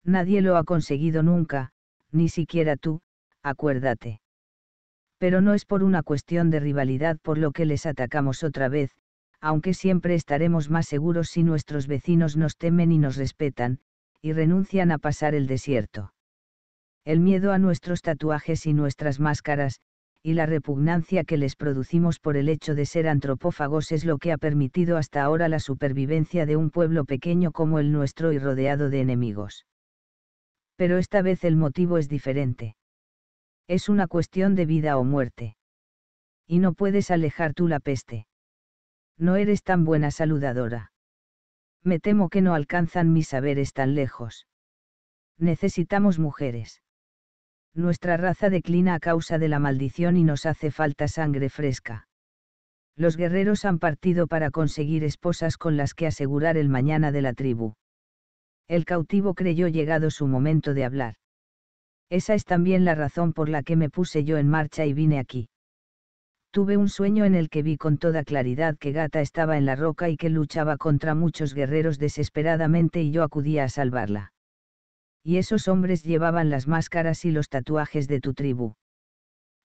Nadie lo ha conseguido nunca, ni siquiera tú, acuérdate. Pero no es por una cuestión de rivalidad por lo que les atacamos otra vez, aunque siempre estaremos más seguros si nuestros vecinos nos temen y nos respetan, y renuncian a pasar el desierto el miedo a nuestros tatuajes y nuestras máscaras, y la repugnancia que les producimos por el hecho de ser antropófagos es lo que ha permitido hasta ahora la supervivencia de un pueblo pequeño como el nuestro y rodeado de enemigos. Pero esta vez el motivo es diferente. Es una cuestión de vida o muerte. Y no puedes alejar tú la peste. No eres tan buena saludadora. Me temo que no alcanzan mis saberes tan lejos. Necesitamos mujeres nuestra raza declina a causa de la maldición y nos hace falta sangre fresca. Los guerreros han partido para conseguir esposas con las que asegurar el mañana de la tribu. El cautivo creyó llegado su momento de hablar. Esa es también la razón por la que me puse yo en marcha y vine aquí. Tuve un sueño en el que vi con toda claridad que Gata estaba en la roca y que luchaba contra muchos guerreros desesperadamente y yo acudía a salvarla y esos hombres llevaban las máscaras y los tatuajes de tu tribu.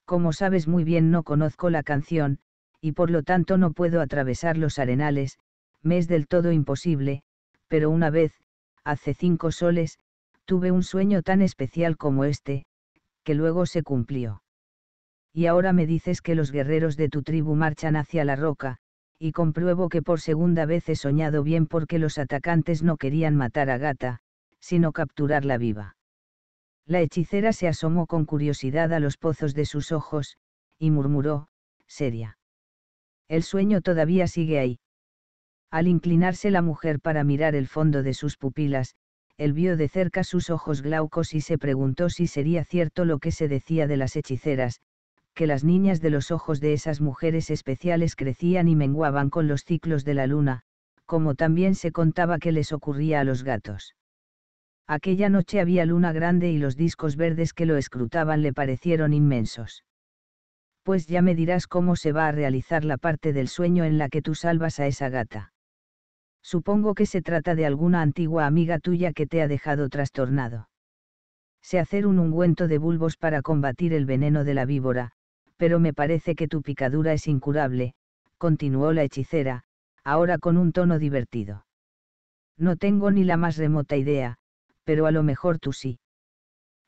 Como sabes muy bien no conozco la canción, y por lo tanto no puedo atravesar los arenales, me es del todo imposible, pero una vez, hace cinco soles, tuve un sueño tan especial como este, que luego se cumplió. Y ahora me dices que los guerreros de tu tribu marchan hacia la roca, y compruebo que por segunda vez he soñado bien porque los atacantes no querían matar a Gata, sino capturarla viva. La hechicera se asomó con curiosidad a los pozos de sus ojos, y murmuró, seria. El sueño todavía sigue ahí. Al inclinarse la mujer para mirar el fondo de sus pupilas, él vio de cerca sus ojos glaucos y se preguntó si sería cierto lo que se decía de las hechiceras, que las niñas de los ojos de esas mujeres especiales crecían y menguaban con los ciclos de la luna, como también se contaba que les ocurría a los gatos. Aquella noche había luna grande y los discos verdes que lo escrutaban le parecieron inmensos. Pues ya me dirás cómo se va a realizar la parte del sueño en la que tú salvas a esa gata. Supongo que se trata de alguna antigua amiga tuya que te ha dejado trastornado. Sé hacer un ungüento de bulbos para combatir el veneno de la víbora, pero me parece que tu picadura es incurable, continuó la hechicera, ahora con un tono divertido. No tengo ni la más remota idea, pero a lo mejor tú sí.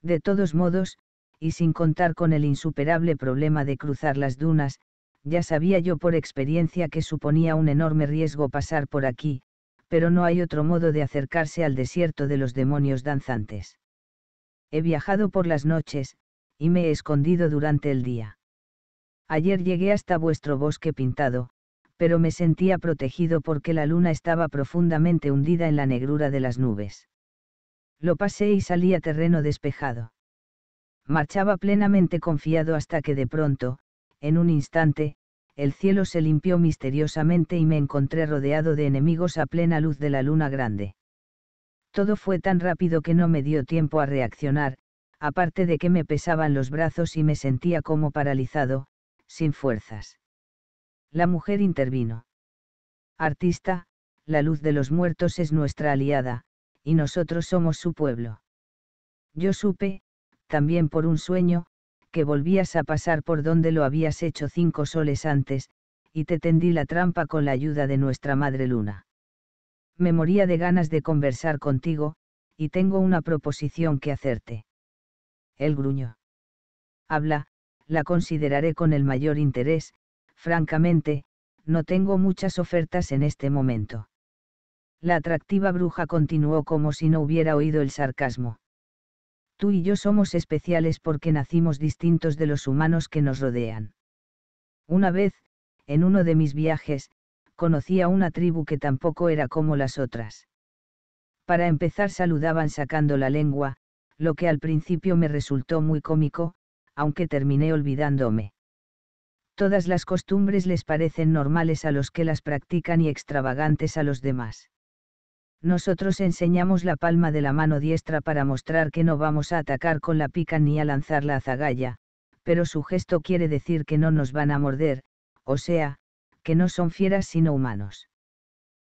De todos modos, y sin contar con el insuperable problema de cruzar las dunas, ya sabía yo por experiencia que suponía un enorme riesgo pasar por aquí, pero no hay otro modo de acercarse al desierto de los demonios danzantes. He viajado por las noches, y me he escondido durante el día. Ayer llegué hasta vuestro bosque pintado, pero me sentía protegido porque la luna estaba profundamente hundida en la negrura de las nubes. Lo pasé y salí a terreno despejado. Marchaba plenamente confiado hasta que de pronto, en un instante, el cielo se limpió misteriosamente y me encontré rodeado de enemigos a plena luz de la luna grande. Todo fue tan rápido que no me dio tiempo a reaccionar, aparte de que me pesaban los brazos y me sentía como paralizado, sin fuerzas. La mujer intervino. Artista, la luz de los muertos es nuestra aliada, y nosotros somos su pueblo. Yo supe, también por un sueño, que volvías a pasar por donde lo habías hecho cinco soles antes, y te tendí la trampa con la ayuda de nuestra Madre Luna. Me moría de ganas de conversar contigo, y tengo una proposición que hacerte. El gruño. Habla, la consideraré con el mayor interés, francamente, no tengo muchas ofertas en este momento. La atractiva bruja continuó como si no hubiera oído el sarcasmo. Tú y yo somos especiales porque nacimos distintos de los humanos que nos rodean. Una vez, en uno de mis viajes, conocí a una tribu que tampoco era como las otras. Para empezar saludaban sacando la lengua, lo que al principio me resultó muy cómico, aunque terminé olvidándome. Todas las costumbres les parecen normales a los que las practican y extravagantes a los demás nosotros enseñamos la palma de la mano diestra para mostrar que no vamos a atacar con la pica ni a lanzar la azagaya, pero su gesto quiere decir que no nos van a morder, o sea, que no son fieras sino humanos.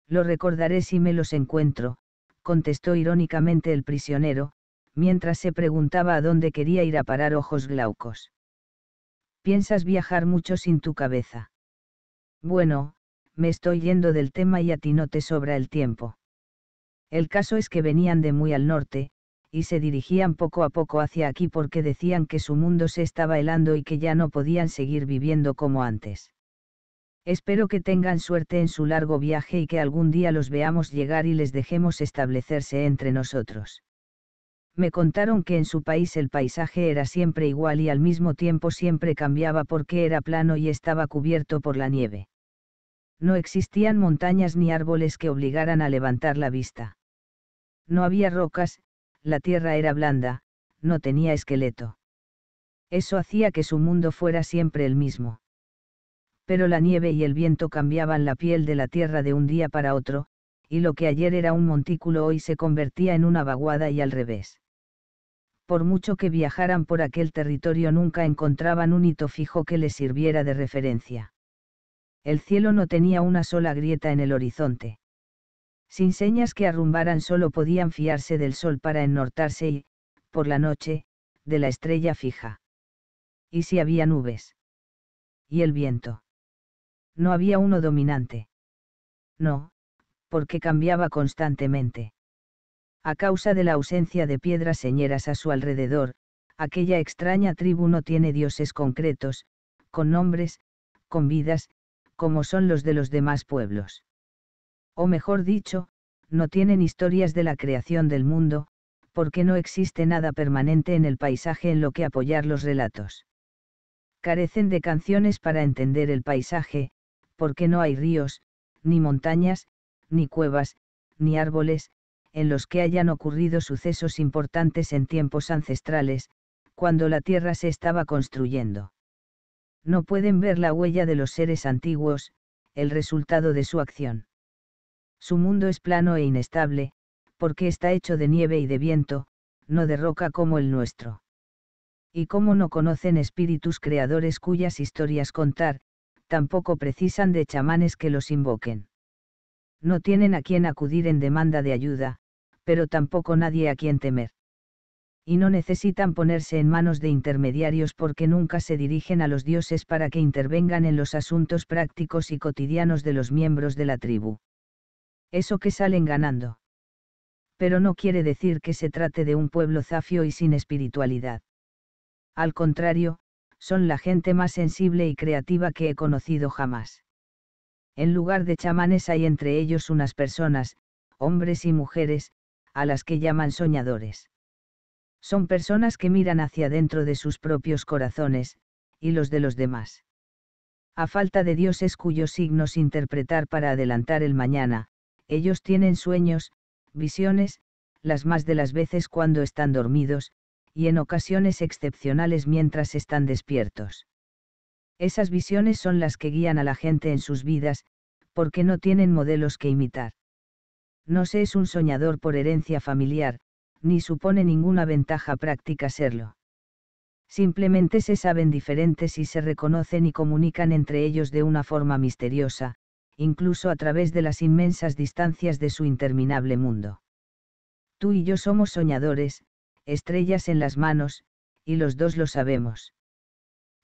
Lo recordaré si me los encuentro, contestó irónicamente el prisionero, mientras se preguntaba a dónde quería ir a parar ojos glaucos. Piensas viajar mucho sin tu cabeza. Bueno, me estoy yendo del tema y a ti no te sobra el tiempo. El caso es que venían de muy al norte, y se dirigían poco a poco hacia aquí porque decían que su mundo se estaba helando y que ya no podían seguir viviendo como antes. Espero que tengan suerte en su largo viaje y que algún día los veamos llegar y les dejemos establecerse entre nosotros. Me contaron que en su país el paisaje era siempre igual y al mismo tiempo siempre cambiaba porque era plano y estaba cubierto por la nieve. No existían montañas ni árboles que obligaran a levantar la vista no había rocas, la tierra era blanda, no tenía esqueleto. Eso hacía que su mundo fuera siempre el mismo. Pero la nieve y el viento cambiaban la piel de la tierra de un día para otro, y lo que ayer era un montículo hoy se convertía en una vaguada y al revés. Por mucho que viajaran por aquel territorio nunca encontraban un hito fijo que les sirviera de referencia. El cielo no tenía una sola grieta en el horizonte. Sin señas que arrumbaran solo podían fiarse del sol para ennortarse y, por la noche, de la estrella fija. ¿Y si había nubes? ¿Y el viento? No había uno dominante. No, porque cambiaba constantemente. A causa de la ausencia de piedras señeras a su alrededor, aquella extraña tribu no tiene dioses concretos, con nombres, con vidas, como son los de los demás pueblos o mejor dicho, no tienen historias de la creación del mundo, porque no existe nada permanente en el paisaje en lo que apoyar los relatos. Carecen de canciones para entender el paisaje, porque no hay ríos, ni montañas, ni cuevas, ni árboles, en los que hayan ocurrido sucesos importantes en tiempos ancestrales, cuando la Tierra se estaba construyendo. No pueden ver la huella de los seres antiguos, el resultado de su acción. Su mundo es plano e inestable, porque está hecho de nieve y de viento, no de roca como el nuestro. Y como no conocen espíritus creadores cuyas historias contar, tampoco precisan de chamanes que los invoquen. No tienen a quien acudir en demanda de ayuda, pero tampoco nadie a quien temer. Y no necesitan ponerse en manos de intermediarios porque nunca se dirigen a los dioses para que intervengan en los asuntos prácticos y cotidianos de los miembros de la tribu. Eso que salen ganando. Pero no quiere decir que se trate de un pueblo zafio y sin espiritualidad. Al contrario, son la gente más sensible y creativa que he conocido jamás. En lugar de chamanes hay entre ellos unas personas, hombres y mujeres, a las que llaman soñadores. Son personas que miran hacia dentro de sus propios corazones, y los de los demás. A falta de dioses cuyos signos interpretar para adelantar el mañana, ellos tienen sueños, visiones, las más de las veces cuando están dormidos, y en ocasiones excepcionales mientras están despiertos. Esas visiones son las que guían a la gente en sus vidas, porque no tienen modelos que imitar. No se es un soñador por herencia familiar, ni supone ninguna ventaja práctica serlo. Simplemente se saben diferentes y se reconocen y comunican entre ellos de una forma misteriosa, incluso a través de las inmensas distancias de su interminable mundo. Tú y yo somos soñadores, estrellas en las manos, y los dos lo sabemos.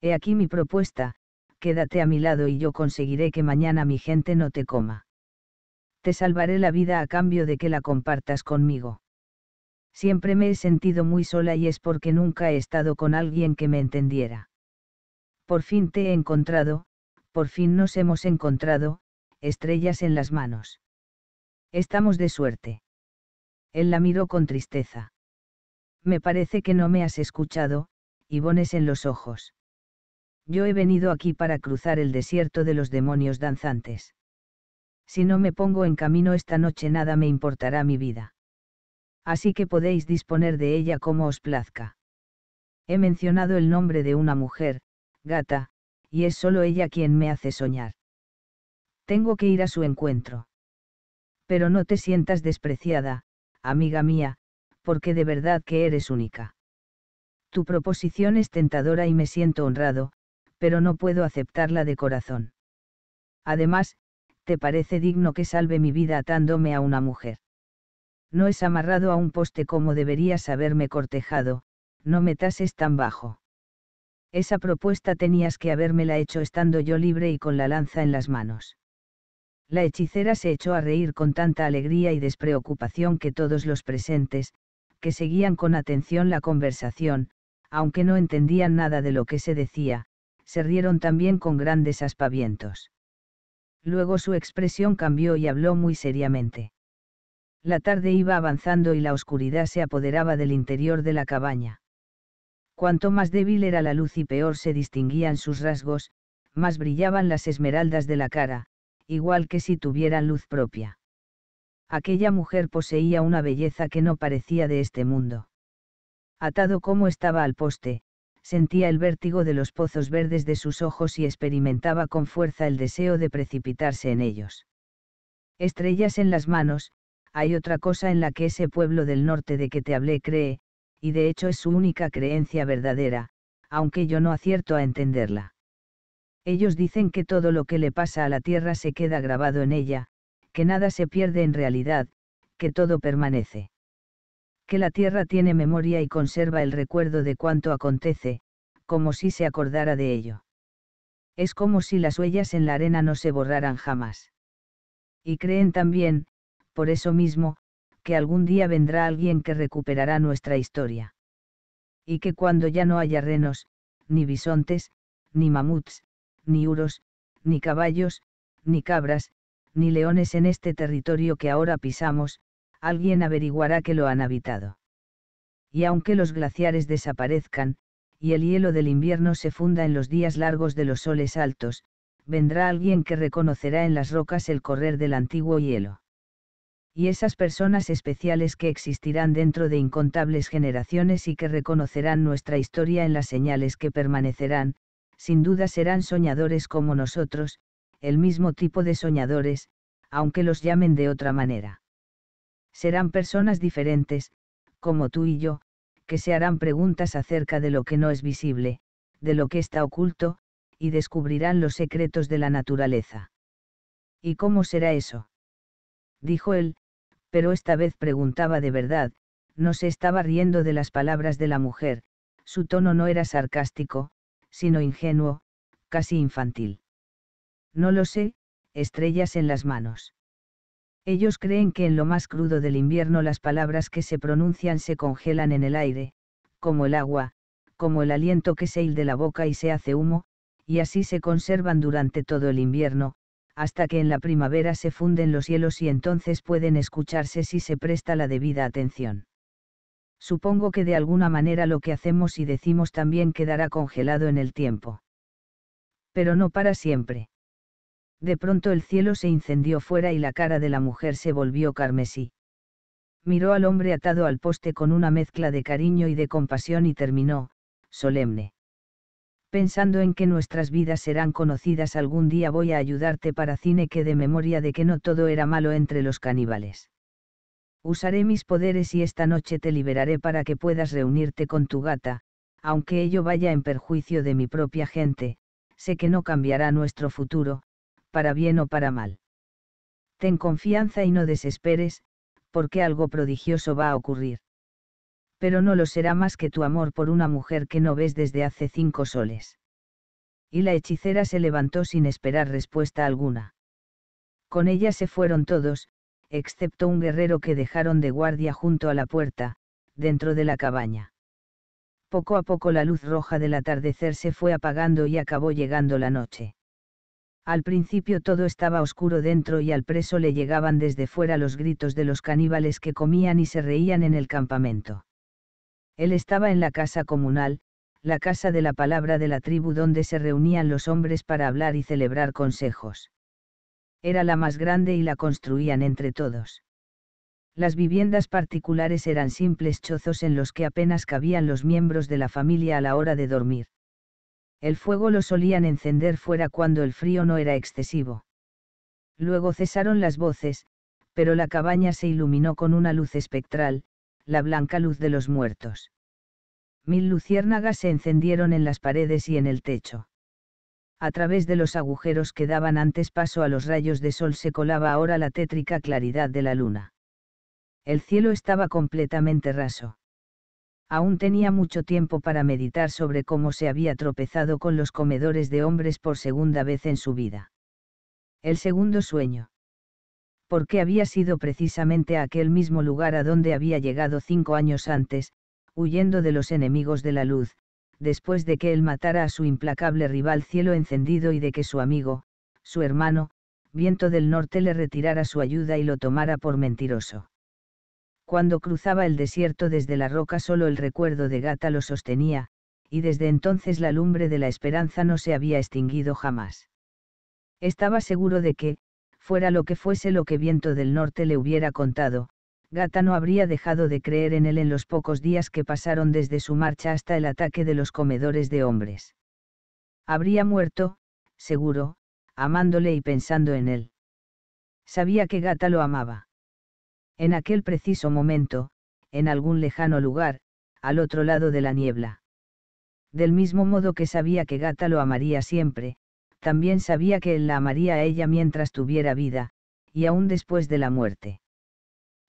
He aquí mi propuesta, quédate a mi lado y yo conseguiré que mañana mi gente no te coma. Te salvaré la vida a cambio de que la compartas conmigo. Siempre me he sentido muy sola y es porque nunca he estado con alguien que me entendiera. Por fin te he encontrado, por fin nos hemos encontrado, estrellas en las manos. Estamos de suerte. Él la miró con tristeza. Me parece que no me has escuchado, y bones en los ojos. Yo he venido aquí para cruzar el desierto de los demonios danzantes. Si no me pongo en camino esta noche nada me importará mi vida. Así que podéis disponer de ella como os plazca. He mencionado el nombre de una mujer, gata, y es solo ella quien me hace soñar. Tengo que ir a su encuentro. Pero no te sientas despreciada, amiga mía, porque de verdad que eres única. Tu proposición es tentadora y me siento honrado, pero no puedo aceptarla de corazón. Además, ¿te parece digno que salve mi vida atándome a una mujer? No es amarrado a un poste como deberías haberme cortejado, no me tases tan bajo. Esa propuesta tenías que habérmela hecho estando yo libre y con la lanza en las manos. La hechicera se echó a reír con tanta alegría y despreocupación que todos los presentes, que seguían con atención la conversación, aunque no entendían nada de lo que se decía, se rieron también con grandes aspavientos. Luego su expresión cambió y habló muy seriamente. La tarde iba avanzando y la oscuridad se apoderaba del interior de la cabaña. Cuanto más débil era la luz y peor se distinguían sus rasgos, más brillaban las esmeraldas de la cara, igual que si tuvieran luz propia. Aquella mujer poseía una belleza que no parecía de este mundo. Atado como estaba al poste, sentía el vértigo de los pozos verdes de sus ojos y experimentaba con fuerza el deseo de precipitarse en ellos. Estrellas en las manos, hay otra cosa en la que ese pueblo del norte de que te hablé cree, y de hecho es su única creencia verdadera, aunque yo no acierto a entenderla. Ellos dicen que todo lo que le pasa a la Tierra se queda grabado en ella, que nada se pierde en realidad, que todo permanece. Que la Tierra tiene memoria y conserva el recuerdo de cuanto acontece, como si se acordara de ello. Es como si las huellas en la arena no se borraran jamás. Y creen también, por eso mismo, que algún día vendrá alguien que recuperará nuestra historia. Y que cuando ya no haya renos, ni bisontes, ni mamuts, ni uros, ni caballos, ni cabras, ni leones en este territorio que ahora pisamos, alguien averiguará que lo han habitado. Y aunque los glaciares desaparezcan, y el hielo del invierno se funda en los días largos de los soles altos, vendrá alguien que reconocerá en las rocas el correr del antiguo hielo. Y esas personas especiales que existirán dentro de incontables generaciones y que reconocerán nuestra historia en las señales que permanecerán, sin duda serán soñadores como nosotros, el mismo tipo de soñadores, aunque los llamen de otra manera. Serán personas diferentes, como tú y yo, que se harán preguntas acerca de lo que no es visible, de lo que está oculto, y descubrirán los secretos de la naturaleza. ¿Y cómo será eso? Dijo él, pero esta vez preguntaba de verdad, no se estaba riendo de las palabras de la mujer, su tono no era sarcástico, sino ingenuo, casi infantil. No lo sé, estrellas en las manos. Ellos creen que en lo más crudo del invierno las palabras que se pronuncian se congelan en el aire, como el agua, como el aliento que se hilde la boca y se hace humo, y así se conservan durante todo el invierno, hasta que en la primavera se funden los hielos y entonces pueden escucharse si se presta la debida atención. Supongo que de alguna manera lo que hacemos y decimos también quedará congelado en el tiempo. Pero no para siempre. De pronto el cielo se incendió fuera y la cara de la mujer se volvió carmesí. Miró al hombre atado al poste con una mezcla de cariño y de compasión y terminó, solemne. Pensando en que nuestras vidas serán conocidas algún día voy a ayudarte para cine que de memoria de que no todo era malo entre los caníbales. Usaré mis poderes y esta noche te liberaré para que puedas reunirte con tu gata, aunque ello vaya en perjuicio de mi propia gente, sé que no cambiará nuestro futuro, para bien o para mal. Ten confianza y no desesperes, porque algo prodigioso va a ocurrir. Pero no lo será más que tu amor por una mujer que no ves desde hace cinco soles. Y la hechicera se levantó sin esperar respuesta alguna. Con ella se fueron todos, excepto un guerrero que dejaron de guardia junto a la puerta, dentro de la cabaña. Poco a poco la luz roja del atardecer se fue apagando y acabó llegando la noche. Al principio todo estaba oscuro dentro y al preso le llegaban desde fuera los gritos de los caníbales que comían y se reían en el campamento. Él estaba en la casa comunal, la casa de la palabra de la tribu donde se reunían los hombres para hablar y celebrar consejos era la más grande y la construían entre todos. Las viviendas particulares eran simples chozos en los que apenas cabían los miembros de la familia a la hora de dormir. El fuego lo solían encender fuera cuando el frío no era excesivo. Luego cesaron las voces, pero la cabaña se iluminó con una luz espectral, la blanca luz de los muertos. Mil luciérnagas se encendieron en las paredes y en el techo a través de los agujeros que daban antes paso a los rayos de sol se colaba ahora la tétrica claridad de la luna. El cielo estaba completamente raso. Aún tenía mucho tiempo para meditar sobre cómo se había tropezado con los comedores de hombres por segunda vez en su vida. El segundo sueño. Porque había sido precisamente aquel mismo lugar a donde había llegado cinco años antes, huyendo de los enemigos de la luz, después de que él matara a su implacable rival Cielo Encendido y de que su amigo, su hermano, Viento del Norte le retirara su ayuda y lo tomara por mentiroso. Cuando cruzaba el desierto desde la roca solo el recuerdo de Gata lo sostenía, y desde entonces la lumbre de la esperanza no se había extinguido jamás. Estaba seguro de que, fuera lo que fuese lo que Viento del Norte le hubiera contado, Gata no habría dejado de creer en él en los pocos días que pasaron desde su marcha hasta el ataque de los comedores de hombres. Habría muerto, seguro, amándole y pensando en él. Sabía que Gata lo amaba. En aquel preciso momento, en algún lejano lugar, al otro lado de la niebla. Del mismo modo que sabía que Gata lo amaría siempre, también sabía que él la amaría a ella mientras tuviera vida, y aún después de la muerte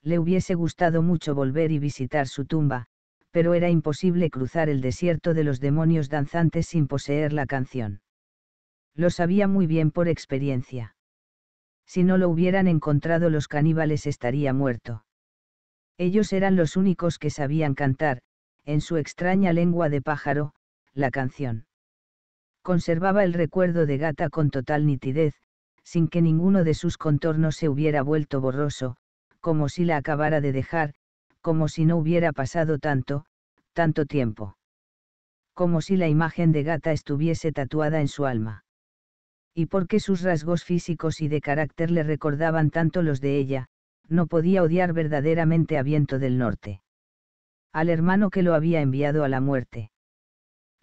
le hubiese gustado mucho volver y visitar su tumba, pero era imposible cruzar el desierto de los demonios danzantes sin poseer la canción. Lo sabía muy bien por experiencia. Si no lo hubieran encontrado los caníbales estaría muerto. Ellos eran los únicos que sabían cantar, en su extraña lengua de pájaro, la canción. Conservaba el recuerdo de Gata con total nitidez, sin que ninguno de sus contornos se hubiera vuelto borroso, como si la acabara de dejar, como si no hubiera pasado tanto, tanto tiempo. Como si la imagen de gata estuviese tatuada en su alma. Y porque sus rasgos físicos y de carácter le recordaban tanto los de ella, no podía odiar verdaderamente a Viento del Norte. Al hermano que lo había enviado a la muerte.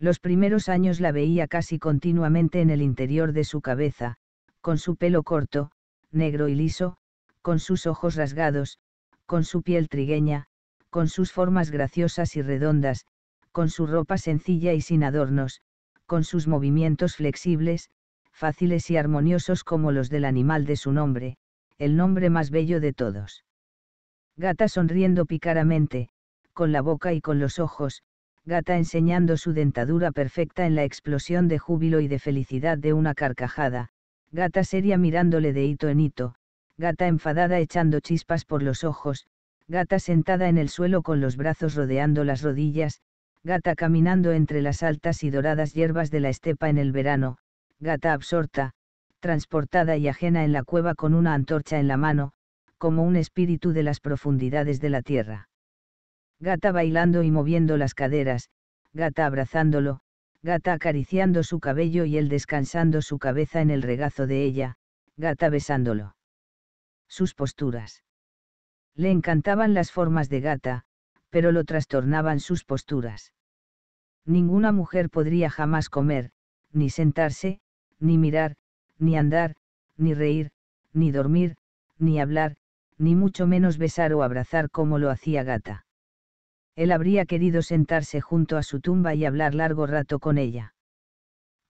Los primeros años la veía casi continuamente en el interior de su cabeza, con su pelo corto, negro y liso, con sus ojos rasgados, con su piel trigueña, con sus formas graciosas y redondas, con su ropa sencilla y sin adornos, con sus movimientos flexibles, fáciles y armoniosos como los del animal de su nombre, el nombre más bello de todos. Gata sonriendo picaramente, con la boca y con los ojos, Gata enseñando su dentadura perfecta en la explosión de júbilo y de felicidad de una carcajada, Gata seria mirándole de hito en hito, gata enfadada echando chispas por los ojos, gata sentada en el suelo con los brazos rodeando las rodillas, gata caminando entre las altas y doradas hierbas de la estepa en el verano, gata absorta, transportada y ajena en la cueva con una antorcha en la mano, como un espíritu de las profundidades de la tierra. Gata bailando y moviendo las caderas, gata abrazándolo, gata acariciando su cabello y él descansando su cabeza en el regazo de ella, gata besándolo sus posturas. Le encantaban las formas de gata, pero lo trastornaban sus posturas. Ninguna mujer podría jamás comer, ni sentarse, ni mirar, ni andar, ni reír, ni dormir, ni hablar, ni mucho menos besar o abrazar como lo hacía gata. Él habría querido sentarse junto a su tumba y hablar largo rato con ella.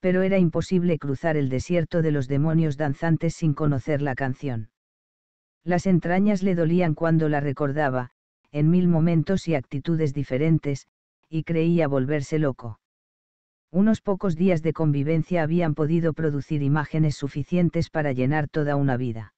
Pero era imposible cruzar el desierto de los demonios danzantes sin conocer la canción. Las entrañas le dolían cuando la recordaba, en mil momentos y actitudes diferentes, y creía volverse loco. Unos pocos días de convivencia habían podido producir imágenes suficientes para llenar toda una vida.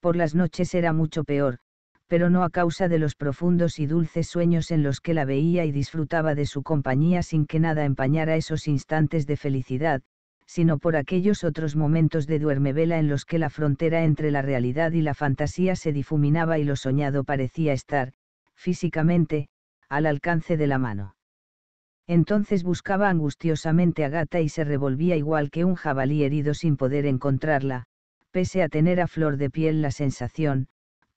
Por las noches era mucho peor, pero no a causa de los profundos y dulces sueños en los que la veía y disfrutaba de su compañía sin que nada empañara esos instantes de felicidad, sino por aquellos otros momentos de duermevela en los que la frontera entre la realidad y la fantasía se difuminaba y lo soñado parecía estar, físicamente, al alcance de la mano. Entonces buscaba angustiosamente a Gata y se revolvía igual que un jabalí herido sin poder encontrarla, pese a tener a flor de piel la sensación,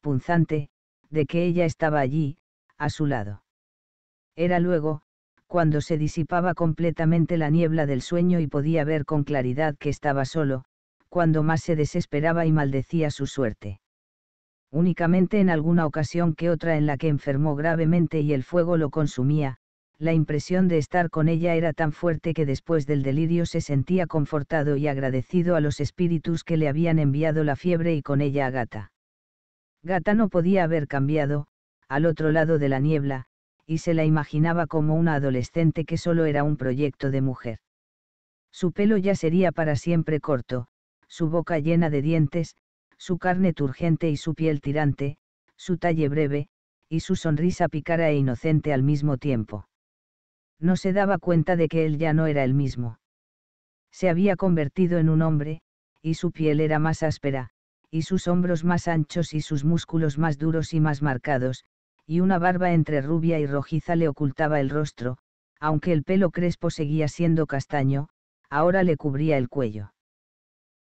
punzante, de que ella estaba allí, a su lado. Era luego, cuando se disipaba completamente la niebla del sueño y podía ver con claridad que estaba solo, cuando más se desesperaba y maldecía su suerte. Únicamente en alguna ocasión que otra en la que enfermó gravemente y el fuego lo consumía, la impresión de estar con ella era tan fuerte que después del delirio se sentía confortado y agradecido a los espíritus que le habían enviado la fiebre y con ella a Gata. Gata no podía haber cambiado, al otro lado de la niebla, y se la imaginaba como una adolescente que solo era un proyecto de mujer. Su pelo ya sería para siempre corto, su boca llena de dientes, su carne turgente y su piel tirante, su talle breve, y su sonrisa picara e inocente al mismo tiempo. No se daba cuenta de que él ya no era el mismo. Se había convertido en un hombre, y su piel era más áspera, y sus hombros más anchos y sus músculos más duros y más marcados, y una barba entre rubia y rojiza le ocultaba el rostro, aunque el pelo crespo seguía siendo castaño, ahora le cubría el cuello.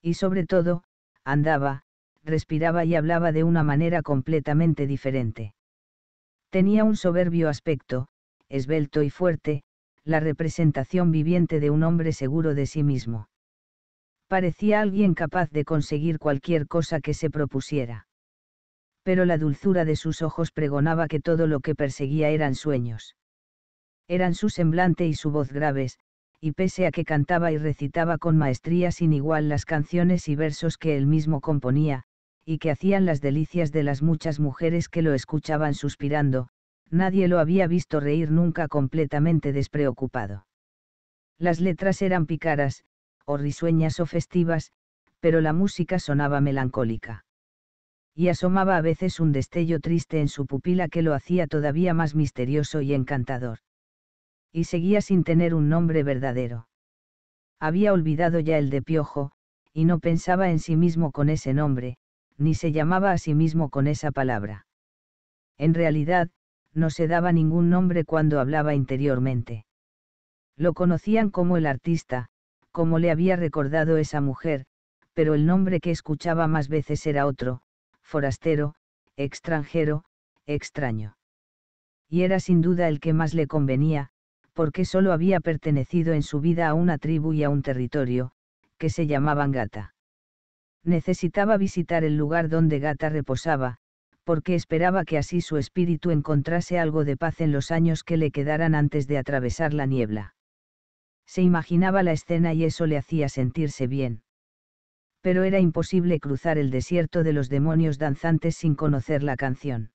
Y sobre todo, andaba, respiraba y hablaba de una manera completamente diferente. Tenía un soberbio aspecto, esbelto y fuerte, la representación viviente de un hombre seguro de sí mismo. Parecía alguien capaz de conseguir cualquier cosa que se propusiera pero la dulzura de sus ojos pregonaba que todo lo que perseguía eran sueños. Eran su semblante y su voz graves, y pese a que cantaba y recitaba con maestría sin igual las canciones y versos que él mismo componía, y que hacían las delicias de las muchas mujeres que lo escuchaban suspirando, nadie lo había visto reír nunca completamente despreocupado. Las letras eran picaras, o risueñas o festivas, pero la música sonaba melancólica y asomaba a veces un destello triste en su pupila que lo hacía todavía más misterioso y encantador. Y seguía sin tener un nombre verdadero. Había olvidado ya el de Piojo, y no pensaba en sí mismo con ese nombre, ni se llamaba a sí mismo con esa palabra. En realidad, no se daba ningún nombre cuando hablaba interiormente. Lo conocían como el artista, como le había recordado esa mujer, pero el nombre que escuchaba más veces era otro, forastero, extranjero, extraño. Y era sin duda el que más le convenía, porque solo había pertenecido en su vida a una tribu y a un territorio, que se llamaban Gata. Necesitaba visitar el lugar donde Gata reposaba, porque esperaba que así su espíritu encontrase algo de paz en los años que le quedaran antes de atravesar la niebla. Se imaginaba la escena y eso le hacía sentirse bien pero era imposible cruzar el desierto de los demonios danzantes sin conocer la canción.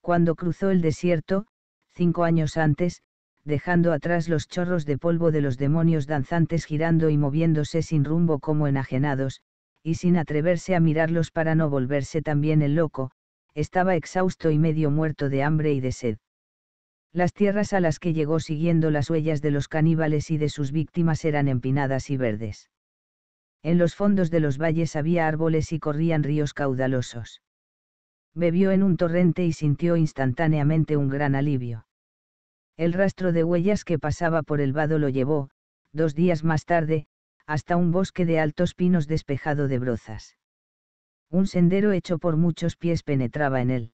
Cuando cruzó el desierto, cinco años antes, dejando atrás los chorros de polvo de los demonios danzantes girando y moviéndose sin rumbo como enajenados, y sin atreverse a mirarlos para no volverse también el loco, estaba exhausto y medio muerto de hambre y de sed. Las tierras a las que llegó siguiendo las huellas de los caníbales y de sus víctimas eran empinadas y verdes. En los fondos de los valles había árboles y corrían ríos caudalosos. Bebió en un torrente y sintió instantáneamente un gran alivio. El rastro de huellas que pasaba por el vado lo llevó, dos días más tarde, hasta un bosque de altos pinos despejado de brozas. Un sendero hecho por muchos pies penetraba en él.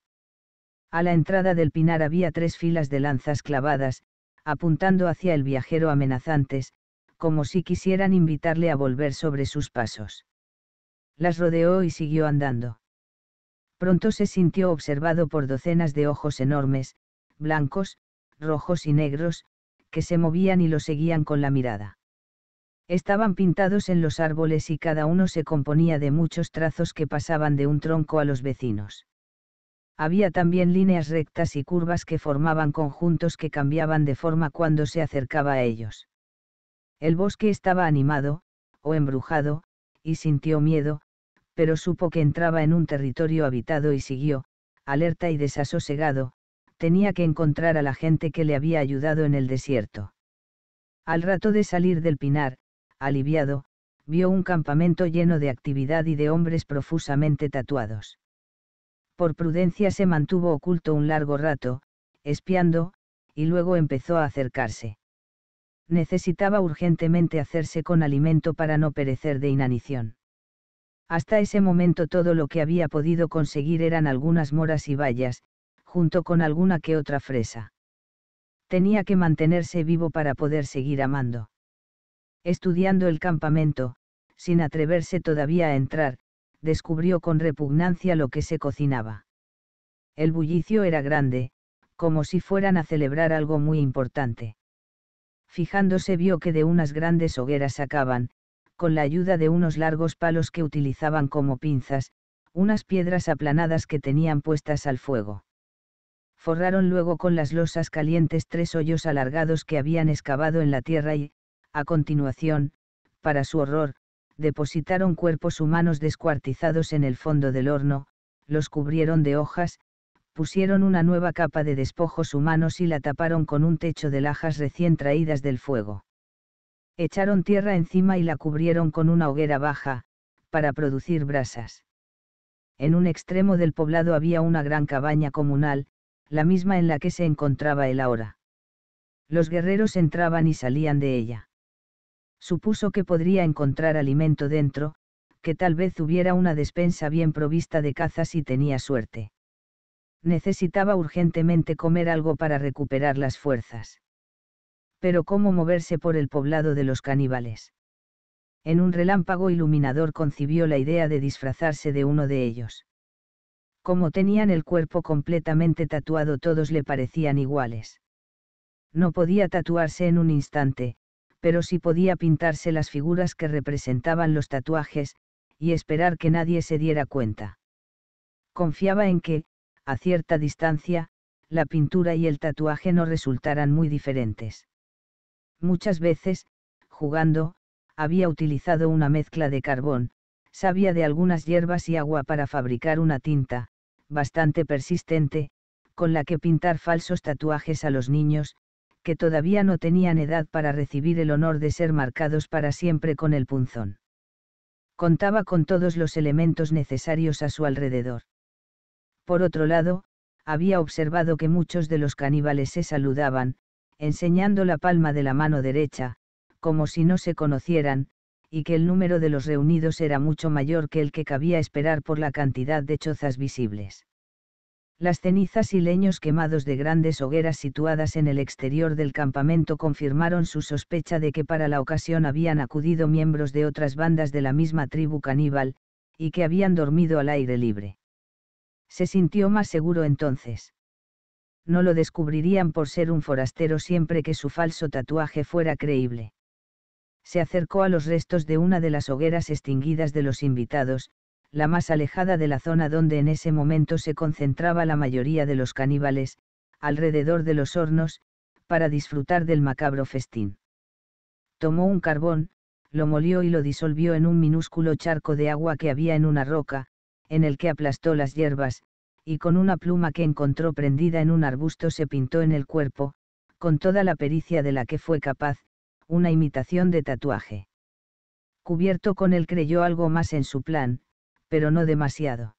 A la entrada del pinar había tres filas de lanzas clavadas, apuntando hacia el viajero amenazantes, como si quisieran invitarle a volver sobre sus pasos. Las rodeó y siguió andando. Pronto se sintió observado por docenas de ojos enormes, blancos, rojos y negros, que se movían y lo seguían con la mirada. Estaban pintados en los árboles y cada uno se componía de muchos trazos que pasaban de un tronco a los vecinos. Había también líneas rectas y curvas que formaban conjuntos que cambiaban de forma cuando se acercaba a ellos. El bosque estaba animado, o embrujado, y sintió miedo, pero supo que entraba en un territorio habitado y siguió, alerta y desasosegado, tenía que encontrar a la gente que le había ayudado en el desierto. Al rato de salir del pinar, aliviado, vio un campamento lleno de actividad y de hombres profusamente tatuados. Por prudencia se mantuvo oculto un largo rato, espiando, y luego empezó a acercarse necesitaba urgentemente hacerse con alimento para no perecer de inanición. Hasta ese momento todo lo que había podido conseguir eran algunas moras y bayas, junto con alguna que otra fresa. Tenía que mantenerse vivo para poder seguir amando. Estudiando el campamento, sin atreverse todavía a entrar, descubrió con repugnancia lo que se cocinaba. El bullicio era grande, como si fueran a celebrar algo muy importante fijándose vio que de unas grandes hogueras sacaban, con la ayuda de unos largos palos que utilizaban como pinzas, unas piedras aplanadas que tenían puestas al fuego. Forraron luego con las losas calientes tres hoyos alargados que habían excavado en la tierra y, a continuación, para su horror, depositaron cuerpos humanos descuartizados en el fondo del horno, los cubrieron de hojas, pusieron una nueva capa de despojos humanos y la taparon con un techo de lajas recién traídas del fuego. Echaron tierra encima y la cubrieron con una hoguera baja, para producir brasas. En un extremo del poblado había una gran cabaña comunal, la misma en la que se encontraba el ahora. Los guerreros entraban y salían de ella. Supuso que podría encontrar alimento dentro, que tal vez hubiera una despensa bien provista de cazas y tenía suerte necesitaba urgentemente comer algo para recuperar las fuerzas. Pero cómo moverse por el poblado de los caníbales. En un relámpago iluminador concibió la idea de disfrazarse de uno de ellos. Como tenían el cuerpo completamente tatuado todos le parecían iguales. No podía tatuarse en un instante, pero sí podía pintarse las figuras que representaban los tatuajes, y esperar que nadie se diera cuenta. Confiaba en que, a cierta distancia, la pintura y el tatuaje no resultaran muy diferentes. Muchas veces, jugando, había utilizado una mezcla de carbón, sabía de algunas hierbas y agua para fabricar una tinta, bastante persistente, con la que pintar falsos tatuajes a los niños, que todavía no tenían edad para recibir el honor de ser marcados para siempre con el punzón. Contaba con todos los elementos necesarios a su alrededor. Por otro lado, había observado que muchos de los caníbales se saludaban, enseñando la palma de la mano derecha, como si no se conocieran, y que el número de los reunidos era mucho mayor que el que cabía esperar por la cantidad de chozas visibles. Las cenizas y leños quemados de grandes hogueras situadas en el exterior del campamento confirmaron su sospecha de que para la ocasión habían acudido miembros de otras bandas de la misma tribu caníbal, y que habían dormido al aire libre se sintió más seguro entonces. No lo descubrirían por ser un forastero siempre que su falso tatuaje fuera creíble. Se acercó a los restos de una de las hogueras extinguidas de los invitados, la más alejada de la zona donde en ese momento se concentraba la mayoría de los caníbales, alrededor de los hornos, para disfrutar del macabro festín. Tomó un carbón, lo molió y lo disolvió en un minúsculo charco de agua que había en una roca, en el que aplastó las hierbas, y con una pluma que encontró prendida en un arbusto se pintó en el cuerpo, con toda la pericia de la que fue capaz, una imitación de tatuaje. Cubierto con él creyó algo más en su plan, pero no demasiado.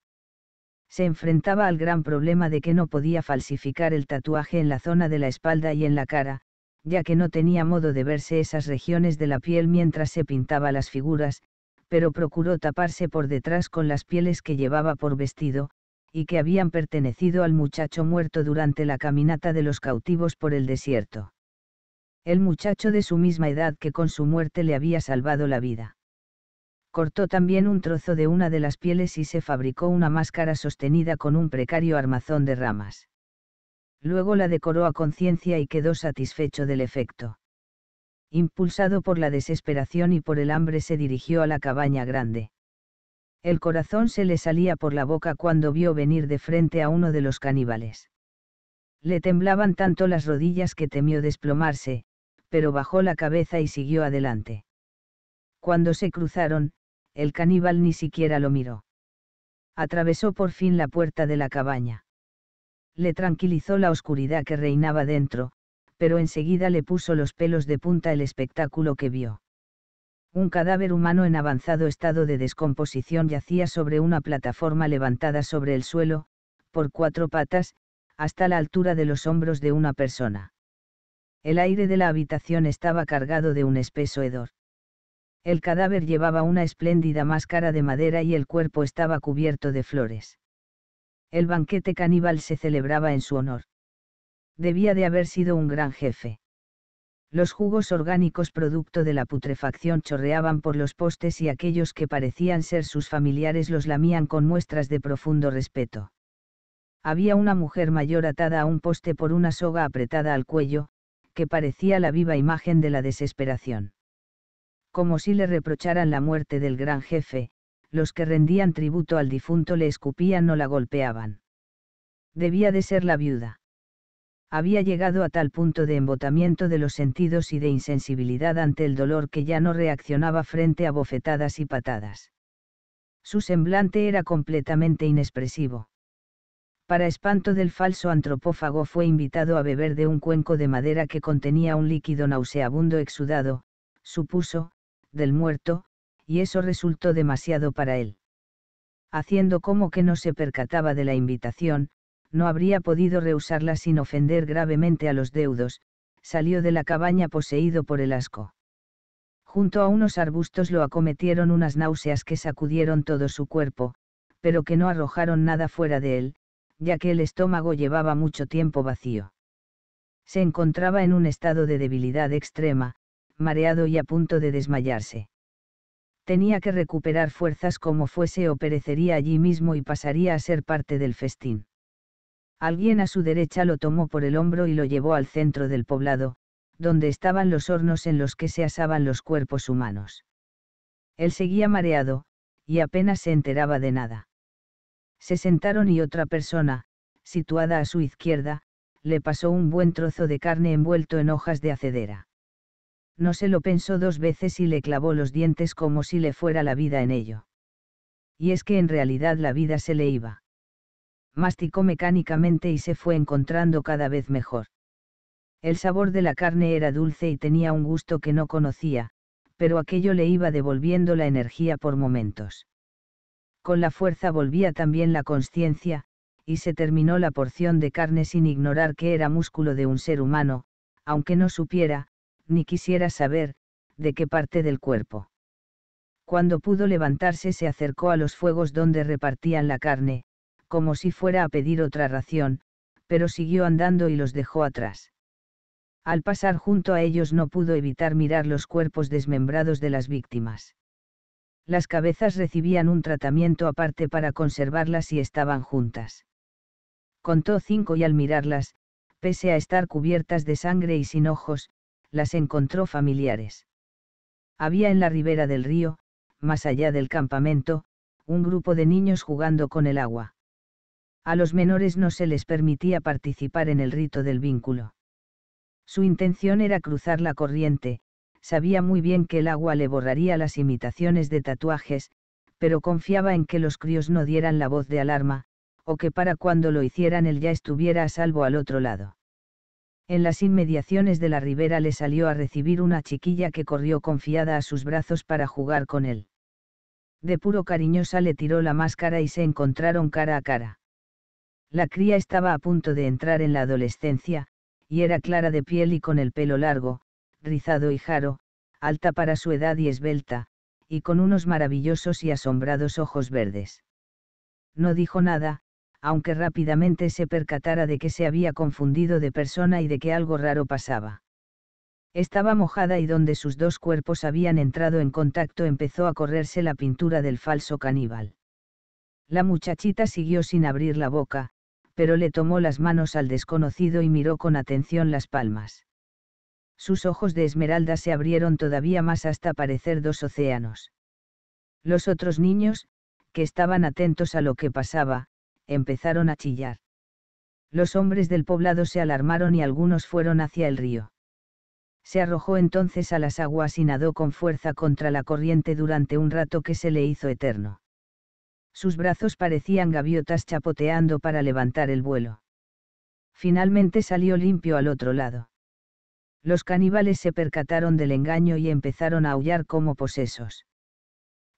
Se enfrentaba al gran problema de que no podía falsificar el tatuaje en la zona de la espalda y en la cara, ya que no tenía modo de verse esas regiones de la piel mientras se pintaba las figuras, pero procuró taparse por detrás con las pieles que llevaba por vestido, y que habían pertenecido al muchacho muerto durante la caminata de los cautivos por el desierto. El muchacho de su misma edad que con su muerte le había salvado la vida. Cortó también un trozo de una de las pieles y se fabricó una máscara sostenida con un precario armazón de ramas. Luego la decoró a conciencia y quedó satisfecho del efecto impulsado por la desesperación y por el hambre, se dirigió a la cabaña grande. El corazón se le salía por la boca cuando vio venir de frente a uno de los caníbales. Le temblaban tanto las rodillas que temió desplomarse, pero bajó la cabeza y siguió adelante. Cuando se cruzaron, el caníbal ni siquiera lo miró. Atravesó por fin la puerta de la cabaña. Le tranquilizó la oscuridad que reinaba dentro, pero enseguida le puso los pelos de punta el espectáculo que vio. Un cadáver humano en avanzado estado de descomposición yacía sobre una plataforma levantada sobre el suelo, por cuatro patas, hasta la altura de los hombros de una persona. El aire de la habitación estaba cargado de un espeso hedor. El cadáver llevaba una espléndida máscara de madera y el cuerpo estaba cubierto de flores. El banquete caníbal se celebraba en su honor debía de haber sido un gran jefe. Los jugos orgánicos producto de la putrefacción chorreaban por los postes y aquellos que parecían ser sus familiares los lamían con muestras de profundo respeto. Había una mujer mayor atada a un poste por una soga apretada al cuello, que parecía la viva imagen de la desesperación. Como si le reprocharan la muerte del gran jefe, los que rendían tributo al difunto le escupían o la golpeaban. Debía de ser la viuda había llegado a tal punto de embotamiento de los sentidos y de insensibilidad ante el dolor que ya no reaccionaba frente a bofetadas y patadas. Su semblante era completamente inexpresivo. Para espanto del falso antropófago fue invitado a beber de un cuenco de madera que contenía un líquido nauseabundo exudado, supuso, del muerto, y eso resultó demasiado para él. Haciendo como que no se percataba de la invitación, no habría podido rehusarla sin ofender gravemente a los deudos, salió de la cabaña poseído por el asco. Junto a unos arbustos lo acometieron unas náuseas que sacudieron todo su cuerpo, pero que no arrojaron nada fuera de él, ya que el estómago llevaba mucho tiempo vacío. Se encontraba en un estado de debilidad extrema, mareado y a punto de desmayarse. Tenía que recuperar fuerzas como fuese o perecería allí mismo y pasaría a ser parte del festín. Alguien a su derecha lo tomó por el hombro y lo llevó al centro del poblado, donde estaban los hornos en los que se asaban los cuerpos humanos. Él seguía mareado, y apenas se enteraba de nada. Se sentaron y otra persona, situada a su izquierda, le pasó un buen trozo de carne envuelto en hojas de acedera. No se lo pensó dos veces y le clavó los dientes como si le fuera la vida en ello. Y es que en realidad la vida se le iba masticó mecánicamente y se fue encontrando cada vez mejor. El sabor de la carne era dulce y tenía un gusto que no conocía, pero aquello le iba devolviendo la energía por momentos. Con la fuerza volvía también la conciencia, y se terminó la porción de carne sin ignorar que era músculo de un ser humano, aunque no supiera, ni quisiera saber, de qué parte del cuerpo. Cuando pudo levantarse se acercó a los fuegos donde repartían la carne, como si fuera a pedir otra ración, pero siguió andando y los dejó atrás. Al pasar junto a ellos no pudo evitar mirar los cuerpos desmembrados de las víctimas. Las cabezas recibían un tratamiento aparte para conservarlas y estaban juntas. Contó cinco y al mirarlas, pese a estar cubiertas de sangre y sin ojos, las encontró familiares. Había en la ribera del río, más allá del campamento, un grupo de niños jugando con el agua. A los menores no se les permitía participar en el rito del vínculo. Su intención era cruzar la corriente, sabía muy bien que el agua le borraría las imitaciones de tatuajes, pero confiaba en que los críos no dieran la voz de alarma, o que para cuando lo hicieran él ya estuviera a salvo al otro lado. En las inmediaciones de la ribera le salió a recibir una chiquilla que corrió confiada a sus brazos para jugar con él. De puro cariñosa le tiró la máscara y se encontraron cara a cara. La cría estaba a punto de entrar en la adolescencia, y era clara de piel y con el pelo largo, rizado y jaro, alta para su edad y esbelta, y con unos maravillosos y asombrados ojos verdes. No dijo nada, aunque rápidamente se percatara de que se había confundido de persona y de que algo raro pasaba. Estaba mojada y donde sus dos cuerpos habían entrado en contacto empezó a correrse la pintura del falso caníbal. La muchachita siguió sin abrir la boca, pero le tomó las manos al desconocido y miró con atención las palmas. Sus ojos de esmeralda se abrieron todavía más hasta parecer dos océanos. Los otros niños, que estaban atentos a lo que pasaba, empezaron a chillar. Los hombres del poblado se alarmaron y algunos fueron hacia el río. Se arrojó entonces a las aguas y nadó con fuerza contra la corriente durante un rato que se le hizo eterno. Sus brazos parecían gaviotas chapoteando para levantar el vuelo. Finalmente salió limpio al otro lado. Los caníbales se percataron del engaño y empezaron a aullar como posesos.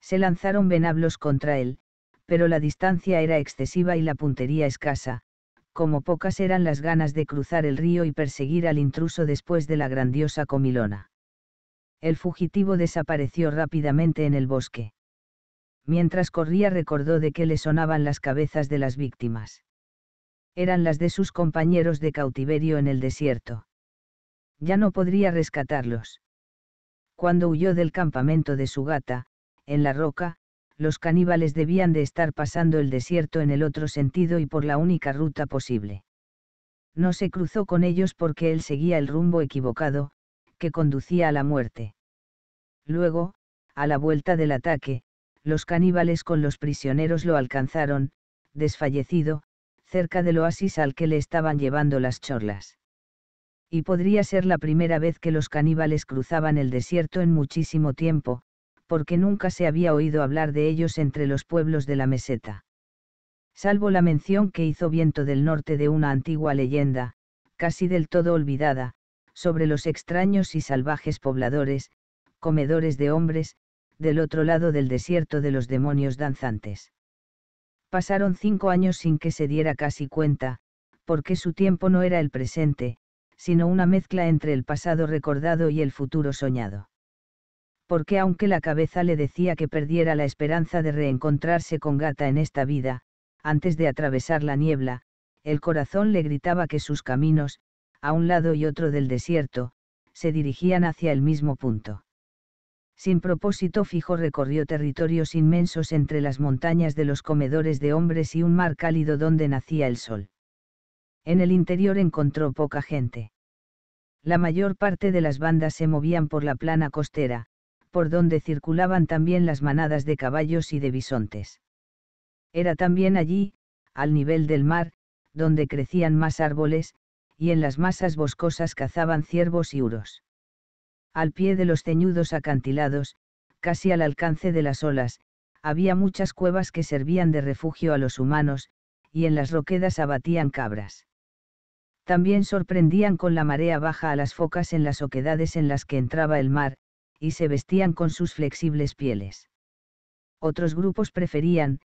Se lanzaron venablos contra él, pero la distancia era excesiva y la puntería escasa, como pocas eran las ganas de cruzar el río y perseguir al intruso después de la grandiosa comilona. El fugitivo desapareció rápidamente en el bosque mientras corría recordó de que le sonaban las cabezas de las víctimas. Eran las de sus compañeros de cautiverio en el desierto. Ya no podría rescatarlos. Cuando huyó del campamento de su gata, en la roca, los caníbales debían de estar pasando el desierto en el otro sentido y por la única ruta posible. No se cruzó con ellos porque él seguía el rumbo equivocado, que conducía a la muerte. Luego, a la vuelta del ataque, los caníbales con los prisioneros lo alcanzaron, desfallecido, cerca del oasis al que le estaban llevando las chorlas. Y podría ser la primera vez que los caníbales cruzaban el desierto en muchísimo tiempo, porque nunca se había oído hablar de ellos entre los pueblos de la meseta. Salvo la mención que hizo Viento del Norte de una antigua leyenda, casi del todo olvidada, sobre los extraños y salvajes pobladores, comedores de hombres, del otro lado del desierto de los demonios danzantes. Pasaron cinco años sin que se diera casi cuenta, porque su tiempo no era el presente, sino una mezcla entre el pasado recordado y el futuro soñado. Porque aunque la cabeza le decía que perdiera la esperanza de reencontrarse con Gata en esta vida, antes de atravesar la niebla, el corazón le gritaba que sus caminos, a un lado y otro del desierto, se dirigían hacia el mismo punto sin propósito fijo recorrió territorios inmensos entre las montañas de los comedores de hombres y un mar cálido donde nacía el sol. En el interior encontró poca gente. La mayor parte de las bandas se movían por la plana costera, por donde circulaban también las manadas de caballos y de bisontes. Era también allí, al nivel del mar, donde crecían más árboles, y en las masas boscosas cazaban ciervos y uros. Al pie de los ceñudos acantilados, casi al alcance de las olas, había muchas cuevas que servían de refugio a los humanos, y en las roquedas abatían cabras. También sorprendían con la marea baja a las focas en las oquedades en las que entraba el mar, y se vestían con sus flexibles pieles. Otros grupos preferían,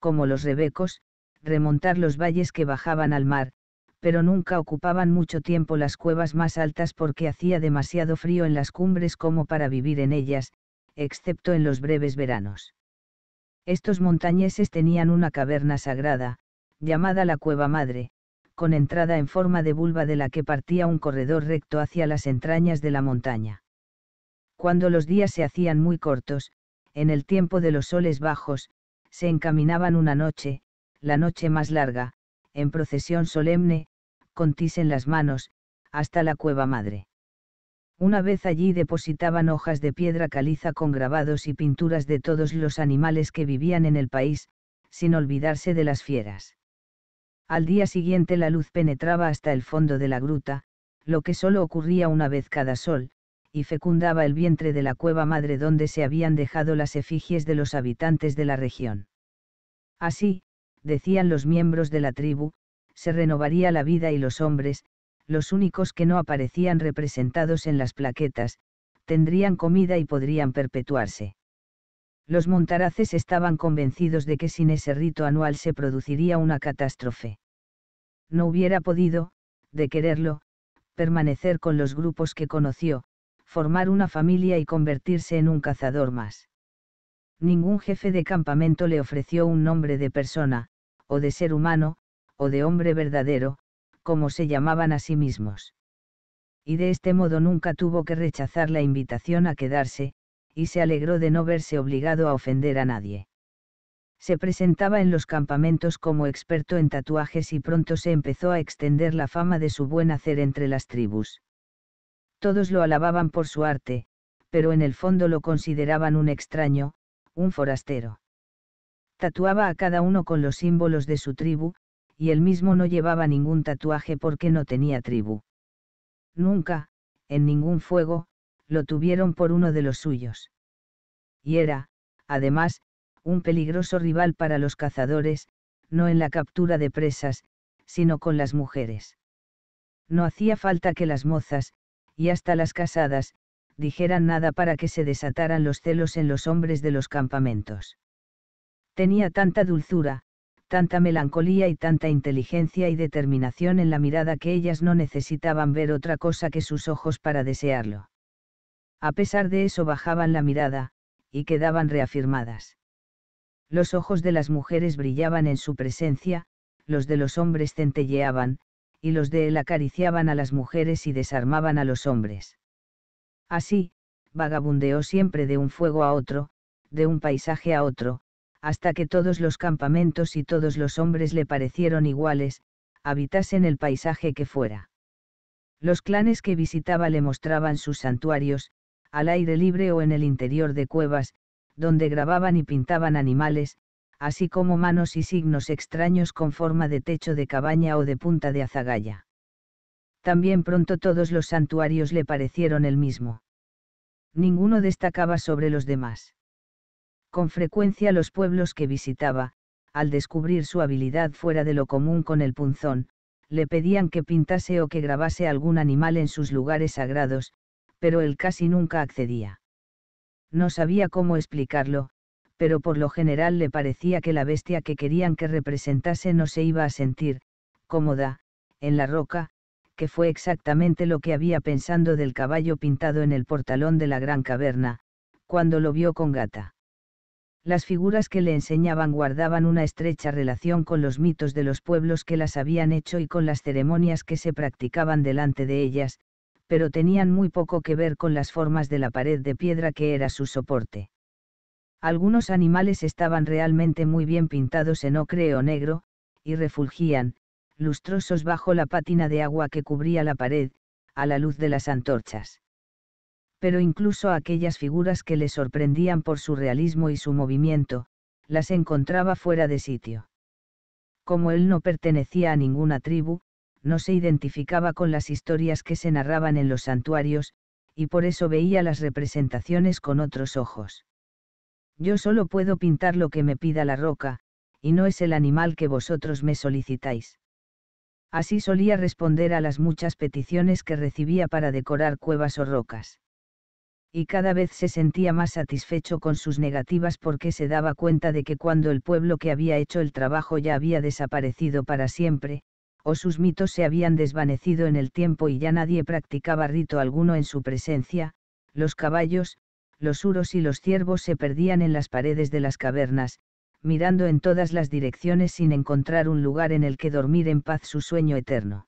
como los rebecos, remontar los valles que bajaban al mar, pero nunca ocupaban mucho tiempo las cuevas más altas porque hacía demasiado frío en las cumbres como para vivir en ellas, excepto en los breves veranos. Estos montañeses tenían una caverna sagrada, llamada la Cueva Madre, con entrada en forma de vulva de la que partía un corredor recto hacia las entrañas de la montaña. Cuando los días se hacían muy cortos, en el tiempo de los soles bajos, se encaminaban una noche, la noche más larga, en procesión solemne, con tis en las manos, hasta la cueva madre. Una vez allí depositaban hojas de piedra caliza con grabados y pinturas de todos los animales que vivían en el país, sin olvidarse de las fieras. Al día siguiente la luz penetraba hasta el fondo de la gruta, lo que solo ocurría una vez cada sol, y fecundaba el vientre de la cueva madre donde se habían dejado las efigies de los habitantes de la región. Así, decían los miembros de la tribu, se renovaría la vida y los hombres, los únicos que no aparecían representados en las plaquetas, tendrían comida y podrían perpetuarse. Los montaraces estaban convencidos de que sin ese rito anual se produciría una catástrofe. No hubiera podido, de quererlo, permanecer con los grupos que conoció, formar una familia y convertirse en un cazador más. Ningún jefe de campamento le ofreció un nombre de persona, o de ser humano, o de hombre verdadero, como se llamaban a sí mismos. Y de este modo nunca tuvo que rechazar la invitación a quedarse, y se alegró de no verse obligado a ofender a nadie. Se presentaba en los campamentos como experto en tatuajes y pronto se empezó a extender la fama de su buen hacer entre las tribus. Todos lo alababan por su arte, pero en el fondo lo consideraban un extraño, un forastero. Tatuaba a cada uno con los símbolos de su tribu, y él mismo no llevaba ningún tatuaje porque no tenía tribu. Nunca, en ningún fuego, lo tuvieron por uno de los suyos. Y era, además, un peligroso rival para los cazadores, no en la captura de presas, sino con las mujeres. No hacía falta que las mozas, y hasta las casadas, dijeran nada para que se desataran los celos en los hombres de los campamentos. Tenía tanta dulzura, tanta melancolía y tanta inteligencia y determinación en la mirada que ellas no necesitaban ver otra cosa que sus ojos para desearlo. A pesar de eso bajaban la mirada, y quedaban reafirmadas. Los ojos de las mujeres brillaban en su presencia, los de los hombres centelleaban, y los de él acariciaban a las mujeres y desarmaban a los hombres. Así, vagabundeó siempre de un fuego a otro, de un paisaje a otro, hasta que todos los campamentos y todos los hombres le parecieron iguales, habitasen el paisaje que fuera. Los clanes que visitaba le mostraban sus santuarios, al aire libre o en el interior de cuevas, donde grababan y pintaban animales, así como manos y signos extraños con forma de techo de cabaña o de punta de azagaya. También pronto todos los santuarios le parecieron el mismo. Ninguno destacaba sobre los demás con frecuencia los pueblos que visitaba, al descubrir su habilidad fuera de lo común con el punzón, le pedían que pintase o que grabase algún animal en sus lugares sagrados, pero él casi nunca accedía. No sabía cómo explicarlo, pero por lo general le parecía que la bestia que querían que representase no se iba a sentir, cómoda, en la roca, que fue exactamente lo que había pensando del caballo pintado en el portalón de la gran caverna, cuando lo vio con gata las figuras que le enseñaban guardaban una estrecha relación con los mitos de los pueblos que las habían hecho y con las ceremonias que se practicaban delante de ellas, pero tenían muy poco que ver con las formas de la pared de piedra que era su soporte. Algunos animales estaban realmente muy bien pintados en ocre negro, y refulgían, lustrosos bajo la pátina de agua que cubría la pared, a la luz de las antorchas pero incluso aquellas figuras que le sorprendían por su realismo y su movimiento, las encontraba fuera de sitio. Como él no pertenecía a ninguna tribu, no se identificaba con las historias que se narraban en los santuarios, y por eso veía las representaciones con otros ojos. Yo solo puedo pintar lo que me pida la roca, y no es el animal que vosotros me solicitáis. Así solía responder a las muchas peticiones que recibía para decorar cuevas o rocas y cada vez se sentía más satisfecho con sus negativas porque se daba cuenta de que cuando el pueblo que había hecho el trabajo ya había desaparecido para siempre, o sus mitos se habían desvanecido en el tiempo y ya nadie practicaba rito alguno en su presencia, los caballos, los uros y los ciervos se perdían en las paredes de las cavernas, mirando en todas las direcciones sin encontrar un lugar en el que dormir en paz su sueño eterno.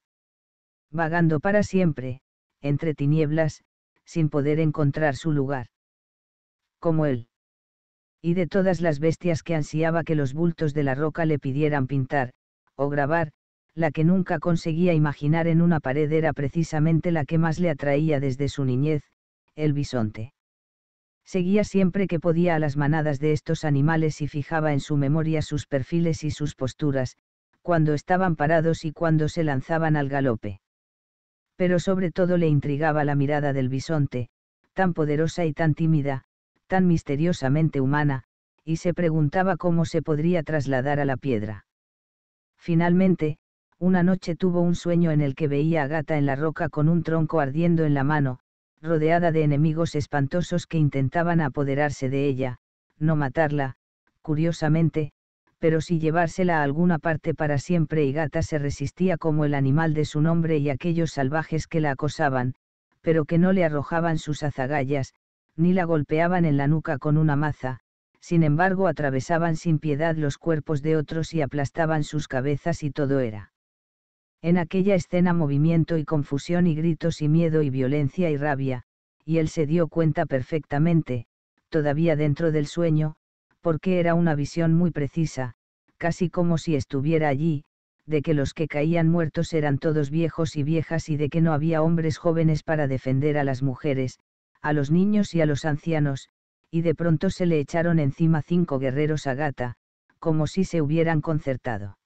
Vagando para siempre, entre tinieblas, sin poder encontrar su lugar. Como él. Y de todas las bestias que ansiaba que los bultos de la roca le pidieran pintar, o grabar, la que nunca conseguía imaginar en una pared era precisamente la que más le atraía desde su niñez, el bisonte. Seguía siempre que podía a las manadas de estos animales y fijaba en su memoria sus perfiles y sus posturas, cuando estaban parados y cuando se lanzaban al galope pero sobre todo le intrigaba la mirada del bisonte, tan poderosa y tan tímida, tan misteriosamente humana, y se preguntaba cómo se podría trasladar a la piedra. Finalmente, una noche tuvo un sueño en el que veía a Gata en la roca con un tronco ardiendo en la mano, rodeada de enemigos espantosos que intentaban apoderarse de ella, no matarla, curiosamente, pero si llevársela a alguna parte para siempre y gata se resistía como el animal de su nombre y aquellos salvajes que la acosaban, pero que no le arrojaban sus azagallas, ni la golpeaban en la nuca con una maza, sin embargo atravesaban sin piedad los cuerpos de otros y aplastaban sus cabezas y todo era. En aquella escena movimiento y confusión y gritos y miedo y violencia y rabia, y él se dio cuenta perfectamente, todavía dentro del sueño, porque era una visión muy precisa, casi como si estuviera allí, de que los que caían muertos eran todos viejos y viejas y de que no había hombres jóvenes para defender a las mujeres, a los niños y a los ancianos, y de pronto se le echaron encima cinco guerreros a gata, como si se hubieran concertado.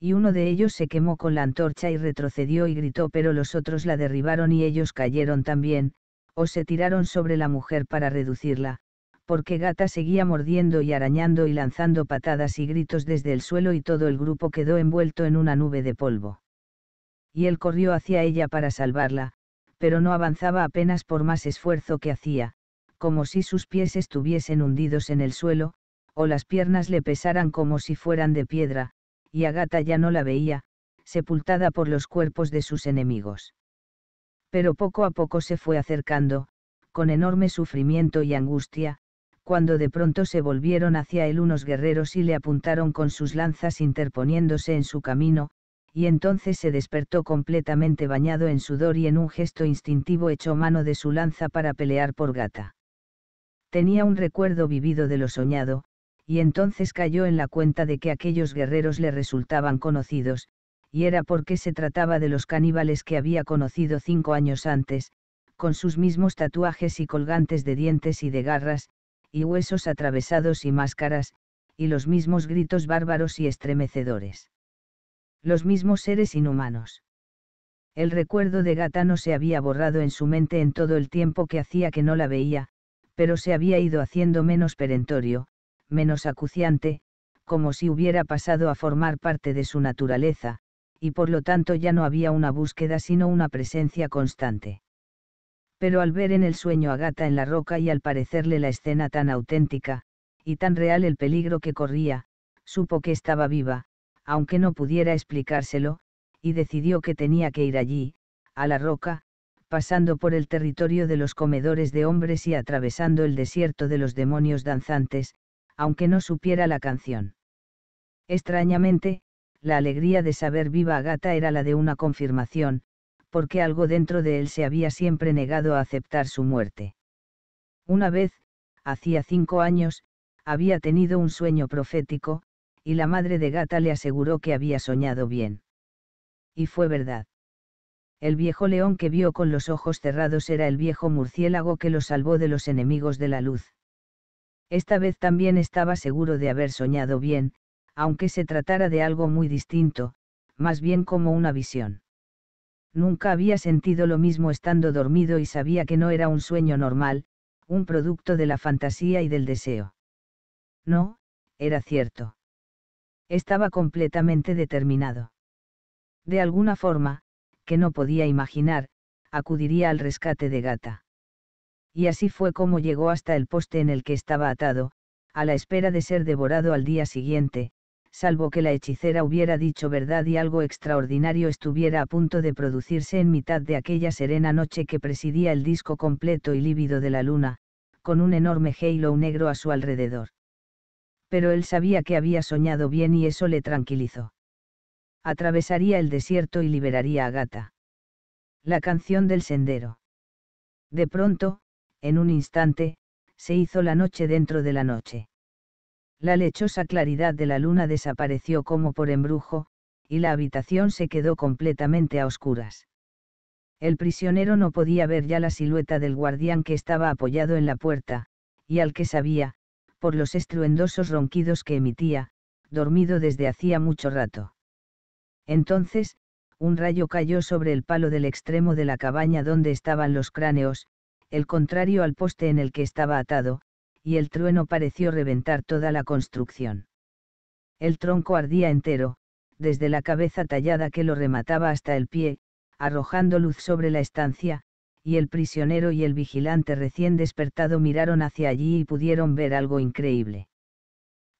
Y uno de ellos se quemó con la antorcha y retrocedió y gritó, pero los otros la derribaron y ellos cayeron también, o se tiraron sobre la mujer para reducirla, porque Gata seguía mordiendo y arañando y lanzando patadas y gritos desde el suelo y todo el grupo quedó envuelto en una nube de polvo. Y él corrió hacia ella para salvarla, pero no avanzaba apenas por más esfuerzo que hacía, como si sus pies estuviesen hundidos en el suelo, o las piernas le pesaran como si fueran de piedra, y a Gata ya no la veía, sepultada por los cuerpos de sus enemigos. Pero poco a poco se fue acercando, con enorme sufrimiento y angustia, cuando de pronto se volvieron hacia él unos guerreros y le apuntaron con sus lanzas interponiéndose en su camino, y entonces se despertó completamente bañado en sudor y en un gesto instintivo echó mano de su lanza para pelear por gata. Tenía un recuerdo vivido de lo soñado, y entonces cayó en la cuenta de que aquellos guerreros le resultaban conocidos, y era porque se trataba de los caníbales que había conocido cinco años antes, con sus mismos tatuajes y colgantes de dientes y de garras, y huesos atravesados y máscaras, y los mismos gritos bárbaros y estremecedores. Los mismos seres inhumanos. El recuerdo de Gata no se había borrado en su mente en todo el tiempo que hacía que no la veía, pero se había ido haciendo menos perentorio, menos acuciante, como si hubiera pasado a formar parte de su naturaleza, y por lo tanto ya no había una búsqueda sino una presencia constante pero al ver en el sueño a Gata en la roca y al parecerle la escena tan auténtica, y tan real el peligro que corría, supo que estaba viva, aunque no pudiera explicárselo, y decidió que tenía que ir allí, a la roca, pasando por el territorio de los comedores de hombres y atravesando el desierto de los demonios danzantes, aunque no supiera la canción. Extrañamente, la alegría de saber viva a Gata era la de una confirmación, porque algo dentro de él se había siempre negado a aceptar su muerte. Una vez, hacía cinco años, había tenido un sueño profético, y la madre de Gata le aseguró que había soñado bien. Y fue verdad. El viejo león que vio con los ojos cerrados era el viejo murciélago que lo salvó de los enemigos de la luz. Esta vez también estaba seguro de haber soñado bien, aunque se tratara de algo muy distinto, más bien como una visión. Nunca había sentido lo mismo estando dormido y sabía que no era un sueño normal, un producto de la fantasía y del deseo. No, era cierto. Estaba completamente determinado. De alguna forma, que no podía imaginar, acudiría al rescate de Gata. Y así fue como llegó hasta el poste en el que estaba atado, a la espera de ser devorado al día siguiente, salvo que la hechicera hubiera dicho verdad y algo extraordinario estuviera a punto de producirse en mitad de aquella serena noche que presidía el disco completo y lívido de la luna, con un enorme halo negro a su alrededor. Pero él sabía que había soñado bien y eso le tranquilizó. Atravesaría el desierto y liberaría a Gata. La canción del sendero. De pronto, en un instante, se hizo la noche dentro de la noche. La lechosa claridad de la luna desapareció como por embrujo, y la habitación se quedó completamente a oscuras. El prisionero no podía ver ya la silueta del guardián que estaba apoyado en la puerta, y al que sabía, por los estruendosos ronquidos que emitía, dormido desde hacía mucho rato. Entonces, un rayo cayó sobre el palo del extremo de la cabaña donde estaban los cráneos, el contrario al poste en el que estaba atado, y el trueno pareció reventar toda la construcción. El tronco ardía entero, desde la cabeza tallada que lo remataba hasta el pie, arrojando luz sobre la estancia, y el prisionero y el vigilante recién despertado miraron hacia allí y pudieron ver algo increíble.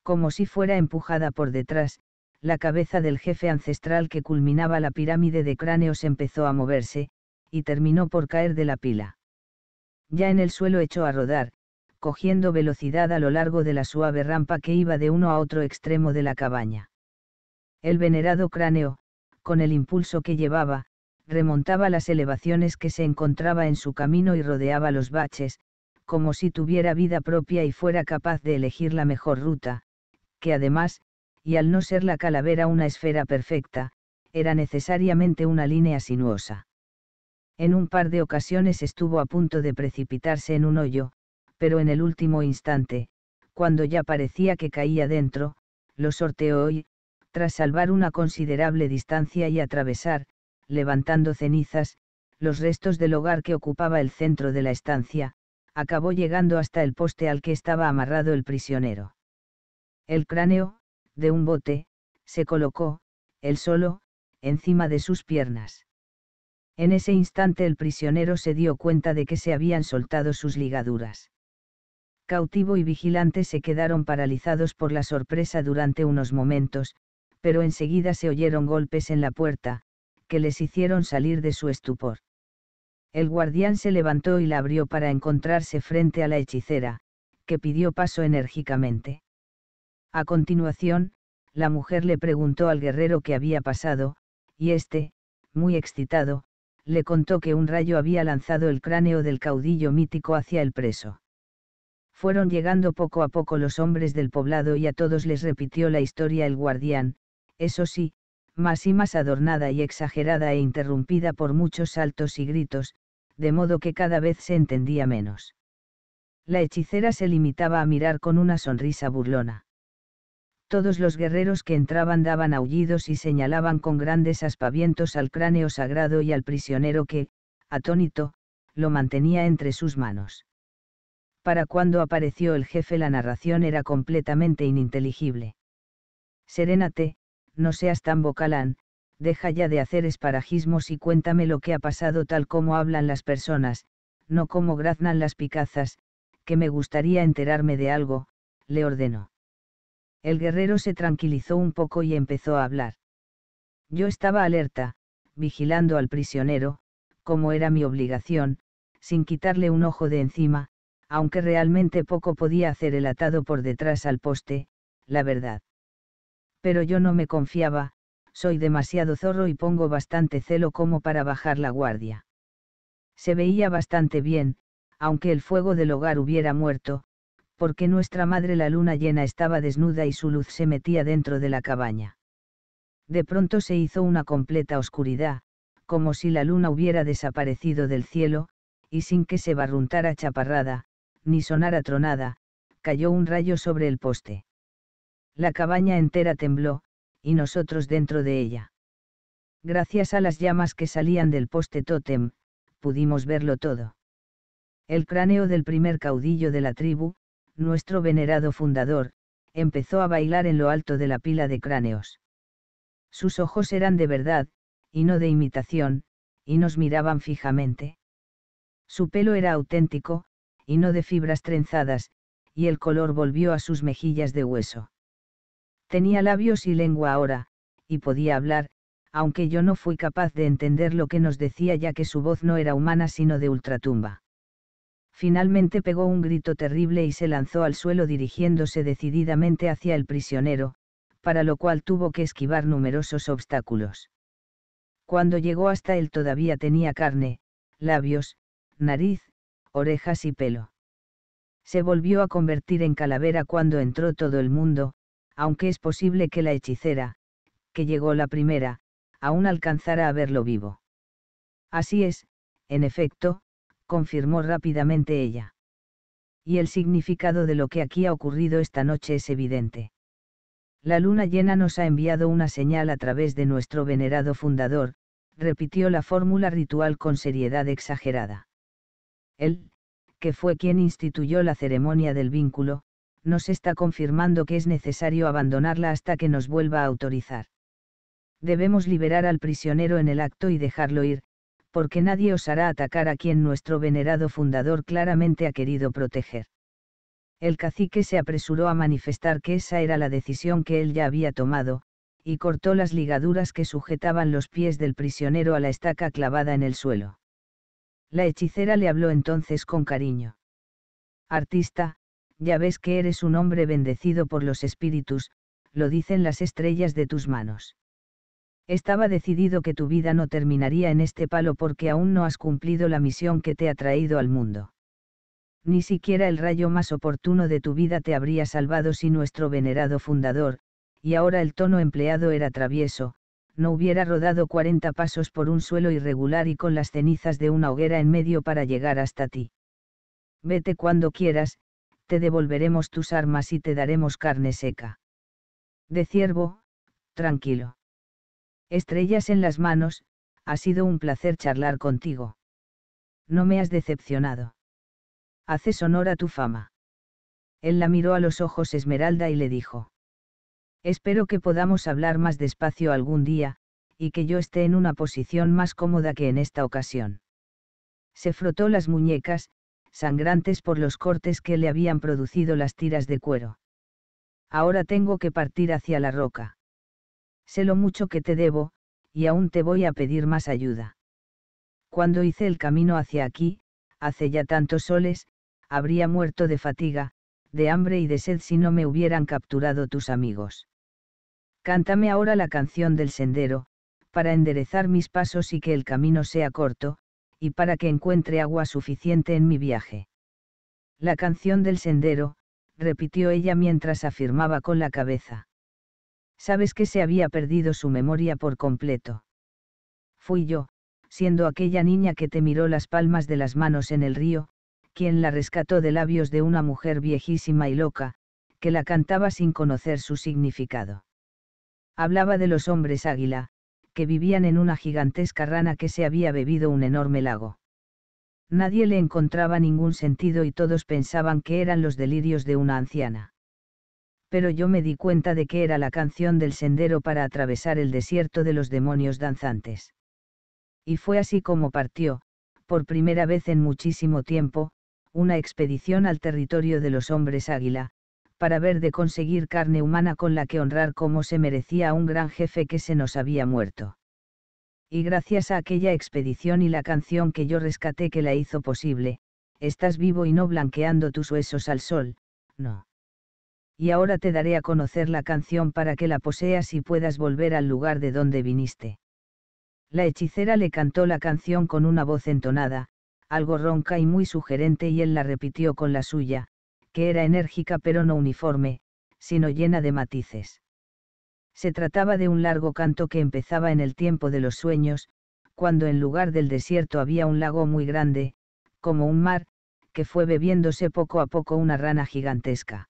Como si fuera empujada por detrás, la cabeza del jefe ancestral que culminaba la pirámide de cráneos empezó a moverse, y terminó por caer de la pila. Ya en el suelo echó a rodar, cogiendo velocidad a lo largo de la suave rampa que iba de uno a otro extremo de la cabaña. El venerado cráneo, con el impulso que llevaba, remontaba las elevaciones que se encontraba en su camino y rodeaba los baches, como si tuviera vida propia y fuera capaz de elegir la mejor ruta, que además, y al no ser la calavera una esfera perfecta, era necesariamente una línea sinuosa. En un par de ocasiones estuvo a punto de precipitarse en un hoyo, pero en el último instante, cuando ya parecía que caía dentro, lo sorteó y, tras salvar una considerable distancia y atravesar, levantando cenizas, los restos del hogar que ocupaba el centro de la estancia, acabó llegando hasta el poste al que estaba amarrado el prisionero. El cráneo, de un bote, se colocó, él solo, encima de sus piernas. En ese instante el prisionero se dio cuenta de que se habían soltado sus ligaduras cautivo y vigilante se quedaron paralizados por la sorpresa durante unos momentos, pero enseguida se oyeron golpes en la puerta, que les hicieron salir de su estupor. El guardián se levantó y la abrió para encontrarse frente a la hechicera, que pidió paso enérgicamente. A continuación, la mujer le preguntó al guerrero qué había pasado, y éste, muy excitado, le contó que un rayo había lanzado el cráneo del caudillo mítico hacia el preso. Fueron llegando poco a poco los hombres del poblado y a todos les repitió la historia el guardián, eso sí, más y más adornada y exagerada e interrumpida por muchos saltos y gritos, de modo que cada vez se entendía menos. La hechicera se limitaba a mirar con una sonrisa burlona. Todos los guerreros que entraban daban aullidos y señalaban con grandes aspavientos al cráneo sagrado y al prisionero que, atónito, lo mantenía entre sus manos para cuando apareció el jefe la narración era completamente ininteligible. Serénate, no seas tan bocalán, deja ya de hacer esparajismos y cuéntame lo que ha pasado tal como hablan las personas, no como graznan las picazas, que me gustaría enterarme de algo, le ordenó. El guerrero se tranquilizó un poco y empezó a hablar. Yo estaba alerta, vigilando al prisionero, como era mi obligación, sin quitarle un ojo de encima, aunque realmente poco podía hacer el atado por detrás al poste, la verdad. Pero yo no me confiaba, soy demasiado zorro y pongo bastante celo como para bajar la guardia. Se veía bastante bien, aunque el fuego del hogar hubiera muerto, porque nuestra madre la luna llena estaba desnuda y su luz se metía dentro de la cabaña. De pronto se hizo una completa oscuridad, como si la luna hubiera desaparecido del cielo, y sin que se barruntara chaparrada, ni sonara tronada, cayó un rayo sobre el poste. La cabaña entera tembló, y nosotros dentro de ella. Gracias a las llamas que salían del poste tótem, pudimos verlo todo. El cráneo del primer caudillo de la tribu, nuestro venerado fundador, empezó a bailar en lo alto de la pila de cráneos. Sus ojos eran de verdad, y no de imitación, y nos miraban fijamente. Su pelo era auténtico, y no de fibras trenzadas, y el color volvió a sus mejillas de hueso. Tenía labios y lengua ahora, y podía hablar, aunque yo no fui capaz de entender lo que nos decía ya que su voz no era humana sino de ultratumba. Finalmente pegó un grito terrible y se lanzó al suelo dirigiéndose decididamente hacia el prisionero, para lo cual tuvo que esquivar numerosos obstáculos. Cuando llegó hasta él todavía tenía carne, labios, nariz, orejas y pelo. Se volvió a convertir en calavera cuando entró todo el mundo, aunque es posible que la hechicera, que llegó la primera, aún alcanzara a verlo vivo. Así es, en efecto, confirmó rápidamente ella. Y el significado de lo que aquí ha ocurrido esta noche es evidente. La luna llena nos ha enviado una señal a través de nuestro venerado fundador, repitió la fórmula ritual con seriedad exagerada. Él, que fue quien instituyó la ceremonia del vínculo, nos está confirmando que es necesario abandonarla hasta que nos vuelva a autorizar. Debemos liberar al prisionero en el acto y dejarlo ir, porque nadie osará atacar a quien nuestro venerado fundador claramente ha querido proteger. El cacique se apresuró a manifestar que esa era la decisión que él ya había tomado, y cortó las ligaduras que sujetaban los pies del prisionero a la estaca clavada en el suelo. La hechicera le habló entonces con cariño. Artista, ya ves que eres un hombre bendecido por los espíritus, lo dicen las estrellas de tus manos. Estaba decidido que tu vida no terminaría en este palo porque aún no has cumplido la misión que te ha traído al mundo. Ni siquiera el rayo más oportuno de tu vida te habría salvado si nuestro venerado fundador, y ahora el tono empleado era travieso, no hubiera rodado cuarenta pasos por un suelo irregular y con las cenizas de una hoguera en medio para llegar hasta ti. Vete cuando quieras, te devolveremos tus armas y te daremos carne seca. De ciervo, tranquilo. Estrellas en las manos, ha sido un placer charlar contigo. No me has decepcionado. Haces honor a tu fama. Él la miró a los ojos Esmeralda y le dijo. Espero que podamos hablar más despacio algún día, y que yo esté en una posición más cómoda que en esta ocasión. Se frotó las muñecas, sangrantes por los cortes que le habían producido las tiras de cuero. Ahora tengo que partir hacia la roca. Sé lo mucho que te debo, y aún te voy a pedir más ayuda. Cuando hice el camino hacia aquí, hace ya tantos soles, habría muerto de fatiga, de hambre y de sed si no me hubieran capturado tus amigos. Cántame ahora la canción del sendero, para enderezar mis pasos y que el camino sea corto, y para que encuentre agua suficiente en mi viaje. La canción del sendero, repitió ella mientras afirmaba con la cabeza. Sabes que se había perdido su memoria por completo. Fui yo, siendo aquella niña que te miró las palmas de las manos en el río, quien la rescató de labios de una mujer viejísima y loca, que la cantaba sin conocer su significado. Hablaba de los hombres águila, que vivían en una gigantesca rana que se había bebido un enorme lago. Nadie le encontraba ningún sentido y todos pensaban que eran los delirios de una anciana. Pero yo me di cuenta de que era la canción del sendero para atravesar el desierto de los demonios danzantes. Y fue así como partió, por primera vez en muchísimo tiempo, una expedición al territorio de los hombres águila, para ver de conseguir carne humana con la que honrar como se merecía a un gran jefe que se nos había muerto. Y gracias a aquella expedición y la canción que yo rescaté que la hizo posible, estás vivo y no blanqueando tus huesos al sol, no. Y ahora te daré a conocer la canción para que la poseas y puedas volver al lugar de donde viniste. La hechicera le cantó la canción con una voz entonada, algo ronca y muy sugerente y él la repitió con la suya, que era enérgica pero no uniforme, sino llena de matices. Se trataba de un largo canto que empezaba en el tiempo de los sueños, cuando en lugar del desierto había un lago muy grande, como un mar, que fue bebiéndose poco a poco una rana gigantesca.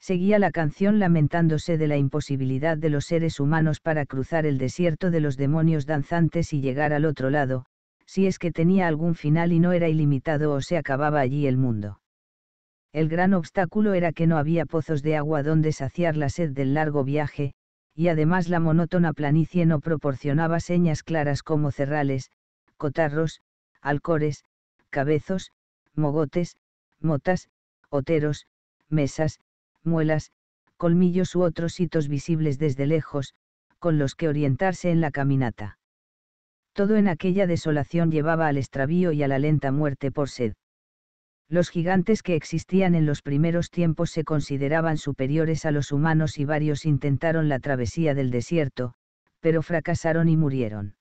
Seguía la canción lamentándose de la imposibilidad de los seres humanos para cruzar el desierto de los demonios danzantes y llegar al otro lado, si es que tenía algún final y no era ilimitado o se acababa allí el mundo. El gran obstáculo era que no había pozos de agua donde saciar la sed del largo viaje, y además la monótona planicie no proporcionaba señas claras como cerrales, cotarros, alcores, cabezos, mogotes, motas, oteros, mesas, muelas, colmillos u otros hitos visibles desde lejos, con los que orientarse en la caminata. Todo en aquella desolación llevaba al extravío y a la lenta muerte por sed los gigantes que existían en los primeros tiempos se consideraban superiores a los humanos y varios intentaron la travesía del desierto, pero fracasaron y murieron.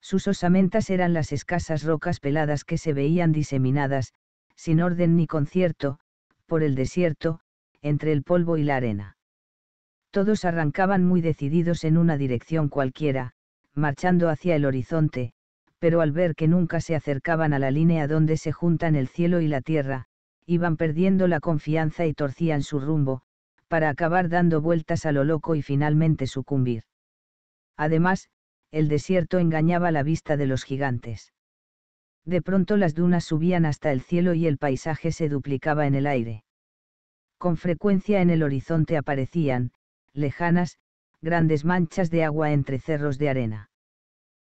Sus osamentas eran las escasas rocas peladas que se veían diseminadas, sin orden ni concierto, por el desierto, entre el polvo y la arena. Todos arrancaban muy decididos en una dirección cualquiera, marchando hacia el horizonte, pero al ver que nunca se acercaban a la línea donde se juntan el cielo y la tierra, iban perdiendo la confianza y torcían su rumbo, para acabar dando vueltas a lo loco y finalmente sucumbir. Además, el desierto engañaba la vista de los gigantes. De pronto las dunas subían hasta el cielo y el paisaje se duplicaba en el aire. Con frecuencia en el horizonte aparecían, lejanas, grandes manchas de agua entre cerros de arena.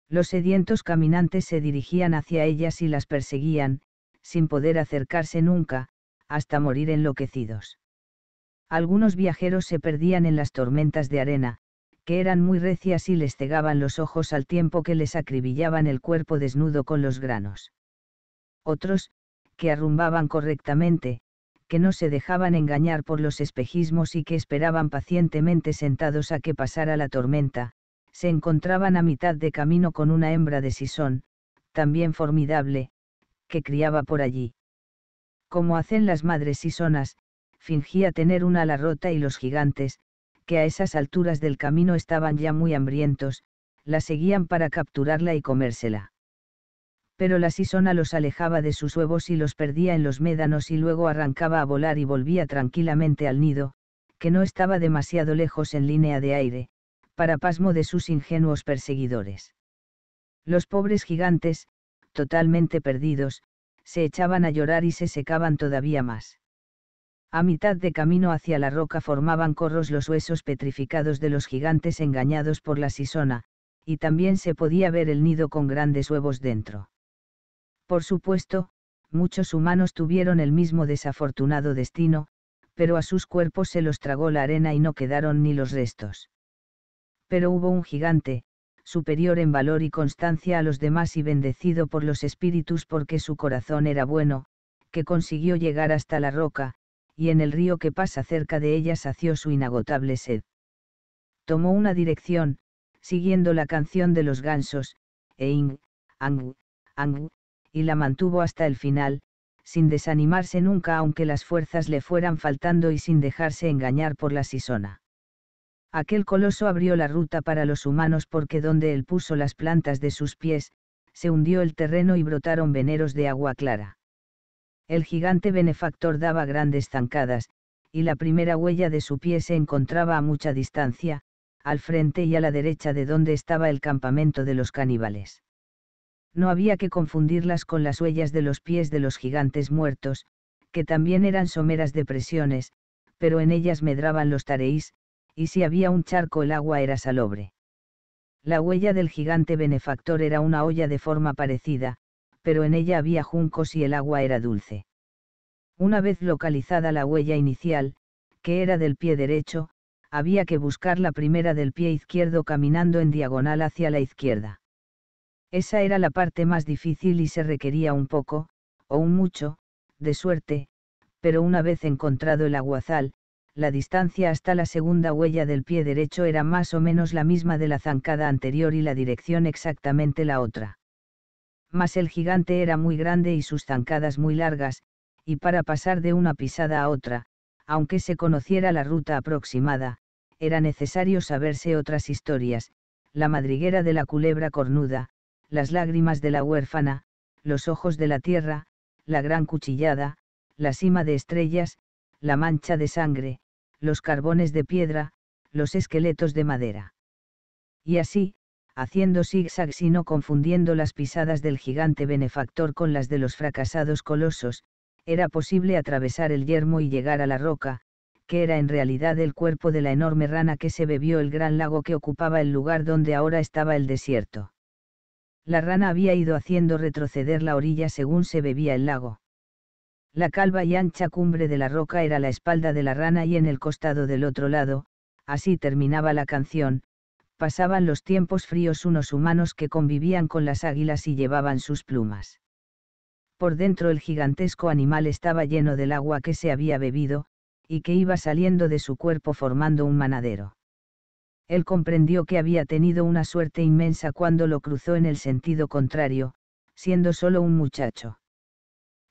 Los sedientos caminantes se dirigían hacia ellas y las perseguían, sin poder acercarse nunca, hasta morir enloquecidos. Algunos viajeros se perdían en las tormentas de arena, que eran muy recias y les cegaban los ojos al tiempo que les acribillaban el cuerpo desnudo con los granos. Otros, que arrumbaban correctamente, que no se dejaban engañar por los espejismos y que esperaban pacientemente sentados a que pasara la tormenta, se encontraban a mitad de camino con una hembra de sisón, también formidable, que criaba por allí. Como hacen las madres sisonas, fingía tener una ala rota y los gigantes, que a esas alturas del camino estaban ya muy hambrientos, la seguían para capturarla y comérsela. Pero la sisona los alejaba de sus huevos y los perdía en los médanos y luego arrancaba a volar y volvía tranquilamente al nido, que no estaba demasiado lejos en línea de aire, para pasmo de sus ingenuos perseguidores. Los pobres gigantes, totalmente perdidos, se echaban a llorar y se secaban todavía más. A mitad de camino hacia la roca formaban corros los huesos petrificados de los gigantes engañados por la sisona, y también se podía ver el nido con grandes huevos dentro. Por supuesto, muchos humanos tuvieron el mismo desafortunado destino, pero a sus cuerpos se los tragó la arena y no quedaron ni los restos pero hubo un gigante, superior en valor y constancia a los demás y bendecido por los espíritus porque su corazón era bueno, que consiguió llegar hasta la roca, y en el río que pasa cerca de ella sació su inagotable sed. Tomó una dirección, siguiendo la canción de los gansos, Eing, Ang, Ang, y la mantuvo hasta el final, sin desanimarse nunca aunque las fuerzas le fueran faltando y sin dejarse engañar por la sisona. Aquel coloso abrió la ruta para los humanos porque donde él puso las plantas de sus pies, se hundió el terreno y brotaron veneros de agua clara. El gigante benefactor daba grandes zancadas, y la primera huella de su pie se encontraba a mucha distancia, al frente y a la derecha de donde estaba el campamento de los caníbales. No había que confundirlas con las huellas de los pies de los gigantes muertos, que también eran someras depresiones, pero en ellas medraban los tareís, y si había un charco el agua era salobre. La huella del gigante benefactor era una olla de forma parecida, pero en ella había juncos y el agua era dulce. Una vez localizada la huella inicial, que era del pie derecho, había que buscar la primera del pie izquierdo caminando en diagonal hacia la izquierda. Esa era la parte más difícil y se requería un poco, o un mucho, de suerte, pero una vez encontrado el aguazal, la distancia hasta la segunda huella del pie derecho era más o menos la misma de la zancada anterior y la dirección exactamente la otra. Mas el gigante era muy grande y sus zancadas muy largas, y para pasar de una pisada a otra, aunque se conociera la ruta aproximada, era necesario saberse otras historias, la madriguera de la culebra cornuda, las lágrimas de la huérfana, los ojos de la tierra, la gran cuchillada, la cima de estrellas, la mancha de sangre, los carbones de piedra, los esqueletos de madera. Y así, haciendo zigzags y no confundiendo las pisadas del gigante benefactor con las de los fracasados colosos, era posible atravesar el yermo y llegar a la roca, que era en realidad el cuerpo de la enorme rana que se bebió el gran lago que ocupaba el lugar donde ahora estaba el desierto. La rana había ido haciendo retroceder la orilla según se bebía el lago. La calva y ancha cumbre de la roca era la espalda de la rana y en el costado del otro lado, así terminaba la canción, pasaban los tiempos fríos unos humanos que convivían con las águilas y llevaban sus plumas. Por dentro el gigantesco animal estaba lleno del agua que se había bebido, y que iba saliendo de su cuerpo formando un manadero. Él comprendió que había tenido una suerte inmensa cuando lo cruzó en el sentido contrario, siendo solo un muchacho.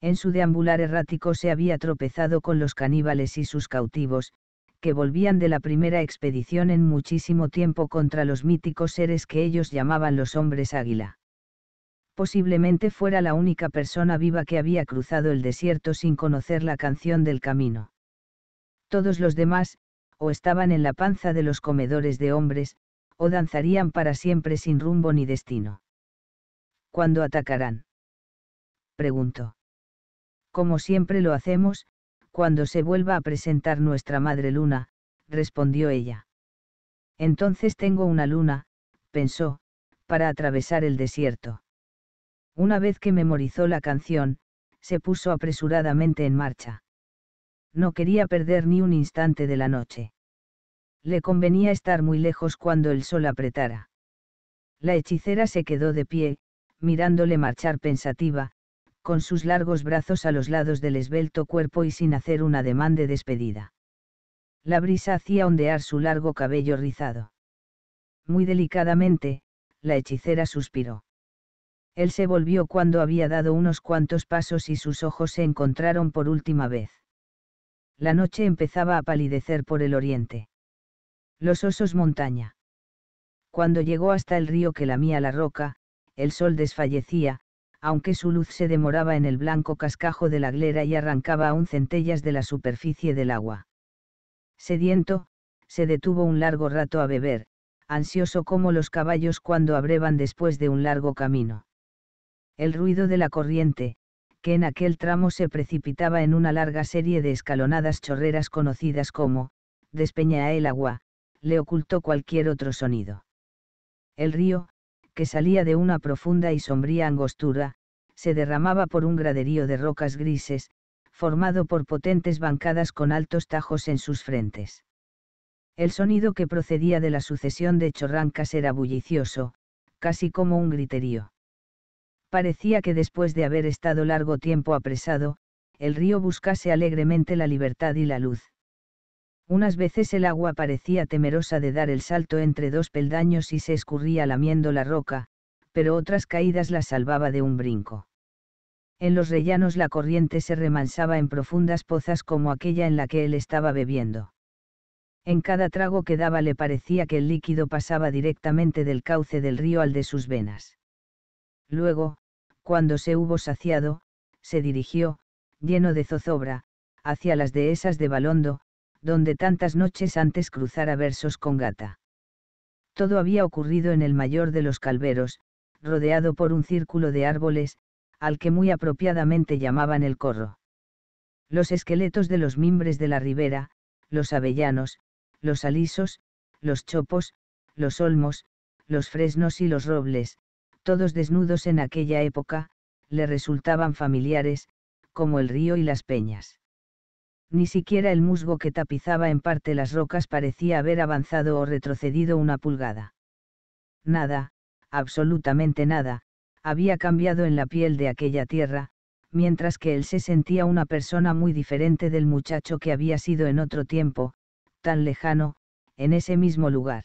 En su deambular errático se había tropezado con los caníbales y sus cautivos, que volvían de la primera expedición en muchísimo tiempo contra los míticos seres que ellos llamaban los hombres águila. Posiblemente fuera la única persona viva que había cruzado el desierto sin conocer la canción del camino. Todos los demás, o estaban en la panza de los comedores de hombres, o danzarían para siempre sin rumbo ni destino. ¿Cuándo atacarán? Preguntó como siempre lo hacemos, cuando se vuelva a presentar nuestra madre luna, respondió ella. Entonces tengo una luna, pensó, para atravesar el desierto. Una vez que memorizó la canción, se puso apresuradamente en marcha. No quería perder ni un instante de la noche. Le convenía estar muy lejos cuando el sol apretara. La hechicera se quedó de pie, mirándole marchar pensativa, con sus largos brazos a los lados del esbelto cuerpo y sin hacer una demanda de despedida. La brisa hacía ondear su largo cabello rizado. Muy delicadamente, la hechicera suspiró. Él se volvió cuando había dado unos cuantos pasos y sus ojos se encontraron por última vez. La noche empezaba a palidecer por el oriente. Los osos montaña. Cuando llegó hasta el río que lamía la roca, el sol desfallecía, aunque su luz se demoraba en el blanco cascajo de la glera y arrancaba aún centellas de la superficie del agua. Sediento, se detuvo un largo rato a beber, ansioso como los caballos cuando abrevan después de un largo camino. El ruido de la corriente, que en aquel tramo se precipitaba en una larga serie de escalonadas chorreras conocidas como, despeña el agua, le ocultó cualquier otro sonido. El río, que salía de una profunda y sombría angostura, se derramaba por un graderío de rocas grises, formado por potentes bancadas con altos tajos en sus frentes. El sonido que procedía de la sucesión de chorrancas era bullicioso, casi como un griterío. Parecía que después de haber estado largo tiempo apresado, el río buscase alegremente la libertad y la luz. Unas veces el agua parecía temerosa de dar el salto entre dos peldaños y se escurría lamiendo la roca, pero otras caídas la salvaba de un brinco. En los rellanos la corriente se remansaba en profundas pozas como aquella en la que él estaba bebiendo. En cada trago que daba le parecía que el líquido pasaba directamente del cauce del río al de sus venas. Luego, cuando se hubo saciado, se dirigió, lleno de zozobra, hacia las dehesas de Balondo, donde tantas noches antes cruzara versos con gata. Todo había ocurrido en el mayor de los calveros, rodeado por un círculo de árboles, al que muy apropiadamente llamaban el corro. Los esqueletos de los mimbres de la ribera, los avellanos, los alisos, los chopos, los olmos, los fresnos y los robles, todos desnudos en aquella época, le resultaban familiares, como el río y las peñas. Ni siquiera el musgo que tapizaba en parte las rocas parecía haber avanzado o retrocedido una pulgada. Nada, absolutamente nada, había cambiado en la piel de aquella tierra, mientras que él se sentía una persona muy diferente del muchacho que había sido en otro tiempo, tan lejano, en ese mismo lugar.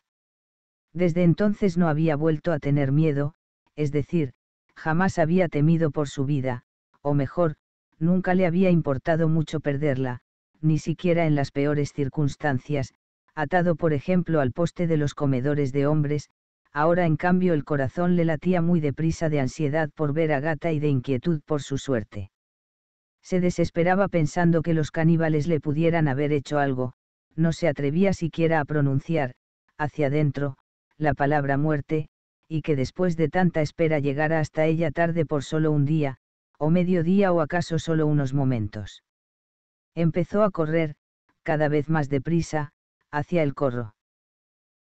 Desde entonces no había vuelto a tener miedo, es decir, jamás había temido por su vida, o mejor, nunca le había importado mucho perderla, ni siquiera en las peores circunstancias, atado por ejemplo al poste de los comedores de hombres, ahora en cambio el corazón le latía muy deprisa de ansiedad por ver a Gata y de inquietud por su suerte. Se desesperaba pensando que los caníbales le pudieran haber hecho algo, no se atrevía siquiera a pronunciar, hacia adentro, la palabra muerte, y que después de tanta espera llegara hasta ella tarde por solo un día, o medio día o acaso solo unos momentos. Empezó a correr, cada vez más deprisa, hacia el corro.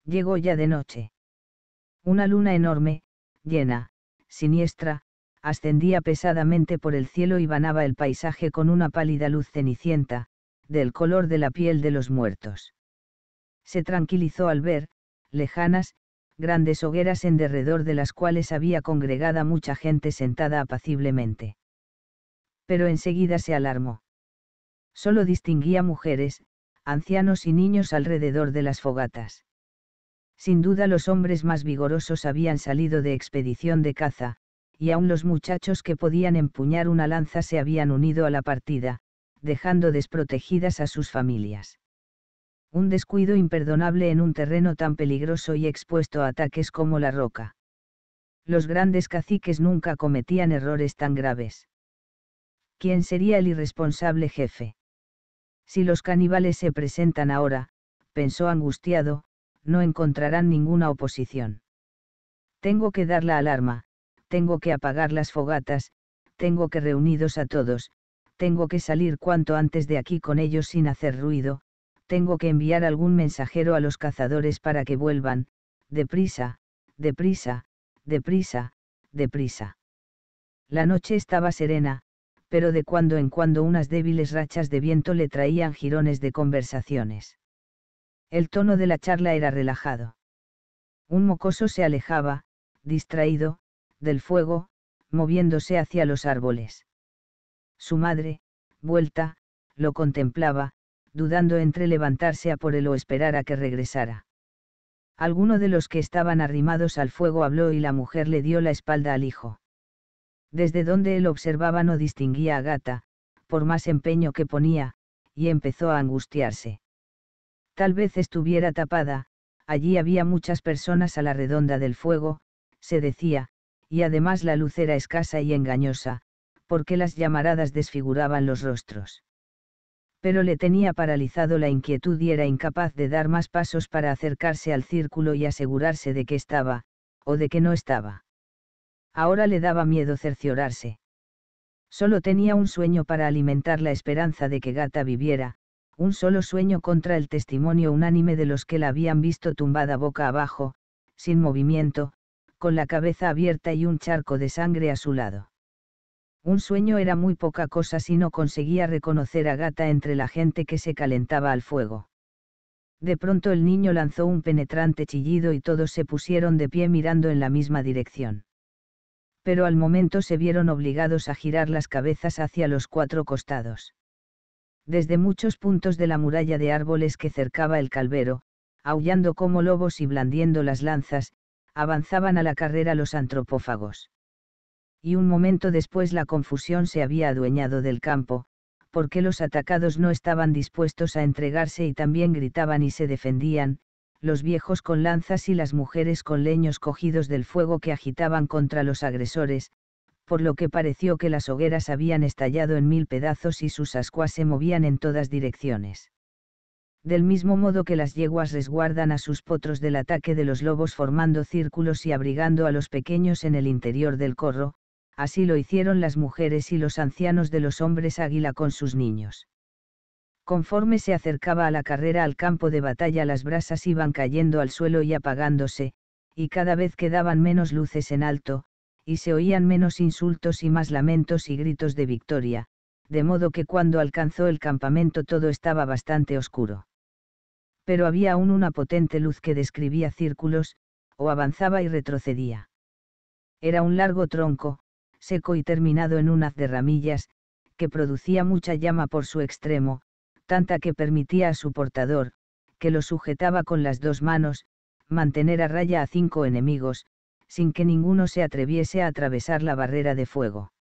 Llegó ya de noche. Una luna enorme, llena, siniestra, ascendía pesadamente por el cielo y banaba el paisaje con una pálida luz cenicienta, del color de la piel de los muertos. Se tranquilizó al ver, lejanas, grandes hogueras en derredor de las cuales había congregada mucha gente sentada apaciblemente. Pero enseguida se alarmó. Solo distinguía mujeres, ancianos y niños alrededor de las fogatas. Sin duda los hombres más vigorosos habían salido de expedición de caza, y aún los muchachos que podían empuñar una lanza se habían unido a la partida, dejando desprotegidas a sus familias. Un descuido imperdonable en un terreno tan peligroso y expuesto a ataques como la roca. Los grandes caciques nunca cometían errores tan graves. ¿Quién sería el irresponsable jefe? Si los caníbales se presentan ahora, pensó angustiado, no encontrarán ninguna oposición. Tengo que dar la alarma, tengo que apagar las fogatas, tengo que reunidos a todos, tengo que salir cuanto antes de aquí con ellos sin hacer ruido, tengo que enviar algún mensajero a los cazadores para que vuelvan, deprisa, deprisa, deprisa, deprisa. La noche estaba serena, pero de cuando en cuando unas débiles rachas de viento le traían jirones de conversaciones. El tono de la charla era relajado. Un mocoso se alejaba, distraído, del fuego, moviéndose hacia los árboles. Su madre, vuelta, lo contemplaba, dudando entre levantarse a por él o esperar a que regresara. Alguno de los que estaban arrimados al fuego habló y la mujer le dio la espalda al hijo desde donde él observaba no distinguía a Gata, por más empeño que ponía, y empezó a angustiarse. Tal vez estuviera tapada, allí había muchas personas a la redonda del fuego, se decía, y además la luz era escasa y engañosa, porque las llamaradas desfiguraban los rostros. Pero le tenía paralizado la inquietud y era incapaz de dar más pasos para acercarse al círculo y asegurarse de que estaba, o de que no estaba. Ahora le daba miedo cerciorarse. Solo tenía un sueño para alimentar la esperanza de que Gata viviera, un solo sueño contra el testimonio unánime de los que la habían visto tumbada boca abajo, sin movimiento, con la cabeza abierta y un charco de sangre a su lado. Un sueño era muy poca cosa si no conseguía reconocer a Gata entre la gente que se calentaba al fuego. De pronto el niño lanzó un penetrante chillido y todos se pusieron de pie mirando en la misma dirección pero al momento se vieron obligados a girar las cabezas hacia los cuatro costados. Desde muchos puntos de la muralla de árboles que cercaba el calvero, aullando como lobos y blandiendo las lanzas, avanzaban a la carrera los antropófagos. Y un momento después la confusión se había adueñado del campo, porque los atacados no estaban dispuestos a entregarse y también gritaban y se defendían, los viejos con lanzas y las mujeres con leños cogidos del fuego que agitaban contra los agresores, por lo que pareció que las hogueras habían estallado en mil pedazos y sus ascuas se movían en todas direcciones. Del mismo modo que las yeguas resguardan a sus potros del ataque de los lobos formando círculos y abrigando a los pequeños en el interior del corro, así lo hicieron las mujeres y los ancianos de los hombres águila con sus niños. Conforme se acercaba a la carrera al campo de batalla las brasas iban cayendo al suelo y apagándose, y cada vez quedaban menos luces en alto, y se oían menos insultos y más lamentos y gritos de victoria, de modo que cuando alcanzó el campamento todo estaba bastante oscuro. Pero había aún una potente luz que describía círculos, o avanzaba y retrocedía. Era un largo tronco, seco y terminado en un haz de ramillas, que producía mucha llama por su extremo, tanta que permitía a su portador, que lo sujetaba con las dos manos, mantener a raya a cinco enemigos, sin que ninguno se atreviese a atravesar la barrera de fuego.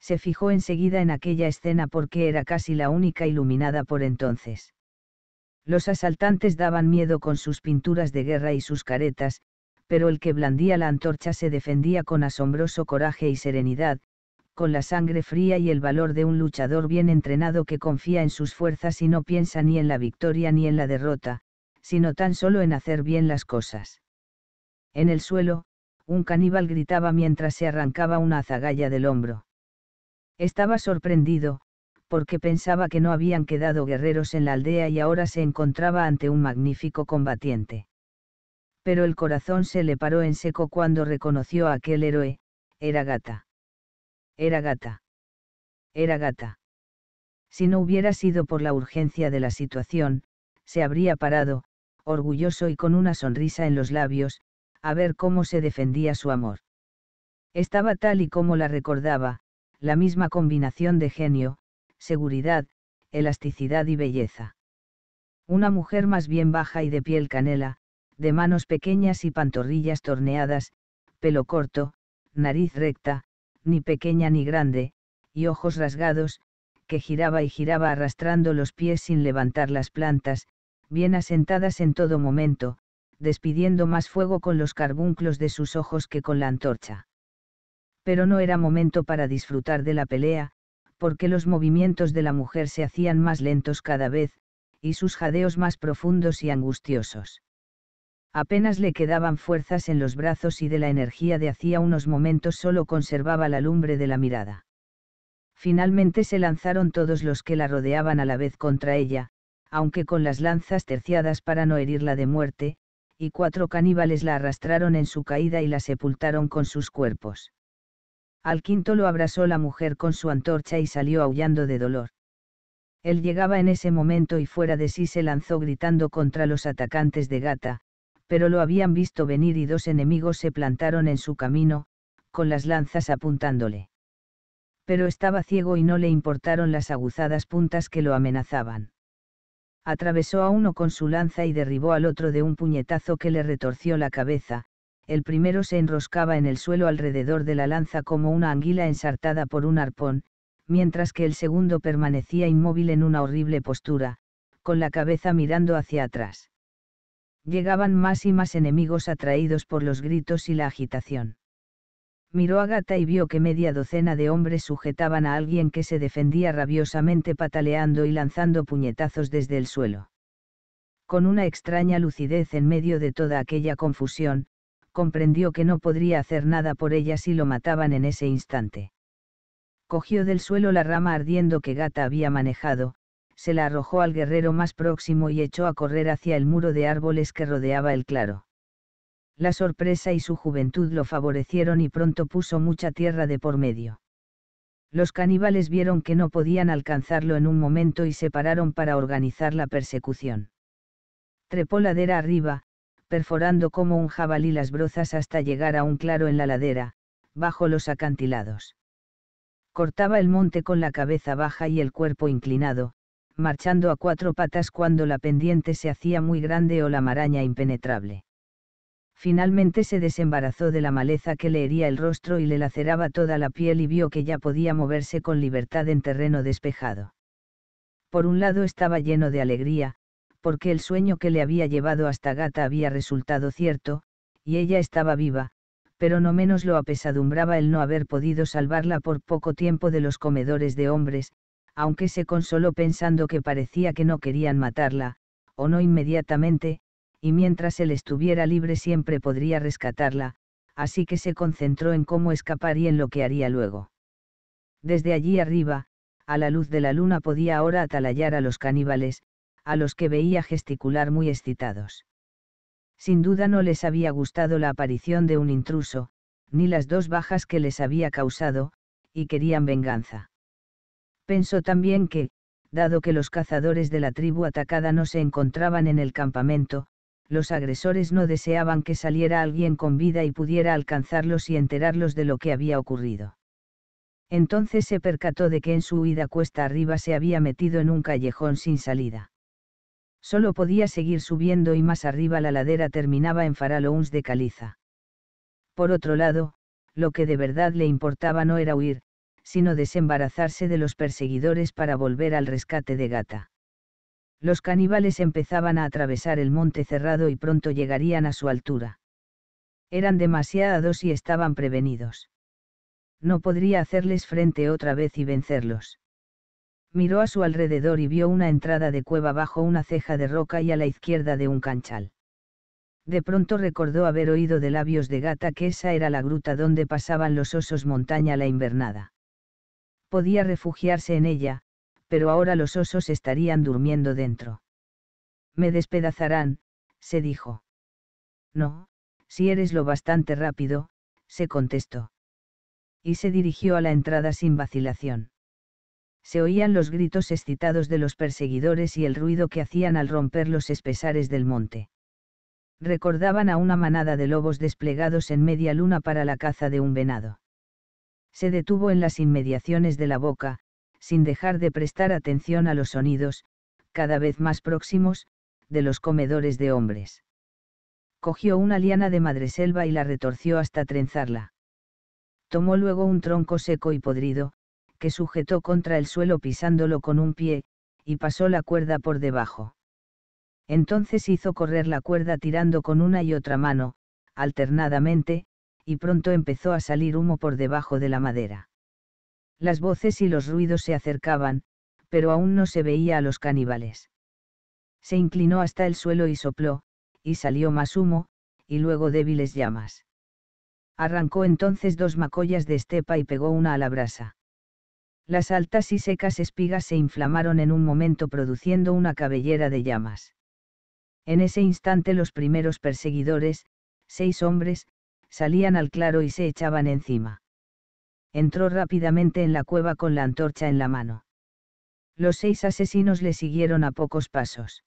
Se fijó enseguida en aquella escena porque era casi la única iluminada por entonces. Los asaltantes daban miedo con sus pinturas de guerra y sus caretas, pero el que blandía la antorcha se defendía con asombroso coraje y serenidad, con la sangre fría y el valor de un luchador bien entrenado que confía en sus fuerzas y no piensa ni en la victoria ni en la derrota, sino tan solo en hacer bien las cosas. En el suelo, un caníbal gritaba mientras se arrancaba una azagalla del hombro. Estaba sorprendido, porque pensaba que no habían quedado guerreros en la aldea y ahora se encontraba ante un magnífico combatiente. Pero el corazón se le paró en seco cuando reconoció a aquel héroe, era gata. Era gata. Era gata. Si no hubiera sido por la urgencia de la situación, se habría parado, orgulloso y con una sonrisa en los labios, a ver cómo se defendía su amor. Estaba tal y como la recordaba, la misma combinación de genio, seguridad, elasticidad y belleza. Una mujer más bien baja y de piel canela, de manos pequeñas y pantorrillas torneadas, pelo corto, nariz recta, ni pequeña ni grande, y ojos rasgados, que giraba y giraba arrastrando los pies sin levantar las plantas, bien asentadas en todo momento, despidiendo más fuego con los carbunclos de sus ojos que con la antorcha. Pero no era momento para disfrutar de la pelea, porque los movimientos de la mujer se hacían más lentos cada vez, y sus jadeos más profundos y angustiosos apenas le quedaban fuerzas en los brazos y de la energía de hacía unos momentos solo conservaba la lumbre de la mirada. Finalmente se lanzaron todos los que la rodeaban a la vez contra ella, aunque con las lanzas terciadas para no herirla de muerte, y cuatro caníbales la arrastraron en su caída y la sepultaron con sus cuerpos. Al quinto lo abrazó la mujer con su antorcha y salió aullando de dolor. Él llegaba en ese momento y fuera de sí se lanzó gritando contra los atacantes de gata, pero lo habían visto venir y dos enemigos se plantaron en su camino, con las lanzas apuntándole. Pero estaba ciego y no le importaron las aguzadas puntas que lo amenazaban. Atravesó a uno con su lanza y derribó al otro de un puñetazo que le retorció la cabeza, el primero se enroscaba en el suelo alrededor de la lanza como una anguila ensartada por un arpón, mientras que el segundo permanecía inmóvil en una horrible postura, con la cabeza mirando hacia atrás. Llegaban más y más enemigos atraídos por los gritos y la agitación. Miró a Gata y vio que media docena de hombres sujetaban a alguien que se defendía rabiosamente pataleando y lanzando puñetazos desde el suelo. Con una extraña lucidez en medio de toda aquella confusión, comprendió que no podría hacer nada por ella si lo mataban en ese instante. Cogió del suelo la rama ardiendo que Gata había manejado, se la arrojó al guerrero más próximo y echó a correr hacia el muro de árboles que rodeaba el claro. La sorpresa y su juventud lo favorecieron y pronto puso mucha tierra de por medio. Los caníbales vieron que no podían alcanzarlo en un momento y se pararon para organizar la persecución. Trepó ladera arriba, perforando como un jabalí las brozas hasta llegar a un claro en la ladera, bajo los acantilados. Cortaba el monte con la cabeza baja y el cuerpo inclinado, marchando a cuatro patas cuando la pendiente se hacía muy grande o la maraña impenetrable. Finalmente se desembarazó de la maleza que le hería el rostro y le laceraba toda la piel y vio que ya podía moverse con libertad en terreno despejado. Por un lado estaba lleno de alegría, porque el sueño que le había llevado hasta Gata había resultado cierto, y ella estaba viva, pero no menos lo apesadumbraba el no haber podido salvarla por poco tiempo de los comedores de hombres, aunque se consoló pensando que parecía que no querían matarla, o no inmediatamente, y mientras él estuviera libre siempre podría rescatarla, así que se concentró en cómo escapar y en lo que haría luego. Desde allí arriba, a la luz de la luna podía ahora atalayar a los caníbales, a los que veía gesticular muy excitados. Sin duda no les había gustado la aparición de un intruso, ni las dos bajas que les había causado, y querían venganza. Pensó también que, dado que los cazadores de la tribu atacada no se encontraban en el campamento, los agresores no deseaban que saliera alguien con vida y pudiera alcanzarlos y enterarlos de lo que había ocurrido. Entonces se percató de que en su huida cuesta arriba se había metido en un callejón sin salida. Solo podía seguir subiendo y más arriba la ladera terminaba en faralouns de caliza. Por otro lado, lo que de verdad le importaba no era huir, sino desembarazarse de los perseguidores para volver al rescate de Gata. Los caníbales empezaban a atravesar el monte cerrado y pronto llegarían a su altura. Eran demasiados y estaban prevenidos. No podría hacerles frente otra vez y vencerlos. Miró a su alrededor y vio una entrada de cueva bajo una ceja de roca y a la izquierda de un canchal. De pronto recordó haber oído de labios de gata que esa era la gruta donde pasaban los osos montaña la invernada Podía refugiarse en ella, pero ahora los osos estarían durmiendo dentro. Me despedazarán, se dijo. No, si eres lo bastante rápido, se contestó. Y se dirigió a la entrada sin vacilación. Se oían los gritos excitados de los perseguidores y el ruido que hacían al romper los espesares del monte. Recordaban a una manada de lobos desplegados en media luna para la caza de un venado se detuvo en las inmediaciones de la boca, sin dejar de prestar atención a los sonidos, cada vez más próximos, de los comedores de hombres. Cogió una liana de madreselva y la retorció hasta trenzarla. Tomó luego un tronco seco y podrido, que sujetó contra el suelo pisándolo con un pie, y pasó la cuerda por debajo. Entonces hizo correr la cuerda tirando con una y otra mano, alternadamente, y pronto empezó a salir humo por debajo de la madera. Las voces y los ruidos se acercaban, pero aún no se veía a los caníbales. Se inclinó hasta el suelo y sopló, y salió más humo, y luego débiles llamas. Arrancó entonces dos macollas de estepa y pegó una a la brasa. Las altas y secas espigas se inflamaron en un momento produciendo una cabellera de llamas. En ese instante los primeros perseguidores, seis hombres, salían al claro y se echaban encima. Entró rápidamente en la cueva con la antorcha en la mano. Los seis asesinos le siguieron a pocos pasos.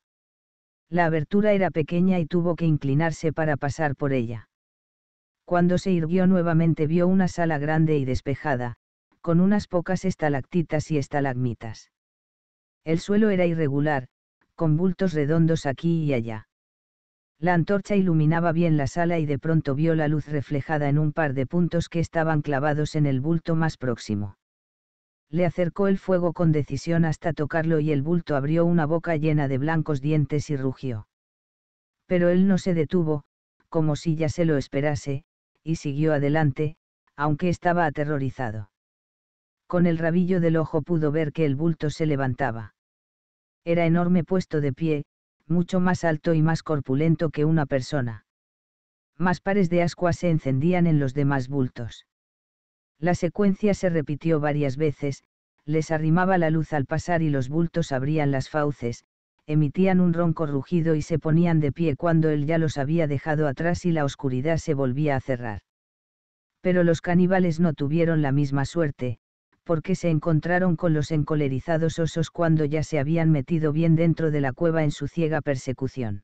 La abertura era pequeña y tuvo que inclinarse para pasar por ella. Cuando se irguió nuevamente vio una sala grande y despejada, con unas pocas estalactitas y estalagmitas. El suelo era irregular, con bultos redondos aquí y allá. La antorcha iluminaba bien la sala y de pronto vio la luz reflejada en un par de puntos que estaban clavados en el bulto más próximo. Le acercó el fuego con decisión hasta tocarlo y el bulto abrió una boca llena de blancos dientes y rugió. Pero él no se detuvo, como si ya se lo esperase, y siguió adelante, aunque estaba aterrorizado. Con el rabillo del ojo pudo ver que el bulto se levantaba. Era enorme puesto de pie, mucho más alto y más corpulento que una persona. Más pares de ascuas se encendían en los demás bultos. La secuencia se repitió varias veces, les arrimaba la luz al pasar y los bultos abrían las fauces, emitían un ronco rugido y se ponían de pie cuando él ya los había dejado atrás y la oscuridad se volvía a cerrar. Pero los caníbales no tuvieron la misma suerte, porque se encontraron con los encolerizados osos cuando ya se habían metido bien dentro de la cueva en su ciega persecución.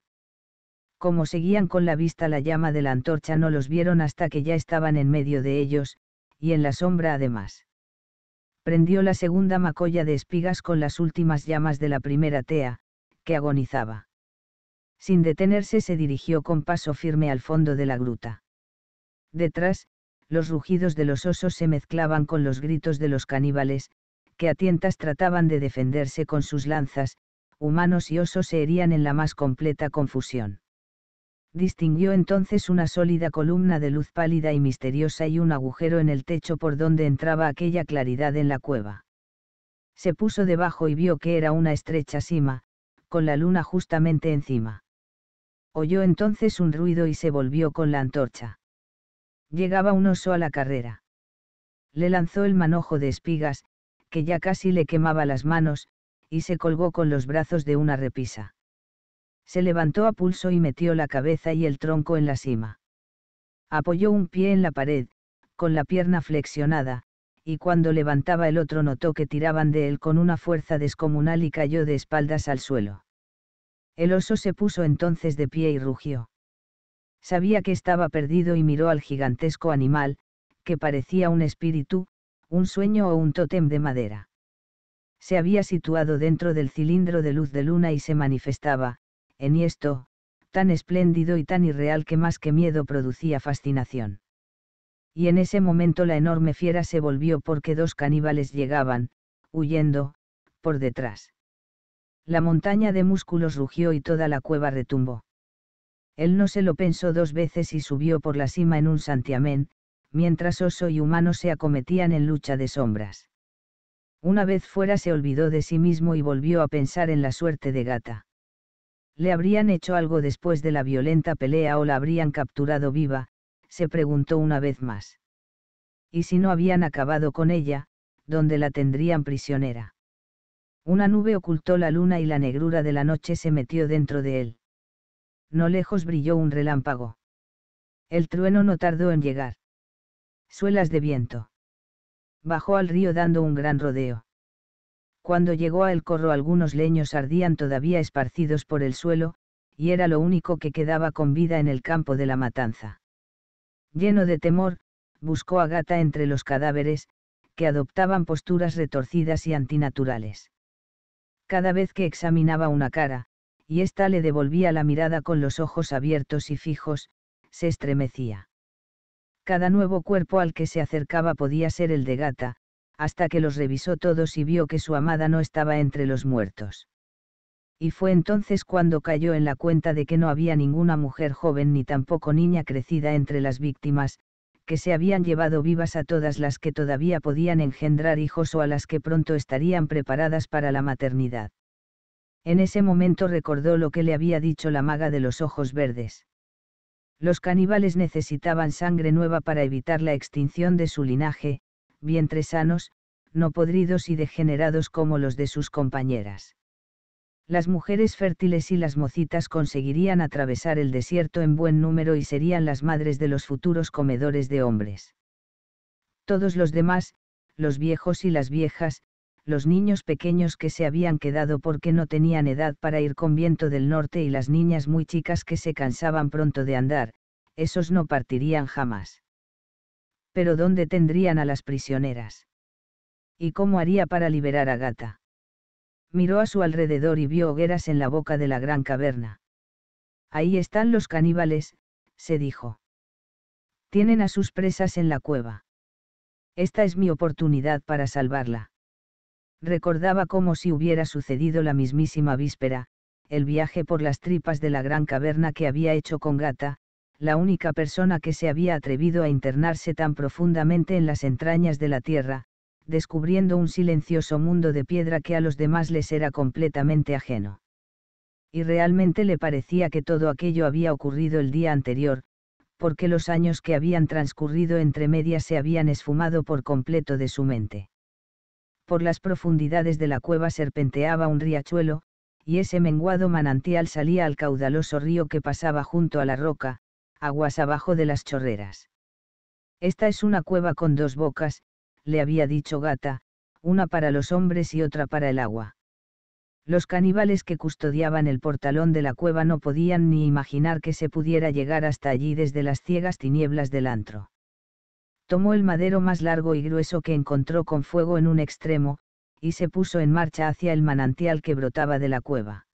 Como seguían con la vista la llama de la antorcha no los vieron hasta que ya estaban en medio de ellos, y en la sombra además. Prendió la segunda macolla de espigas con las últimas llamas de la primera tea, que agonizaba. Sin detenerse se dirigió con paso firme al fondo de la gruta. Detrás, los rugidos de los osos se mezclaban con los gritos de los caníbales, que a tientas trataban de defenderse con sus lanzas, humanos y osos se herían en la más completa confusión. Distinguió entonces una sólida columna de luz pálida y misteriosa y un agujero en el techo por donde entraba aquella claridad en la cueva. Se puso debajo y vio que era una estrecha cima, con la luna justamente encima. Oyó entonces un ruido y se volvió con la antorcha. Llegaba un oso a la carrera. Le lanzó el manojo de espigas, que ya casi le quemaba las manos, y se colgó con los brazos de una repisa. Se levantó a pulso y metió la cabeza y el tronco en la cima. Apoyó un pie en la pared, con la pierna flexionada, y cuando levantaba el otro notó que tiraban de él con una fuerza descomunal y cayó de espaldas al suelo. El oso se puso entonces de pie y rugió. Sabía que estaba perdido y miró al gigantesco animal, que parecía un espíritu, un sueño o un tótem de madera. Se había situado dentro del cilindro de luz de luna y se manifestaba, en esto, tan espléndido y tan irreal que más que miedo producía fascinación. Y en ese momento la enorme fiera se volvió porque dos caníbales llegaban, huyendo, por detrás. La montaña de músculos rugió y toda la cueva retumbó. Él no se lo pensó dos veces y subió por la cima en un santiamén, mientras oso y humano se acometían en lucha de sombras. Una vez fuera se olvidó de sí mismo y volvió a pensar en la suerte de gata. ¿Le habrían hecho algo después de la violenta pelea o la habrían capturado viva? se preguntó una vez más. ¿Y si no habían acabado con ella, dónde la tendrían prisionera? Una nube ocultó la luna y la negrura de la noche se metió dentro de él no lejos brilló un relámpago. El trueno no tardó en llegar. Suelas de viento. Bajó al río dando un gran rodeo. Cuando llegó a el corro algunos leños ardían todavía esparcidos por el suelo, y era lo único que quedaba con vida en el campo de la matanza. Lleno de temor, buscó a Gata entre los cadáveres, que adoptaban posturas retorcidas y antinaturales. Cada vez que examinaba una cara, y ésta le devolvía la mirada con los ojos abiertos y fijos, se estremecía. Cada nuevo cuerpo al que se acercaba podía ser el de gata, hasta que los revisó todos y vio que su amada no estaba entre los muertos. Y fue entonces cuando cayó en la cuenta de que no había ninguna mujer joven ni tampoco niña crecida entre las víctimas, que se habían llevado vivas a todas las que todavía podían engendrar hijos o a las que pronto estarían preparadas para la maternidad. En ese momento recordó lo que le había dicho la maga de los ojos verdes. Los caníbales necesitaban sangre nueva para evitar la extinción de su linaje, vientres sanos, no podridos y degenerados como los de sus compañeras. Las mujeres fértiles y las mocitas conseguirían atravesar el desierto en buen número y serían las madres de los futuros comedores de hombres. Todos los demás, los viejos y las viejas, los niños pequeños que se habían quedado porque no tenían edad para ir con viento del norte y las niñas muy chicas que se cansaban pronto de andar, esos no partirían jamás. Pero ¿dónde tendrían a las prisioneras? ¿Y cómo haría para liberar a Gata? Miró a su alrededor y vio hogueras en la boca de la gran caverna. Ahí están los caníbales, se dijo. Tienen a sus presas en la cueva. Esta es mi oportunidad para salvarla. Recordaba como si hubiera sucedido la mismísima víspera, el viaje por las tripas de la gran caverna que había hecho con Gata, la única persona que se había atrevido a internarse tan profundamente en las entrañas de la tierra, descubriendo un silencioso mundo de piedra que a los demás les era completamente ajeno. Y realmente le parecía que todo aquello había ocurrido el día anterior, porque los años que habían transcurrido entre medias se habían esfumado por completo de su mente. Por las profundidades de la cueva serpenteaba un riachuelo, y ese menguado manantial salía al caudaloso río que pasaba junto a la roca, aguas abajo de las chorreras. Esta es una cueva con dos bocas, le había dicho Gata, una para los hombres y otra para el agua. Los caníbales que custodiaban el portalón de la cueva no podían ni imaginar que se pudiera llegar hasta allí desde las ciegas tinieblas del antro tomó el madero más largo y grueso que encontró con fuego en un extremo, y se puso en marcha hacia el manantial que brotaba de la cueva.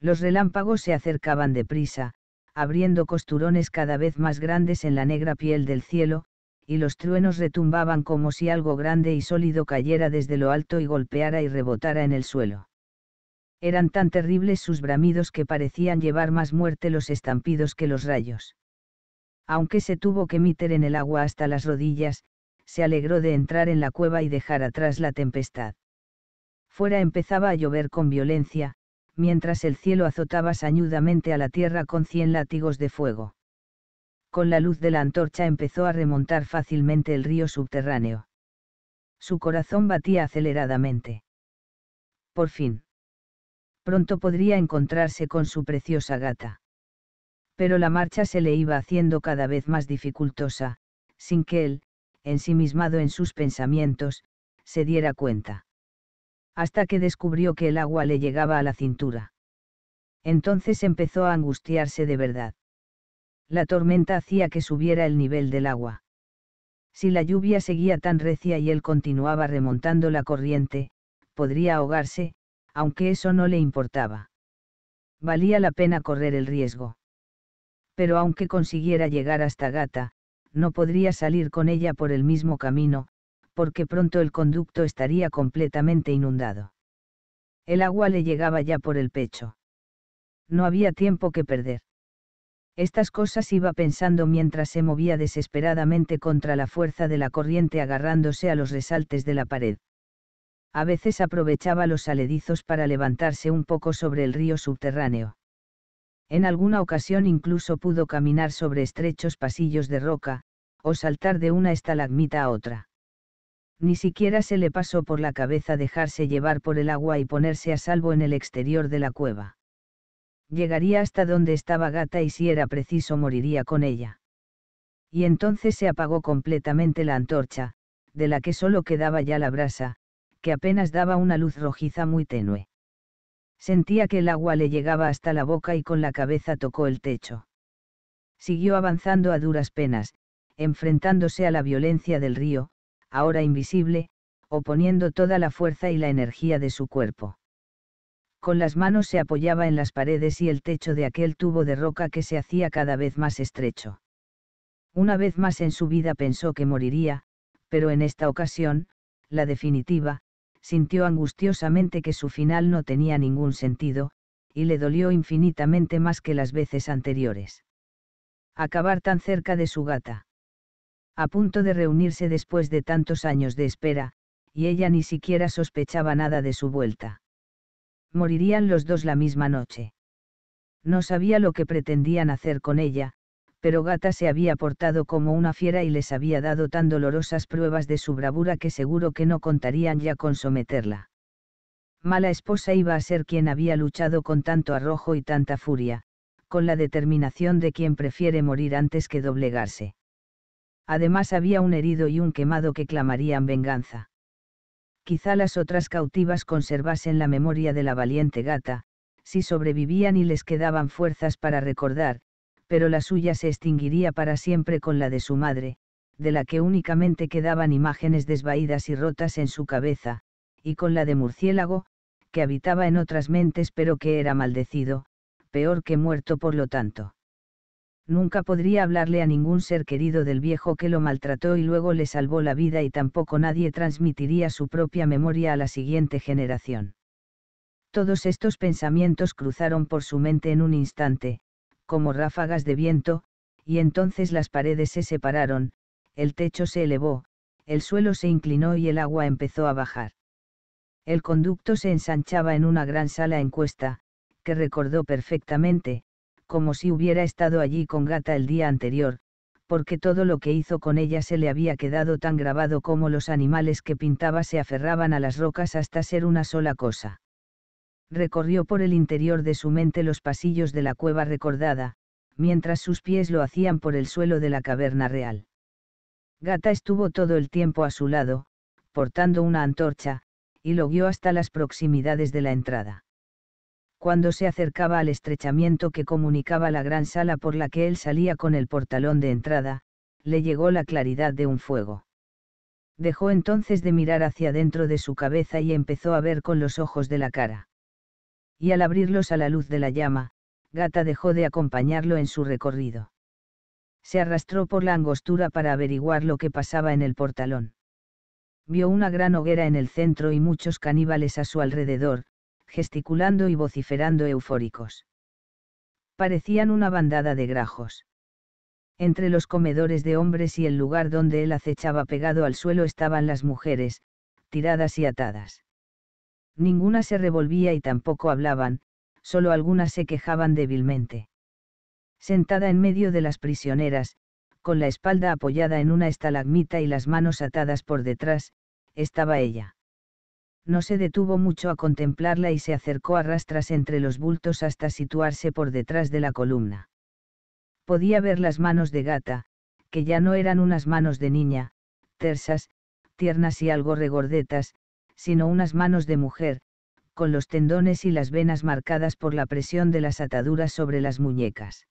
Los relámpagos se acercaban deprisa, abriendo costurones cada vez más grandes en la negra piel del cielo, y los truenos retumbaban como si algo grande y sólido cayera desde lo alto y golpeara y rebotara en el suelo. Eran tan terribles sus bramidos que parecían llevar más muerte los estampidos que los rayos aunque se tuvo que meter en el agua hasta las rodillas, se alegró de entrar en la cueva y dejar atrás la tempestad. Fuera empezaba a llover con violencia, mientras el cielo azotaba sañudamente a la tierra con cien látigos de fuego. Con la luz de la antorcha empezó a remontar fácilmente el río subterráneo. Su corazón batía aceleradamente. Por fin. Pronto podría encontrarse con su preciosa gata pero la marcha se le iba haciendo cada vez más dificultosa, sin que él, ensimismado en sus pensamientos, se diera cuenta. Hasta que descubrió que el agua le llegaba a la cintura. Entonces empezó a angustiarse de verdad. La tormenta hacía que subiera el nivel del agua. Si la lluvia seguía tan recia y él continuaba remontando la corriente, podría ahogarse, aunque eso no le importaba. Valía la pena correr el riesgo pero aunque consiguiera llegar hasta Gata, no podría salir con ella por el mismo camino, porque pronto el conducto estaría completamente inundado. El agua le llegaba ya por el pecho. No había tiempo que perder. Estas cosas iba pensando mientras se movía desesperadamente contra la fuerza de la corriente agarrándose a los resaltes de la pared. A veces aprovechaba los aledizos para levantarse un poco sobre el río subterráneo. En alguna ocasión incluso pudo caminar sobre estrechos pasillos de roca, o saltar de una estalagmita a otra. Ni siquiera se le pasó por la cabeza dejarse llevar por el agua y ponerse a salvo en el exterior de la cueva. Llegaría hasta donde estaba Gata y si era preciso moriría con ella. Y entonces se apagó completamente la antorcha, de la que solo quedaba ya la brasa, que apenas daba una luz rojiza muy tenue. Sentía que el agua le llegaba hasta la boca y con la cabeza tocó el techo. Siguió avanzando a duras penas, enfrentándose a la violencia del río, ahora invisible, oponiendo toda la fuerza y la energía de su cuerpo. Con las manos se apoyaba en las paredes y el techo de aquel tubo de roca que se hacía cada vez más estrecho. Una vez más en su vida pensó que moriría, pero en esta ocasión, la definitiva, sintió angustiosamente que su final no tenía ningún sentido, y le dolió infinitamente más que las veces anteriores. Acabar tan cerca de su gata. A punto de reunirse después de tantos años de espera, y ella ni siquiera sospechaba nada de su vuelta. Morirían los dos la misma noche. No sabía lo que pretendían hacer con ella, pero Gata se había portado como una fiera y les había dado tan dolorosas pruebas de su bravura que seguro que no contarían ya con someterla. Mala esposa iba a ser quien había luchado con tanto arrojo y tanta furia, con la determinación de quien prefiere morir antes que doblegarse. Además había un herido y un quemado que clamarían venganza. Quizá las otras cautivas conservasen la memoria de la valiente gata, si sobrevivían y les quedaban fuerzas para recordar, pero la suya se extinguiría para siempre con la de su madre, de la que únicamente quedaban imágenes desvaídas y rotas en su cabeza, y con la de murciélago, que habitaba en otras mentes pero que era maldecido, peor que muerto por lo tanto. Nunca podría hablarle a ningún ser querido del viejo que lo maltrató y luego le salvó la vida y tampoco nadie transmitiría su propia memoria a la siguiente generación. Todos estos pensamientos cruzaron por su mente en un instante, como ráfagas de viento, y entonces las paredes se separaron, el techo se elevó, el suelo se inclinó y el agua empezó a bajar. El conducto se ensanchaba en una gran sala en cuesta, que recordó perfectamente, como si hubiera estado allí con Gata el día anterior, porque todo lo que hizo con ella se le había quedado tan grabado como los animales que pintaba se aferraban a las rocas hasta ser una sola cosa recorrió por el interior de su mente los pasillos de la cueva recordada, mientras sus pies lo hacían por el suelo de la caverna real. Gata estuvo todo el tiempo a su lado, portando una antorcha, y lo guió hasta las proximidades de la entrada. Cuando se acercaba al estrechamiento que comunicaba la gran sala por la que él salía con el portalón de entrada, le llegó la claridad de un fuego. Dejó entonces de mirar hacia dentro de su cabeza y empezó a ver con los ojos de la cara y al abrirlos a la luz de la llama, Gata dejó de acompañarlo en su recorrido. Se arrastró por la angostura para averiguar lo que pasaba en el portalón. Vio una gran hoguera en el centro y muchos caníbales a su alrededor, gesticulando y vociferando eufóricos. Parecían una bandada de grajos. Entre los comedores de hombres y el lugar donde él acechaba pegado al suelo estaban las mujeres, tiradas y atadas. Ninguna se revolvía y tampoco hablaban, solo algunas se quejaban débilmente. Sentada en medio de las prisioneras, con la espalda apoyada en una estalagmita y las manos atadas por detrás, estaba ella. No se detuvo mucho a contemplarla y se acercó a rastras entre los bultos hasta situarse por detrás de la columna. Podía ver las manos de gata, que ya no eran unas manos de niña, tersas, tiernas y algo regordetas, sino unas manos de mujer, con los tendones y las venas marcadas por la presión de las ataduras sobre las muñecas.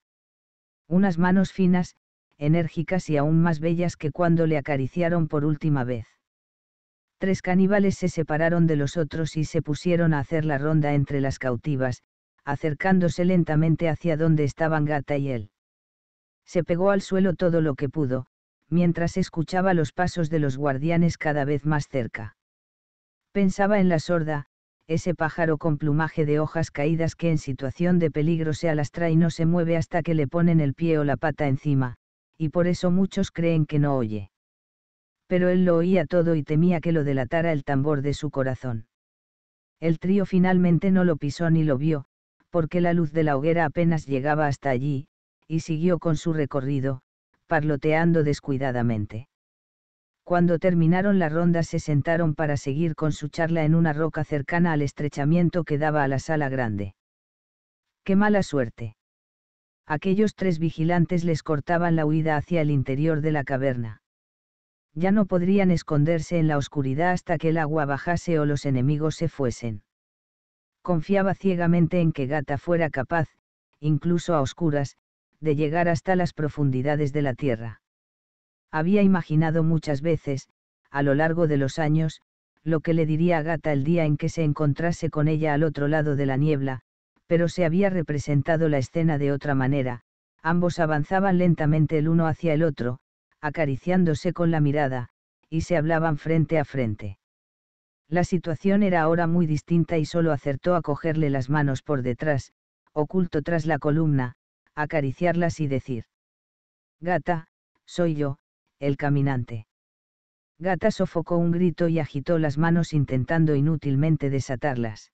Unas manos finas, enérgicas y aún más bellas que cuando le acariciaron por última vez. Tres caníbales se separaron de los otros y se pusieron a hacer la ronda entre las cautivas, acercándose lentamente hacia donde estaban Gata y él. Se pegó al suelo todo lo que pudo, mientras escuchaba los pasos de los guardianes cada vez más cerca pensaba en la sorda, ese pájaro con plumaje de hojas caídas que en situación de peligro se alastra y no se mueve hasta que le ponen el pie o la pata encima, y por eso muchos creen que no oye. Pero él lo oía todo y temía que lo delatara el tambor de su corazón. El trío finalmente no lo pisó ni lo vio, porque la luz de la hoguera apenas llegaba hasta allí, y siguió con su recorrido, parloteando descuidadamente. Cuando terminaron la ronda se sentaron para seguir con su charla en una roca cercana al estrechamiento que daba a la sala grande. ¡Qué mala suerte! Aquellos tres vigilantes les cortaban la huida hacia el interior de la caverna. Ya no podrían esconderse en la oscuridad hasta que el agua bajase o los enemigos se fuesen. Confiaba ciegamente en que Gata fuera capaz, incluso a oscuras, de llegar hasta las profundidades de la tierra había imaginado muchas veces, a lo largo de los años, lo que le diría a Gata el día en que se encontrase con ella al otro lado de la niebla, pero se había representado la escena de otra manera, ambos avanzaban lentamente el uno hacia el otro, acariciándose con la mirada, y se hablaban frente a frente. La situación era ahora muy distinta y solo acertó a cogerle las manos por detrás, oculto tras la columna, acariciarlas y decir. Gata, soy yo, el caminante. Gata sofocó un grito y agitó las manos intentando inútilmente desatarlas.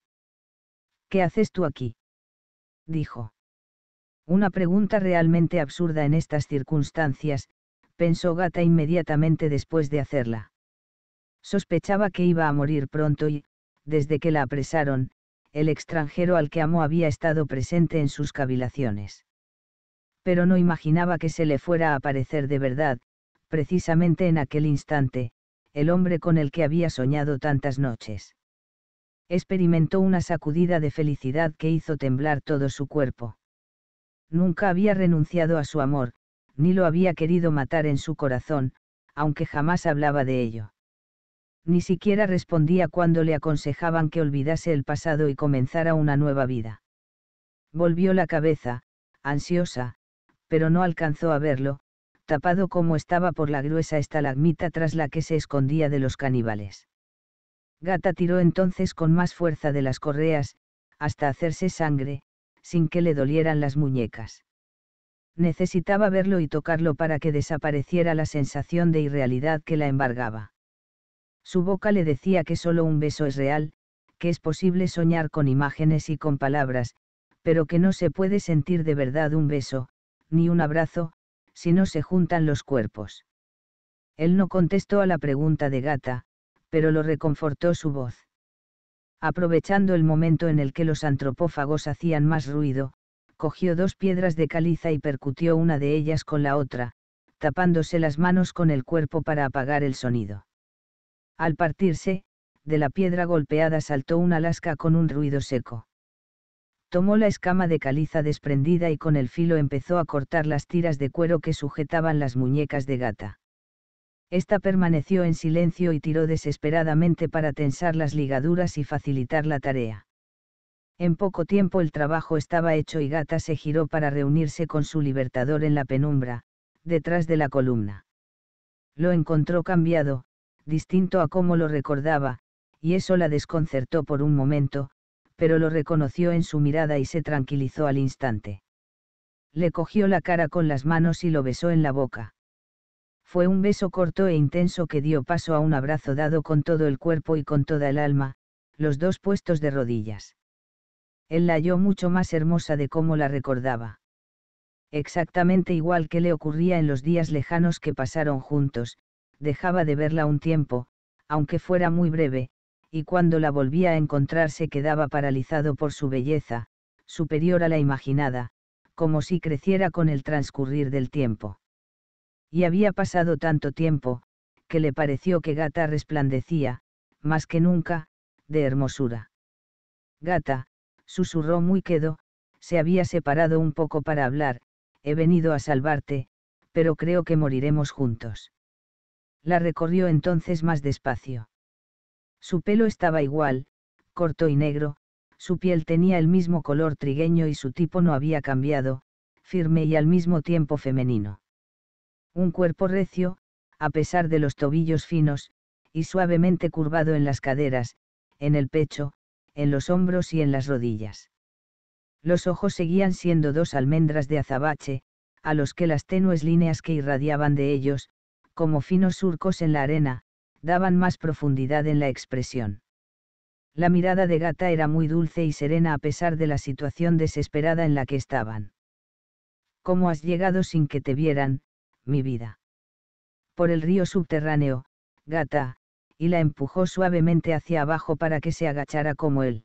¿Qué haces tú aquí? dijo. Una pregunta realmente absurda en estas circunstancias, pensó Gata inmediatamente después de hacerla. Sospechaba que iba a morir pronto y, desde que la apresaron, el extranjero al que amó había estado presente en sus cavilaciones. Pero no imaginaba que se le fuera a aparecer de verdad, precisamente en aquel instante, el hombre con el que había soñado tantas noches. Experimentó una sacudida de felicidad que hizo temblar todo su cuerpo. Nunca había renunciado a su amor, ni lo había querido matar en su corazón, aunque jamás hablaba de ello. Ni siquiera respondía cuando le aconsejaban que olvidase el pasado y comenzara una nueva vida. Volvió la cabeza, ansiosa, pero no alcanzó a verlo, tapado como estaba por la gruesa estalagmita tras la que se escondía de los caníbales. Gata tiró entonces con más fuerza de las correas, hasta hacerse sangre, sin que le dolieran las muñecas. Necesitaba verlo y tocarlo para que desapareciera la sensación de irrealidad que la embargaba. Su boca le decía que solo un beso es real, que es posible soñar con imágenes y con palabras, pero que no se puede sentir de verdad un beso, ni un abrazo, si no se juntan los cuerpos. Él no contestó a la pregunta de Gata, pero lo reconfortó su voz. Aprovechando el momento en el que los antropófagos hacían más ruido, cogió dos piedras de caliza y percutió una de ellas con la otra, tapándose las manos con el cuerpo para apagar el sonido. Al partirse, de la piedra golpeada saltó una lasca con un ruido seco tomó la escama de caliza desprendida y con el filo empezó a cortar las tiras de cuero que sujetaban las muñecas de gata. Esta permaneció en silencio y tiró desesperadamente para tensar las ligaduras y facilitar la tarea. En poco tiempo el trabajo estaba hecho y Gata se giró para reunirse con su libertador en la penumbra, detrás de la columna. Lo encontró cambiado, distinto a como lo recordaba, y eso la desconcertó por un momento, pero lo reconoció en su mirada y se tranquilizó al instante. Le cogió la cara con las manos y lo besó en la boca. Fue un beso corto e intenso que dio paso a un abrazo dado con todo el cuerpo y con toda el alma, los dos puestos de rodillas. Él la halló mucho más hermosa de como la recordaba. Exactamente igual que le ocurría en los días lejanos que pasaron juntos, dejaba de verla un tiempo, aunque fuera muy breve, y cuando la volvía a encontrar se quedaba paralizado por su belleza, superior a la imaginada, como si creciera con el transcurrir del tiempo. Y había pasado tanto tiempo, que le pareció que Gata resplandecía, más que nunca, de hermosura. Gata, susurró muy quedo, se había separado un poco para hablar, he venido a salvarte, pero creo que moriremos juntos. La recorrió entonces más despacio. Su pelo estaba igual, corto y negro, su piel tenía el mismo color trigueño y su tipo no había cambiado, firme y al mismo tiempo femenino. Un cuerpo recio, a pesar de los tobillos finos, y suavemente curvado en las caderas, en el pecho, en los hombros y en las rodillas. Los ojos seguían siendo dos almendras de azabache, a los que las tenues líneas que irradiaban de ellos, como finos surcos en la arena, daban más profundidad en la expresión. La mirada de gata era muy dulce y serena a pesar de la situación desesperada en la que estaban. ¿Cómo has llegado sin que te vieran, mi vida? Por el río subterráneo, gata, y la empujó suavemente hacia abajo para que se agachara como él.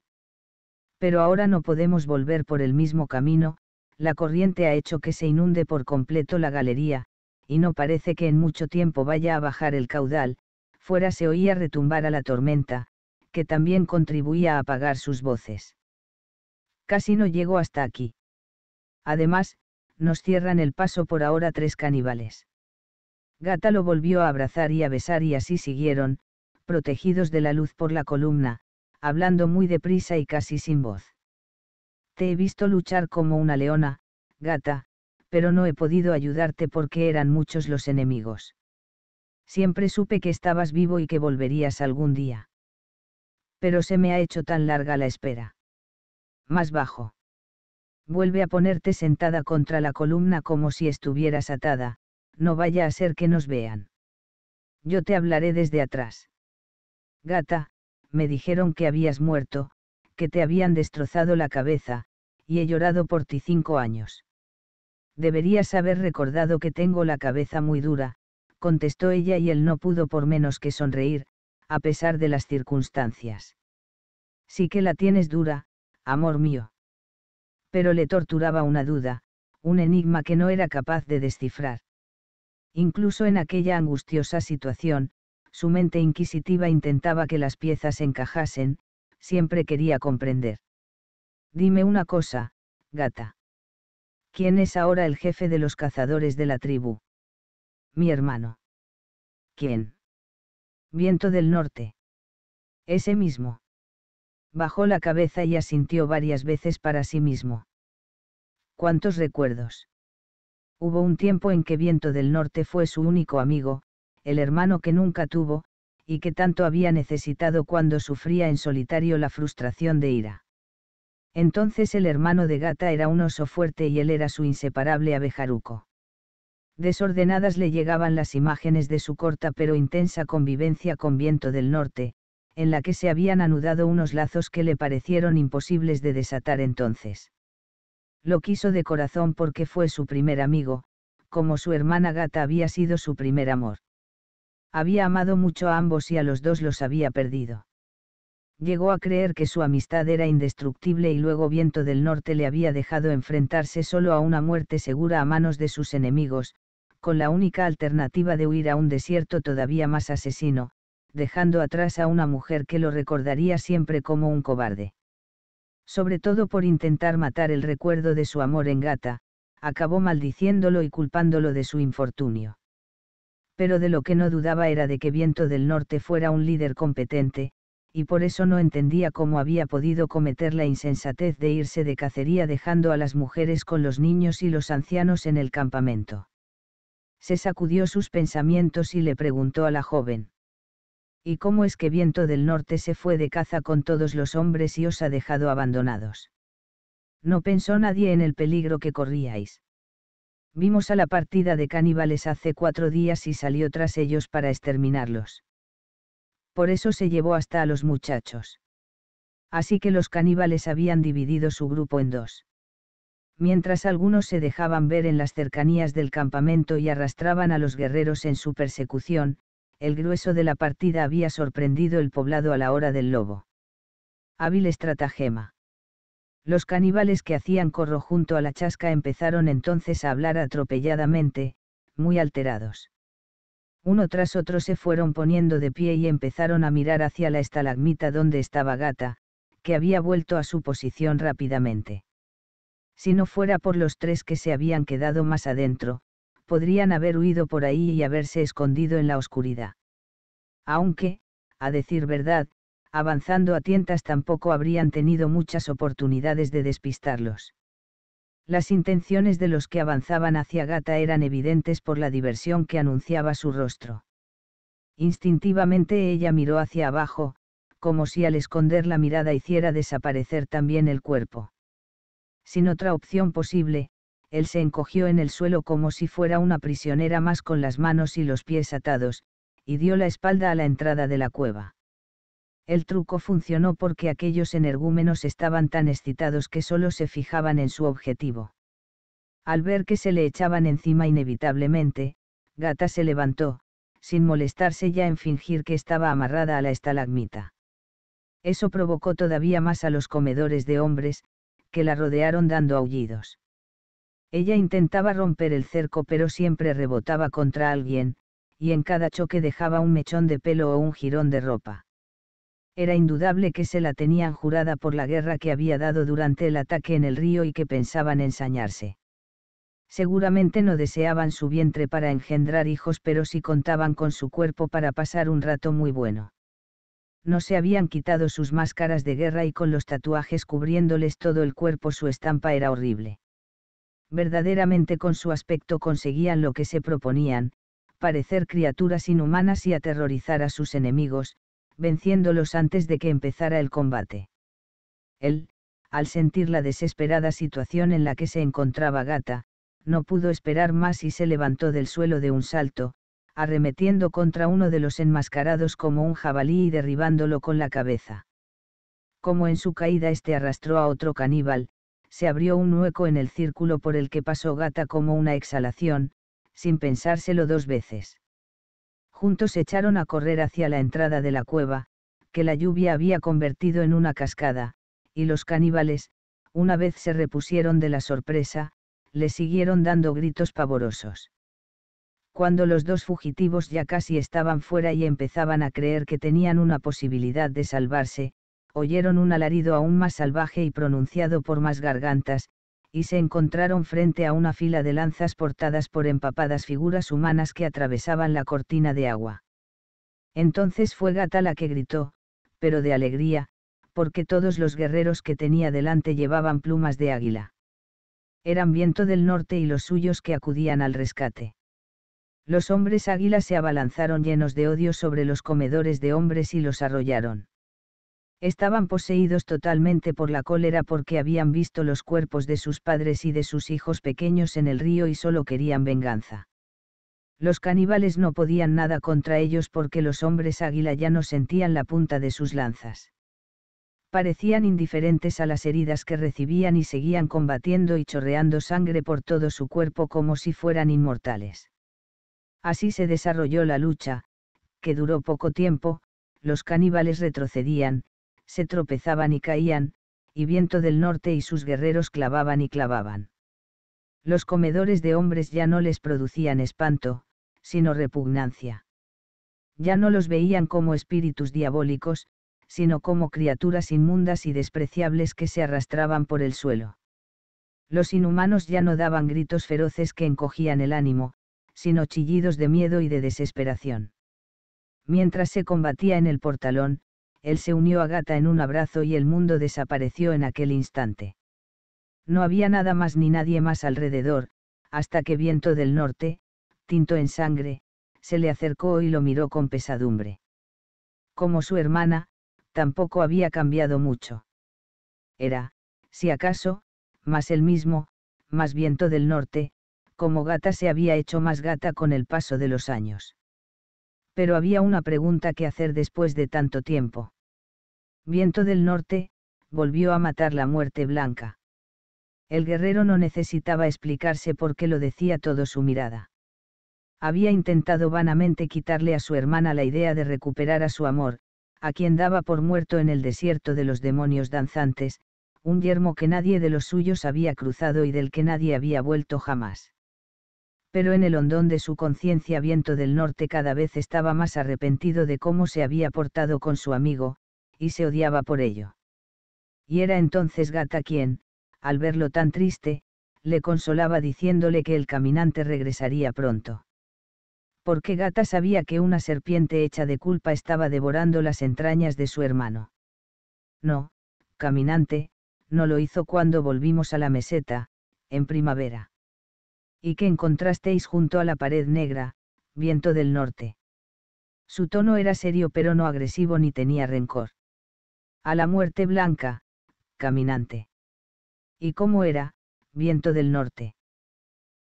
Pero ahora no podemos volver por el mismo camino, la corriente ha hecho que se inunde por completo la galería, y no parece que en mucho tiempo vaya a bajar el caudal, fuera se oía retumbar a la tormenta, que también contribuía a apagar sus voces. Casi no llego hasta aquí. Además, nos cierran el paso por ahora tres caníbales. Gata lo volvió a abrazar y a besar y así siguieron, protegidos de la luz por la columna, hablando muy deprisa y casi sin voz. Te he visto luchar como una leona, gata, pero no he podido ayudarte porque eran muchos los enemigos siempre supe que estabas vivo y que volverías algún día. Pero se me ha hecho tan larga la espera. Más bajo. Vuelve a ponerte sentada contra la columna como si estuvieras atada, no vaya a ser que nos vean. Yo te hablaré desde atrás. Gata, me dijeron que habías muerto, que te habían destrozado la cabeza, y he llorado por ti cinco años. Deberías haber recordado que tengo la cabeza muy dura, contestó ella y él no pudo por menos que sonreír, a pesar de las circunstancias. Sí que la tienes dura, amor mío. Pero le torturaba una duda, un enigma que no era capaz de descifrar. Incluso en aquella angustiosa situación, su mente inquisitiva intentaba que las piezas encajasen, siempre quería comprender. Dime una cosa, gata. ¿Quién es ahora el jefe de los cazadores de la tribu? Mi hermano. ¿Quién? Viento del norte. Ese mismo. Bajó la cabeza y asintió varias veces para sí mismo. ¿Cuántos recuerdos? Hubo un tiempo en que Viento del Norte fue su único amigo, el hermano que nunca tuvo, y que tanto había necesitado cuando sufría en solitario la frustración de ira. Entonces el hermano de gata era un oso fuerte y él era su inseparable abejaruco desordenadas le llegaban las imágenes de su corta pero intensa convivencia con viento del norte, en la que se habían anudado unos lazos que le parecieron imposibles de desatar entonces. Lo quiso de corazón porque fue su primer amigo, como su hermana gata había sido su primer amor. Había amado mucho a ambos y a los dos los había perdido. Llegó a creer que su amistad era indestructible y luego Viento del Norte le había dejado enfrentarse solo a una muerte segura a manos de sus enemigos, con la única alternativa de huir a un desierto todavía más asesino, dejando atrás a una mujer que lo recordaría siempre como un cobarde. Sobre todo por intentar matar el recuerdo de su amor en gata, acabó maldiciéndolo y culpándolo de su infortunio. Pero de lo que no dudaba era de que Viento del Norte fuera un líder competente, y por eso no entendía cómo había podido cometer la insensatez de irse de cacería dejando a las mujeres con los niños y los ancianos en el campamento se sacudió sus pensamientos y le preguntó a la joven. ¿Y cómo es que Viento del Norte se fue de caza con todos los hombres y os ha dejado abandonados? No pensó nadie en el peligro que corríais. Vimos a la partida de caníbales hace cuatro días y salió tras ellos para exterminarlos. Por eso se llevó hasta a los muchachos. Así que los caníbales habían dividido su grupo en dos mientras algunos se dejaban ver en las cercanías del campamento y arrastraban a los guerreros en su persecución, el grueso de la partida había sorprendido el poblado a la hora del lobo. Hábil estratagema. Los caníbales que hacían corro junto a la chasca empezaron entonces a hablar atropelladamente, muy alterados. Uno tras otro se fueron poniendo de pie y empezaron a mirar hacia la estalagmita donde estaba Gata, que había vuelto a su posición rápidamente. Si no fuera por los tres que se habían quedado más adentro, podrían haber huido por ahí y haberse escondido en la oscuridad. Aunque, a decir verdad, avanzando a tientas tampoco habrían tenido muchas oportunidades de despistarlos. Las intenciones de los que avanzaban hacia Gata eran evidentes por la diversión que anunciaba su rostro. Instintivamente ella miró hacia abajo, como si al esconder la mirada hiciera desaparecer también el cuerpo. Sin otra opción posible, él se encogió en el suelo como si fuera una prisionera más con las manos y los pies atados, y dio la espalda a la entrada de la cueva. El truco funcionó porque aquellos energúmenos estaban tan excitados que solo se fijaban en su objetivo. Al ver que se le echaban encima inevitablemente, Gata se levantó, sin molestarse ya en fingir que estaba amarrada a la estalagmita. Eso provocó todavía más a los comedores de hombres, que la rodearon dando aullidos. Ella intentaba romper el cerco pero siempre rebotaba contra alguien, y en cada choque dejaba un mechón de pelo o un jirón de ropa. Era indudable que se la tenían jurada por la guerra que había dado durante el ataque en el río y que pensaban ensañarse. Seguramente no deseaban su vientre para engendrar hijos pero sí contaban con su cuerpo para pasar un rato muy bueno no se habían quitado sus máscaras de guerra y con los tatuajes cubriéndoles todo el cuerpo su estampa era horrible. Verdaderamente con su aspecto conseguían lo que se proponían, parecer criaturas inhumanas y aterrorizar a sus enemigos, venciéndolos antes de que empezara el combate. Él, al sentir la desesperada situación en la que se encontraba Gata, no pudo esperar más y se levantó del suelo de un salto, arremetiendo contra uno de los enmascarados como un jabalí y derribándolo con la cabeza. Como en su caída este arrastró a otro caníbal, se abrió un hueco en el círculo por el que pasó Gata como una exhalación, sin pensárselo dos veces. Juntos echaron a correr hacia la entrada de la cueva, que la lluvia había convertido en una cascada, y los caníbales, una vez se repusieron de la sorpresa, le siguieron dando gritos pavorosos cuando los dos fugitivos ya casi estaban fuera y empezaban a creer que tenían una posibilidad de salvarse, oyeron un alarido aún más salvaje y pronunciado por más gargantas, y se encontraron frente a una fila de lanzas portadas por empapadas figuras humanas que atravesaban la cortina de agua. Entonces fue Gatala que gritó, pero de alegría, porque todos los guerreros que tenía delante llevaban plumas de águila. Eran viento del norte y los suyos que acudían al rescate los hombres águilas se abalanzaron llenos de odio sobre los comedores de hombres y los arrollaron. Estaban poseídos totalmente por la cólera porque habían visto los cuerpos de sus padres y de sus hijos pequeños en el río y solo querían venganza los caníbales no podían nada contra ellos porque los hombres águila ya no sentían la punta de sus lanzas. Parecían indiferentes a las heridas que recibían y seguían combatiendo y chorreando sangre por todo su cuerpo como si fueran inmortales. Así se desarrolló la lucha, que duró poco tiempo, los caníbales retrocedían, se tropezaban y caían, y viento del norte y sus guerreros clavaban y clavaban. Los comedores de hombres ya no les producían espanto, sino repugnancia. Ya no los veían como espíritus diabólicos, sino como criaturas inmundas y despreciables que se arrastraban por el suelo. Los inhumanos ya no daban gritos feroces que encogían el ánimo, sino chillidos de miedo y de desesperación. Mientras se combatía en el portalón, él se unió a Gata en un abrazo y el mundo desapareció en aquel instante. No había nada más ni nadie más alrededor, hasta que Viento del Norte, tinto en sangre, se le acercó y lo miró con pesadumbre. Como su hermana, tampoco había cambiado mucho. Era, si acaso, más el mismo, más Viento del Norte, como gata se había hecho más gata con el paso de los años. Pero había una pregunta que hacer después de tanto tiempo. Viento del norte, volvió a matar la muerte blanca. El guerrero no necesitaba explicarse por qué lo decía todo su mirada. Había intentado vanamente quitarle a su hermana la idea de recuperar a su amor, a quien daba por muerto en el desierto de los demonios danzantes, un yermo que nadie de los suyos había cruzado y del que nadie había vuelto jamás pero en el hondón de su conciencia viento del norte cada vez estaba más arrepentido de cómo se había portado con su amigo, y se odiaba por ello. Y era entonces Gata quien, al verlo tan triste, le consolaba diciéndole que el caminante regresaría pronto. Porque Gata sabía que una serpiente hecha de culpa estaba devorando las entrañas de su hermano. No, caminante, no lo hizo cuando volvimos a la meseta, en primavera y que encontrasteis junto a la pared negra, viento del norte. Su tono era serio pero no agresivo ni tenía rencor. A la muerte blanca, caminante. ¿Y cómo era, viento del norte?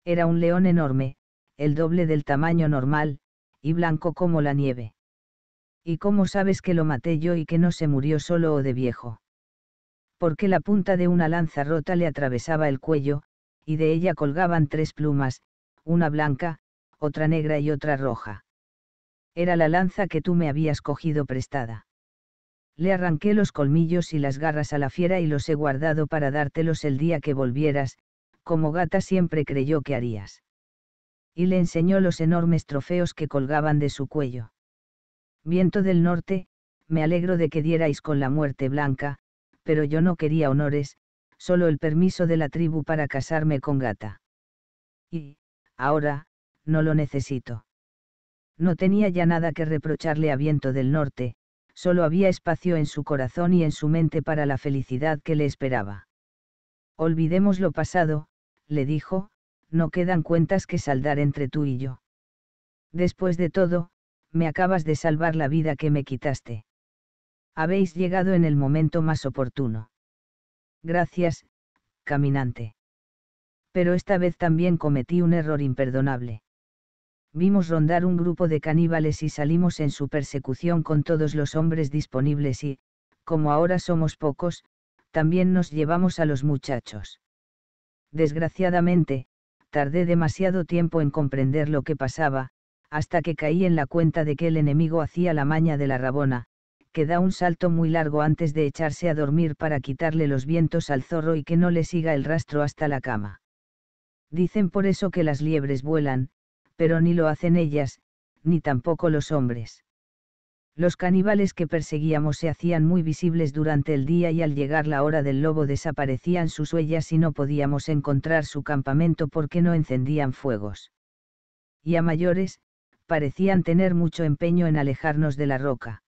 Era un león enorme, el doble del tamaño normal, y blanco como la nieve. ¿Y cómo sabes que lo maté yo y que no se murió solo o de viejo? Porque la punta de una lanza rota le atravesaba el cuello, y de ella colgaban tres plumas, una blanca, otra negra y otra roja. Era la lanza que tú me habías cogido prestada. Le arranqué los colmillos y las garras a la fiera y los he guardado para dártelos el día que volvieras, como gata siempre creyó que harías. Y le enseñó los enormes trofeos que colgaban de su cuello. Viento del norte, me alegro de que dierais con la muerte blanca, pero yo no quería honores, solo el permiso de la tribu para casarme con Gata. Y, ahora, no lo necesito. No tenía ya nada que reprocharle a Viento del Norte, solo había espacio en su corazón y en su mente para la felicidad que le esperaba. Olvidemos lo pasado, le dijo, no quedan cuentas que saldar entre tú y yo. Después de todo, me acabas de salvar la vida que me quitaste. Habéis llegado en el momento más oportuno. Gracias, caminante. Pero esta vez también cometí un error imperdonable. Vimos rondar un grupo de caníbales y salimos en su persecución con todos los hombres disponibles y, como ahora somos pocos, también nos llevamos a los muchachos. Desgraciadamente, tardé demasiado tiempo en comprender lo que pasaba, hasta que caí en la cuenta de que el enemigo hacía la maña de la rabona, que da un salto muy largo antes de echarse a dormir para quitarle los vientos al zorro y que no le siga el rastro hasta la cama. Dicen por eso que las liebres vuelan, pero ni lo hacen ellas, ni tampoco los hombres. Los caníbales que perseguíamos se hacían muy visibles durante el día y al llegar la hora del lobo desaparecían sus huellas y no podíamos encontrar su campamento porque no encendían fuegos. Y a mayores, parecían tener mucho empeño en alejarnos de la roca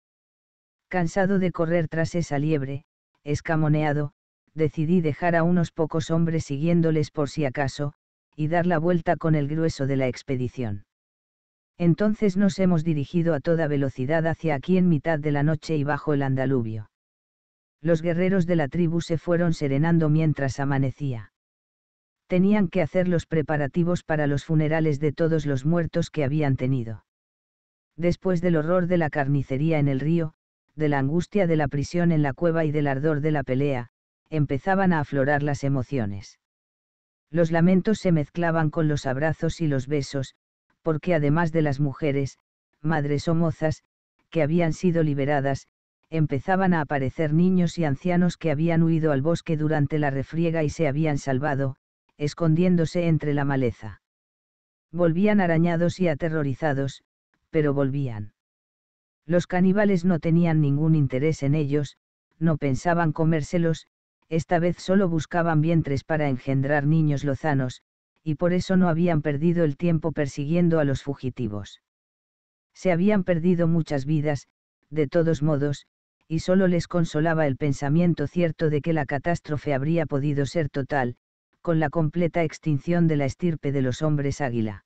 Cansado de correr tras esa liebre, escamoneado, decidí dejar a unos pocos hombres siguiéndoles por si acaso, y dar la vuelta con el grueso de la expedición. Entonces nos hemos dirigido a toda velocidad hacia aquí en mitad de la noche y bajo el andalubio. Los guerreros de la tribu se fueron serenando mientras amanecía. Tenían que hacer los preparativos para los funerales de todos los muertos que habían tenido. Después del horror de la carnicería en el río, de la angustia de la prisión en la cueva y del ardor de la pelea, empezaban a aflorar las emociones. Los lamentos se mezclaban con los abrazos y los besos, porque además de las mujeres, madres o mozas, que habían sido liberadas, empezaban a aparecer niños y ancianos que habían huido al bosque durante la refriega y se habían salvado, escondiéndose entre la maleza. Volvían arañados y aterrorizados, pero volvían. Los caníbales no tenían ningún interés en ellos, no pensaban comérselos, esta vez solo buscaban vientres para engendrar niños lozanos, y por eso no habían perdido el tiempo persiguiendo a los fugitivos. Se habían perdido muchas vidas, de todos modos, y solo les consolaba el pensamiento cierto de que la catástrofe habría podido ser total, con la completa extinción de la estirpe de los hombres águila.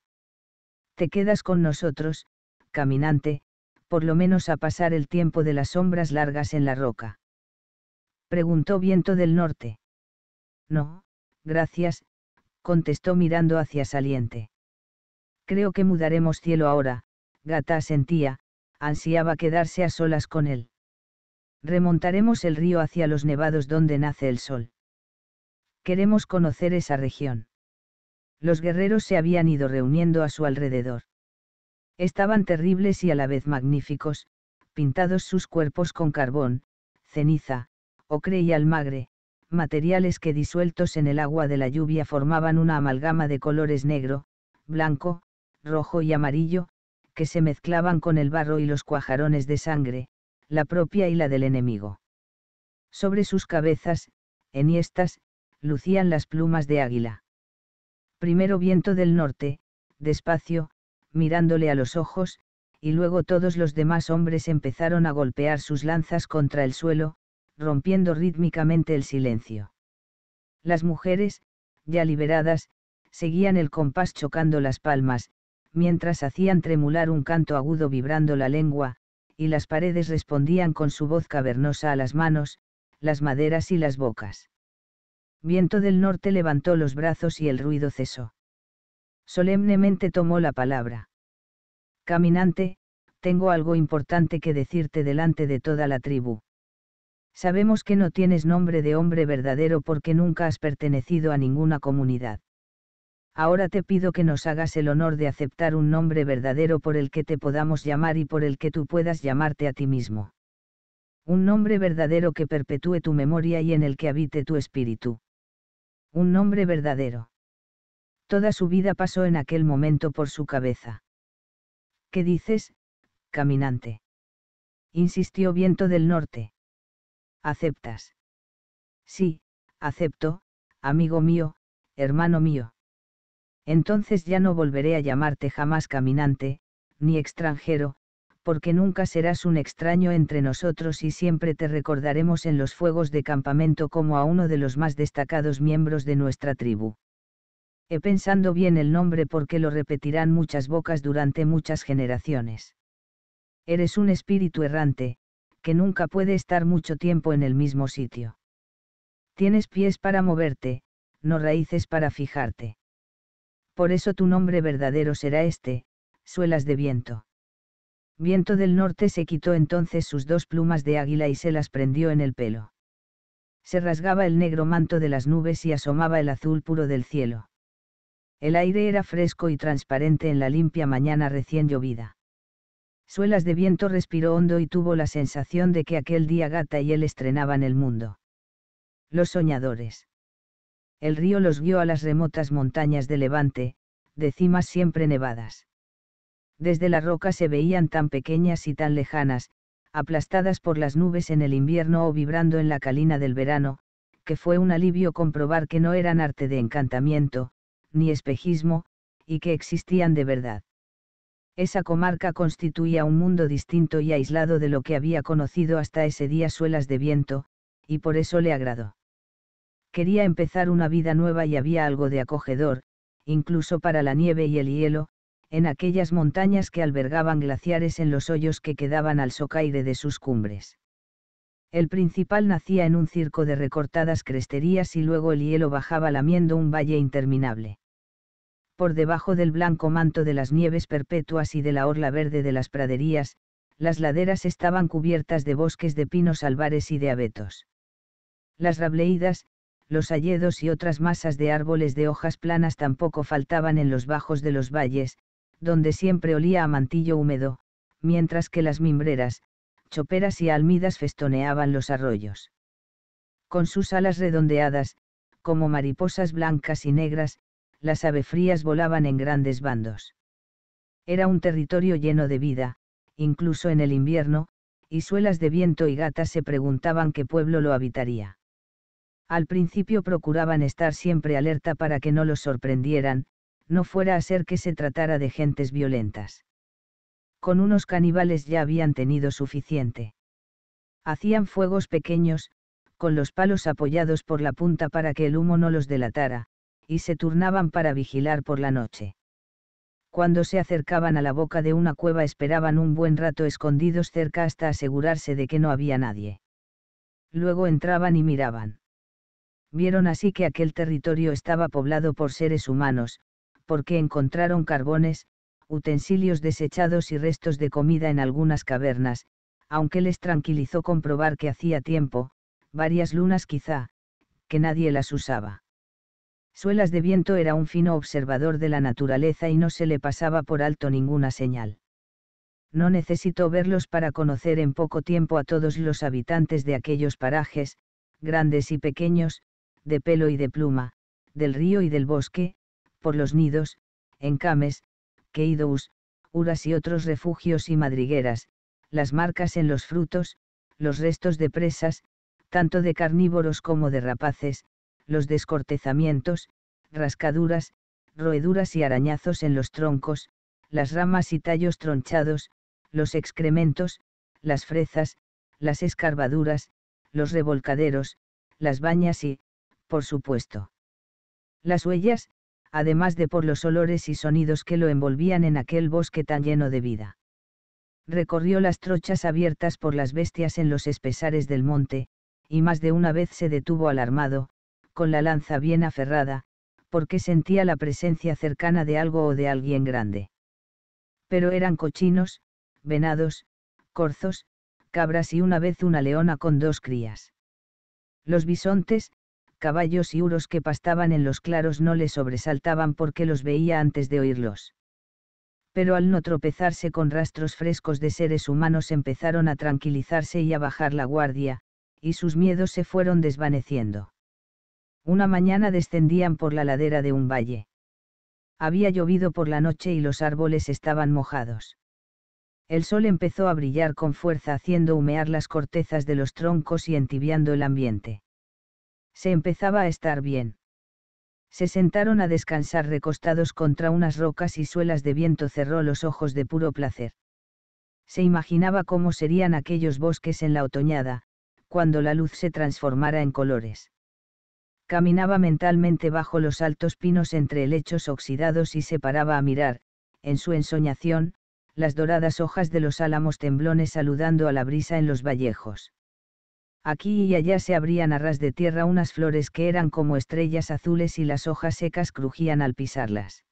Te quedas con nosotros, caminante, por lo menos a pasar el tiempo de las sombras largas en la roca. Preguntó Viento del Norte. No, gracias, contestó mirando hacia Saliente. Creo que mudaremos cielo ahora, Gata sentía, ansiaba quedarse a solas con él. Remontaremos el río hacia los nevados donde nace el sol. Queremos conocer esa región. Los guerreros se habían ido reuniendo a su alrededor. Estaban terribles y a la vez magníficos, pintados sus cuerpos con carbón, ceniza, ocre y almagre, materiales que disueltos en el agua de la lluvia formaban una amalgama de colores negro, blanco, rojo y amarillo, que se mezclaban con el barro y los cuajarones de sangre, la propia y la del enemigo. Sobre sus cabezas, enhiestas, lucían las plumas de águila. Primero viento del norte, despacio, mirándole a los ojos, y luego todos los demás hombres empezaron a golpear sus lanzas contra el suelo, rompiendo rítmicamente el silencio. Las mujeres, ya liberadas, seguían el compás chocando las palmas, mientras hacían tremular un canto agudo vibrando la lengua, y las paredes respondían con su voz cavernosa a las manos, las maderas y las bocas. Viento del norte levantó los brazos y el ruido cesó solemnemente tomó la palabra. Caminante, tengo algo importante que decirte delante de toda la tribu. Sabemos que no tienes nombre de hombre verdadero porque nunca has pertenecido a ninguna comunidad. Ahora te pido que nos hagas el honor de aceptar un nombre verdadero por el que te podamos llamar y por el que tú puedas llamarte a ti mismo. Un nombre verdadero que perpetúe tu memoria y en el que habite tu espíritu. Un nombre verdadero. Toda su vida pasó en aquel momento por su cabeza. ¿Qué dices, caminante? Insistió viento del norte. ¿Aceptas? Sí, acepto, amigo mío, hermano mío. Entonces ya no volveré a llamarte jamás caminante, ni extranjero, porque nunca serás un extraño entre nosotros y siempre te recordaremos en los fuegos de campamento como a uno de los más destacados miembros de nuestra tribu. He pensando bien el nombre porque lo repetirán muchas bocas durante muchas generaciones. Eres un espíritu errante, que nunca puede estar mucho tiempo en el mismo sitio. Tienes pies para moverte, no raíces para fijarte. Por eso tu nombre verdadero será este, suelas de viento. Viento del norte se quitó entonces sus dos plumas de águila y se las prendió en el pelo. Se rasgaba el negro manto de las nubes y asomaba el azul puro del cielo. El aire era fresco y transparente en la limpia mañana recién llovida. Suelas de viento respiró hondo y tuvo la sensación de que aquel día Gata y él estrenaban el mundo. Los soñadores. El río los guió a las remotas montañas de Levante, de cimas siempre nevadas. Desde la roca se veían tan pequeñas y tan lejanas, aplastadas por las nubes en el invierno o vibrando en la calina del verano, que fue un alivio comprobar que no eran arte de encantamiento, ni espejismo, y que existían de verdad. Esa comarca constituía un mundo distinto y aislado de lo que había conocido hasta ese día suelas de viento, y por eso le agradó. Quería empezar una vida nueva y había algo de acogedor, incluso para la nieve y el hielo, en aquellas montañas que albergaban glaciares en los hoyos que quedaban al socaire de sus cumbres. El principal nacía en un circo de recortadas cresterías y luego el hielo bajaba lamiendo un valle interminable. Por debajo del blanco manto de las nieves perpetuas y de la orla verde de las praderías, las laderas estaban cubiertas de bosques de pinos albares y de abetos. Las rableídas, los hayedos y otras masas de árboles de hojas planas tampoco faltaban en los bajos de los valles, donde siempre olía a mantillo húmedo, mientras que las mimbreras, choperas y almidas festoneaban los arroyos. Con sus alas redondeadas, como mariposas blancas y negras, las avefrías volaban en grandes bandos. Era un territorio lleno de vida, incluso en el invierno, y suelas de viento y gatas se preguntaban qué pueblo lo habitaría. Al principio procuraban estar siempre alerta para que no los sorprendieran, no fuera a ser que se tratara de gentes violentas con unos caníbales ya habían tenido suficiente. Hacían fuegos pequeños, con los palos apoyados por la punta para que el humo no los delatara, y se turnaban para vigilar por la noche. Cuando se acercaban a la boca de una cueva esperaban un buen rato escondidos cerca hasta asegurarse de que no había nadie. Luego entraban y miraban. Vieron así que aquel territorio estaba poblado por seres humanos, porque encontraron carbones, utensilios desechados y restos de comida en algunas cavernas, aunque les tranquilizó comprobar que hacía tiempo, varias lunas quizá, que nadie las usaba. Suelas de viento era un fino observador de la naturaleza y no se le pasaba por alto ninguna señal. No necesitó verlos para conocer en poco tiempo a todos los habitantes de aquellos parajes, grandes y pequeños, de pelo y de pluma, del río y del bosque, por los nidos, encames, queidos, uras y otros refugios y madrigueras, las marcas en los frutos, los restos de presas, tanto de carnívoros como de rapaces, los descortezamientos, rascaduras, roeduras y arañazos en los troncos, las ramas y tallos tronchados, los excrementos, las frezas, las escarbaduras, los revolcaderos, las bañas y, por supuesto, las huellas, además de por los olores y sonidos que lo envolvían en aquel bosque tan lleno de vida. Recorrió las trochas abiertas por las bestias en los espesares del monte, y más de una vez se detuvo alarmado, con la lanza bien aferrada, porque sentía la presencia cercana de algo o de alguien grande. Pero eran cochinos, venados, corzos, cabras y una vez una leona con dos crías. Los bisontes, caballos y uros que pastaban en los claros no le sobresaltaban porque los veía antes de oírlos. Pero al no tropezarse con rastros frescos de seres humanos empezaron a tranquilizarse y a bajar la guardia, y sus miedos se fueron desvaneciendo. Una mañana descendían por la ladera de un valle. Había llovido por la noche y los árboles estaban mojados. El sol empezó a brillar con fuerza haciendo humear las cortezas de los troncos y entibiando el ambiente se empezaba a estar bien. Se sentaron a descansar recostados contra unas rocas y suelas de viento cerró los ojos de puro placer. Se imaginaba cómo serían aquellos bosques en la otoñada, cuando la luz se transformara en colores. Caminaba mentalmente bajo los altos pinos entre helechos oxidados y se paraba a mirar, en su ensoñación, las doradas hojas de los álamos temblones saludando a la brisa en los vallejos. Aquí y allá se abrían a ras de tierra unas flores que eran como estrellas azules y las hojas secas crujían al pisarlas.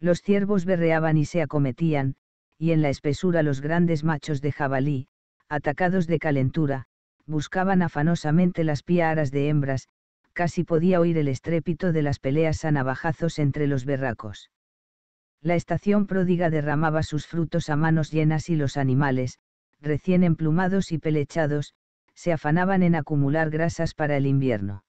Los ciervos berreaban y se acometían, y en la espesura los grandes machos de jabalí, atacados de calentura, buscaban afanosamente las piaras de hembras, casi podía oír el estrépito de las peleas a navajazos entre los berracos. La estación pródiga derramaba sus frutos a manos llenas y los animales, recién emplumados y pelechados, se afanaban en acumular grasas para el invierno.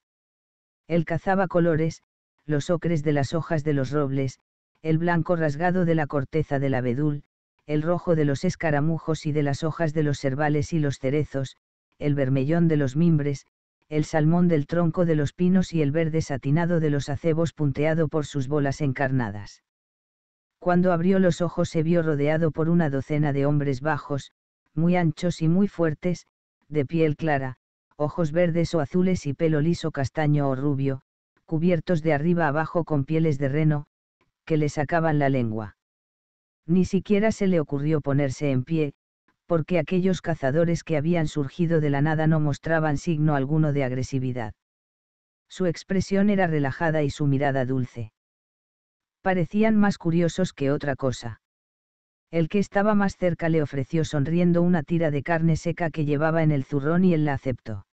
Él cazaba colores, los ocres de las hojas de los robles, el blanco rasgado de la corteza del abedul, el rojo de los escaramujos y de las hojas de los cervales y los cerezos, el vermellón de los mimbres, el salmón del tronco de los pinos y el verde satinado de los acebos punteado por sus bolas encarnadas. Cuando abrió los ojos se vio rodeado por una docena de hombres bajos, muy anchos y muy fuertes, de piel clara, ojos verdes o azules y pelo liso castaño o rubio, cubiertos de arriba abajo con pieles de reno, que le sacaban la lengua. Ni siquiera se le ocurrió ponerse en pie, porque aquellos cazadores que habían surgido de la nada no mostraban signo alguno de agresividad. Su expresión era relajada y su mirada dulce. Parecían más curiosos que otra cosa. El que estaba más cerca le ofreció sonriendo una tira de carne seca que llevaba en el zurrón y él la aceptó.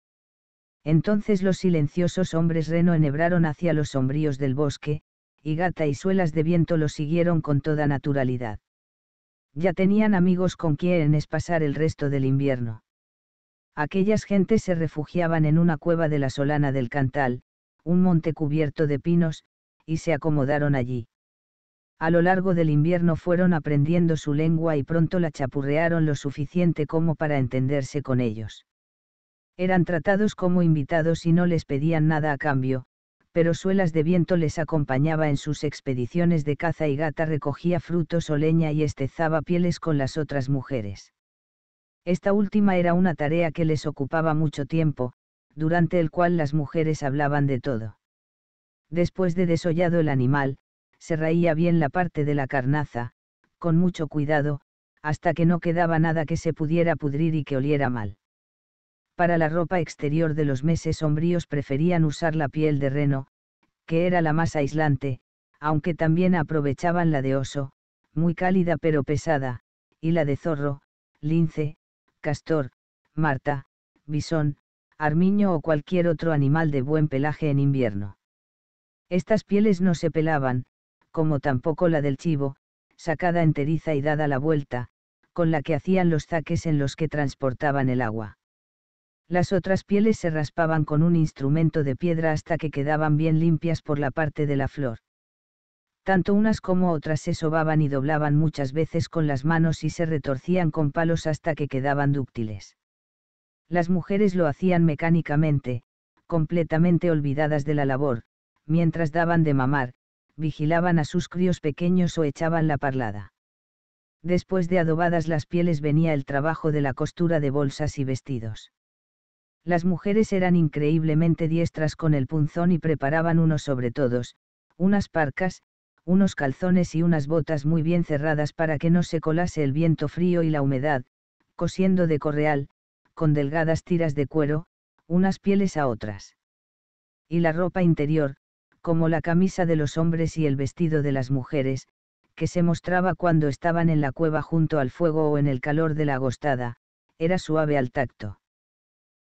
Entonces los silenciosos hombres reno enhebraron hacia los sombríos del bosque, y gata y suelas de viento lo siguieron con toda naturalidad. Ya tenían amigos con quienes pasar el resto del invierno. Aquellas gentes se refugiaban en una cueva de la Solana del Cantal, un monte cubierto de pinos, y se acomodaron allí a lo largo del invierno fueron aprendiendo su lengua y pronto la chapurrearon lo suficiente como para entenderse con ellos. Eran tratados como invitados y no les pedían nada a cambio, pero suelas de viento les acompañaba en sus expediciones de caza y gata recogía frutos o leña y estezaba pieles con las otras mujeres. Esta última era una tarea que les ocupaba mucho tiempo, durante el cual las mujeres hablaban de todo. Después de desollado el animal, se raía bien la parte de la carnaza, con mucho cuidado, hasta que no quedaba nada que se pudiera pudrir y que oliera mal. Para la ropa exterior de los meses sombríos preferían usar la piel de reno, que era la más aislante, aunque también aprovechaban la de oso, muy cálida pero pesada, y la de zorro, lince, castor, marta, bisón, armiño o cualquier otro animal de buen pelaje en invierno. Estas pieles no se pelaban, como tampoco la del chivo, sacada enteriza y dada la vuelta, con la que hacían los zaques en los que transportaban el agua. Las otras pieles se raspaban con un instrumento de piedra hasta que quedaban bien limpias por la parte de la flor. Tanto unas como otras se sobaban y doblaban muchas veces con las manos y se retorcían con palos hasta que quedaban dúctiles. Las mujeres lo hacían mecánicamente, completamente olvidadas de la labor, mientras daban de mamar, vigilaban a sus críos pequeños o echaban la parlada. Después de adobadas las pieles venía el trabajo de la costura de bolsas y vestidos. Las mujeres eran increíblemente diestras con el punzón y preparaban unos sobretodos, unas parcas, unos calzones y unas botas muy bien cerradas para que no se colase el viento frío y la humedad, cosiendo de correal, con delgadas tiras de cuero, unas pieles a otras. Y la ropa interior, como la camisa de los hombres y el vestido de las mujeres, que se mostraba cuando estaban en la cueva junto al fuego o en el calor de la agostada, era suave al tacto.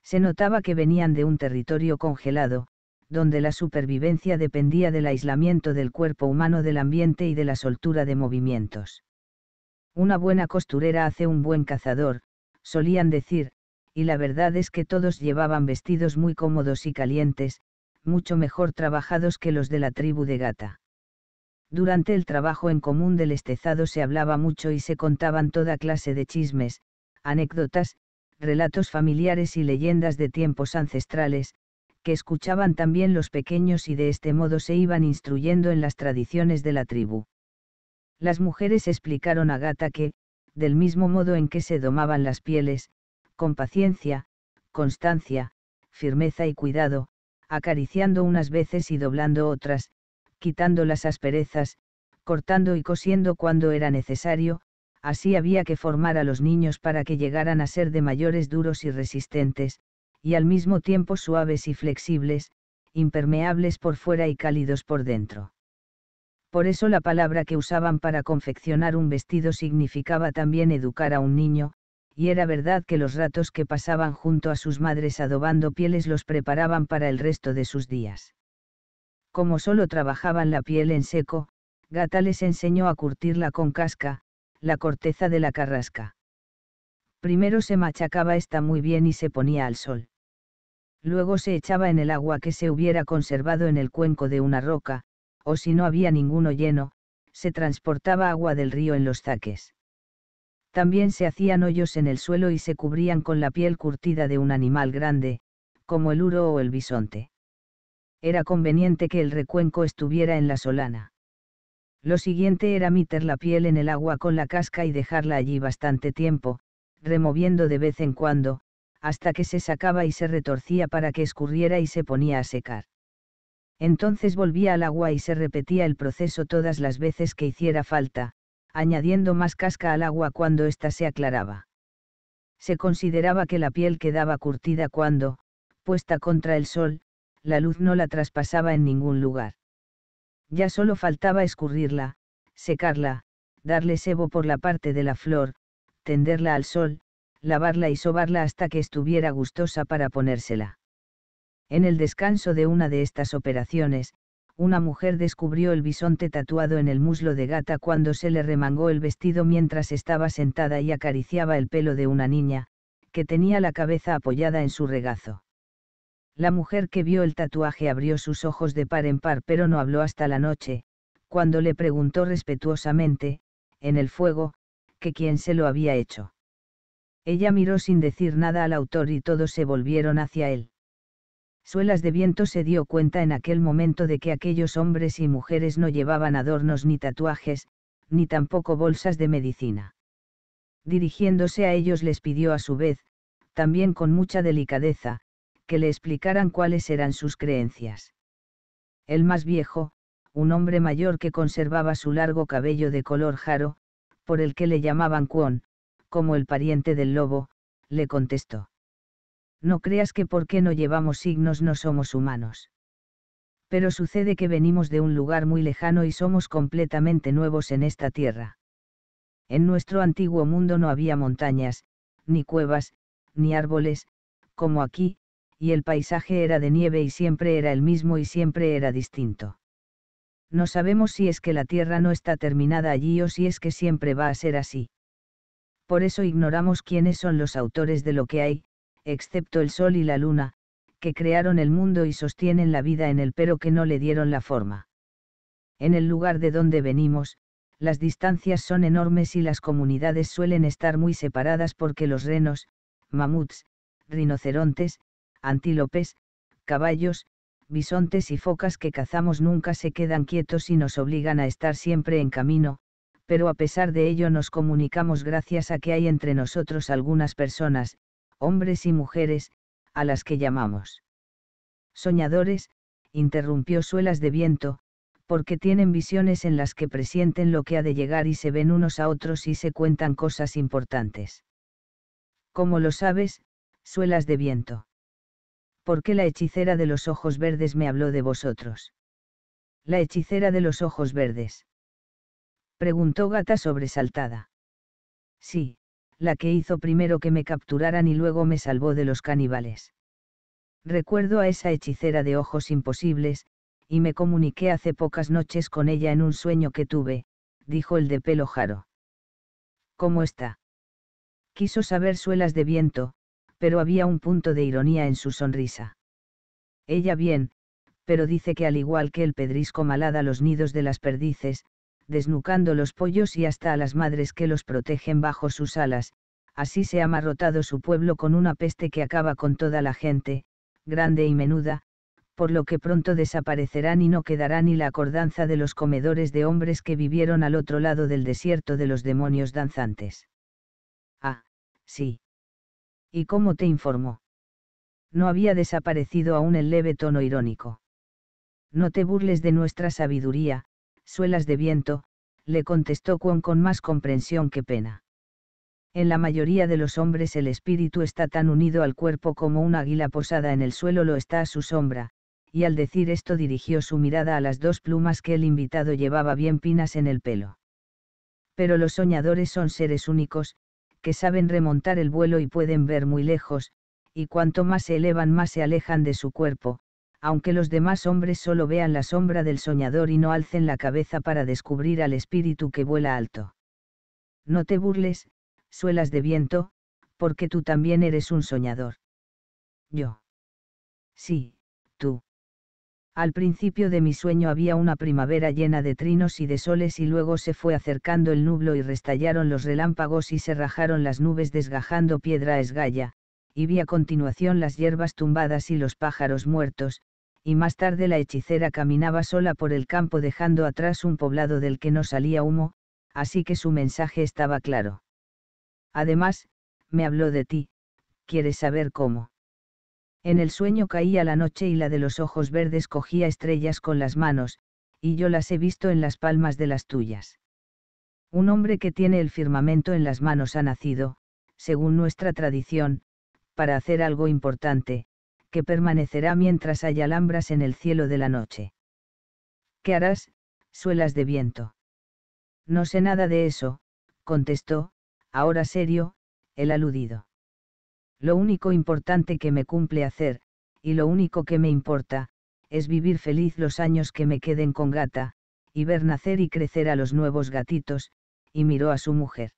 Se notaba que venían de un territorio congelado, donde la supervivencia dependía del aislamiento del cuerpo humano del ambiente y de la soltura de movimientos. Una buena costurera hace un buen cazador, solían decir, y la verdad es que todos llevaban vestidos muy cómodos y calientes, mucho mejor trabajados que los de la tribu de Gata. Durante el trabajo en común del estezado se hablaba mucho y se contaban toda clase de chismes, anécdotas, relatos familiares y leyendas de tiempos ancestrales, que escuchaban también los pequeños y de este modo se iban instruyendo en las tradiciones de la tribu. Las mujeres explicaron a Gata que, del mismo modo en que se domaban las pieles, con paciencia, constancia, firmeza y cuidado, acariciando unas veces y doblando otras, quitando las asperezas, cortando y cosiendo cuando era necesario, así había que formar a los niños para que llegaran a ser de mayores duros y resistentes, y al mismo tiempo suaves y flexibles, impermeables por fuera y cálidos por dentro. Por eso la palabra que usaban para confeccionar un vestido significaba también educar a un niño, y era verdad que los ratos que pasaban junto a sus madres adobando pieles los preparaban para el resto de sus días. Como solo trabajaban la piel en seco, Gata les enseñó a curtirla con casca, la corteza de la carrasca. Primero se machacaba esta muy bien y se ponía al sol. Luego se echaba en el agua que se hubiera conservado en el cuenco de una roca, o si no había ninguno lleno, se transportaba agua del río en los zaques. También se hacían hoyos en el suelo y se cubrían con la piel curtida de un animal grande, como el uro o el bisonte. Era conveniente que el recuenco estuviera en la solana. Lo siguiente era meter la piel en el agua con la casca y dejarla allí bastante tiempo, removiendo de vez en cuando, hasta que se sacaba y se retorcía para que escurriera y se ponía a secar. Entonces volvía al agua y se repetía el proceso todas las veces que hiciera falta, añadiendo más casca al agua cuando ésta se aclaraba. Se consideraba que la piel quedaba curtida cuando, puesta contra el sol, la luz no la traspasaba en ningún lugar. Ya solo faltaba escurrirla, secarla, darle sebo por la parte de la flor, tenderla al sol, lavarla y sobarla hasta que estuviera gustosa para ponérsela. En el descanso de una de estas operaciones, una mujer descubrió el bisonte tatuado en el muslo de gata cuando se le remangó el vestido mientras estaba sentada y acariciaba el pelo de una niña, que tenía la cabeza apoyada en su regazo. La mujer que vio el tatuaje abrió sus ojos de par en par pero no habló hasta la noche, cuando le preguntó respetuosamente, en el fuego, que quién se lo había hecho. Ella miró sin decir nada al autor y todos se volvieron hacia él. Suelas de Viento se dio cuenta en aquel momento de que aquellos hombres y mujeres no llevaban adornos ni tatuajes, ni tampoco bolsas de medicina. Dirigiéndose a ellos les pidió a su vez, también con mucha delicadeza, que le explicaran cuáles eran sus creencias. El más viejo, un hombre mayor que conservaba su largo cabello de color jaro, por el que le llamaban Kwon, como el pariente del lobo, le contestó no creas que porque no llevamos signos no somos humanos. Pero sucede que venimos de un lugar muy lejano y somos completamente nuevos en esta tierra. En nuestro antiguo mundo no había montañas, ni cuevas, ni árboles, como aquí, y el paisaje era de nieve y siempre era el mismo y siempre era distinto. No sabemos si es que la Tierra no está terminada allí o si es que siempre va a ser así. Por eso ignoramos quiénes son los autores de lo que hay, excepto el Sol y la Luna, que crearon el mundo y sostienen la vida en él pero que no le dieron la forma. En el lugar de donde venimos, las distancias son enormes y las comunidades suelen estar muy separadas porque los renos, mamuts, rinocerontes, antílopes, caballos, bisontes y focas que cazamos nunca se quedan quietos y nos obligan a estar siempre en camino, pero a pesar de ello nos comunicamos gracias a que hay entre nosotros algunas personas, hombres y mujeres, a las que llamamos soñadores, interrumpió suelas de viento, porque tienen visiones en las que presienten lo que ha de llegar y se ven unos a otros y se cuentan cosas importantes. Como lo sabes, suelas de viento. ¿Por qué la hechicera de los ojos verdes me habló de vosotros? La hechicera de los ojos verdes. Preguntó gata sobresaltada. Sí, la que hizo primero que me capturaran y luego me salvó de los caníbales. Recuerdo a esa hechicera de ojos imposibles, y me comuniqué hace pocas noches con ella en un sueño que tuve, dijo el de pelo jaro. ¿Cómo está? Quiso saber suelas de viento, pero había un punto de ironía en su sonrisa. Ella bien, pero dice que al igual que el pedrisco malada los nidos de las perdices, desnucando los pollos y hasta a las madres que los protegen bajo sus alas, así se ha amarrotado su pueblo con una peste que acaba con toda la gente, grande y menuda, por lo que pronto desaparecerán y no quedará ni la acordanza de los comedores de hombres que vivieron al otro lado del desierto de los demonios danzantes. Ah, sí. ¿Y cómo te informó? No había desaparecido aún el leve tono irónico. No te burles de nuestra sabiduría, suelas de viento, le contestó Juan con más comprensión que pena. En la mayoría de los hombres el espíritu está tan unido al cuerpo como un águila posada en el suelo lo está a su sombra, y al decir esto dirigió su mirada a las dos plumas que el invitado llevaba bien pinas en el pelo. Pero los soñadores son seres únicos, que saben remontar el vuelo y pueden ver muy lejos, y cuanto más se elevan más se alejan de su cuerpo, aunque los demás hombres solo vean la sombra del soñador y no alcen la cabeza para descubrir al espíritu que vuela alto. No te burles, suelas de viento, porque tú también eres un soñador. Yo. Sí, tú. Al principio de mi sueño había una primavera llena de trinos y de soles y luego se fue acercando el nublo y restallaron los relámpagos y se rajaron las nubes desgajando piedra a esgaya, y vi a continuación las hierbas tumbadas y los pájaros muertos, y más tarde la hechicera caminaba sola por el campo dejando atrás un poblado del que no salía humo, así que su mensaje estaba claro. Además, me habló de ti, ¿quieres saber cómo? En el sueño caía la noche y la de los ojos verdes cogía estrellas con las manos, y yo las he visto en las palmas de las tuyas. Un hombre que tiene el firmamento en las manos ha nacido, según nuestra tradición, para hacer algo importante, que permanecerá mientras haya alambras en el cielo de la noche. ¿Qué harás, suelas de viento? No sé nada de eso, contestó, ahora serio, el aludido. Lo único importante que me cumple hacer, y lo único que me importa, es vivir feliz los años que me queden con gata, y ver nacer y crecer a los nuevos gatitos, y miró a su mujer.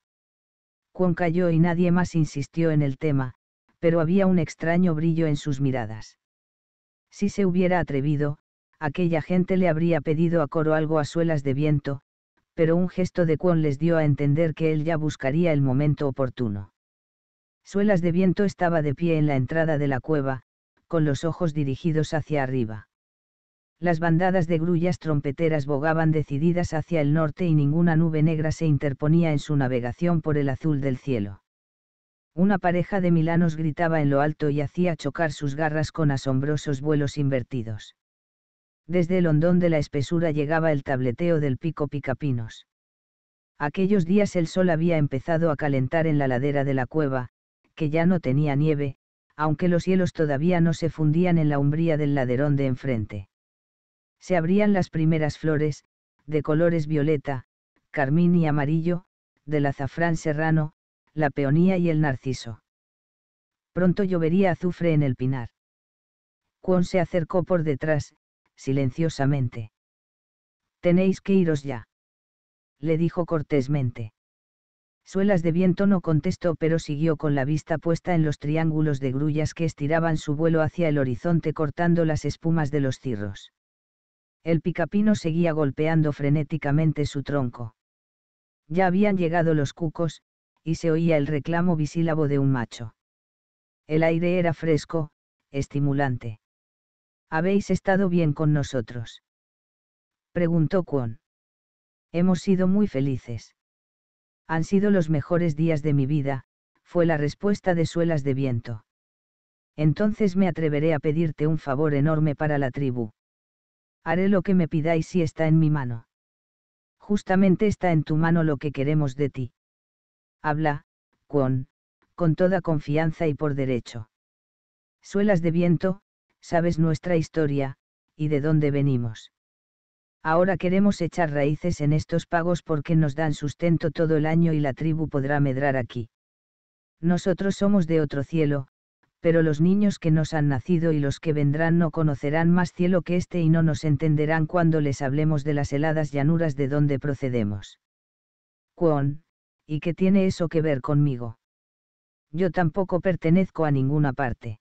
Cuon cayó y nadie más insistió en el tema, pero había un extraño brillo en sus miradas. Si se hubiera atrevido, aquella gente le habría pedido a coro algo a suelas de viento, pero un gesto de Cuón les dio a entender que él ya buscaría el momento oportuno. Suelas de viento estaba de pie en la entrada de la cueva, con los ojos dirigidos hacia arriba. Las bandadas de grullas trompeteras bogaban decididas hacia el norte y ninguna nube negra se interponía en su navegación por el azul del cielo. Una pareja de milanos gritaba en lo alto y hacía chocar sus garras con asombrosos vuelos invertidos. Desde el hondón de la espesura llegaba el tableteo del pico picapinos. Aquellos días el sol había empezado a calentar en la ladera de la cueva, que ya no tenía nieve, aunque los hielos todavía no se fundían en la umbría del laderón de enfrente. Se abrían las primeras flores, de colores violeta, carmín y amarillo, del azafrán serrano, la peonía y el narciso. Pronto llovería azufre en el pinar. Juan se acercó por detrás, silenciosamente. Tenéis que iros ya. Le dijo cortésmente. Suelas de viento no contestó pero siguió con la vista puesta en los triángulos de grullas que estiraban su vuelo hacia el horizonte cortando las espumas de los cirros. El picapino seguía golpeando frenéticamente su tronco. Ya habían llegado los cucos, y se oía el reclamo bisílabo de un macho. El aire era fresco, estimulante. ¿Habéis estado bien con nosotros? Preguntó Kwon. Hemos sido muy felices. Han sido los mejores días de mi vida, fue la respuesta de suelas de viento. Entonces me atreveré a pedirte un favor enorme para la tribu. Haré lo que me pidáis si está en mi mano. Justamente está en tu mano lo que queremos de ti habla, con, con toda confianza y por derecho. Suelas de viento, sabes nuestra historia, y de dónde venimos. Ahora queremos echar raíces en estos pagos porque nos dan sustento todo el año y la tribu podrá medrar aquí. Nosotros somos de otro cielo, pero los niños que nos han nacido y los que vendrán no conocerán más cielo que este y no nos entenderán cuando les hablemos de las heladas llanuras de donde procedemos. Cuon, ¿Y qué tiene eso que ver conmigo? Yo tampoco pertenezco a ninguna parte.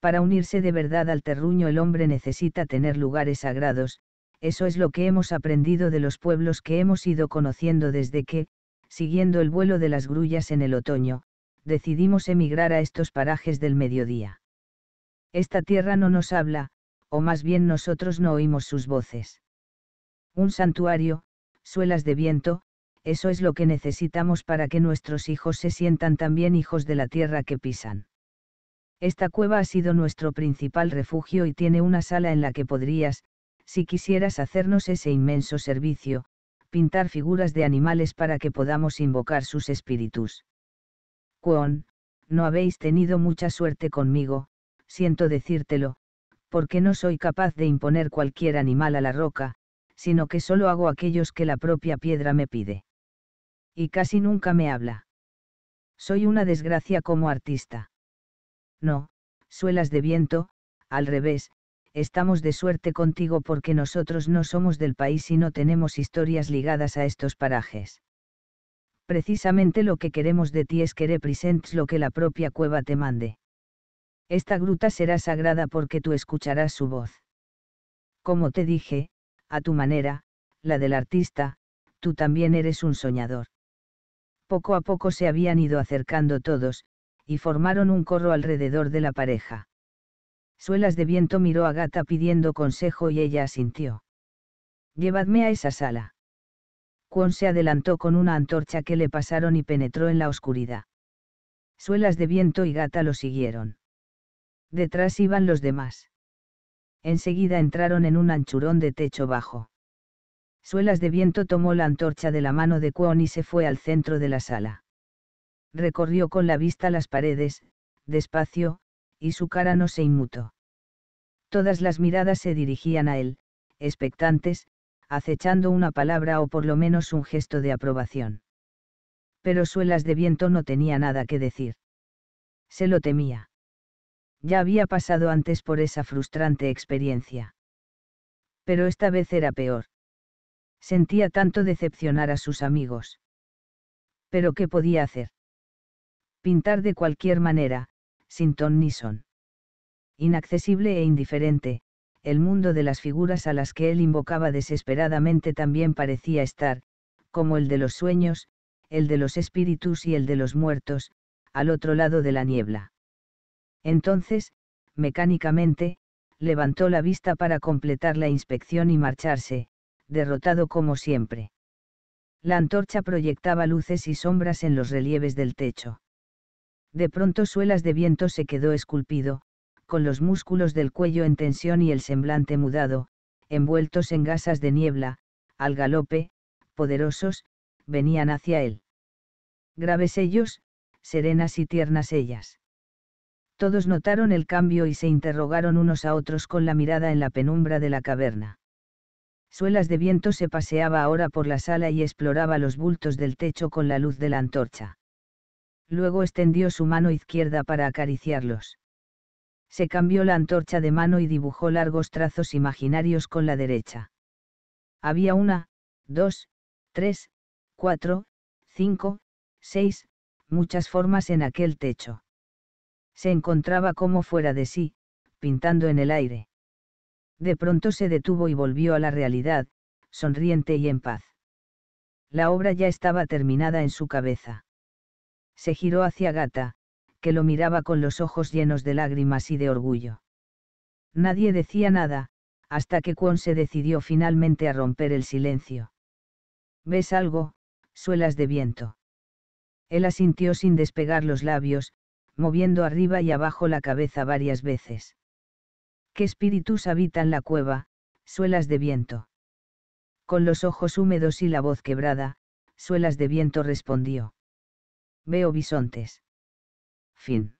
Para unirse de verdad al terruño el hombre necesita tener lugares sagrados, eso es lo que hemos aprendido de los pueblos que hemos ido conociendo desde que, siguiendo el vuelo de las grullas en el otoño, decidimos emigrar a estos parajes del mediodía. Esta tierra no nos habla, o más bien nosotros no oímos sus voces. Un santuario, suelas de viento, eso es lo que necesitamos para que nuestros hijos se sientan también hijos de la tierra que pisan. Esta cueva ha sido nuestro principal refugio y tiene una sala en la que podrías, si quisieras hacernos ese inmenso servicio, pintar figuras de animales para que podamos invocar sus espíritus. Cuon, no habéis tenido mucha suerte conmigo, siento decírtelo, porque no soy capaz de imponer cualquier animal a la roca, sino que solo hago aquellos que la propia piedra me pide y casi nunca me habla. Soy una desgracia como artista. No, suelas de viento, al revés, estamos de suerte contigo porque nosotros no somos del país y no tenemos historias ligadas a estos parajes. Precisamente lo que queremos de ti es que representes lo que la propia cueva te mande. Esta gruta será sagrada porque tú escucharás su voz. Como te dije, a tu manera, la del artista, tú también eres un soñador. Poco a poco se habían ido acercando todos, y formaron un corro alrededor de la pareja. Suelas de viento miró a Gata pidiendo consejo y ella asintió. Llevadme a esa sala. Juan se adelantó con una antorcha que le pasaron y penetró en la oscuridad. Suelas de viento y Gata lo siguieron. Detrás iban los demás. Enseguida entraron en un anchurón de techo bajo. Suelas de viento tomó la antorcha de la mano de Kwon y se fue al centro de la sala. Recorrió con la vista las paredes, despacio, y su cara no se inmutó. Todas las miradas se dirigían a él, expectantes, acechando una palabra o por lo menos un gesto de aprobación. Pero suelas de viento no tenía nada que decir. Se lo temía. Ya había pasado antes por esa frustrante experiencia. Pero esta vez era peor. Sentía tanto decepcionar a sus amigos. Pero ¿qué podía hacer? Pintar de cualquier manera, sin ton Inaccesible e indiferente, el mundo de las figuras a las que él invocaba desesperadamente también parecía estar, como el de los sueños, el de los espíritus y el de los muertos, al otro lado de la niebla. Entonces, mecánicamente, levantó la vista para completar la inspección y marcharse, derrotado como siempre. La antorcha proyectaba luces y sombras en los relieves del techo. De pronto suelas de viento se quedó esculpido, con los músculos del cuello en tensión y el semblante mudado, envueltos en gasas de niebla, al galope, poderosos, venían hacia él. Graves ellos, serenas y tiernas ellas. Todos notaron el cambio y se interrogaron unos a otros con la mirada en la penumbra de la caverna. Suelas de viento se paseaba ahora por la sala y exploraba los bultos del techo con la luz de la antorcha. Luego extendió su mano izquierda para acariciarlos. Se cambió la antorcha de mano y dibujó largos trazos imaginarios con la derecha. Había una, dos, tres, cuatro, cinco, seis, muchas formas en aquel techo. Se encontraba como fuera de sí, pintando en el aire de pronto se detuvo y volvió a la realidad, sonriente y en paz. La obra ya estaba terminada en su cabeza. Se giró hacia Gata, que lo miraba con los ojos llenos de lágrimas y de orgullo. Nadie decía nada, hasta que Kwon se decidió finalmente a romper el silencio. ¿Ves algo? Suelas de viento. Él asintió sin despegar los labios, moviendo arriba y abajo la cabeza varias veces. ¿Qué espíritus habitan la cueva, suelas de viento. Con los ojos húmedos y la voz quebrada, suelas de viento respondió. Veo bisontes. Fin.